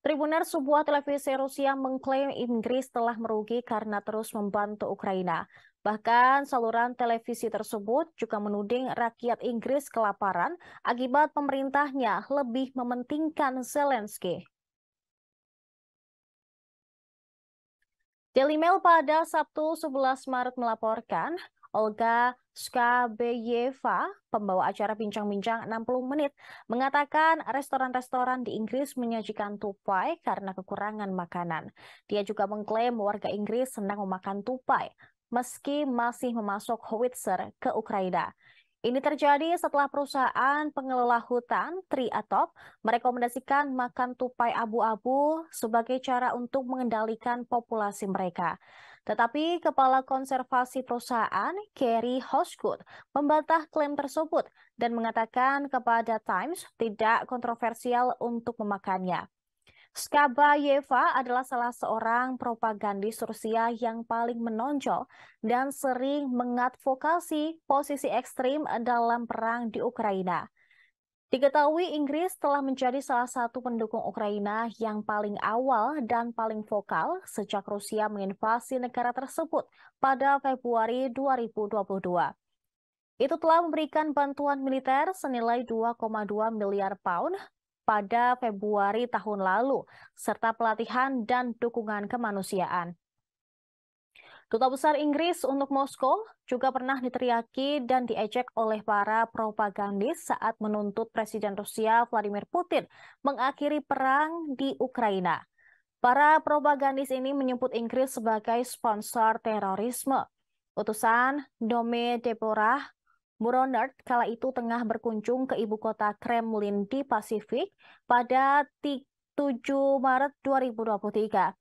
Tribuner sebuah televisi Rusia mengklaim Inggris telah merugi karena terus membantu Ukraina. Bahkan saluran televisi tersebut juga menuding rakyat Inggris kelaparan akibat pemerintahnya lebih mementingkan Zelensky. Daily Mail pada Sabtu 11 Maret melaporkan, Olga Skabeyeva, pembawa acara Bincang-Bincang 60 Menit, mengatakan restoran-restoran di Inggris menyajikan tupai karena kekurangan makanan. Dia juga mengklaim warga Inggris senang memakan tupai, meski masih memasuk howitzer ke Ukraina. Ini terjadi setelah perusahaan pengelola hutan Triatop merekomendasikan makan tupai abu-abu sebagai cara untuk mengendalikan populasi mereka. Tetapi Kepala Konservasi Perusahaan, Kerry Hosgood, membantah klaim tersebut dan mengatakan kepada Times tidak kontroversial untuk memakannya. Yeva adalah salah seorang propagandis Rusia yang paling menonjol dan sering mengadvokasi posisi ekstrim dalam perang di Ukraina. Diketahui Inggris telah menjadi salah satu pendukung Ukraina yang paling awal dan paling vokal sejak Rusia menginvasi negara tersebut pada Februari 2022. Itu telah memberikan bantuan militer senilai 2,2 miliar pound pada Februari tahun lalu, serta pelatihan dan dukungan kemanusiaan. Duta Besar Inggris untuk Moskow juga pernah diteriaki dan diejek oleh para propagandis saat menuntut Presiden Rusia Vladimir Putin mengakhiri perang di Ukraina. Para propagandis ini menyebut Inggris sebagai sponsor terorisme. Utusan Dome Deborah Muronert kala itu tengah berkunjung ke ibu kota Kremlin di Pasifik pada 7 Maret 2023.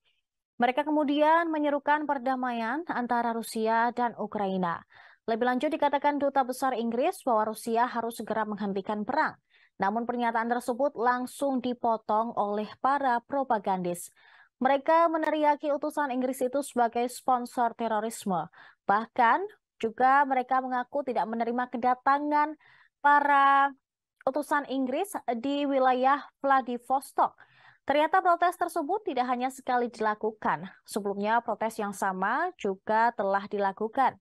Mereka kemudian menyerukan perdamaian antara Rusia dan Ukraina. Lebih lanjut dikatakan duta besar Inggris bahwa Rusia harus segera menghentikan perang. Namun pernyataan tersebut langsung dipotong oleh para propagandis. Mereka meneriaki utusan Inggris itu sebagai sponsor terorisme. Bahkan juga mereka mengaku tidak menerima kedatangan para utusan Inggris di wilayah Vladivostok Ternyata protes tersebut tidak hanya sekali dilakukan. Sebelumnya protes yang sama juga telah dilakukan.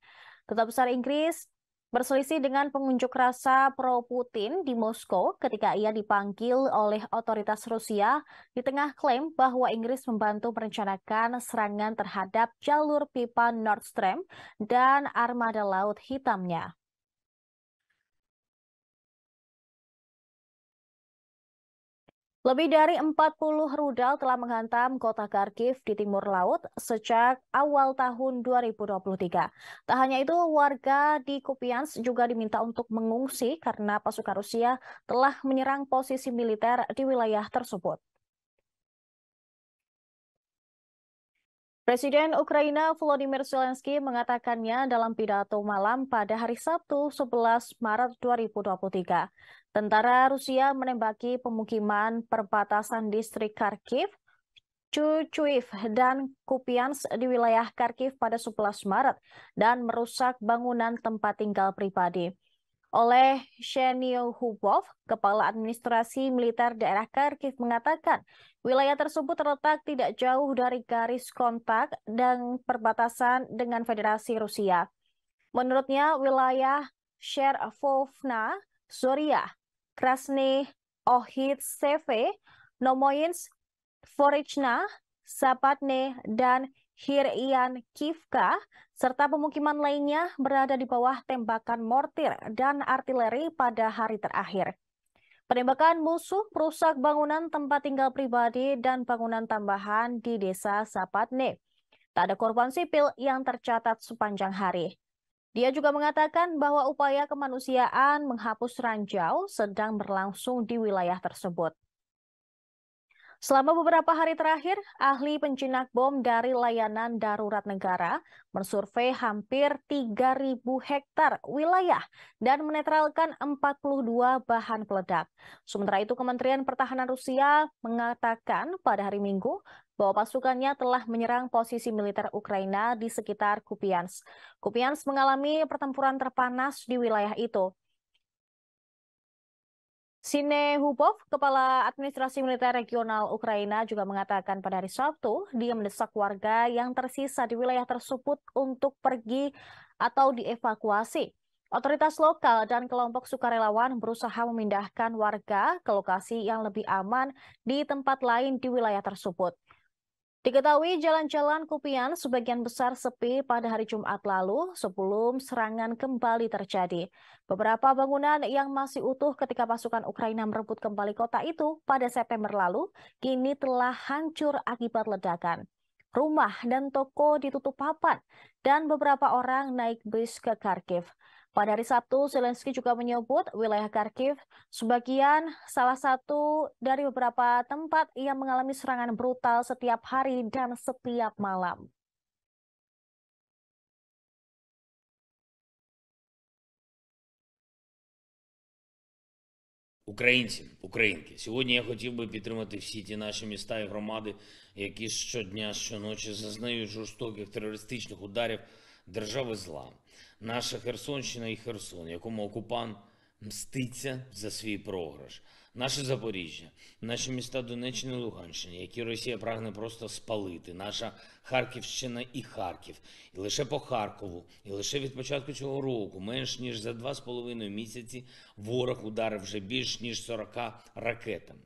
Ketua Besar Inggris berselisih dengan pengunjuk rasa pro-Putin di Moskow ketika ia dipanggil oleh otoritas Rusia di tengah klaim bahwa Inggris membantu merencanakan serangan terhadap jalur pipa Nord Stream dan armada laut hitamnya. Lebih dari 40 rudal telah menghantam kota Kharkiv di timur laut sejak awal tahun 2023. Tak hanya itu, warga di Kupiansk juga diminta untuk mengungsi karena pasukan Rusia telah menyerang posisi militer di wilayah tersebut. Presiden Ukraina Volodymyr Zelensky mengatakannya dalam pidato malam pada hari Sabtu 11 Maret 2023. Tentara Rusia menembaki pemukiman perbatasan distrik Kharkiv, Chuchuiv, dan Kupians di wilayah Kharkiv pada 11 Maret dan merusak bangunan tempat tinggal pribadi oleh Shenio Hubov, Kepala Administrasi Militer Daerah Kharkiv mengatakan wilayah tersebut terletak tidak jauh dari garis kontak dan perbatasan dengan Federasi Rusia. Menurutnya, wilayah Sherovna, Zoria, Krasny Ohitseve, Nomoyens, Forichna, Sapatne, dan Hirian Kivka serta pemukiman lainnya berada di bawah tembakan mortir dan artileri pada hari terakhir. Penembakan musuh merusak bangunan tempat tinggal pribadi dan bangunan tambahan di desa Sapatne. Tak ada korban sipil yang tercatat sepanjang hari. Dia juga mengatakan bahwa upaya kemanusiaan menghapus ranjau sedang berlangsung di wilayah tersebut. Selama beberapa hari terakhir, ahli penjinak bom dari layanan darurat negara mensurvei hampir 3.000 hektar wilayah dan menetralkan 42 bahan peledak. Sementara itu, Kementerian Pertahanan Rusia mengatakan pada hari Minggu bahwa pasukannya telah menyerang posisi militer Ukraina di sekitar Kupiansk. Kupiansk mengalami pertempuran terpanas di wilayah itu. Sine Hubov, Kepala Administrasi Militer Regional Ukraina juga mengatakan pada hari Sabtu, dia mendesak warga yang tersisa di wilayah tersebut untuk pergi atau dievakuasi. Otoritas lokal dan kelompok sukarelawan berusaha memindahkan warga ke lokasi yang lebih aman di tempat lain di wilayah tersebut. Diketahui jalan-jalan Kupian sebagian besar sepi pada hari Jumat lalu sebelum serangan kembali terjadi. Beberapa bangunan yang masih utuh ketika pasukan Ukraina merebut kembali kota itu pada September lalu kini telah hancur akibat ledakan. Rumah dan toko ditutup papan dan beberapa orang naik bis ke Kharkiv. Pada hari Sabtu, Zelensky juga menyebut wilayah Kharkiv sebagian salah satu dari beberapa tempat yang mengalami serangan brutal setiap hari dan setiap malam. Українці, українки, сьогодні я хотів би підтримати всі ті наші міста і громади, які щодня, щоночі зазнають жорстоких терористичних ударів держави зла наша Херсонщина і Херсон, якому окупант мститься за свій програш, наше Запоріжжя, наші міста Донеччини і Луганщини, які Росія прагне просто спалити, наша Харківщина і Харків, і лише по Харкову, і лише від початку цього року, менш ніж за два з половиною місяці, ворог ударив вже більш ніж 40 ракетами.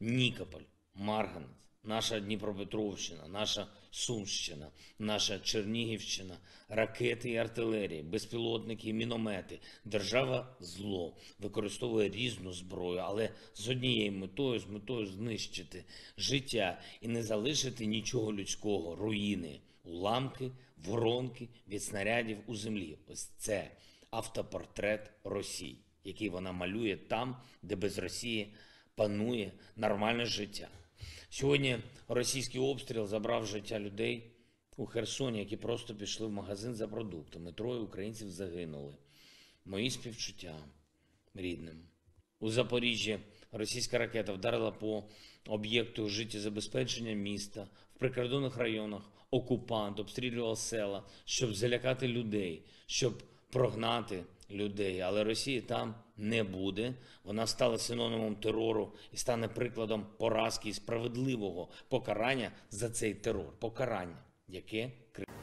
Нікополь, Марганець наша Дніпропетровщина, наша Сумщина, наша Чернігівщина, ракети і артилерії, безпілотники, і міномети. Держава зло використовує різну зброю, але з однією метою, з метою знищити життя і не залишити нічого людського, руїни, уламки, воронки від снарядів у землі. Ось це автопортрет Росії, який вона малює там, де без Росії панує нормальне життя. Сьогодні російський обстріл забрав життя людей у Херсоні, які просто пішли в магазин за продуктами. Троє українців загинули. Мої співчуття рідним. У Запоріжжі російська ракета вдарила по об'єкту життєзабезпечення міста в прикордонних районах. Окупант обстрілював села, щоб залякати людей, щоб прогнати людей. Але Росія там не буде. Вона стала синонимом терору і стане прикладом поразки і справедливого покарання за цей терор. Покарання, яке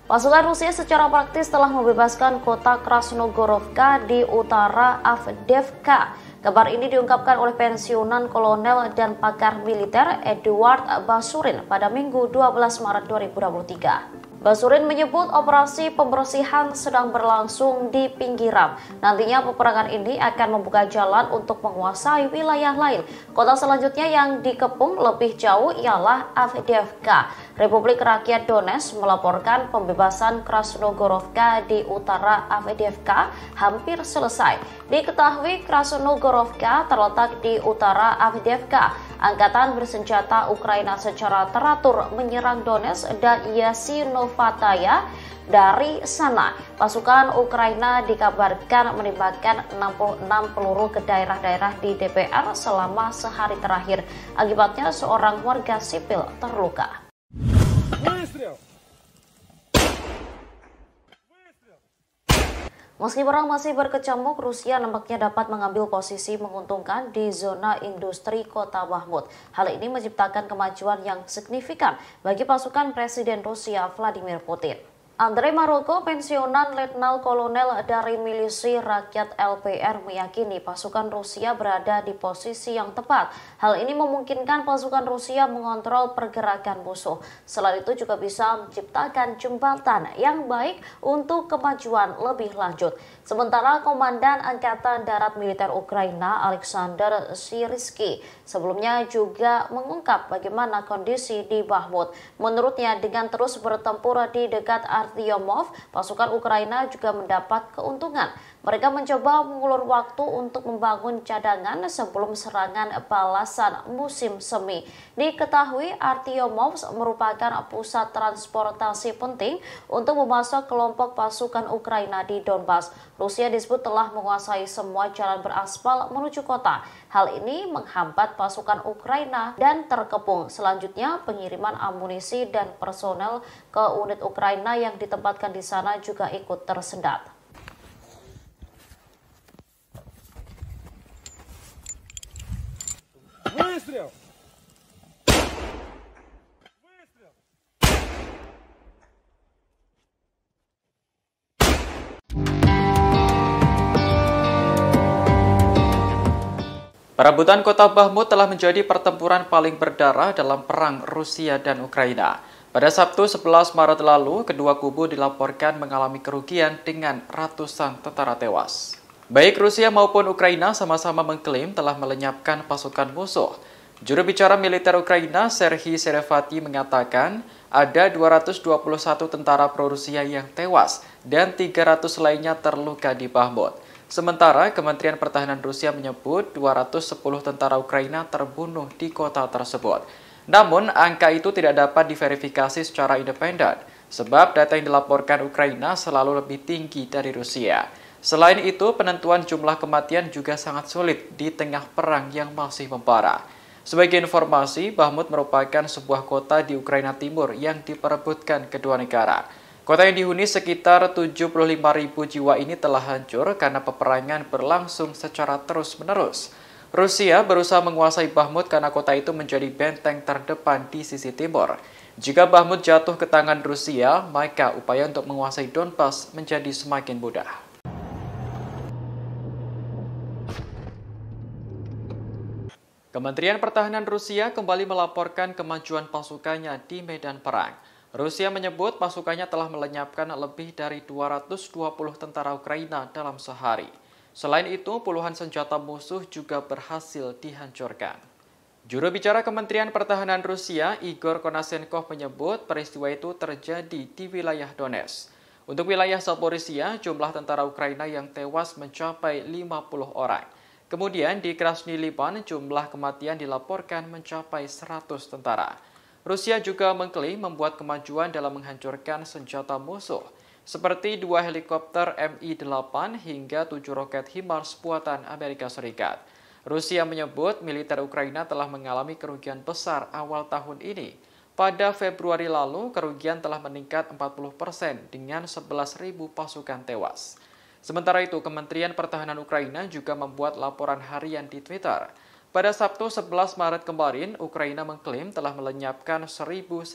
Pasukan Rusia secara praktis telah membebaskan kota Krasnogorovka di utara Avdevka. Kabar ini diungkapkan oleh pensiunan kolonel dan pakar militer Eduard Basurin pada Minggu 12 Maret 2023. Basurin menyebut operasi pembersihan sedang berlangsung di pinggiran. Nantinya peperangan ini akan membuka jalan untuk menguasai wilayah lain. Kota selanjutnya yang dikepung lebih jauh ialah Avdiivka. Republik Rakyat Donetsk melaporkan pembebasan Krasnogorovka di utara Avdiivka hampir selesai. Diketahui Krasnogorovka terletak di utara Avdiivka. Angkatan bersenjata Ukraina secara teratur menyerang Donetsk dan Yasinov Pataya dari sana. Pasukan Ukraina dikabarkan menembakkan 66 peluru ke daerah-daerah di DPR selama sehari terakhir. Akibatnya seorang warga sipil terluka. Meski perang masih berkecamuk, Rusia nampaknya dapat mengambil posisi menguntungkan di zona industri kota Bahmut. Hal ini menciptakan kemajuan yang signifikan bagi pasukan Presiden Rusia Vladimir Putin. Andre Maroko, pensiunan Letnan Kolonel dari Milisi Rakyat LPR meyakini pasukan Rusia berada di posisi yang tepat. Hal ini memungkinkan pasukan Rusia mengontrol pergerakan musuh. Selain itu juga bisa menciptakan jembatan yang baik untuk kemajuan lebih lanjut. Sementara Komandan Angkatan Darat Militer Ukraina Alexander Siriski sebelumnya juga mengungkap bagaimana kondisi di Bahmut. Menurutnya dengan terus bertempur di dekat Artyomov, pasukan Ukraina juga mendapat keuntungan. Mereka mencoba mengulur waktu untuk membangun cadangan sebelum serangan balasan musim semi. Diketahui Artyomovs merupakan pusat transportasi penting untuk memasok kelompok pasukan Ukraina di Donbas. Rusia disebut telah menguasai semua jalan beraspal menuju kota. Hal ini menghambat pasukan Ukraina dan terkepung. Selanjutnya, pengiriman amunisi dan personel ke unit Ukraina yang ditempatkan di sana juga ikut tersendat. Выстрел! Perebutan kota Bahmut telah menjadi pertempuran paling berdarah dalam perang Rusia dan Ukraina. Pada Sabtu 11 Maret lalu, kedua kubu dilaporkan mengalami kerugian dengan ratusan tentara tewas. Baik Rusia maupun Ukraina sama-sama mengklaim telah melenyapkan pasukan musuh. Juru bicara militer Ukraina, Serhiy Serevati, mengatakan ada 221 tentara pro-Rusia yang tewas dan 300 lainnya terluka di Bahmut. Sementara, Kementerian Pertahanan Rusia menyebut 210 tentara Ukraina terbunuh di kota tersebut. Namun, angka itu tidak dapat diverifikasi secara independen, sebab data yang dilaporkan Ukraina selalu lebih tinggi dari Rusia. Selain itu, penentuan jumlah kematian juga sangat sulit di tengah perang yang masih membara. Sebagai informasi, Bahmut merupakan sebuah kota di Ukraina Timur yang diperebutkan kedua negara. Kota yang dihuni sekitar ribu jiwa ini telah hancur karena peperangan berlangsung secara terus-menerus. Rusia berusaha menguasai Bahmut karena kota itu menjadi benteng terdepan di sisi timur. Jika Bahmut jatuh ke tangan Rusia, maka upaya untuk menguasai Donbas menjadi semakin mudah. Kementerian Pertahanan Rusia kembali melaporkan kemajuan pasukannya di medan perang. Rusia menyebut pasukannya telah melenyapkan lebih dari 220 tentara Ukraina dalam sehari. Selain itu, puluhan senjata musuh juga berhasil dihancurkan. Juru bicara Kementerian Pertahanan Rusia, Igor Konasenkov menyebut peristiwa itu terjadi di wilayah Donetsk. Untuk wilayah Zaporizhia, jumlah tentara Ukraina yang tewas mencapai 50 orang. Kemudian di Krasny Liban jumlah kematian dilaporkan mencapai 100 tentara. Rusia juga mengklaim membuat kemajuan dalam menghancurkan senjata musuh, seperti dua helikopter Mi-8 hingga tujuh roket HIMARS buatan Amerika Serikat. Rusia menyebut militer Ukraina telah mengalami kerugian besar awal tahun ini. Pada Februari lalu, kerugian telah meningkat 40 persen dengan 11.000 pasukan tewas. Sementara itu, Kementerian Pertahanan Ukraina juga membuat laporan harian di Twitter. Pada Sabtu 11 Maret kemarin, Ukraina mengklaim telah melenyapkan 1.090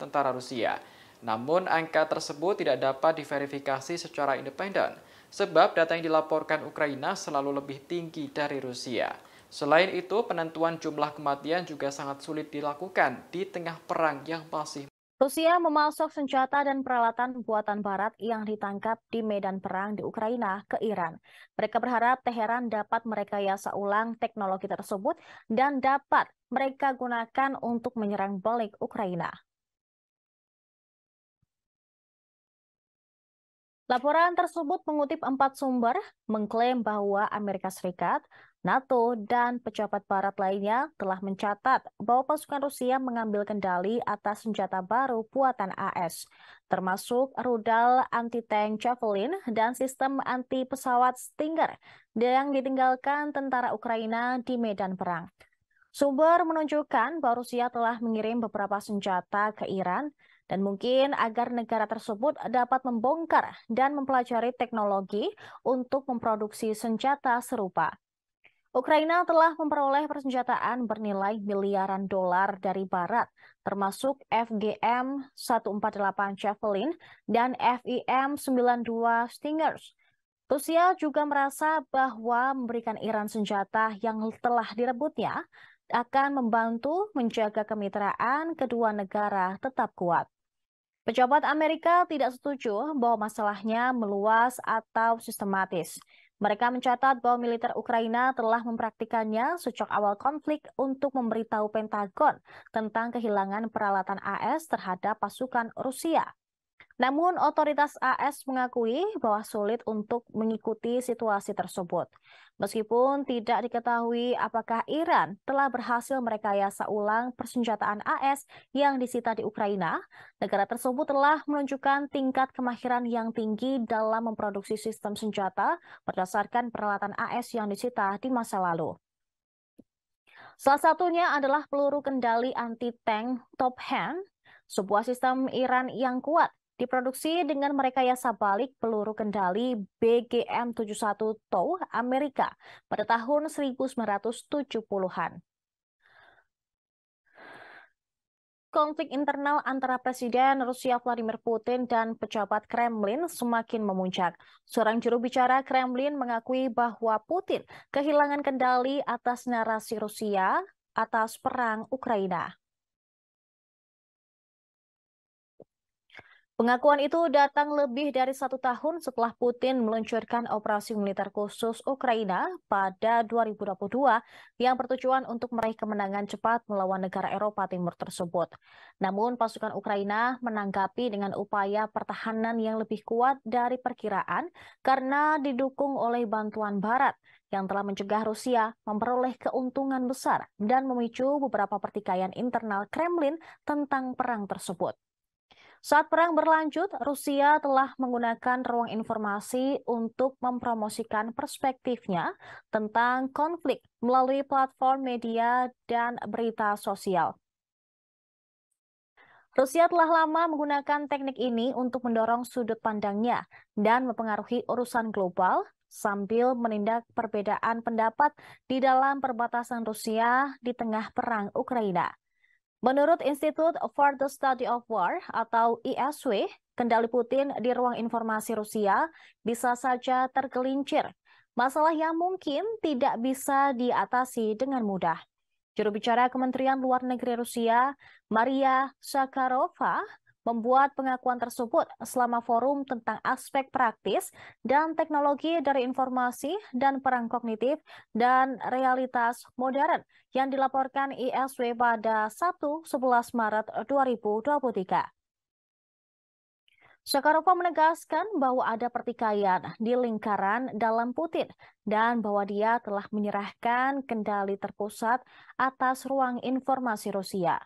tentara Rusia. Namun, angka tersebut tidak dapat diverifikasi secara independen, sebab data yang dilaporkan Ukraina selalu lebih tinggi dari Rusia. Selain itu, penentuan jumlah kematian juga sangat sulit dilakukan di tengah perang yang masih Rusia memasok senjata dan peralatan buatan Barat yang ditangkap di medan perang di Ukraina ke Iran. Mereka berharap Teheran dapat merekayasa ulang teknologi tersebut dan dapat mereka gunakan untuk menyerang balik Ukraina. Laporan tersebut mengutip empat sumber, mengklaim bahwa Amerika Serikat NATO dan pejabat barat lainnya telah mencatat bahwa pasukan Rusia mengambil kendali atas senjata baru buatan AS, termasuk rudal anti-tank Javelin dan sistem anti-pesawat Stinger yang ditinggalkan tentara Ukraina di medan perang. Sumber menunjukkan bahwa Rusia telah mengirim beberapa senjata ke Iran dan mungkin agar negara tersebut dapat membongkar dan mempelajari teknologi untuk memproduksi senjata serupa. Ukraina telah memperoleh persenjataan bernilai miliaran dolar dari Barat, termasuk FGM 148 Javelin dan FIM 92 Stingers. Rusia juga merasa bahwa memberikan Iran senjata yang telah direbutnya akan membantu menjaga kemitraan kedua negara tetap kuat. Pejabat Amerika tidak setuju bahwa masalahnya meluas atau sistematis. Mereka mencatat bahwa militer Ukraina telah mempraktikannya sejak awal konflik untuk memberitahu Pentagon tentang kehilangan peralatan AS terhadap pasukan Rusia. Namun, otoritas AS mengakui bahwa sulit untuk mengikuti situasi tersebut. Meskipun tidak diketahui apakah Iran telah berhasil merekayasa ulang persenjataan AS yang disita di Ukraina, negara tersebut telah menunjukkan tingkat kemahiran yang tinggi dalam memproduksi sistem senjata berdasarkan peralatan AS yang disita di masa lalu. Salah satunya adalah peluru kendali anti-tank Top Hand sebuah sistem Iran yang kuat Diproduksi dengan merekayasa balik peluru kendali BGM-71 TOW Amerika pada tahun 1970-an. Konflik internal antara Presiden Rusia Vladimir Putin dan pejabat Kremlin semakin memuncak. Seorang juru bicara Kremlin mengakui bahwa Putin kehilangan kendali atas narasi Rusia atas perang Ukraina. Pengakuan itu datang lebih dari satu tahun setelah Putin meluncurkan operasi militer khusus Ukraina pada 2022 yang bertujuan untuk meraih kemenangan cepat melawan negara Eropa Timur tersebut. Namun pasukan Ukraina menanggapi dengan upaya pertahanan yang lebih kuat dari perkiraan karena didukung oleh bantuan Barat yang telah mencegah Rusia memperoleh keuntungan besar dan memicu beberapa pertikaian internal Kremlin tentang perang tersebut. Saat perang berlanjut, Rusia telah menggunakan ruang informasi untuk mempromosikan perspektifnya tentang konflik melalui platform media dan berita sosial. Rusia telah lama menggunakan teknik ini untuk mendorong sudut pandangnya dan mempengaruhi urusan global sambil menindak perbedaan pendapat di dalam perbatasan Rusia di tengah perang Ukraina. Menurut Institute for the Study of War atau ISW, kendali Putin di ruang informasi Rusia bisa saja tergelincir. Masalah yang mungkin tidak bisa diatasi dengan mudah. Juru bicara Kementerian Luar Negeri Rusia, Maria Sakharova, membuat pengakuan tersebut selama forum tentang aspek praktis dan teknologi dari informasi dan perang kognitif dan realitas modern yang dilaporkan ISW pada 1-11 Maret 2023. Shakarova menegaskan bahwa ada pertikaian di lingkaran dalam Putin dan bahwa dia telah menyerahkan kendali terpusat atas ruang informasi Rusia.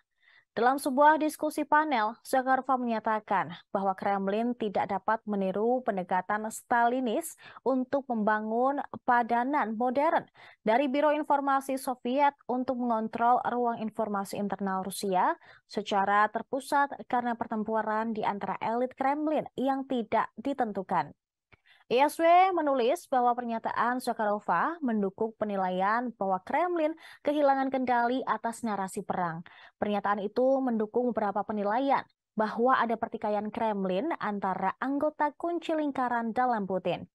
Dalam sebuah diskusi panel, Zakharova menyatakan bahwa Kremlin tidak dapat meniru pendekatan Stalinis untuk membangun padanan modern dari Biro Informasi Soviet untuk mengontrol ruang informasi internal Rusia secara terpusat karena pertempuran di antara elit Kremlin yang tidak ditentukan. ISW iya, menulis bahwa pernyataan Sokarova mendukung penilaian bahwa Kremlin kehilangan kendali atas narasi perang. Pernyataan itu mendukung beberapa penilaian bahwa ada pertikaian Kremlin antara anggota kunci lingkaran dalam Putin.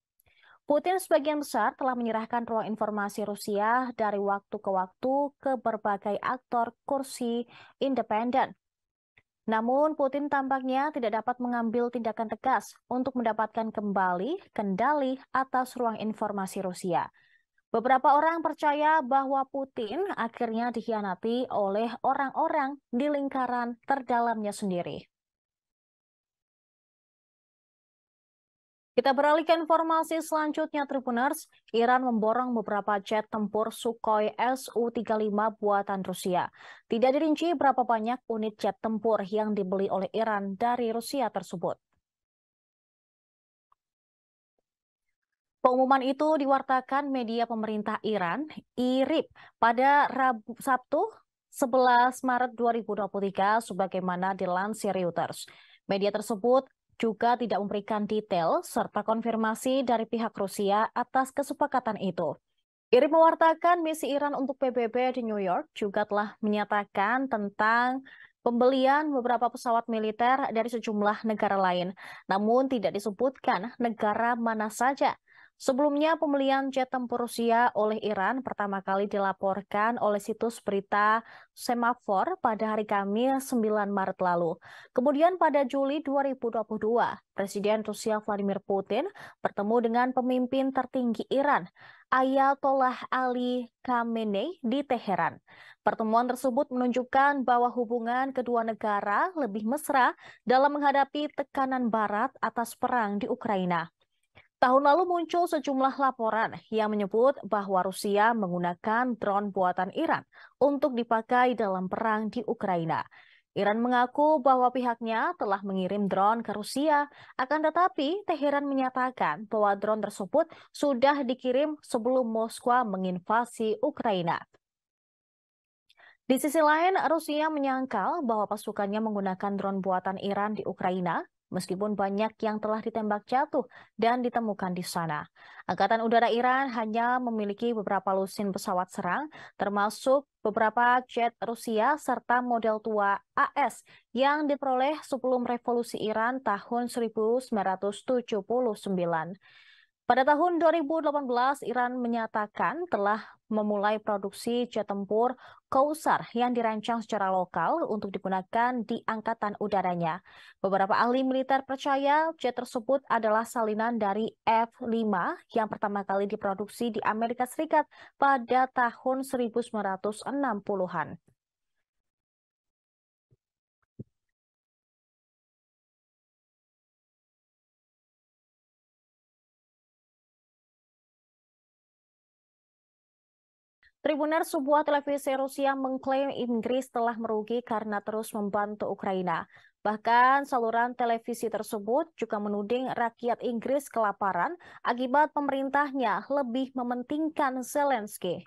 Putin sebagian besar telah menyerahkan ruang informasi Rusia dari waktu ke waktu ke berbagai aktor kursi independen namun Putin tampaknya tidak dapat mengambil tindakan tegas untuk mendapatkan kembali kendali atas ruang informasi Rusia. Beberapa orang percaya bahwa Putin akhirnya dikhianati oleh orang-orang di lingkaran terdalamnya sendiri. Kita beralih ke informasi selanjutnya, Tribuners. Iran memborong beberapa jet tempur Sukhoi Su-35 buatan Rusia. Tidak dirinci berapa banyak unit jet tempur yang dibeli oleh Iran dari Rusia tersebut. Pengumuman itu diwartakan media pemerintah Iran, IRIB, pada Rabu, Sabtu 11 Maret 2023 sebagaimana dilansir Reuters. Media tersebut juga tidak memberikan detail serta konfirmasi dari pihak Rusia atas kesepakatan itu. Irin mewartakan misi Iran untuk PBB di New York juga telah menyatakan tentang pembelian beberapa pesawat militer dari sejumlah negara lain. Namun tidak disebutkan negara mana saja. Sebelumnya, pembelian jet tempur Rusia oleh Iran pertama kali dilaporkan oleh situs berita Semafor pada hari Kamis 9 Maret lalu. Kemudian pada Juli 2022, Presiden Rusia Vladimir Putin bertemu dengan pemimpin tertinggi Iran, Ayatollah Ali Khamenei di Teheran. Pertemuan tersebut menunjukkan bahwa hubungan kedua negara lebih mesra dalam menghadapi tekanan barat atas perang di Ukraina. Tahun lalu muncul sejumlah laporan yang menyebut bahwa Rusia menggunakan drone buatan Iran untuk dipakai dalam perang di Ukraina. Iran mengaku bahwa pihaknya telah mengirim drone ke Rusia, akan tetapi Teheran menyatakan bahwa drone tersebut sudah dikirim sebelum Moskwa menginvasi Ukraina. Di sisi lain, Rusia menyangkal bahwa pasukannya menggunakan drone buatan Iran di Ukraina meskipun banyak yang telah ditembak jatuh dan ditemukan di sana. Angkatan Udara Iran hanya memiliki beberapa lusin pesawat serang, termasuk beberapa jet Rusia serta model tua AS yang diperoleh sebelum revolusi Iran tahun 1979. Pada tahun 2018, Iran menyatakan telah memulai produksi jet tempur Kausar yang dirancang secara lokal untuk digunakan di angkatan udaranya. Beberapa ahli militer percaya jet tersebut adalah salinan dari F-5 yang pertama kali diproduksi di Amerika Serikat pada tahun 1960-an. Tribuner sebuah televisi Rusia mengklaim Inggris telah merugi karena terus membantu Ukraina. Bahkan saluran televisi tersebut juga menuding rakyat Inggris kelaparan akibat pemerintahnya lebih mementingkan Zelensky.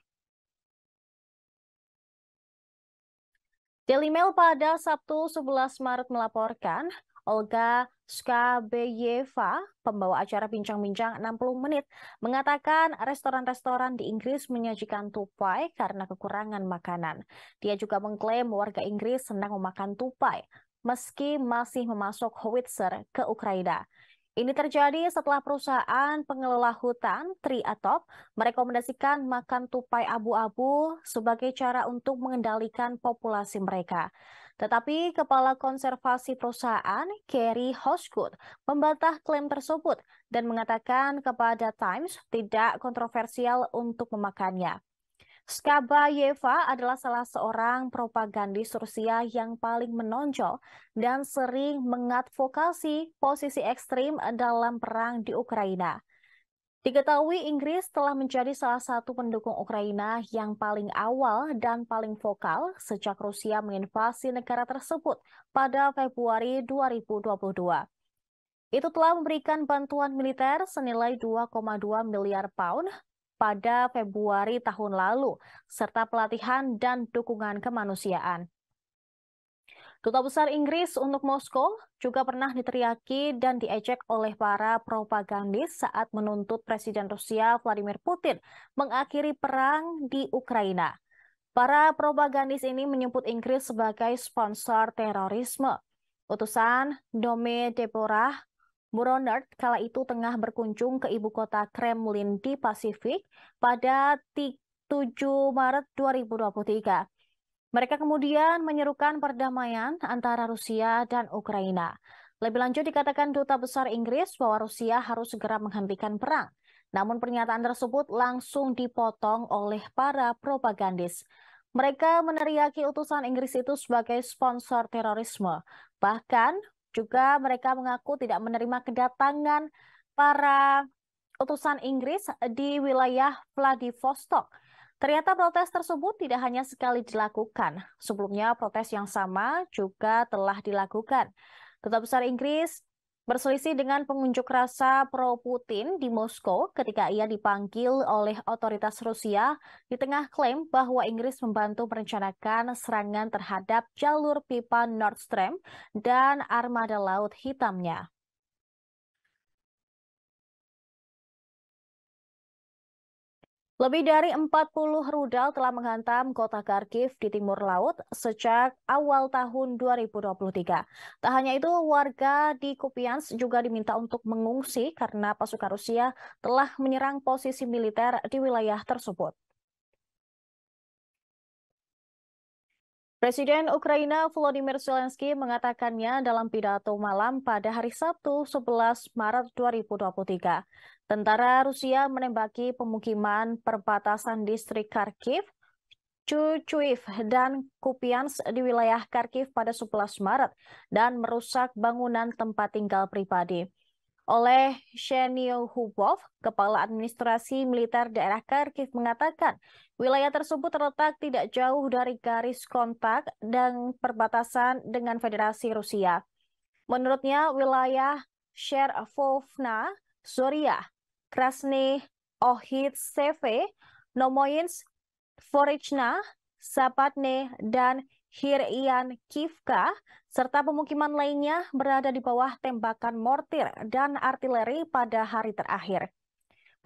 Daily Mail pada Sabtu 11 Maret melaporkan, Olga Skabeyeva, pembawa acara Bincang-Bincang 60 Menit, mengatakan restoran-restoran di Inggris menyajikan tupai karena kekurangan makanan. Dia juga mengklaim warga Inggris senang memakan tupai, meski masih memasuk howitzer ke Ukraina. Ini terjadi setelah perusahaan pengelola hutan Triatop merekomendasikan makan tupai abu-abu sebagai cara untuk mengendalikan populasi mereka. Tetapi Kepala Konservasi Perusahaan, Kerry Hoskut, membantah klaim tersebut dan mengatakan kepada Times tidak kontroversial untuk memakannya. Skabayeva adalah salah seorang propagandis Rusia yang paling menonjol dan sering mengadvokasi posisi ekstrim dalam perang di Ukraina. Diketahui Inggris telah menjadi salah satu pendukung Ukraina yang paling awal dan paling vokal sejak Rusia menginvasi negara tersebut pada Februari 2022. Itu telah memberikan bantuan militer senilai 2,2 miliar pound pada Februari tahun lalu, serta pelatihan dan dukungan kemanusiaan. Duta Besar Inggris untuk Moskow juga pernah diteriaki dan diejek oleh para propagandis saat menuntut Presiden Rusia Vladimir Putin mengakhiri perang di Ukraina. Para propagandis ini menyebut Inggris sebagai sponsor terorisme. Utusan Dome Deborah Muronert kala itu tengah berkunjung ke ibu kota Kremlin di Pasifik pada 7 Maret 2023. Mereka kemudian menyerukan perdamaian antara Rusia dan Ukraina. Lebih lanjut dikatakan Duta Besar Inggris bahwa Rusia harus segera menghentikan perang. Namun pernyataan tersebut langsung dipotong oleh para propagandis. Mereka meneriaki utusan Inggris itu sebagai sponsor terorisme. Bahkan juga mereka mengaku tidak menerima kedatangan para utusan Inggris di wilayah Vladivostok Ternyata protes tersebut tidak hanya sekali dilakukan. Sebelumnya protes yang sama juga telah dilakukan. Ketua Besar Inggris berselisih dengan pengunjuk rasa pro-Putin di Moskow ketika ia dipanggil oleh otoritas Rusia di tengah klaim bahwa Inggris membantu merencanakan serangan terhadap jalur pipa Nord Stream dan armada laut hitamnya. Lebih dari 40 rudal telah menghantam kota Kharkiv di timur laut sejak awal tahun 2023. Tak hanya itu, warga di Kupiansk juga diminta untuk mengungsi karena pasukan Rusia telah menyerang posisi militer di wilayah tersebut. Presiden Ukraina Volodymyr Zelensky mengatakannya dalam pidato malam pada hari Sabtu 11 Maret 2023. Tentara Rusia menembaki pemukiman perbatasan distrik Kharkiv, Chuchuiv, dan Kupians di wilayah Kharkiv pada 11 Maret dan merusak bangunan tempat tinggal pribadi oleh Shenio Hubov, Kepala Administrasi Militer Daerah Kharkiv mengatakan wilayah tersebut terletak tidak jauh dari garis kontak dan perbatasan dengan Federasi Rusia. Menurutnya wilayah Sherovna, Zoria, Krasny Ohitseve, Nomoyins, Forichna, Sapatne, dan Hirian Kivka serta pemukiman lainnya berada di bawah tembakan mortir dan artileri pada hari terakhir.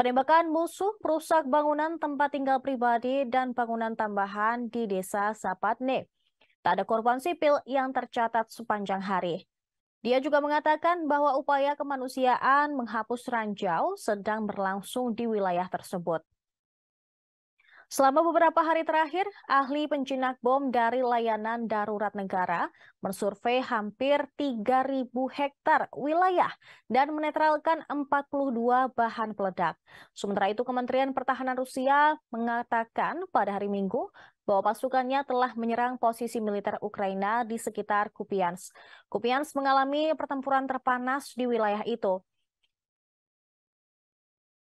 Penembakan musuh merusak bangunan tempat tinggal pribadi dan bangunan tambahan di desa Sapatne. Tak ada korban sipil yang tercatat sepanjang hari. Dia juga mengatakan bahwa upaya kemanusiaan menghapus ranjau sedang berlangsung di wilayah tersebut. Selama beberapa hari terakhir, ahli penjinak bom dari layanan darurat negara mensurvei hampir 3.000 hektar wilayah dan menetralkan 42 bahan peledak. Sementara itu, Kementerian Pertahanan Rusia mengatakan pada hari Minggu bahwa pasukannya telah menyerang posisi militer Ukraina di sekitar Kupiansk. Kupiansk mengalami pertempuran terpanas di wilayah itu.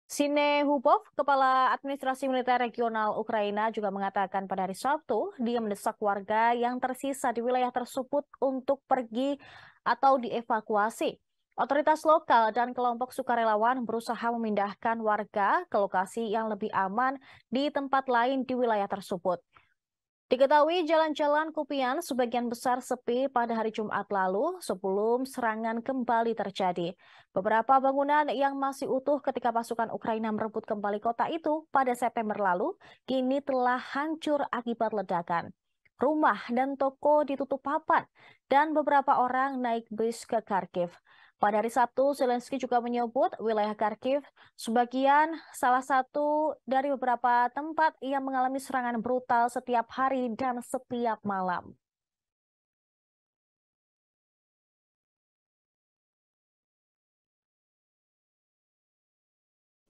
Sine Hubov, Kepala Administrasi Militer Regional Ukraina juga mengatakan pada hari Sabtu, dia mendesak warga yang tersisa di wilayah tersebut untuk pergi atau dievakuasi. Otoritas lokal dan kelompok sukarelawan berusaha memindahkan warga ke lokasi yang lebih aman di tempat lain di wilayah tersebut. Diketahui jalan-jalan Kupian sebagian besar sepi pada hari Jumat lalu sebelum serangan kembali terjadi. Beberapa bangunan yang masih utuh ketika pasukan Ukraina merebut kembali kota itu pada September lalu kini telah hancur akibat ledakan. Rumah dan toko ditutup papan dan beberapa orang naik bis ke Kharkiv. Pada hari Sabtu, Zelensky juga menyebut wilayah Kharkiv sebagian salah satu dari beberapa tempat yang mengalami serangan brutal setiap hari dan setiap malam.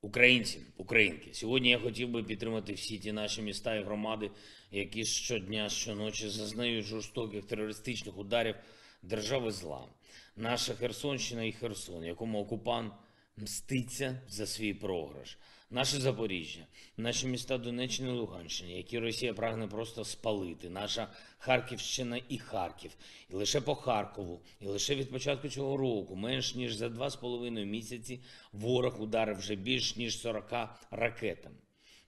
Українці, українки, сьогодні я хотів би підтримати всі ті наші міста і громади, які щодня, щоночі зазнають жорстоких терористичних ударів держави зла. Наша Херсонщина і Херсон, якому окупант мститься за свій програш, наше Запоріжжя, наші міста Донеччини і Луганщини, які Росія прагне просто спалити, наша Харківщина і Харків, і лише по Харкову, і лише від початку цього року, менш ніж за два з половиною місяці, ворог ударив вже більш ніж 40 ракетами.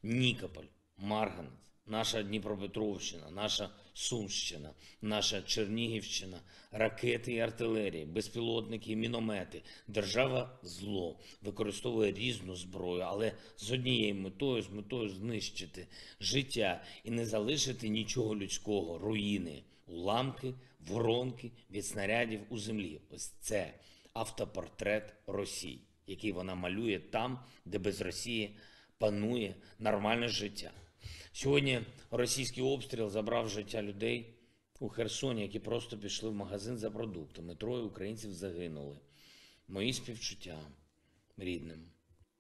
Нікополь, Марганець, наша Дніпропетровщина, наша Сумщина, наша Чернігівщина, ракети і артилерії, безпілотники, і міномети. Держава зло використовує різну зброю, але з однією метою, з метою знищити життя і не залишити нічого людського, руїни, уламки, воронки від снарядів у землі. Ось це автопортрет Росії, який вона малює там, де без Росії панує нормальне життя. Сьогодні російський обстріл забрав життя людей у Херсоні, які просто пішли в магазин за продуктами. Троє українців загинули. Мої співчуття рідним.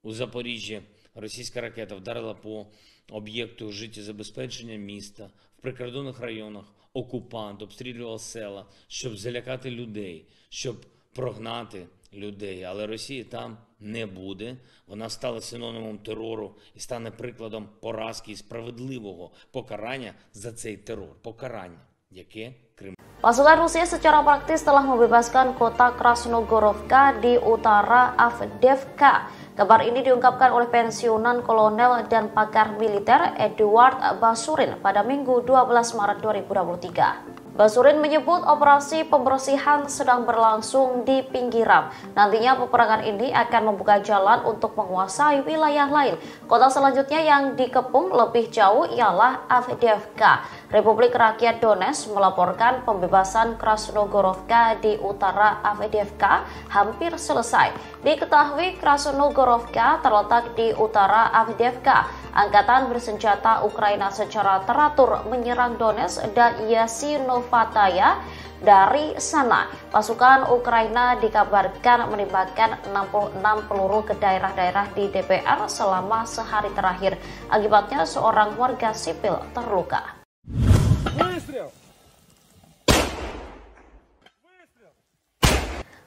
У Запоріжжі російська ракета вдарила по об'єкту життєзабезпечення міста в прикордонних районах. Окупант обстрілював села, щоб залякати людей, щоб прогнати. людей, але Росії там не буде. Вона стала синонімом терору і стане прикладом поразки і справедливого покарання за цей терор. Покарання, яке Крим. Pasukan Rusia secara praktis telah membebaskan kota Krasnogorovka di utara Avdevka. Kabar ini diungkapkan oleh pensiunan kolonel dan pakar militer Eduard Basurin pada Minggu 12 Maret 2023. Basurin menyebut operasi pembersihan sedang berlangsung di pinggiran. Nantinya peperangan ini akan membuka jalan untuk menguasai wilayah lain. Kota selanjutnya yang dikepung lebih jauh ialah Avdiivka. Republik Rakyat Donetsk melaporkan pembebasan Krasnogorovka di utara Avdiivka hampir selesai. Diketahui Krasnogorovka terletak di utara Avdiivka. Angkatan bersenjata Ukraina secara teratur menyerang Donetsk dan Yasinov Pataya dari sana. Pasukan Ukraina dikabarkan menembakkan 66 peluru ke daerah-daerah di DPR selama sehari terakhir. Akibatnya seorang warga sipil terluka.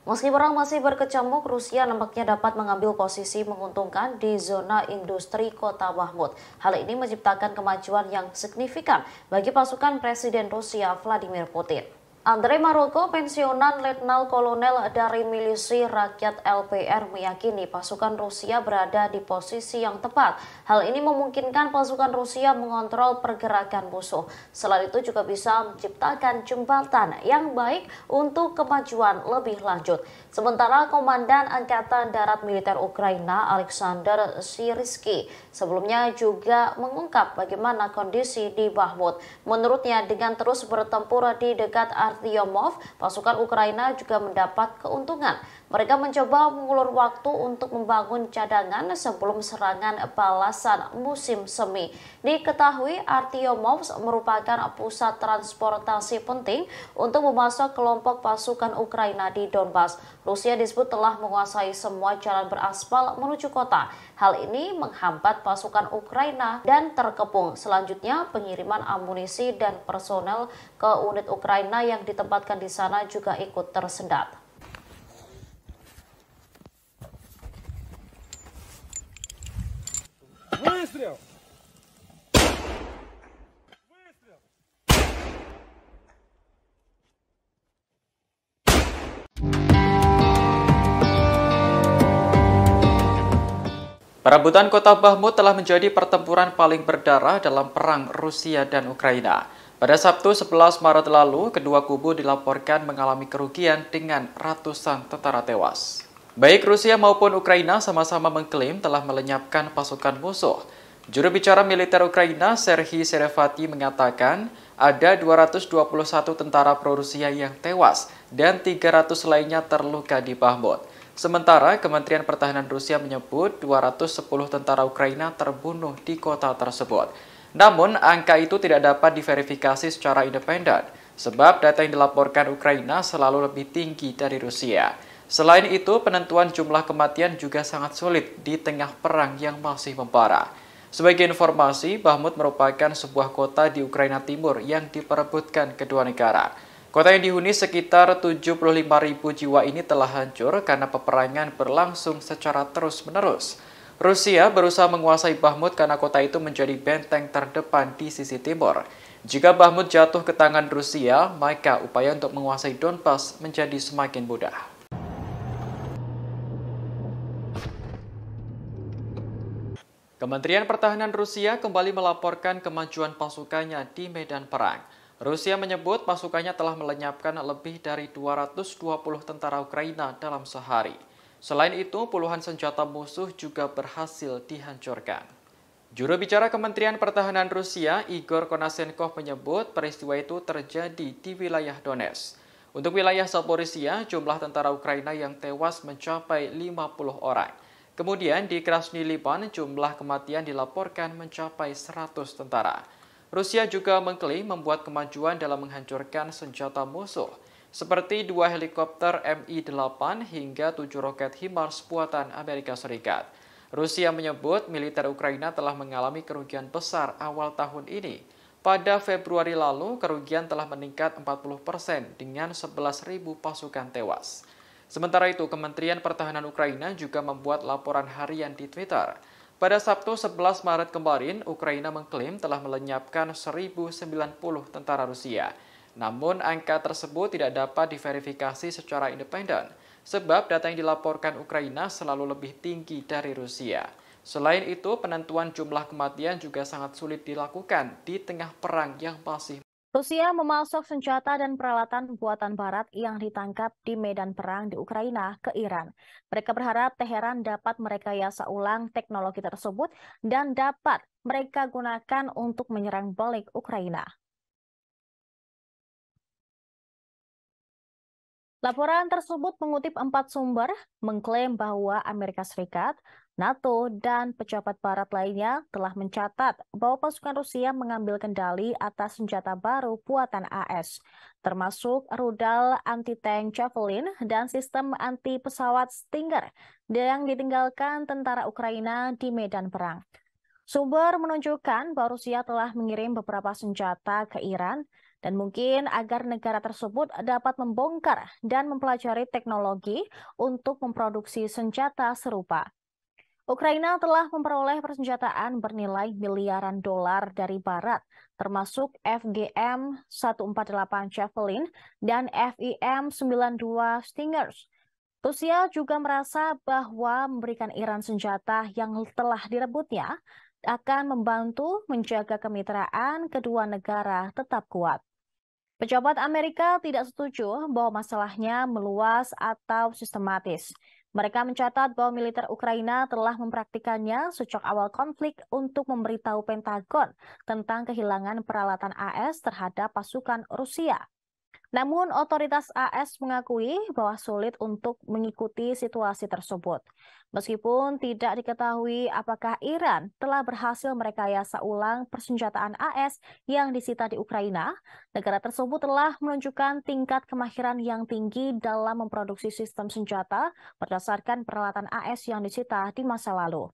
Meski perang masih berkecamuk, Rusia nampaknya dapat mengambil posisi menguntungkan di zona industri kota Bahmut. Hal ini menciptakan kemajuan yang signifikan bagi pasukan Presiden Rusia Vladimir Putin. Andre Maroko, pensiunan Letnan Kolonel dari Milisi Rakyat LPR meyakini pasukan Rusia berada di posisi yang tepat. Hal ini memungkinkan pasukan Rusia mengontrol pergerakan musuh. Selain itu juga bisa menciptakan jembatan yang baik untuk kemajuan lebih lanjut. Sementara Komandan Angkatan Darat Militer Ukraina Alexander Siriski sebelumnya juga mengungkap bagaimana kondisi di Bahmut. Menurutnya dengan terus bertempur di dekat area Artyomov, pasukan Ukraina juga mendapat keuntungan mereka mencoba mengulur waktu untuk membangun cadangan sebelum serangan balasan musim semi. Diketahui Artyomovs merupakan pusat transportasi penting untuk memasok kelompok pasukan Ukraina di Donbas. Rusia disebut telah menguasai semua jalan beraspal menuju kota. Hal ini menghambat pasukan Ukraina dan terkepung. Selanjutnya, pengiriman amunisi dan personel ke unit Ukraina yang ditempatkan di sana juga ikut tersendat. Выстрел! Perebutan kota Bahmut telah menjadi pertempuran paling berdarah dalam perang Rusia dan Ukraina. Pada Sabtu 11 Maret lalu, kedua kubu dilaporkan mengalami kerugian dengan ratusan tentara tewas. Baik Rusia maupun Ukraina sama-sama mengklaim telah melenyapkan pasukan musuh. Juru bicara militer Ukraina, Serhiy Serevati mengatakan, ada 221 tentara pro-Rusia yang tewas dan 300 lainnya terluka di Bahmut. Sementara Kementerian Pertahanan Rusia menyebut 210 tentara Ukraina terbunuh di kota tersebut. Namun, angka itu tidak dapat diverifikasi secara independen, sebab data yang dilaporkan Ukraina selalu lebih tinggi dari Rusia. Selain itu, penentuan jumlah kematian juga sangat sulit di tengah perang yang masih membara. Sebagai informasi, Bahmut merupakan sebuah kota di Ukraina Timur yang diperebutkan kedua negara. Kota yang dihuni sekitar ribu jiwa ini telah hancur karena peperangan berlangsung secara terus-menerus. Rusia berusaha menguasai Bahmut karena kota itu menjadi benteng terdepan di sisi timur. Jika Bahmut jatuh ke tangan Rusia, maka upaya untuk menguasai Donbas menjadi semakin mudah. Kementerian Pertahanan Rusia kembali melaporkan kemajuan pasukannya di medan perang. Rusia menyebut pasukannya telah melenyapkan lebih dari 220 tentara Ukraina dalam sehari. Selain itu, puluhan senjata musuh juga berhasil dihancurkan. Juru bicara Kementerian Pertahanan Rusia, Igor Konasenkov menyebut peristiwa itu terjadi di wilayah Donetsk. Untuk wilayah Zaporizhia, jumlah tentara Ukraina yang tewas mencapai 50 orang. Kemudian di Krasny Liban, jumlah kematian dilaporkan mencapai 100 tentara. Rusia juga mengklaim membuat kemajuan dalam menghancurkan senjata musuh, seperti dua helikopter Mi-8 hingga tujuh roket HIMARS buatan Amerika Serikat. Rusia menyebut militer Ukraina telah mengalami kerugian besar awal tahun ini. Pada Februari lalu, kerugian telah meningkat 40 persen dengan 11.000 pasukan tewas. Sementara itu, Kementerian Pertahanan Ukraina juga membuat laporan harian di Twitter. Pada Sabtu 11 Maret kemarin, Ukraina mengklaim telah melenyapkan 1.090 tentara Rusia. Namun, angka tersebut tidak dapat diverifikasi secara independen, sebab data yang dilaporkan Ukraina selalu lebih tinggi dari Rusia. Selain itu, penentuan jumlah kematian juga sangat sulit dilakukan di tengah perang yang masih Rusia memasok senjata dan peralatan buatan Barat yang ditangkap di medan perang di Ukraina ke Iran. Mereka berharap Teheran dapat merekayasa ulang teknologi tersebut dan dapat mereka gunakan untuk menyerang balik Ukraina. Laporan tersebut mengutip empat sumber, mengklaim bahwa Amerika Serikat NATO dan pejabat barat lainnya telah mencatat bahwa pasukan Rusia mengambil kendali atas senjata baru buatan AS, termasuk rudal anti-tank Javelin dan sistem anti-pesawat Stinger yang ditinggalkan tentara Ukraina di medan perang. Sumber menunjukkan bahwa Rusia telah mengirim beberapa senjata ke Iran dan mungkin agar negara tersebut dapat membongkar dan mempelajari teknologi untuk memproduksi senjata serupa. Ukraina telah memperoleh persenjataan bernilai miliaran dolar dari Barat, termasuk FGM 148 Javelin dan FIM 92 Stingers. Rusia juga merasa bahwa memberikan Iran senjata yang telah direbutnya akan membantu menjaga kemitraan kedua negara tetap kuat. Pejabat Amerika tidak setuju bahwa masalahnya meluas atau sistematis. Mereka mencatat bahwa militer Ukraina telah mempraktikannya sejak awal konflik untuk memberitahu Pentagon tentang kehilangan peralatan AS terhadap pasukan Rusia. Namun otoritas AS mengakui bahwa sulit untuk mengikuti situasi tersebut. Meskipun tidak diketahui apakah Iran telah berhasil merekayasa ulang persenjataan AS yang disita di Ukraina, negara tersebut telah menunjukkan tingkat kemahiran yang tinggi dalam memproduksi sistem senjata berdasarkan peralatan AS yang disita di masa lalu.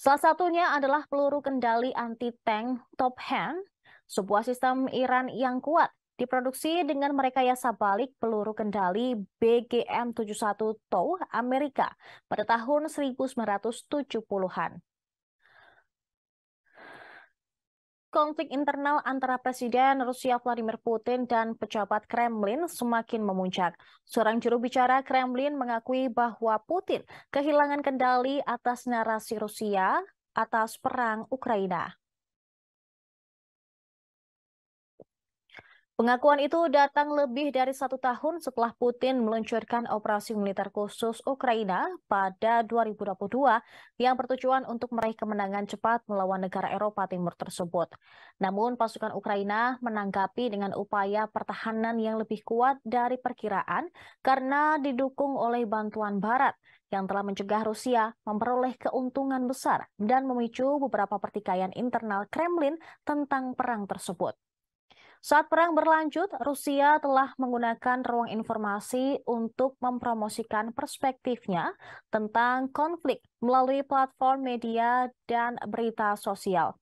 Salah satunya adalah peluru kendali anti-tank Top Hand, sebuah sistem Iran yang kuat Diproduksi dengan merekayasa balik peluru kendali BGM-71 TOW Amerika pada tahun 1970-an. Konflik internal antara Presiden Rusia Vladimir Putin dan pejabat Kremlin semakin memuncak. Seorang juru bicara Kremlin mengakui bahwa Putin kehilangan kendali atas narasi Rusia atas perang Ukraina. Pengakuan itu datang lebih dari satu tahun setelah Putin meluncurkan operasi militer khusus Ukraina pada 2022 yang bertujuan untuk meraih kemenangan cepat melawan negara Eropa Timur tersebut. Namun pasukan Ukraina menanggapi dengan upaya pertahanan yang lebih kuat dari perkiraan karena didukung oleh bantuan Barat yang telah mencegah Rusia memperoleh keuntungan besar dan memicu beberapa pertikaian internal Kremlin tentang perang tersebut. Saat perang berlanjut, Rusia telah menggunakan ruang informasi untuk mempromosikan perspektifnya tentang konflik melalui platform media dan berita sosial.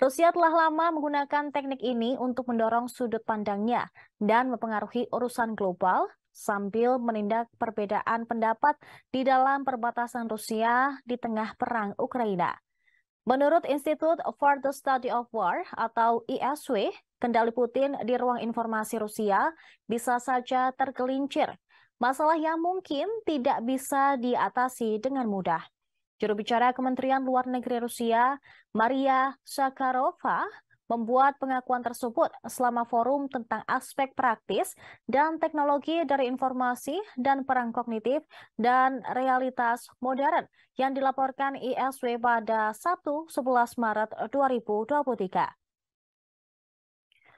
Rusia telah lama menggunakan teknik ini untuk mendorong sudut pandangnya dan mempengaruhi urusan global sambil menindak perbedaan pendapat di dalam perbatasan Rusia di tengah perang Ukraina. Menurut Institute for the Study of War atau ISW, kendali Putin di ruang informasi Rusia bisa saja tergelincir. Masalah yang mungkin tidak bisa diatasi dengan mudah. Juru bicara Kementerian Luar Negeri Rusia, Maria Sakarova, membuat pengakuan tersebut selama forum tentang aspek praktis dan teknologi dari informasi dan perang kognitif dan realitas modern yang dilaporkan ISW pada 1-11 Maret 2023.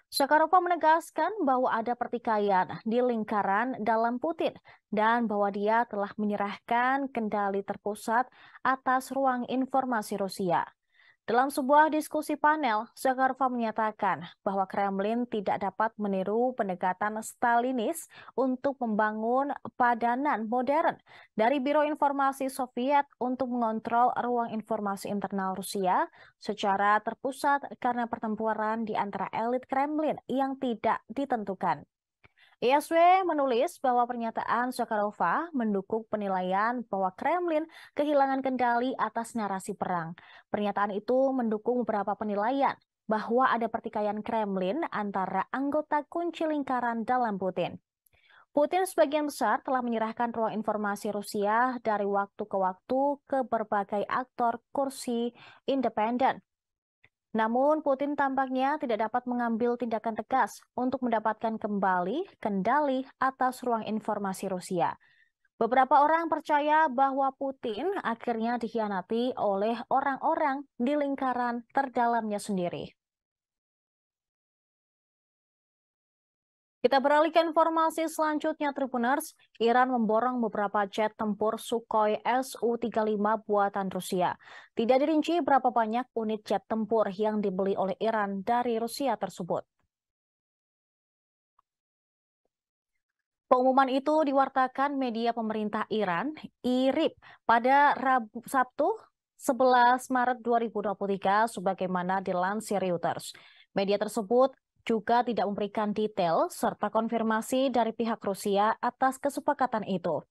Shakarova menegaskan bahwa ada pertikaian di lingkaran dalam Putin dan bahwa dia telah menyerahkan kendali terpusat atas ruang informasi Rusia. Dalam sebuah diskusi panel, Zakharova menyatakan bahwa Kremlin tidak dapat meniru pendekatan Stalinis untuk membangun padanan modern dari Biro Informasi Soviet untuk mengontrol ruang informasi internal Rusia secara terpusat karena pertempuran di antara elit Kremlin yang tidak ditentukan. ISW iya, menulis bahwa pernyataan Sokarova mendukung penilaian bahwa Kremlin kehilangan kendali atas narasi perang. Pernyataan itu mendukung beberapa penilaian bahwa ada pertikaian Kremlin antara anggota kunci lingkaran dalam Putin. Putin sebagian besar telah menyerahkan ruang informasi Rusia dari waktu ke waktu ke berbagai aktor kursi independen namun, Putin tampaknya tidak dapat mengambil tindakan tegas untuk mendapatkan kembali kendali atas ruang informasi Rusia. Beberapa orang percaya bahwa Putin akhirnya dikhianati oleh orang-orang di lingkaran terdalamnya sendiri. Kita beralih ke informasi selanjutnya, Tribuners. Iran memborong beberapa jet tempur Sukhoi Su-35 buatan Rusia. Tidak dirinci berapa banyak unit jet tempur yang dibeli oleh Iran dari Rusia tersebut. Pengumuman itu diwartakan media pemerintah Iran, IRIB, pada Rabu, Sabtu 11 Maret 2023 sebagaimana dilansir Reuters. Media tersebut juga tidak memberikan detail serta konfirmasi dari pihak Rusia atas kesepakatan itu.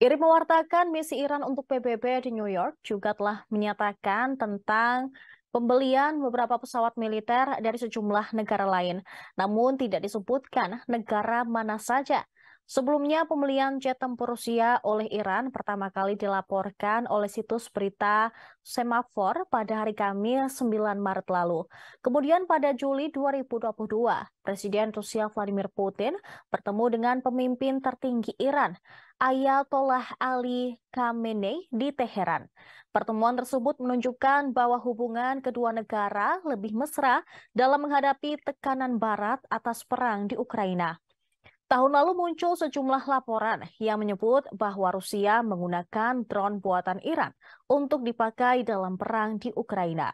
Irin mewartakan misi Iran untuk PBB di New York juga telah menyatakan tentang pembelian beberapa pesawat militer dari sejumlah negara lain. Namun tidak disebutkan negara mana saja. Sebelumnya, pembelian jet tempur Rusia oleh Iran pertama kali dilaporkan oleh situs berita Semafor pada hari Kamis 9 Maret lalu. Kemudian pada Juli 2022, Presiden Rusia Vladimir Putin bertemu dengan pemimpin tertinggi Iran, Ayatollah Ali Khamenei di Teheran. Pertemuan tersebut menunjukkan bahwa hubungan kedua negara lebih mesra dalam menghadapi tekanan barat atas perang di Ukraina. Tahun lalu muncul sejumlah laporan yang menyebut bahwa Rusia menggunakan drone buatan Iran untuk dipakai dalam perang di Ukraina.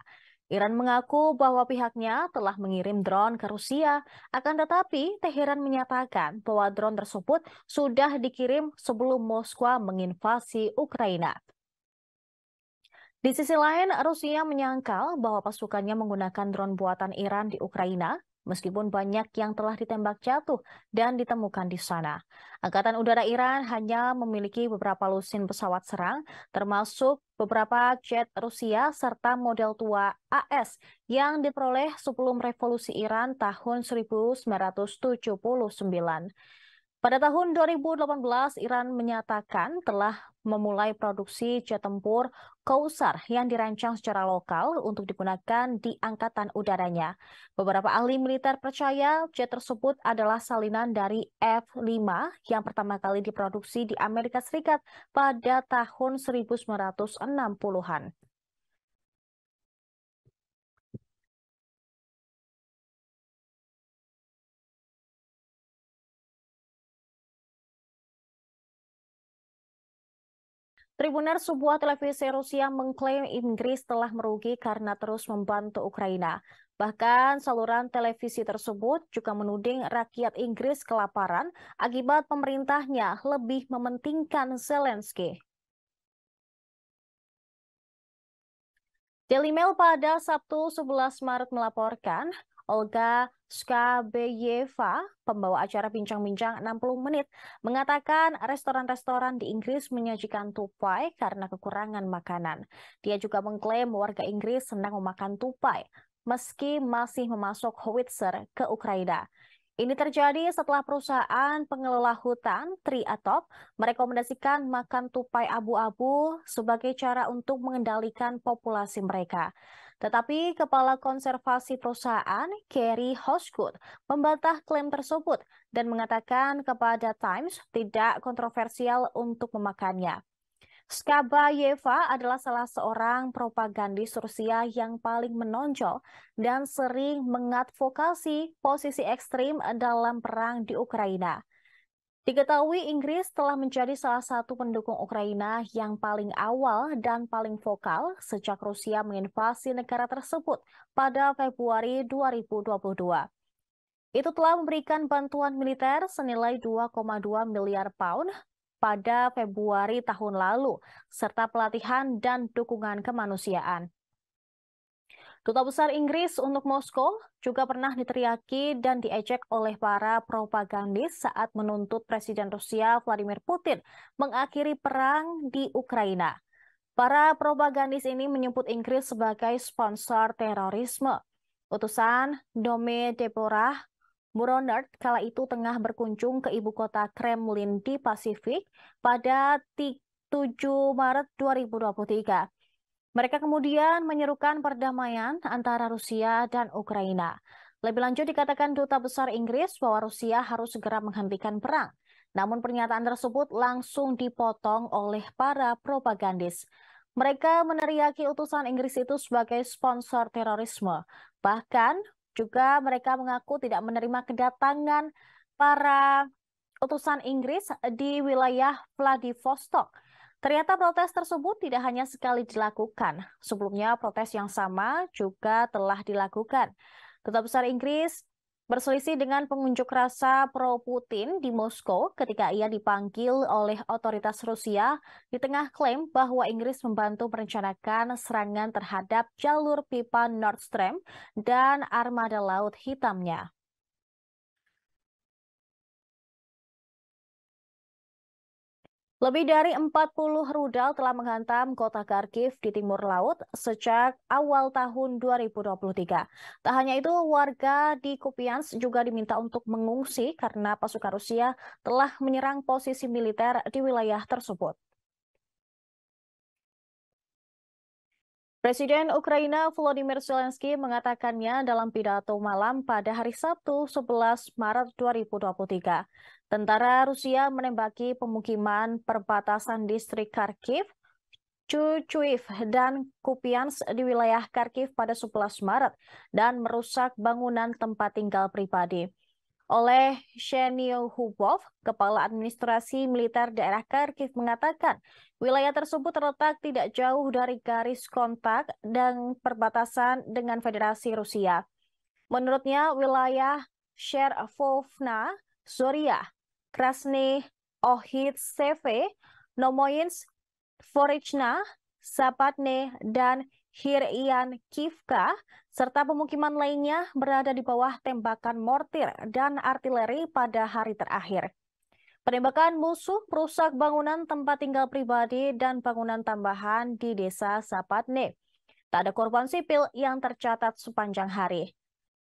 Iran mengaku bahwa pihaknya telah mengirim drone ke Rusia, akan tetapi Teheran menyatakan bahwa drone tersebut sudah dikirim sebelum Moskwa menginvasi Ukraina. Di sisi lain, Rusia menyangkal bahwa pasukannya menggunakan drone buatan Iran di Ukraina meskipun banyak yang telah ditembak jatuh dan ditemukan di sana. Angkatan Udara Iran hanya memiliki beberapa lusin pesawat serang, termasuk beberapa jet Rusia serta model tua AS yang diperoleh sebelum revolusi Iran tahun 1979. Pada tahun 2018, Iran menyatakan telah memulai produksi jet tempur Kausar yang dirancang secara lokal untuk digunakan di angkatan udaranya. Beberapa ahli militer percaya jet tersebut adalah salinan dari F-5 yang pertama kali diproduksi di Amerika Serikat pada tahun 1960-an. Tribuner sebuah televisi Rusia mengklaim Inggris telah merugi karena terus membantu Ukraina. Bahkan saluran televisi tersebut juga menuding rakyat Inggris kelaparan akibat pemerintahnya lebih mementingkan Zelensky. Daily Mail pada Sabtu 11 Maret melaporkan, Olga Skabeyeva, pembawa acara Bincang-Bincang 60 Menit, mengatakan restoran-restoran di Inggris menyajikan tupai karena kekurangan makanan. Dia juga mengklaim warga Inggris senang memakan tupai, meski masih memasok howitzer ke Ukraina. Ini terjadi setelah perusahaan pengelola hutan Triatop merekomendasikan makan tupai abu-abu sebagai cara untuk mengendalikan populasi mereka. Tetapi Kepala Konservasi Perusahaan, Kerry Hosgood, membantah klaim tersebut dan mengatakan kepada Times tidak kontroversial untuk memakannya. Skabayeva adalah salah seorang propagandis Rusia yang paling menonjol dan sering mengadvokasi posisi ekstrim dalam perang di Ukraina. Diketahui Inggris telah menjadi salah satu pendukung Ukraina yang paling awal dan paling vokal sejak Rusia menginvasi negara tersebut pada Februari 2022. Itu telah memberikan bantuan militer senilai 2,2 miliar pound pada Februari tahun lalu, serta pelatihan dan dukungan kemanusiaan. Duta Besar Inggris untuk Moskow juga pernah diteriaki dan diejek oleh para propagandis saat menuntut Presiden Rusia Vladimir Putin mengakhiri perang di Ukraina. Para propagandis ini menyebut Inggris sebagai sponsor terorisme. Utusan Dome Deborah Muronert kala itu tengah berkunjung ke ibu kota Kremlin di Pasifik pada 7 Maret 2023. Mereka kemudian menyerukan perdamaian antara Rusia dan Ukraina. Lebih lanjut dikatakan Duta Besar Inggris bahwa Rusia harus segera menghentikan perang. Namun pernyataan tersebut langsung dipotong oleh para propagandis. Mereka meneriaki utusan Inggris itu sebagai sponsor terorisme. Bahkan juga mereka mengaku tidak menerima kedatangan para utusan Inggris di wilayah Vladivostok Ternyata protes tersebut tidak hanya sekali dilakukan. Sebelumnya protes yang sama juga telah dilakukan. Duta Besar Inggris berselisih dengan pengunjuk rasa pro-Putin di Moskow ketika ia dipanggil oleh otoritas Rusia di tengah klaim bahwa Inggris membantu merencanakan serangan terhadap jalur pipa Nord Stream dan armada laut hitamnya. Lebih dari 40 rudal telah menghantam kota Kharkiv di timur laut sejak awal tahun 2023. Tak hanya itu, warga di Kupiansk juga diminta untuk mengungsi karena pasukan Rusia telah menyerang posisi militer di wilayah tersebut. Presiden Ukraina Volodymyr Zelensky mengatakannya dalam pidato malam pada hari Sabtu 11 Maret 2023. Tentara Rusia menembaki pemukiman perbatasan distrik Kharkiv, Chuchuiv, dan Kupians di wilayah Kharkiv pada 11 Maret dan merusak bangunan tempat tinggal pribadi oleh Shenil Hubov, Kepala Administrasi Militer Daerah Kharkiv mengatakan wilayah tersebut terletak tidak jauh dari garis kontak dan perbatasan dengan Federasi Rusia. Menurutnya wilayah Sherovna, Zoria, Krasny Ohitseve, Nomoyinsk, Vorichna, Sapatne, dan Hirian Kivka, serta pemukiman lainnya berada di bawah tembakan mortir dan artileri pada hari terakhir. Penembakan musuh merusak bangunan tempat tinggal pribadi dan bangunan tambahan di desa Sapatne. Tak ada korban sipil yang tercatat sepanjang hari.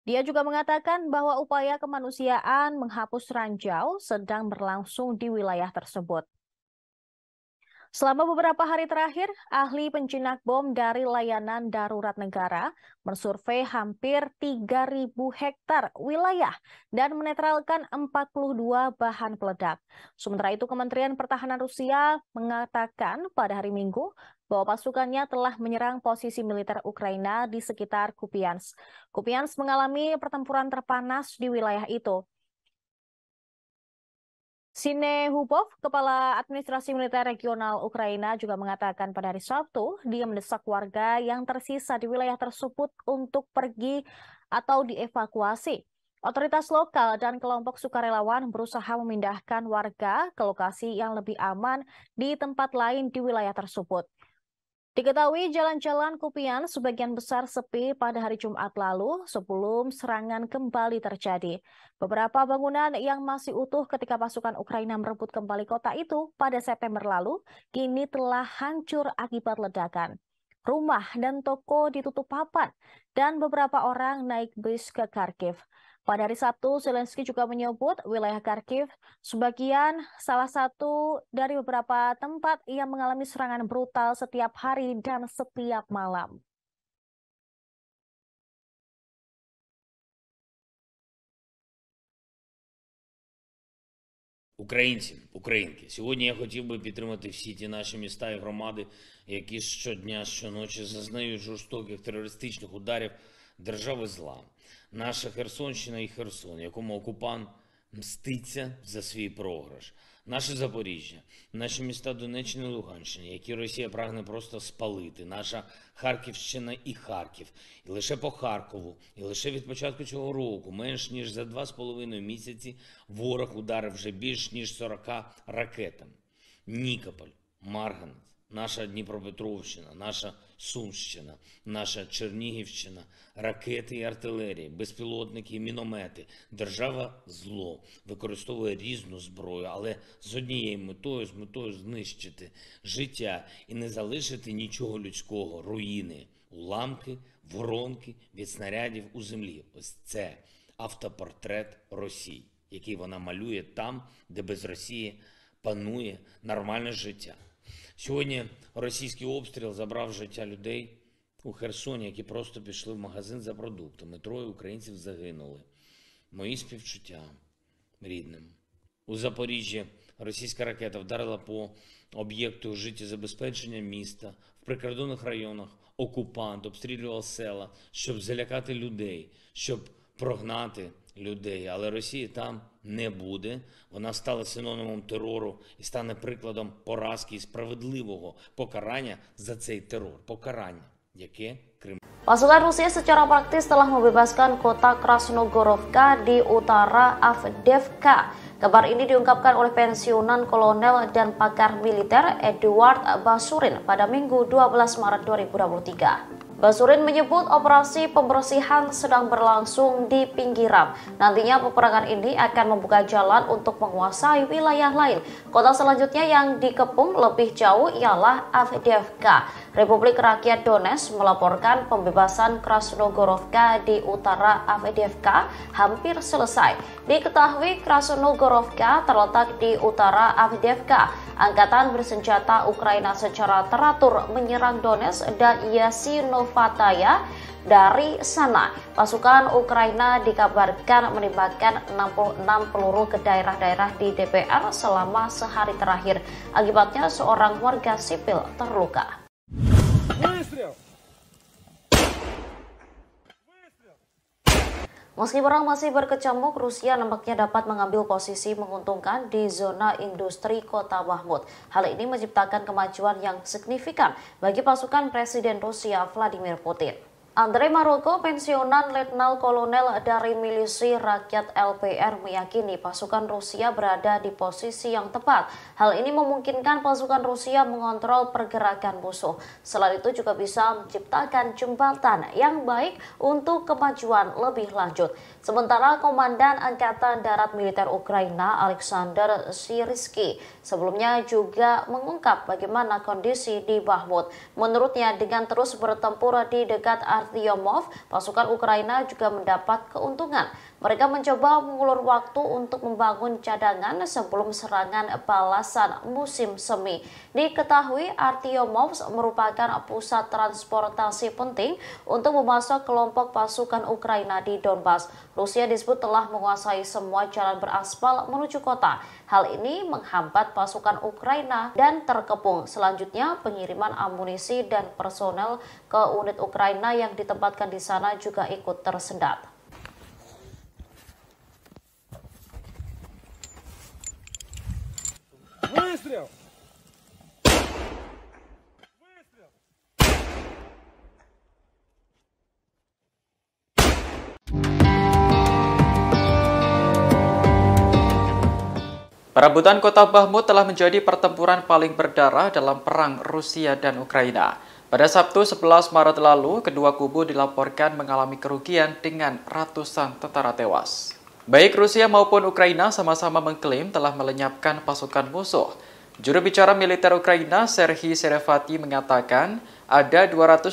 Dia juga mengatakan bahwa upaya kemanusiaan menghapus ranjau sedang berlangsung di wilayah tersebut. Selama beberapa hari terakhir, ahli penjinak bom dari layanan darurat negara mensurvei hampir 3.000 hektar wilayah dan menetralkan 42 bahan peledak. Sementara itu, Kementerian Pertahanan Rusia mengatakan pada hari Minggu bahwa pasukannya telah menyerang posisi militer Ukraina di sekitar Kupiansk. Kupiansk mengalami pertempuran terpanas di wilayah itu. Sine Hupov, Kepala Administrasi Militer Regional Ukraina juga mengatakan pada hari Sabtu, dia mendesak warga yang tersisa di wilayah tersebut untuk pergi atau dievakuasi. Otoritas lokal dan kelompok sukarelawan berusaha memindahkan warga ke lokasi yang lebih aman di tempat lain di wilayah tersebut. Diketahui jalan-jalan Kupian sebagian besar sepi pada hari Jumat lalu sebelum serangan kembali terjadi. Beberapa bangunan yang masih utuh ketika pasukan Ukraina merebut kembali kota itu pada September lalu kini telah hancur akibat ledakan. Rumah dan toko ditutup papan dan beberapa orang naik bus ke Kharkiv. Pada hari Sabtu, Zelensky juga menyebut wilayah Kharkiv sebagian salah satu dari beberapa tempat yang mengalami serangan brutal setiap hari dan setiap malam. Українці, українки, сьогодні я хотів би підтримати всі ті наші міста і громади, які щодня, щоночі зазнають жорстоких терористичних ударів держави зла. Наша Херсонщина і Херсон, якому окупант мститься за свій програш, наше Запоріжжя, наші міста Донеччини і Луганщини, які Росія прагне просто спалити, наша Харківщина і Харків, і лише по Харкову, і лише від початку цього року, менш ніж за два з половиною місяці, ворог ударив вже більш ніж 40 ракетами. Нікополь, Марганець, наша Дніпропетровщина, наша Сумщина, наша Чернігівщина, ракети і артилерії, безпілотники, і міномети. Держава зло використовує різну зброю, але з однією метою, з метою знищити життя і не залишити нічого людського, руїни, уламки, воронки від снарядів у землі. Ось це автопортрет Росії, який вона малює там, де без Росії панує нормальне життя. Сьогодні російський обстріл забрав життя людей у Херсоні, які просто пішли в магазин за продуктами. Троє українців загинули. Мої співчуття рідним. У Запоріжжі російська ракета вдарила по об'єкту життєзабезпечення міста в прикордонних районах. Окупант обстрілював села, щоб залякати людей, щоб прогнати людей. Але Росія там не буде. Вона стала синонимом терору і стане прикладом поразки і справедливого покарання за цей терор. Покарання, яке Крим. Pasukan Rusia secara praktis telah membebaskan kota Krasnogorovka di utara Avdevka. Kabar ini diungkapkan oleh pensiunan kolonel dan pakar militer Eduard Basurin pada Minggu 12 Maret 2023. Basurin menyebut operasi pembersihan sedang berlangsung di pinggiran. Nantinya peperangan ini akan membuka jalan untuk menguasai wilayah lain. Kota selanjutnya yang dikepung lebih jauh ialah Avdiivka. Republik Rakyat Donetsk melaporkan pembebasan Krasnogorovka di utara AVDFK hampir selesai. Diketahui Krasnogorovka terletak di utara AVDFK. Angkatan bersenjata Ukraina secara teratur menyerang Donetsk dan Yasinovataya dari sana. Pasukan Ukraina dikabarkan menembakkan 66 peluru ke daerah-daerah di DPR selama sehari terakhir. Akibatnya seorang warga sipil terluka. Выстрел! Meski perang masih berkecamuk, Rusia nampaknya dapat mengambil posisi menguntungkan di zona industri kota Bahmut. Hal ini menciptakan kemajuan yang signifikan bagi pasukan Presiden Rusia Vladimir Putin. Andre Maroko, pensiunan Letnan Kolonel dari Milisi Rakyat LPR meyakini pasukan Rusia berada di posisi yang tepat. Hal ini memungkinkan pasukan Rusia mengontrol pergerakan musuh. Selain itu juga bisa menciptakan jembatan yang baik untuk kemajuan lebih lanjut. Sementara Komandan Angkatan Darat Militer Ukraina Alexander Siriski sebelumnya juga mengungkap bagaimana kondisi di Bahmut. Menurutnya dengan terus bertempur di dekat Artyomov, pasukan Ukraina juga mendapat keuntungan. Mereka mencoba mengulur waktu untuk membangun cadangan sebelum serangan balasan musim semi. Diketahui Artyomovs merupakan pusat transportasi penting untuk memasok kelompok pasukan Ukraina di Donbas. Rusia disebut telah menguasai semua jalan beraspal menuju kota. Hal ini menghambat pasukan Ukraina dan terkepung. Selanjutnya pengiriman amunisi dan personel ke unit Ukraina yang ditempatkan di sana juga ikut tersendat. Выстрел! Perebutan kota Bahmut telah menjadi pertempuran paling berdarah dalam perang Rusia dan Ukraina. Pada Sabtu 11 Maret lalu, kedua kubu dilaporkan mengalami kerugian dengan ratusan tentara tewas. Baik Rusia maupun Ukraina sama-sama mengklaim telah melenyapkan pasukan musuh. Juru bicara militer Ukraina, Serhiy Serevati, mengatakan ada 221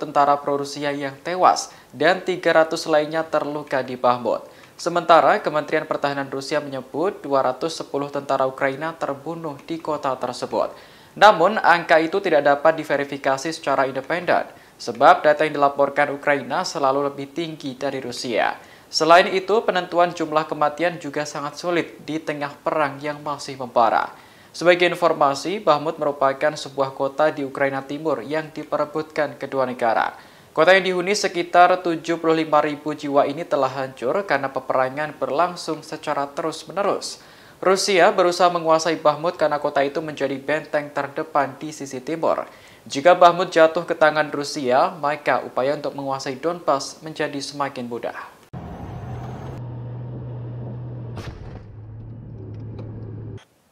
tentara pro-Rusia yang tewas dan 300 lainnya terluka di Bahmut. Sementara Kementerian Pertahanan Rusia menyebut 210 tentara Ukraina terbunuh di kota tersebut. Namun, angka itu tidak dapat diverifikasi secara independen, sebab data yang dilaporkan Ukraina selalu lebih tinggi dari Rusia. Selain itu, penentuan jumlah kematian juga sangat sulit di tengah perang yang masih membara. Sebagai informasi, Bahmut merupakan sebuah kota di Ukraina Timur yang diperebutkan kedua negara. Kota yang dihuni sekitar ribu jiwa ini telah hancur karena peperangan berlangsung secara terus-menerus. Rusia berusaha menguasai Bahmut karena kota itu menjadi benteng terdepan di sisi timur. Jika Bahmut jatuh ke tangan Rusia, maka upaya untuk menguasai Donbas menjadi semakin mudah.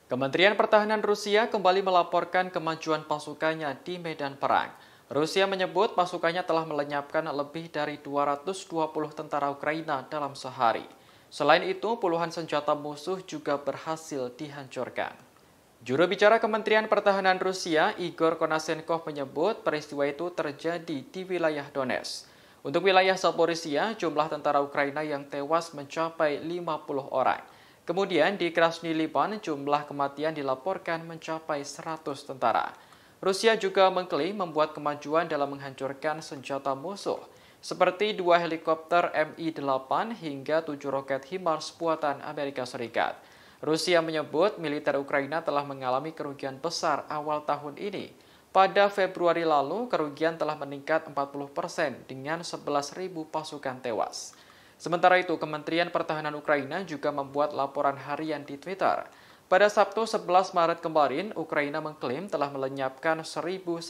Kementerian Pertahanan Rusia kembali melaporkan kemajuan pasukannya di medan perang. Rusia menyebut pasukannya telah melenyapkan lebih dari 220 tentara Ukraina dalam sehari. Selain itu, puluhan senjata musuh juga berhasil dihancurkan. Juru bicara Kementerian Pertahanan Rusia, Igor Konasenkov menyebut peristiwa itu terjadi di wilayah Donetsk. Untuk wilayah Zaporizhia, jumlah tentara Ukraina yang tewas mencapai 50 orang. Kemudian di Krasny Liban jumlah kematian dilaporkan mencapai 100 tentara. Rusia juga mengklaim membuat kemajuan dalam menghancurkan senjata musuh, seperti dua helikopter Mi-8 hingga tujuh roket HIMARS buatan Amerika Serikat. Rusia menyebut militer Ukraina telah mengalami kerugian besar awal tahun ini. Pada Februari lalu, kerugian telah meningkat 40 persen dengan 11.000 pasukan tewas. Sementara itu, Kementerian Pertahanan Ukraina juga membuat laporan harian di Twitter. Pada Sabtu 11 Maret kemarin, Ukraina mengklaim telah melenyapkan 1.090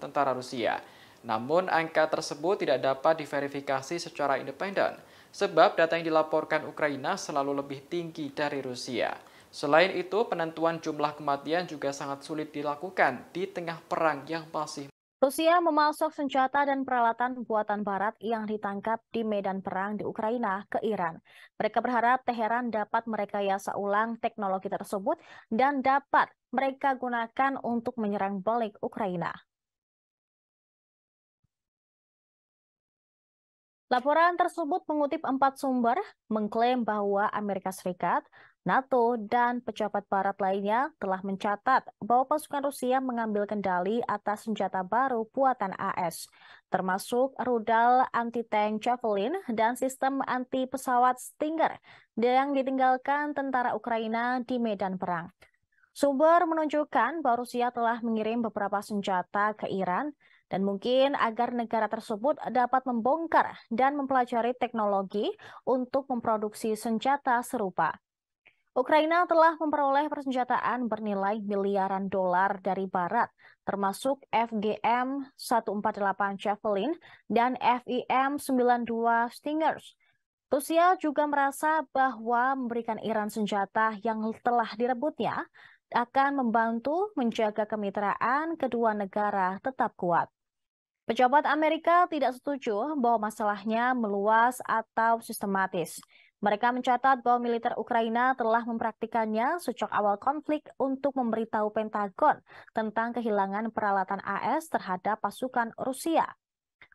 tentara Rusia. Namun, angka tersebut tidak dapat diverifikasi secara independen, sebab data yang dilaporkan Ukraina selalu lebih tinggi dari Rusia. Selain itu, penentuan jumlah kematian juga sangat sulit dilakukan di tengah perang yang masih Rusia memasok senjata dan peralatan buatan Barat yang ditangkap di medan perang di Ukraina ke Iran. Mereka berharap Teheran dapat merekayasa ulang teknologi tersebut dan dapat mereka gunakan untuk menyerang balik Ukraina. Laporan tersebut mengutip empat sumber mengklaim bahwa Amerika Serikat NATO dan pejabat barat lainnya telah mencatat bahwa pasukan Rusia mengambil kendali atas senjata baru buatan AS, termasuk rudal anti-tank Javelin dan sistem anti-pesawat Stinger yang ditinggalkan tentara Ukraina di medan perang. Sumber menunjukkan bahwa Rusia telah mengirim beberapa senjata ke Iran dan mungkin agar negara tersebut dapat membongkar dan mempelajari teknologi untuk memproduksi senjata serupa. Ukraina telah memperoleh persenjataan bernilai miliaran dolar dari Barat, termasuk FGM 148 Javelin dan FIM 92 Stingers. Rusia juga merasa bahwa memberikan Iran senjata yang telah direbutnya akan membantu menjaga kemitraan kedua negara tetap kuat. Pejabat Amerika tidak setuju bahwa masalahnya meluas atau sistematis. Mereka mencatat bahwa militer Ukraina telah mempraktikannya sejak awal konflik untuk memberitahu Pentagon tentang kehilangan peralatan AS terhadap pasukan Rusia.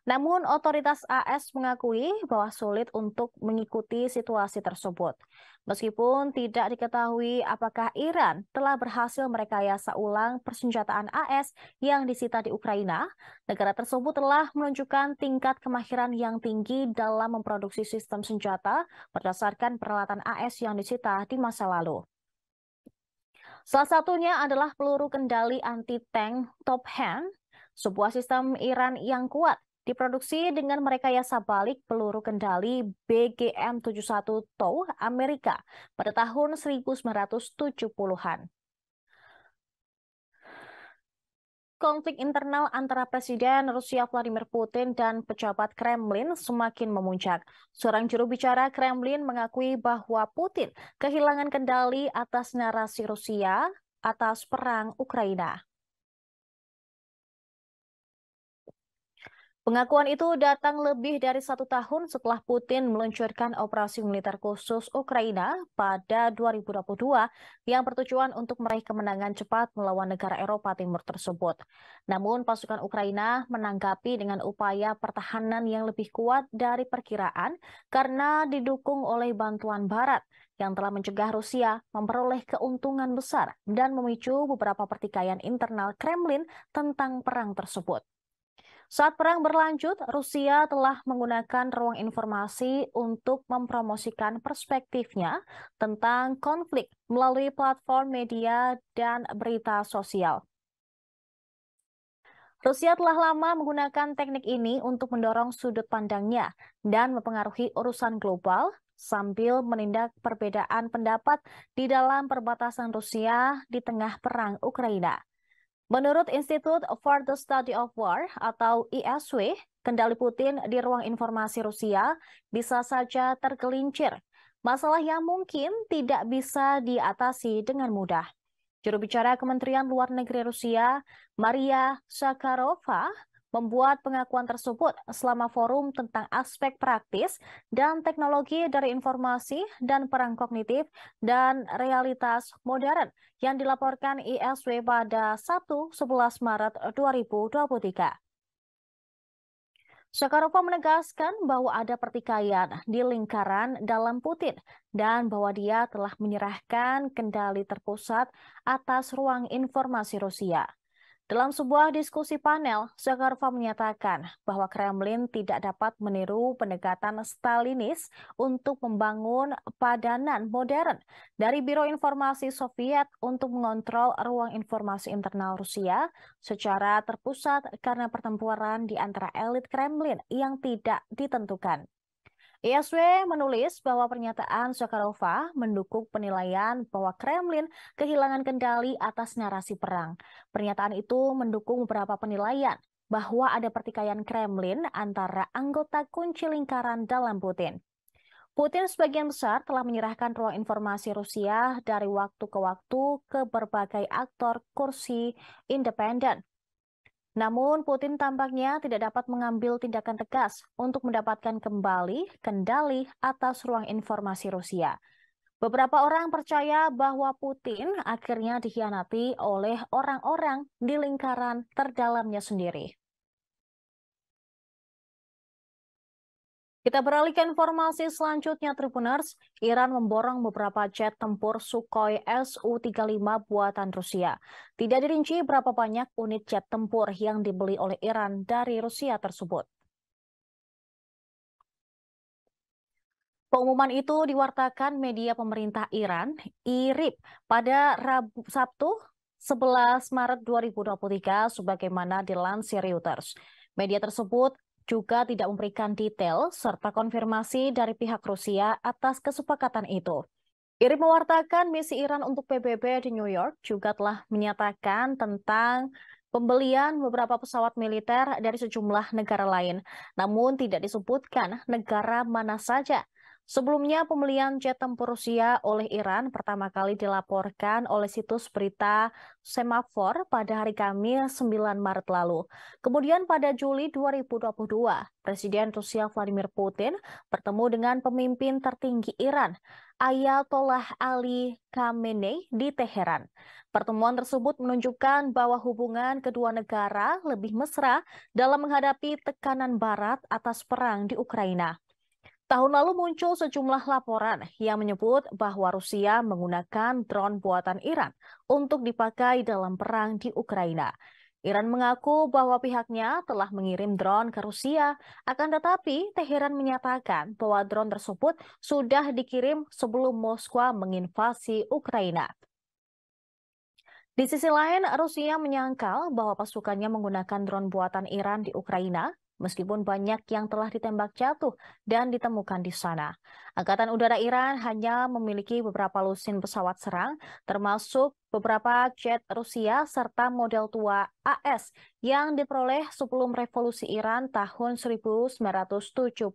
Namun, otoritas AS mengakui bahwa sulit untuk mengikuti situasi tersebut. Meskipun tidak diketahui apakah Iran telah berhasil merekayasa ulang persenjataan AS yang disita di Ukraina, negara tersebut telah menunjukkan tingkat kemahiran yang tinggi dalam memproduksi sistem senjata berdasarkan peralatan AS yang disita di masa lalu. Salah satunya adalah peluru kendali anti-tank Top Hand sebuah sistem Iran yang kuat Diproduksi dengan merekayasa balik peluru kendali BGM-71 TOW Amerika pada tahun 1970-an. Konflik internal antara Presiden Rusia Vladimir Putin dan pejabat Kremlin semakin memuncak. Seorang juru bicara Kremlin mengakui bahwa Putin kehilangan kendali atas narasi Rusia atas perang Ukraina. Pengakuan itu datang lebih dari satu tahun setelah Putin meluncurkan operasi militer khusus Ukraina pada 2022 yang bertujuan untuk meraih kemenangan cepat melawan negara Eropa Timur tersebut. Namun pasukan Ukraina menanggapi dengan upaya pertahanan yang lebih kuat dari perkiraan karena didukung oleh bantuan Barat yang telah mencegah Rusia memperoleh keuntungan besar dan memicu beberapa pertikaian internal Kremlin tentang perang tersebut. Saat perang berlanjut, Rusia telah menggunakan ruang informasi untuk mempromosikan perspektifnya tentang konflik melalui platform media dan berita sosial. Rusia telah lama menggunakan teknik ini untuk mendorong sudut pandangnya dan mempengaruhi urusan global sambil menindak perbedaan pendapat di dalam perbatasan Rusia di tengah perang Ukraina. Menurut Institute for the Study of War atau ISW, kendali Putin di ruang informasi Rusia bisa saja tergelincir. Masalah yang mungkin tidak bisa diatasi dengan mudah. Juru bicara Kementerian Luar Negeri Rusia, Maria Sakharova, membuat pengakuan tersebut selama forum tentang aspek praktis dan teknologi dari informasi dan perang kognitif dan realitas modern yang dilaporkan ISW pada 1-11 Maret 2023. Soekarno menegaskan bahwa ada pertikaian di lingkaran dalam Putin dan bahwa dia telah menyerahkan kendali terpusat atas ruang informasi Rusia. Dalam sebuah diskusi panel, Zakharova menyatakan bahwa Kremlin tidak dapat meniru pendekatan Stalinis untuk membangun padanan modern dari Biro Informasi Soviet untuk mengontrol ruang informasi internal Rusia secara terpusat karena pertempuran di antara elit Kremlin yang tidak ditentukan. ISW e menulis bahwa pernyataan Sokarova mendukung penilaian bahwa Kremlin kehilangan kendali atas narasi perang. Pernyataan itu mendukung beberapa penilaian bahwa ada pertikaian Kremlin antara anggota kunci lingkaran dalam Putin. Putin sebagian besar telah menyerahkan ruang informasi Rusia dari waktu ke waktu ke berbagai aktor kursi independen namun Putin tampaknya tidak dapat mengambil tindakan tegas untuk mendapatkan kembali kendali atas ruang informasi Rusia. Beberapa orang percaya bahwa Putin akhirnya dikhianati oleh orang-orang di lingkaran terdalamnya sendiri. Kita beralih ke informasi selanjutnya, Tribuners. Iran memborong beberapa jet tempur Sukhoi Su-35 buatan Rusia. Tidak dirinci berapa banyak unit jet tempur yang dibeli oleh Iran dari Rusia tersebut. Pengumuman itu diwartakan media pemerintah Iran, IRIB, pada Rabu, Sabtu 11 Maret 2023 sebagaimana dilansir Reuters. Media tersebut juga tidak memberikan detail serta konfirmasi dari pihak Rusia atas kesepakatan itu. Iri mewartakan misi Iran untuk PBB di New York juga telah menyatakan tentang pembelian beberapa pesawat militer dari sejumlah negara lain. Namun tidak disebutkan negara mana saja. Sebelumnya, pembelian jet tempur Rusia oleh Iran pertama kali dilaporkan oleh situs berita Semafor pada hari Kamis 9 Maret lalu. Kemudian pada Juli 2022, Presiden Rusia Vladimir Putin bertemu dengan pemimpin tertinggi Iran, Ayatollah Ali Khamenei di Teheran. Pertemuan tersebut menunjukkan bahwa hubungan kedua negara lebih mesra dalam menghadapi tekanan barat atas perang di Ukraina. Tahun lalu muncul sejumlah laporan yang menyebut bahwa Rusia menggunakan drone buatan Iran untuk dipakai dalam perang di Ukraina. Iran mengaku bahwa pihaknya telah mengirim drone ke Rusia, akan tetapi Teheran menyatakan bahwa drone tersebut sudah dikirim sebelum Moskwa menginvasi Ukraina. Di sisi lain, Rusia menyangkal bahwa pasukannya menggunakan drone buatan Iran di Ukraina meskipun banyak yang telah ditembak jatuh dan ditemukan di sana. Angkatan Udara Iran hanya memiliki beberapa lusin pesawat serang, termasuk beberapa jet Rusia serta model tua AS yang diperoleh sebelum revolusi Iran tahun 1979.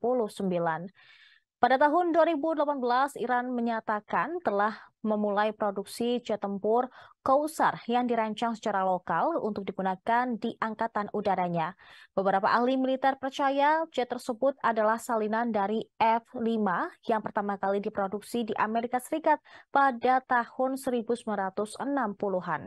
Pada tahun 2018, Iran menyatakan telah memulai produksi jet tempur Kausar yang dirancang secara lokal untuk digunakan di angkatan udaranya. Beberapa ahli militer percaya jet tersebut adalah salinan dari F-5 yang pertama kali diproduksi di Amerika Serikat pada tahun 1960-an.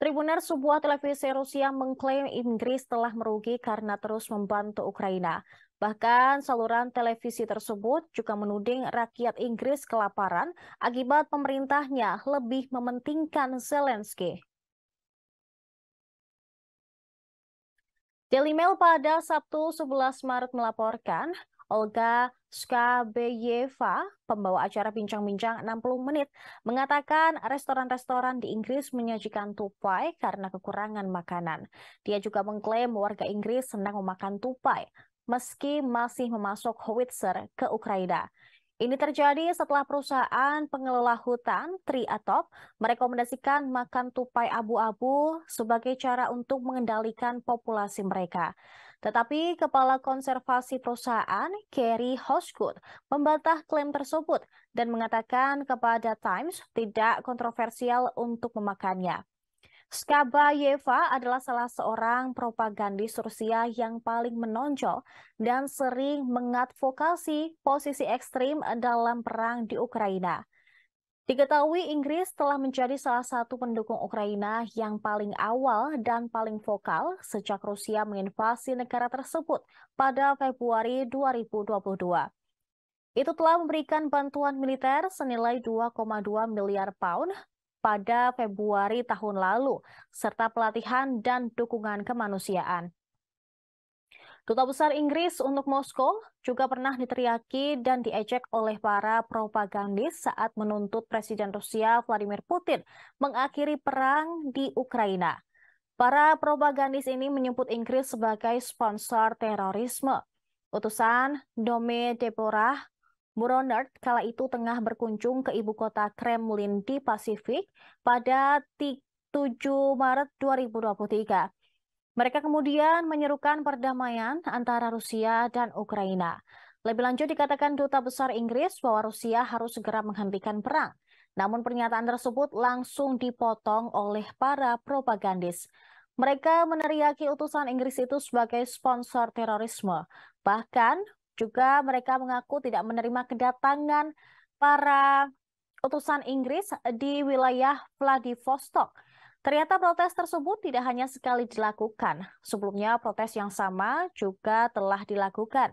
Tribuner sebuah televisi Rusia mengklaim Inggris telah merugi karena terus membantu Ukraina. Bahkan saluran televisi tersebut juga menuding rakyat Inggris kelaparan akibat pemerintahnya lebih mementingkan Zelensky. Daily Mail pada Sabtu 11 Maret melaporkan, Olga Skabeyeva, pembawa acara bincang-bincang 60 menit, mengatakan restoran-restoran di Inggris menyajikan tupai karena kekurangan makanan. Dia juga mengklaim warga Inggris senang memakan tupai, meski masih memasuk howitzer ke Ukraina. Ini terjadi setelah perusahaan pengelola hutan Triatop merekomendasikan makan tupai abu-abu sebagai cara untuk mengendalikan populasi mereka. Tetapi Kepala Konservasi Perusahaan, Kerry Hoskut, membantah klaim tersebut dan mengatakan kepada Times tidak kontroversial untuk memakannya. Skaba Yeva adalah salah seorang propagandis Rusia yang paling menonjol dan sering mengadvokasi posisi ekstrim dalam perang di Ukraina. Diketahui Inggris telah menjadi salah satu pendukung Ukraina yang paling awal dan paling vokal sejak Rusia menginvasi negara tersebut pada Februari 2022. Itu telah memberikan bantuan militer senilai 2,2 miliar pound pada Februari tahun lalu, serta pelatihan dan dukungan kemanusiaan. Duta Besar Inggris untuk Moskow juga pernah diteriaki dan diejek oleh para propagandis saat menuntut Presiden Rusia Vladimir Putin mengakhiri perang di Ukraina. Para propagandis ini menyebut Inggris sebagai sponsor terorisme. Utusan Dome Deborah Muronert kala itu tengah berkunjung ke ibu kota Kremlin di Pasifik pada 7 Maret 2023. Mereka kemudian menyerukan perdamaian antara Rusia dan Ukraina. Lebih lanjut dikatakan Duta Besar Inggris bahwa Rusia harus segera menghentikan perang. Namun pernyataan tersebut langsung dipotong oleh para propagandis. Mereka meneriaki utusan Inggris itu sebagai sponsor terorisme. Bahkan juga mereka mengaku tidak menerima kedatangan para utusan Inggris di wilayah Vladivostok Ternyata protes tersebut tidak hanya sekali dilakukan. Sebelumnya protes yang sama juga telah dilakukan.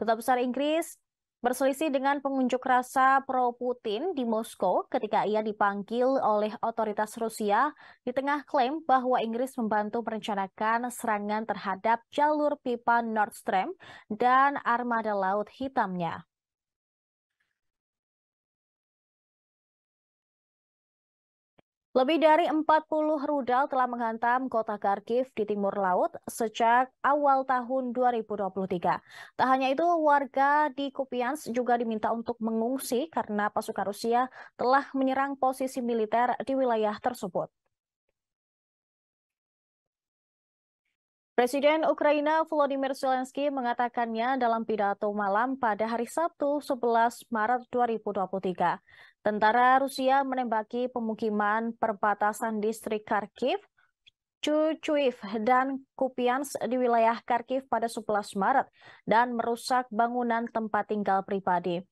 Tetap Besar Inggris berselisih dengan pengunjuk rasa pro-Putin di Moskow ketika ia dipanggil oleh otoritas Rusia di tengah klaim bahwa Inggris membantu merencanakan serangan terhadap jalur pipa Nord Stream dan armada laut hitamnya. Lebih dari 40 rudal telah menghantam kota Kharkiv di timur laut sejak awal tahun 2023. Tak hanya itu, warga di Kupiansk juga diminta untuk mengungsi karena pasukan Rusia telah menyerang posisi militer di wilayah tersebut. Presiden Ukraina Volodymyr Zelensky mengatakannya dalam pidato malam pada hari Sabtu 11 Maret 2023. Tentara Rusia menembaki pemukiman perbatasan distrik Kharkiv, Chuchuiv, dan Kupians di wilayah Kharkiv pada 11 Maret dan merusak bangunan tempat tinggal pribadi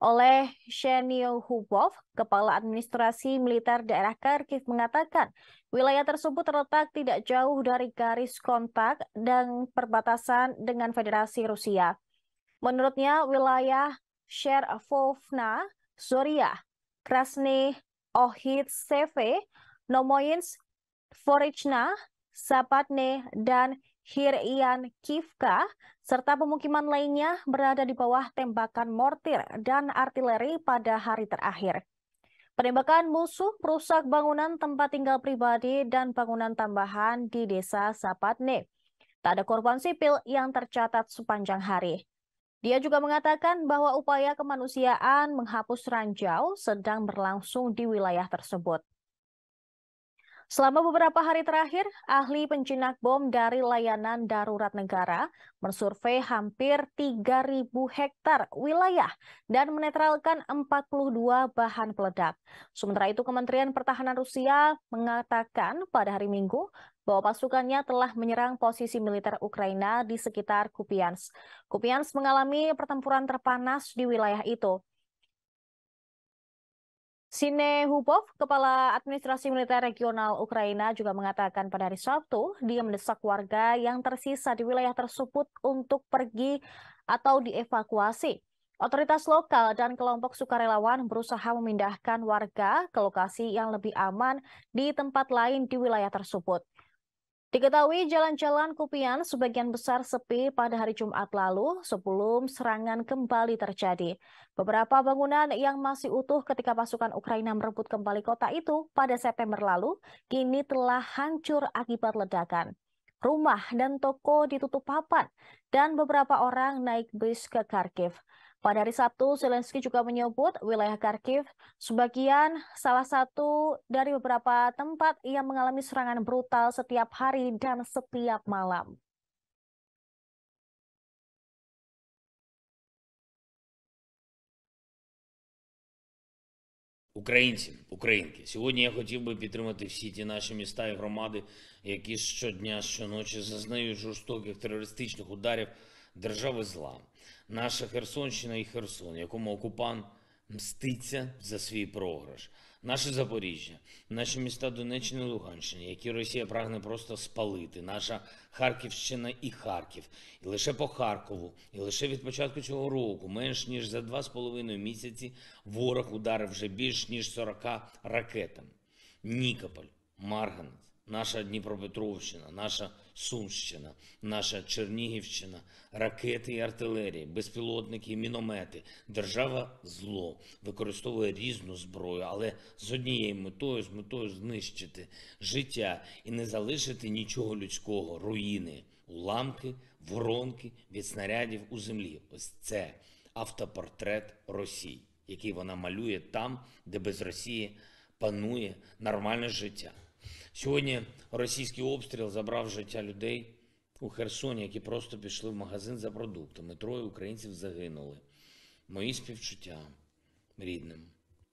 oleh Shenio Hubov, Kepala Administrasi Militer Daerah Kharkiv mengatakan wilayah tersebut terletak tidak jauh dari garis kontak dan perbatasan dengan Federasi Rusia. Menurutnya wilayah Sherovna, Zoria, Krasny Ohitseve, Nomoyens, Forichna, Sapatne, dan Hirian Kivka, serta pemukiman lainnya berada di bawah tembakan mortir dan artileri pada hari terakhir. Penembakan musuh merusak bangunan tempat tinggal pribadi dan bangunan tambahan di desa Sapatne. Tak ada korban sipil yang tercatat sepanjang hari. Dia juga mengatakan bahwa upaya kemanusiaan menghapus ranjau sedang berlangsung di wilayah tersebut. Selama beberapa hari terakhir, ahli penjinak bom dari layanan darurat negara mensurvei hampir 3.000 hektar wilayah dan menetralkan 42 bahan peledak. Sementara itu, Kementerian Pertahanan Rusia mengatakan pada hari Minggu bahwa pasukannya telah menyerang posisi militer Ukraina di sekitar Kupiansk. Kupiansk mengalami pertempuran terpanas di wilayah itu. Sine Hubov, Kepala Administrasi Militer Regional Ukraina juga mengatakan pada hari Sabtu, dia mendesak warga yang tersisa di wilayah tersebut untuk pergi atau dievakuasi. Otoritas lokal dan kelompok sukarelawan berusaha memindahkan warga ke lokasi yang lebih aman di tempat lain di wilayah tersebut. Diketahui jalan-jalan Kupian sebagian besar sepi pada hari Jumat lalu sebelum serangan kembali terjadi. Beberapa bangunan yang masih utuh ketika pasukan Ukraina merebut kembali kota itu pada September lalu kini telah hancur akibat ledakan. Rumah dan toko ditutup papan dan beberapa orang naik bis ke Kharkiv. Pada hari Sabtu, Zelensky juga menyebut wilayah Kharkiv sebagian salah satu dari beberapa tempat yang mengalami serangan brutal setiap hari dan setiap malam. Українці, українки, сьогодні я хотів би підтримати всі ті наші міста і громади, які щодня, щоночі зазнають жорстоких терористичних ударів держави зла наша Херсонщина і Херсон, якому окупант мститься за свій програш, наше Запоріжжя, наші міста Донеччини і Луганщини, які Росія прагне просто спалити, наша Харківщина і Харків, і лише по Харкову, і лише від початку цього року, менш ніж за два з половиною місяці, ворог ударив вже більш ніж 40 ракетами. Нікополь, Марганець, наша Дніпропетровщина, наша. Сумщина, наша Чернігівщина, ракети і артилерії, безпілотники, і міномети. Держава зло використовує різну зброю, але з однією метою, з метою знищити життя і не залишити нічого людського, руїни, уламки, воронки від снарядів у землі. Ось це автопортрет Росії, який вона малює там, де без Росії панує нормальне життя. Сьогодні російський обстріл забрав життя людей у Херсоні, які просто пішли в магазин за продуктами. Троє українців загинули. Мої співчуття рідним.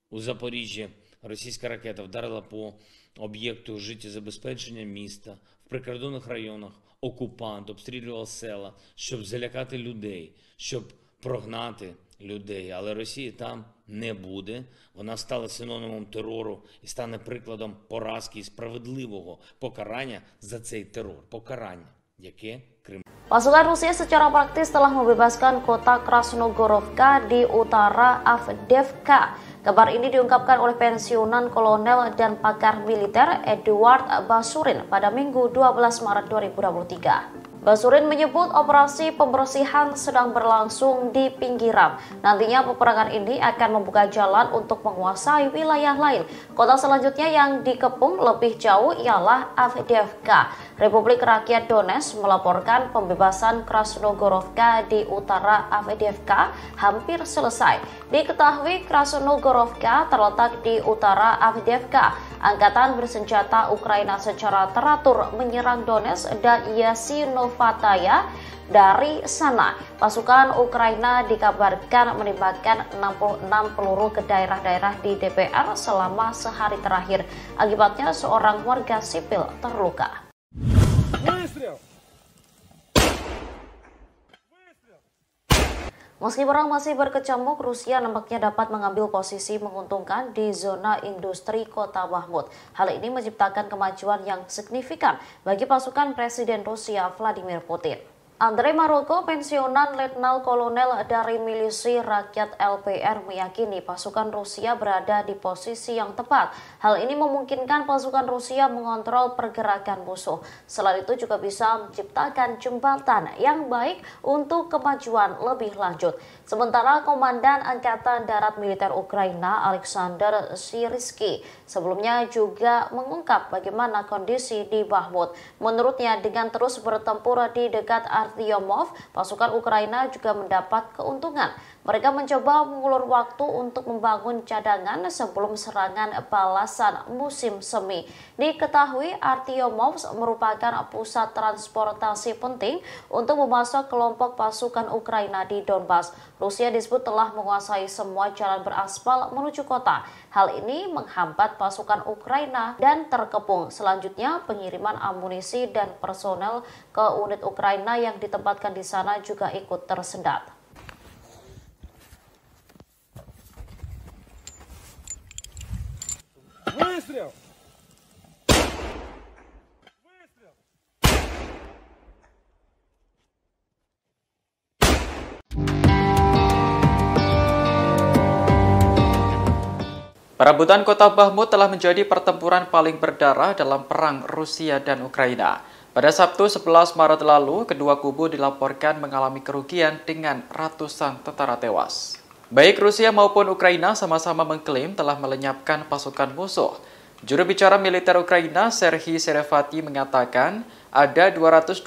У Запоріжжі російська ракета вдарила по об'єкту життєзабезпечення міста в прикордонних районах. Окупант обстрілював села, щоб залякати людей, щоб прогнати людей, але Росії там не буде. Вона стала синонимом терору і стане прикладом поразки і справедливого покарання за цей терор. Покарання, яке Крим. Pasukan Rusia secara praktis telah membebaskan kota Krasnogorovka di utara Avdevka. Kabar ini diungkapkan oleh pensiunan kolonel dan pakar militer Eduard Basurin pada Minggu 12 Maret 2023. Basurin menyebut operasi pembersihan sedang berlangsung di pinggiran. Nantinya peperangan ini akan membuka jalan untuk menguasai wilayah lain. Kota selanjutnya yang dikepung lebih jauh ialah Avdiivka. Republik Rakyat Donetsk melaporkan pembebasan Krasnogorovka di utara Avdiivka hampir selesai. Diketahui Krasnogorovka terletak di utara Avdiivka. Angkatan bersenjata Ukraina secara teratur menyerang Donetsk dan Yasinov Pataya. Dari sana, pasukan Ukraina dikabarkan menembakkan 66 peluru ke daerah-daerah di DPR selama sehari terakhir. Akibatnya seorang warga sipil terluka. Meski perang masih berkecamuk, Rusia nampaknya dapat mengambil posisi menguntungkan di zona industri kota Mahmud. Hal ini menciptakan kemajuan yang signifikan bagi pasukan Presiden Rusia Vladimir Putin. Andre Maroko, pensiunan Letnan Kolonel dari Milisi Rakyat LPR meyakini pasukan Rusia berada di posisi yang tepat. Hal ini memungkinkan pasukan Rusia mengontrol pergerakan musuh. Selain itu juga bisa menciptakan jembatan yang baik untuk kemajuan lebih lanjut. Sementara Komandan Angkatan Darat Militer Ukraina Alexander Siriski sebelumnya juga mengungkap bagaimana kondisi di Bahmut. Menurutnya dengan terus bertempur di dekat Artyomov, pasukan Ukraina juga mendapat keuntungan. Mereka mencoba mengulur waktu untuk membangun cadangan sebelum serangan balasan musim semi. Diketahui Artyomovs merupakan pusat transportasi penting untuk memasok kelompok pasukan Ukraina di Donbas. Rusia disebut telah menguasai semua jalan beraspal menuju kota. Hal ini menghambat pasukan Ukraina dan terkepung. Selanjutnya, pengiriman amunisi dan personel ke unit Ukraina yang ditempatkan di sana juga ikut tersendat. Выстрел! Perebutan kota Bahmut telah menjadi pertempuran paling berdarah dalam perang Rusia dan Ukraina. Pada Sabtu 11 Maret lalu, kedua kubu dilaporkan mengalami kerugian dengan ratusan tentara tewas. Baik Rusia maupun Ukraina sama-sama mengklaim telah melenyapkan pasukan musuh. Juru bicara militer Ukraina, Serhiy Serevati mengatakan, ada 221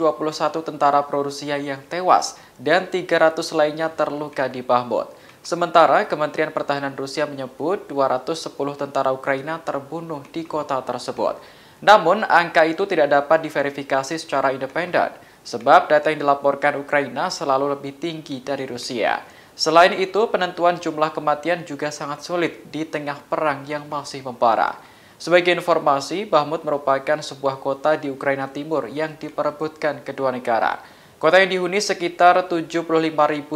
tentara pro-Rusia yang tewas dan 300 lainnya terluka di Bahmut. Sementara Kementerian Pertahanan Rusia menyebut 210 tentara Ukraina terbunuh di kota tersebut. Namun, angka itu tidak dapat diverifikasi secara independen, sebab data yang dilaporkan Ukraina selalu lebih tinggi dari Rusia. Selain itu, penentuan jumlah kematian juga sangat sulit di tengah perang yang masih membara. Sebagai informasi, Bahmut merupakan sebuah kota di Ukraina Timur yang diperebutkan kedua negara. Kota yang dihuni sekitar 75.000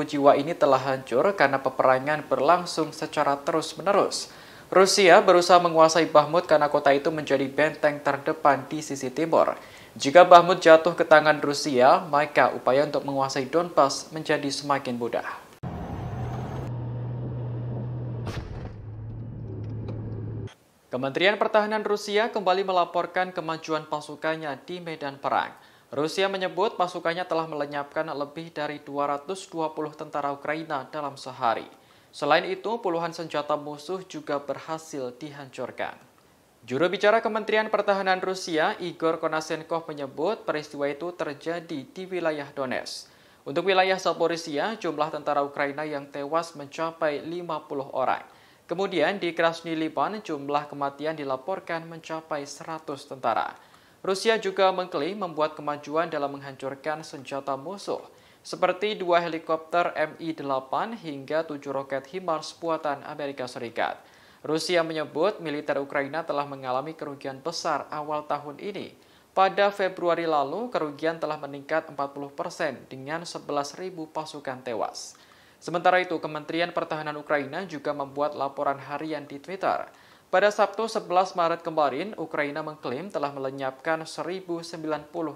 jiwa ini telah hancur karena peperangan berlangsung secara terus-menerus. Rusia berusaha menguasai Bahmut karena kota itu menjadi benteng terdepan di sisi timur. Jika Bahmut jatuh ke tangan Rusia, maka upaya untuk menguasai Donbas menjadi semakin mudah. Kementerian Pertahanan Rusia kembali melaporkan kemajuan pasukannya di medan perang. Rusia menyebut pasukannya telah melenyapkan lebih dari 220 tentara Ukraina dalam sehari. Selain itu, puluhan senjata musuh juga berhasil dihancurkan. Juru bicara Kementerian Pertahanan Rusia, Igor Konasenkov menyebut peristiwa itu terjadi di wilayah Donetsk. Untuk wilayah Zaporizhia, jumlah tentara Ukraina yang tewas mencapai 50 orang. Kemudian di Krasny Liban, jumlah kematian dilaporkan mencapai 100 tentara. Rusia juga mengklaim membuat kemajuan dalam menghancurkan senjata musuh, seperti dua helikopter Mi-8 hingga tujuh roket HIMARS buatan Amerika Serikat. Rusia menyebut militer Ukraina telah mengalami kerugian besar awal tahun ini. Pada Februari lalu, kerugian telah meningkat 40 persen dengan 11.000 pasukan tewas. Sementara itu, Kementerian Pertahanan Ukraina juga membuat laporan harian di Twitter. Pada Sabtu 11 Maret kemarin, Ukraina mengklaim telah melenyapkan 1.090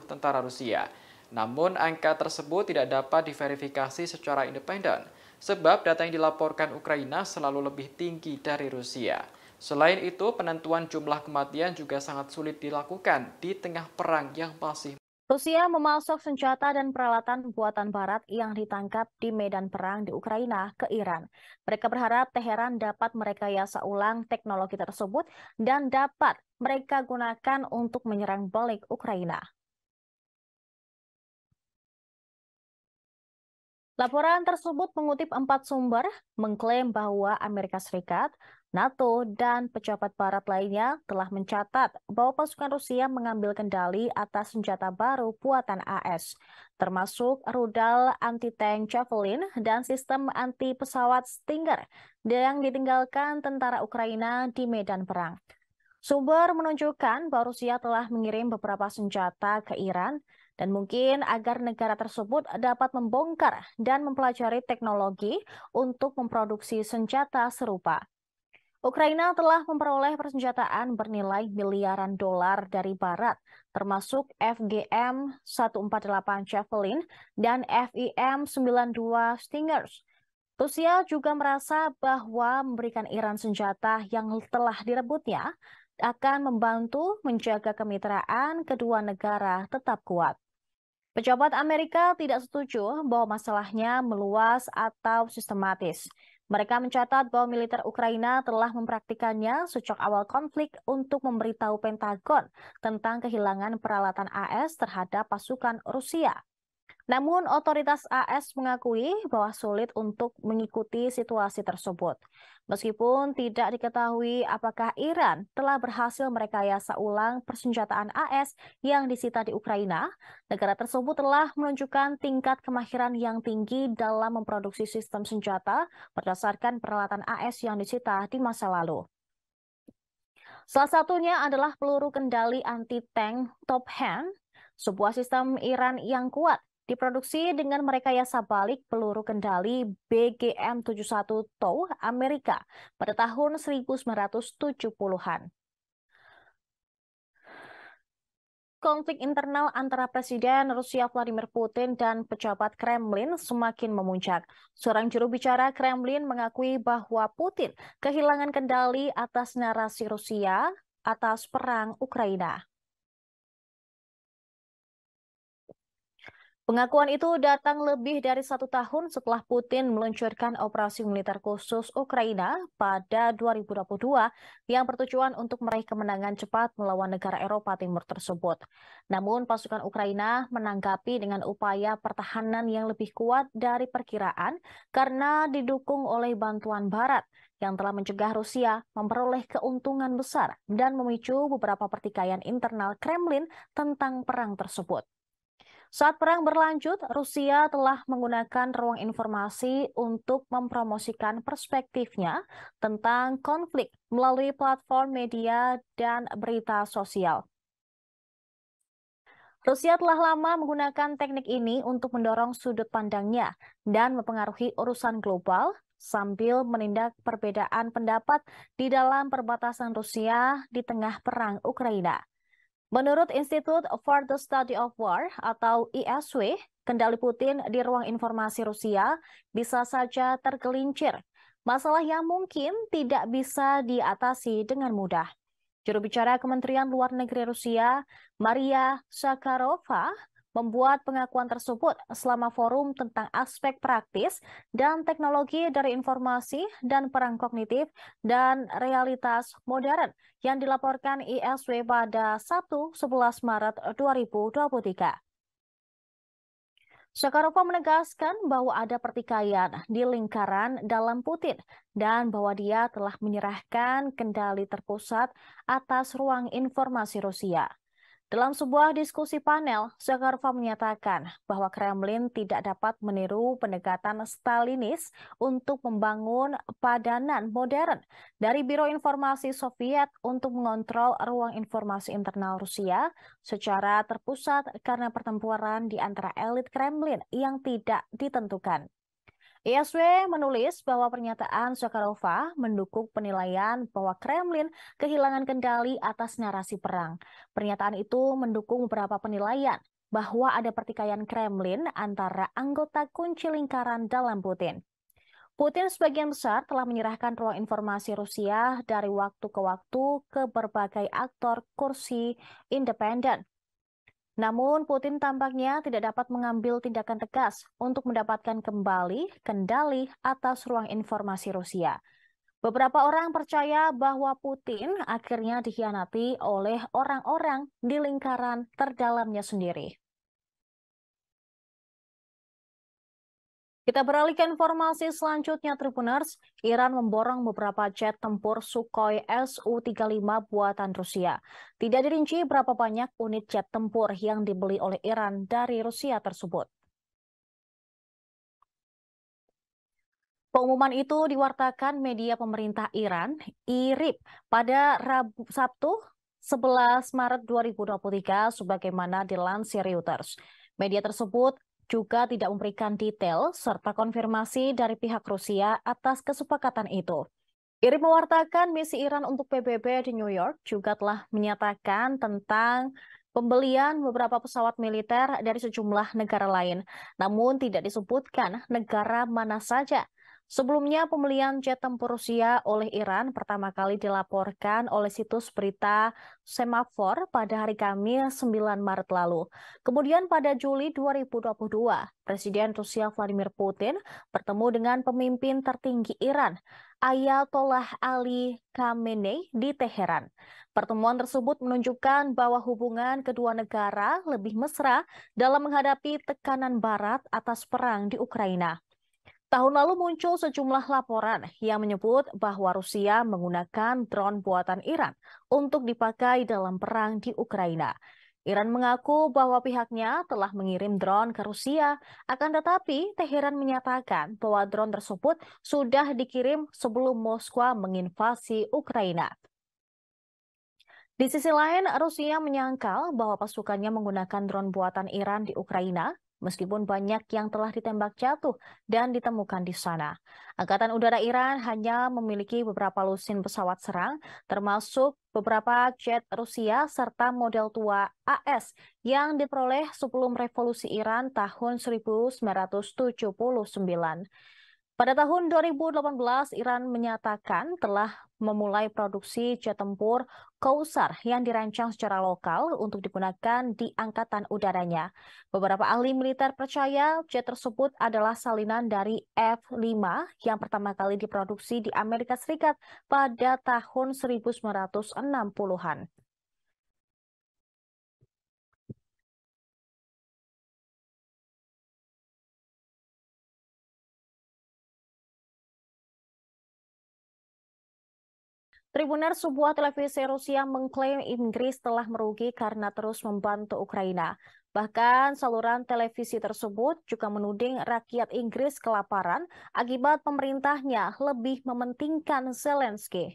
tentara Rusia. Namun, angka tersebut tidak dapat diverifikasi secara independen, sebab data yang dilaporkan Ukraina selalu lebih tinggi dari Rusia. Selain itu, penentuan jumlah kematian juga sangat sulit dilakukan di tengah perang yang masih Rusia memasok senjata dan peralatan buatan Barat yang ditangkap di medan perang di Ukraina ke Iran. Mereka berharap Teheran dapat merekayasa ulang teknologi tersebut dan dapat mereka gunakan untuk menyerang balik Ukraina. Laporan tersebut mengutip empat sumber, mengklaim bahwa Amerika Serikat NATO dan pejabat barat lainnya telah mencatat bahwa pasukan Rusia mengambil kendali atas senjata baru buatan AS, termasuk rudal anti-tank Javelin dan sistem anti-pesawat Stinger yang ditinggalkan tentara Ukraina di medan perang. Sumber menunjukkan bahwa Rusia telah mengirim beberapa senjata ke Iran dan mungkin agar negara tersebut dapat membongkar dan mempelajari teknologi untuk memproduksi senjata serupa. Ukraina telah memperoleh persenjataan bernilai miliaran dolar dari Barat, termasuk FGM 148 Javelin dan FIM 92 Stingers. Rusia juga merasa bahwa memberikan Iran senjata yang telah direbutnya akan membantu menjaga kemitraan kedua negara tetap kuat. Pejabat Amerika tidak setuju bahwa masalahnya meluas atau sistematis. Mereka mencatat bahwa militer Ukraina telah mempraktikannya sejak awal konflik untuk memberitahu Pentagon tentang kehilangan peralatan AS terhadap pasukan Rusia. Namun, otoritas AS mengakui bahwa sulit untuk mengikuti situasi tersebut. Meskipun tidak diketahui apakah Iran telah berhasil merekayasa ulang persenjataan AS yang disita di Ukraina, negara tersebut telah menunjukkan tingkat kemahiran yang tinggi dalam memproduksi sistem senjata berdasarkan peralatan AS yang disita di masa lalu. Salah satunya adalah peluru kendali anti-tank Top Hand sebuah sistem Iran yang kuat Diproduksi dengan merekayasa balik peluru kendali BGM-71 TOW Amerika pada tahun 1970-an. Konflik internal antara Presiden Rusia Vladimir Putin dan pejabat Kremlin semakin memuncak. Seorang juru bicara Kremlin mengakui bahwa Putin kehilangan kendali atas narasi Rusia atas perang Ukraina. Pengakuan itu datang lebih dari satu tahun setelah Putin meluncurkan operasi militer khusus Ukraina pada 2022 yang bertujuan untuk meraih kemenangan cepat melawan negara Eropa Timur tersebut. Namun pasukan Ukraina menanggapi dengan upaya pertahanan yang lebih kuat dari perkiraan karena didukung oleh bantuan Barat yang telah mencegah Rusia memperoleh keuntungan besar dan memicu beberapa pertikaian internal Kremlin tentang perang tersebut. Saat perang berlanjut, Rusia telah menggunakan ruang informasi untuk mempromosikan perspektifnya tentang konflik melalui platform media dan berita sosial. Rusia telah lama menggunakan teknik ini untuk mendorong sudut pandangnya dan mempengaruhi urusan global sambil menindak perbedaan pendapat di dalam perbatasan Rusia di tengah perang Ukraina. Menurut Institute for the Study of War atau ISW, kendali Putin di ruang informasi Rusia bisa saja tergelincir. Masalah yang mungkin tidak bisa diatasi dengan mudah. Juru bicara Kementerian Luar Negeri Rusia, Maria Sakharova membuat pengakuan tersebut selama forum tentang aspek praktis dan teknologi dari informasi dan perang kognitif dan realitas modern yang dilaporkan ISW pada Sabtu 11 Maret 2023. Shakarova menegaskan bahwa ada pertikaian di lingkaran dalam Putin dan bahwa dia telah menyerahkan kendali terpusat atas ruang informasi Rusia. Dalam sebuah diskusi panel, Zakharova menyatakan bahwa Kremlin tidak dapat meniru pendekatan Stalinis untuk membangun padanan modern dari Biro Informasi Soviet untuk mengontrol ruang informasi internal Rusia secara terpusat karena pertempuran di antara elit Kremlin yang tidak ditentukan. ISW e menulis bahwa pernyataan Sokarova mendukung penilaian bahwa Kremlin kehilangan kendali atas narasi perang. Pernyataan itu mendukung beberapa penilaian bahwa ada pertikaian Kremlin antara anggota kunci lingkaran dalam Putin. Putin sebagian besar telah menyerahkan ruang informasi Rusia dari waktu ke waktu ke berbagai aktor kursi independen namun Putin tampaknya tidak dapat mengambil tindakan tegas untuk mendapatkan kembali kendali atas ruang informasi Rusia. Beberapa orang percaya bahwa Putin akhirnya dikhianati oleh orang-orang di lingkaran terdalamnya sendiri. Kita beralih ke informasi selanjutnya, Tribuners. Iran memborong beberapa jet tempur Sukhoi Su-35 buatan Rusia. Tidak dirinci berapa banyak unit jet tempur yang dibeli oleh Iran dari Rusia tersebut. Pengumuman itu diwartakan media pemerintah Iran, IRIB, pada Rabu, Sabtu 11 Maret 2023 sebagaimana dilansir Reuters. Media tersebut juga tidak memberikan detail serta konfirmasi dari pihak Rusia atas kesepakatan itu. Iri mewartakan misi Iran untuk PBB di New York juga telah menyatakan tentang pembelian beberapa pesawat militer dari sejumlah negara lain. Namun tidak disebutkan negara mana saja. Sebelumnya, pembelian jet tempur Rusia oleh Iran pertama kali dilaporkan oleh situs berita Semafor pada hari Kamis 9 Maret lalu. Kemudian pada Juli 2022, Presiden Rusia Vladimir Putin bertemu dengan pemimpin tertinggi Iran, Ayatollah Ali Khamenei di Teheran. Pertemuan tersebut menunjukkan bahwa hubungan kedua negara lebih mesra dalam menghadapi tekanan barat atas perang di Ukraina. Tahun lalu muncul sejumlah laporan yang menyebut bahwa Rusia menggunakan drone buatan Iran untuk dipakai dalam perang di Ukraina. Iran mengaku bahwa pihaknya telah mengirim drone ke Rusia, akan tetapi Teheran menyatakan bahwa drone tersebut sudah dikirim sebelum Moskwa menginvasi Ukraina. Di sisi lain, Rusia menyangkal bahwa pasukannya menggunakan drone buatan Iran di Ukraina meskipun banyak yang telah ditembak jatuh dan ditemukan di sana. Angkatan Udara Iran hanya memiliki beberapa lusin pesawat serang, termasuk beberapa jet Rusia serta model tua AS yang diperoleh sebelum revolusi Iran tahun 1979. Pada tahun 2018, Iran menyatakan telah memulai produksi jet tempur Kausar yang dirancang secara lokal untuk digunakan di angkatan udaranya. Beberapa ahli militer percaya jet tersebut adalah salinan dari F-5 yang pertama kali diproduksi di Amerika Serikat pada tahun 1960-an. Tribuner sebuah televisi Rusia mengklaim Inggris telah merugi karena terus membantu Ukraina. Bahkan saluran televisi tersebut juga menuding rakyat Inggris kelaparan akibat pemerintahnya lebih mementingkan Zelensky.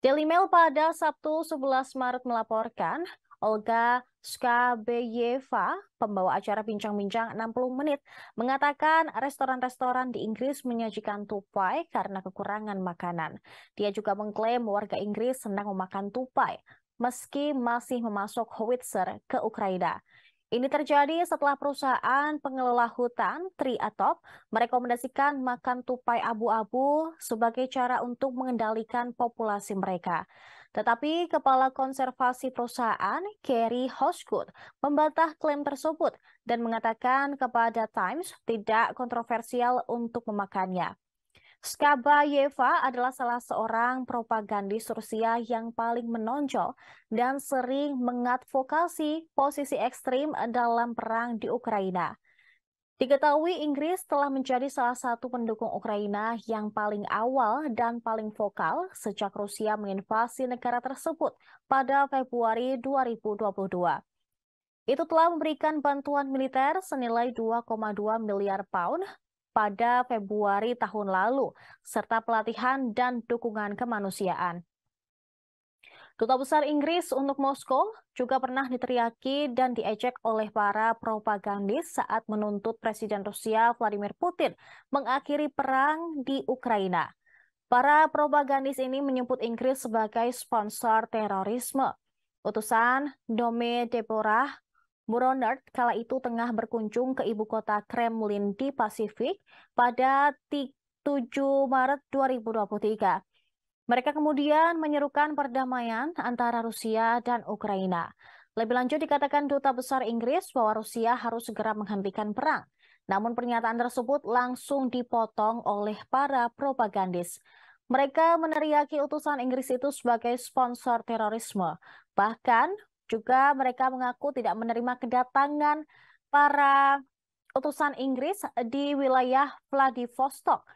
Daily Mail pada Sabtu 11 Maret melaporkan, Olga Skabeyeva, pembawa acara Bincang-Bincang 60 Menit, mengatakan restoran-restoran di Inggris menyajikan tupai karena kekurangan makanan. Dia juga mengklaim warga Inggris senang memakan tupai, meski masih memasuk howitzer ke Ukraina. Ini terjadi setelah perusahaan pengelola hutan Triatop merekomendasikan makan tupai abu-abu sebagai cara untuk mengendalikan populasi mereka. Tetapi Kepala Konservasi Perusahaan, Kerry Hoskut, membantah klaim tersebut dan mengatakan kepada Times tidak kontroversial untuk memakannya. Skabayeva adalah salah seorang propagandis Rusia yang paling menonjol dan sering mengadvokasi posisi ekstrim dalam perang di Ukraina. Diketahui Inggris telah menjadi salah satu pendukung Ukraina yang paling awal dan paling vokal sejak Rusia menginvasi negara tersebut pada Februari 2022. Itu telah memberikan bantuan militer senilai 2,2 miliar pound pada Februari tahun lalu, serta pelatihan dan dukungan kemanusiaan. Duta Besar Inggris untuk Moskow juga pernah diteriaki dan diejek oleh para propagandis saat menuntut Presiden Rusia Vladimir Putin mengakhiri perang di Ukraina. Para propagandis ini menyebut Inggris sebagai sponsor terorisme. Utusan Dome Deborah Muronert kala itu tengah berkunjung ke ibu kota Kremlin di Pasifik pada 7 Maret 2023. Mereka kemudian menyerukan perdamaian antara Rusia dan Ukraina. Lebih lanjut dikatakan Duta Besar Inggris bahwa Rusia harus segera menghentikan perang. Namun pernyataan tersebut langsung dipotong oleh para propagandis. Mereka meneriaki utusan Inggris itu sebagai sponsor terorisme. Bahkan juga mereka mengaku tidak menerima kedatangan para utusan Inggris di wilayah Vladivostok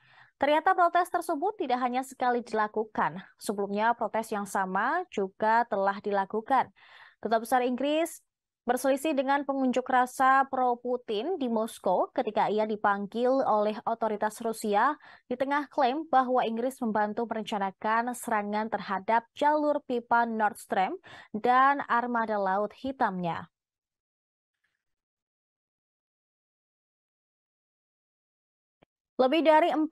Ternyata protes tersebut tidak hanya sekali dilakukan. Sebelumnya protes yang sama juga telah dilakukan. Duta Besar Inggris berselisih dengan pengunjuk rasa pro-Putin di Moskow ketika ia dipanggil oleh otoritas Rusia di tengah klaim bahwa Inggris membantu merencanakan serangan terhadap jalur pipa Nord Stream dan armada laut hitamnya. Lebih dari 40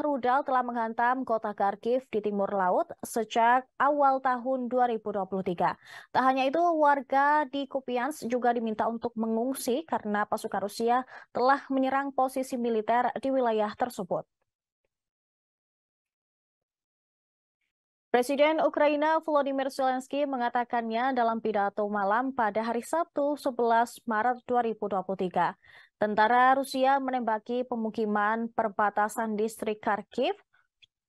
rudal telah menghantam kota Kharkiv di timur laut sejak awal tahun 2023. Tak hanya itu, warga di Kupians juga diminta untuk mengungsi karena pasukan Rusia telah menyerang posisi militer di wilayah tersebut. Presiden Ukraina Volodymyr Zelensky mengatakannya dalam pidato malam pada hari Sabtu 11 Maret 2023. Tentara Rusia menembaki pemukiman perbatasan distrik Kharkiv,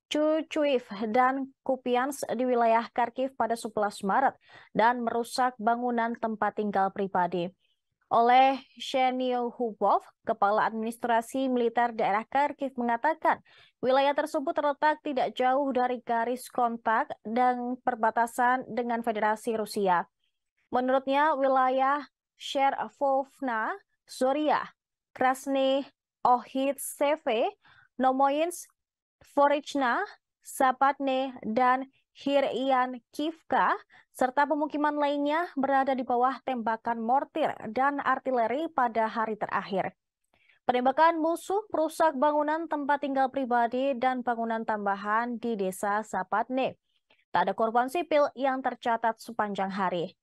Chuchuiv, dan Kupians di wilayah Kharkiv pada 11 Maret dan merusak bangunan tempat tinggal pribadi oleh Shenil Hubov, Kepala Administrasi Militer Daerah Kharkiv mengatakan wilayah tersebut terletak tidak jauh dari garis kontak dan perbatasan dengan Federasi Rusia. Menurutnya wilayah Sherovna, Zoria, Krasny Ohitseve, Nomoyins, Forichna, Sapatne, dan Hirian Kivka serta pemukiman lainnya berada di bawah tembakan mortir dan artileri pada hari terakhir. Penembakan musuh merusak bangunan tempat tinggal pribadi dan bangunan tambahan di desa Sapatne. Tak ada korban sipil yang tercatat sepanjang hari.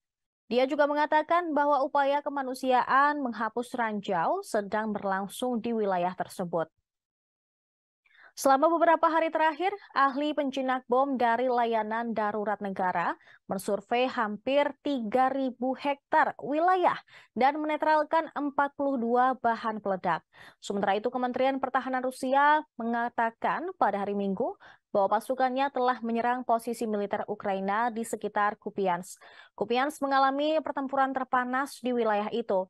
Dia juga mengatakan bahwa upaya kemanusiaan menghapus ranjau sedang berlangsung di wilayah tersebut. Selama beberapa hari terakhir, ahli penjinak bom dari layanan darurat negara mensurvei hampir 3.000 hektar wilayah dan menetralkan 42 bahan peledak. Sementara itu, Kementerian Pertahanan Rusia mengatakan pada hari Minggu bahwa pasukannya telah menyerang posisi militer Ukraina di sekitar Kupiansk. Kupiansk mengalami pertempuran terpanas di wilayah itu.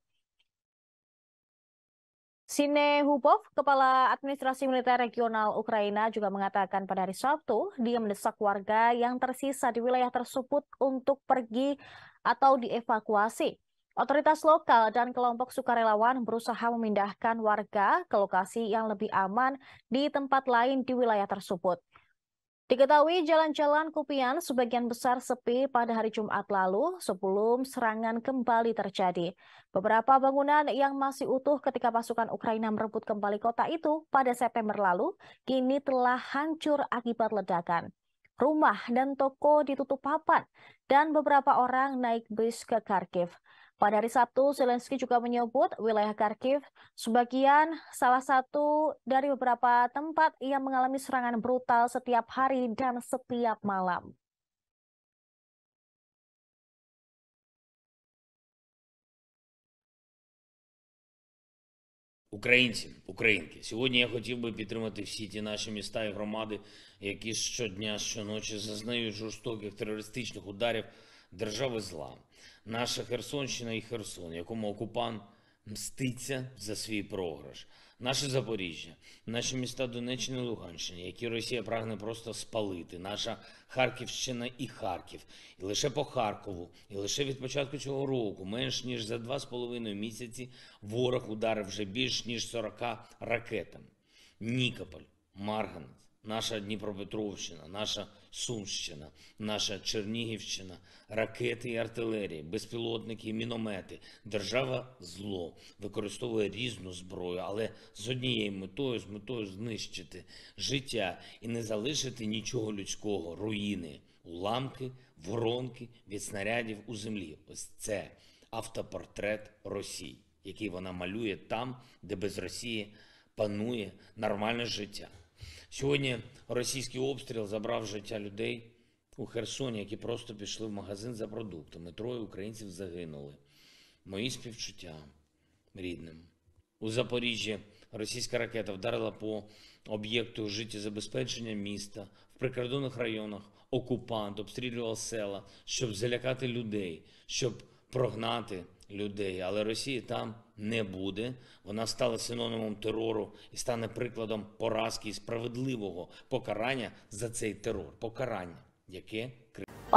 Sine Hupov, Kepala Administrasi Militer Regional Ukraina juga mengatakan pada hari Sabtu, dia mendesak warga yang tersisa di wilayah tersebut untuk pergi atau dievakuasi. Otoritas lokal dan kelompok sukarelawan berusaha memindahkan warga ke lokasi yang lebih aman di tempat lain di wilayah tersebut. Diketahui jalan-jalan Kupian sebagian besar sepi pada hari Jumat lalu sebelum serangan kembali terjadi. Beberapa bangunan yang masih utuh ketika pasukan Ukraina merebut kembali kota itu pada September lalu kini telah hancur akibat ledakan. Rumah dan toko ditutup papan dan beberapa orang naik bus ke Kharkiv. Pada hari Sabtu, Zelensky juga menyebut wilayah Kharkiv sebagian salah satu dari beberapa tempat yang mengalami serangan brutal setiap hari dan setiap malam. Українці, українки, сьогодні я хотів би підтримати всі ті наші міста і громади, які щодня, щоночі зазнають жорстоких терористичних ударів держави зла наша Херсонщина і Херсон, якому окупант мститься за свій програш, наше Запоріжжя, наші міста Донеччини і Луганщини, які Росія прагне просто спалити, наша Харківщина і Харків, і лише по Харкову, і лише від початку цього року, менш ніж за два з половиною місяці, ворог ударив вже більш ніж 40 ракетами. Нікополь, Марганець, наша Дніпропетровщина, наша Сумщина, наша Чернігівщина, ракети і артилерії, безпілотники, і міномети. Держава зло використовує різну зброю, але з однією метою, з метою знищити життя і не залишити нічого людського, руїни, уламки, воронки від снарядів у землі. Ось це автопортрет Росії, який вона малює там, де без Росії панує нормальне життя. Сьогодні російський обстріл забрав життя людей у Херсоні, які просто пішли в магазин за продуктами. Троє українців загинули. Мої співчуття рідним. У Запоріжжі російська ракета вдарила по об'єкту життєзабезпечення міста в прикордонних районах. Окупант обстрілював села, щоб залякати людей, щоб прогнати. людей, але Росії там не буде. Вона стала синонімом терору і стане прикладом поразки і справедливого покарання за цей терор. Покарання, яке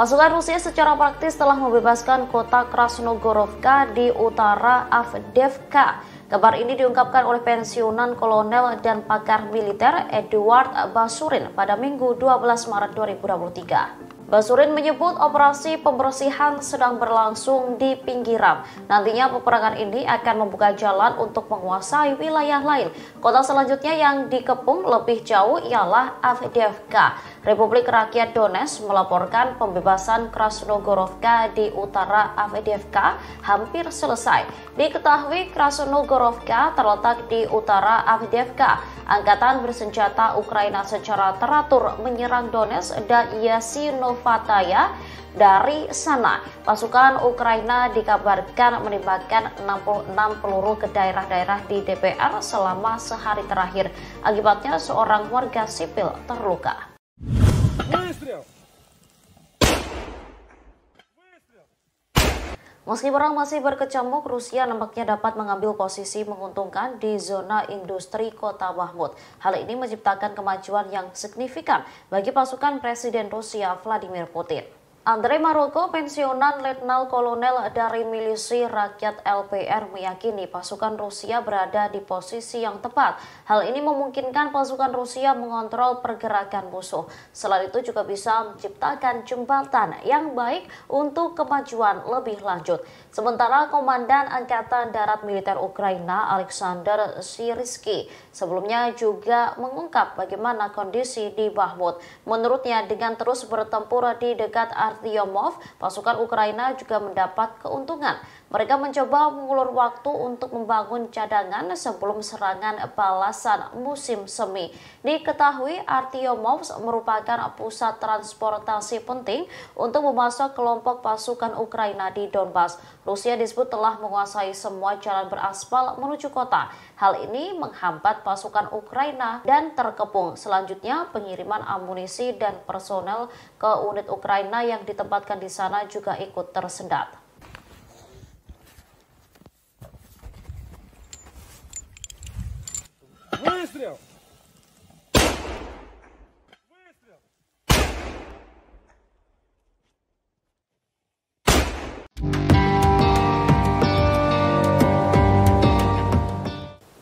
Pasukan Rusia secara praktis telah membebaskan kota Krasnogorovka di utara Avdevka. Kabar ini diungkapkan oleh pensiunan kolonel dan pakar militer Eduard Basurin pada Minggu 12 Maret 2023. Basurin menyebut operasi pembersihan sedang berlangsung di pinggiran. Nantinya peperangan ini akan membuka jalan untuk menguasai wilayah lain. Kota selanjutnya yang dikepung lebih jauh ialah Avdiivka. Republik Rakyat Donetsk melaporkan pembebasan Krasnogorovka di utara Avdiivka hampir selesai. Diketahui Krasnogorovka terletak di utara Avdiivka. Angkatan bersenjata Ukraina secara teratur menyerang Donetsk dan Yasinovataya dari sana. Pasukan Ukraina dikabarkan menembakkan 66 peluru ke daerah-daerah di DPR selama sehari terakhir. Akibatnya seorang warga sipil terluka. Meski perang masih berkecamuk, Rusia nampaknya dapat mengambil posisi menguntungkan di zona industri kota Bahmut. Hal ini menciptakan kemajuan yang signifikan bagi pasukan Presiden Rusia Vladimir Putin. Andre Maroko, pensiunan Letnan Kolonel dari Milisi Rakyat LPR meyakini pasukan Rusia berada di posisi yang tepat. Hal ini memungkinkan pasukan Rusia mengontrol pergerakan musuh. Selain itu juga bisa menciptakan jembatan yang baik untuk kemajuan lebih lanjut. Sementara Komandan Angkatan Darat Militer Ukraina Alexander Siriski sebelumnya juga mengungkap bagaimana kondisi di Bahmut. Menurutnya dengan terus bertempur di dekat Artyomov, pasukan Ukraina juga mendapat keuntungan mereka mencoba mengulur waktu untuk membangun cadangan sebelum serangan balasan musim semi. Diketahui Artyomovs merupakan pusat transportasi penting untuk memasok kelompok pasukan Ukraina di Donbas. Rusia disebut telah menguasai semua jalan beraspal menuju kota. Hal ini menghambat pasukan Ukraina dan terkepung. Selanjutnya, pengiriman amunisi dan personel ke unit Ukraina yang ditempatkan di sana juga ikut tersendat. Выстрел!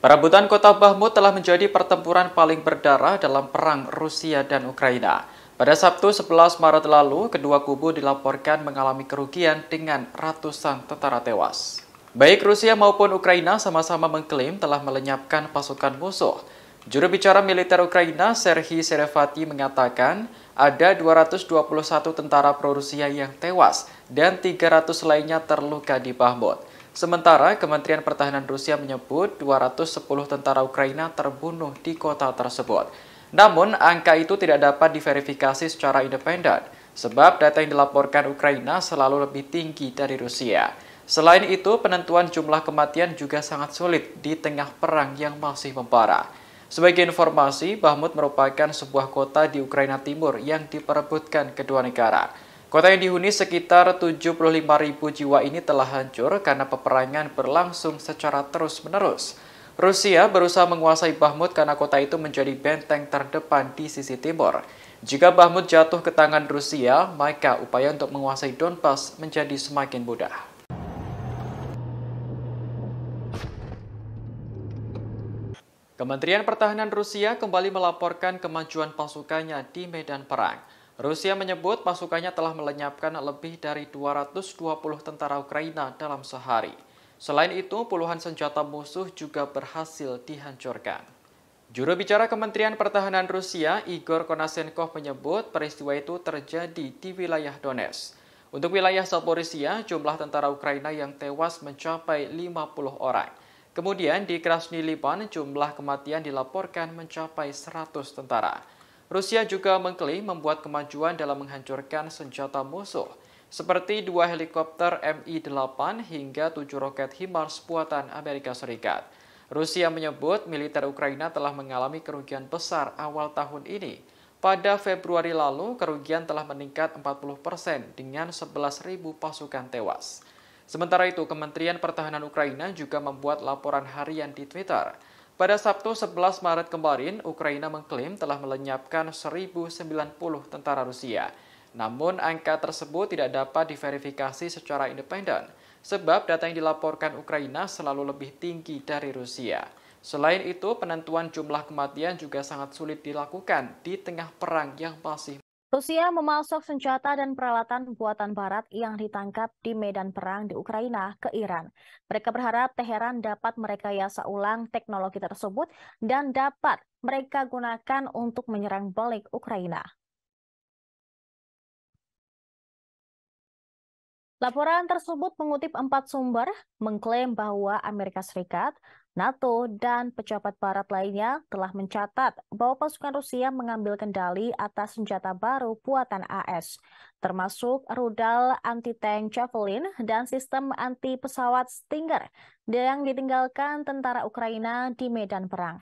Perebutan kota Bahmut telah menjadi pertempuran paling berdarah dalam perang Rusia dan Ukraina. Pada Sabtu 11 Maret lalu, kedua kubu dilaporkan mengalami kerugian dengan ratusan tentara tewas. Baik Rusia maupun Ukraina sama-sama mengklaim telah melenyapkan pasukan musuh. Juru bicara militer Ukraina, Serhiy Serevati, mengatakan ada 221 tentara pro-Rusia yang tewas dan 300 lainnya terluka di Bahmut. Sementara Kementerian Pertahanan Rusia menyebut 210 tentara Ukraina terbunuh di kota tersebut. Namun, angka itu tidak dapat diverifikasi secara independen, sebab data yang dilaporkan Ukraina selalu lebih tinggi dari Rusia. Selain itu, penentuan jumlah kematian juga sangat sulit di tengah perang yang masih membara. Sebagai informasi, Bahmut merupakan sebuah kota di Ukraina Timur yang diperebutkan kedua negara. Kota yang dihuni sekitar 75.000 jiwa ini telah hancur karena peperangan berlangsung secara terus-menerus. Rusia berusaha menguasai Bahmut karena kota itu menjadi benteng terdepan di sisi timur. Jika Bahmut jatuh ke tangan Rusia, maka upaya untuk menguasai Donbas menjadi semakin mudah. Kementerian Pertahanan Rusia kembali melaporkan kemajuan pasukannya di medan perang. Rusia menyebut pasukannya telah melenyapkan lebih dari 220 tentara Ukraina dalam sehari. Selain itu, puluhan senjata musuh juga berhasil dihancurkan. Juru bicara Kementerian Pertahanan Rusia, Igor Konasenkov menyebut peristiwa itu terjadi di wilayah Donetsk. Untuk wilayah Zaporizhia, jumlah tentara Ukraina yang tewas mencapai 50 orang. Kemudian di Krasny Liban, jumlah kematian dilaporkan mencapai 100 tentara. Rusia juga mengklaim membuat kemajuan dalam menghancurkan senjata musuh, seperti dua helikopter Mi-8 hingga tujuh roket HIMARS buatan Amerika Serikat. Rusia menyebut militer Ukraina telah mengalami kerugian besar awal tahun ini. Pada Februari lalu, kerugian telah meningkat 40 persen dengan 11.000 pasukan tewas. Sementara itu, Kementerian Pertahanan Ukraina juga membuat laporan harian di Twitter. Pada Sabtu 11 Maret kemarin, Ukraina mengklaim telah melenyapkan 1.090 tentara Rusia. Namun, angka tersebut tidak dapat diverifikasi secara independen, sebab data yang dilaporkan Ukraina selalu lebih tinggi dari Rusia. Selain itu, penentuan jumlah kematian juga sangat sulit dilakukan di tengah perang yang masih Rusia memasok senjata dan peralatan buatan Barat yang ditangkap di medan perang di Ukraina ke Iran. Mereka berharap Teheran dapat merekayasa ulang teknologi tersebut dan dapat mereka gunakan untuk menyerang balik Ukraina. Laporan tersebut mengutip empat sumber, mengklaim bahwa Amerika Serikat NATO dan pejabat barat lainnya telah mencatat bahwa pasukan Rusia mengambil kendali atas senjata baru buatan AS, termasuk rudal anti-tank Javelin dan sistem anti-pesawat Stinger yang ditinggalkan tentara Ukraina di medan perang.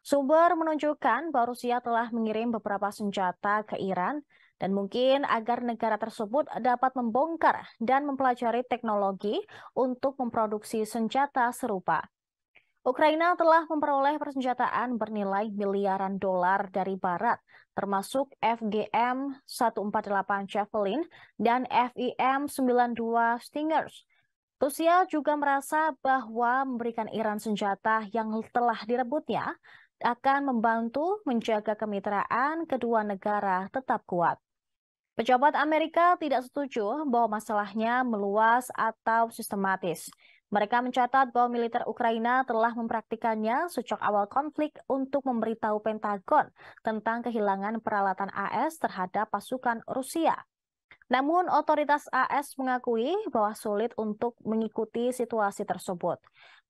Sumber menunjukkan bahwa Rusia telah mengirim beberapa senjata ke Iran dan mungkin agar negara tersebut dapat membongkar dan mempelajari teknologi untuk memproduksi senjata serupa. Ukraina telah memperoleh persenjataan bernilai miliaran dolar dari Barat, termasuk FGM 148 Javelin dan FIM 92 Stingers. Rusia juga merasa bahwa memberikan Iran senjata yang telah direbutnya akan membantu menjaga kemitraan kedua negara tetap kuat. Pejabat Amerika tidak setuju bahwa masalahnya meluas atau sistematis. Mereka mencatat bahwa militer Ukraina telah mempraktikannya sejak awal konflik untuk memberitahu Pentagon tentang kehilangan peralatan AS terhadap pasukan Rusia. Namun, otoritas AS mengakui bahwa sulit untuk mengikuti situasi tersebut.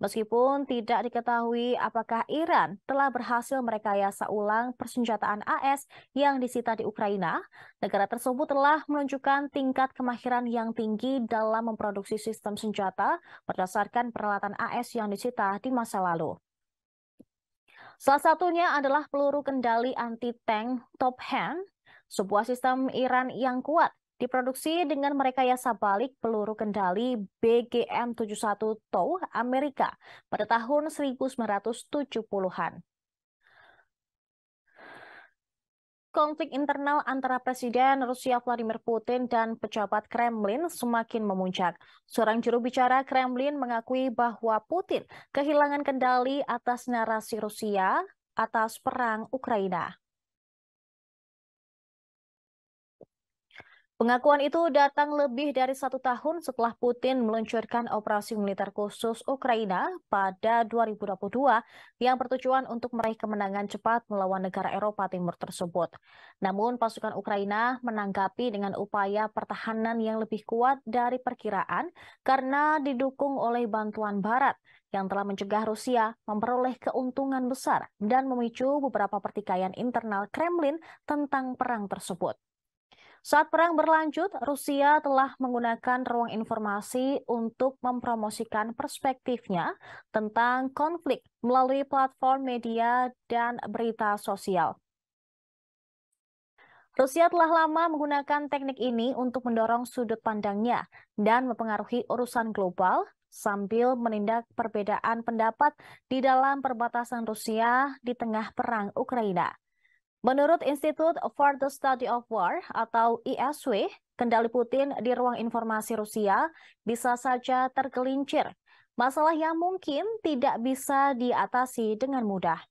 Meskipun tidak diketahui apakah Iran telah berhasil merekayasa ulang persenjataan AS yang disita di Ukraina, negara tersebut telah menunjukkan tingkat kemahiran yang tinggi dalam memproduksi sistem senjata berdasarkan peralatan AS yang disita di masa lalu. Salah satunya adalah peluru kendali anti-tank Top Hand, sebuah sistem Iran yang kuat Diproduksi dengan merekayasa balik peluru kendali BGM-71 TOW Amerika pada tahun 1970-an. Konflik internal antara Presiden Rusia Vladimir Putin dan pejabat Kremlin semakin memuncak. Seorang juru bicara Kremlin mengakui bahwa Putin kehilangan kendali atas narasi Rusia atas perang Ukraina. Pengakuan itu datang lebih dari satu tahun setelah Putin meluncurkan operasi militer khusus Ukraina pada 2022 yang bertujuan untuk meraih kemenangan cepat melawan negara Eropa Timur tersebut. Namun pasukan Ukraina menanggapi dengan upaya pertahanan yang lebih kuat dari perkiraan karena didukung oleh bantuan Barat yang telah mencegah Rusia memperoleh keuntungan besar dan memicu beberapa pertikaian internal Kremlin tentang perang tersebut. Saat perang berlanjut, Rusia telah menggunakan ruang informasi untuk mempromosikan perspektifnya tentang konflik melalui platform media dan berita sosial. Rusia telah lama menggunakan teknik ini untuk mendorong sudut pandangnya dan mempengaruhi urusan global sambil menindak perbedaan pendapat di dalam perbatasan Rusia di tengah perang Ukraina. Menurut Institute for the Study of War atau ISW, kendali Putin di ruang informasi Rusia bisa saja tergelincir. Masalah yang mungkin tidak bisa diatasi dengan mudah.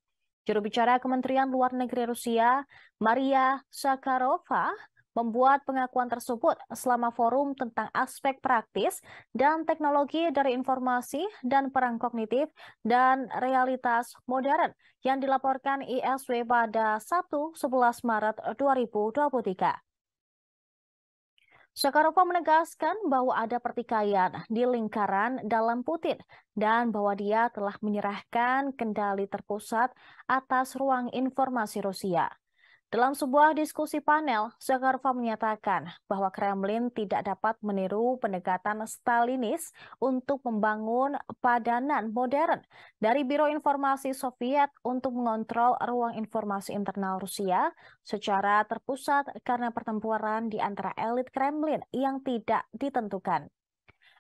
Juru bicara Kementerian Luar Negeri Rusia, Maria Sakarova, membuat pengakuan tersebut selama forum tentang aspek praktis dan teknologi dari informasi dan perang kognitif dan realitas modern yang dilaporkan ISW pada 1-11 Maret 2023. Shakarova menegaskan bahwa ada pertikaian di lingkaran dalam Putin dan bahwa dia telah menyerahkan kendali terpusat atas ruang informasi Rusia. Dalam sebuah diskusi panel, Zakharova menyatakan bahwa Kremlin tidak dapat meniru pendekatan Stalinis untuk membangun padanan modern dari Biro Informasi Soviet untuk mengontrol ruang informasi internal Rusia secara terpusat karena pertempuran di antara elit Kremlin yang tidak ditentukan.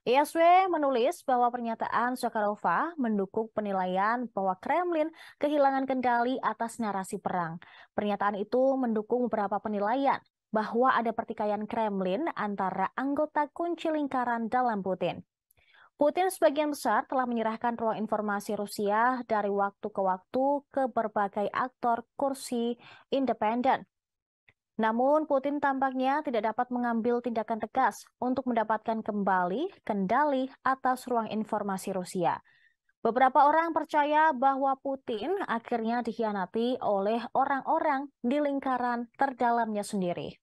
ISW iya, menulis bahwa pernyataan Sokarova mendukung penilaian bahwa Kremlin kehilangan kendali atas narasi perang. Pernyataan itu mendukung beberapa penilaian bahwa ada pertikaian Kremlin antara anggota kunci lingkaran dalam Putin. Putin sebagian besar telah menyerahkan ruang informasi Rusia dari waktu ke waktu ke berbagai aktor kursi independen namun Putin tampaknya tidak dapat mengambil tindakan tegas untuk mendapatkan kembali kendali atas ruang informasi Rusia. Beberapa orang percaya bahwa Putin akhirnya dikhianati oleh orang-orang di lingkaran terdalamnya sendiri.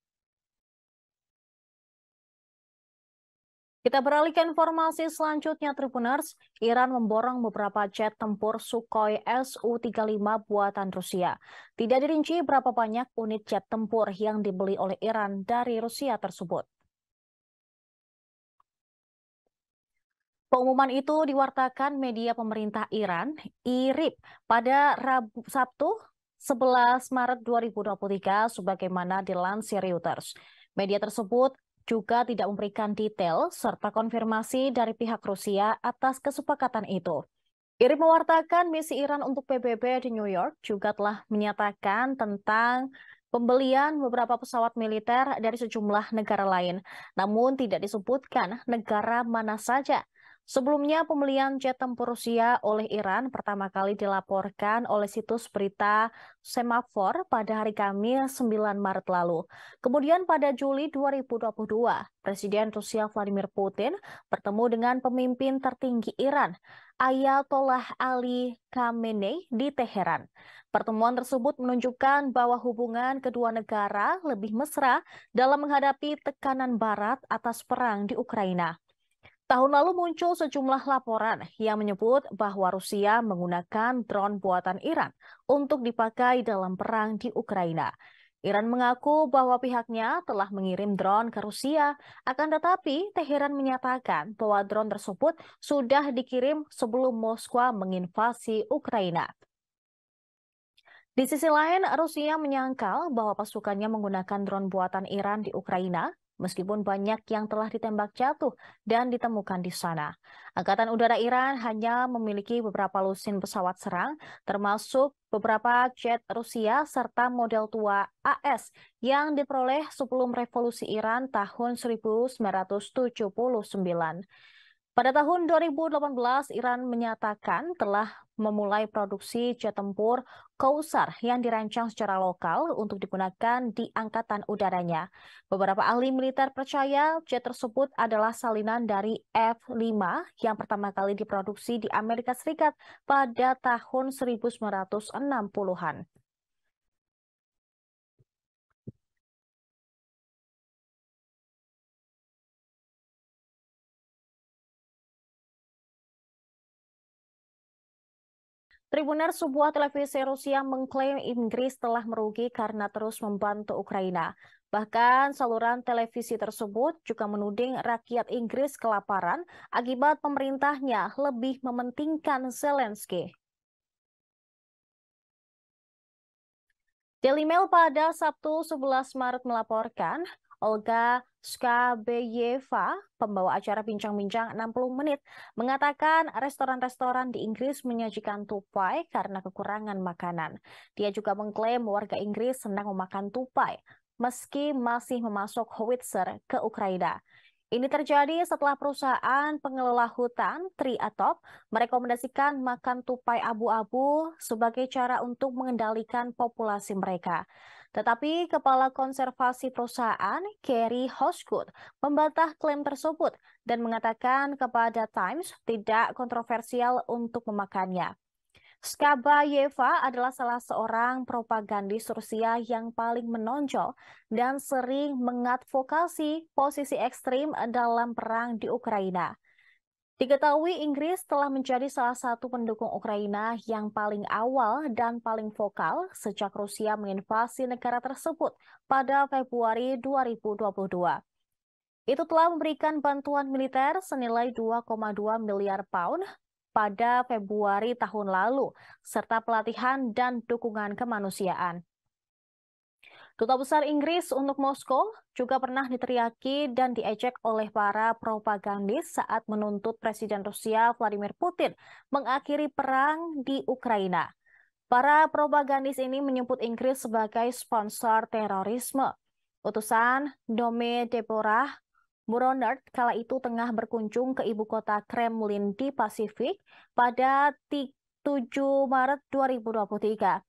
Kita beralih ke informasi selanjutnya, Tribuners. Iran memborong beberapa jet tempur Sukhoi Su-35 buatan Rusia. Tidak dirinci berapa banyak unit jet tempur yang dibeli oleh Iran dari Rusia tersebut. Pengumuman itu diwartakan media pemerintah Iran, IRIB, pada Rabu, Sabtu 11 Maret 2023 sebagaimana dilansir Reuters. Media tersebut juga tidak memberikan detail serta konfirmasi dari pihak Rusia atas kesepakatan itu. Iri mewartakan misi Iran untuk PBB di New York juga telah menyatakan tentang pembelian beberapa pesawat militer dari sejumlah negara lain, namun tidak disebutkan negara mana saja. Sebelumnya, pembelian jet tempur Rusia oleh Iran pertama kali dilaporkan oleh situs berita Semafor pada hari Kamis 9 Maret lalu. Kemudian pada Juli 2022, Presiden Rusia Vladimir Putin bertemu dengan pemimpin tertinggi Iran, Ayatollah Ali Khamenei di Teheran. Pertemuan tersebut menunjukkan bahwa hubungan kedua negara lebih mesra dalam menghadapi tekanan barat atas perang di Ukraina. Tahun lalu muncul sejumlah laporan yang menyebut bahwa Rusia menggunakan drone buatan Iran untuk dipakai dalam perang di Ukraina. Iran mengaku bahwa pihaknya telah mengirim drone ke Rusia, akan tetapi Teheran menyatakan bahwa drone tersebut sudah dikirim sebelum Moskwa menginvasi Ukraina. Di sisi lain, Rusia menyangkal bahwa pasukannya menggunakan drone buatan Iran di Ukraina meskipun banyak yang telah ditembak jatuh dan ditemukan di sana. Angkatan Udara Iran hanya memiliki beberapa lusin pesawat serang, termasuk beberapa jet Rusia serta model tua AS yang diperoleh sebelum revolusi Iran tahun 1979. Pada tahun 2018, Iran menyatakan telah memulai produksi jet tempur Kausar yang dirancang secara lokal untuk digunakan di angkatan udaranya. Beberapa ahli militer percaya jet tersebut adalah salinan dari F-5 yang pertama kali diproduksi di Amerika Serikat pada tahun 1960-an. Tribuner sebuah televisi Rusia mengklaim Inggris telah merugi karena terus membantu Ukraina. Bahkan saluran televisi tersebut juga menuding rakyat Inggris kelaparan akibat pemerintahnya lebih mementingkan Zelensky. Daily Mail pada Sabtu 11 Maret melaporkan, Olga Skabeyeva, pembawa acara Bincang-Bincang 60 Menit, mengatakan restoran-restoran di Inggris menyajikan tupai karena kekurangan makanan. Dia juga mengklaim warga Inggris senang memakan tupai, meski masih memasuk howitzer ke Ukraina. Ini terjadi setelah perusahaan pengelola hutan Triatop merekomendasikan makan tupai abu-abu sebagai cara untuk mengendalikan populasi mereka. Tetapi Kepala Konservasi Perusahaan, Kerry Hosgood, membantah klaim tersebut dan mengatakan kepada Times tidak kontroversial untuk memakannya. Skabayeva adalah salah seorang propagandis Rusia yang paling menonjol dan sering mengadvokasi posisi ekstrim dalam perang di Ukraina. Diketahui Inggris telah menjadi salah satu pendukung Ukraina yang paling awal dan paling vokal sejak Rusia menginvasi negara tersebut pada Februari 2022. Itu telah memberikan bantuan militer senilai 2,2 miliar pound pada Februari tahun lalu, serta pelatihan dan dukungan kemanusiaan. Duta Besar Inggris untuk Moskow juga pernah diteriaki dan diejek oleh para propagandis saat menuntut Presiden Rusia Vladimir Putin mengakhiri perang di Ukraina. Para propagandis ini menyebut Inggris sebagai sponsor terorisme. Utusan Dome Deborah Muronert kala itu tengah berkunjung ke ibu kota Kremlin di Pasifik pada 7 Maret 2023.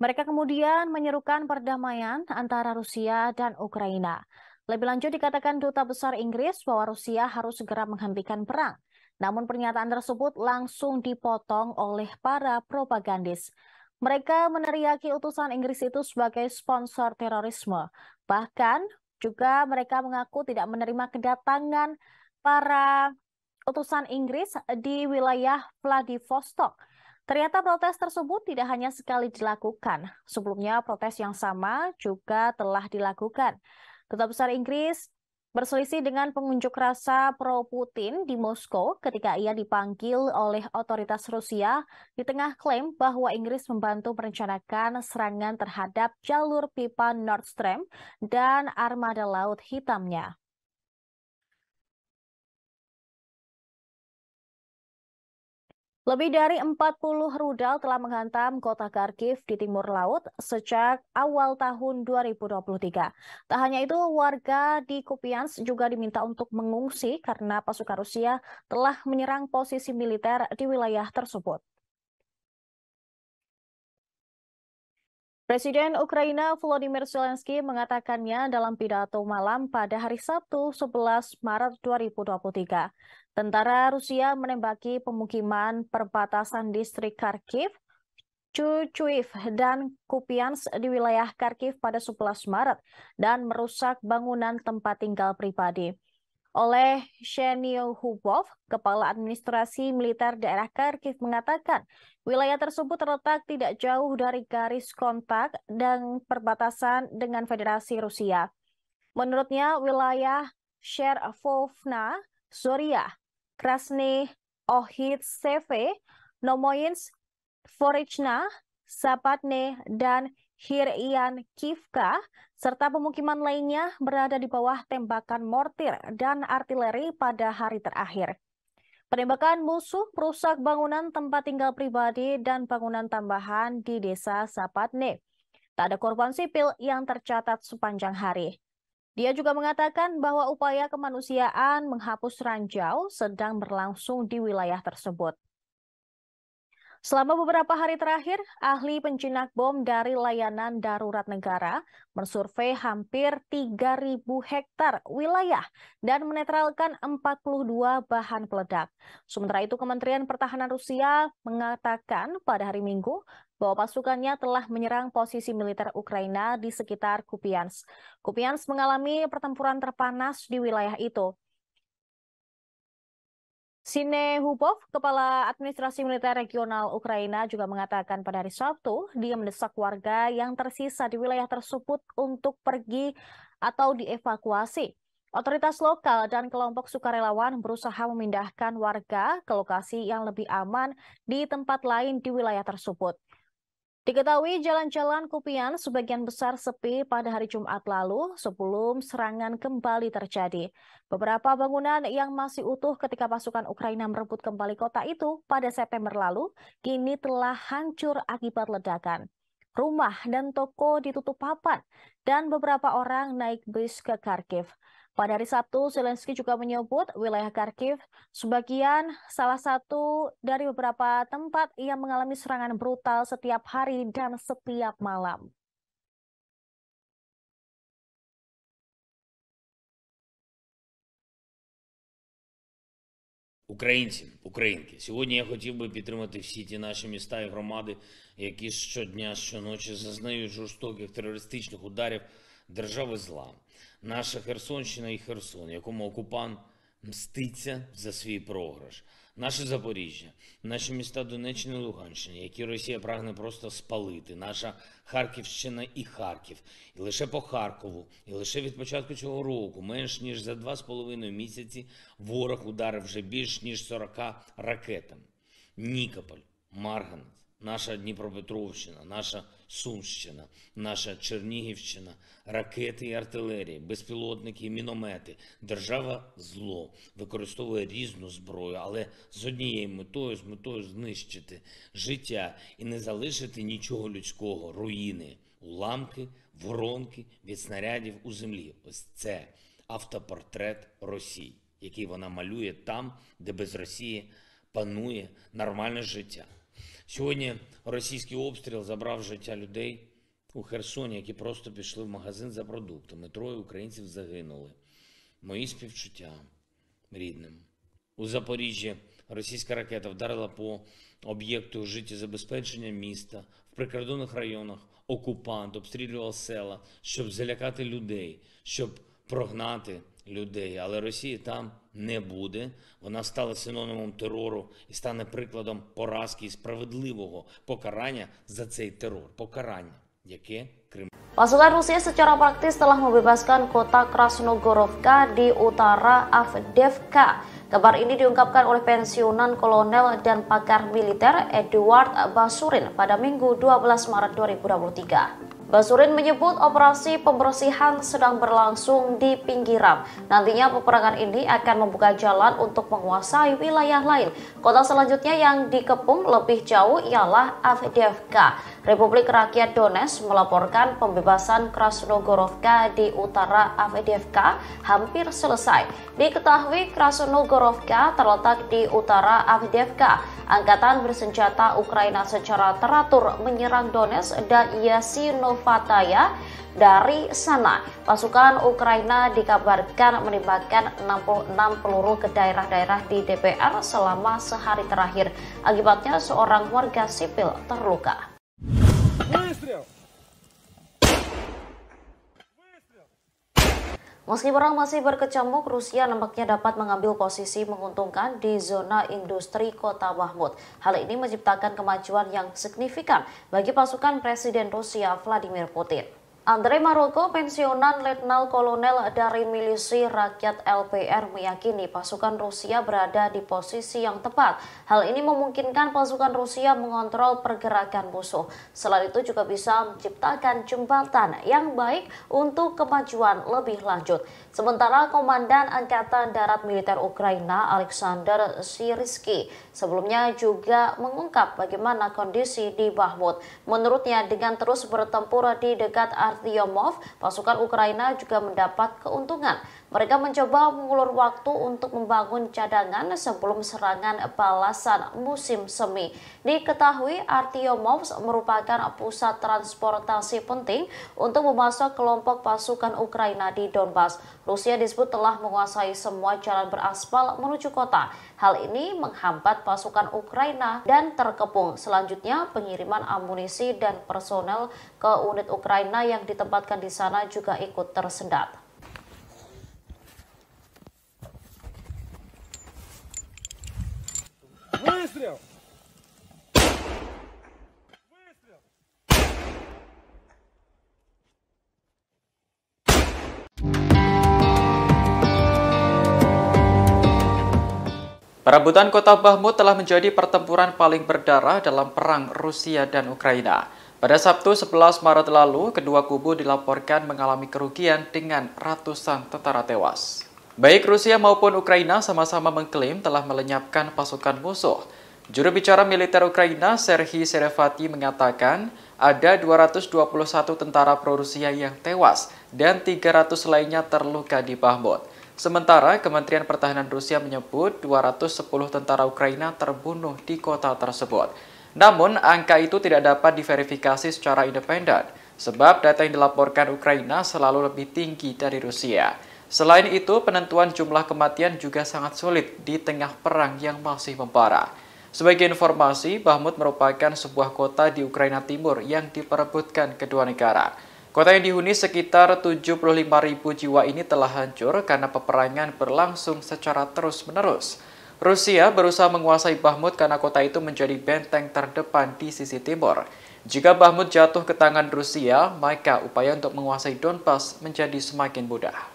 Mereka kemudian menyerukan perdamaian antara Rusia dan Ukraina. Lebih lanjut dikatakan duta besar Inggris bahwa Rusia harus segera menghentikan perang. Namun pernyataan tersebut langsung dipotong oleh para propagandis. Mereka meneriaki utusan Inggris itu sebagai sponsor terorisme. Bahkan juga mereka mengaku tidak menerima kedatangan para utusan Inggris di wilayah Vladivostok Ternyata protes tersebut tidak hanya sekali dilakukan. Sebelumnya protes yang sama juga telah dilakukan. Duta Besar Inggris berselisih dengan pengunjuk rasa pro-Putin di Moskow ketika ia dipanggil oleh otoritas Rusia di tengah klaim bahwa Inggris membantu merencanakan serangan terhadap jalur pipa Nord Stream dan armada laut hitamnya. Lebih dari 40 rudal telah menghantam kota Kharkiv di timur laut sejak awal tahun 2023. Tak hanya itu, warga di Kupiansk juga diminta untuk mengungsi karena pasukan Rusia telah menyerang posisi militer di wilayah tersebut. Presiden Ukraina Volodymyr Zelensky mengatakannya dalam pidato malam pada hari Sabtu 11 Maret 2023. Tentara Rusia menembaki pemukiman perbatasan distrik Kharkiv, Chuchuiv, dan Kupians di wilayah Kharkiv pada 11 Maret dan merusak bangunan tempat tinggal pribadi oleh Shenil Hubov, Kepala Administrasi Militer Daerah Kharkiv mengatakan wilayah tersebut terletak tidak jauh dari garis kontak dan perbatasan dengan Federasi Rusia. Menurutnya wilayah Sherovna, Zoria, Krasny Ohitseve, Seve, Forichna, Sapatne, dan Hirian Kivka serta pemukiman lainnya berada di bawah tembakan mortir dan artileri pada hari terakhir. Penembakan musuh merusak bangunan tempat tinggal pribadi dan bangunan tambahan di desa Sapatne. Tak ada korban sipil yang tercatat sepanjang hari. Dia juga mengatakan bahwa upaya kemanusiaan menghapus ranjau sedang berlangsung di wilayah tersebut. Selama beberapa hari terakhir, ahli penjinak bom dari layanan darurat negara mensurvei hampir 3.000 hektar wilayah dan menetralkan 42 bahan peledak. Sementara itu, Kementerian Pertahanan Rusia mengatakan pada hari Minggu bahwa pasukannya telah menyerang posisi militer Ukraina di sekitar Kupiansk. Kupiansk mengalami pertempuran terpanas di wilayah itu. Sine Hupov, Kepala Administrasi Militer Regional Ukraina juga mengatakan pada hari Sabtu, dia mendesak warga yang tersisa di wilayah tersebut untuk pergi atau dievakuasi. Otoritas lokal dan kelompok sukarelawan berusaha memindahkan warga ke lokasi yang lebih aman di tempat lain di wilayah tersebut. Diketahui jalan-jalan Kupian sebagian besar sepi pada hari Jumat lalu sebelum serangan kembali terjadi. Beberapa bangunan yang masih utuh ketika pasukan Ukraina merebut kembali kota itu pada September lalu kini telah hancur akibat ledakan. Rumah dan toko ditutup papan dan beberapa orang naik bis ke Kharkiv. Pada hari Sabtu, Zelensky juga menyebut wilayah Kharkiv sebagian salah satu dari beberapa tempat yang mengalami serangan brutal setiap hari dan setiap malam. Українці, українки, сьогодні я хотів би підтримати всі ті наші міста і громади, які щодня, щоночі зазнають жорстоких терористичних ударів держави зла наша Херсонщина і Херсон, якому окупант мститься за свій програш, наше Запоріжжя, наші міста Донеччини і Луганщини, які Росія прагне просто спалити, наша Харківщина і Харків, і лише по Харкову, і лише від початку цього року, менш ніж за два з половиною місяці, ворог ударив вже більш ніж 40 ракетами. Нікополь, Марганець, наша Дніпропетровщина, наша. Сумщина, наша Чернігівщина, ракети і артилерії, безпілотники, і міномети. Держава зло використовує різну зброю, але з однією метою, з метою знищити життя і не залишити нічого людського, руїни, уламки, воронки від снарядів у землі. Ось це автопортрет Росії, який вона малює там, де без Росії панує нормальне життя. Сьогодні російський обстріл забрав життя людей у Херсоні, які просто пішли в магазин за продуктами. Троє українців загинули. Мої співчуття рідним. У Запоріжжі російська ракета вдарила по об'єкту життєзабезпечення міста в прикордонних районах. Окупант обстрілював села, щоб залякати людей, щоб прогнати людей, але Росії там не буде. Вона стала синонимом терору і стане прикладом поразки і справедливого покарання за цей терор. Покарання, яке Крим. Pasukan Rusia secara praktis telah membebaskan kota Krasnogorovka di utara Avdevka. Kabar ini diungkapkan oleh pensiunan kolonel dan pakar militer Eduard Basurin pada Minggu 12 Maret 2023. Basurin menyebut operasi pembersihan sedang berlangsung di pinggiran. Nantinya peperangan ini akan membuka jalan untuk menguasai wilayah lain. Kota selanjutnya yang dikepung lebih jauh ialah Avdiivka. Republik Rakyat Donetsk melaporkan pembebasan Krasnogorovka di utara AVDFK hampir selesai. Diketahui Krasnogorovka terletak di utara AVDFK. Angkatan bersenjata Ukraina secara teratur menyerang Donetsk dan Yasinovataya dari sana. Pasukan Ukraina dikabarkan menembakkan 66 peluru ke daerah-daerah di DPR selama sehari terakhir. Akibatnya seorang warga sipil terluka. Meski perang masih berkecamuk, Rusia nampaknya dapat mengambil posisi menguntungkan di zona industri kota Bahmut. Hal ini menciptakan kemajuan yang signifikan bagi pasukan Presiden Rusia Vladimir Putin. Andre Maroko, pensiunan Letnan Kolonel dari Milisi Rakyat LPR meyakini pasukan Rusia berada di posisi yang tepat. Hal ini memungkinkan pasukan Rusia mengontrol pergerakan musuh. Selain itu juga bisa menciptakan jembatan yang baik untuk kemajuan lebih lanjut. Sementara Komandan Angkatan Darat Militer Ukraina Alexander Siriski sebelumnya juga mengungkap bagaimana kondisi di Bahmut. Menurutnya dengan terus bertempur di dekat Artyomov, pasukan Ukraina juga mendapat keuntungan mereka mencoba mengulur waktu untuk membangun cadangan sebelum serangan balasan musim semi. Diketahui Artyomovs merupakan pusat transportasi penting untuk memasok kelompok pasukan Ukraina di Donbas. Rusia disebut telah menguasai semua jalan beraspal menuju kota. Hal ini menghambat pasukan Ukraina dan terkepung. Selanjutnya pengiriman amunisi dan personel ke unit Ukraina yang ditempatkan di sana juga ikut tersendat. Выстрел! Perebutan kota Bahmut telah menjadi pertempuran paling berdarah dalam perang Rusia dan Ukraina. Pada Sabtu 11 Maret lalu, kedua kubu dilaporkan mengalami kerugian dengan ratusan tentara tewas. Baik Rusia maupun Ukraina sama-sama mengklaim telah melenyapkan pasukan musuh. Juru bicara militer Ukraina, Serhiy Serevati, mengatakan ada 221 tentara pro-Rusia yang tewas dan 300 lainnya terluka di Bahmut. Sementara Kementerian Pertahanan Rusia menyebut 210 tentara Ukraina terbunuh di kota tersebut. Namun, angka itu tidak dapat diverifikasi secara independen, sebab data yang dilaporkan Ukraina selalu lebih tinggi dari Rusia. Selain itu, penentuan jumlah kematian juga sangat sulit di tengah perang yang masih membara. Sebagai informasi, Bahmut merupakan sebuah kota di Ukraina Timur yang diperebutkan kedua negara. Kota yang dihuni sekitar 75.000 jiwa ini telah hancur karena peperangan berlangsung secara terus-menerus. Rusia berusaha menguasai Bahmut karena kota itu menjadi benteng terdepan di sisi timur. Jika Bahmut jatuh ke tangan Rusia, maka upaya untuk menguasai Donbas menjadi semakin mudah.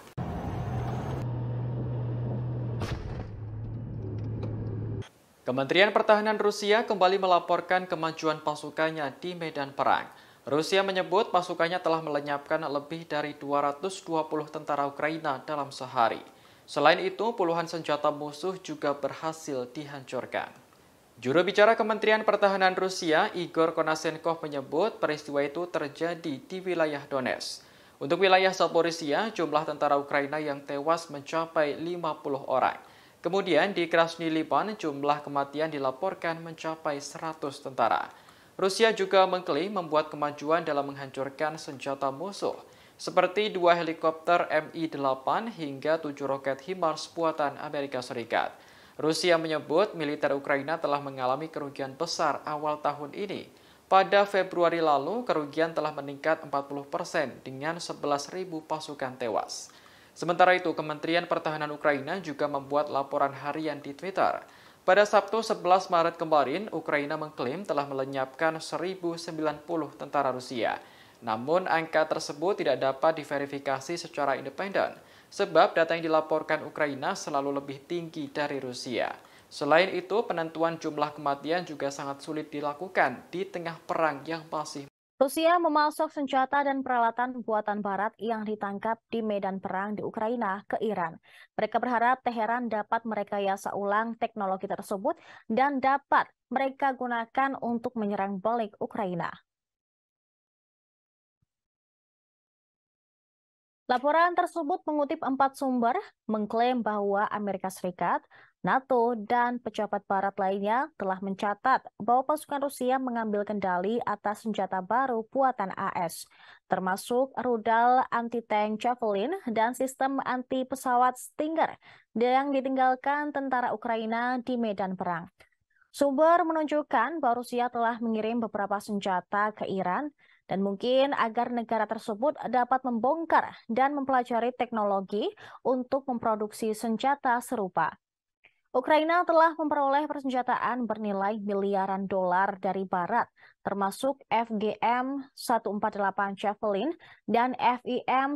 Kementerian Pertahanan Rusia kembali melaporkan kemajuan pasukannya di medan perang. Rusia menyebut pasukannya telah melenyapkan lebih dari 220 tentara Ukraina dalam sehari. Selain itu, puluhan senjata musuh juga berhasil dihancurkan. Juru bicara Kementerian Pertahanan Rusia, Igor Konasenkov menyebut peristiwa itu terjadi di wilayah Donetsk. Untuk wilayah Zaporizhia, jumlah tentara Ukraina yang tewas mencapai 50 orang. Kemudian di Krasny Liban jumlah kematian dilaporkan mencapai 100 tentara. Rusia juga mengklaim membuat kemajuan dalam menghancurkan senjata musuh, seperti dua helikopter Mi-8 hingga tujuh roket HIMARS buatan Amerika Serikat. Rusia menyebut militer Ukraina telah mengalami kerugian besar awal tahun ini. Pada Februari lalu, kerugian telah meningkat 40 persen dengan 11.000 pasukan tewas. Sementara itu, Kementerian Pertahanan Ukraina juga membuat laporan harian di Twitter. Pada Sabtu 11 Maret kemarin, Ukraina mengklaim telah melenyapkan 1.090 tentara Rusia. Namun, angka tersebut tidak dapat diverifikasi secara independen, sebab data yang dilaporkan Ukraina selalu lebih tinggi dari Rusia. Selain itu, penentuan jumlah kematian juga sangat sulit dilakukan di tengah perang yang masih Rusia memasok senjata dan peralatan buatan Barat yang ditangkap di medan perang di Ukraina ke Iran. Mereka berharap Teheran dapat merekayasa ulang teknologi tersebut dan dapat mereka gunakan untuk menyerang balik Ukraina. Laporan tersebut mengutip empat sumber, mengklaim bahwa Amerika Serikat NATO dan pejabat barat lainnya telah mencatat bahwa pasukan Rusia mengambil kendali atas senjata baru buatan AS, termasuk rudal anti-tank Javelin dan sistem anti-pesawat Stinger yang ditinggalkan tentara Ukraina di medan perang. Sumber menunjukkan bahwa Rusia telah mengirim beberapa senjata ke Iran dan mungkin agar negara tersebut dapat membongkar dan mempelajari teknologi untuk memproduksi senjata serupa. Ukraina telah memperoleh persenjataan bernilai miliaran dolar dari Barat, termasuk FGM 148 Javelin dan FIM 92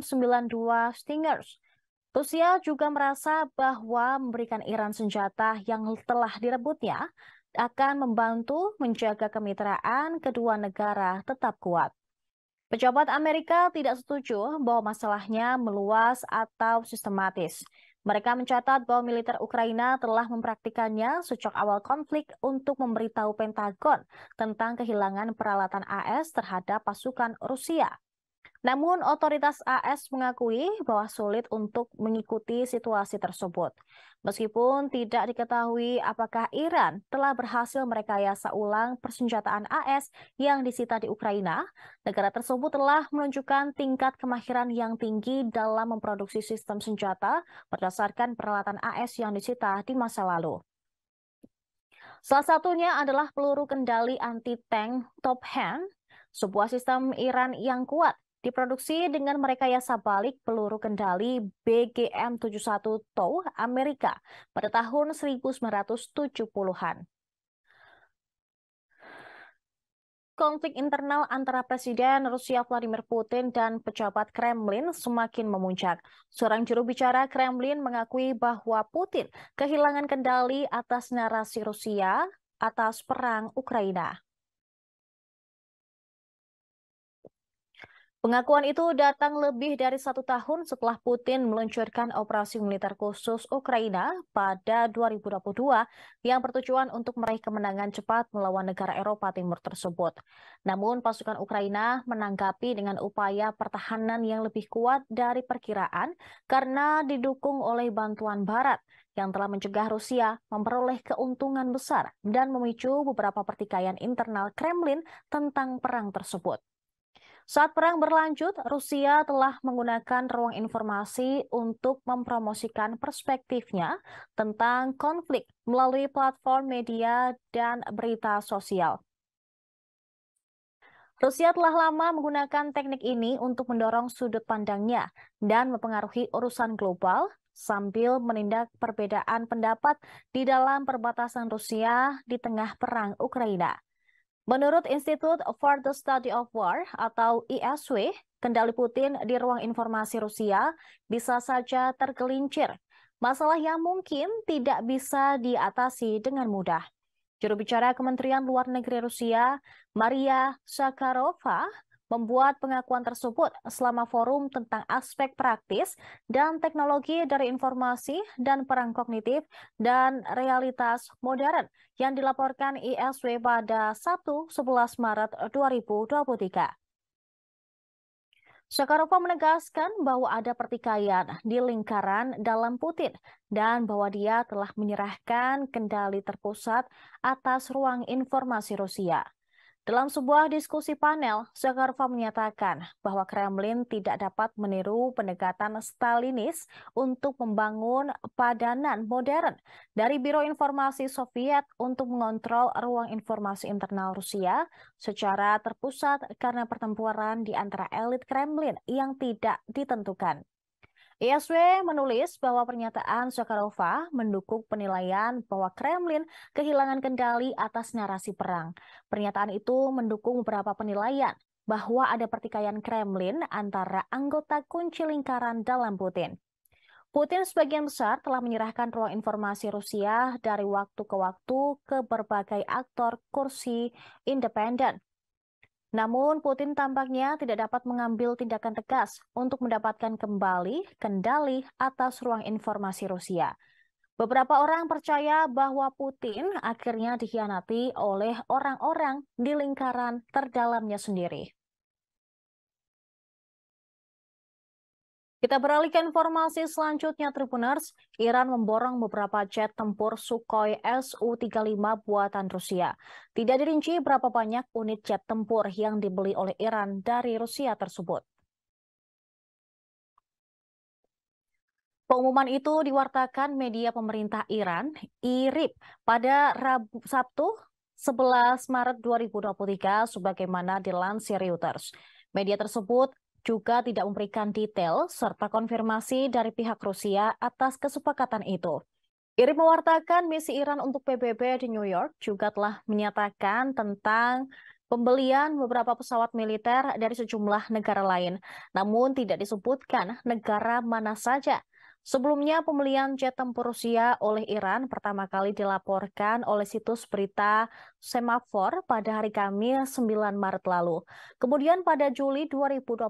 Stingers. Rusia juga merasa bahwa memberikan Iran senjata yang telah direbutnya akan membantu menjaga kemitraan kedua negara tetap kuat. Pejabat Amerika tidak setuju bahwa masalahnya meluas atau sistematis. Mereka mencatat bahwa militer Ukraina telah mempraktikannya sejak awal konflik untuk memberitahu Pentagon tentang kehilangan peralatan AS terhadap pasukan Rusia. Namun, otoritas AS mengakui bahwa sulit untuk mengikuti situasi tersebut. Meskipun tidak diketahui apakah Iran telah berhasil merekayasa ulang persenjataan AS yang disita di Ukraina, negara tersebut telah menunjukkan tingkat kemahiran yang tinggi dalam memproduksi sistem senjata berdasarkan peralatan AS yang disita di masa lalu. Salah satunya adalah peluru kendali anti-tank Top Hand, sebuah sistem Iran yang kuat Diproduksi dengan merekayasa balik peluru kendali BGM-71 TOW Amerika pada tahun 1970-an. Konflik internal antara Presiden Rusia Vladimir Putin dan pejabat Kremlin semakin memuncak. Seorang juru bicara Kremlin mengakui bahwa Putin kehilangan kendali atas narasi Rusia atas perang Ukraina. Pengakuan itu datang lebih dari satu tahun setelah Putin meluncurkan operasi militer khusus Ukraina pada 2022 yang bertujuan untuk meraih kemenangan cepat melawan negara Eropa Timur tersebut. Namun pasukan Ukraina menanggapi dengan upaya pertahanan yang lebih kuat dari perkiraan karena didukung oleh bantuan Barat yang telah mencegah Rusia memperoleh keuntungan besar dan memicu beberapa pertikaian internal Kremlin tentang perang tersebut. Saat perang berlanjut, Rusia telah menggunakan ruang informasi untuk mempromosikan perspektifnya tentang konflik melalui platform media dan berita sosial. Rusia telah lama menggunakan teknik ini untuk mendorong sudut pandangnya dan mempengaruhi urusan global sambil menindak perbedaan pendapat di dalam perbatasan Rusia di tengah perang Ukraina. Menurut Institute for the Study of War atau ISW, kendali Putin di ruang informasi Rusia bisa saja tergelincir. Masalah yang mungkin tidak bisa diatasi dengan mudah. Juru bicara Kementerian Luar Negeri Rusia, Maria Sakharova, membuat pengakuan tersebut selama forum tentang aspek praktis dan teknologi dari informasi dan perang kognitif dan realitas modern yang dilaporkan ISW pada 1-11 Maret 2023. Shakarova menegaskan bahwa ada pertikaian di lingkaran dalam Putin dan bahwa dia telah menyerahkan kendali terpusat atas ruang informasi Rusia. Dalam sebuah diskusi panel, Zakharova menyatakan bahwa Kremlin tidak dapat meniru pendekatan Stalinis untuk membangun padanan modern dari Biro Informasi Soviet untuk mengontrol ruang informasi internal Rusia secara terpusat karena pertempuran di antara elit Kremlin yang tidak ditentukan. ISW menulis bahwa pernyataan Sokarova mendukung penilaian bahwa Kremlin kehilangan kendali atas narasi perang. Pernyataan itu mendukung beberapa penilaian bahwa ada pertikaian Kremlin antara anggota kunci lingkaran dalam Putin. Putin sebagian besar telah menyerahkan ruang informasi Rusia dari waktu ke waktu ke berbagai aktor kursi independen namun Putin tampaknya tidak dapat mengambil tindakan tegas untuk mendapatkan kembali kendali atas ruang informasi Rusia. Beberapa orang percaya bahwa Putin akhirnya dikhianati oleh orang-orang di lingkaran terdalamnya sendiri. Kita beralih ke informasi selanjutnya, Tribuners. Iran memborong beberapa jet tempur Sukhoi Su-35 buatan Rusia. Tidak dirinci berapa banyak unit jet tempur yang dibeli oleh Iran dari Rusia tersebut. Pengumuman itu diwartakan media pemerintah Iran, IRIB, pada Rabu, Sabtu 11 Maret 2023 sebagaimana dilansir Reuters. Media tersebut juga tidak memberikan detail serta konfirmasi dari pihak Rusia atas kesepakatan itu. Irin mewartakan misi Iran untuk PBB di New York juga telah menyatakan tentang pembelian beberapa pesawat militer dari sejumlah negara lain. Namun tidak disebutkan negara mana saja. Sebelumnya, pembelian jet tempur Rusia oleh Iran pertama kali dilaporkan oleh situs berita Semafor pada hari Kamis 9 Maret lalu. Kemudian pada Juli 2022,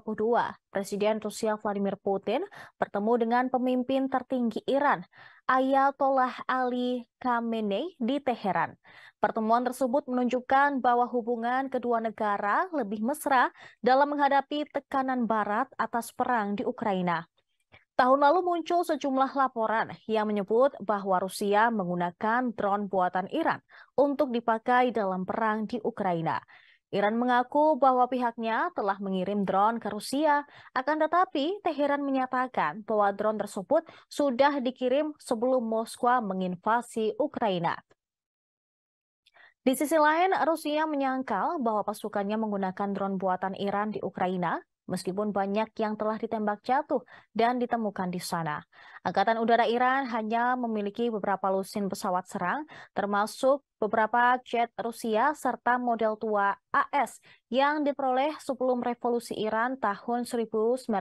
Presiden Rusia Vladimir Putin bertemu dengan pemimpin tertinggi Iran, Ayatollah Ali Khamenei di Teheran. Pertemuan tersebut menunjukkan bahwa hubungan kedua negara lebih mesra dalam menghadapi tekanan barat atas perang di Ukraina. Tahun lalu muncul sejumlah laporan yang menyebut bahwa Rusia menggunakan drone buatan Iran untuk dipakai dalam perang di Ukraina. Iran mengaku bahwa pihaknya telah mengirim drone ke Rusia, akan tetapi Teheran menyatakan bahwa drone tersebut sudah dikirim sebelum Moskwa menginvasi Ukraina. Di sisi lain, Rusia menyangkal bahwa pasukannya menggunakan drone buatan Iran di Ukraina meskipun banyak yang telah ditembak jatuh dan ditemukan di sana. Angkatan Udara Iran hanya memiliki beberapa lusin pesawat serang, termasuk beberapa jet Rusia serta model tua AS yang diperoleh sebelum revolusi Iran tahun 1979.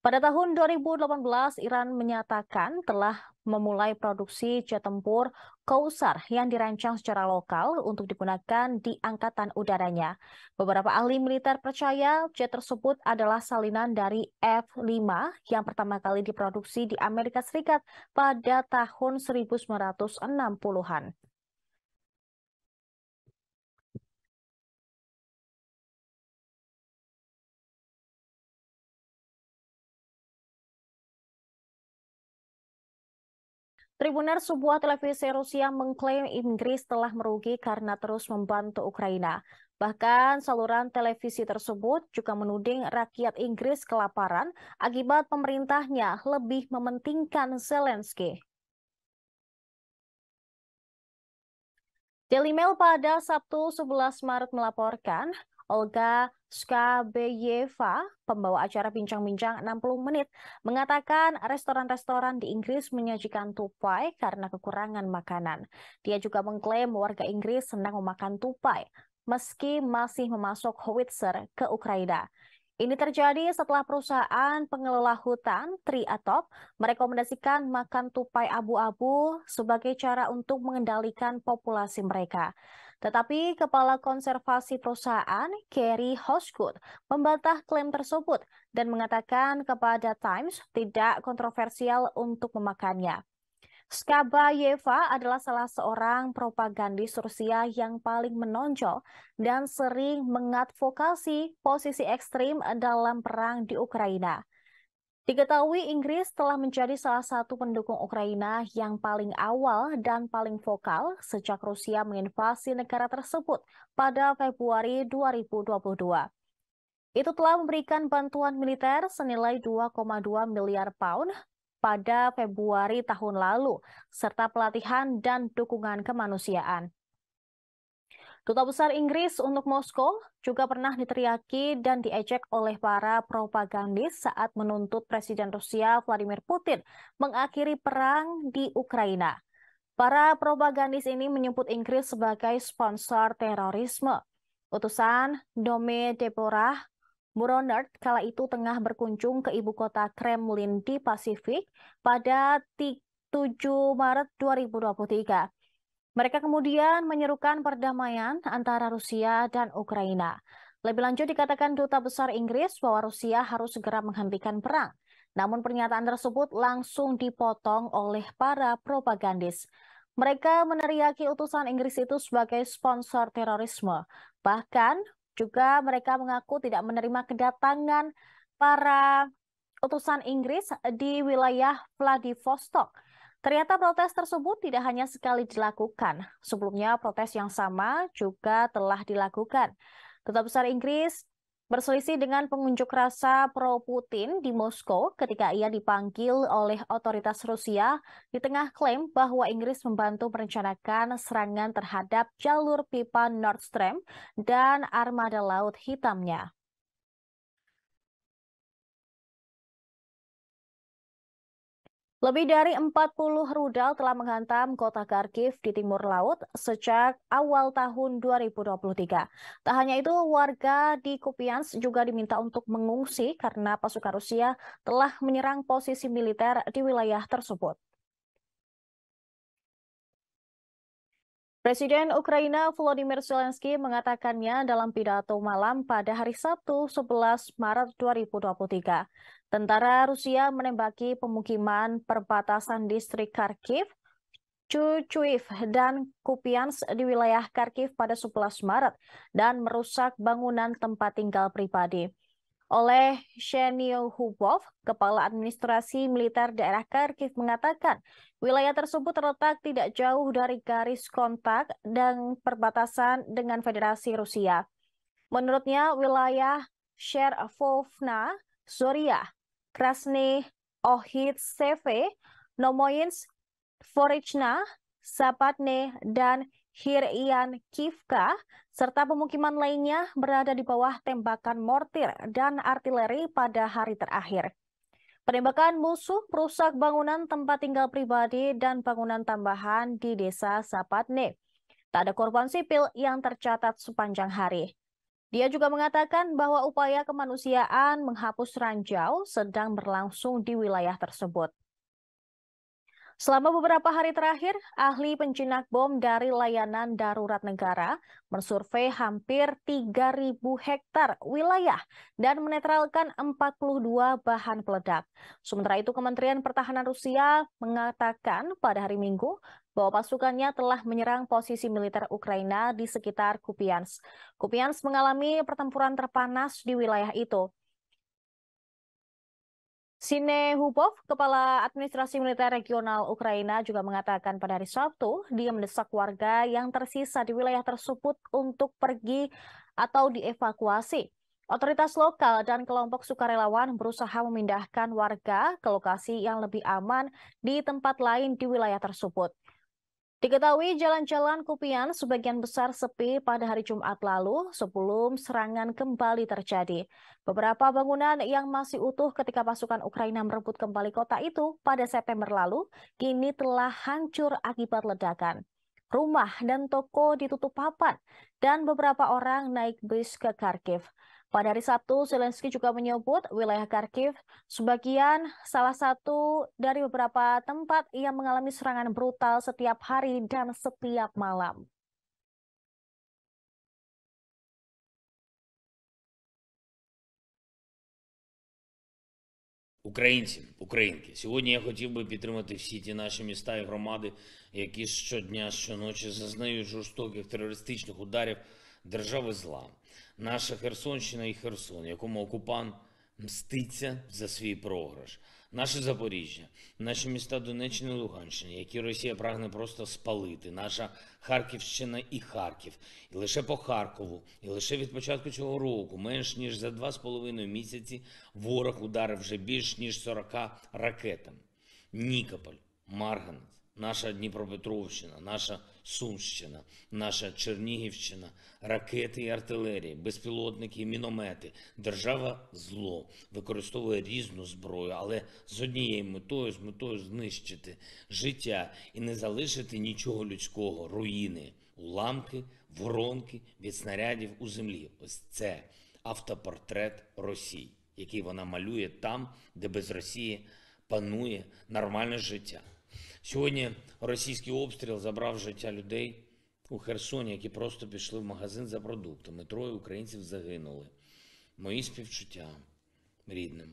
Pada tahun 2018, Iran menyatakan telah memulai produksi jet tempur Kausar yang dirancang secara lokal untuk digunakan di angkatan udaranya. Beberapa ahli militer percaya jet tersebut adalah salinan dari F-5 yang pertama kali diproduksi di Amerika Serikat pada tahun 1960-an. Tribuner sebuah televisi Rusia mengklaim Inggris telah merugi karena terus membantu Ukraina. Bahkan saluran televisi tersebut juga menuding rakyat Inggris kelaparan akibat pemerintahnya lebih mementingkan Zelensky. Daily Mail pada Sabtu 11 Maret melaporkan, Olga Skabeyeva, pembawa acara Bincang-Bincang 60 Menit, mengatakan restoran-restoran di Inggris menyajikan tupai karena kekurangan makanan. Dia juga mengklaim warga Inggris senang memakan tupai, meski masih memasuk howitzer ke Ukraina. Ini terjadi setelah perusahaan pengelola hutan Triatop merekomendasikan makan tupai abu-abu sebagai cara untuk mengendalikan populasi mereka. Tetapi Kepala Konservasi Perusahaan, Kerry Hoskut, membantah klaim tersebut dan mengatakan kepada Times tidak kontroversial untuk memakannya. Skaba adalah salah seorang propagandis Rusia yang paling menonjol dan sering mengadvokasi posisi ekstrim dalam perang di Ukraina. Diketahui Inggris telah menjadi salah satu pendukung Ukraina yang paling awal dan paling vokal sejak Rusia menginvasi negara tersebut pada Februari 2022. Itu telah memberikan bantuan militer senilai 2,2 miliar pound pada Februari tahun lalu, serta pelatihan dan dukungan kemanusiaan. Duta Besar Inggris untuk Moskow juga pernah diteriaki dan diejek oleh para propagandis saat menuntut Presiden Rusia Vladimir Putin mengakhiri perang di Ukraina. Para propagandis ini menyebut Inggris sebagai sponsor terorisme. Utusan Dome Deborah Muronert kala itu tengah berkunjung ke ibu kota Kremlin di Pasifik pada 7 Maret 2023. Mereka kemudian menyerukan perdamaian antara Rusia dan Ukraina. Lebih lanjut dikatakan Duta Besar Inggris bahwa Rusia harus segera menghentikan perang. Namun pernyataan tersebut langsung dipotong oleh para propagandis. Mereka meneriaki utusan Inggris itu sebagai sponsor terorisme. Bahkan juga mereka mengaku tidak menerima kedatangan para utusan Inggris di wilayah Vladivostok Ternyata protes tersebut tidak hanya sekali dilakukan. Sebelumnya protes yang sama juga telah dilakukan. Duta Besar Inggris berselisih dengan pengunjuk rasa pro-Putin di Moskow ketika ia dipanggil oleh otoritas Rusia di tengah klaim bahwa Inggris membantu merencanakan serangan terhadap jalur pipa Nord Stream dan armada laut hitamnya. Lebih dari 40 rudal telah menghantam kota Kharkiv di timur laut sejak awal tahun 2023. Tak hanya itu, warga di Kupiansk juga diminta untuk mengungsi karena pasukan Rusia telah menyerang posisi militer di wilayah tersebut. Presiden Ukraina Volodymyr Zelensky mengatakannya dalam pidato malam pada hari Sabtu 11 Maret 2023. Tentara Rusia menembaki pemukiman perbatasan distrik Kharkiv, Chuchuiv, dan Kupians di wilayah Kharkiv pada 11 Maret dan merusak bangunan tempat tinggal pribadi oleh Shenio Hubov, Kepala Administrasi Militer Daerah Kharkiv mengatakan wilayah tersebut terletak tidak jauh dari garis kontak dan perbatasan dengan Federasi Rusia. Menurutnya wilayah Sherovna, Zoria, Krasny Ohitseve, Nomoyins, Forichna, Sapatne, dan Hirian Kivka serta pemukiman lainnya berada di bawah tembakan mortir dan artileri pada hari terakhir. Penembakan musuh merusak bangunan tempat tinggal pribadi dan bangunan tambahan di desa Sapatne. Tak ada korban sipil yang tercatat sepanjang hari. Dia juga mengatakan bahwa upaya kemanusiaan menghapus ranjau sedang berlangsung di wilayah tersebut. Selama beberapa hari terakhir, ahli penjinak bom dari layanan darurat negara mensurvei hampir 3.000 hektar wilayah dan menetralkan 42 bahan peledak. Sementara itu, Kementerian Pertahanan Rusia mengatakan pada hari Minggu bahwa pasukannya telah menyerang posisi militer Ukraina di sekitar Kupians. Kupians mengalami pertempuran terpanas di wilayah itu. Sine Hubov, Kepala Administrasi Militer Regional Ukraina juga mengatakan pada hari Sabtu, dia mendesak warga yang tersisa di wilayah tersebut untuk pergi atau dievakuasi. Otoritas lokal dan kelompok sukarelawan berusaha memindahkan warga ke lokasi yang lebih aman di tempat lain di wilayah tersebut. Diketahui jalan-jalan Kupian sebagian besar sepi pada hari Jumat lalu sebelum serangan kembali terjadi. Beberapa bangunan yang masih utuh ketika pasukan Ukraina merebut kembali kota itu pada September lalu kini telah hancur akibat ledakan. Rumah dan toko ditutup papan dan beberapa orang naik bis ke Kharkiv. Pada hari Sabtu, Zelensky juga menyebut wilayah Kharkiv sebagian salah satu dari beberapa tempat yang mengalami serangan brutal setiap hari dan setiap malam. Українці, українки, сьогодні я хотів би підтримати всі ті наші міста і громади, які щодня, щоночі зазнають жорстоких терористичних ударів держави зла. Наша Херсонщина і Херсон, якому окупант мститься за свій програш, наше Запоріжжя, наші міста Донеччини і Луганщини, які Росія прагне просто спалити, наша Харківщина і Харків, і лише по Харкову, і лише від початку цього року, менш ніж за два з половиною місяці, ворог ударив вже більш ніж 40 ракетами. Нікополь, Марганець наша Дніпропетровщина, наша Сумщина, наша Чернігівщина, ракети і артилерії, безпілотники, і міномети. Держава зло використовує різну зброю, але з однією метою, з метою знищити життя і не залишити нічого людського, руїни, уламки, воронки від снарядів у землі. Ось це автопортрет Росії, який вона малює там, де без Росії панує нормальне життя. Сьогодні російський обстріл забрав життя людей у Херсоні, які просто пішли в магазин за продуктами. Троє українців загинули. Мої співчуття рідним.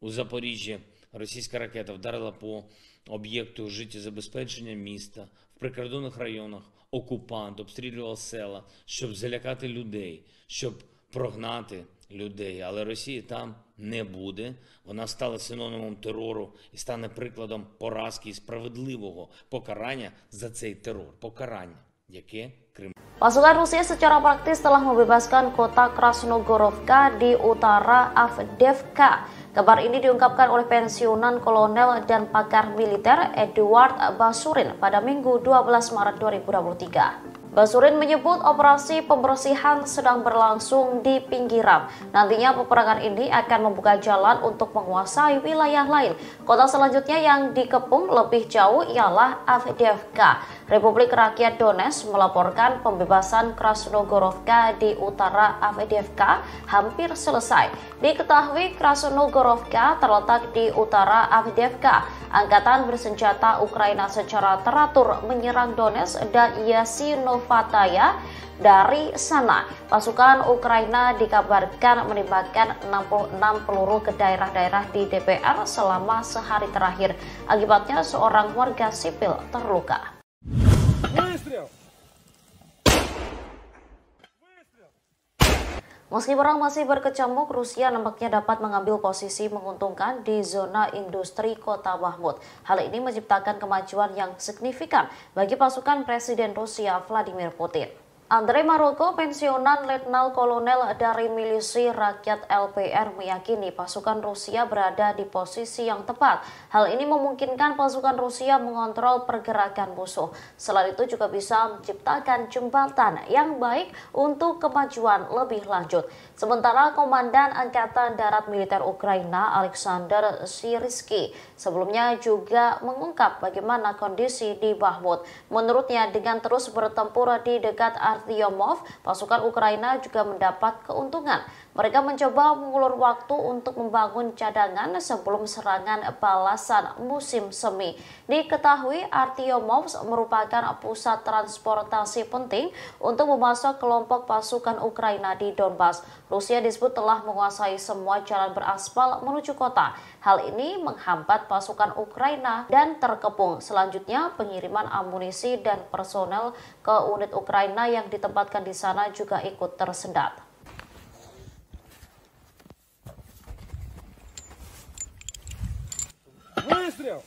У Запоріжжі російська ракета вдарила по об'єкту життєзабезпечення міста в прикордонних районах. Окупант обстрілював села, щоб залякати людей, щоб прогнати людей. Але Росія там не буде. Вона стала синонімом терору і стане прикладом поразки і справедливого покарання за цей терор. Покарання, яке Крим. Pasukan Rusia secara praktis telah membebaskan kota Krasnogorovka di utara Avdevka. Kabar ini diungkapkan oleh pensiunan kolonel dan pakar militer Edward Basurin pada Minggu 12 Maret 2023. Basurin menyebut operasi pembersihan sedang berlangsung di pinggiran. Nantinya peperangan ini akan membuka jalan untuk menguasai wilayah lain. Kota selanjutnya yang dikepung lebih jauh ialah Avdiivka. Republik Rakyat Donetsk melaporkan pembebasan Krasnogorovka di utara Avdiivka hampir selesai. Diketahui Krasnogorovka terletak di utara Avdiivka. Angkatan bersenjata Ukraina secara teratur menyerang Donetsk dan Yasinov atau dari sana. Pasukan Ukraina dikabarkan menembakkan 66 peluru ke daerah-daerah di DPR selama sehari terakhir. Akibatnya seorang warga sipil terluka. Meski perang masih berkecamuk, Rusia nampaknya dapat mengambil posisi menguntungkan di zona industri kota Mahmud. Hal ini menciptakan kemajuan yang signifikan bagi pasukan Presiden Rusia Vladimir Putin. Andre Maroko, pensiunan Letnan Kolonel dari Milisi Rakyat LPR meyakini pasukan Rusia berada di posisi yang tepat. Hal ini memungkinkan pasukan Rusia mengontrol pergerakan musuh. Selain itu juga bisa menciptakan jembatan yang baik untuk kemajuan lebih lanjut. Sementara Komandan Angkatan Darat Militer Ukraina Alexander Siriski sebelumnya juga mengungkap bagaimana kondisi di Bahmut. Menurutnya dengan terus bertempur di dekat Artyomov, pasukan Ukraina juga mendapat keuntungan. Mereka mencoba mengulur waktu untuk membangun cadangan sebelum serangan balasan musim semi. Diketahui Artyomovs merupakan pusat transportasi penting untuk memasok kelompok pasukan Ukraina di Donbas. Rusia disebut telah menguasai semua jalan beraspal menuju kota. Hal ini menghambat pasukan Ukraina dan terkepung. Selanjutnya, pengiriman amunisi dan personel ke unit Ukraina yang ditempatkan di sana juga ikut tersendat. Выстрел!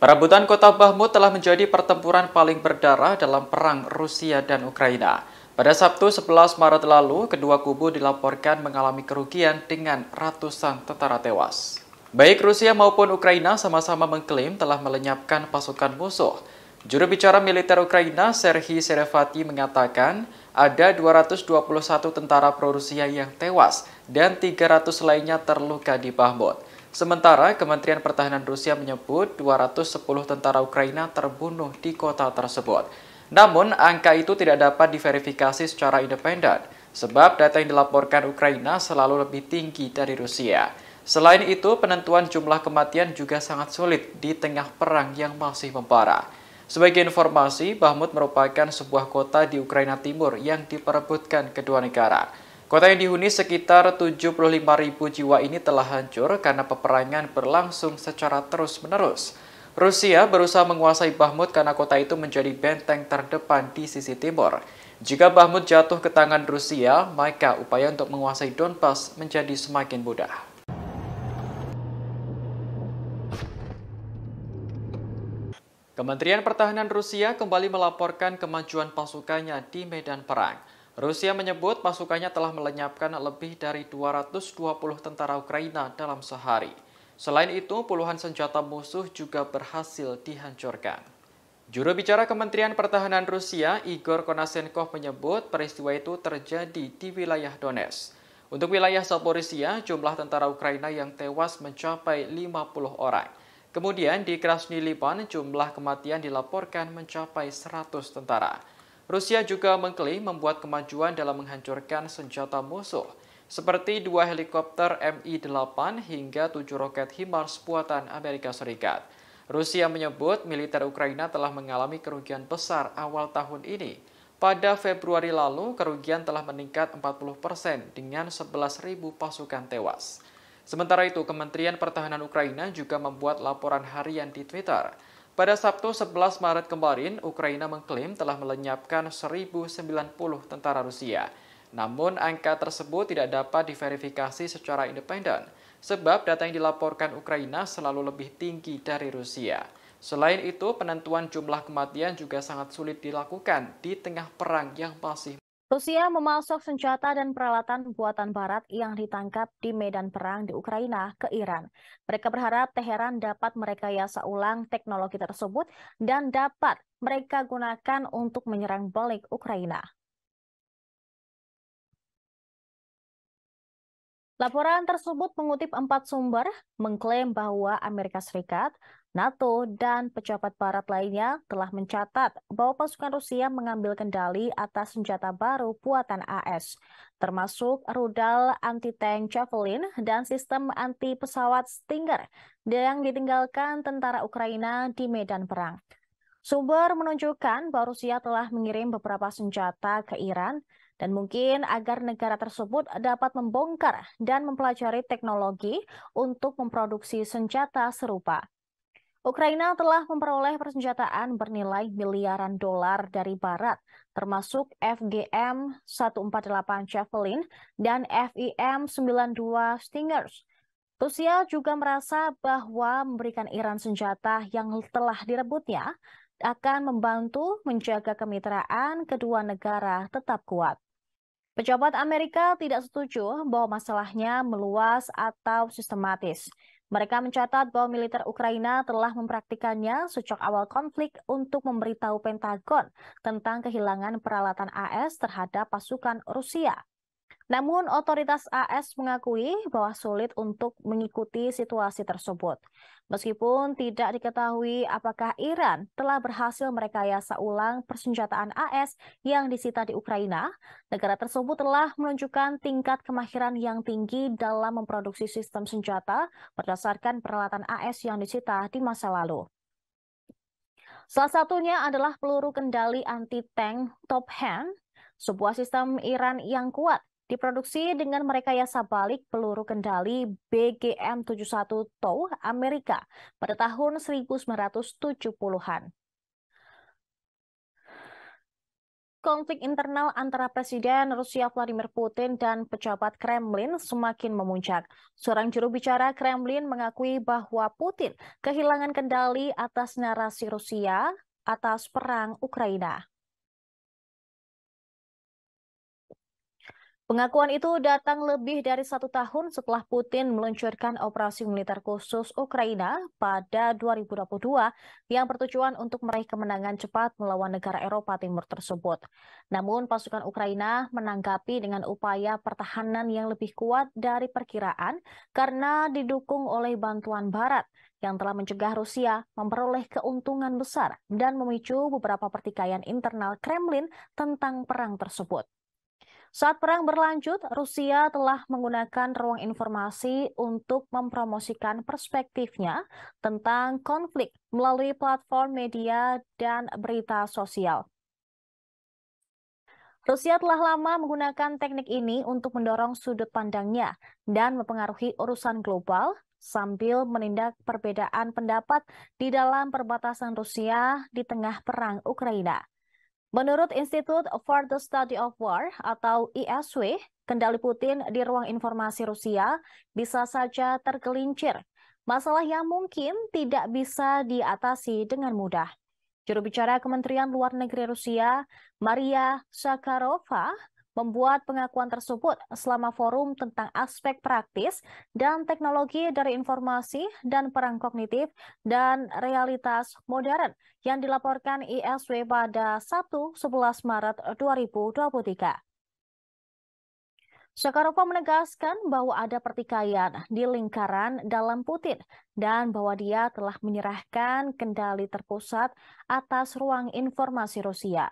Perebutan kota Bahmut telah menjadi pertempuran paling berdarah dalam perang Rusia dan Ukraina. Pada Sabtu 11 Maret lalu, kedua kubu dilaporkan mengalami kerugian dengan ratusan tentara tewas. Baik Rusia maupun Ukraina sama-sama mengklaim telah melenyapkan pasukan musuh. Juru bicara militer Ukraina, Serhiy Serevati mengatakan, ada 221 tentara pro-Rusia yang tewas dan 300 lainnya terluka di Bahmut. Sementara Kementerian Pertahanan Rusia menyebut 210 tentara Ukraina terbunuh di kota tersebut. Namun, angka itu tidak dapat diverifikasi secara independen, sebab data yang dilaporkan Ukraina selalu lebih tinggi dari Rusia. Selain itu, penentuan jumlah kematian juga sangat sulit di tengah perang yang masih membara. Sebagai informasi, Bahmut merupakan sebuah kota di Ukraina Timur yang diperebutkan kedua negara. Kota yang dihuni sekitar 75.000 jiwa ini telah hancur karena peperangan berlangsung secara terus-menerus. Rusia berusaha menguasai Bahmut karena kota itu menjadi benteng terdepan di sisi timur. Jika Bahmut jatuh ke tangan Rusia, maka upaya untuk menguasai Donbas menjadi semakin mudah. Kementerian Pertahanan Rusia kembali melaporkan kemajuan pasukannya di medan perang. Rusia menyebut pasukannya telah melenyapkan lebih dari 220 tentara Ukraina dalam sehari. Selain itu, puluhan senjata musuh juga berhasil dihancurkan. Juru bicara Kementerian Pertahanan Rusia, Igor Konasenkov menyebut peristiwa itu terjadi di wilayah Donetsk. Untuk wilayah Zaporizhia, jumlah tentara Ukraina yang tewas mencapai 50 orang. Kemudian di Krasnilipan jumlah kematian dilaporkan mencapai 100 tentara. Rusia juga mengklaim membuat kemajuan dalam menghancurkan senjata musuh, seperti dua helikopter Mi-8 hingga tujuh roket HIMARS buatan Amerika Serikat. Rusia menyebut militer Ukraina telah mengalami kerugian besar awal tahun ini. Pada Februari lalu, kerugian telah meningkat 40 persen dengan 11.000 pasukan tewas. Sementara itu, Kementerian Pertahanan Ukraina juga membuat laporan harian di Twitter. Pada Sabtu 11 Maret kemarin, Ukraina mengklaim telah melenyapkan 1.090 tentara Rusia. Namun, angka tersebut tidak dapat diverifikasi secara independen, sebab data yang dilaporkan Ukraina selalu lebih tinggi dari Rusia. Selain itu, penentuan jumlah kematian juga sangat sulit dilakukan di tengah perang yang masih Rusia memasok senjata dan peralatan buatan Barat yang ditangkap di medan perang di Ukraina ke Iran. Mereka berharap Teheran dapat merekayasa ulang teknologi tersebut dan dapat mereka gunakan untuk menyerang balik Ukraina. Laporan tersebut mengutip empat sumber, mengklaim bahwa Amerika Serikat NATO dan pejabat barat lainnya telah mencatat bahwa pasukan Rusia mengambil kendali atas senjata baru buatan AS, termasuk rudal anti-tank Javelin dan sistem anti-pesawat Stinger yang ditinggalkan tentara Ukraina di medan perang. Sumber menunjukkan bahwa Rusia telah mengirim beberapa senjata ke Iran dan mungkin agar negara tersebut dapat membongkar dan mempelajari teknologi untuk memproduksi senjata serupa. Ukraina telah memperoleh persenjataan bernilai miliaran dolar dari Barat, termasuk FGM 148 Javelin dan FIM 92 Stingers. Rusia juga merasa bahwa memberikan Iran senjata yang telah direbutnya akan membantu menjaga kemitraan kedua negara tetap kuat. Pejabat Amerika tidak setuju bahwa masalahnya meluas atau sistematis. Mereka mencatat bahwa militer Ukraina telah mempraktikannya sejak awal konflik untuk memberitahu Pentagon tentang kehilangan peralatan AS terhadap pasukan Rusia. Namun otoritas AS mengakui bahwa sulit untuk mengikuti situasi tersebut. Meskipun tidak diketahui apakah Iran telah berhasil merekayasa ulang persenjataan AS yang disita di Ukraina, negara tersebut telah menunjukkan tingkat kemahiran yang tinggi dalam memproduksi sistem senjata berdasarkan peralatan AS yang disita di masa lalu. Salah satunya adalah peluru kendali anti-tank Top Hand, sebuah sistem Iran yang kuat Diproduksi dengan merekayasa balik peluru kendali BGM-71 TOW Amerika pada tahun 1970-an. Konflik internal antara Presiden Rusia Vladimir Putin dan pejabat Kremlin semakin memuncak. Seorang juru bicara Kremlin mengakui bahwa Putin kehilangan kendali atas narasi Rusia atas perang Ukraina. Pengakuan itu datang lebih dari satu tahun setelah Putin meluncurkan operasi militer khusus Ukraina pada 2022 yang bertujuan untuk meraih kemenangan cepat melawan negara Eropa Timur tersebut. Namun pasukan Ukraina menanggapi dengan upaya pertahanan yang lebih kuat dari perkiraan karena didukung oleh bantuan Barat yang telah mencegah Rusia memperoleh keuntungan besar dan memicu beberapa pertikaian internal Kremlin tentang perang tersebut. Saat perang berlanjut, Rusia telah menggunakan ruang informasi untuk mempromosikan perspektifnya tentang konflik melalui platform media dan berita sosial. Rusia telah lama menggunakan teknik ini untuk mendorong sudut pandangnya dan mempengaruhi urusan global sambil menindak perbedaan pendapat di dalam perbatasan Rusia di tengah perang Ukraina. Menurut Institute for the Study of War atau ISW, kendali Putin di ruang informasi Rusia bisa saja tergelincir. Masalah yang mungkin tidak bisa diatasi dengan mudah. Juru bicara Kementerian Luar Negeri Rusia, Maria Sakarova, membuat pengakuan tersebut selama forum tentang aspek praktis dan teknologi dari informasi dan perang kognitif dan realitas modern yang dilaporkan ISW pada 1-11 Maret 2023. Shakarova menegaskan bahwa ada pertikaian di lingkaran dalam Putin dan bahwa dia telah menyerahkan kendali terpusat atas ruang informasi Rusia.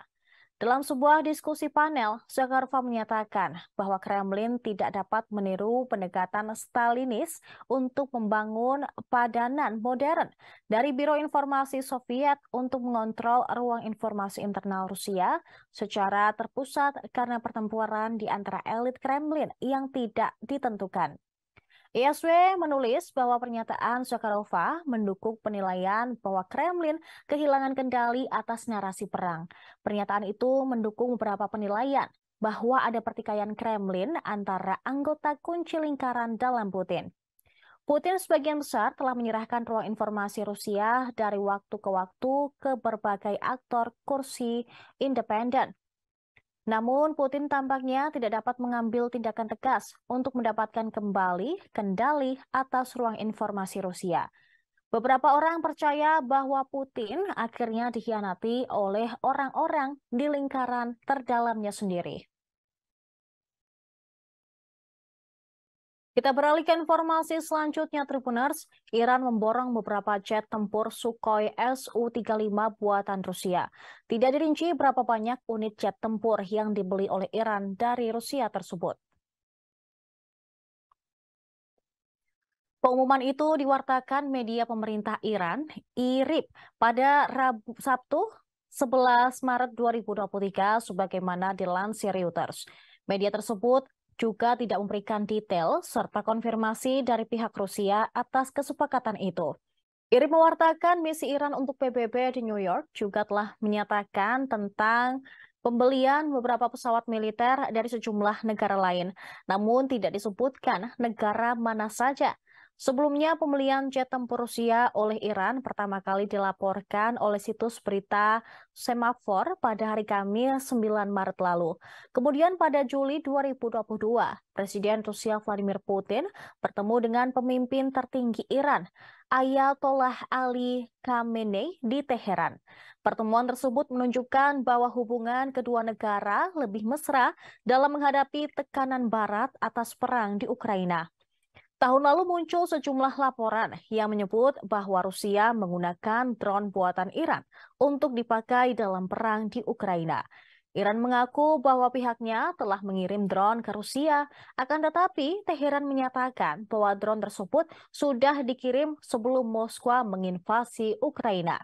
Dalam sebuah diskusi panel, Zakharova menyatakan bahwa Kremlin tidak dapat meniru pendekatan Stalinis untuk membangun padanan modern dari Biro Informasi Soviet untuk mengontrol ruang informasi internal Rusia secara terpusat karena pertempuran di antara elit Kremlin yang tidak ditentukan. ISW iya, menulis bahwa pernyataan Sokarova mendukung penilaian bahwa Kremlin kehilangan kendali atas narasi perang. Pernyataan itu mendukung beberapa penilaian bahwa ada pertikaian Kremlin antara anggota kunci lingkaran dalam Putin. Putin sebagian besar telah menyerahkan ruang informasi Rusia dari waktu ke waktu ke berbagai aktor kursi independen namun, Putin tampaknya tidak dapat mengambil tindakan tegas untuk mendapatkan kembali kendali atas ruang informasi Rusia. Beberapa orang percaya bahwa Putin akhirnya dikhianati oleh orang-orang di lingkaran terdalamnya sendiri. Kita beralih ke informasi selanjutnya, Tribuners. Iran memborong beberapa jet tempur Sukhoi Su-35 buatan Rusia. Tidak dirinci berapa banyak unit jet tempur yang dibeli oleh Iran dari Rusia tersebut. Pengumuman itu diwartakan media pemerintah Iran, IRIB, pada Rabu, Sabtu 11 Maret 2023 sebagaimana dilansir Reuters. Media tersebut juga tidak memberikan detail serta konfirmasi dari pihak Rusia atas kesepakatan itu. Iri mewartakan misi Iran untuk PBB di New York juga telah menyatakan tentang pembelian beberapa pesawat militer dari sejumlah negara lain, namun tidak disebutkan negara mana saja. Sebelumnya, pembelian jet tempur Rusia oleh Iran pertama kali dilaporkan oleh situs berita Semafor pada hari Kamis 9 Maret lalu. Kemudian pada Juli 2022, Presiden Rusia Vladimir Putin bertemu dengan pemimpin tertinggi Iran, Ayatollah Ali Khamenei di Teheran. Pertemuan tersebut menunjukkan bahwa hubungan kedua negara lebih mesra dalam menghadapi tekanan barat atas perang di Ukraina. Tahun lalu muncul sejumlah laporan yang menyebut bahwa Rusia menggunakan drone buatan Iran untuk dipakai dalam perang di Ukraina. Iran mengaku bahwa pihaknya telah mengirim drone ke Rusia, akan tetapi Teheran menyatakan bahwa drone tersebut sudah dikirim sebelum Moskwa menginvasi Ukraina.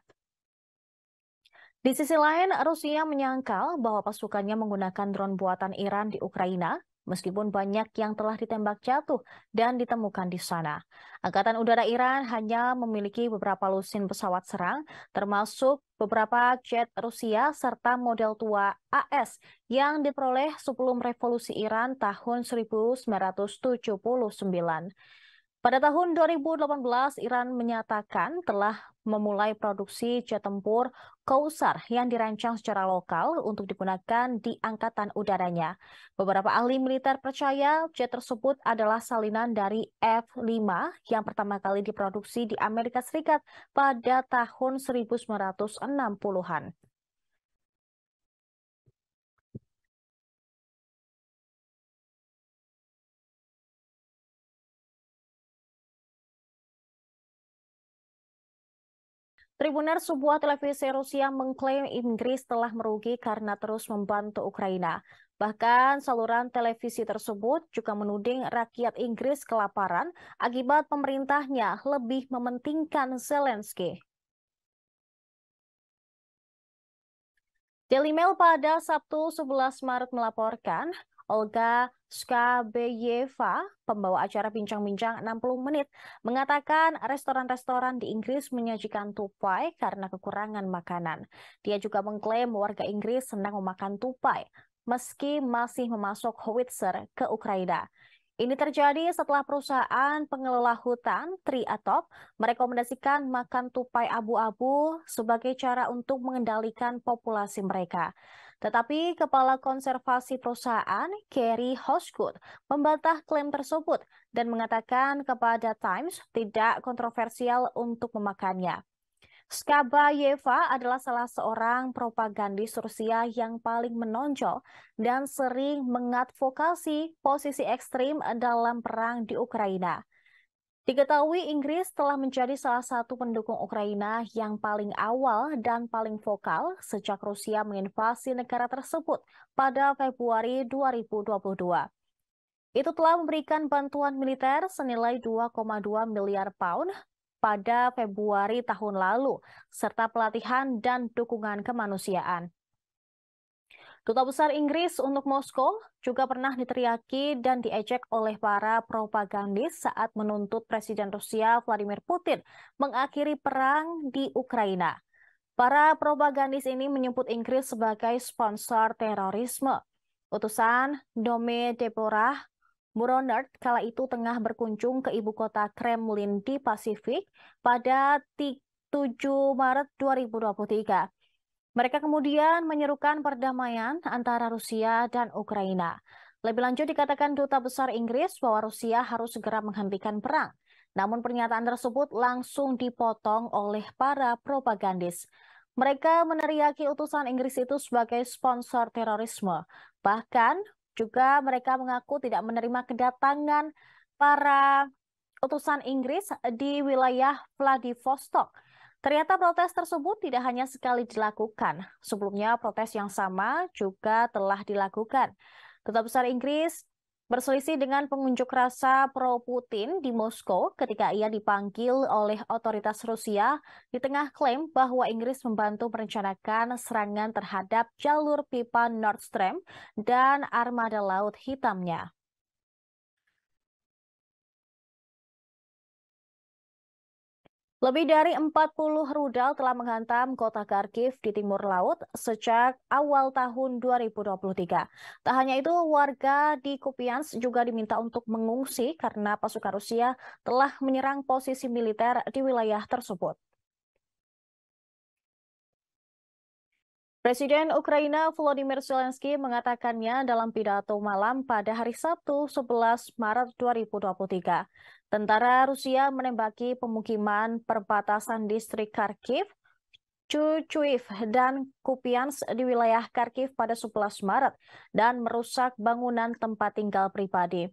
Di sisi lain, Rusia menyangkal bahwa pasukannya menggunakan drone buatan Iran di Ukraina meskipun banyak yang telah ditembak jatuh dan ditemukan di sana. Angkatan Udara Iran hanya memiliki beberapa lusin pesawat serang, termasuk beberapa jet Rusia serta model tua AS yang diperoleh sebelum revolusi Iran tahun 1979. Pada tahun 2018, Iran menyatakan telah memulai produksi jet tempur Kausar yang dirancang secara lokal untuk digunakan di angkatan udaranya. Beberapa ahli militer percaya jet tersebut adalah salinan dari F-5 yang pertama kali diproduksi di Amerika Serikat pada tahun 1960-an. Tribuner sebuah televisi Rusia mengklaim Inggris telah merugi karena terus membantu Ukraina. Bahkan saluran televisi tersebut juga menuding rakyat Inggris kelaparan akibat pemerintahnya lebih mementingkan Zelensky. Daily Mail pada Sabtu 11 Maret melaporkan, Olga Skabeyeva, pembawa acara bincang-bincang 60 menit, mengatakan restoran-restoran di Inggris menyajikan tupai karena kekurangan makanan. Dia juga mengklaim warga Inggris senang memakan tupai, meski masih memasuk howitzer ke Ukraina. Ini terjadi setelah perusahaan pengelola hutan Triatop merekomendasikan makan tupai abu-abu sebagai cara untuk mengendalikan populasi mereka. Tetapi Kepala Konservasi Perusahaan, Kerry Hosgood, membantah klaim tersebut dan mengatakan kepada Times tidak kontroversial untuk memakannya. Skabayeva adalah salah seorang propagandis Rusia yang paling menonjol dan sering mengadvokasi posisi ekstrim dalam perang di Ukraina. Diketahui Inggris telah menjadi salah satu pendukung Ukraina yang paling awal dan paling vokal sejak Rusia menginvasi negara tersebut pada Februari 2022. Itu telah memberikan bantuan militer senilai 2,2 miliar pound pada Februari tahun lalu, serta pelatihan dan dukungan kemanusiaan. Duta Besar Inggris untuk Moskow juga pernah diteriaki dan diejek oleh para propagandis saat menuntut Presiden Rusia Vladimir Putin mengakhiri perang di Ukraina. Para propagandis ini menyebut Inggris sebagai sponsor terorisme. Utusan Dome Deborah Muronert kala itu tengah berkunjung ke ibu kota Kremlin di Pasifik pada 7 Maret 2023. Mereka kemudian menyerukan perdamaian antara Rusia dan Ukraina. Lebih lanjut dikatakan duta besar Inggris bahwa Rusia harus segera menghentikan perang. Namun pernyataan tersebut langsung dipotong oleh para propagandis. Mereka meneriaki utusan Inggris itu sebagai sponsor terorisme. Bahkan juga mereka mengaku tidak menerima kedatangan para utusan Inggris di wilayah Vladivostok. Ternyata protes tersebut tidak hanya sekali dilakukan. Sebelumnya protes yang sama juga telah dilakukan. Duta Besar Inggris berselisih dengan pengunjuk rasa pro-Putin di Moskow ketika ia dipanggil oleh otoritas Rusia di tengah klaim bahwa Inggris membantu merencanakan serangan terhadap jalur pipa Nord Stream dan armada laut hitamnya. Lebih dari 40 rudal telah menghantam kota Kharkiv di timur laut sejak awal tahun 2023. Tak hanya itu, warga di Kupiansk juga diminta untuk mengungsi karena pasukan Rusia telah menyerang posisi militer di wilayah tersebut. Presiden Ukraina Volodymyr Zelensky mengatakannya dalam pidato malam pada hari Sabtu 11 Maret 2023. Tentara Rusia menembaki pemukiman perbatasan distrik Kharkiv, Chuchuiv, dan Kupians di wilayah Kharkiv pada 11 Maret dan merusak bangunan tempat tinggal pribadi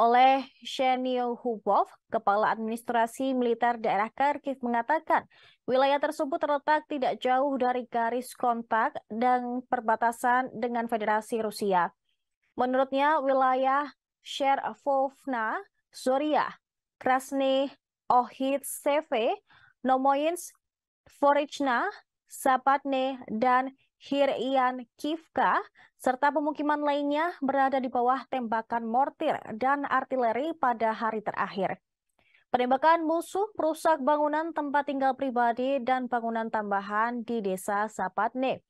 oleh Shenil Hubov, Kepala Administrasi Militer Daerah Kharkiv mengatakan wilayah tersebut terletak tidak jauh dari garis kontak dan perbatasan dengan Federasi Rusia. Menurutnya wilayah Sherovna, Zoria, Krasny Ohitseve, Nomoyins, Forichna, Sapatne, dan Hirian Kivka, serta pemukiman lainnya berada di bawah tembakan mortir dan artileri pada hari terakhir. Penembakan musuh merusak bangunan tempat tinggal pribadi dan bangunan tambahan di desa Sapatne.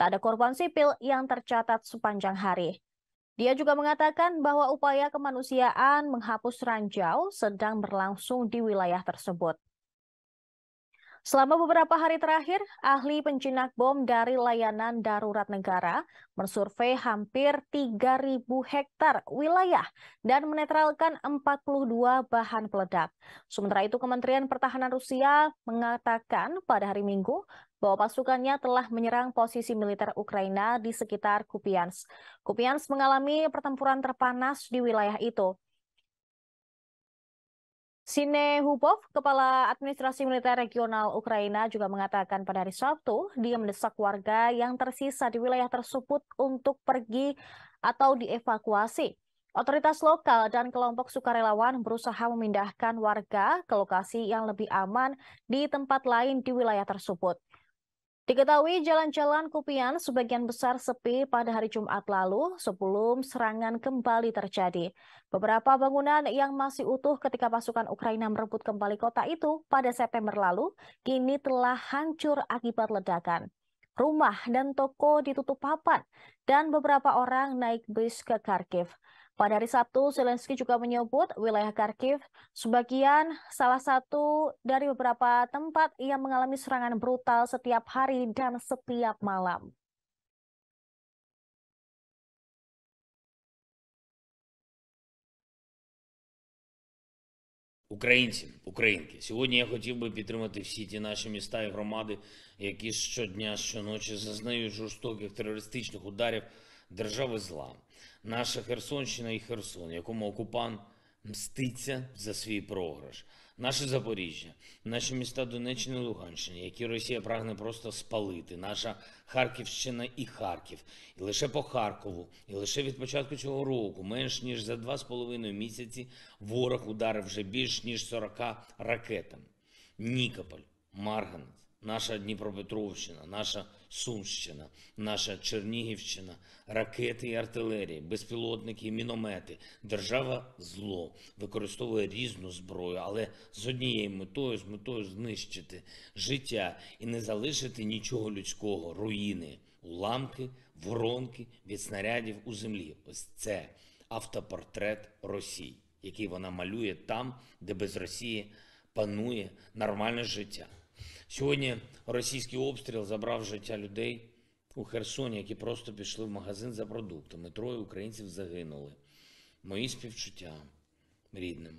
Tak ada korban sipil yang tercatat sepanjang hari. Dia juga mengatakan bahwa upaya kemanusiaan menghapus ranjau sedang berlangsung di wilayah tersebut. Selama beberapa hari terakhir, ahli penjinak bom dari layanan darurat negara mensurvei hampir 3.000 hektar wilayah dan menetralkan 42 bahan peledak. Sementara itu, Kementerian Pertahanan Rusia mengatakan pada hari Minggu bahwa pasukannya telah menyerang posisi militer Ukraina di sekitar Kupiansk. Kupiansk mengalami pertempuran terpanas di wilayah itu. Sine Hupov, Kepala Administrasi Militer Regional Ukraina juga mengatakan pada hari Sabtu, dia mendesak warga yang tersisa di wilayah tersebut untuk pergi atau dievakuasi. Otoritas lokal dan kelompok sukarelawan berusaha memindahkan warga ke lokasi yang lebih aman di tempat lain di wilayah tersebut. Diketahui jalan-jalan Kupian sebagian besar sepi pada hari Jumat lalu sebelum serangan kembali terjadi. Beberapa bangunan yang masih utuh ketika pasukan Ukraina merebut kembali kota itu pada September lalu kini telah hancur akibat ledakan. Rumah dan toko ditutup papan dan beberapa orang naik bus ke Kharkiv. Pada hari Sabtu, Zelensky juga menyebut wilayah Kharkiv sebagian salah satu dari beberapa tempat yang mengalami serangan brutal setiap hari dan setiap malam. Українці, українки, сьогодні я хотів би підтримати всі ті наші міста і громади, які щодня, щоночі зазнають жорстоких терористичних ударів держави зла. Наша Херсонщина і Херсон, якому окупант мститься за свій програш, наше Запоріжжя, наші міста Донеччини і Луганщини, які Росія прагне просто спалити, наша Харківщина і Харків, і лише по Харкову, і лише від початку цього року, менш ніж за два з половиною місяці, ворог ударив вже більш ніж 40 ракетами. Нікополь, Марганець, наша Дніпропетровщина, наша Сумщина, наша Чернігівщина, ракети і артилерії, безпілотники, і міномети. Держава зло використовує різну зброю, але з однією метою, з метою знищити життя і не залишити нічого людського, руїни, уламки, воронки від снарядів у землі. Ось це автопортрет Росії, який вона малює там, де без Росії панує нормальне життя. Сьогодні російський обстріл забрав життя людей у Херсоні, які просто пішли в магазин за продуктами. Троє українців загинули. Мої співчуття рідним.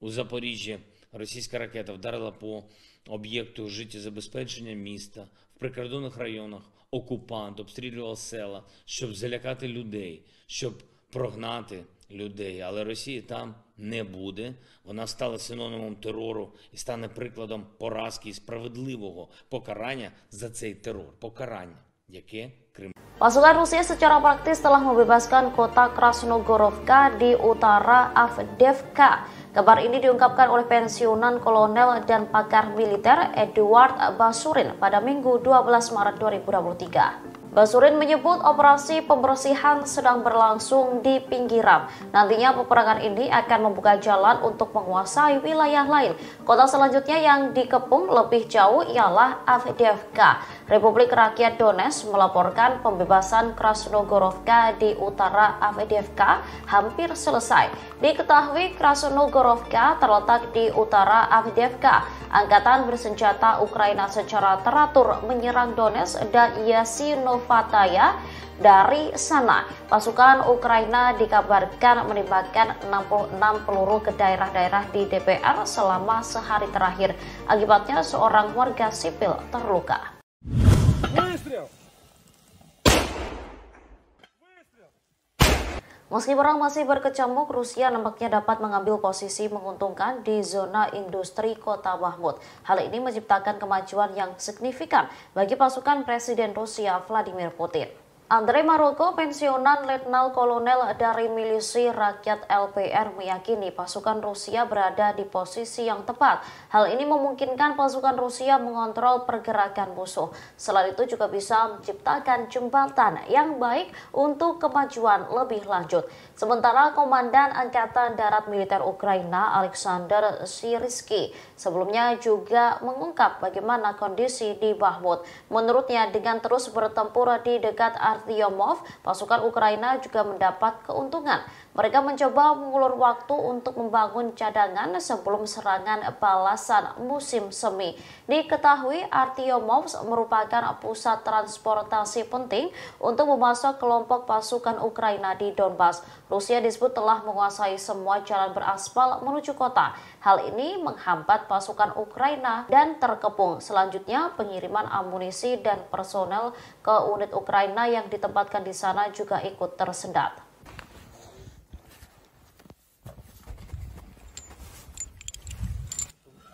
У Запоріжжі російська ракета вдарила по об'єкту життєзабезпечення міста в прикордонних районах. Окупант обстрілював села, щоб залякати людей, щоб прогнати людей, але Росії там не буде. Вона стала синонімом терору і стане прикладом поразки і справедливого покарання за цей терор. Покарання, яке Крим. Pasukan Rusia secara praktis telah membebaskan kota Krasnogorovka di utara Avdevka. Kabar ini diungkapkan oleh pensiunan kolonel dan pakar militer Eduard Basurin pada Minggu 12 Maret 2023. Basurin menyebut operasi pembersihan sedang berlangsung di pinggiran. Nantinya peperangan ini akan membuka jalan untuk menguasai wilayah lain. Kota selanjutnya yang dikepung lebih jauh ialah Avdiivka. Republik Rakyat Donetsk melaporkan pembebasan Krasnogorovka di utara AVDFK hampir selesai. Diketahui Krasnogorovka terletak di utara AVDFK. Angkatan bersenjata Ukraina secara teratur menyerang Donetsk dan Yasinovataya dari sana. Pasukan Ukraina dikabarkan menembakkan 66 peluru ke daerah-daerah di DPR selama sehari terakhir. Akibatnya seorang warga sipil terluka. Meski perang masih berkecamuk, Rusia nampaknya dapat mengambil posisi menguntungkan di zona industri kota Mahmud. Hal ini menciptakan kemajuan yang signifikan bagi pasukan Presiden Rusia Vladimir Putin. Andre Maroko, pensiunan Letnan Kolonel dari Milisi Rakyat LPR meyakini pasukan Rusia berada di posisi yang tepat. Hal ini memungkinkan pasukan Rusia mengontrol pergerakan musuh. Selain itu juga bisa menciptakan jembatan yang baik untuk kemajuan lebih lanjut. Sementara Komandan Angkatan Darat Militer Ukraina Alexander Siriski sebelumnya juga mengungkap bagaimana kondisi di Bahmut. Menurutnya dengan terus bertempur di dekat Artyomov, pasukan Ukraina juga mendapat keuntungan. Mereka mencoba mengulur waktu untuk membangun cadangan sebelum serangan balasan musim semi. Diketahui Artyomovs merupakan pusat transportasi penting untuk memasok kelompok pasukan Ukraina di Donbas. Rusia disebut telah menguasai semua jalan beraspal menuju kota. Hal ini menghambat pasukan Ukraina dan terkepung. Selanjutnya, pengiriman amunisi dan personel ke unit Ukraina yang ditempatkan di sana juga ikut tersendat.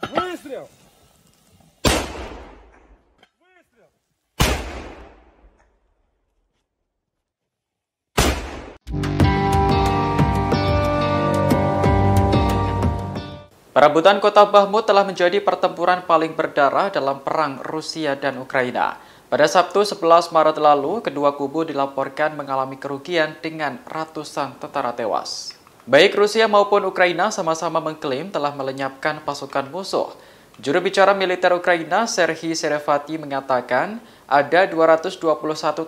Выстрел! Perebutan kota Bahmut telah menjadi pertempuran paling berdarah dalam perang Rusia dan Ukraina. Pada Sabtu 11 Maret lalu, kedua kubu dilaporkan mengalami kerugian dengan ratusan tentara tewas. Baik Rusia maupun Ukraina sama-sama mengklaim telah melenyapkan pasukan musuh. Juru bicara militer Ukraina, Serhiy Serevati, mengatakan ada 221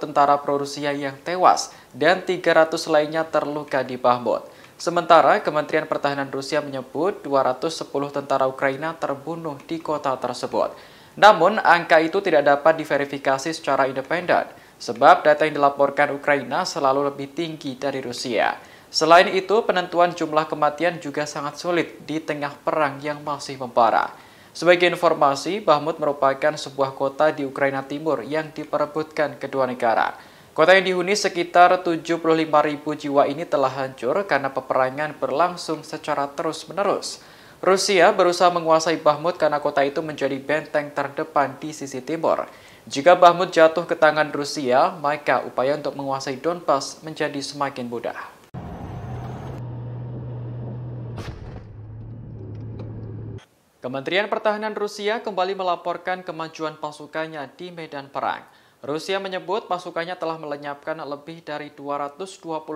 tentara pro-Rusia yang tewas dan 300 lainnya terluka di Bahmut. Sementara Kementerian Pertahanan Rusia menyebut 210 tentara Ukraina terbunuh di kota tersebut. Namun, angka itu tidak dapat diverifikasi secara independen, sebab data yang dilaporkan Ukraina selalu lebih tinggi dari Rusia. Selain itu, penentuan jumlah kematian juga sangat sulit di tengah perang yang masih membara. Sebagai informasi, Bahmut merupakan sebuah kota di Ukraina Timur yang diperebutkan kedua negara. Kota yang dihuni sekitar ribu jiwa ini telah hancur karena peperangan berlangsung secara terus-menerus. Rusia berusaha menguasai Bahmut karena kota itu menjadi benteng terdepan di sisi timur. Jika Bahmut jatuh ke tangan Rusia, maka upaya untuk menguasai Donbas menjadi semakin mudah. Kementerian Pertahanan Rusia kembali melaporkan kemajuan pasukannya di medan perang. Rusia menyebut pasukannya telah melenyapkan lebih dari 220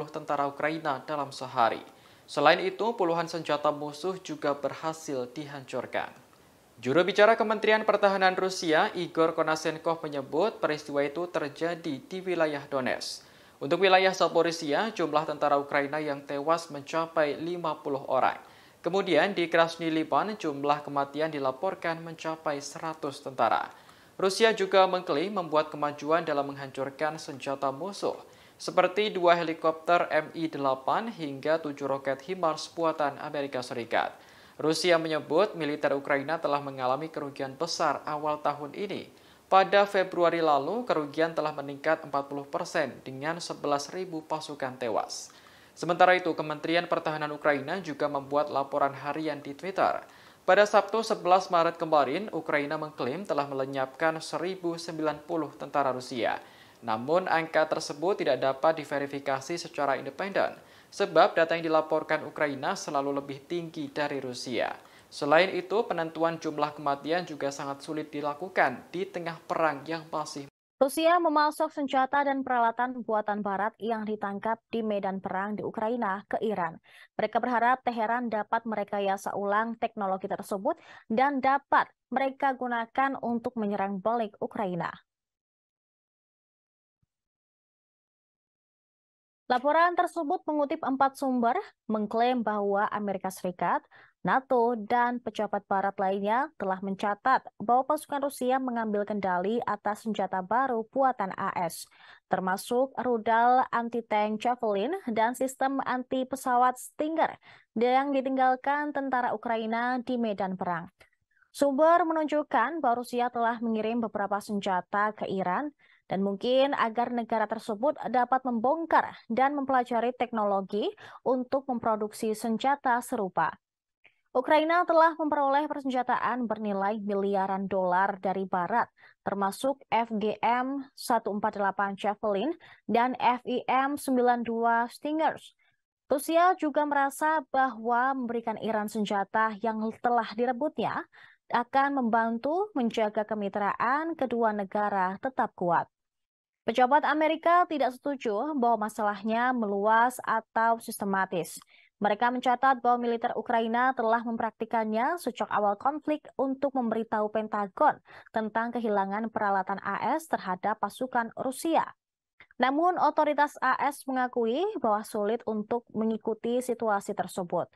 tentara Ukraina dalam sehari. Selain itu, puluhan senjata musuh juga berhasil dihancurkan. Juru bicara Kementerian Pertahanan Rusia, Igor Konasenkov menyebut peristiwa itu terjadi di wilayah Donetsk. Untuk wilayah Zaporizhia, jumlah tentara Ukraina yang tewas mencapai 50 orang. Kemudian di Krasny Liban jumlah kematian dilaporkan mencapai 100 tentara. Rusia juga mengklaim membuat kemajuan dalam menghancurkan senjata musuh, seperti dua helikopter Mi-8 hingga tujuh roket HIMARS buatan Amerika Serikat. Rusia menyebut militer Ukraina telah mengalami kerugian besar awal tahun ini. Pada Februari lalu, kerugian telah meningkat 40 persen dengan 11.000 pasukan tewas. Sementara itu, Kementerian Pertahanan Ukraina juga membuat laporan harian di Twitter. Pada Sabtu 11 Maret kemarin, Ukraina mengklaim telah melenyapkan 1.090 tentara Rusia. Namun, angka tersebut tidak dapat diverifikasi secara independen, sebab data yang dilaporkan Ukraina selalu lebih tinggi dari Rusia. Selain itu, penentuan jumlah kematian juga sangat sulit dilakukan di tengah perang yang masih Rusia memasok senjata dan peralatan buatan Barat yang ditangkap di medan perang di Ukraina ke Iran. Mereka berharap Teheran dapat merekayasa ulang teknologi tersebut dan dapat mereka gunakan untuk menyerang balik Ukraina. Laporan tersebut mengutip empat sumber, mengklaim bahwa Amerika Serikat, NATO dan pejabat barat lainnya telah mencatat bahwa pasukan Rusia mengambil kendali atas senjata baru buatan AS, termasuk rudal anti-tank Javelin dan sistem anti-pesawat Stinger yang ditinggalkan tentara Ukraina di medan perang. Sumber menunjukkan bahwa Rusia telah mengirim beberapa senjata ke Iran dan mungkin agar negara tersebut dapat membongkar dan mempelajari teknologi untuk memproduksi senjata serupa. Ukraina telah memperoleh persenjataan bernilai miliaran dolar dari Barat, termasuk FGM 148 Javelin dan FIM 92 Stingers. Rusia juga merasa bahwa memberikan Iran senjata yang telah direbutnya akan membantu menjaga kemitraan kedua negara tetap kuat. Pejabat Amerika tidak setuju bahwa masalahnya meluas atau sistematis. Mereka mencatat bahwa militer Ukraina telah mempraktikannya sejak awal konflik untuk memberitahu Pentagon tentang kehilangan peralatan AS terhadap pasukan Rusia. Namun otoritas AS mengakui bahwa sulit untuk mengikuti situasi tersebut.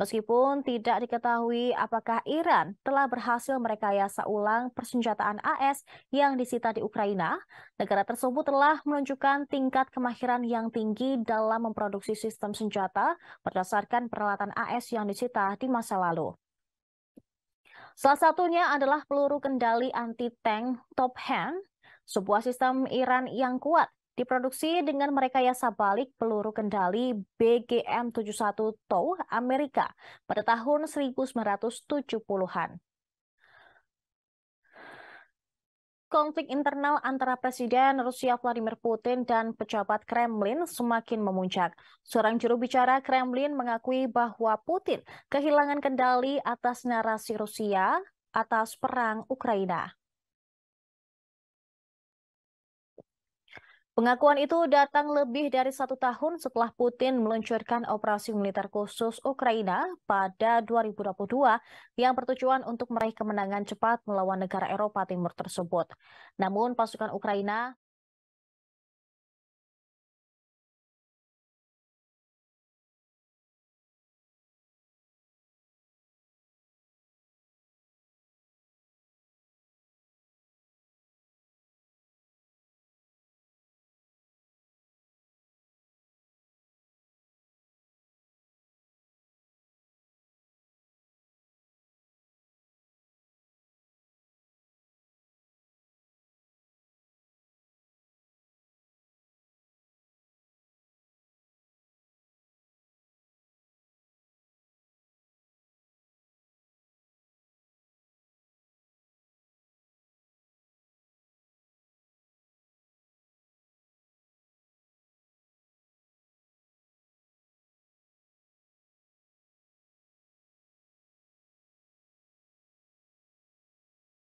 Meskipun tidak diketahui apakah Iran telah berhasil merekayasa ulang persenjataan AS yang disita di Ukraina, negara tersebut telah menunjukkan tingkat kemahiran yang tinggi dalam memproduksi sistem senjata berdasarkan peralatan AS yang disita di masa lalu. Salah satunya adalah peluru kendali anti-tank Top Hand, sebuah sistem Iran yang kuat Diproduksi dengan merekayasa balik peluru kendali BGM-71 TOW Amerika pada tahun 1970-an. Konflik internal antara Presiden Rusia Vladimir Putin dan pejabat Kremlin semakin memuncak. Seorang juru bicara Kremlin mengakui bahwa Putin kehilangan kendali atas narasi Rusia atas perang Ukraina. Pengakuan itu datang lebih dari satu tahun setelah Putin meluncurkan operasi militer khusus Ukraina pada 2022 yang bertujuan untuk meraih kemenangan cepat melawan negara Eropa Timur tersebut. Namun pasukan Ukraina